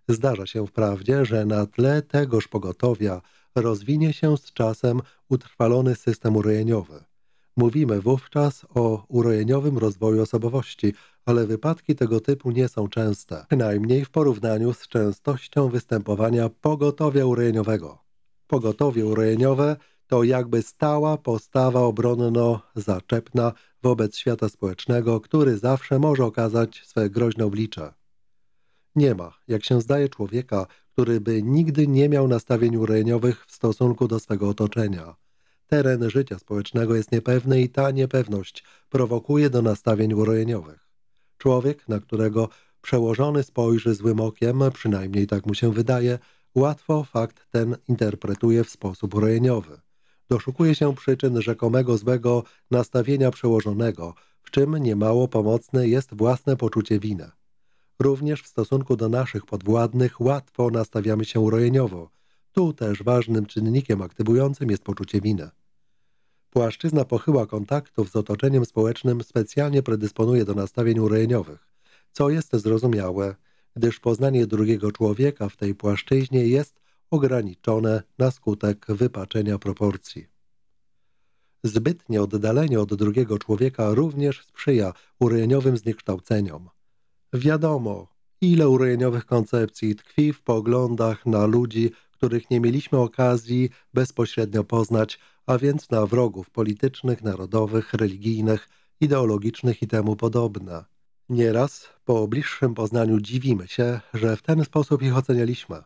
Zdarza się wprawdzie, że na tle tegoż pogotowia rozwinie się z czasem utrwalony system urojeniowy – Mówimy wówczas o urojeniowym rozwoju osobowości, ale wypadki tego typu nie są częste, przynajmniej w porównaniu z częstością występowania pogotowia urojeniowego. Pogotowie urojeniowe to jakby stała postawa obronno-zaczepna wobec świata społecznego, który zawsze może okazać swe groźne oblicze. Nie ma, jak się zdaje, człowieka, który by nigdy nie miał nastawień urojeniowych w stosunku do swego otoczenia – Teren życia społecznego jest niepewny i ta niepewność prowokuje do nastawień urojeniowych. Człowiek, na którego przełożony spojrzy złym okiem, przynajmniej tak mu się wydaje, łatwo fakt ten interpretuje w sposób urojeniowy. Doszukuje się przyczyn rzekomego złego nastawienia przełożonego, w czym niemało pomocne jest własne poczucie winy. Również w stosunku do naszych podwładnych łatwo nastawiamy się urojeniowo. Tu też ważnym czynnikiem aktywującym jest poczucie winy. Płaszczyzna pochyła kontaktów z otoczeniem społecznym specjalnie predysponuje do nastawień urejeniowych, co jest zrozumiałe, gdyż poznanie drugiego człowieka w tej płaszczyźnie jest ograniczone na skutek wypaczenia proporcji. Zbytnie oddalenie od drugiego człowieka również sprzyja urojeniowym zniekształceniom. Wiadomo, ile urojeniowych koncepcji tkwi w poglądach na ludzi, których nie mieliśmy okazji bezpośrednio poznać, a więc na wrogów politycznych, narodowych, religijnych, ideologicznych i temu podobne. Nieraz po bliższym poznaniu dziwimy się, że w ten sposób ich ocenialiśmy.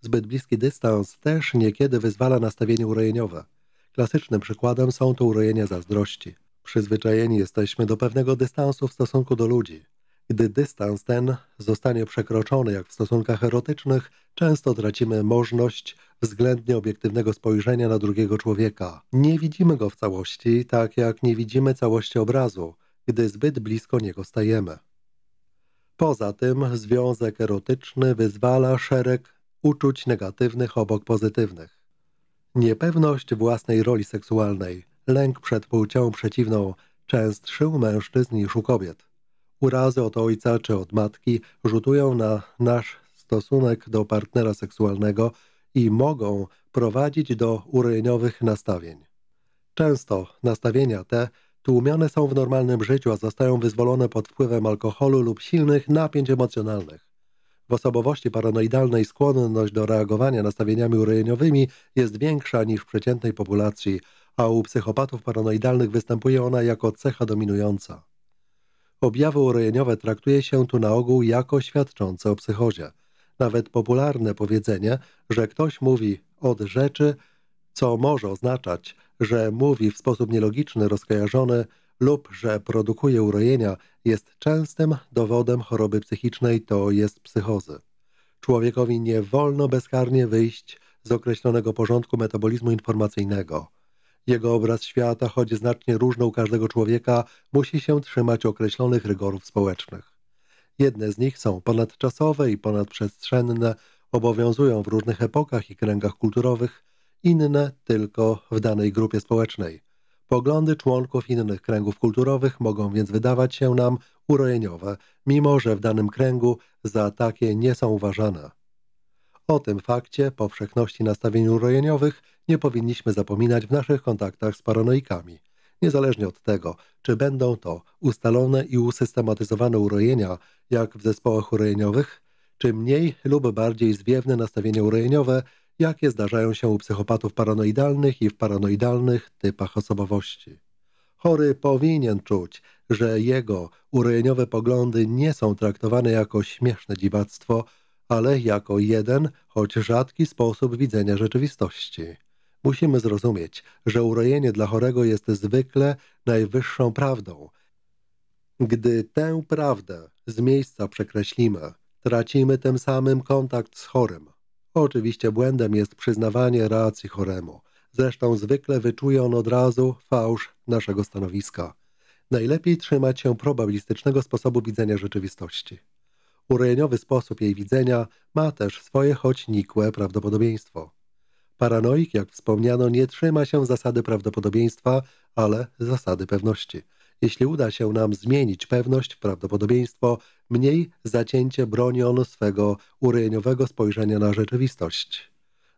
Zbyt bliski dystans też niekiedy wyzwala nastawienie urojeniowe. Klasycznym przykładem są to urojenia zazdrości. Przyzwyczajeni jesteśmy do pewnego dystansu w stosunku do ludzi. Gdy dystans ten zostanie przekroczony, jak w stosunkach erotycznych, często tracimy możliwość względnie obiektywnego spojrzenia na drugiego człowieka. Nie widzimy go w całości, tak jak nie widzimy całości obrazu, gdy zbyt blisko niego stajemy. Poza tym związek erotyczny wyzwala szereg uczuć negatywnych obok pozytywnych. Niepewność własnej roli seksualnej, lęk przed płcią przeciwną częstszy u mężczyzn niż u kobiet. Urazy od ojca czy od matki rzutują na nasz stosunek do partnera seksualnego i mogą prowadzić do urojeniowych nastawień. Często nastawienia te tłumione są w normalnym życiu, a zostają wyzwolone pod wpływem alkoholu lub silnych napięć emocjonalnych. W osobowości paranoidalnej skłonność do reagowania nastawieniami urojeniowymi jest większa niż w przeciętnej populacji, a u psychopatów paranoidalnych występuje ona jako cecha dominująca. Objawy urojeniowe traktuje się tu na ogół jako świadczące o psychozie. Nawet popularne powiedzenie, że ktoś mówi od rzeczy, co może oznaczać, że mówi w sposób nielogiczny, rozkojarzony lub że produkuje urojenia, jest częstym dowodem choroby psychicznej, to jest psychozy. Człowiekowi nie wolno bezkarnie wyjść z określonego porządku metabolizmu informacyjnego – jego obraz świata, choć znacznie różny u każdego człowieka, musi się trzymać określonych rygorów społecznych. Jedne z nich są ponadczasowe i ponadprzestrzenne, obowiązują w różnych epokach i kręgach kulturowych, inne tylko w danej grupie społecznej. Poglądy członków innych kręgów kulturowych mogą więc wydawać się nam urojeniowe, mimo że w danym kręgu za takie nie są uważane. O tym fakcie, powszechności nastawień urojeniowych, nie powinniśmy zapominać w naszych kontaktach z paranoikami. Niezależnie od tego, czy będą to ustalone i usystematyzowane urojenia, jak w zespołach urojeniowych, czy mniej lub bardziej zwiewne nastawienia urojeniowe, jakie zdarzają się u psychopatów paranoidalnych i w paranoidalnych typach osobowości. Chory powinien czuć, że jego urojeniowe poglądy nie są traktowane jako śmieszne dziwactwo, ale jako jeden, choć rzadki sposób widzenia rzeczywistości. Musimy zrozumieć, że urojenie dla chorego jest zwykle najwyższą prawdą. Gdy tę prawdę z miejsca przekreślimy, tracimy tym samym kontakt z chorym. Oczywiście błędem jest przyznawanie racji choremu. Zresztą zwykle wyczuje on od razu fałsz naszego stanowiska. Najlepiej trzymać się probabilistycznego sposobu widzenia rzeczywistości. Urojeniowy sposób jej widzenia ma też swoje choć nikłe prawdopodobieństwo. Paranoik, jak wspomniano, nie trzyma się zasady prawdopodobieństwa, ale zasady pewności. Jeśli uda się nam zmienić pewność w prawdopodobieństwo, mniej zacięcie broni on swego urojeniowego spojrzenia na rzeczywistość.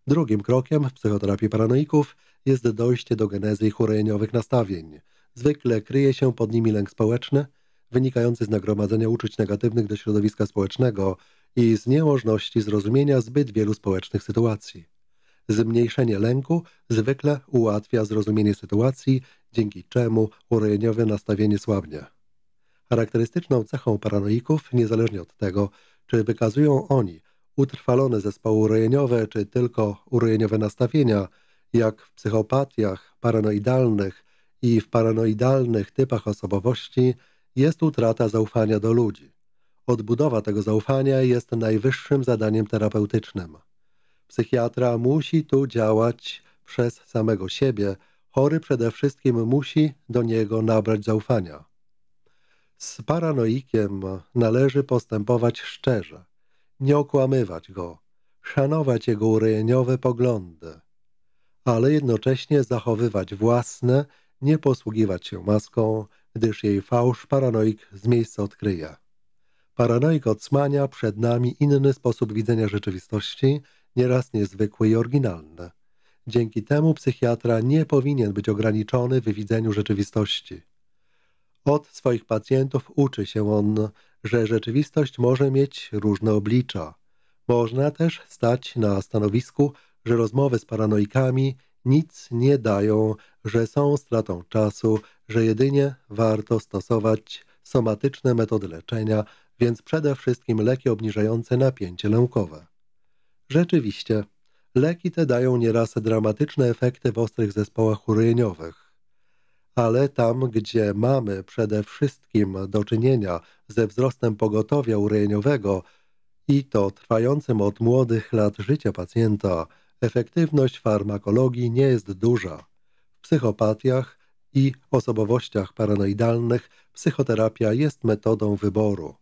Drugim krokiem w psychoterapii paranoików jest dojście do genezy ich urojeniowych nastawień. Zwykle kryje się pod nimi lęk społeczny – wynikający z nagromadzenia uczuć negatywnych do środowiska społecznego i z niemożności zrozumienia zbyt wielu społecznych sytuacji. Zmniejszenie lęku zwykle ułatwia zrozumienie sytuacji, dzięki czemu urojeniowe nastawienie słabnie. Charakterystyczną cechą paranoików, niezależnie od tego, czy wykazują oni utrwalone zespoły urojeniowe czy tylko urojeniowe nastawienia, jak w psychopatiach paranoidalnych i w paranoidalnych typach osobowości, jest utrata zaufania do ludzi. Odbudowa tego zaufania jest najwyższym zadaniem terapeutycznym. Psychiatra musi tu działać przez samego siebie, chory przede wszystkim musi do niego nabrać zaufania. Z paranoikiem należy postępować szczerze, nie okłamywać go, szanować jego urejeniowe poglądy, ale jednocześnie zachowywać własne, nie posługiwać się maską, gdyż jej fałsz paranoik z miejsca odkryje. Paranoik odsmania przed nami inny sposób widzenia rzeczywistości, nieraz niezwykły i oryginalny. Dzięki temu psychiatra nie powinien być ograniczony w widzeniu rzeczywistości. Od swoich pacjentów uczy się on, że rzeczywistość może mieć różne oblicza. Można też stać na stanowisku, że rozmowy z paranoikami nic nie dają, że są stratą czasu, że jedynie warto stosować somatyczne metody leczenia, więc przede wszystkim leki obniżające napięcie lękowe. Rzeczywiście, leki te dają nieraz dramatyczne efekty w ostrych zespołach urojeniowych. Ale tam, gdzie mamy przede wszystkim do czynienia ze wzrostem pogotowia urojeniowego i to trwającym od młodych lat życia pacjenta – Efektywność farmakologii nie jest duża. W psychopatiach i osobowościach paranoidalnych psychoterapia jest metodą wyboru.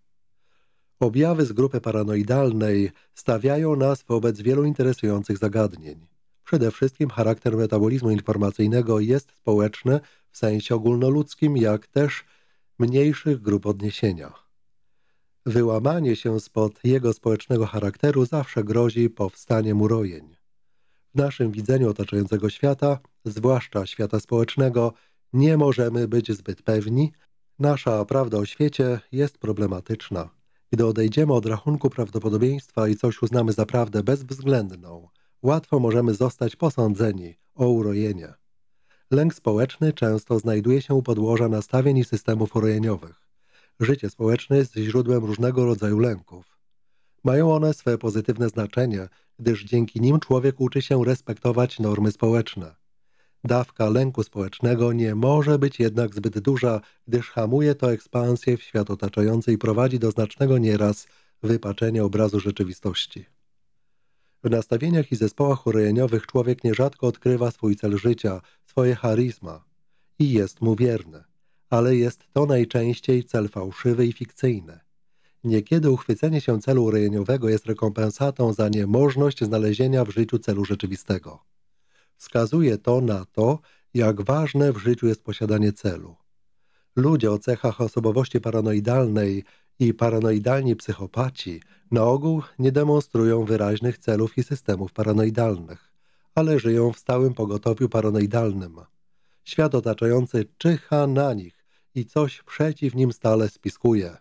Objawy z grupy paranoidalnej stawiają nas wobec wielu interesujących zagadnień. Przede wszystkim charakter metabolizmu informacyjnego jest społeczny w sensie ogólnoludzkim, jak też mniejszych grup odniesienia. Wyłamanie się spod jego społecznego charakteru zawsze grozi powstaniem urojeń. W naszym widzeniu otaczającego świata, zwłaszcza świata społecznego, nie możemy być zbyt pewni. Nasza prawda o świecie jest problematyczna. Gdy odejdziemy od rachunku prawdopodobieństwa i coś uznamy za prawdę bezwzględną, łatwo możemy zostać posądzeni o urojenie. Lęk społeczny często znajduje się u podłoża nastawień i systemów urojeniowych. Życie społeczne jest źródłem różnego rodzaju lęków. Mają one swe pozytywne znaczenie, gdyż dzięki nim człowiek uczy się respektować normy społeczne. Dawka lęku społecznego nie może być jednak zbyt duża, gdyż hamuje to ekspansję w świat otaczający i prowadzi do znacznego nieraz wypaczenia obrazu rzeczywistości. W nastawieniach i zespołach urojeniowych człowiek nierzadko odkrywa swój cel życia, swoje charyzma i jest mu wierny, ale jest to najczęściej cel fałszywy i fikcyjny. Niekiedy uchwycenie się celu urojeniowego jest rekompensatą za niemożność znalezienia w życiu celu rzeczywistego. Wskazuje to na to, jak ważne w życiu jest posiadanie celu. Ludzie o cechach osobowości paranoidalnej i paranoidalni psychopaci na ogół nie demonstrują wyraźnych celów i systemów paranoidalnych, ale żyją w stałym pogotowiu paranoidalnym. Świat otaczający czyha na nich i coś przeciw nim stale spiskuje.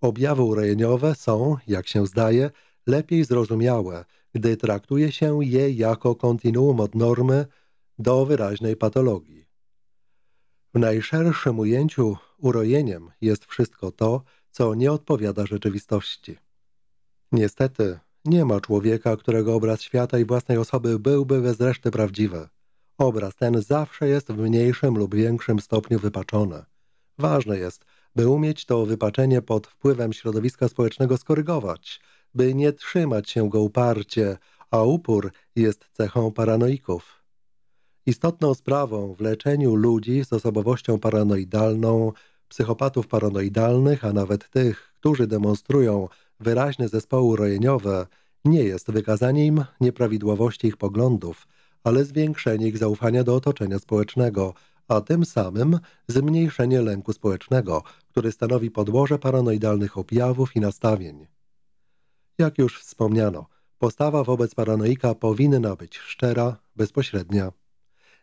Objawy urojeniowe są, jak się zdaje, lepiej zrozumiałe, gdy traktuje się je jako kontinuum od normy do wyraźnej patologii. W najszerszym ujęciu urojeniem jest wszystko to, co nie odpowiada rzeczywistości. Niestety, nie ma człowieka, którego obraz świata i własnej osoby byłby bez reszty prawdziwy. Obraz ten zawsze jest w mniejszym lub większym stopniu wypaczony. Ważne jest, by umieć to wypaczenie pod wpływem środowiska społecznego skorygować, by nie trzymać się go uparcie, a upór jest cechą paranoików. Istotną sprawą w leczeniu ludzi z osobowością paranoidalną, psychopatów paranoidalnych, a nawet tych, którzy demonstrują wyraźne zespoły rojeniowe, nie jest wykazanie im nieprawidłowości ich poglądów, ale zwiększenie ich zaufania do otoczenia społecznego, a tym samym zmniejszenie lęku społecznego, który stanowi podłoże paranoidalnych objawów i nastawień. Jak już wspomniano, postawa wobec paranoika powinna być szczera, bezpośrednia.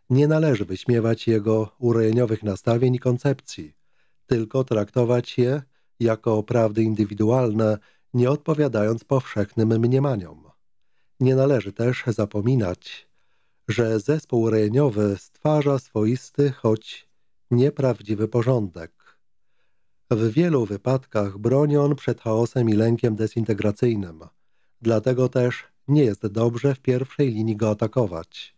Nie należy wyśmiewać jego urojeniowych nastawień i koncepcji, tylko traktować je jako prawdy indywidualne, nie odpowiadając powszechnym mniemaniom. Nie należy też zapominać, że zespół rejeniowy stwarza swoisty, choć nieprawdziwy porządek, w wielu wypadkach broni on przed chaosem i lękiem dezintegracyjnym. Dlatego też nie jest dobrze w pierwszej linii go atakować.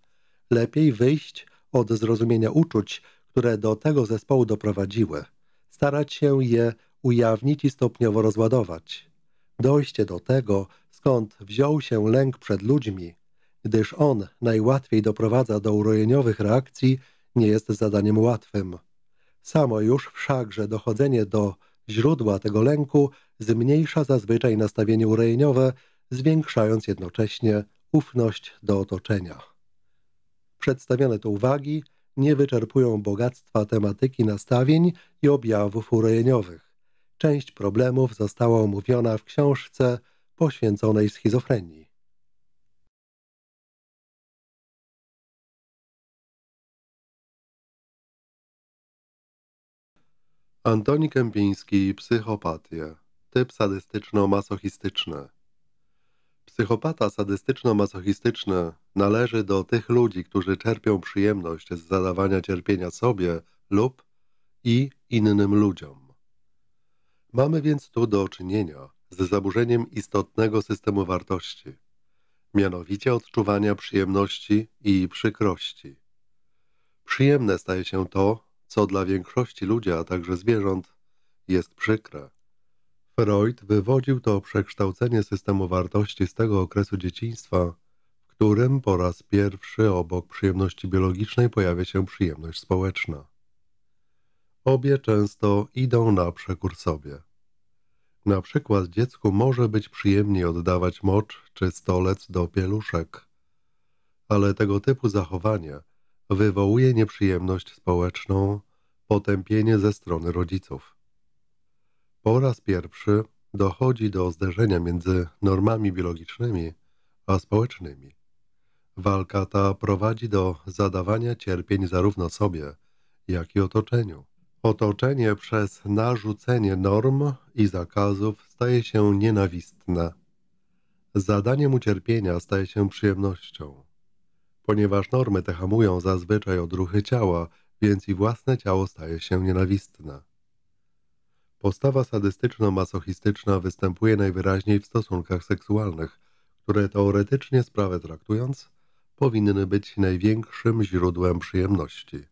Lepiej wyjść od zrozumienia uczuć, które do tego zespołu doprowadziły. Starać się je ujawnić i stopniowo rozładować. Dojście do tego, skąd wziął się lęk przed ludźmi, gdyż on najłatwiej doprowadza do urojeniowych reakcji, nie jest zadaniem łatwym. Samo już wszakże dochodzenie do źródła tego lęku zmniejsza zazwyczaj nastawienie urejeniowe, zwiększając jednocześnie ufność do otoczenia. Przedstawione tu uwagi nie wyczerpują bogactwa tematyki nastawień i objawów urejeniowych. Część problemów została omówiona w książce poświęconej schizofrenii. Antoni Kępiński psychopatia Typ sadystyczno-masochistyczny. Psychopata sadystyczno-masochistyczny należy do tych ludzi, którzy czerpią przyjemność z zadawania cierpienia sobie lub i innym ludziom. Mamy więc tu do czynienia z zaburzeniem istotnego systemu wartości, mianowicie odczuwania przyjemności i przykrości. Przyjemne staje się to, co dla większości ludzi, a także zwierząt, jest przykre. Freud wywodził to przekształcenie systemu wartości z tego okresu dzieciństwa, w którym po raz pierwszy obok przyjemności biologicznej pojawia się przyjemność społeczna. Obie często idą na przekór sobie. Na przykład dziecku może być przyjemniej oddawać mocz czy stolec do pieluszek, ale tego typu zachowanie – wywołuje nieprzyjemność społeczną, potępienie ze strony rodziców. Po raz pierwszy dochodzi do zderzenia między normami biologicznymi a społecznymi. Walka ta prowadzi do zadawania cierpień zarówno sobie, jak i otoczeniu. Otoczenie przez narzucenie norm i zakazów staje się nienawistne. Zadaniem ucierpienia staje się przyjemnością. Ponieważ normy te hamują zazwyczaj odruchy ciała, więc i własne ciało staje się nienawistne. Postawa sadystyczno-masochistyczna występuje najwyraźniej w stosunkach seksualnych, które teoretycznie sprawę traktując, powinny być największym źródłem przyjemności.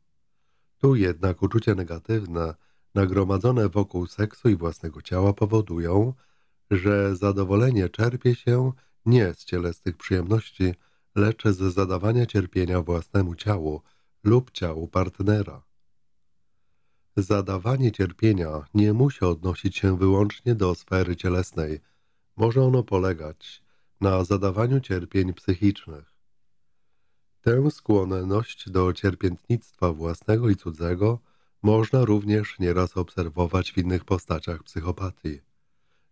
Tu jednak uczucia negatywne, nagromadzone wokół seksu i własnego ciała powodują, że zadowolenie czerpie się nie z cielesnych przyjemności, lecz z zadawania cierpienia własnemu ciału lub ciału partnera. Zadawanie cierpienia nie musi odnosić się wyłącznie do sfery cielesnej. Może ono polegać na zadawaniu cierpień psychicznych. Tę skłonność do cierpiętnictwa własnego i cudzego można również nieraz obserwować w innych postaciach psychopatii,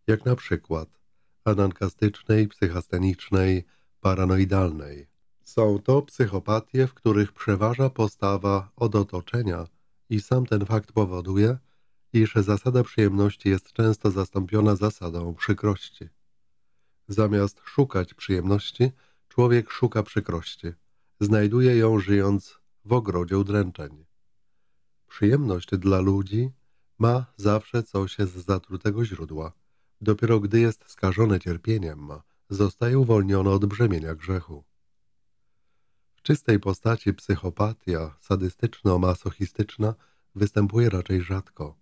jak na przykład anankastycznej, psychastenicznej, paranoidalnej. Są to psychopatie, w których przeważa postawa od otoczenia i sam ten fakt powoduje, iż zasada przyjemności jest często zastąpiona zasadą przykrości. Zamiast szukać przyjemności, człowiek szuka przykrości. Znajduje ją żyjąc w ogrodzie udręczeń. Przyjemność dla ludzi ma zawsze coś z zatrutego źródła. Dopiero gdy jest skażone cierpieniem, zostaje uwolniony od brzemienia grzechu. W czystej postaci psychopatia sadystyczno-masochistyczna występuje raczej rzadko,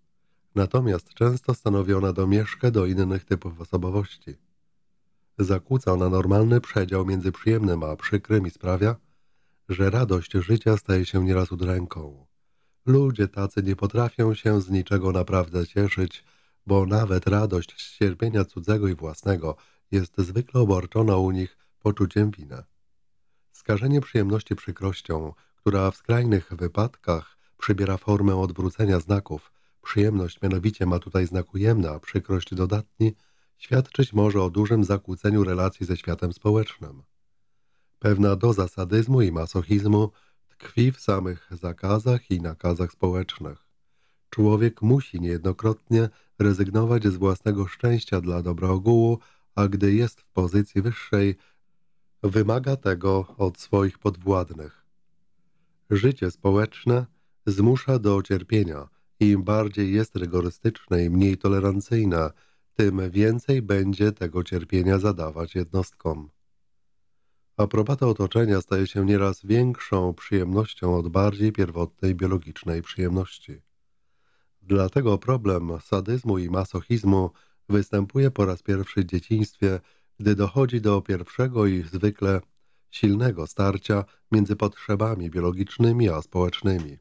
natomiast często stanowi ona domieszkę do innych typów osobowości. Zakłóca ona normalny przedział między przyjemnym a przykrym i sprawia, że radość życia staje się nieraz udręką. Ludzie tacy nie potrafią się z niczego naprawdę cieszyć, bo nawet radość z cierpienia cudzego i własnego jest zwykle obarczona u nich poczuciem wina. Skażenie przyjemności przykrością, która w skrajnych wypadkach przybiera formę odwrócenia znaków, przyjemność mianowicie ma tutaj znak ujemny, a przykrość dodatni, świadczyć może o dużym zakłóceniu relacji ze światem społecznym. Pewna doza sadyzmu i masochizmu tkwi w samych zakazach i nakazach społecznych. Człowiek musi niejednokrotnie rezygnować z własnego szczęścia dla dobra ogółu, a gdy jest w pozycji wyższej, wymaga tego od swoich podwładnych. Życie społeczne zmusza do cierpienia. Im bardziej jest rygorystyczne i mniej tolerancyjne, tym więcej będzie tego cierpienia zadawać jednostkom. Aprobata otoczenia staje się nieraz większą przyjemnością od bardziej pierwotnej biologicznej przyjemności. Dlatego problem sadyzmu i masochizmu występuje po raz pierwszy w dzieciństwie, gdy dochodzi do pierwszego i zwykle silnego starcia między potrzebami biologicznymi a społecznymi.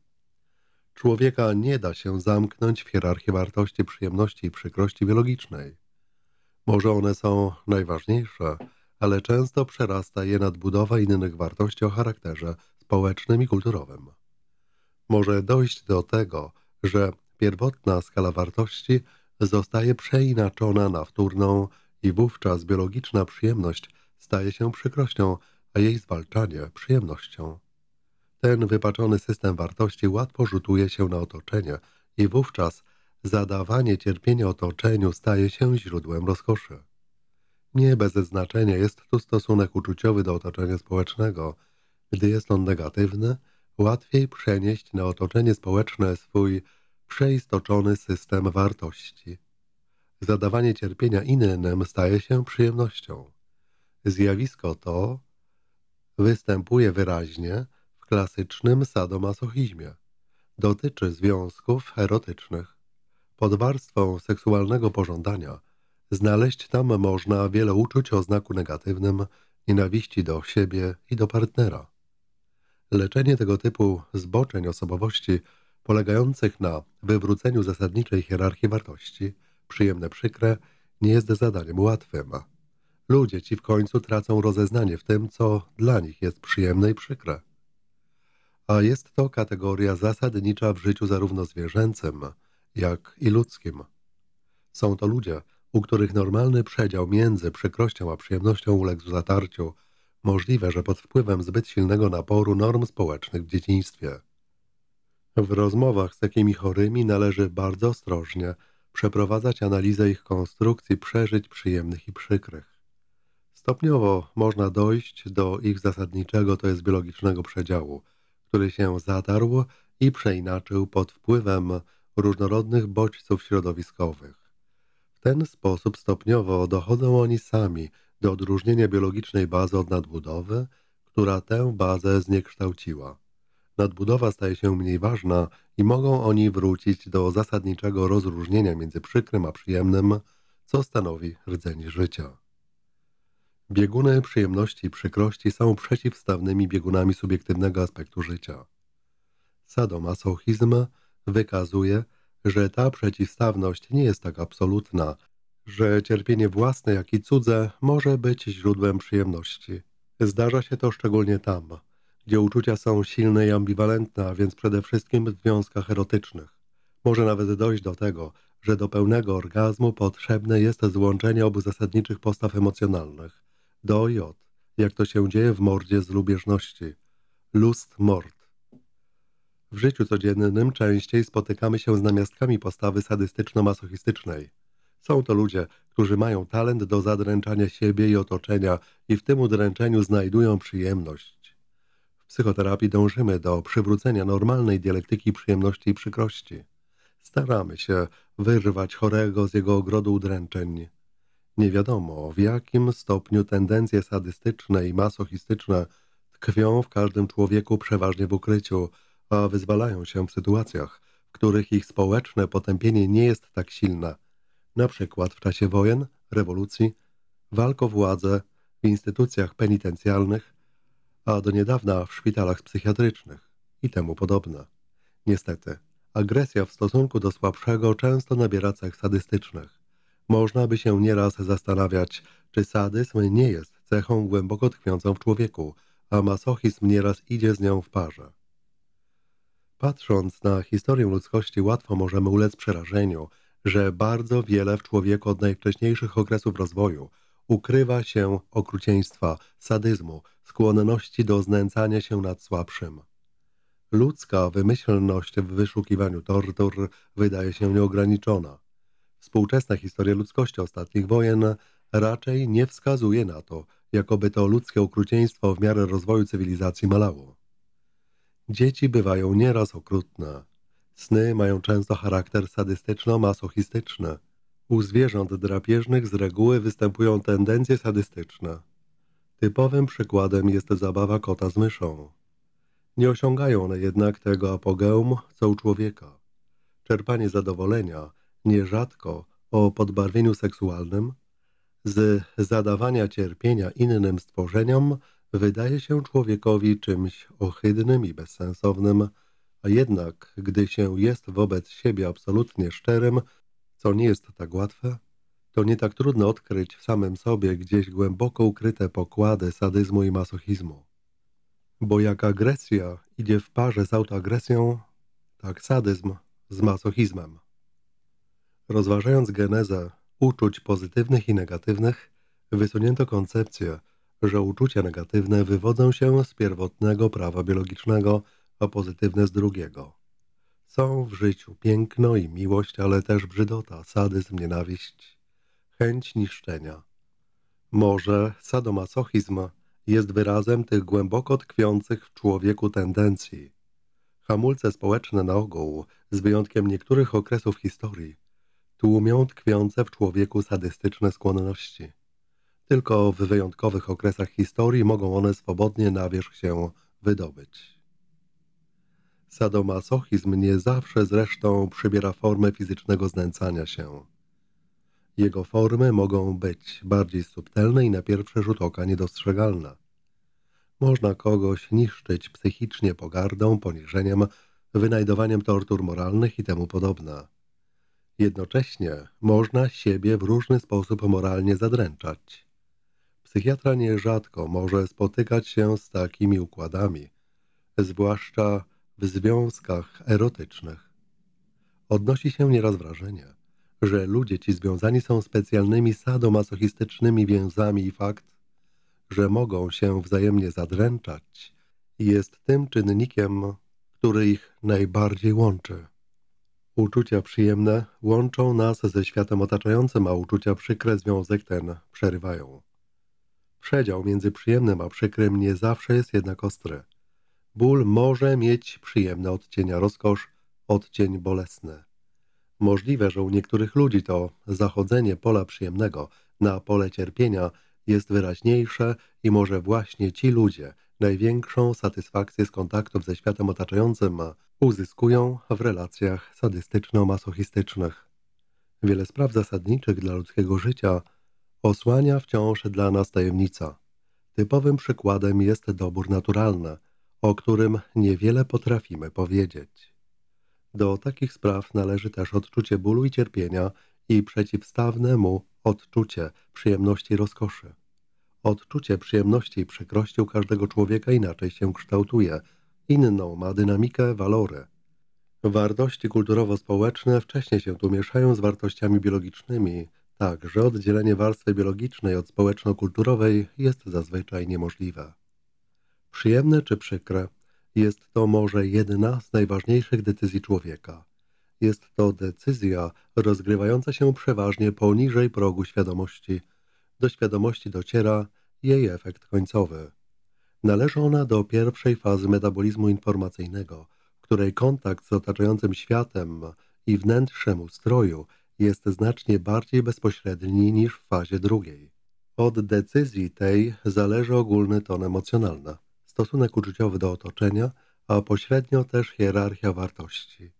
Człowieka nie da się zamknąć w hierarchii wartości, przyjemności i przykrości biologicznej. Może one są najważniejsze, ale często przerasta je nadbudowa innych wartości o charakterze społecznym i kulturowym. Może dojść do tego, że pierwotna skala wartości zostaje przeinaczona na wtórną i wówczas biologiczna przyjemność staje się przykrością, a jej zwalczanie przyjemnością. Ten wypaczony system wartości łatwo rzutuje się na otoczenie i wówczas zadawanie cierpienia otoczeniu staje się źródłem rozkoszy. Nie bez znaczenia jest tu stosunek uczuciowy do otoczenia społecznego. Gdy jest on negatywny, łatwiej przenieść na otoczenie społeczne swój przeistoczony system wartości. Zadawanie cierpienia innym staje się przyjemnością. Zjawisko to występuje wyraźnie w klasycznym sadomasochizmie. Dotyczy związków erotycznych. Pod warstwą seksualnego pożądania znaleźć tam można wiele uczuć o znaku negatywnym, nienawiści do siebie i do partnera. Leczenie tego typu zboczeń osobowości – polegających na wywróceniu zasadniczej hierarchii wartości, przyjemne przykre, nie jest zadaniem łatwym. Ludzie ci w końcu tracą rozeznanie w tym, co dla nich jest przyjemne i przykre. A jest to kategoria zasadnicza w życiu zarówno zwierzęcym, jak i ludzkim. Są to ludzie, u których normalny przedział między przykrością a przyjemnością uległ zatarciu. Możliwe, że pod wpływem zbyt silnego naporu norm społecznych w dzieciństwie – w rozmowach z takimi chorymi należy bardzo ostrożnie przeprowadzać analizę ich konstrukcji przeżyć przyjemnych i przykrych. Stopniowo można dojść do ich zasadniczego, to jest biologicznego przedziału, który się zatarł i przeinaczył pod wpływem różnorodnych bodźców środowiskowych. W ten sposób stopniowo dochodzą oni sami do odróżnienia biologicznej bazy od nadbudowy, która tę bazę zniekształciła nadbudowa staje się mniej ważna i mogą oni wrócić do zasadniczego rozróżnienia między przykrym a przyjemnym, co stanowi rdzeń życia. Bieguny przyjemności i przykrości są przeciwstawnymi biegunami subiektywnego aspektu życia. Sadomasochizm wykazuje, że ta przeciwstawność nie jest tak absolutna, że cierpienie własne, jak i cudze może być źródłem przyjemności. Zdarza się to szczególnie tam, gdzie uczucia są silne i ambiwalentne, a więc przede wszystkim w związkach erotycznych. Może nawet dojść do tego, że do pełnego orgazmu potrzebne jest złączenie obu zasadniczych postaw emocjonalnych. Do i od, jak to się dzieje w mordzie z lubieżności. Lust mord. W życiu codziennym częściej spotykamy się z namiastkami postawy sadystyczno-masochistycznej. Są to ludzie, którzy mają talent do zadręczania siebie i otoczenia i w tym udręczeniu znajdują przyjemność psychoterapii dążymy do przywrócenia normalnej dialektyki przyjemności i przykrości. Staramy się wyrwać chorego z jego ogrodu udręczeń. Nie wiadomo, w jakim stopniu tendencje sadystyczne i masochistyczne tkwią w każdym człowieku przeważnie w ukryciu, a wyzwalają się w sytuacjach, w których ich społeczne potępienie nie jest tak silne, na przykład w czasie wojen, rewolucji, walk o władzę, w instytucjach penitencjalnych, a do niedawna w szpitalach psychiatrycznych i temu podobne. Niestety, agresja w stosunku do słabszego często nabiera cech sadystycznych. Można by się nieraz zastanawiać, czy sadyzm nie jest cechą głęboko tkwiącą w człowieku, a masochizm nieraz idzie z nią w parze. Patrząc na historię ludzkości, łatwo możemy ulec przerażeniu, że bardzo wiele w człowieku od najwcześniejszych okresów rozwoju – ukrywa się okrucieństwa, sadyzmu, skłonności do znęcania się nad słabszym. Ludzka wymyślność w wyszukiwaniu tortur wydaje się nieograniczona. Współczesna historia ludzkości ostatnich wojen raczej nie wskazuje na to, jakoby to ludzkie okrucieństwo w miarę rozwoju cywilizacji malało. Dzieci bywają nieraz okrutne. Sny mają często charakter sadystyczno-masochistyczny. U zwierząt drapieżnych z reguły występują tendencje sadystyczne. Typowym przykładem jest zabawa kota z myszą. Nie osiągają one jednak tego apogeum, co u człowieka. Czerpanie zadowolenia, nierzadko o podbarwieniu seksualnym, z zadawania cierpienia innym stworzeniom wydaje się człowiekowi czymś ohydnym i bezsensownym, a jednak, gdy się jest wobec siebie absolutnie szczerym, co nie jest tak łatwe, to nie tak trudno odkryć w samym sobie gdzieś głęboko ukryte pokłady sadyzmu i masochizmu. Bo jak agresja idzie w parze z autoagresją, tak sadyzm z masochizmem. Rozważając genezę uczuć pozytywnych i negatywnych, wysunięto koncepcję, że uczucia negatywne wywodzą się z pierwotnego prawa biologicznego, a pozytywne z drugiego. Są w życiu piękno i miłość, ale też brzydota, sadyzm, nienawiść, chęć niszczenia. Może sadomasochizm jest wyrazem tych głęboko tkwiących w człowieku tendencji. Hamulce społeczne na ogół, z wyjątkiem niektórych okresów historii, tłumią tkwiące w człowieku sadystyczne skłonności. Tylko w wyjątkowych okresach historii mogą one swobodnie na wierzch się wydobyć. Sadomasochizm nie zawsze zresztą przybiera formę fizycznego znęcania się. Jego formy mogą być bardziej subtelne i na pierwszy rzut oka niedostrzegalne. Można kogoś niszczyć psychicznie pogardą, poniżeniem, wynajdowaniem tortur moralnych i temu podobne. Jednocześnie można siebie w różny sposób moralnie zadręczać. Psychiatra nierzadko może spotykać się z takimi układami, zwłaszcza w związkach erotycznych. Odnosi się nieraz wrażenie, że ludzie ci związani są specjalnymi sadomasochistycznymi więzami i fakt, że mogą się wzajemnie zadręczać, jest tym czynnikiem, który ich najbardziej łączy. Uczucia przyjemne łączą nas ze światem otaczającym, a uczucia przykre związek ten przerywają. Przedział między przyjemnym a przykrym nie zawsze jest jednak ostry – Ból może mieć przyjemne odcienia rozkosz, odcień bolesny. Możliwe, że u niektórych ludzi to zachodzenie pola przyjemnego na pole cierpienia jest wyraźniejsze i może właśnie ci ludzie największą satysfakcję z kontaktów ze światem otaczającym uzyskują w relacjach sadystyczno-masochistycznych. Wiele spraw zasadniczych dla ludzkiego życia osłania wciąż dla nas tajemnica. Typowym przykładem jest dobór naturalny – o którym niewiele potrafimy powiedzieć. Do takich spraw należy też odczucie bólu i cierpienia i przeciwstawne mu odczucie przyjemności i rozkoszy. Odczucie przyjemności i przykrości u każdego człowieka inaczej się kształtuje, inną ma dynamikę, walory. Wartości kulturowo-społeczne wcześniej się tu mieszają z wartościami biologicznymi, tak że oddzielenie warstwy biologicznej od społeczno-kulturowej jest zazwyczaj niemożliwe. Przyjemne czy przykre, jest to może jedna z najważniejszych decyzji człowieka. Jest to decyzja rozgrywająca się przeważnie poniżej progu świadomości. Do świadomości dociera jej efekt końcowy. Należy ona do pierwszej fazy metabolizmu informacyjnego, w której kontakt z otaczającym światem i wnętrzem ustroju jest znacznie bardziej bezpośredni niż w fazie drugiej. Od decyzji tej zależy ogólny ton emocjonalny stosunek uczuciowy do otoczenia, a pośrednio też hierarchia wartości.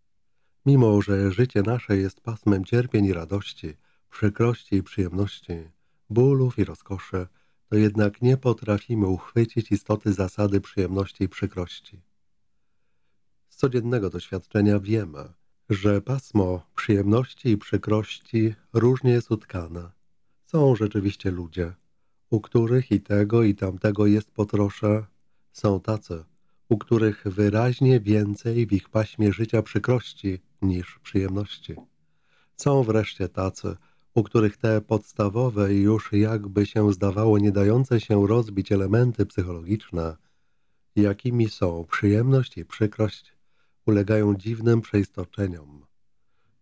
Mimo, że życie nasze jest pasmem cierpień i radości, przykrości i przyjemności, bólów i rozkoszy, to jednak nie potrafimy uchwycić istoty zasady przyjemności i przykrości. Z codziennego doświadczenia wiemy, że pasmo przyjemności i przykrości różnie jest utkane. Są rzeczywiście ludzie, u których i tego i tamtego jest po trosze, są tacy, u których wyraźnie więcej w ich paśmie życia przykrości niż przyjemności. Są wreszcie tacy, u których te podstawowe i już jakby się zdawało nie dające się rozbić elementy psychologiczne, jakimi są przyjemność i przykrość, ulegają dziwnym przeistoczeniom.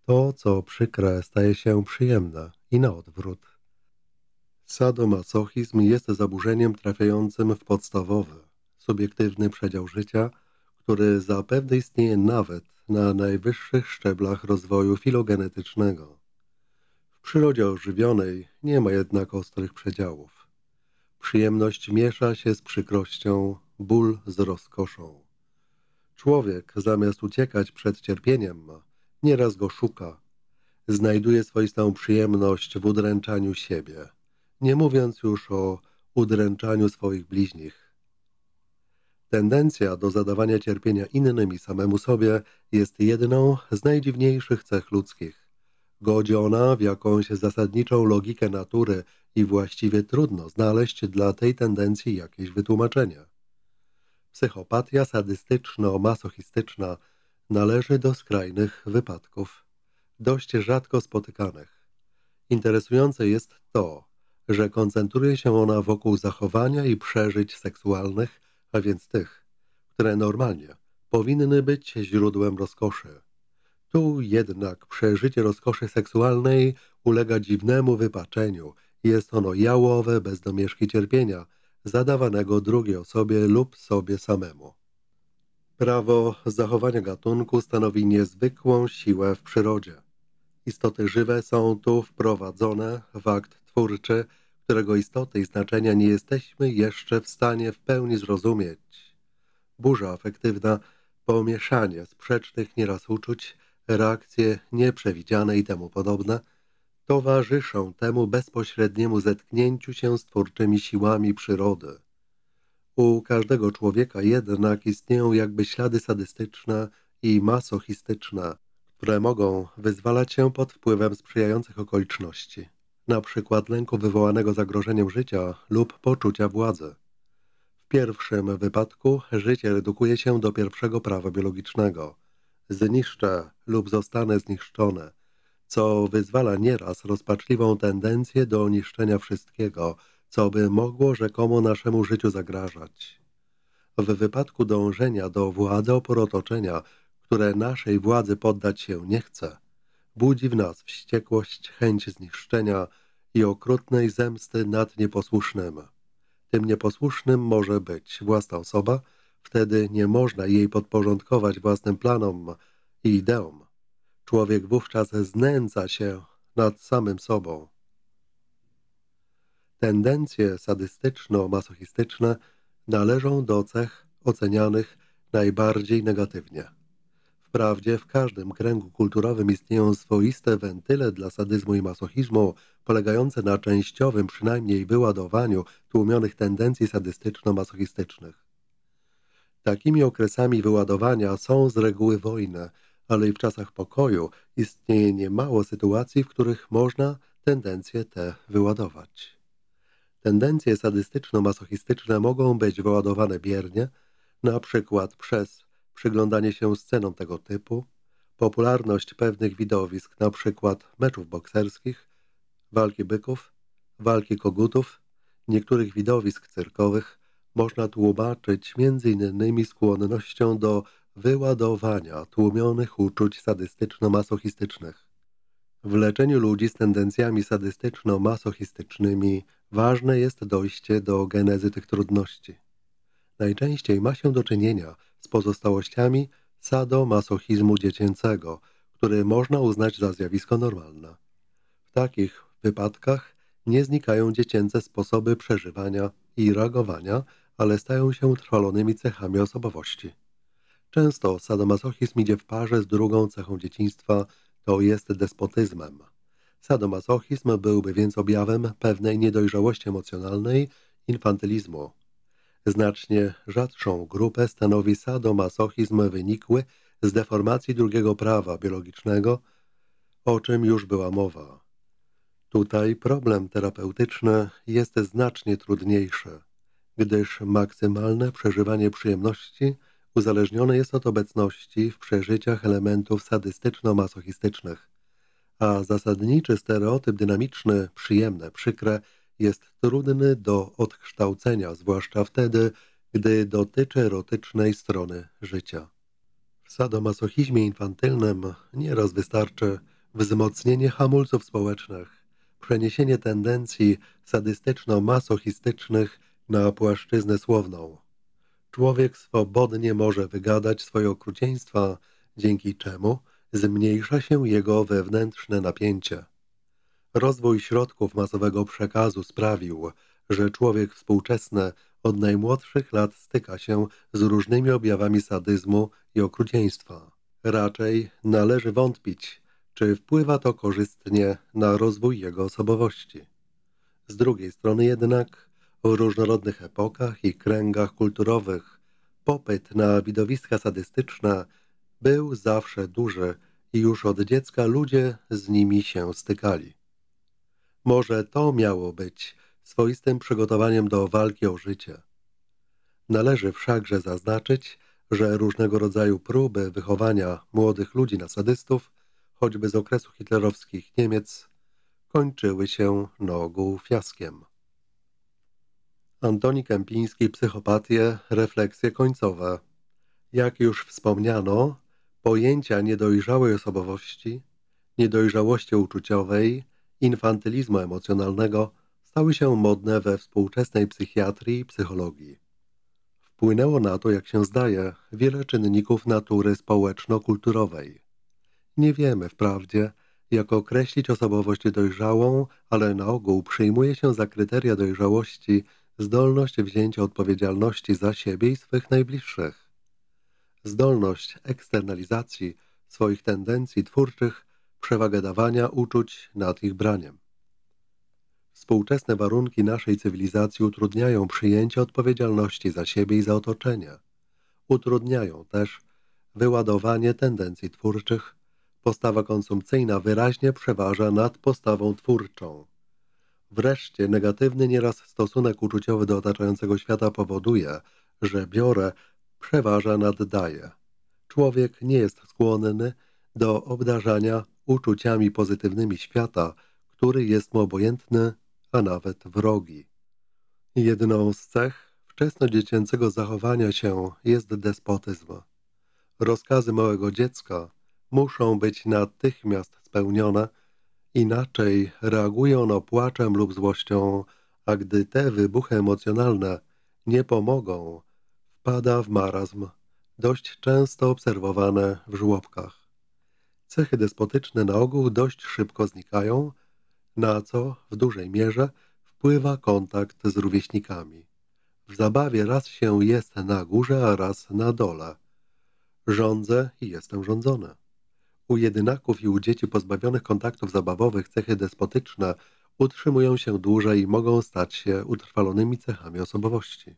To, co przykre, staje się przyjemne i na odwrót. Sadomasochizm jest zaburzeniem trafiającym w podstawowy, subiektywny przedział życia, który zapewne istnieje nawet na najwyższych szczeblach rozwoju filogenetycznego. W przyrodzie ożywionej nie ma jednak ostrych przedziałów. Przyjemność miesza się z przykrością, ból z rozkoszą. Człowiek zamiast uciekać przed cierpieniem, nieraz go szuka. Znajduje swoistą przyjemność w udręczaniu siebie, nie mówiąc już o udręczaniu swoich bliźnich. Tendencja do zadawania cierpienia innym i samemu sobie jest jedną z najdziwniejszych cech ludzkich. Godzi ona w jakąś zasadniczą logikę natury i właściwie trudno znaleźć dla tej tendencji jakieś wytłumaczenie. Psychopatia sadystyczno-masochistyczna należy do skrajnych wypadków, dość rzadko spotykanych. Interesujące jest to, że koncentruje się ona wokół zachowania i przeżyć seksualnych, a więc tych, które normalnie powinny być źródłem rozkoszy. Tu jednak przeżycie rozkoszy seksualnej ulega dziwnemu wypaczeniu. Jest ono jałowe bez domieszki cierpienia, zadawanego drugiej osobie lub sobie samemu. Prawo zachowania gatunku stanowi niezwykłą siłę w przyrodzie. Istoty żywe są tu wprowadzone w akt twórczy, którego istoty i znaczenia nie jesteśmy jeszcze w stanie w pełni zrozumieć. Burza afektywna, pomieszanie sprzecznych nieraz uczuć, reakcje nieprzewidziane i temu podobne towarzyszą temu bezpośredniemu zetknięciu się z twórczymi siłami przyrody. U każdego człowieka jednak istnieją jakby ślady sadystyczne i masochistyczne, które mogą wyzwalać się pod wpływem sprzyjających okoliczności np. lęku wywołanego zagrożeniem życia lub poczucia władzy. W pierwszym wypadku życie redukuje się do pierwszego prawa biologicznego. Zniszczę lub zostanę zniszczone, co wyzwala nieraz rozpaczliwą tendencję do niszczenia wszystkiego, co by mogło rzekomo naszemu życiu zagrażać. W wypadku dążenia do władzy opór otoczenia, które naszej władzy poddać się nie chce – budzi w nas wściekłość, chęć zniszczenia i okrutnej zemsty nad nieposłusznym. Tym nieposłusznym może być własna osoba, wtedy nie można jej podporządkować własnym planom i ideom. Człowiek wówczas znęca się nad samym sobą. Tendencje sadystyczno-masochistyczne należą do cech ocenianych najbardziej negatywnie. Wprawdzie w każdym kręgu kulturowym istnieją swoiste wentyle dla sadyzmu i masochizmu, polegające na częściowym przynajmniej wyładowaniu tłumionych tendencji sadystyczno-masochistycznych. Takimi okresami wyładowania są z reguły wojny, ale i w czasach pokoju istnieje niemało sytuacji, w których można tendencje te wyładować. Tendencje sadystyczno-masochistyczne mogą być wyładowane biernie, na przykład przez przyglądanie się scenom tego typu, popularność pewnych widowisk, np. meczów bokserskich, walki byków, walki kogutów, niektórych widowisk cyrkowych, można tłumaczyć m.in. skłonnością do wyładowania tłumionych uczuć sadystyczno-masochistycznych. W leczeniu ludzi z tendencjami sadystyczno-masochistycznymi ważne jest dojście do genezy tych trudności. Najczęściej ma się do czynienia z pozostałościami sadomasochizmu dziecięcego, który można uznać za zjawisko normalne. W takich wypadkach nie znikają dziecięce sposoby przeżywania i reagowania, ale stają się trwalonymi cechami osobowości. Często sadomasochizm idzie w parze z drugą cechą dzieciństwa, to jest despotyzmem. Sadomasochizm byłby więc objawem pewnej niedojrzałości emocjonalnej, infantylizmu. Znacznie rzadszą grupę stanowi sadomasochizm wynikły z deformacji drugiego prawa biologicznego, o czym już była mowa. Tutaj problem terapeutyczny jest znacznie trudniejszy, gdyż maksymalne przeżywanie przyjemności uzależnione jest od obecności w przeżyciach elementów sadystyczno-masochistycznych, a zasadniczy stereotyp dynamiczny, przyjemne, przykre – jest trudny do odkształcenia, zwłaszcza wtedy, gdy dotyczy erotycznej strony życia. W sadomasochizmie infantylnym nieraz wystarczy wzmocnienie hamulców społecznych, przeniesienie tendencji sadystyczno-masochistycznych na płaszczyznę słowną. Człowiek swobodnie może wygadać swoje okrucieństwa, dzięki czemu zmniejsza się jego wewnętrzne napięcie. Rozwój środków masowego przekazu sprawił, że człowiek współczesny od najmłodszych lat styka się z różnymi objawami sadyzmu i okrucieństwa. Raczej należy wątpić, czy wpływa to korzystnie na rozwój jego osobowości. Z drugiej strony jednak w różnorodnych epokach i kręgach kulturowych popyt na widowiska sadystyczne był zawsze duży i już od dziecka ludzie z nimi się stykali. Może to miało być swoistym przygotowaniem do walki o życie. Należy wszakże zaznaczyć, że różnego rodzaju próby wychowania młodych ludzi na sadystów, choćby z okresu hitlerowskich Niemiec, kończyły się nogą fiaskiem. Antoni Kępiński Psychopatie, refleksje końcowe. Jak już wspomniano, pojęcia niedojrzałej osobowości, niedojrzałości uczuciowej – infantylizmu emocjonalnego stały się modne we współczesnej psychiatrii i psychologii. Wpłynęło na to, jak się zdaje, wiele czynników natury społeczno-kulturowej. Nie wiemy wprawdzie, jak określić osobowość dojrzałą, ale na ogół przyjmuje się za kryteria dojrzałości zdolność wzięcia odpowiedzialności za siebie i swych najbliższych. Zdolność eksternalizacji swoich tendencji twórczych przewagę dawania uczuć nad ich braniem. Współczesne warunki naszej cywilizacji utrudniają przyjęcie odpowiedzialności za siebie i za otoczenie. Utrudniają też wyładowanie tendencji twórczych. Postawa konsumpcyjna wyraźnie przeważa nad postawą twórczą. Wreszcie negatywny nieraz stosunek uczuciowy do otaczającego świata powoduje, że biorę przeważa nad daje. Człowiek nie jest skłonny do obdarzania uczuciami pozytywnymi świata, który jest mu obojętny, a nawet wrogi. Jedną z cech wczesnodziecięcego zachowania się jest despotyzm. Rozkazy małego dziecka muszą być natychmiast spełnione, inaczej reaguje ono płaczem lub złością, a gdy te wybuchy emocjonalne nie pomogą, wpada w marazm, dość często obserwowany w żłobkach. Cechy despotyczne na ogół dość szybko znikają, na co w dużej mierze wpływa kontakt z rówieśnikami. W zabawie raz się jest na górze, a raz na dole. Rządzę i jestem rządzone. U jedynaków i u dzieci pozbawionych kontaktów zabawowych cechy despotyczne utrzymują się dłużej i mogą stać się utrwalonymi cechami osobowości.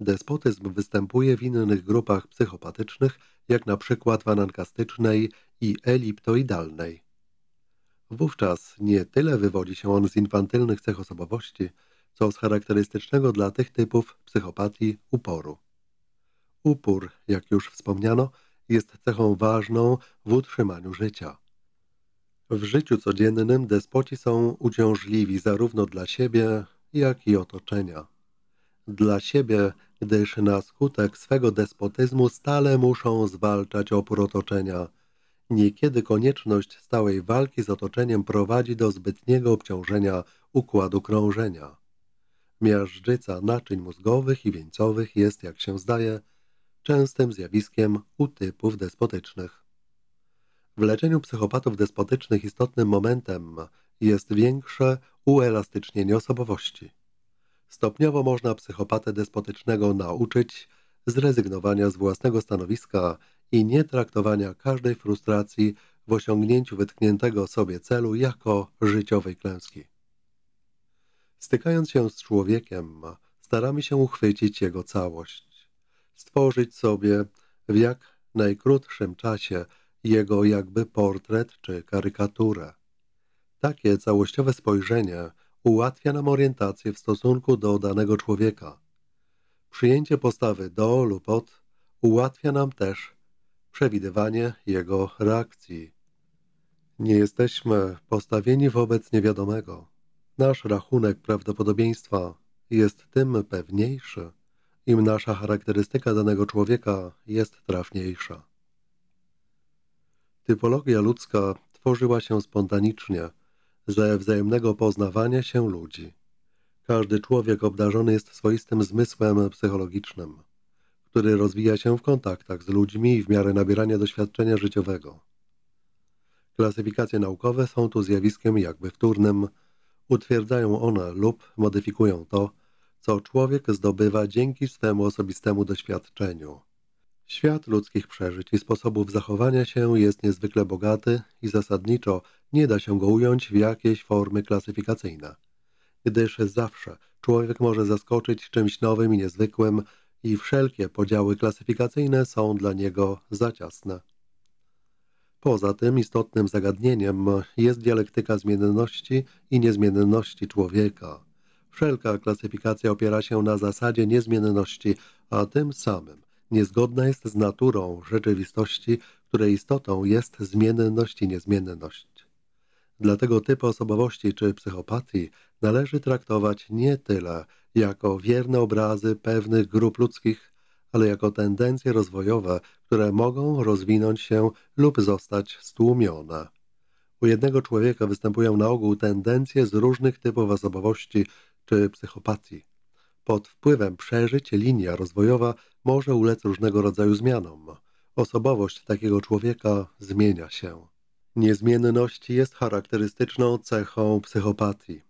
Despotyzm występuje w innych grupach psychopatycznych jak na przykład wanankastycznej anankastycznej i eliptoidalnej. Wówczas nie tyle wywodzi się on z infantylnych cech osobowości, co z charakterystycznego dla tych typów psychopatii uporu. Upór, jak już wspomniano, jest cechą ważną w utrzymaniu życia. W życiu codziennym despoci są uciążliwi zarówno dla siebie, jak i otoczenia. Dla siebie gdyż na skutek swego despotyzmu stale muszą zwalczać opór otoczenia. Niekiedy konieczność stałej walki z otoczeniem prowadzi do zbytniego obciążenia układu krążenia. Miażdżyca naczyń mózgowych i wieńcowych jest, jak się zdaje, częstym zjawiskiem u typów despotycznych. W leczeniu psychopatów despotycznych istotnym momentem jest większe uelastycznienie osobowości. Stopniowo można psychopatę despotycznego nauczyć zrezygnowania z własnego stanowiska i nie traktowania każdej frustracji w osiągnięciu wytkniętego sobie celu jako życiowej klęski. Stykając się z człowiekiem, staramy się uchwycić jego całość, stworzyć sobie w jak najkrótszym czasie jego jakby portret czy karykaturę. Takie całościowe spojrzenie – ułatwia nam orientację w stosunku do danego człowieka. Przyjęcie postawy do lub od ułatwia nam też przewidywanie jego reakcji. Nie jesteśmy postawieni wobec niewiadomego. Nasz rachunek prawdopodobieństwa jest tym pewniejszy, im nasza charakterystyka danego człowieka jest trafniejsza. Typologia ludzka tworzyła się spontanicznie – ze wzajemnego poznawania się ludzi. Każdy człowiek obdarzony jest swoistym zmysłem psychologicznym, który rozwija się w kontaktach z ludźmi i w miarę nabierania doświadczenia życiowego. Klasyfikacje naukowe są tu zjawiskiem jakby wtórnym. Utwierdzają one lub modyfikują to, co człowiek zdobywa dzięki swemu osobistemu doświadczeniu. Świat ludzkich przeżyć i sposobów zachowania się jest niezwykle bogaty i zasadniczo nie da się go ująć w jakieś formy klasyfikacyjne, gdyż zawsze człowiek może zaskoczyć czymś nowym i niezwykłym i wszelkie podziały klasyfikacyjne są dla niego za ciasne. Poza tym istotnym zagadnieniem jest dialektyka zmienności i niezmienności człowieka. Wszelka klasyfikacja opiera się na zasadzie niezmienności, a tym samym niezgodna jest z naturą rzeczywistości, której istotą jest zmienność i niezmienność. Dlatego typ osobowości czy psychopatii należy traktować nie tyle jako wierne obrazy pewnych grup ludzkich, ale jako tendencje rozwojowe, które mogą rozwinąć się lub zostać stłumione. U jednego człowieka występują na ogół tendencje z różnych typów osobowości czy psychopatii. Pod wpływem przeżyć linia rozwojowa może ulec różnego rodzaju zmianom. Osobowość takiego człowieka zmienia się. Niezmienność jest charakterystyczną cechą psychopatii.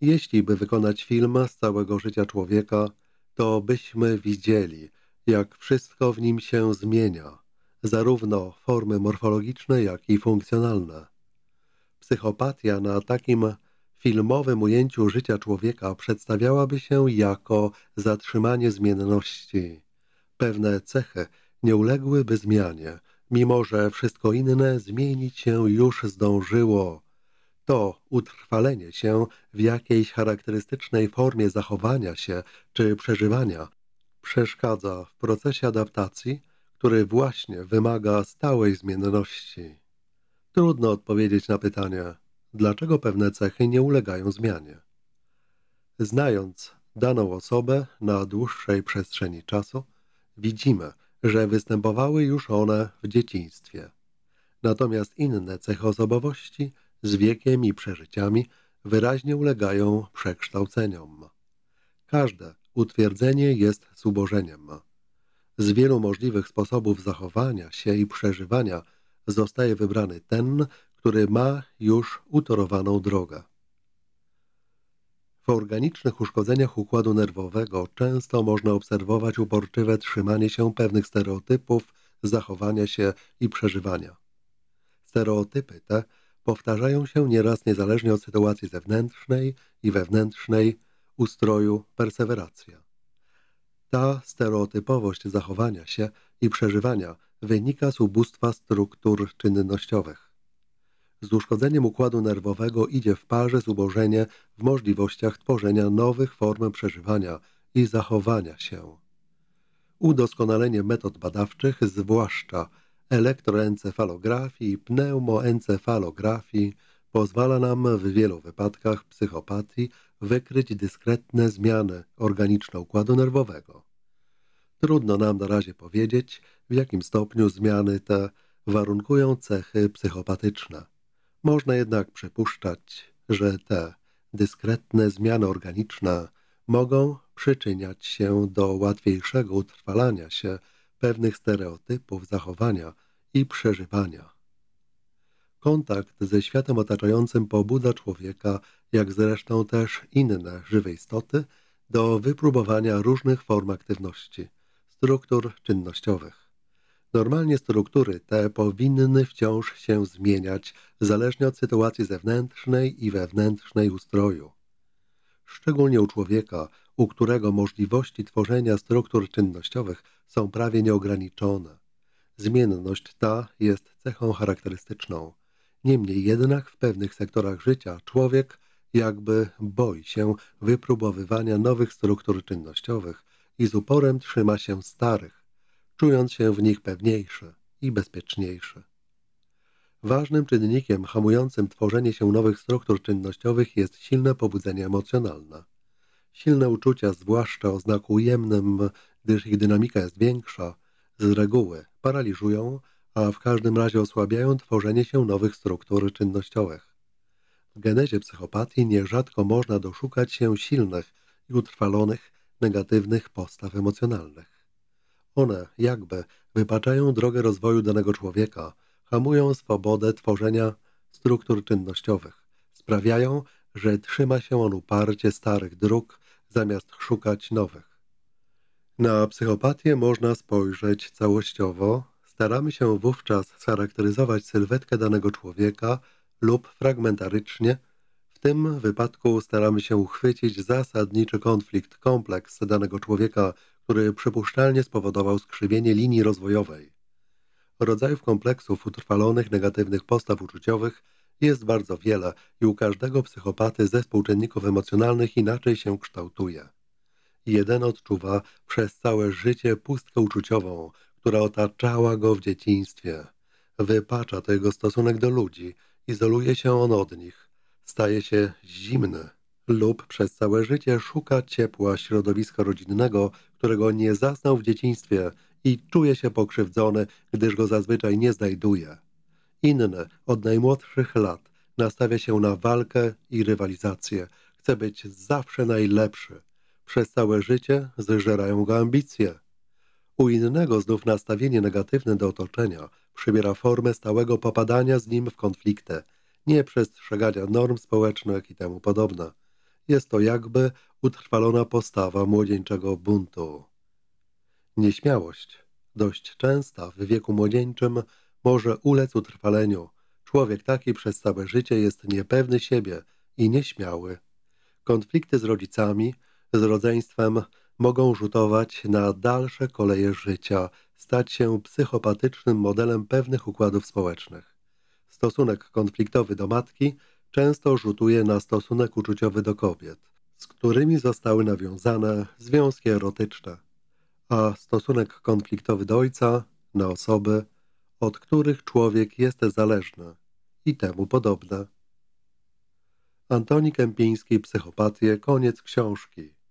Jeśli by wykonać film z całego życia człowieka, to byśmy widzieli, jak wszystko w nim się zmienia, zarówno formy morfologiczne, jak i funkcjonalne. Psychopatia na takim filmowym ujęciu życia człowieka przedstawiałaby się jako zatrzymanie zmienności. Pewne cechy nie uległyby zmianie, mimo że wszystko inne zmienić się już zdążyło. To utrwalenie się w jakiejś charakterystycznej formie zachowania się czy przeżywania przeszkadza w procesie adaptacji, który właśnie wymaga stałej zmienności. Trudno odpowiedzieć na pytanie, dlaczego pewne cechy nie ulegają zmianie. Znając daną osobę na dłuższej przestrzeni czasu, widzimy, że występowały już one w dzieciństwie. Natomiast inne cechy osobowości z wiekiem i przeżyciami wyraźnie ulegają przekształceniom. Każde utwierdzenie jest zubożeniem. Z wielu możliwych sposobów zachowania się i przeżywania zostaje wybrany ten, który ma już utorowaną drogę. W organicznych uszkodzeniach układu nerwowego często można obserwować uporczywe trzymanie się pewnych stereotypów, zachowania się i przeżywania. Stereotypy te powtarzają się nieraz niezależnie od sytuacji zewnętrznej i wewnętrznej, ustroju, perseweracja. Ta stereotypowość zachowania się i przeżywania wynika z ubóstwa struktur czynnościowych z uszkodzeniem układu nerwowego idzie w parze zubożenie w możliwościach tworzenia nowych form przeżywania i zachowania się. Udoskonalenie metod badawczych, zwłaszcza elektroencefalografii i pneumoencefalografii, pozwala nam w wielu wypadkach psychopatii wykryć dyskretne zmiany organiczne układu nerwowego. Trudno nam na razie powiedzieć, w jakim stopniu zmiany te warunkują cechy psychopatyczne. Można jednak przypuszczać, że te dyskretne zmiany organiczne mogą przyczyniać się do łatwiejszego utrwalania się pewnych stereotypów zachowania i przeżywania. Kontakt ze światem otaczającym pobudza człowieka, jak zresztą też inne żywe istoty, do wypróbowania różnych form aktywności, struktur czynnościowych. Normalnie struktury te powinny wciąż się zmieniać, zależnie od sytuacji zewnętrznej i wewnętrznej ustroju. Szczególnie u człowieka, u którego możliwości tworzenia struktur czynnościowych są prawie nieograniczone. Zmienność ta jest cechą charakterystyczną. Niemniej jednak w pewnych sektorach życia człowiek jakby boi się wypróbowywania nowych struktur czynnościowych i z uporem trzyma się starych, czując się w nich pewniejszy i bezpieczniejszy. Ważnym czynnikiem hamującym tworzenie się nowych struktur czynnościowych jest silne pobudzenie emocjonalne. Silne uczucia, zwłaszcza o znaku jemnym, gdyż ich dynamika jest większa, z reguły paraliżują, a w każdym razie osłabiają tworzenie się nowych struktur czynnościowych. W genezie psychopatii nierzadko można doszukać się silnych i utrwalonych negatywnych postaw emocjonalnych. One, jakby, wypaczają drogę rozwoju danego człowieka, hamują swobodę tworzenia struktur czynnościowych, sprawiają, że trzyma się on uparcie starych dróg, zamiast szukać nowych. Na psychopatię można spojrzeć całościowo. Staramy się wówczas scharakteryzować sylwetkę danego człowieka lub fragmentarycznie. W tym wypadku staramy się uchwycić zasadniczy konflikt, kompleks danego człowieka który przypuszczalnie spowodował skrzywienie linii rozwojowej. Rodzajów kompleksów utrwalonych negatywnych postaw uczuciowych jest bardzo wiele i u każdego psychopaty zespół czynników emocjonalnych inaczej się kształtuje. Jeden odczuwa przez całe życie pustkę uczuciową, która otaczała go w dzieciństwie. Wypacza to jego stosunek do ludzi, izoluje się on od nich, staje się zimny lub przez całe życie szuka ciepła środowiska rodzinnego, którego nie zaznał w dzieciństwie i czuje się pokrzywdzony, gdyż go zazwyczaj nie znajduje. Inny od najmłodszych lat nastawia się na walkę i rywalizację. Chce być zawsze najlepszy. Przez całe życie zżerają go ambicje. U innego znów nastawienie negatywne do otoczenia przybiera formę stałego popadania z nim w konflikty, nieprzestrzegania norm społecznych i temu podobne. Jest to jakby utrwalona postawa młodzieńczego buntu. Nieśmiałość, dość częsta w wieku młodzieńczym, może ulec utrwaleniu. Człowiek taki przez całe życie jest niepewny siebie i nieśmiały. Konflikty z rodzicami, z rodzeństwem mogą rzutować na dalsze koleje życia, stać się psychopatycznym modelem pewnych układów społecznych. Stosunek konfliktowy do matki – często rzutuje na stosunek uczuciowy do kobiet, z którymi zostały nawiązane związki erotyczne, a stosunek konfliktowy do ojca na osoby, od których człowiek jest zależny i temu podobne. Antoni Kępiński, Psychopatie, koniec książki.